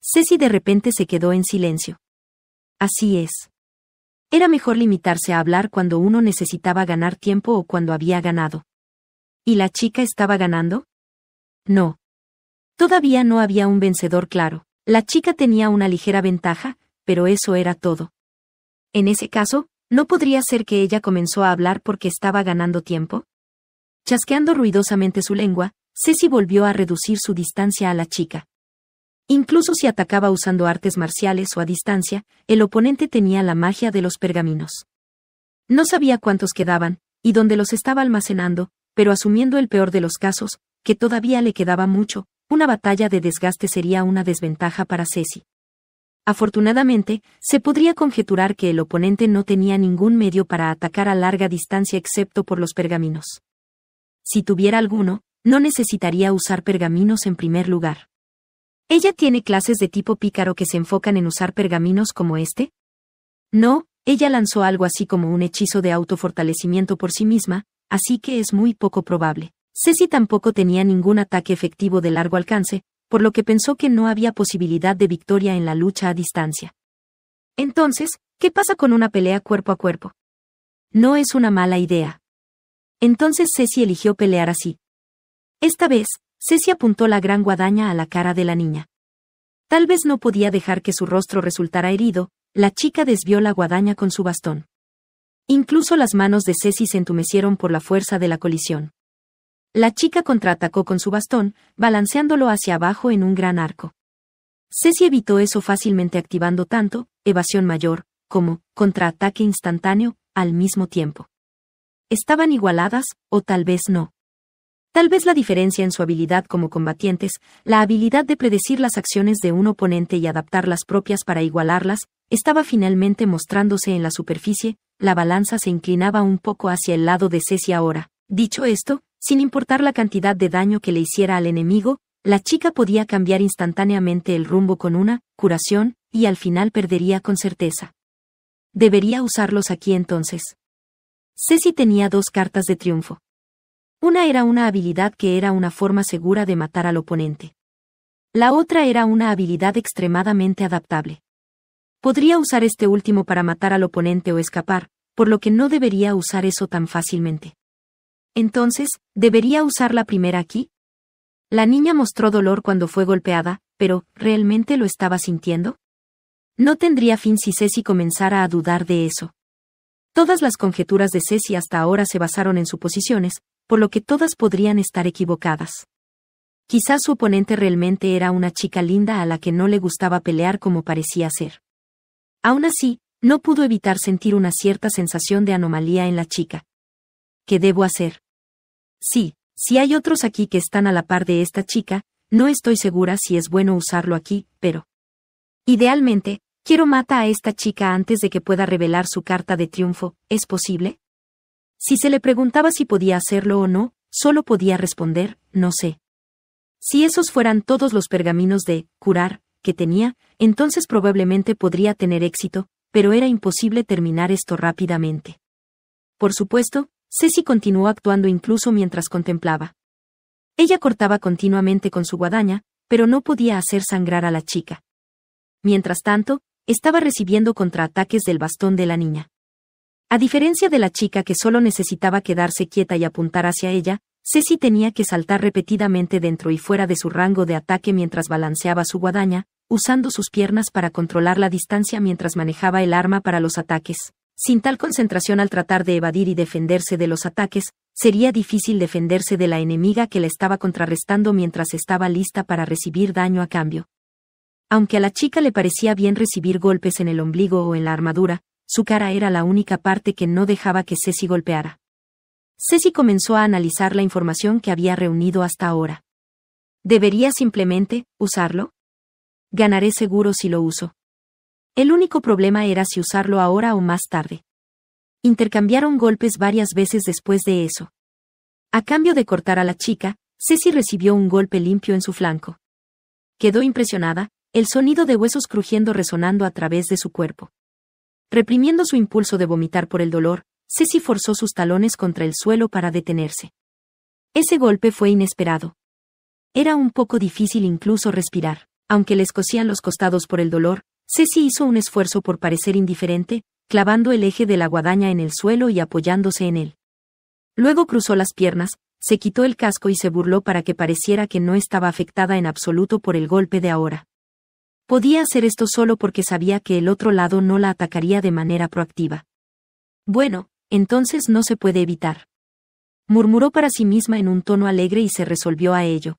Ceci de repente se quedó en silencio. Así es. Era mejor limitarse a hablar cuando uno necesitaba ganar tiempo o cuando había ganado. ¿Y la chica estaba ganando? No. Todavía no había un vencedor claro. La chica tenía una ligera ventaja, pero eso era todo. En ese caso, ¿no podría ser que ella comenzó a hablar porque estaba ganando tiempo? Chasqueando ruidosamente su lengua, Ceci volvió a reducir su distancia a la chica. Incluso si atacaba usando artes marciales o a distancia, el oponente tenía la magia de los pergaminos. No sabía cuántos quedaban, y dónde los estaba almacenando, pero asumiendo el peor de los casos, que todavía le quedaba mucho, una batalla de desgaste sería una desventaja para Ceci. Afortunadamente, se podría conjeturar que el oponente no tenía ningún medio para atacar a larga distancia excepto por los pergaminos. Si tuviera alguno, no necesitaría usar pergaminos en primer lugar. ¿Ella tiene clases de tipo pícaro que se enfocan en usar pergaminos como este? No, ella lanzó algo así como un hechizo de autofortalecimiento por sí misma, así que es muy poco probable. Ceci tampoco tenía ningún ataque efectivo de largo alcance, por lo que pensó que no había posibilidad de victoria en la lucha a distancia. Entonces, ¿qué pasa con una pelea cuerpo a cuerpo? No es una mala idea. Entonces Ceci eligió pelear así. Esta vez, Ceci apuntó la gran guadaña a la cara de la niña. Tal vez no podía dejar que su rostro resultara herido, la chica desvió la guadaña con su bastón. Incluso las manos de Ceci se entumecieron por la fuerza de la colisión. La chica contraatacó con su bastón, balanceándolo hacia abajo en un gran arco. Ceci evitó eso fácilmente activando tanto, evasión mayor, como, contraataque instantáneo, al mismo tiempo. Estaban igualadas, o tal vez no. Tal vez la diferencia en su habilidad como combatientes, la habilidad de predecir las acciones de un oponente y adaptar las propias para igualarlas, estaba finalmente mostrándose en la superficie, la balanza se inclinaba un poco hacia el lado de Ceci ahora. Dicho esto, sin importar la cantidad de daño que le hiciera al enemigo, la chica podía cambiar instantáneamente el rumbo con una curación, y al final perdería con certeza. Debería usarlos aquí entonces. Ceci tenía dos cartas de triunfo. Una era una habilidad que era una forma segura de matar al oponente. La otra era una habilidad extremadamente adaptable. Podría usar este último para matar al oponente o escapar, por lo que no debería usar eso tan fácilmente. Entonces, ¿debería usar la primera aquí? La niña mostró dolor cuando fue golpeada, pero ¿realmente lo estaba sintiendo? No tendría fin si Ceci comenzara a dudar de eso. Todas las conjeturas de Ceci hasta ahora se basaron en suposiciones, por lo que todas podrían estar equivocadas. Quizás su oponente realmente era una chica linda a la que no le gustaba pelear como parecía ser. Aún así, no pudo evitar sentir una cierta sensación de anomalía en la chica. ¿Qué debo hacer? Sí, si hay otros aquí que están a la par de esta chica, no estoy segura si es bueno usarlo aquí, pero... Idealmente, quiero mata a esta chica antes de que pueda revelar su carta de triunfo, ¿es posible? Si se le preguntaba si podía hacerlo o no, solo podía responder, no sé. Si esos fueran todos los pergaminos de curar que tenía, entonces probablemente podría tener éxito, pero era imposible terminar esto rápidamente. Por supuesto, Ceci continuó actuando incluso mientras contemplaba. Ella cortaba continuamente con su guadaña, pero no podía hacer sangrar a la chica. Mientras tanto, estaba recibiendo contraataques del bastón de la niña. A diferencia de la chica que solo necesitaba quedarse quieta y apuntar hacia ella, Ceci tenía que saltar repetidamente dentro y fuera de su rango de ataque mientras balanceaba su guadaña, usando sus piernas para controlar la distancia mientras manejaba el arma para los ataques. Sin tal concentración al tratar de evadir y defenderse de los ataques, sería difícil defenderse de la enemiga que la estaba contrarrestando mientras estaba lista para recibir daño a cambio. Aunque a la chica le parecía bien recibir golpes en el ombligo o en la armadura, su cara era la única parte que no dejaba que Ceci golpeara. Ceci comenzó a analizar la información que había reunido hasta ahora. ¿Debería simplemente usarlo? Ganaré seguro si lo uso. El único problema era si usarlo ahora o más tarde. Intercambiaron golpes varias veces después de eso. A cambio de cortar a la chica, Ceci recibió un golpe limpio en su flanco. Quedó impresionada, el sonido de huesos crujiendo resonando a través de su cuerpo. Reprimiendo su impulso de vomitar por el dolor, Ceci forzó sus talones contra el suelo para detenerse. Ese golpe fue inesperado. Era un poco difícil incluso respirar. Aunque le escocían los costados por el dolor, Ceci hizo un esfuerzo por parecer indiferente, clavando el eje de la guadaña en el suelo y apoyándose en él. Luego cruzó las piernas, se quitó el casco y se burló para que pareciera que no estaba afectada en absoluto por el golpe de ahora. Podía hacer esto solo porque sabía que el otro lado no la atacaría de manera proactiva. Bueno, entonces no se puede evitar. Murmuró para sí misma en un tono alegre y se resolvió a ello.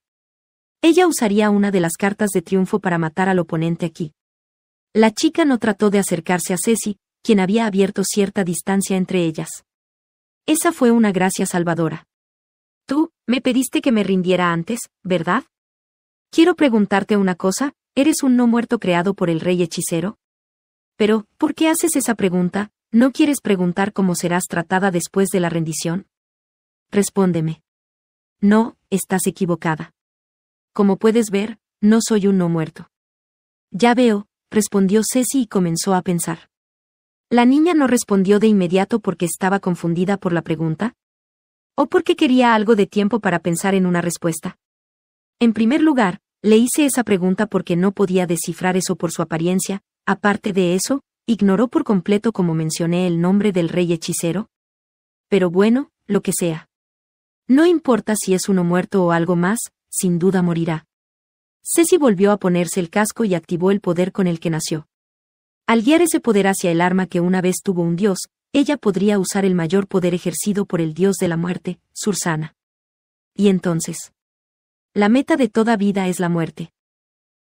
Ella usaría una de las cartas de triunfo para matar al oponente aquí. La chica no trató de acercarse a Ceci, quien había abierto cierta distancia entre ellas. Esa fue una gracia salvadora. Tú, me pediste que me rindiera antes, ¿verdad? Quiero preguntarte una cosa, ¿Eres un no muerto creado por el rey hechicero? Pero, ¿por qué haces esa pregunta? ¿No quieres preguntar cómo serás tratada después de la rendición? Respóndeme. No, estás equivocada. Como puedes ver, no soy un no muerto. Ya veo, respondió Ceci y comenzó a pensar. La niña no respondió de inmediato porque estaba confundida por la pregunta, o porque quería algo de tiempo para pensar en una respuesta. En primer lugar, le hice esa pregunta porque no podía descifrar eso por su apariencia, aparte de eso, ignoró por completo como mencioné el nombre del rey hechicero. Pero bueno, lo que sea. No importa si es uno muerto o algo más, sin duda morirá. Ceci volvió a ponerse el casco y activó el poder con el que nació. Al guiar ese poder hacia el arma que una vez tuvo un dios, ella podría usar el mayor poder ejercido por el dios de la muerte, Sursana. Y entonces. La meta de toda vida es la muerte.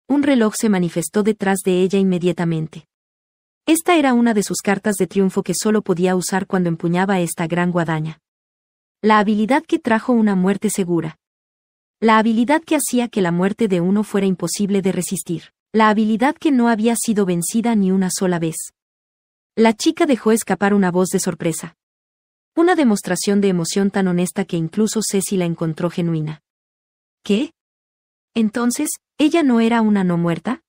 Un reloj se manifestó detrás de ella inmediatamente. Esta era una de sus cartas de triunfo que solo podía usar cuando empuñaba esta gran guadaña. La habilidad que trajo una muerte segura. La habilidad que hacía que la muerte de uno fuera imposible de resistir. La habilidad que no había sido vencida ni una sola vez. La chica dejó escapar una voz de sorpresa. Una demostración de emoción tan honesta que incluso Ceci la encontró genuina. ¿Qué? Entonces, ¿ella no era una no muerta?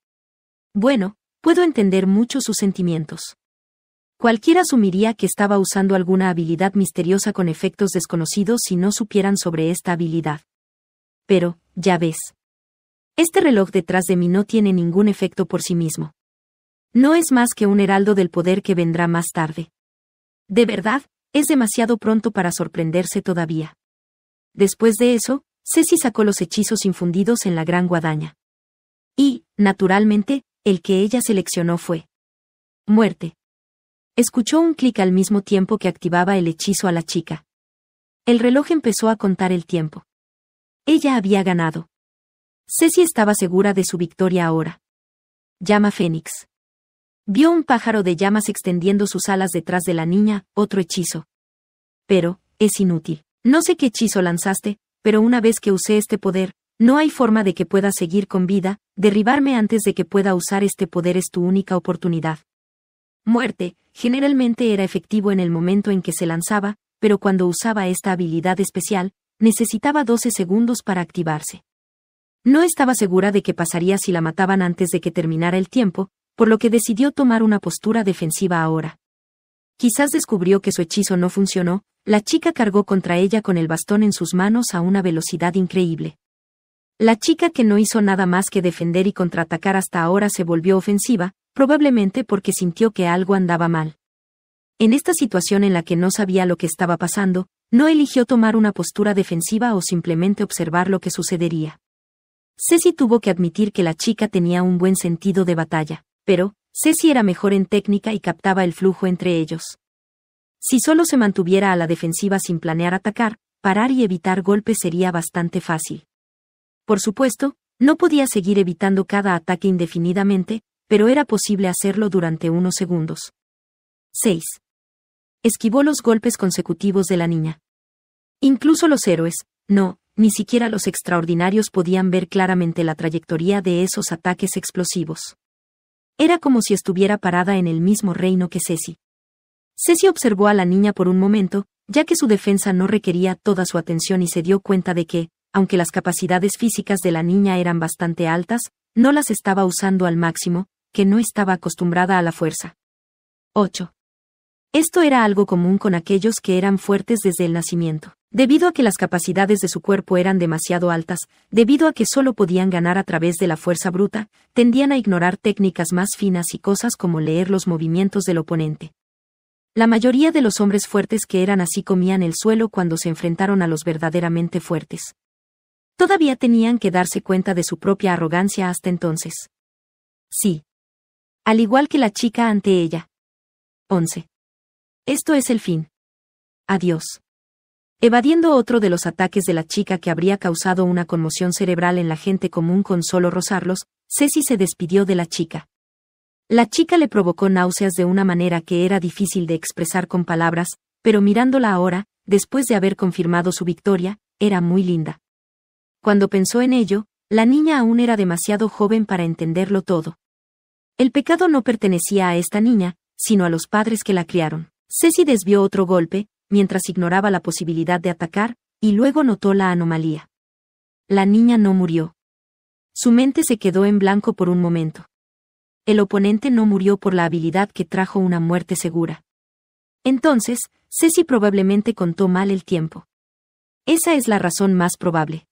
Bueno, puedo entender mucho sus sentimientos. Cualquiera asumiría que estaba usando alguna habilidad misteriosa con efectos desconocidos si no supieran sobre esta habilidad. Pero, ya ves. Este reloj detrás de mí no tiene ningún efecto por sí mismo. No es más que un heraldo del poder que vendrá más tarde. De verdad, es demasiado pronto para sorprenderse todavía. Después de eso, Ceci sacó los hechizos infundidos en la gran guadaña. Y, naturalmente, el que ella seleccionó fue. Muerte. Escuchó un clic al mismo tiempo que activaba el hechizo a la chica. El reloj empezó a contar el tiempo. Ella había ganado. Ceci estaba segura de su victoria ahora. Llama Fénix. Vio un pájaro de llamas extendiendo sus alas detrás de la niña, otro hechizo. Pero, es inútil. No sé qué hechizo lanzaste, pero una vez que usé este poder, no hay forma de que pueda seguir con vida, derribarme antes de que pueda usar este poder es tu única oportunidad. Muerte, generalmente era efectivo en el momento en que se lanzaba, pero cuando usaba esta habilidad especial, necesitaba 12 segundos para activarse. No estaba segura de qué pasaría si la mataban antes de que terminara el tiempo, por lo que decidió tomar una postura defensiva ahora. Quizás descubrió que su hechizo no funcionó, la chica cargó contra ella con el bastón en sus manos a una velocidad increíble. La chica que no hizo nada más que defender y contraatacar hasta ahora se volvió ofensiva, probablemente porque sintió que algo andaba mal. En esta situación en la que no sabía lo que estaba pasando, no eligió tomar una postura defensiva o simplemente observar lo que sucedería. Ceci tuvo que admitir que la chica tenía un buen sentido de batalla, pero, Ceci era mejor en técnica y captaba el flujo entre ellos. Si solo se mantuviera a la defensiva sin planear atacar, parar y evitar golpes sería bastante fácil. Por supuesto, no podía seguir evitando cada ataque indefinidamente, pero era posible hacerlo durante unos segundos. 6. Esquivó los golpes consecutivos de la niña. Incluso los héroes, no, ni siquiera los extraordinarios podían ver claramente la trayectoria de esos ataques explosivos. Era como si estuviera parada en el mismo reino que Ceci. Ceci observó a la niña por un momento, ya que su defensa no requería toda su atención y se dio cuenta de que, aunque las capacidades físicas de la niña eran bastante altas, no las estaba usando al máximo, que no estaba acostumbrada a la fuerza. 8. Esto era algo común con aquellos que eran fuertes desde el nacimiento. Debido a que las capacidades de su cuerpo eran demasiado altas, debido a que solo podían ganar a través de la fuerza bruta, tendían a ignorar técnicas más finas y cosas como leer los movimientos del oponente, la mayoría de los hombres fuertes que eran así comían el suelo cuando se enfrentaron a los verdaderamente fuertes. Todavía tenían que darse cuenta de su propia arrogancia hasta entonces. Sí. Al igual que la chica ante ella. 11. Esto es el fin. Adiós. Evadiendo otro de los ataques de la chica que habría causado una conmoción cerebral en la gente común con solo rozarlos, Ceci se despidió de la chica. La chica le provocó náuseas de una manera que era difícil de expresar con palabras, pero mirándola ahora, después de haber confirmado su victoria, era muy linda. Cuando pensó en ello, la niña aún era demasiado joven para entenderlo todo. El pecado no pertenecía a esta niña, sino a los padres que la criaron. Ceci desvió otro golpe, mientras ignoraba la posibilidad de atacar, y luego notó la anomalía. La niña no murió. Su mente se quedó en blanco por un momento el oponente no murió por la habilidad que trajo una muerte segura. Entonces, Ceci probablemente contó mal el tiempo. Esa es la razón más probable.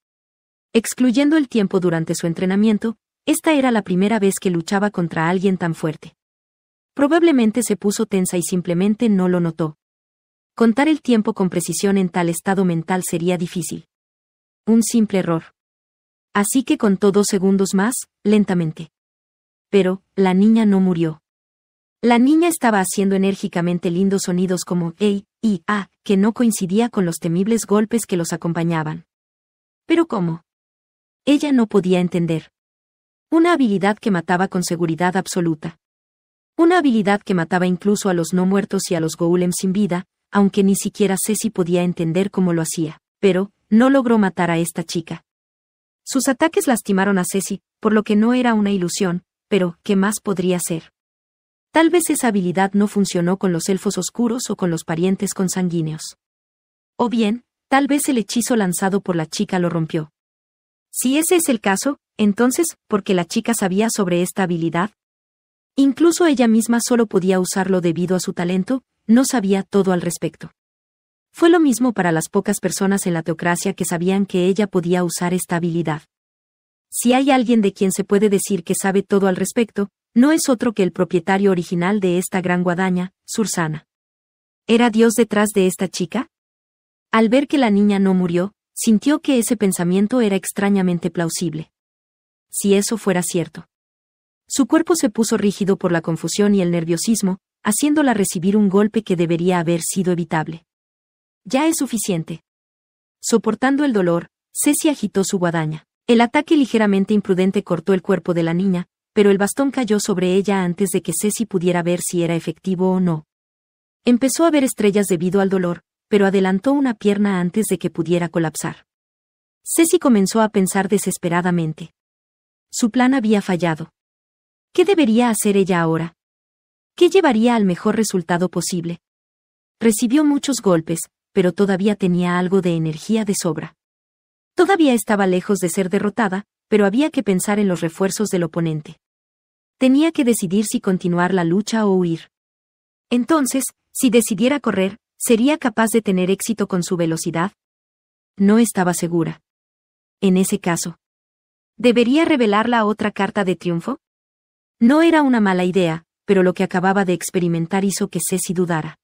Excluyendo el tiempo durante su entrenamiento, esta era la primera vez que luchaba contra alguien tan fuerte. Probablemente se puso tensa y simplemente no lo notó. Contar el tiempo con precisión en tal estado mental sería difícil. Un simple error. Así que contó dos segundos más, lentamente. Pero, la niña no murió. La niña estaba haciendo enérgicamente lindos sonidos como «ey» y «ah», que no coincidía con los temibles golpes que los acompañaban. ¿Pero cómo? Ella no podía entender. Una habilidad que mataba con seguridad absoluta. Una habilidad que mataba incluso a los no muertos y a los golems sin vida, aunque ni siquiera Ceci podía entender cómo lo hacía, pero, no logró matar a esta chica. Sus ataques lastimaron a Ceci, por lo que no era una ilusión, pero ¿qué más podría ser? Tal vez esa habilidad no funcionó con los elfos oscuros o con los parientes consanguíneos. O bien, tal vez el hechizo lanzado por la chica lo rompió. Si ese es el caso, entonces, ¿por qué la chica sabía sobre esta habilidad? Incluso ella misma solo podía usarlo debido a su talento, no sabía todo al respecto. Fue lo mismo para las pocas personas en la teocracia que sabían que ella podía usar esta habilidad. Si hay alguien de quien se puede decir que sabe todo al respecto, no es otro que el propietario original de esta gran guadaña, Sursana. ¿Era Dios detrás de esta chica? Al ver que la niña no murió, sintió que ese pensamiento era extrañamente plausible. Si eso fuera cierto. Su cuerpo se puso rígido por la confusión y el nerviosismo, haciéndola recibir un golpe que debería haber sido evitable. Ya es suficiente. Soportando el dolor, Ceci agitó su guadaña. El ataque ligeramente imprudente cortó el cuerpo de la niña, pero el bastón cayó sobre ella antes de que Ceci pudiera ver si era efectivo o no. Empezó a ver estrellas debido al dolor, pero adelantó una pierna antes de que pudiera colapsar. Ceci comenzó a pensar desesperadamente. Su plan había fallado. ¿Qué debería hacer ella ahora? ¿Qué llevaría al mejor resultado posible? Recibió muchos golpes, pero todavía tenía algo de energía de sobra. Todavía estaba lejos de ser derrotada, pero había que pensar en los refuerzos del oponente. Tenía que decidir si continuar la lucha o huir. Entonces, si decidiera correr, ¿sería capaz de tener éxito con su velocidad? No estaba segura. En ese caso, ¿debería revelar la otra carta de triunfo? No era una mala idea, pero lo que acababa de experimentar hizo que Ceci dudara.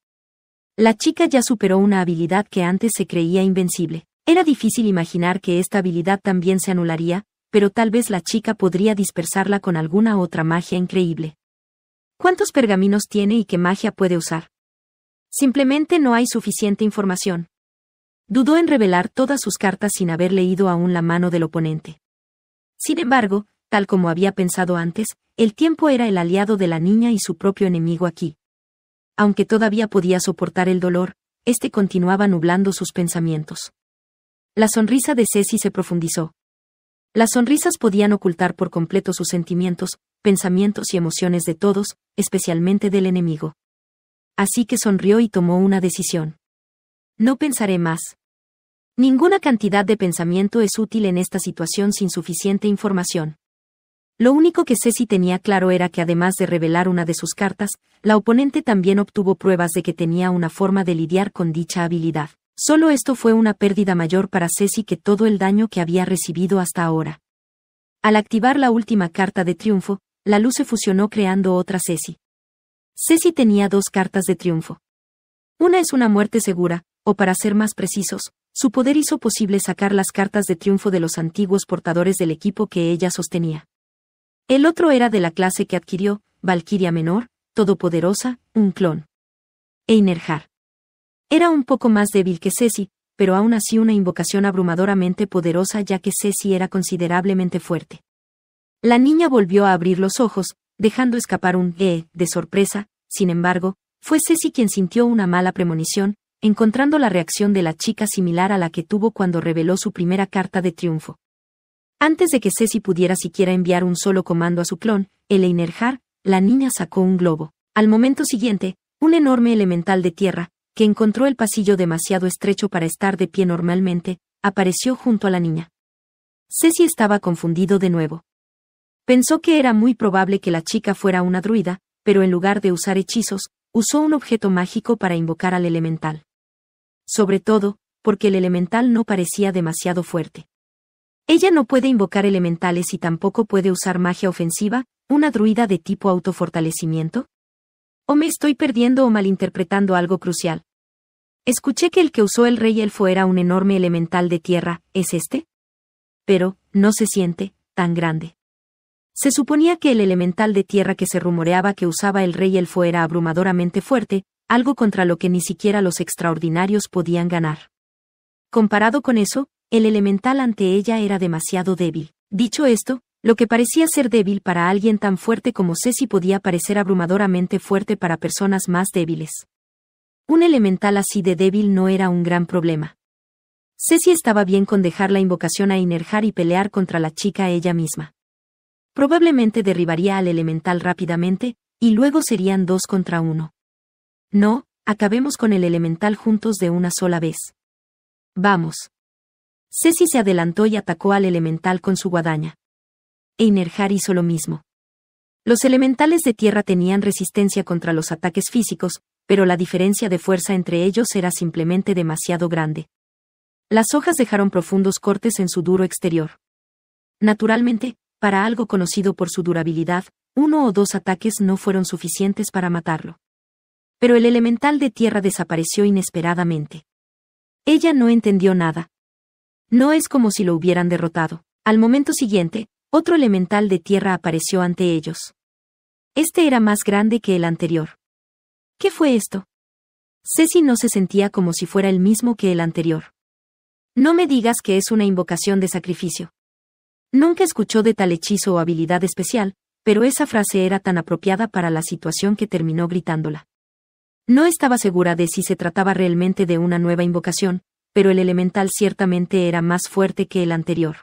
La chica ya superó una habilidad que antes se creía invencible. Era difícil imaginar que esta habilidad también se anularía, pero tal vez la chica podría dispersarla con alguna otra magia increíble. ¿Cuántos pergaminos tiene y qué magia puede usar? Simplemente no hay suficiente información. Dudó en revelar todas sus cartas sin haber leído aún la mano del oponente. Sin embargo, tal como había pensado antes, el tiempo era el aliado de la niña y su propio enemigo aquí. Aunque todavía podía soportar el dolor, este continuaba nublando sus pensamientos. La sonrisa de Ceci se profundizó. Las sonrisas podían ocultar por completo sus sentimientos, pensamientos y emociones de todos, especialmente del enemigo. Así que sonrió y tomó una decisión. No pensaré más. Ninguna cantidad de pensamiento es útil en esta situación sin suficiente información. Lo único que Ceci tenía claro era que además de revelar una de sus cartas, la oponente también obtuvo pruebas de que tenía una forma de lidiar con dicha habilidad. Solo esto fue una pérdida mayor para Ceci que todo el daño que había recibido hasta ahora. Al activar la última carta de triunfo, la luz se fusionó creando otra Ceci. Ceci tenía dos cartas de triunfo. Una es una muerte segura, o para ser más precisos, su poder hizo posible sacar las cartas de triunfo de los antiguos portadores del equipo que ella sostenía. El otro era de la clase que adquirió, Valkyria Menor, Todopoderosa, un clon. Einerjar. Era un poco más débil que Ceci, pero aún así una invocación abrumadoramente poderosa ya que Ceci era considerablemente fuerte. La niña volvió a abrir los ojos, dejando escapar un «eh» de sorpresa, sin embargo, fue Ceci quien sintió una mala premonición, encontrando la reacción de la chica similar a la que tuvo cuando reveló su primera carta de triunfo. Antes de que Ceci pudiera siquiera enviar un solo comando a su clon, el la niña sacó un globo. Al momento siguiente, un enorme elemental de tierra, que encontró el pasillo demasiado estrecho para estar de pie normalmente, apareció junto a la niña. Ceci estaba confundido de nuevo. Pensó que era muy probable que la chica fuera una druida, pero en lugar de usar hechizos, usó un objeto mágico para invocar al elemental. Sobre todo, porque el elemental no parecía demasiado fuerte. Ella no puede invocar elementales y tampoco puede usar magia ofensiva, una druida de tipo autofortalecimiento. ¿O me estoy perdiendo o malinterpretando algo crucial? Escuché que el que usó el rey elfo era un enorme elemental de tierra, ¿es este? Pero, no se siente, tan grande. Se suponía que el elemental de tierra que se rumoreaba que usaba el rey elfo era abrumadoramente fuerte, algo contra lo que ni siquiera los extraordinarios podían ganar. Comparado con eso, el elemental ante ella era demasiado débil. Dicho esto, lo que parecía ser débil para alguien tan fuerte como Ceci podía parecer abrumadoramente fuerte para personas más débiles. Un elemental así de débil no era un gran problema. Ceci estaba bien con dejar la invocación a inerjar y pelear contra la chica ella misma. Probablemente derribaría al elemental rápidamente, y luego serían dos contra uno. No, acabemos con el elemental juntos de una sola vez. Vamos. Ceci se adelantó y atacó al elemental con su guadaña. E inerjar hizo lo mismo. Los elementales de tierra tenían resistencia contra los ataques físicos, pero la diferencia de fuerza entre ellos era simplemente demasiado grande. Las hojas dejaron profundos cortes en su duro exterior. Naturalmente, para algo conocido por su durabilidad, uno o dos ataques no fueron suficientes para matarlo. Pero el elemental de tierra desapareció inesperadamente. Ella no entendió nada. No es como si lo hubieran derrotado. Al momento siguiente, otro elemental de tierra apareció ante ellos. Este era más grande que el anterior. ¿Qué fue esto? Ceci no se sentía como si fuera el mismo que el anterior. No me digas que es una invocación de sacrificio. Nunca escuchó de tal hechizo o habilidad especial, pero esa frase era tan apropiada para la situación que terminó gritándola. No estaba segura de si se trataba realmente de una nueva invocación, pero el elemental ciertamente era más fuerte que el anterior.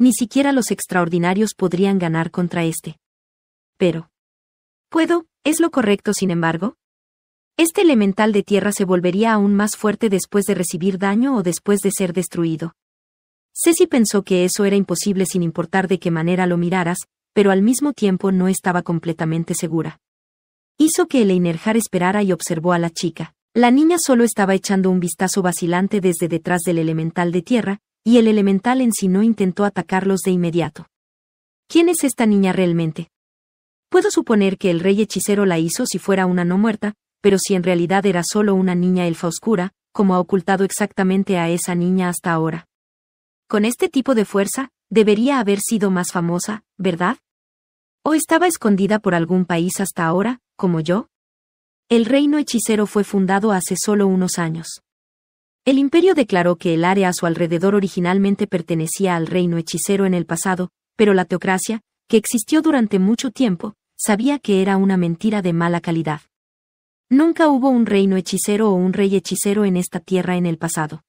Ni siquiera los extraordinarios podrían ganar contra este. Pero. ¿Puedo? ¿Es lo correcto, sin embargo? Este elemental de tierra se volvería aún más fuerte después de recibir daño o después de ser destruido. Ceci pensó que eso era imposible sin importar de qué manera lo miraras, pero al mismo tiempo no estaba completamente segura. Hizo que el Einerjar esperara y observó a la chica. La niña solo estaba echando un vistazo vacilante desde detrás del elemental de tierra, y el elemental en sí no intentó atacarlos de inmediato. ¿Quién es esta niña realmente? Puedo suponer que el rey hechicero la hizo si fuera una no muerta, pero si en realidad era solo una niña elfa oscura, como ha ocultado exactamente a esa niña hasta ahora. Con este tipo de fuerza, debería haber sido más famosa, ¿verdad? ¿O estaba escondida por algún país hasta ahora, como yo? El reino hechicero fue fundado hace solo unos años. El imperio declaró que el área a su alrededor originalmente pertenecía al reino hechicero en el pasado, pero la teocracia, que existió durante mucho tiempo, sabía que era una mentira de mala calidad. Nunca hubo un reino hechicero o un rey hechicero en esta tierra en el pasado.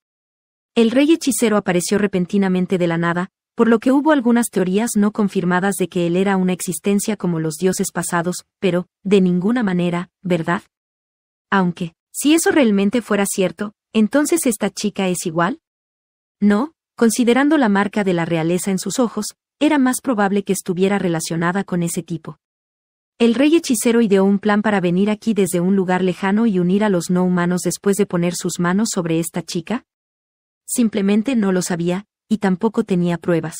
El rey hechicero apareció repentinamente de la nada, por lo que hubo algunas teorías no confirmadas de que él era una existencia como los dioses pasados, pero, de ninguna manera, ¿verdad? Aunque, si eso realmente fuera cierto, ¿Entonces esta chica es igual? No, considerando la marca de la realeza en sus ojos, era más probable que estuviera relacionada con ese tipo. El rey hechicero ideó un plan para venir aquí desde un lugar lejano y unir a los no humanos después de poner sus manos sobre esta chica? Simplemente no lo sabía, y tampoco tenía pruebas.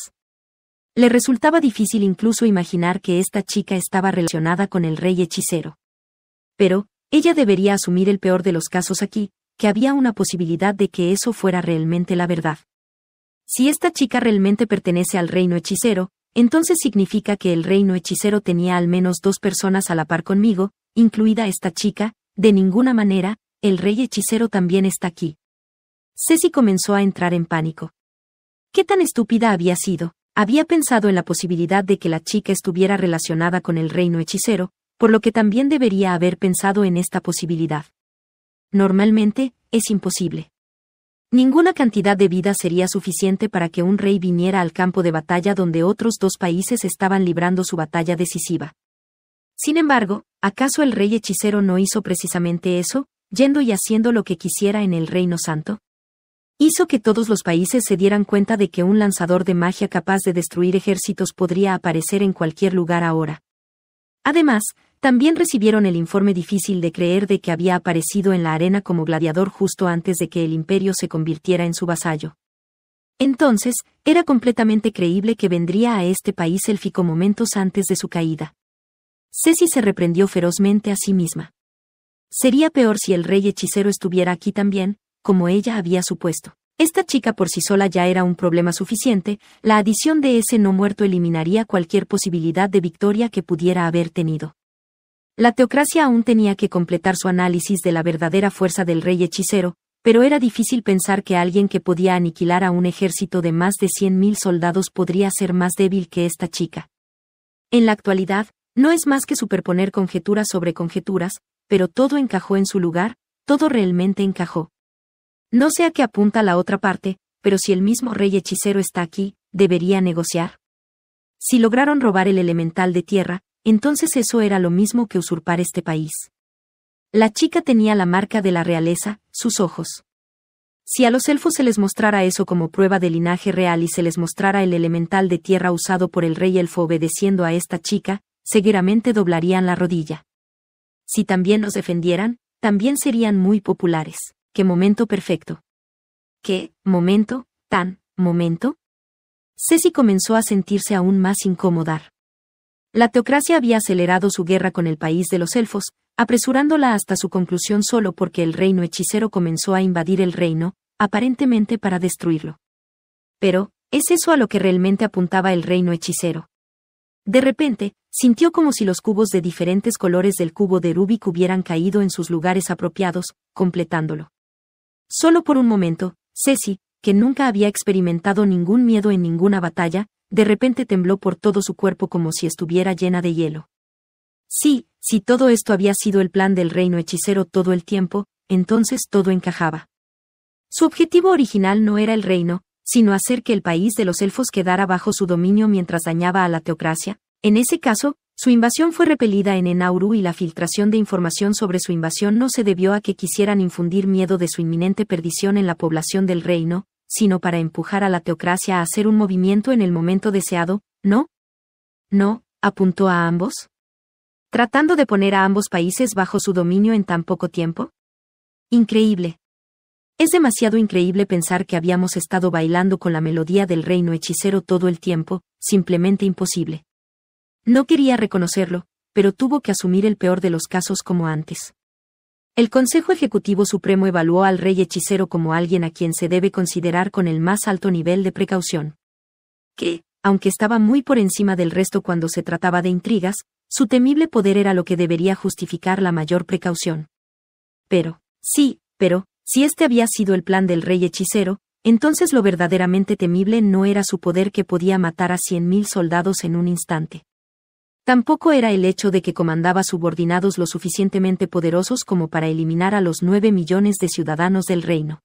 Le resultaba difícil incluso imaginar que esta chica estaba relacionada con el rey hechicero. Pero, ella debería asumir el peor de los casos aquí, que había una posibilidad de que eso fuera realmente la verdad. Si esta chica realmente pertenece al reino hechicero, entonces significa que el reino hechicero tenía al menos dos personas a la par conmigo, incluida esta chica, de ninguna manera, el rey hechicero también está aquí. Ceci comenzó a entrar en pánico. ¿Qué tan estúpida había sido? Había pensado en la posibilidad de que la chica estuviera relacionada con el reino hechicero, por lo que también debería haber pensado en esta posibilidad. Normalmente, es imposible. Ninguna cantidad de vida sería suficiente para que un rey viniera al campo de batalla donde otros dos países estaban librando su batalla decisiva. Sin embargo, ¿acaso el rey hechicero no hizo precisamente eso, yendo y haciendo lo que quisiera en el reino santo? Hizo que todos los países se dieran cuenta de que un lanzador de magia capaz de destruir ejércitos podría aparecer en cualquier lugar ahora. Además, también recibieron el informe difícil de creer de que había aparecido en la arena como gladiador justo antes de que el imperio se convirtiera en su vasallo. Entonces, era completamente creíble que vendría a este país élfico momentos antes de su caída. Ceci se reprendió ferozmente a sí misma. Sería peor si el rey hechicero estuviera aquí también, como ella había supuesto. Esta chica por sí sola ya era un problema suficiente, la adición de ese no muerto eliminaría cualquier posibilidad de victoria que pudiera haber tenido. La teocracia aún tenía que completar su análisis de la verdadera fuerza del rey hechicero, pero era difícil pensar que alguien que podía aniquilar a un ejército de más de 100.000 soldados podría ser más débil que esta chica. En la actualidad, no es más que superponer conjeturas sobre conjeturas, pero todo encajó en su lugar, todo realmente encajó. No sé a qué apunta la otra parte, pero si el mismo rey hechicero está aquí, debería negociar. Si lograron robar el elemental de tierra, entonces eso era lo mismo que usurpar este país. La chica tenía la marca de la realeza, sus ojos. Si a los elfos se les mostrara eso como prueba de linaje real y se les mostrara el elemental de tierra usado por el rey elfo obedeciendo a esta chica, seguramente doblarían la rodilla. Si también los defendieran, también serían muy populares. ¡Qué momento perfecto! ¿Qué, momento, tan, momento? Ceci comenzó a sentirse aún más incómoda. La teocracia había acelerado su guerra con el país de los elfos, apresurándola hasta su conclusión solo porque el reino hechicero comenzó a invadir el reino, aparentemente para destruirlo. Pero, ¿es eso a lo que realmente apuntaba el reino hechicero? De repente, sintió como si los cubos de diferentes colores del cubo de Rubik hubieran caído en sus lugares apropiados, completándolo. Solo por un momento, Ceci, que nunca había experimentado ningún miedo en ninguna batalla, de repente tembló por todo su cuerpo como si estuviera llena de hielo. Sí, si todo esto había sido el plan del reino hechicero todo el tiempo, entonces todo encajaba. Su objetivo original no era el reino, sino hacer que el país de los elfos quedara bajo su dominio mientras dañaba a la teocracia. En ese caso, su invasión fue repelida en Enauru y la filtración de información sobre su invasión no se debió a que quisieran infundir miedo de su inminente perdición en la población del reino, sino para empujar a la teocracia a hacer un movimiento en el momento deseado, ¿no? No, apuntó a ambos. ¿Tratando de poner a ambos países bajo su dominio en tan poco tiempo? Increíble. Es demasiado increíble pensar que habíamos estado bailando con la melodía del reino hechicero todo el tiempo, simplemente imposible. No quería reconocerlo, pero tuvo que asumir el peor de los casos como antes. El Consejo Ejecutivo Supremo evaluó al rey hechicero como alguien a quien se debe considerar con el más alto nivel de precaución. Que, aunque estaba muy por encima del resto cuando se trataba de intrigas, su temible poder era lo que debería justificar la mayor precaución. Pero, sí, pero, si este había sido el plan del rey hechicero, entonces lo verdaderamente temible no era su poder que podía matar a cien mil soldados en un instante. Tampoco era el hecho de que comandaba subordinados lo suficientemente poderosos como para eliminar a los nueve millones de ciudadanos del reino.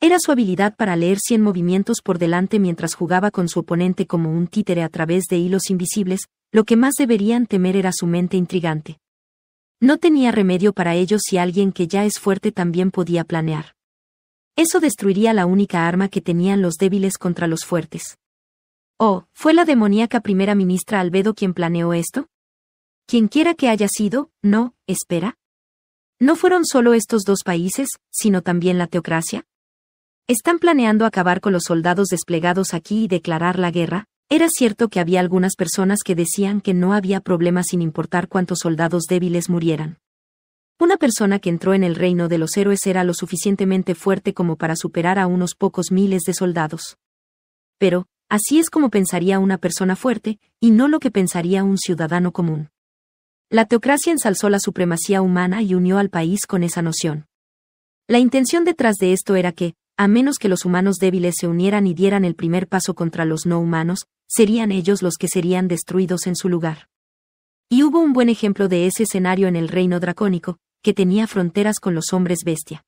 Era su habilidad para leer cien movimientos por delante mientras jugaba con su oponente como un títere a través de hilos invisibles, lo que más deberían temer era su mente intrigante. No tenía remedio para ello si alguien que ya es fuerte también podía planear. Eso destruiría la única arma que tenían los débiles contra los fuertes. Oh, ¿fue la demoníaca primera ministra Albedo quien planeó esto? quiera que haya sido, no, espera. ¿No fueron solo estos dos países, sino también la teocracia? ¿Están planeando acabar con los soldados desplegados aquí y declarar la guerra? Era cierto que había algunas personas que decían que no había problema sin importar cuántos soldados débiles murieran. Una persona que entró en el reino de los héroes era lo suficientemente fuerte como para superar a unos pocos miles de soldados. Pero, Así es como pensaría una persona fuerte, y no lo que pensaría un ciudadano común. La teocracia ensalzó la supremacía humana y unió al país con esa noción. La intención detrás de esto era que, a menos que los humanos débiles se unieran y dieran el primer paso contra los no humanos, serían ellos los que serían destruidos en su lugar. Y hubo un buen ejemplo de ese escenario en el reino dracónico, que tenía fronteras con los hombres bestia.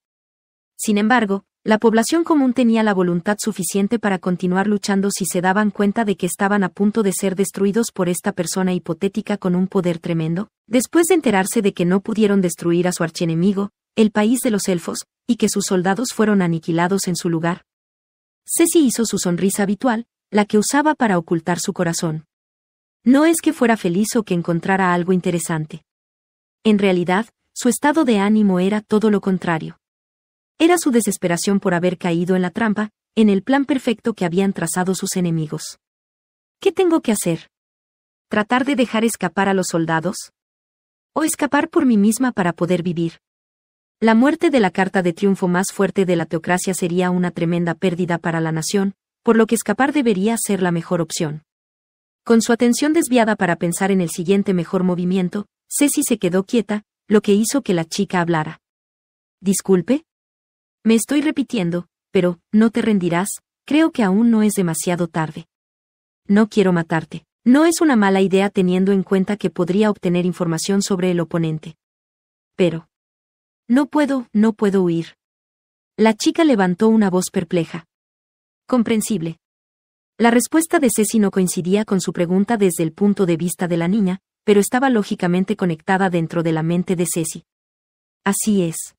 Sin embargo, la población común tenía la voluntad suficiente para continuar luchando si se daban cuenta de que estaban a punto de ser destruidos por esta persona hipotética con un poder tremendo, después de enterarse de que no pudieron destruir a su archienemigo, el país de los elfos, y que sus soldados fueron aniquilados en su lugar. Ceci hizo su sonrisa habitual, la que usaba para ocultar su corazón. No es que fuera feliz o que encontrara algo interesante. En realidad, su estado de ánimo era todo lo contrario era su desesperación por haber caído en la trampa, en el plan perfecto que habían trazado sus enemigos. ¿Qué tengo que hacer? ¿Tratar de dejar escapar a los soldados? ¿O escapar por mí misma para poder vivir? La muerte de la carta de triunfo más fuerte de la teocracia sería una tremenda pérdida para la nación, por lo que escapar debería ser la mejor opción. Con su atención desviada para pensar en el siguiente mejor movimiento, Ceci se quedó quieta, lo que hizo que la chica hablara. Disculpe, me estoy repitiendo, pero, no te rendirás, creo que aún no es demasiado tarde. No quiero matarte. No es una mala idea teniendo en cuenta que podría obtener información sobre el oponente. Pero. No puedo, no puedo huir. La chica levantó una voz perpleja. Comprensible. La respuesta de Ceci no coincidía con su pregunta desde el punto de vista de la niña, pero estaba lógicamente conectada dentro de la mente de Ceci. Así es.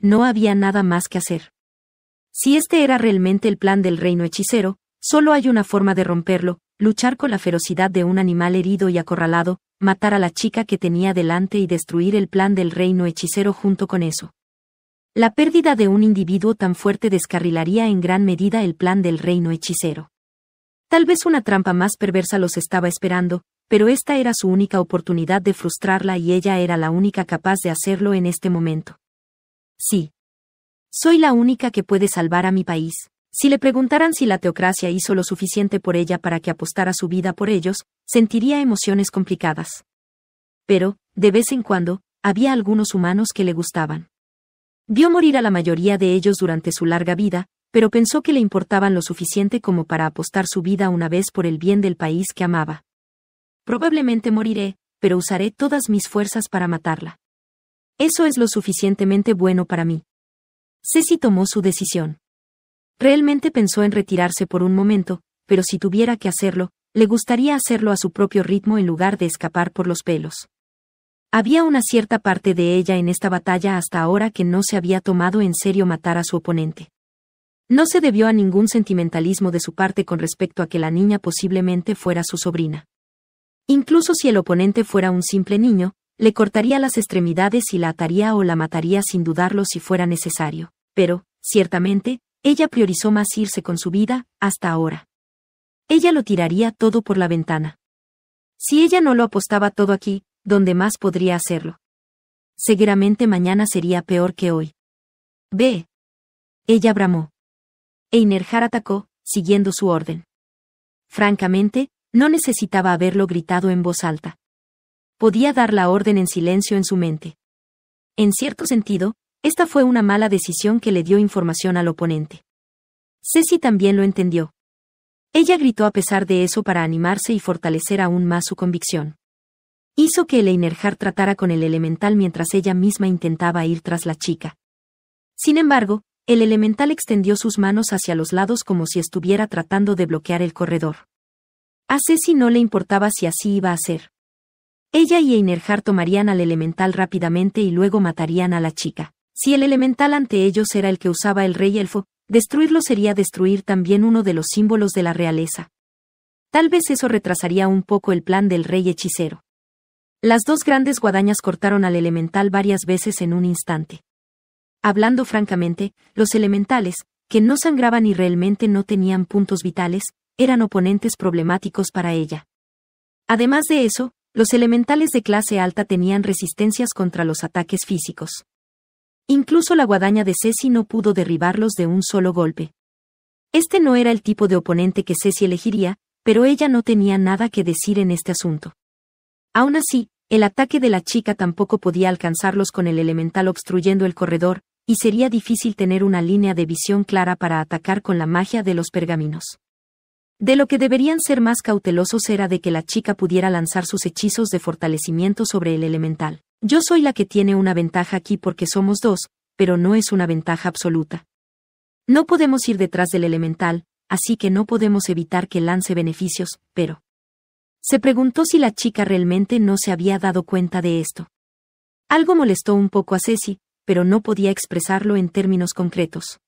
No había nada más que hacer. Si este era realmente el plan del reino hechicero, solo hay una forma de romperlo, luchar con la ferocidad de un animal herido y acorralado, matar a la chica que tenía delante y destruir el plan del reino hechicero junto con eso. La pérdida de un individuo tan fuerte descarrilaría en gran medida el plan del reino hechicero. Tal vez una trampa más perversa los estaba esperando, pero esta era su única oportunidad de frustrarla y ella era la única capaz de hacerlo en este momento. Sí. Soy la única que puede salvar a mi país. Si le preguntaran si la teocracia hizo lo suficiente por ella para que apostara su vida por ellos, sentiría emociones complicadas. Pero, de vez en cuando, había algunos humanos que le gustaban. Vio morir a la mayoría de ellos durante su larga vida, pero pensó que le importaban lo suficiente como para apostar su vida una vez por el bien del país que amaba. Probablemente moriré, pero usaré todas mis fuerzas para matarla. Eso es lo suficientemente bueno para mí. Ceci tomó su decisión. Realmente pensó en retirarse por un momento, pero si tuviera que hacerlo, le gustaría hacerlo a su propio ritmo en lugar de escapar por los pelos. Había una cierta parte de ella en esta batalla hasta ahora que no se había tomado en serio matar a su oponente. No se debió a ningún sentimentalismo de su parte con respecto a que la niña posiblemente fuera su sobrina. Incluso si el oponente fuera un simple niño, le cortaría las extremidades y la ataría o la mataría sin dudarlo si fuera necesario, pero, ciertamente, ella priorizó más irse con su vida, hasta ahora. Ella lo tiraría todo por la ventana. Si ella no lo apostaba todo aquí, ¿dónde más podría hacerlo? Seguramente mañana sería peor que hoy. Ve. Ella bramó. Einerjar atacó, siguiendo su orden. Francamente, no necesitaba haberlo gritado en voz alta podía dar la orden en silencio en su mente. En cierto sentido, esta fue una mala decisión que le dio información al oponente. Ceci también lo entendió. Ella gritó a pesar de eso para animarse y fortalecer aún más su convicción. Hizo que innerjar tratara con el elemental mientras ella misma intentaba ir tras la chica. Sin embargo, el elemental extendió sus manos hacia los lados como si estuviera tratando de bloquear el corredor. A Ceci no le importaba si así iba a ser. Ella y Inerjar tomarían al elemental rápidamente y luego matarían a la chica. Si el elemental ante ellos era el que usaba el rey elfo, destruirlo sería destruir también uno de los símbolos de la realeza. Tal vez eso retrasaría un poco el plan del rey hechicero. Las dos grandes guadañas cortaron al elemental varias veces en un instante. Hablando francamente, los elementales, que no sangraban y realmente no tenían puntos vitales, eran oponentes problemáticos para ella. Además de eso, los elementales de clase alta tenían resistencias contra los ataques físicos. Incluso la guadaña de Ceci no pudo derribarlos de un solo golpe. Este no era el tipo de oponente que Ceci elegiría, pero ella no tenía nada que decir en este asunto. Aún así, el ataque de la chica tampoco podía alcanzarlos con el elemental obstruyendo el corredor, y sería difícil tener una línea de visión clara para atacar con la magia de los pergaminos. De lo que deberían ser más cautelosos era de que la chica pudiera lanzar sus hechizos de fortalecimiento sobre el elemental. Yo soy la que tiene una ventaja aquí porque somos dos, pero no es una ventaja absoluta. No podemos ir detrás del elemental, así que no podemos evitar que lance beneficios, pero... Se preguntó si la chica realmente no se había dado cuenta de esto. Algo molestó un poco a Ceci, pero no podía expresarlo en términos concretos.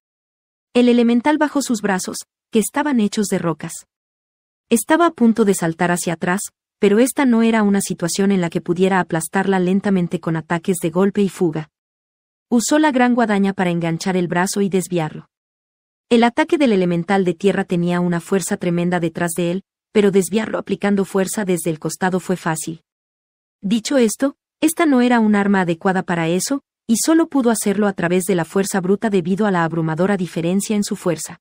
El elemental bajó sus brazos, que estaban hechos de rocas. Estaba a punto de saltar hacia atrás, pero esta no era una situación en la que pudiera aplastarla lentamente con ataques de golpe y fuga. Usó la gran guadaña para enganchar el brazo y desviarlo. El ataque del elemental de tierra tenía una fuerza tremenda detrás de él, pero desviarlo aplicando fuerza desde el costado fue fácil. Dicho esto, esta no era un arma adecuada para eso, y solo pudo hacerlo a través de la fuerza bruta debido a la abrumadora diferencia en su fuerza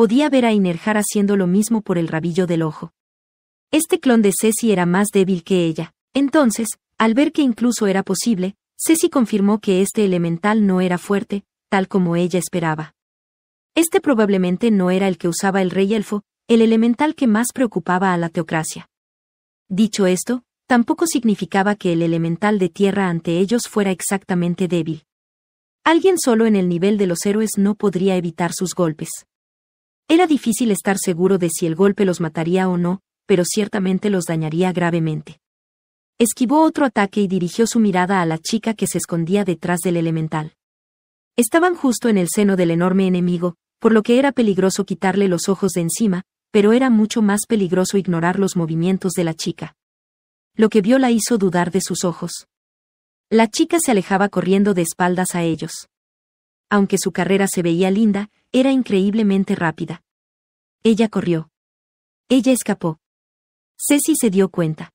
podía ver a Inerjar haciendo lo mismo por el rabillo del ojo. Este clon de Ceci era más débil que ella. Entonces, al ver que incluso era posible, Ceci confirmó que este elemental no era fuerte, tal como ella esperaba. Este probablemente no era el que usaba el rey elfo, el elemental que más preocupaba a la teocracia. Dicho esto, tampoco significaba que el elemental de tierra ante ellos fuera exactamente débil. Alguien solo en el nivel de los héroes no podría evitar sus golpes. Era difícil estar seguro de si el golpe los mataría o no, pero ciertamente los dañaría gravemente. Esquivó otro ataque y dirigió su mirada a la chica que se escondía detrás del elemental. Estaban justo en el seno del enorme enemigo, por lo que era peligroso quitarle los ojos de encima, pero era mucho más peligroso ignorar los movimientos de la chica. Lo que vio la hizo dudar de sus ojos. La chica se alejaba corriendo de espaldas a ellos. Aunque su carrera se veía linda, era increíblemente rápida. Ella corrió. Ella escapó. Ceci se dio cuenta.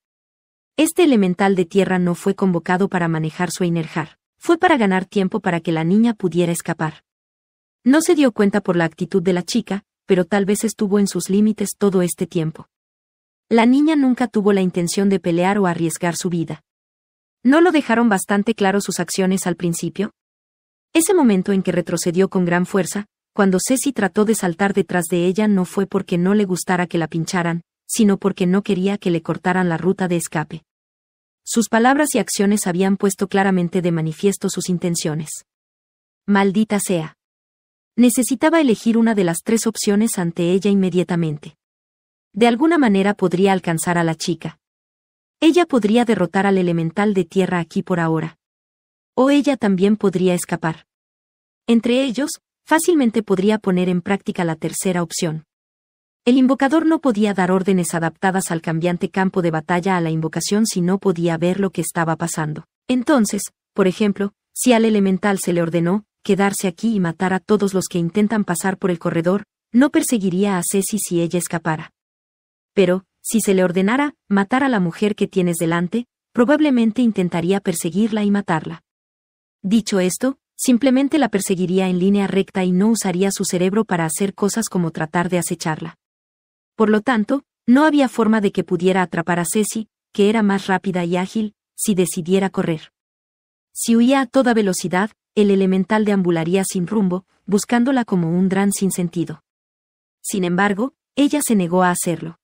Este elemental de tierra no fue convocado para manejar su Inerjar. fue para ganar tiempo para que la niña pudiera escapar. No se dio cuenta por la actitud de la chica, pero tal vez estuvo en sus límites todo este tiempo. La niña nunca tuvo la intención de pelear o arriesgar su vida. ¿No lo dejaron bastante claro sus acciones al principio? Ese momento en que retrocedió con gran fuerza, cuando Ceci trató de saltar detrás de ella no fue porque no le gustara que la pincharan, sino porque no quería que le cortaran la ruta de escape. Sus palabras y acciones habían puesto claramente de manifiesto sus intenciones. Maldita sea. Necesitaba elegir una de las tres opciones ante ella inmediatamente. De alguna manera podría alcanzar a la chica. Ella podría derrotar al elemental de tierra aquí por ahora. O ella también podría escapar. Entre ellos, fácilmente podría poner en práctica la tercera opción. El invocador no podía dar órdenes adaptadas al cambiante campo de batalla a la invocación si no podía ver lo que estaba pasando. Entonces, por ejemplo, si al elemental se le ordenó quedarse aquí y matar a todos los que intentan pasar por el corredor, no perseguiría a Ceci si ella escapara. Pero, si se le ordenara matar a la mujer que tienes delante, probablemente intentaría perseguirla y matarla. Dicho esto, Simplemente la perseguiría en línea recta y no usaría su cerebro para hacer cosas como tratar de acecharla. Por lo tanto, no había forma de que pudiera atrapar a Ceci, que era más rápida y ágil, si decidiera correr. Si huía a toda velocidad, el elemental deambularía sin rumbo, buscándola como un dran sin sentido. Sin embargo, ella se negó a hacerlo.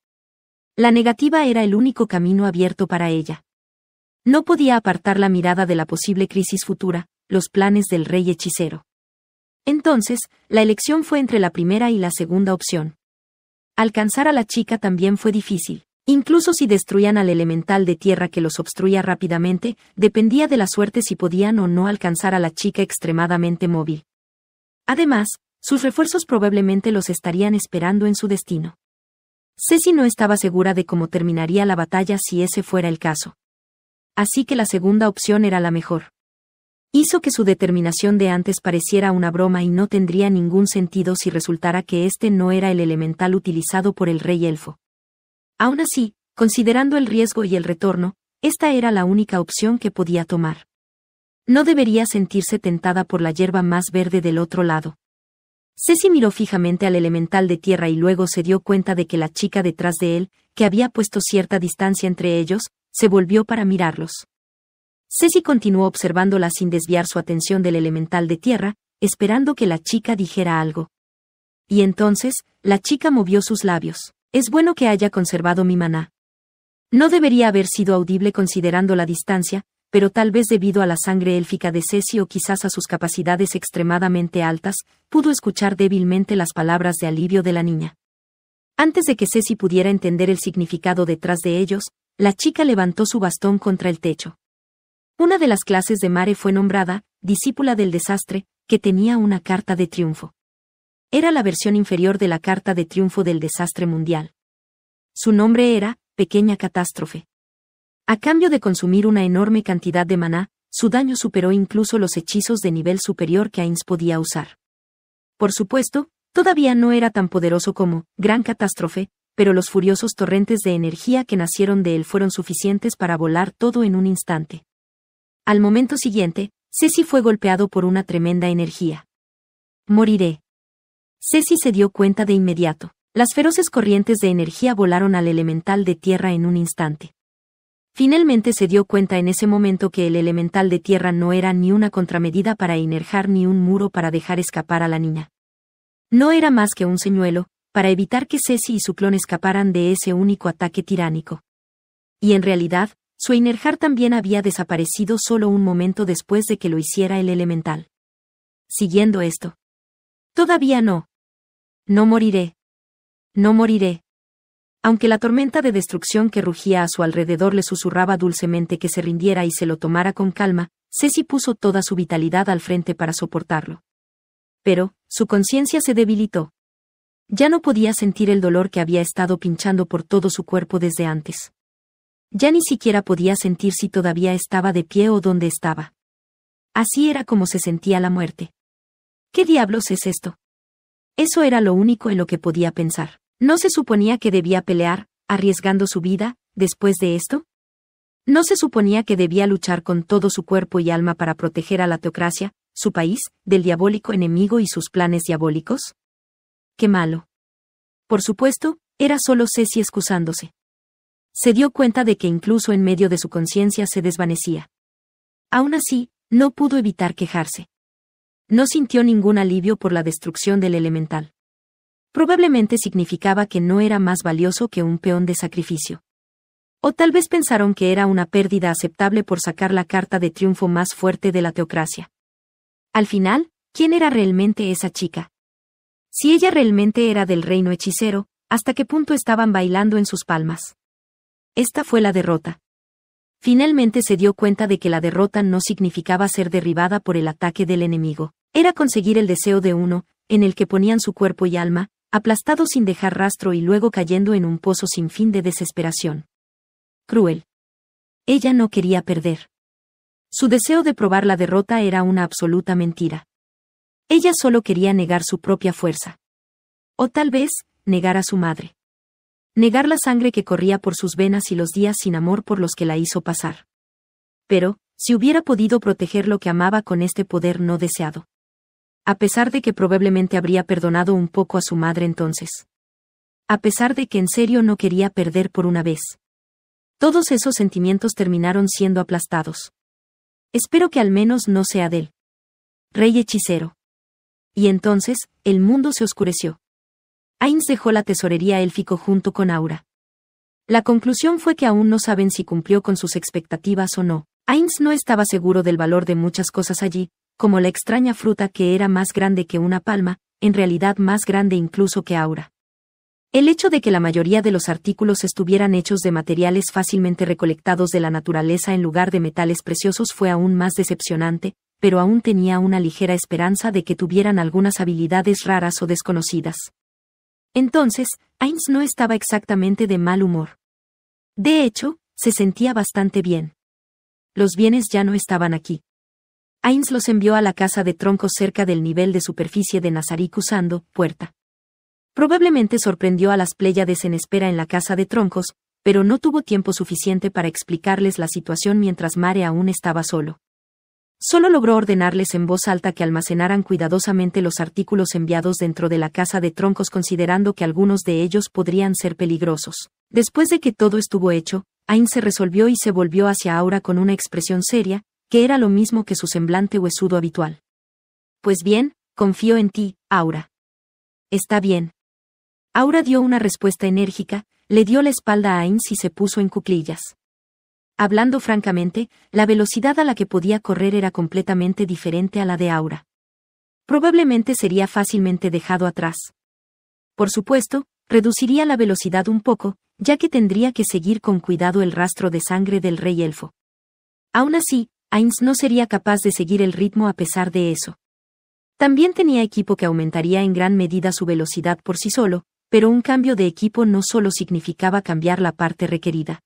La negativa era el único camino abierto para ella. No podía apartar la mirada de la posible crisis futura, los planes del rey hechicero. Entonces, la elección fue entre la primera y la segunda opción. Alcanzar a la chica también fue difícil. Incluso si destruían al elemental de tierra que los obstruía rápidamente, dependía de la suerte si podían o no alcanzar a la chica extremadamente móvil. Además, sus refuerzos probablemente los estarían esperando en su destino. Ceci no estaba segura de cómo terminaría la batalla si ese fuera el caso. Así que la segunda opción era la mejor hizo que su determinación de antes pareciera una broma y no tendría ningún sentido si resultara que este no era el elemental utilizado por el rey elfo. Aún así, considerando el riesgo y el retorno, esta era la única opción que podía tomar. No debería sentirse tentada por la hierba más verde del otro lado. Ceci miró fijamente al elemental de tierra y luego se dio cuenta de que la chica detrás de él, que había puesto cierta distancia entre ellos, se volvió para mirarlos. Ceci continuó observándola sin desviar su atención del elemental de tierra, esperando que la chica dijera algo. Y entonces, la chica movió sus labios. Es bueno que haya conservado mi maná. No debería haber sido audible considerando la distancia, pero tal vez debido a la sangre élfica de Ceci o quizás a sus capacidades extremadamente altas, pudo escuchar débilmente las palabras de alivio de la niña. Antes de que Ceci pudiera entender el significado detrás de ellos, la chica levantó su bastón contra el techo. Una de las clases de Mare fue nombrada, discípula del desastre, que tenía una carta de triunfo. Era la versión inferior de la carta de triunfo del desastre mundial. Su nombre era, Pequeña Catástrofe. A cambio de consumir una enorme cantidad de maná, su daño superó incluso los hechizos de nivel superior que Ains podía usar. Por supuesto, todavía no era tan poderoso como Gran Catástrofe, pero los furiosos torrentes de energía que nacieron de él fueron suficientes para volar todo en un instante. Al momento siguiente, Ceci fue golpeado por una tremenda energía. Moriré. Ceci se dio cuenta de inmediato. Las feroces corrientes de energía volaron al elemental de tierra en un instante. Finalmente se dio cuenta en ese momento que el elemental de tierra no era ni una contramedida para inerjar ni un muro para dejar escapar a la niña. No era más que un señuelo, para evitar que Ceci y su clon escaparan de ese único ataque tiránico. Y en realidad, su inerjar también había desaparecido solo un momento después de que lo hiciera el elemental. Siguiendo esto. Todavía no. No moriré. No moriré. Aunque la tormenta de destrucción que rugía a su alrededor le susurraba dulcemente que se rindiera y se lo tomara con calma, Ceci puso toda su vitalidad al frente para soportarlo. Pero, su conciencia se debilitó. Ya no podía sentir el dolor que había estado pinchando por todo su cuerpo desde antes. Ya ni siquiera podía sentir si todavía estaba de pie o dónde estaba. Así era como se sentía la muerte. ¿Qué diablos es esto? Eso era lo único en lo que podía pensar. ¿No se suponía que debía pelear, arriesgando su vida, después de esto? ¿No se suponía que debía luchar con todo su cuerpo y alma para proteger a la teocracia, su país, del diabólico enemigo y sus planes diabólicos? ¡Qué malo! Por supuesto, era solo Ceci excusándose se dio cuenta de que incluso en medio de su conciencia se desvanecía. Aún así, no pudo evitar quejarse. No sintió ningún alivio por la destrucción del elemental. Probablemente significaba que no era más valioso que un peón de sacrificio. O tal vez pensaron que era una pérdida aceptable por sacar la carta de triunfo más fuerte de la teocracia. Al final, ¿quién era realmente esa chica? Si ella realmente era del reino hechicero, ¿hasta qué punto estaban bailando en sus palmas? Esta fue la derrota. Finalmente se dio cuenta de que la derrota no significaba ser derribada por el ataque del enemigo, era conseguir el deseo de uno, en el que ponían su cuerpo y alma, aplastado sin dejar rastro y luego cayendo en un pozo sin fin de desesperación. Cruel. Ella no quería perder. Su deseo de probar la derrota era una absoluta mentira. Ella solo quería negar su propia fuerza. O tal vez, negar a su madre. Negar la sangre que corría por sus venas y los días sin amor por los que la hizo pasar. Pero, si hubiera podido proteger lo que amaba con este poder no deseado. A pesar de que probablemente habría perdonado un poco a su madre entonces. A pesar de que en serio no quería perder por una vez. Todos esos sentimientos terminaron siendo aplastados. Espero que al menos no sea de él. rey hechicero. Y entonces, el mundo se oscureció. Ains dejó la tesorería élfico junto con Aura. La conclusión fue que aún no saben si cumplió con sus expectativas o no. Ains no estaba seguro del valor de muchas cosas allí, como la extraña fruta que era más grande que una palma, en realidad más grande incluso que Aura. El hecho de que la mayoría de los artículos estuvieran hechos de materiales fácilmente recolectados de la naturaleza en lugar de metales preciosos fue aún más decepcionante, pero aún tenía una ligera esperanza de que tuvieran algunas habilidades raras o desconocidas. Entonces, Ains no estaba exactamente de mal humor. De hecho, se sentía bastante bien. Los bienes ya no estaban aquí. Ains los envió a la casa de troncos cerca del nivel de superficie de Nazarick usando puerta. Probablemente sorprendió a las pléyades en espera en la casa de troncos, pero no tuvo tiempo suficiente para explicarles la situación mientras Mare aún estaba solo. Solo logró ordenarles en voz alta que almacenaran cuidadosamente los artículos enviados dentro de la casa de troncos considerando que algunos de ellos podrían ser peligrosos. Después de que todo estuvo hecho, Ain se resolvió y se volvió hacia Aura con una expresión seria, que era lo mismo que su semblante huesudo habitual. Pues bien, confío en ti, Aura. Está bien. Aura dio una respuesta enérgica, le dio la espalda a Ains y se puso en cuclillas. Hablando francamente, la velocidad a la que podía correr era completamente diferente a la de Aura. Probablemente sería fácilmente dejado atrás. Por supuesto, reduciría la velocidad un poco, ya que tendría que seguir con cuidado el rastro de sangre del rey elfo. Aún así, Ainz no sería capaz de seguir el ritmo a pesar de eso. También tenía equipo que aumentaría en gran medida su velocidad por sí solo, pero un cambio de equipo no solo significaba cambiar la parte requerida.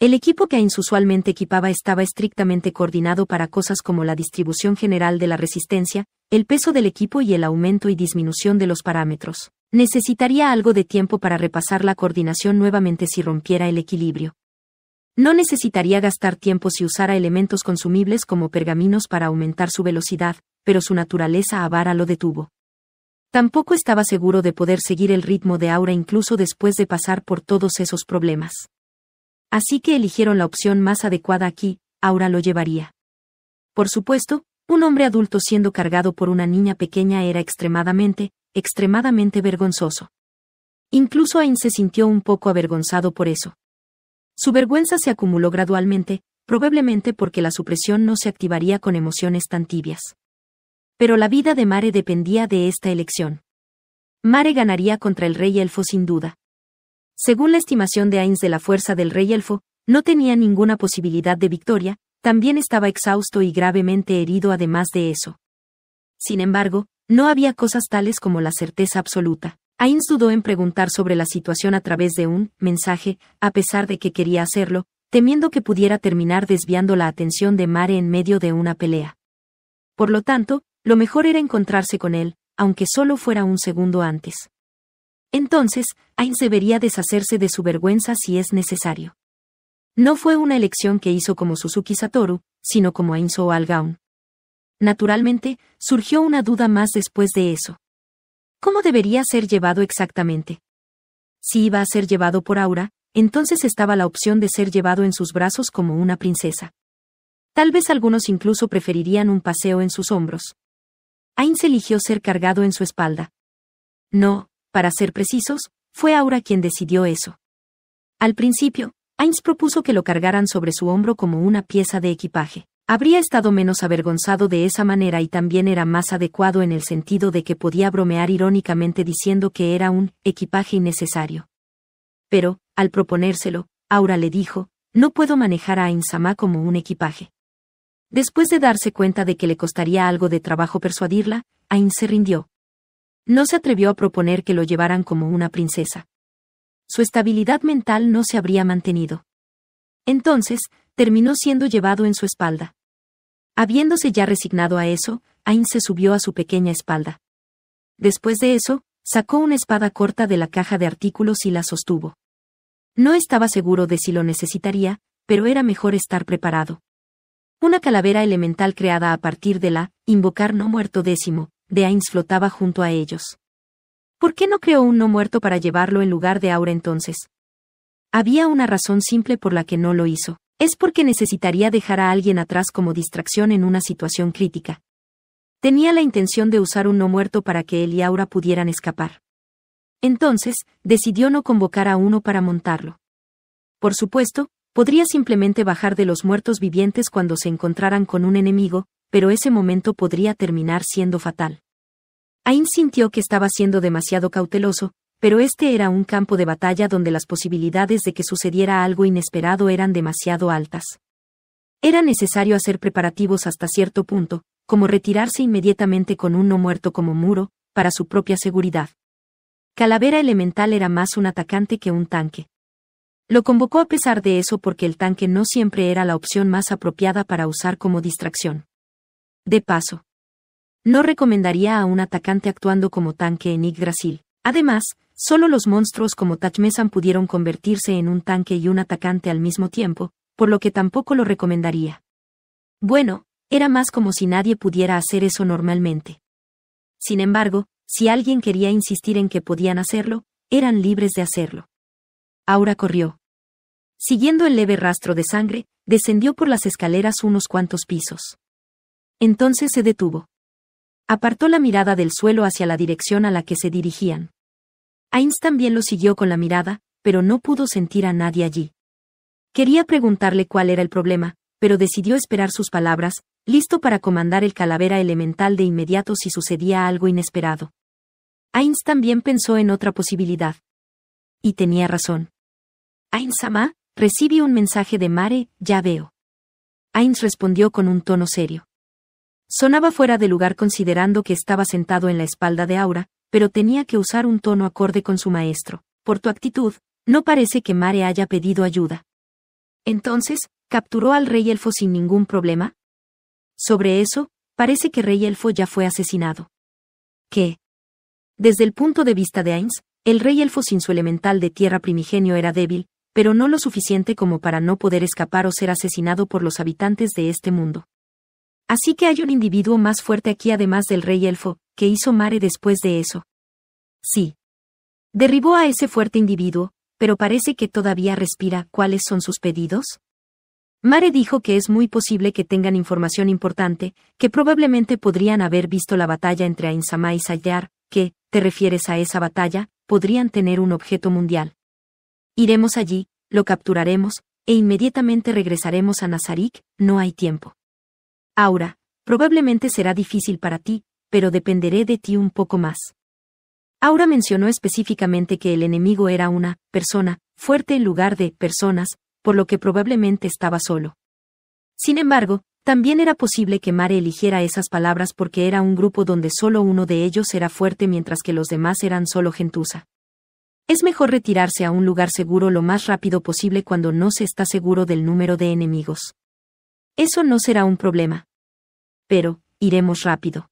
El equipo que AINS usualmente equipaba estaba estrictamente coordinado para cosas como la distribución general de la resistencia, el peso del equipo y el aumento y disminución de los parámetros. Necesitaría algo de tiempo para repasar la coordinación nuevamente si rompiera el equilibrio. No necesitaría gastar tiempo si usara elementos consumibles como pergaminos para aumentar su velocidad, pero su naturaleza avara lo detuvo. Tampoco estaba seguro de poder seguir el ritmo de Aura incluso después de pasar por todos esos problemas. Así que eligieron la opción más adecuada aquí, Aura lo llevaría. Por supuesto, un hombre adulto siendo cargado por una niña pequeña era extremadamente, extremadamente vergonzoso. Incluso Ain se sintió un poco avergonzado por eso. Su vergüenza se acumuló gradualmente, probablemente porque la supresión no se activaría con emociones tan tibias. Pero la vida de Mare dependía de esta elección. Mare ganaría contra el rey elfo sin duda. Según la estimación de Ains de la fuerza del rey elfo, no tenía ninguna posibilidad de victoria, también estaba exhausto y gravemente herido además de eso. Sin embargo, no había cosas tales como la certeza absoluta. Ains dudó en preguntar sobre la situación a través de un mensaje, a pesar de que quería hacerlo, temiendo que pudiera terminar desviando la atención de Mare en medio de una pelea. Por lo tanto, lo mejor era encontrarse con él, aunque solo fuera un segundo antes. Entonces, Ainz debería deshacerse de su vergüenza si es necesario. No fue una elección que hizo como Suzuki Satoru, sino como O Algaun. Naturalmente, surgió una duda más después de eso. ¿Cómo debería ser llevado exactamente? Si iba a ser llevado por Aura, entonces estaba la opción de ser llevado en sus brazos como una princesa. Tal vez algunos incluso preferirían un paseo en sus hombros. Ainz eligió ser cargado en su espalda. No, para ser precisos, fue Aura quien decidió eso. Al principio, Ains propuso que lo cargaran sobre su hombro como una pieza de equipaje. Habría estado menos avergonzado de esa manera y también era más adecuado en el sentido de que podía bromear irónicamente diciendo que era un equipaje innecesario. Pero, al proponérselo, Aura le dijo, no puedo manejar a Ainsama como un equipaje. Después de darse cuenta de que le costaría algo de trabajo persuadirla, Ain se rindió. No se atrevió a proponer que lo llevaran como una princesa. Su estabilidad mental no se habría mantenido. Entonces, terminó siendo llevado en su espalda. Habiéndose ya resignado a eso, Ain se subió a su pequeña espalda. Después de eso, sacó una espada corta de la caja de artículos y la sostuvo. No estaba seguro de si lo necesitaría, pero era mejor estar preparado. Una calavera elemental creada a partir de la, invocar no muerto décimo, de Ains flotaba junto a ellos. ¿Por qué no creó un no muerto para llevarlo en lugar de Aura entonces? Había una razón simple por la que no lo hizo. Es porque necesitaría dejar a alguien atrás como distracción en una situación crítica. Tenía la intención de usar un no muerto para que él y Aura pudieran escapar. Entonces, decidió no convocar a uno para montarlo. Por supuesto, podría simplemente bajar de los muertos vivientes cuando se encontraran con un enemigo, pero ese momento podría terminar siendo fatal. Ain sintió que estaba siendo demasiado cauteloso, pero este era un campo de batalla donde las posibilidades de que sucediera algo inesperado eran demasiado altas. Era necesario hacer preparativos hasta cierto punto, como retirarse inmediatamente con un no muerto como muro, para su propia seguridad. Calavera Elemental era más un atacante que un tanque. Lo convocó a pesar de eso porque el tanque no siempre era la opción más apropiada para usar como distracción. De paso. No recomendaría a un atacante actuando como tanque en Yggdrasil. Además, solo los monstruos como Tachmesan pudieron convertirse en un tanque y un atacante al mismo tiempo, por lo que tampoco lo recomendaría. Bueno, era más como si nadie pudiera hacer eso normalmente. Sin embargo, si alguien quería insistir en que podían hacerlo, eran libres de hacerlo. Aura corrió. Siguiendo el leve rastro de sangre, descendió por las escaleras unos cuantos pisos. Entonces se detuvo. Apartó la mirada del suelo hacia la dirección a la que se dirigían. Ains también lo siguió con la mirada, pero no pudo sentir a nadie allí. Quería preguntarle cuál era el problema, pero decidió esperar sus palabras, listo para comandar el calavera elemental de inmediato si sucedía algo inesperado. Ains también pensó en otra posibilidad. Y tenía razón. «Ainz, sama recibí un mensaje de Mare, ya veo. Ains respondió con un tono serio. Sonaba fuera de lugar considerando que estaba sentado en la espalda de Aura, pero tenía que usar un tono acorde con su maestro. Por tu actitud, no parece que Mare haya pedido ayuda. Entonces, ¿capturó al rey elfo sin ningún problema? Sobre eso, parece que rey elfo ya fue asesinado. ¿Qué? Desde el punto de vista de Ains, el rey elfo sin su elemental de tierra primigenio era débil, pero no lo suficiente como para no poder escapar o ser asesinado por los habitantes de este mundo. Así que hay un individuo más fuerte aquí además del rey elfo, que hizo Mare después de eso. Sí. Derribó a ese fuerte individuo, pero parece que todavía respira. ¿Cuáles son sus pedidos? Mare dijo que es muy posible que tengan información importante, que probablemente podrían haber visto la batalla entre Ainsama y Sayar, que, ¿te refieres a esa batalla? Podrían tener un objeto mundial. Iremos allí, lo capturaremos, e inmediatamente regresaremos a Nazarik, no hay tiempo. Aura, probablemente será difícil para ti, pero dependeré de ti un poco más. Aura mencionó específicamente que el enemigo era una persona fuerte en lugar de personas, por lo que probablemente estaba solo. Sin embargo, también era posible que Mare eligiera esas palabras porque era un grupo donde solo uno de ellos era fuerte mientras que los demás eran solo gentuza. Es mejor retirarse a un lugar seguro lo más rápido posible cuando no se está seguro del número de enemigos. Eso no será un problema pero, iremos rápido.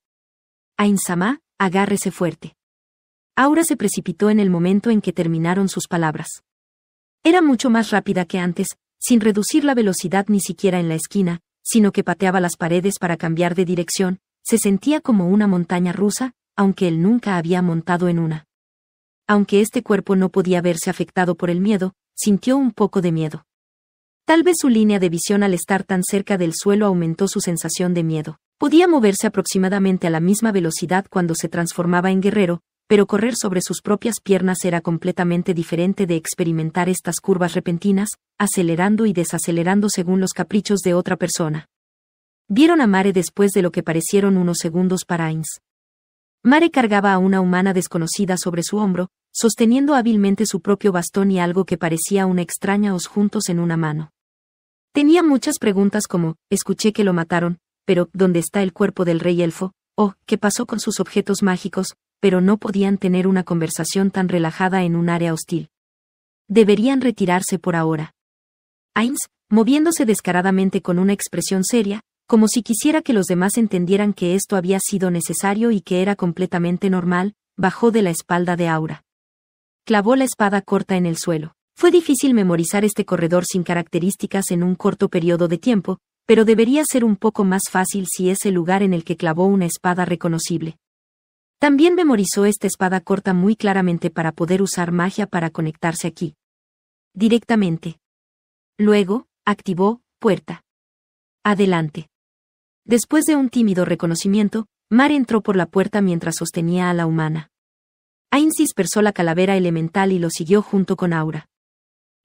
Ainsama, agárrese fuerte. Aura se precipitó en el momento en que terminaron sus palabras. Era mucho más rápida que antes, sin reducir la velocidad ni siquiera en la esquina, sino que pateaba las paredes para cambiar de dirección, se sentía como una montaña rusa, aunque él nunca había montado en una. Aunque este cuerpo no podía verse afectado por el miedo, sintió un poco de miedo. Tal vez su línea de visión al estar tan cerca del suelo aumentó su sensación de miedo. Podía moverse aproximadamente a la misma velocidad cuando se transformaba en guerrero, pero correr sobre sus propias piernas era completamente diferente de experimentar estas curvas repentinas, acelerando y desacelerando según los caprichos de otra persona. Vieron a Mare después de lo que parecieron unos segundos para Ains. Mare cargaba a una humana desconocida sobre su hombro, sosteniendo hábilmente su propio bastón y algo que parecía una extraña os juntos en una mano. Tenía muchas preguntas como, escuché que lo mataron, pero ¿dónde está el cuerpo del rey elfo? Oh, ¿qué pasó con sus objetos mágicos? Pero no podían tener una conversación tan relajada en un área hostil. Deberían retirarse por ahora. Ains, moviéndose descaradamente con una expresión seria, como si quisiera que los demás entendieran que esto había sido necesario y que era completamente normal, bajó de la espalda de Aura. Clavó la espada corta en el suelo. Fue difícil memorizar este corredor sin características en un corto periodo de tiempo, pero debería ser un poco más fácil si es el lugar en el que clavó una espada reconocible. También memorizó esta espada corta muy claramente para poder usar magia para conectarse aquí. Directamente. Luego, activó, puerta. Adelante. Después de un tímido reconocimiento, Mar entró por la puerta mientras sostenía a la humana. Ainz dispersó la calavera elemental y lo siguió junto con Aura.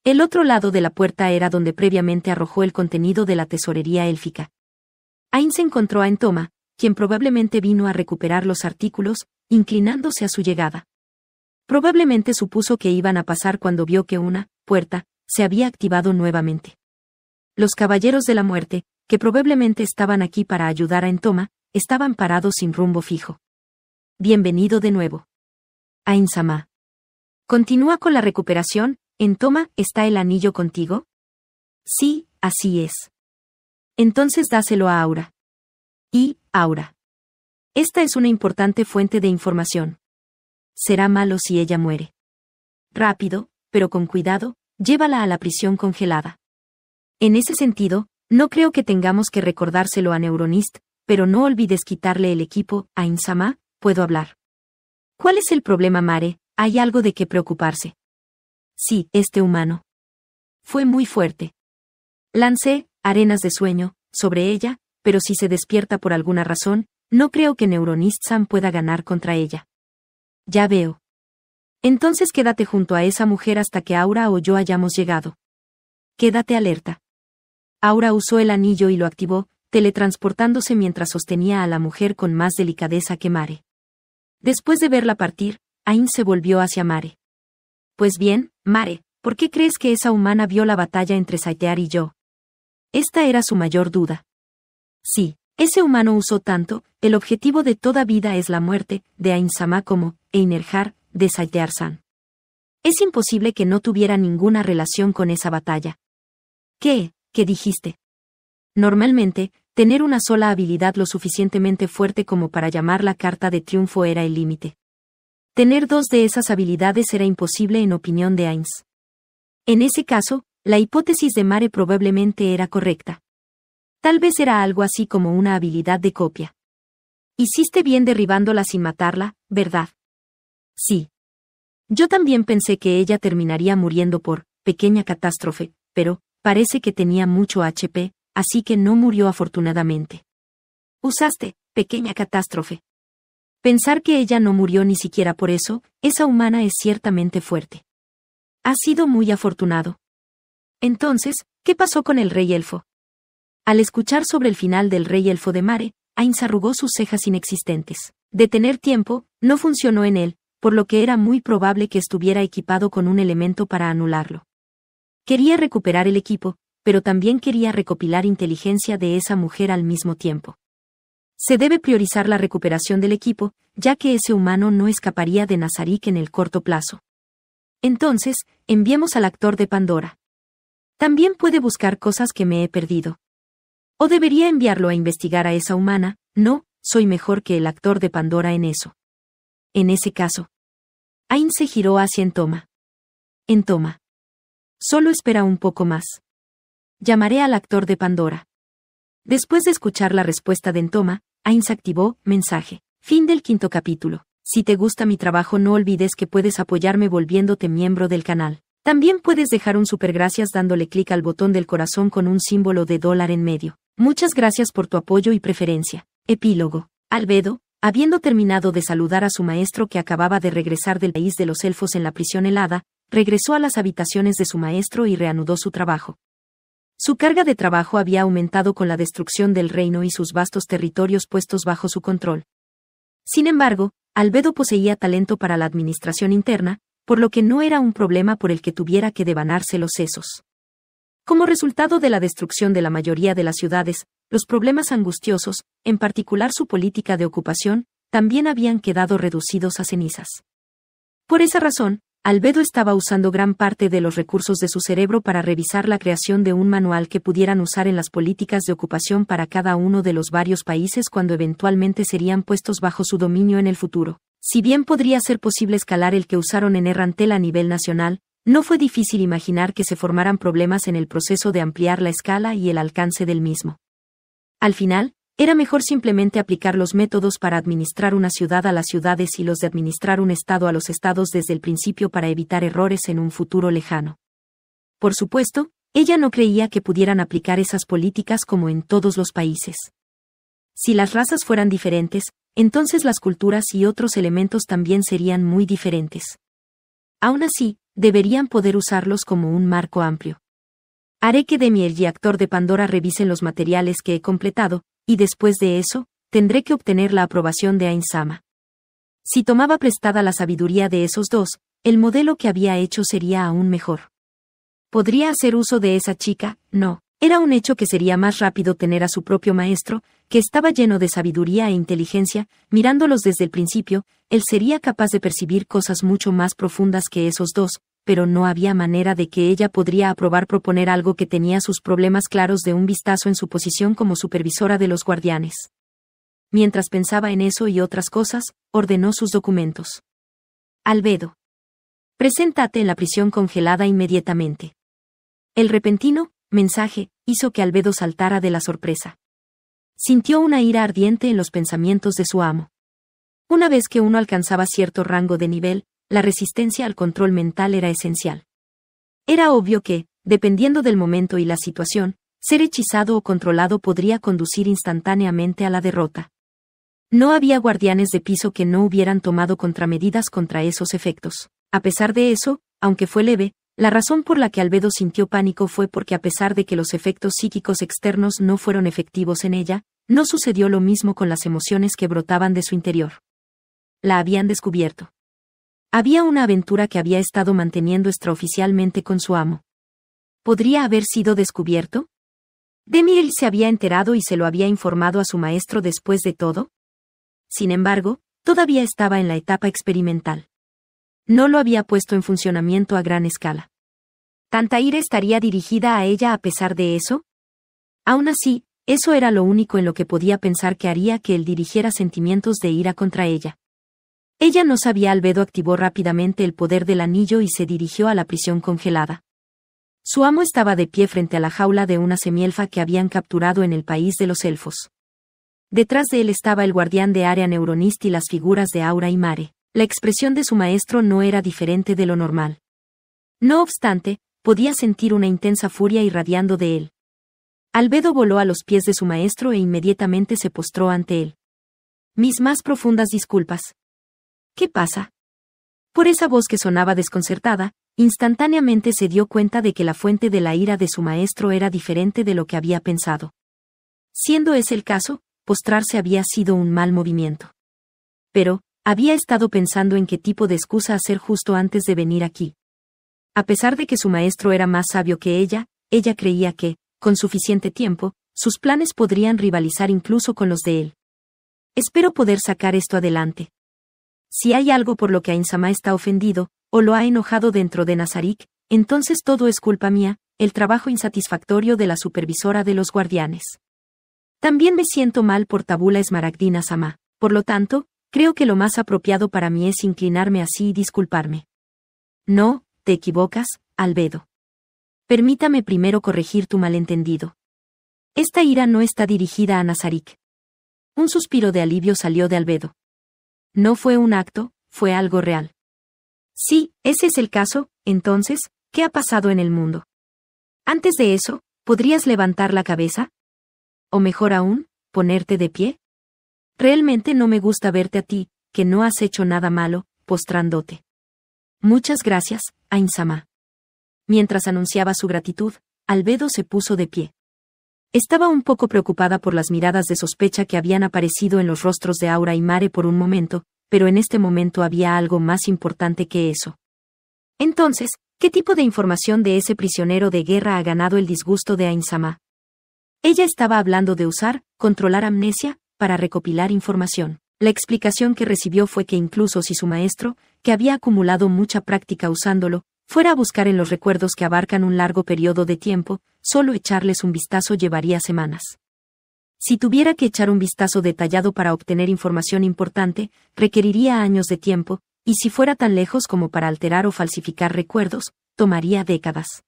El otro lado de la puerta era donde previamente arrojó el contenido de la tesorería élfica. Ainz se encontró a Entoma, quien probablemente vino a recuperar los artículos, inclinándose a su llegada. Probablemente supuso que iban a pasar cuando vio que una puerta se había activado nuevamente. Los caballeros de la muerte, que probablemente estaban aquí para ayudar a Entoma, estaban parados sin rumbo fijo. Bienvenido de nuevo. Ain-sama. Continúa con la recuperación, en toma, ¿está el anillo contigo? Sí, así es. Entonces dáselo a Aura. Y, Aura. Esta es una importante fuente de información. Será malo si ella muere. Rápido, pero con cuidado, llévala a la prisión congelada. En ese sentido, no creo que tengamos que recordárselo a Neuronist, pero no olvides quitarle el equipo a Insama, puedo hablar. ¿Cuál es el problema, Mare? Hay algo de qué preocuparse. Sí, este humano. Fue muy fuerte. Lancé, arenas de sueño, sobre ella, pero si se despierta por alguna razón, no creo que Neuronist Sam pueda ganar contra ella. Ya veo. Entonces quédate junto a esa mujer hasta que Aura o yo hayamos llegado. Quédate alerta. Aura usó el anillo y lo activó, teletransportándose mientras sostenía a la mujer con más delicadeza que Mare. Después de verla partir, Ain se volvió hacia Mare. Pues bien, Mare, ¿por qué crees que esa humana vio la batalla entre Saitear y yo? Esta era su mayor duda. Sí, ese humano usó tanto, el objetivo de toda vida es la muerte, de Ain como, como, Einerjar, de Saitear-san. Es imposible que no tuviera ninguna relación con esa batalla. ¿Qué? ¿Qué dijiste? Normalmente, tener una sola habilidad lo suficientemente fuerte como para llamar la carta de triunfo era el límite. Tener dos de esas habilidades era imposible en opinión de Ains. En ese caso, la hipótesis de Mare probablemente era correcta. Tal vez era algo así como una habilidad de copia. Hiciste bien derribándola sin matarla, ¿verdad? Sí. Yo también pensé que ella terminaría muriendo por pequeña catástrofe, pero parece que tenía mucho HP, así que no murió afortunadamente. Usaste pequeña catástrofe Pensar que ella no murió ni siquiera por eso, esa humana es ciertamente fuerte. Ha sido muy afortunado. Entonces, ¿qué pasó con el rey elfo? Al escuchar sobre el final del rey elfo de Mare, Ainz arrugó sus cejas inexistentes. De tener tiempo, no funcionó en él, por lo que era muy probable que estuviera equipado con un elemento para anularlo. Quería recuperar el equipo, pero también quería recopilar inteligencia de esa mujer al mismo tiempo. Se debe priorizar la recuperación del equipo, ya que ese humano no escaparía de Nazarick en el corto plazo. Entonces, enviemos al actor de Pandora. También puede buscar cosas que me he perdido. O debería enviarlo a investigar a esa humana, no, soy mejor que el actor de Pandora en eso. En ese caso. Ain se giró hacia Entoma. Entoma. Solo espera un poco más. Llamaré al actor de Pandora. Después de escuchar la respuesta de Entoma, Ains ah, activó, mensaje. Fin del quinto capítulo. Si te gusta mi trabajo no olvides que puedes apoyarme volviéndote miembro del canal. También puedes dejar un super gracias dándole clic al botón del corazón con un símbolo de dólar en medio. Muchas gracias por tu apoyo y preferencia. Epílogo. Albedo, habiendo terminado de saludar a su maestro que acababa de regresar del país de los elfos en la prisión helada, regresó a las habitaciones de su maestro y reanudó su trabajo. Su carga de trabajo había aumentado con la destrucción del reino y sus vastos territorios puestos bajo su control. Sin embargo, Albedo poseía talento para la administración interna, por lo que no era un problema por el que tuviera que devanarse los sesos. Como resultado de la destrucción de la mayoría de las ciudades, los problemas angustiosos, en particular su política de ocupación, también habían quedado reducidos a cenizas. Por esa razón, Albedo estaba usando gran parte de los recursos de su cerebro para revisar la creación de un manual que pudieran usar en las políticas de ocupación para cada uno de los varios países cuando eventualmente serían puestos bajo su dominio en el futuro. Si bien podría ser posible escalar el que usaron en Errantel a nivel nacional, no fue difícil imaginar que se formaran problemas en el proceso de ampliar la escala y el alcance del mismo. Al final, era mejor simplemente aplicar los métodos para administrar una ciudad a las ciudades y los de administrar un Estado a los Estados desde el principio para evitar errores en un futuro lejano. Por supuesto, ella no creía que pudieran aplicar esas políticas como en todos los países. Si las razas fueran diferentes, entonces las culturas y otros elementos también serían muy diferentes. Aún así, deberían poder usarlos como un marco amplio. Haré que Demi y Actor de Pandora revisen los materiales que he completado, y después de eso, tendré que obtener la aprobación de Ainsama. Si tomaba prestada la sabiduría de esos dos, el modelo que había hecho sería aún mejor. ¿Podría hacer uso de esa chica? No. Era un hecho que sería más rápido tener a su propio maestro, que estaba lleno de sabiduría e inteligencia, mirándolos desde el principio, él sería capaz de percibir cosas mucho más profundas que esos dos, pero no había manera de que ella podría aprobar proponer algo que tenía sus problemas claros de un vistazo en su posición como supervisora de los guardianes. Mientras pensaba en eso y otras cosas, ordenó sus documentos. Albedo. Preséntate en la prisión congelada inmediatamente. El repentino mensaje hizo que Albedo saltara de la sorpresa. Sintió una ira ardiente en los pensamientos de su amo. Una vez que uno alcanzaba cierto rango de nivel, la resistencia al control mental era esencial. Era obvio que, dependiendo del momento y la situación, ser hechizado o controlado podría conducir instantáneamente a la derrota. No había guardianes de piso que no hubieran tomado contramedidas contra esos efectos. A pesar de eso, aunque fue leve, la razón por la que Albedo sintió pánico fue porque a pesar de que los efectos psíquicos externos no fueron efectivos en ella, no sucedió lo mismo con las emociones que brotaban de su interior. La habían descubierto. Había una aventura que había estado manteniendo extraoficialmente con su amo. ¿Podría haber sido descubierto? él se había enterado y se lo había informado a su maestro después de todo? Sin embargo, todavía estaba en la etapa experimental. No lo había puesto en funcionamiento a gran escala. ¿Tanta ira estaría dirigida a ella a pesar de eso? Aún así, eso era lo único en lo que podía pensar que haría que él dirigiera sentimientos de ira contra ella. Ella no sabía Albedo activó rápidamente el poder del anillo y se dirigió a la prisión congelada. Su amo estaba de pie frente a la jaula de una semielfa que habían capturado en el país de los elfos. Detrás de él estaba el guardián de área neuronista y las figuras de Aura y Mare. La expresión de su maestro no era diferente de lo normal. No obstante, podía sentir una intensa furia irradiando de él. Albedo voló a los pies de su maestro e inmediatamente se postró ante él. Mis más profundas disculpas, ¿Qué pasa? Por esa voz que sonaba desconcertada, instantáneamente se dio cuenta de que la fuente de la ira de su maestro era diferente de lo que había pensado. Siendo ese el caso, postrarse había sido un mal movimiento. Pero, había estado pensando en qué tipo de excusa hacer justo antes de venir aquí. A pesar de que su maestro era más sabio que ella, ella creía que, con suficiente tiempo, sus planes podrían rivalizar incluso con los de él. Espero poder sacar esto adelante, si hay algo por lo que Ainsama está ofendido, o lo ha enojado dentro de Nazarik, entonces todo es culpa mía, el trabajo insatisfactorio de la supervisora de los guardianes. También me siento mal por Tabula Esmaragdina Sama, por lo tanto, creo que lo más apropiado para mí es inclinarme así y disculparme. No, te equivocas, Albedo. Permítame primero corregir tu malentendido. Esta ira no está dirigida a Nazarik. Un suspiro de alivio salió de Albedo. No fue un acto, fue algo real. Sí, ese es el caso, entonces, ¿qué ha pasado en el mundo? Antes de eso, ¿podrías levantar la cabeza? O mejor aún, ponerte de pie? Realmente no me gusta verte a ti, que no has hecho nada malo, postrándote. Muchas gracias, Ainsama. Mientras anunciaba su gratitud, Albedo se puso de pie. Estaba un poco preocupada por las miradas de sospecha que habían aparecido en los rostros de Aura y Mare por un momento, pero en este momento había algo más importante que eso. Entonces, ¿qué tipo de información de ese prisionero de guerra ha ganado el disgusto de Ainsama? Ella estaba hablando de usar, controlar amnesia, para recopilar información. La explicación que recibió fue que incluso si su maestro, que había acumulado mucha práctica usándolo, fuera a buscar en los recuerdos que abarcan un largo periodo de tiempo, solo echarles un vistazo llevaría semanas. Si tuviera que echar un vistazo detallado para obtener información importante, requeriría años de tiempo, y si fuera tan lejos como para alterar o falsificar recuerdos, tomaría décadas.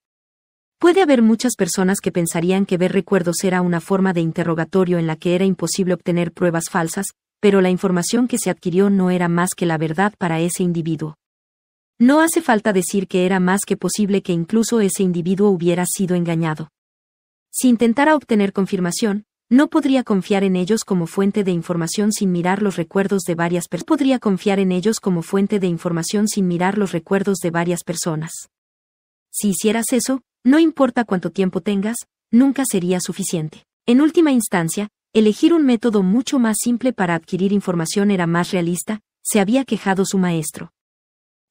Puede haber muchas personas que pensarían que ver recuerdos era una forma de interrogatorio en la que era imposible obtener pruebas falsas, pero la información que se adquirió no era más que la verdad para ese individuo. No hace falta decir que era más que posible que incluso ese individuo hubiera sido engañado. Si intentara obtener confirmación, no podría confiar en ellos como fuente de información sin mirar los recuerdos de varias personas. Podría confiar en ellos como fuente de información sin mirar los recuerdos de varias personas. Si hicieras eso, no importa cuánto tiempo tengas, nunca sería suficiente. En última instancia, elegir un método mucho más simple para adquirir información era más realista, se había quejado su maestro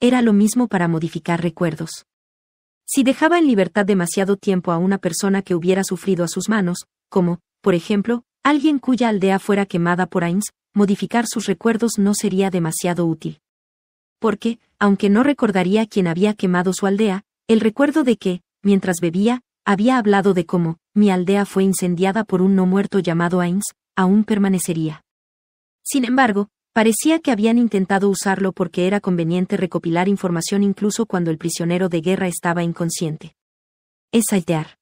era lo mismo para modificar recuerdos. Si dejaba en libertad demasiado tiempo a una persona que hubiera sufrido a sus manos, como, por ejemplo, alguien cuya aldea fuera quemada por Ains, modificar sus recuerdos no sería demasiado útil. Porque, aunque no recordaría quién había quemado su aldea, el recuerdo de que, mientras bebía, había hablado de cómo, mi aldea fue incendiada por un no muerto llamado Ains, aún permanecería. Sin embargo, Parecía que habían intentado usarlo porque era conveniente recopilar información incluso cuando el prisionero de guerra estaba inconsciente. Es saltear.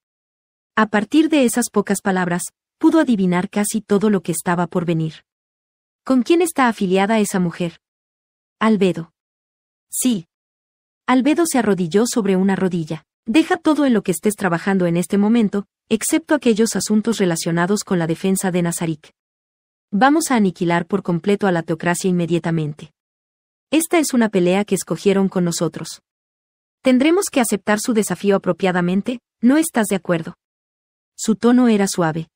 A partir de esas pocas palabras, pudo adivinar casi todo lo que estaba por venir. ¿Con quién está afiliada esa mujer? Albedo. Sí. Albedo se arrodilló sobre una rodilla. Deja todo en lo que estés trabajando en este momento, excepto aquellos asuntos relacionados con la defensa de Nazarick. Vamos a aniquilar por completo a la teocracia inmediatamente. Esta es una pelea que escogieron con nosotros. Tendremos que aceptar su desafío apropiadamente, ¿no estás de acuerdo? Su tono era suave.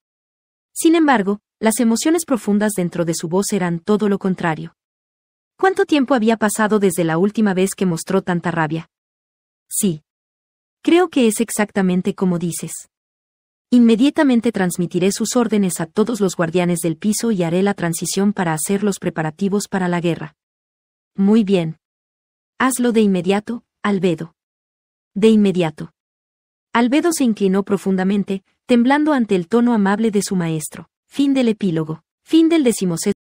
Sin embargo, las emociones profundas dentro de su voz eran todo lo contrario. ¿Cuánto tiempo había pasado desde la última vez que mostró tanta rabia? Sí. Creo que es exactamente como dices. Inmediatamente transmitiré sus órdenes a todos los guardianes del piso y haré la transición para hacer los preparativos para la guerra. Muy bien. Hazlo de inmediato, Albedo. De inmediato. Albedo se inclinó profundamente, temblando ante el tono amable de su maestro. Fin del epílogo. Fin del decimosexto.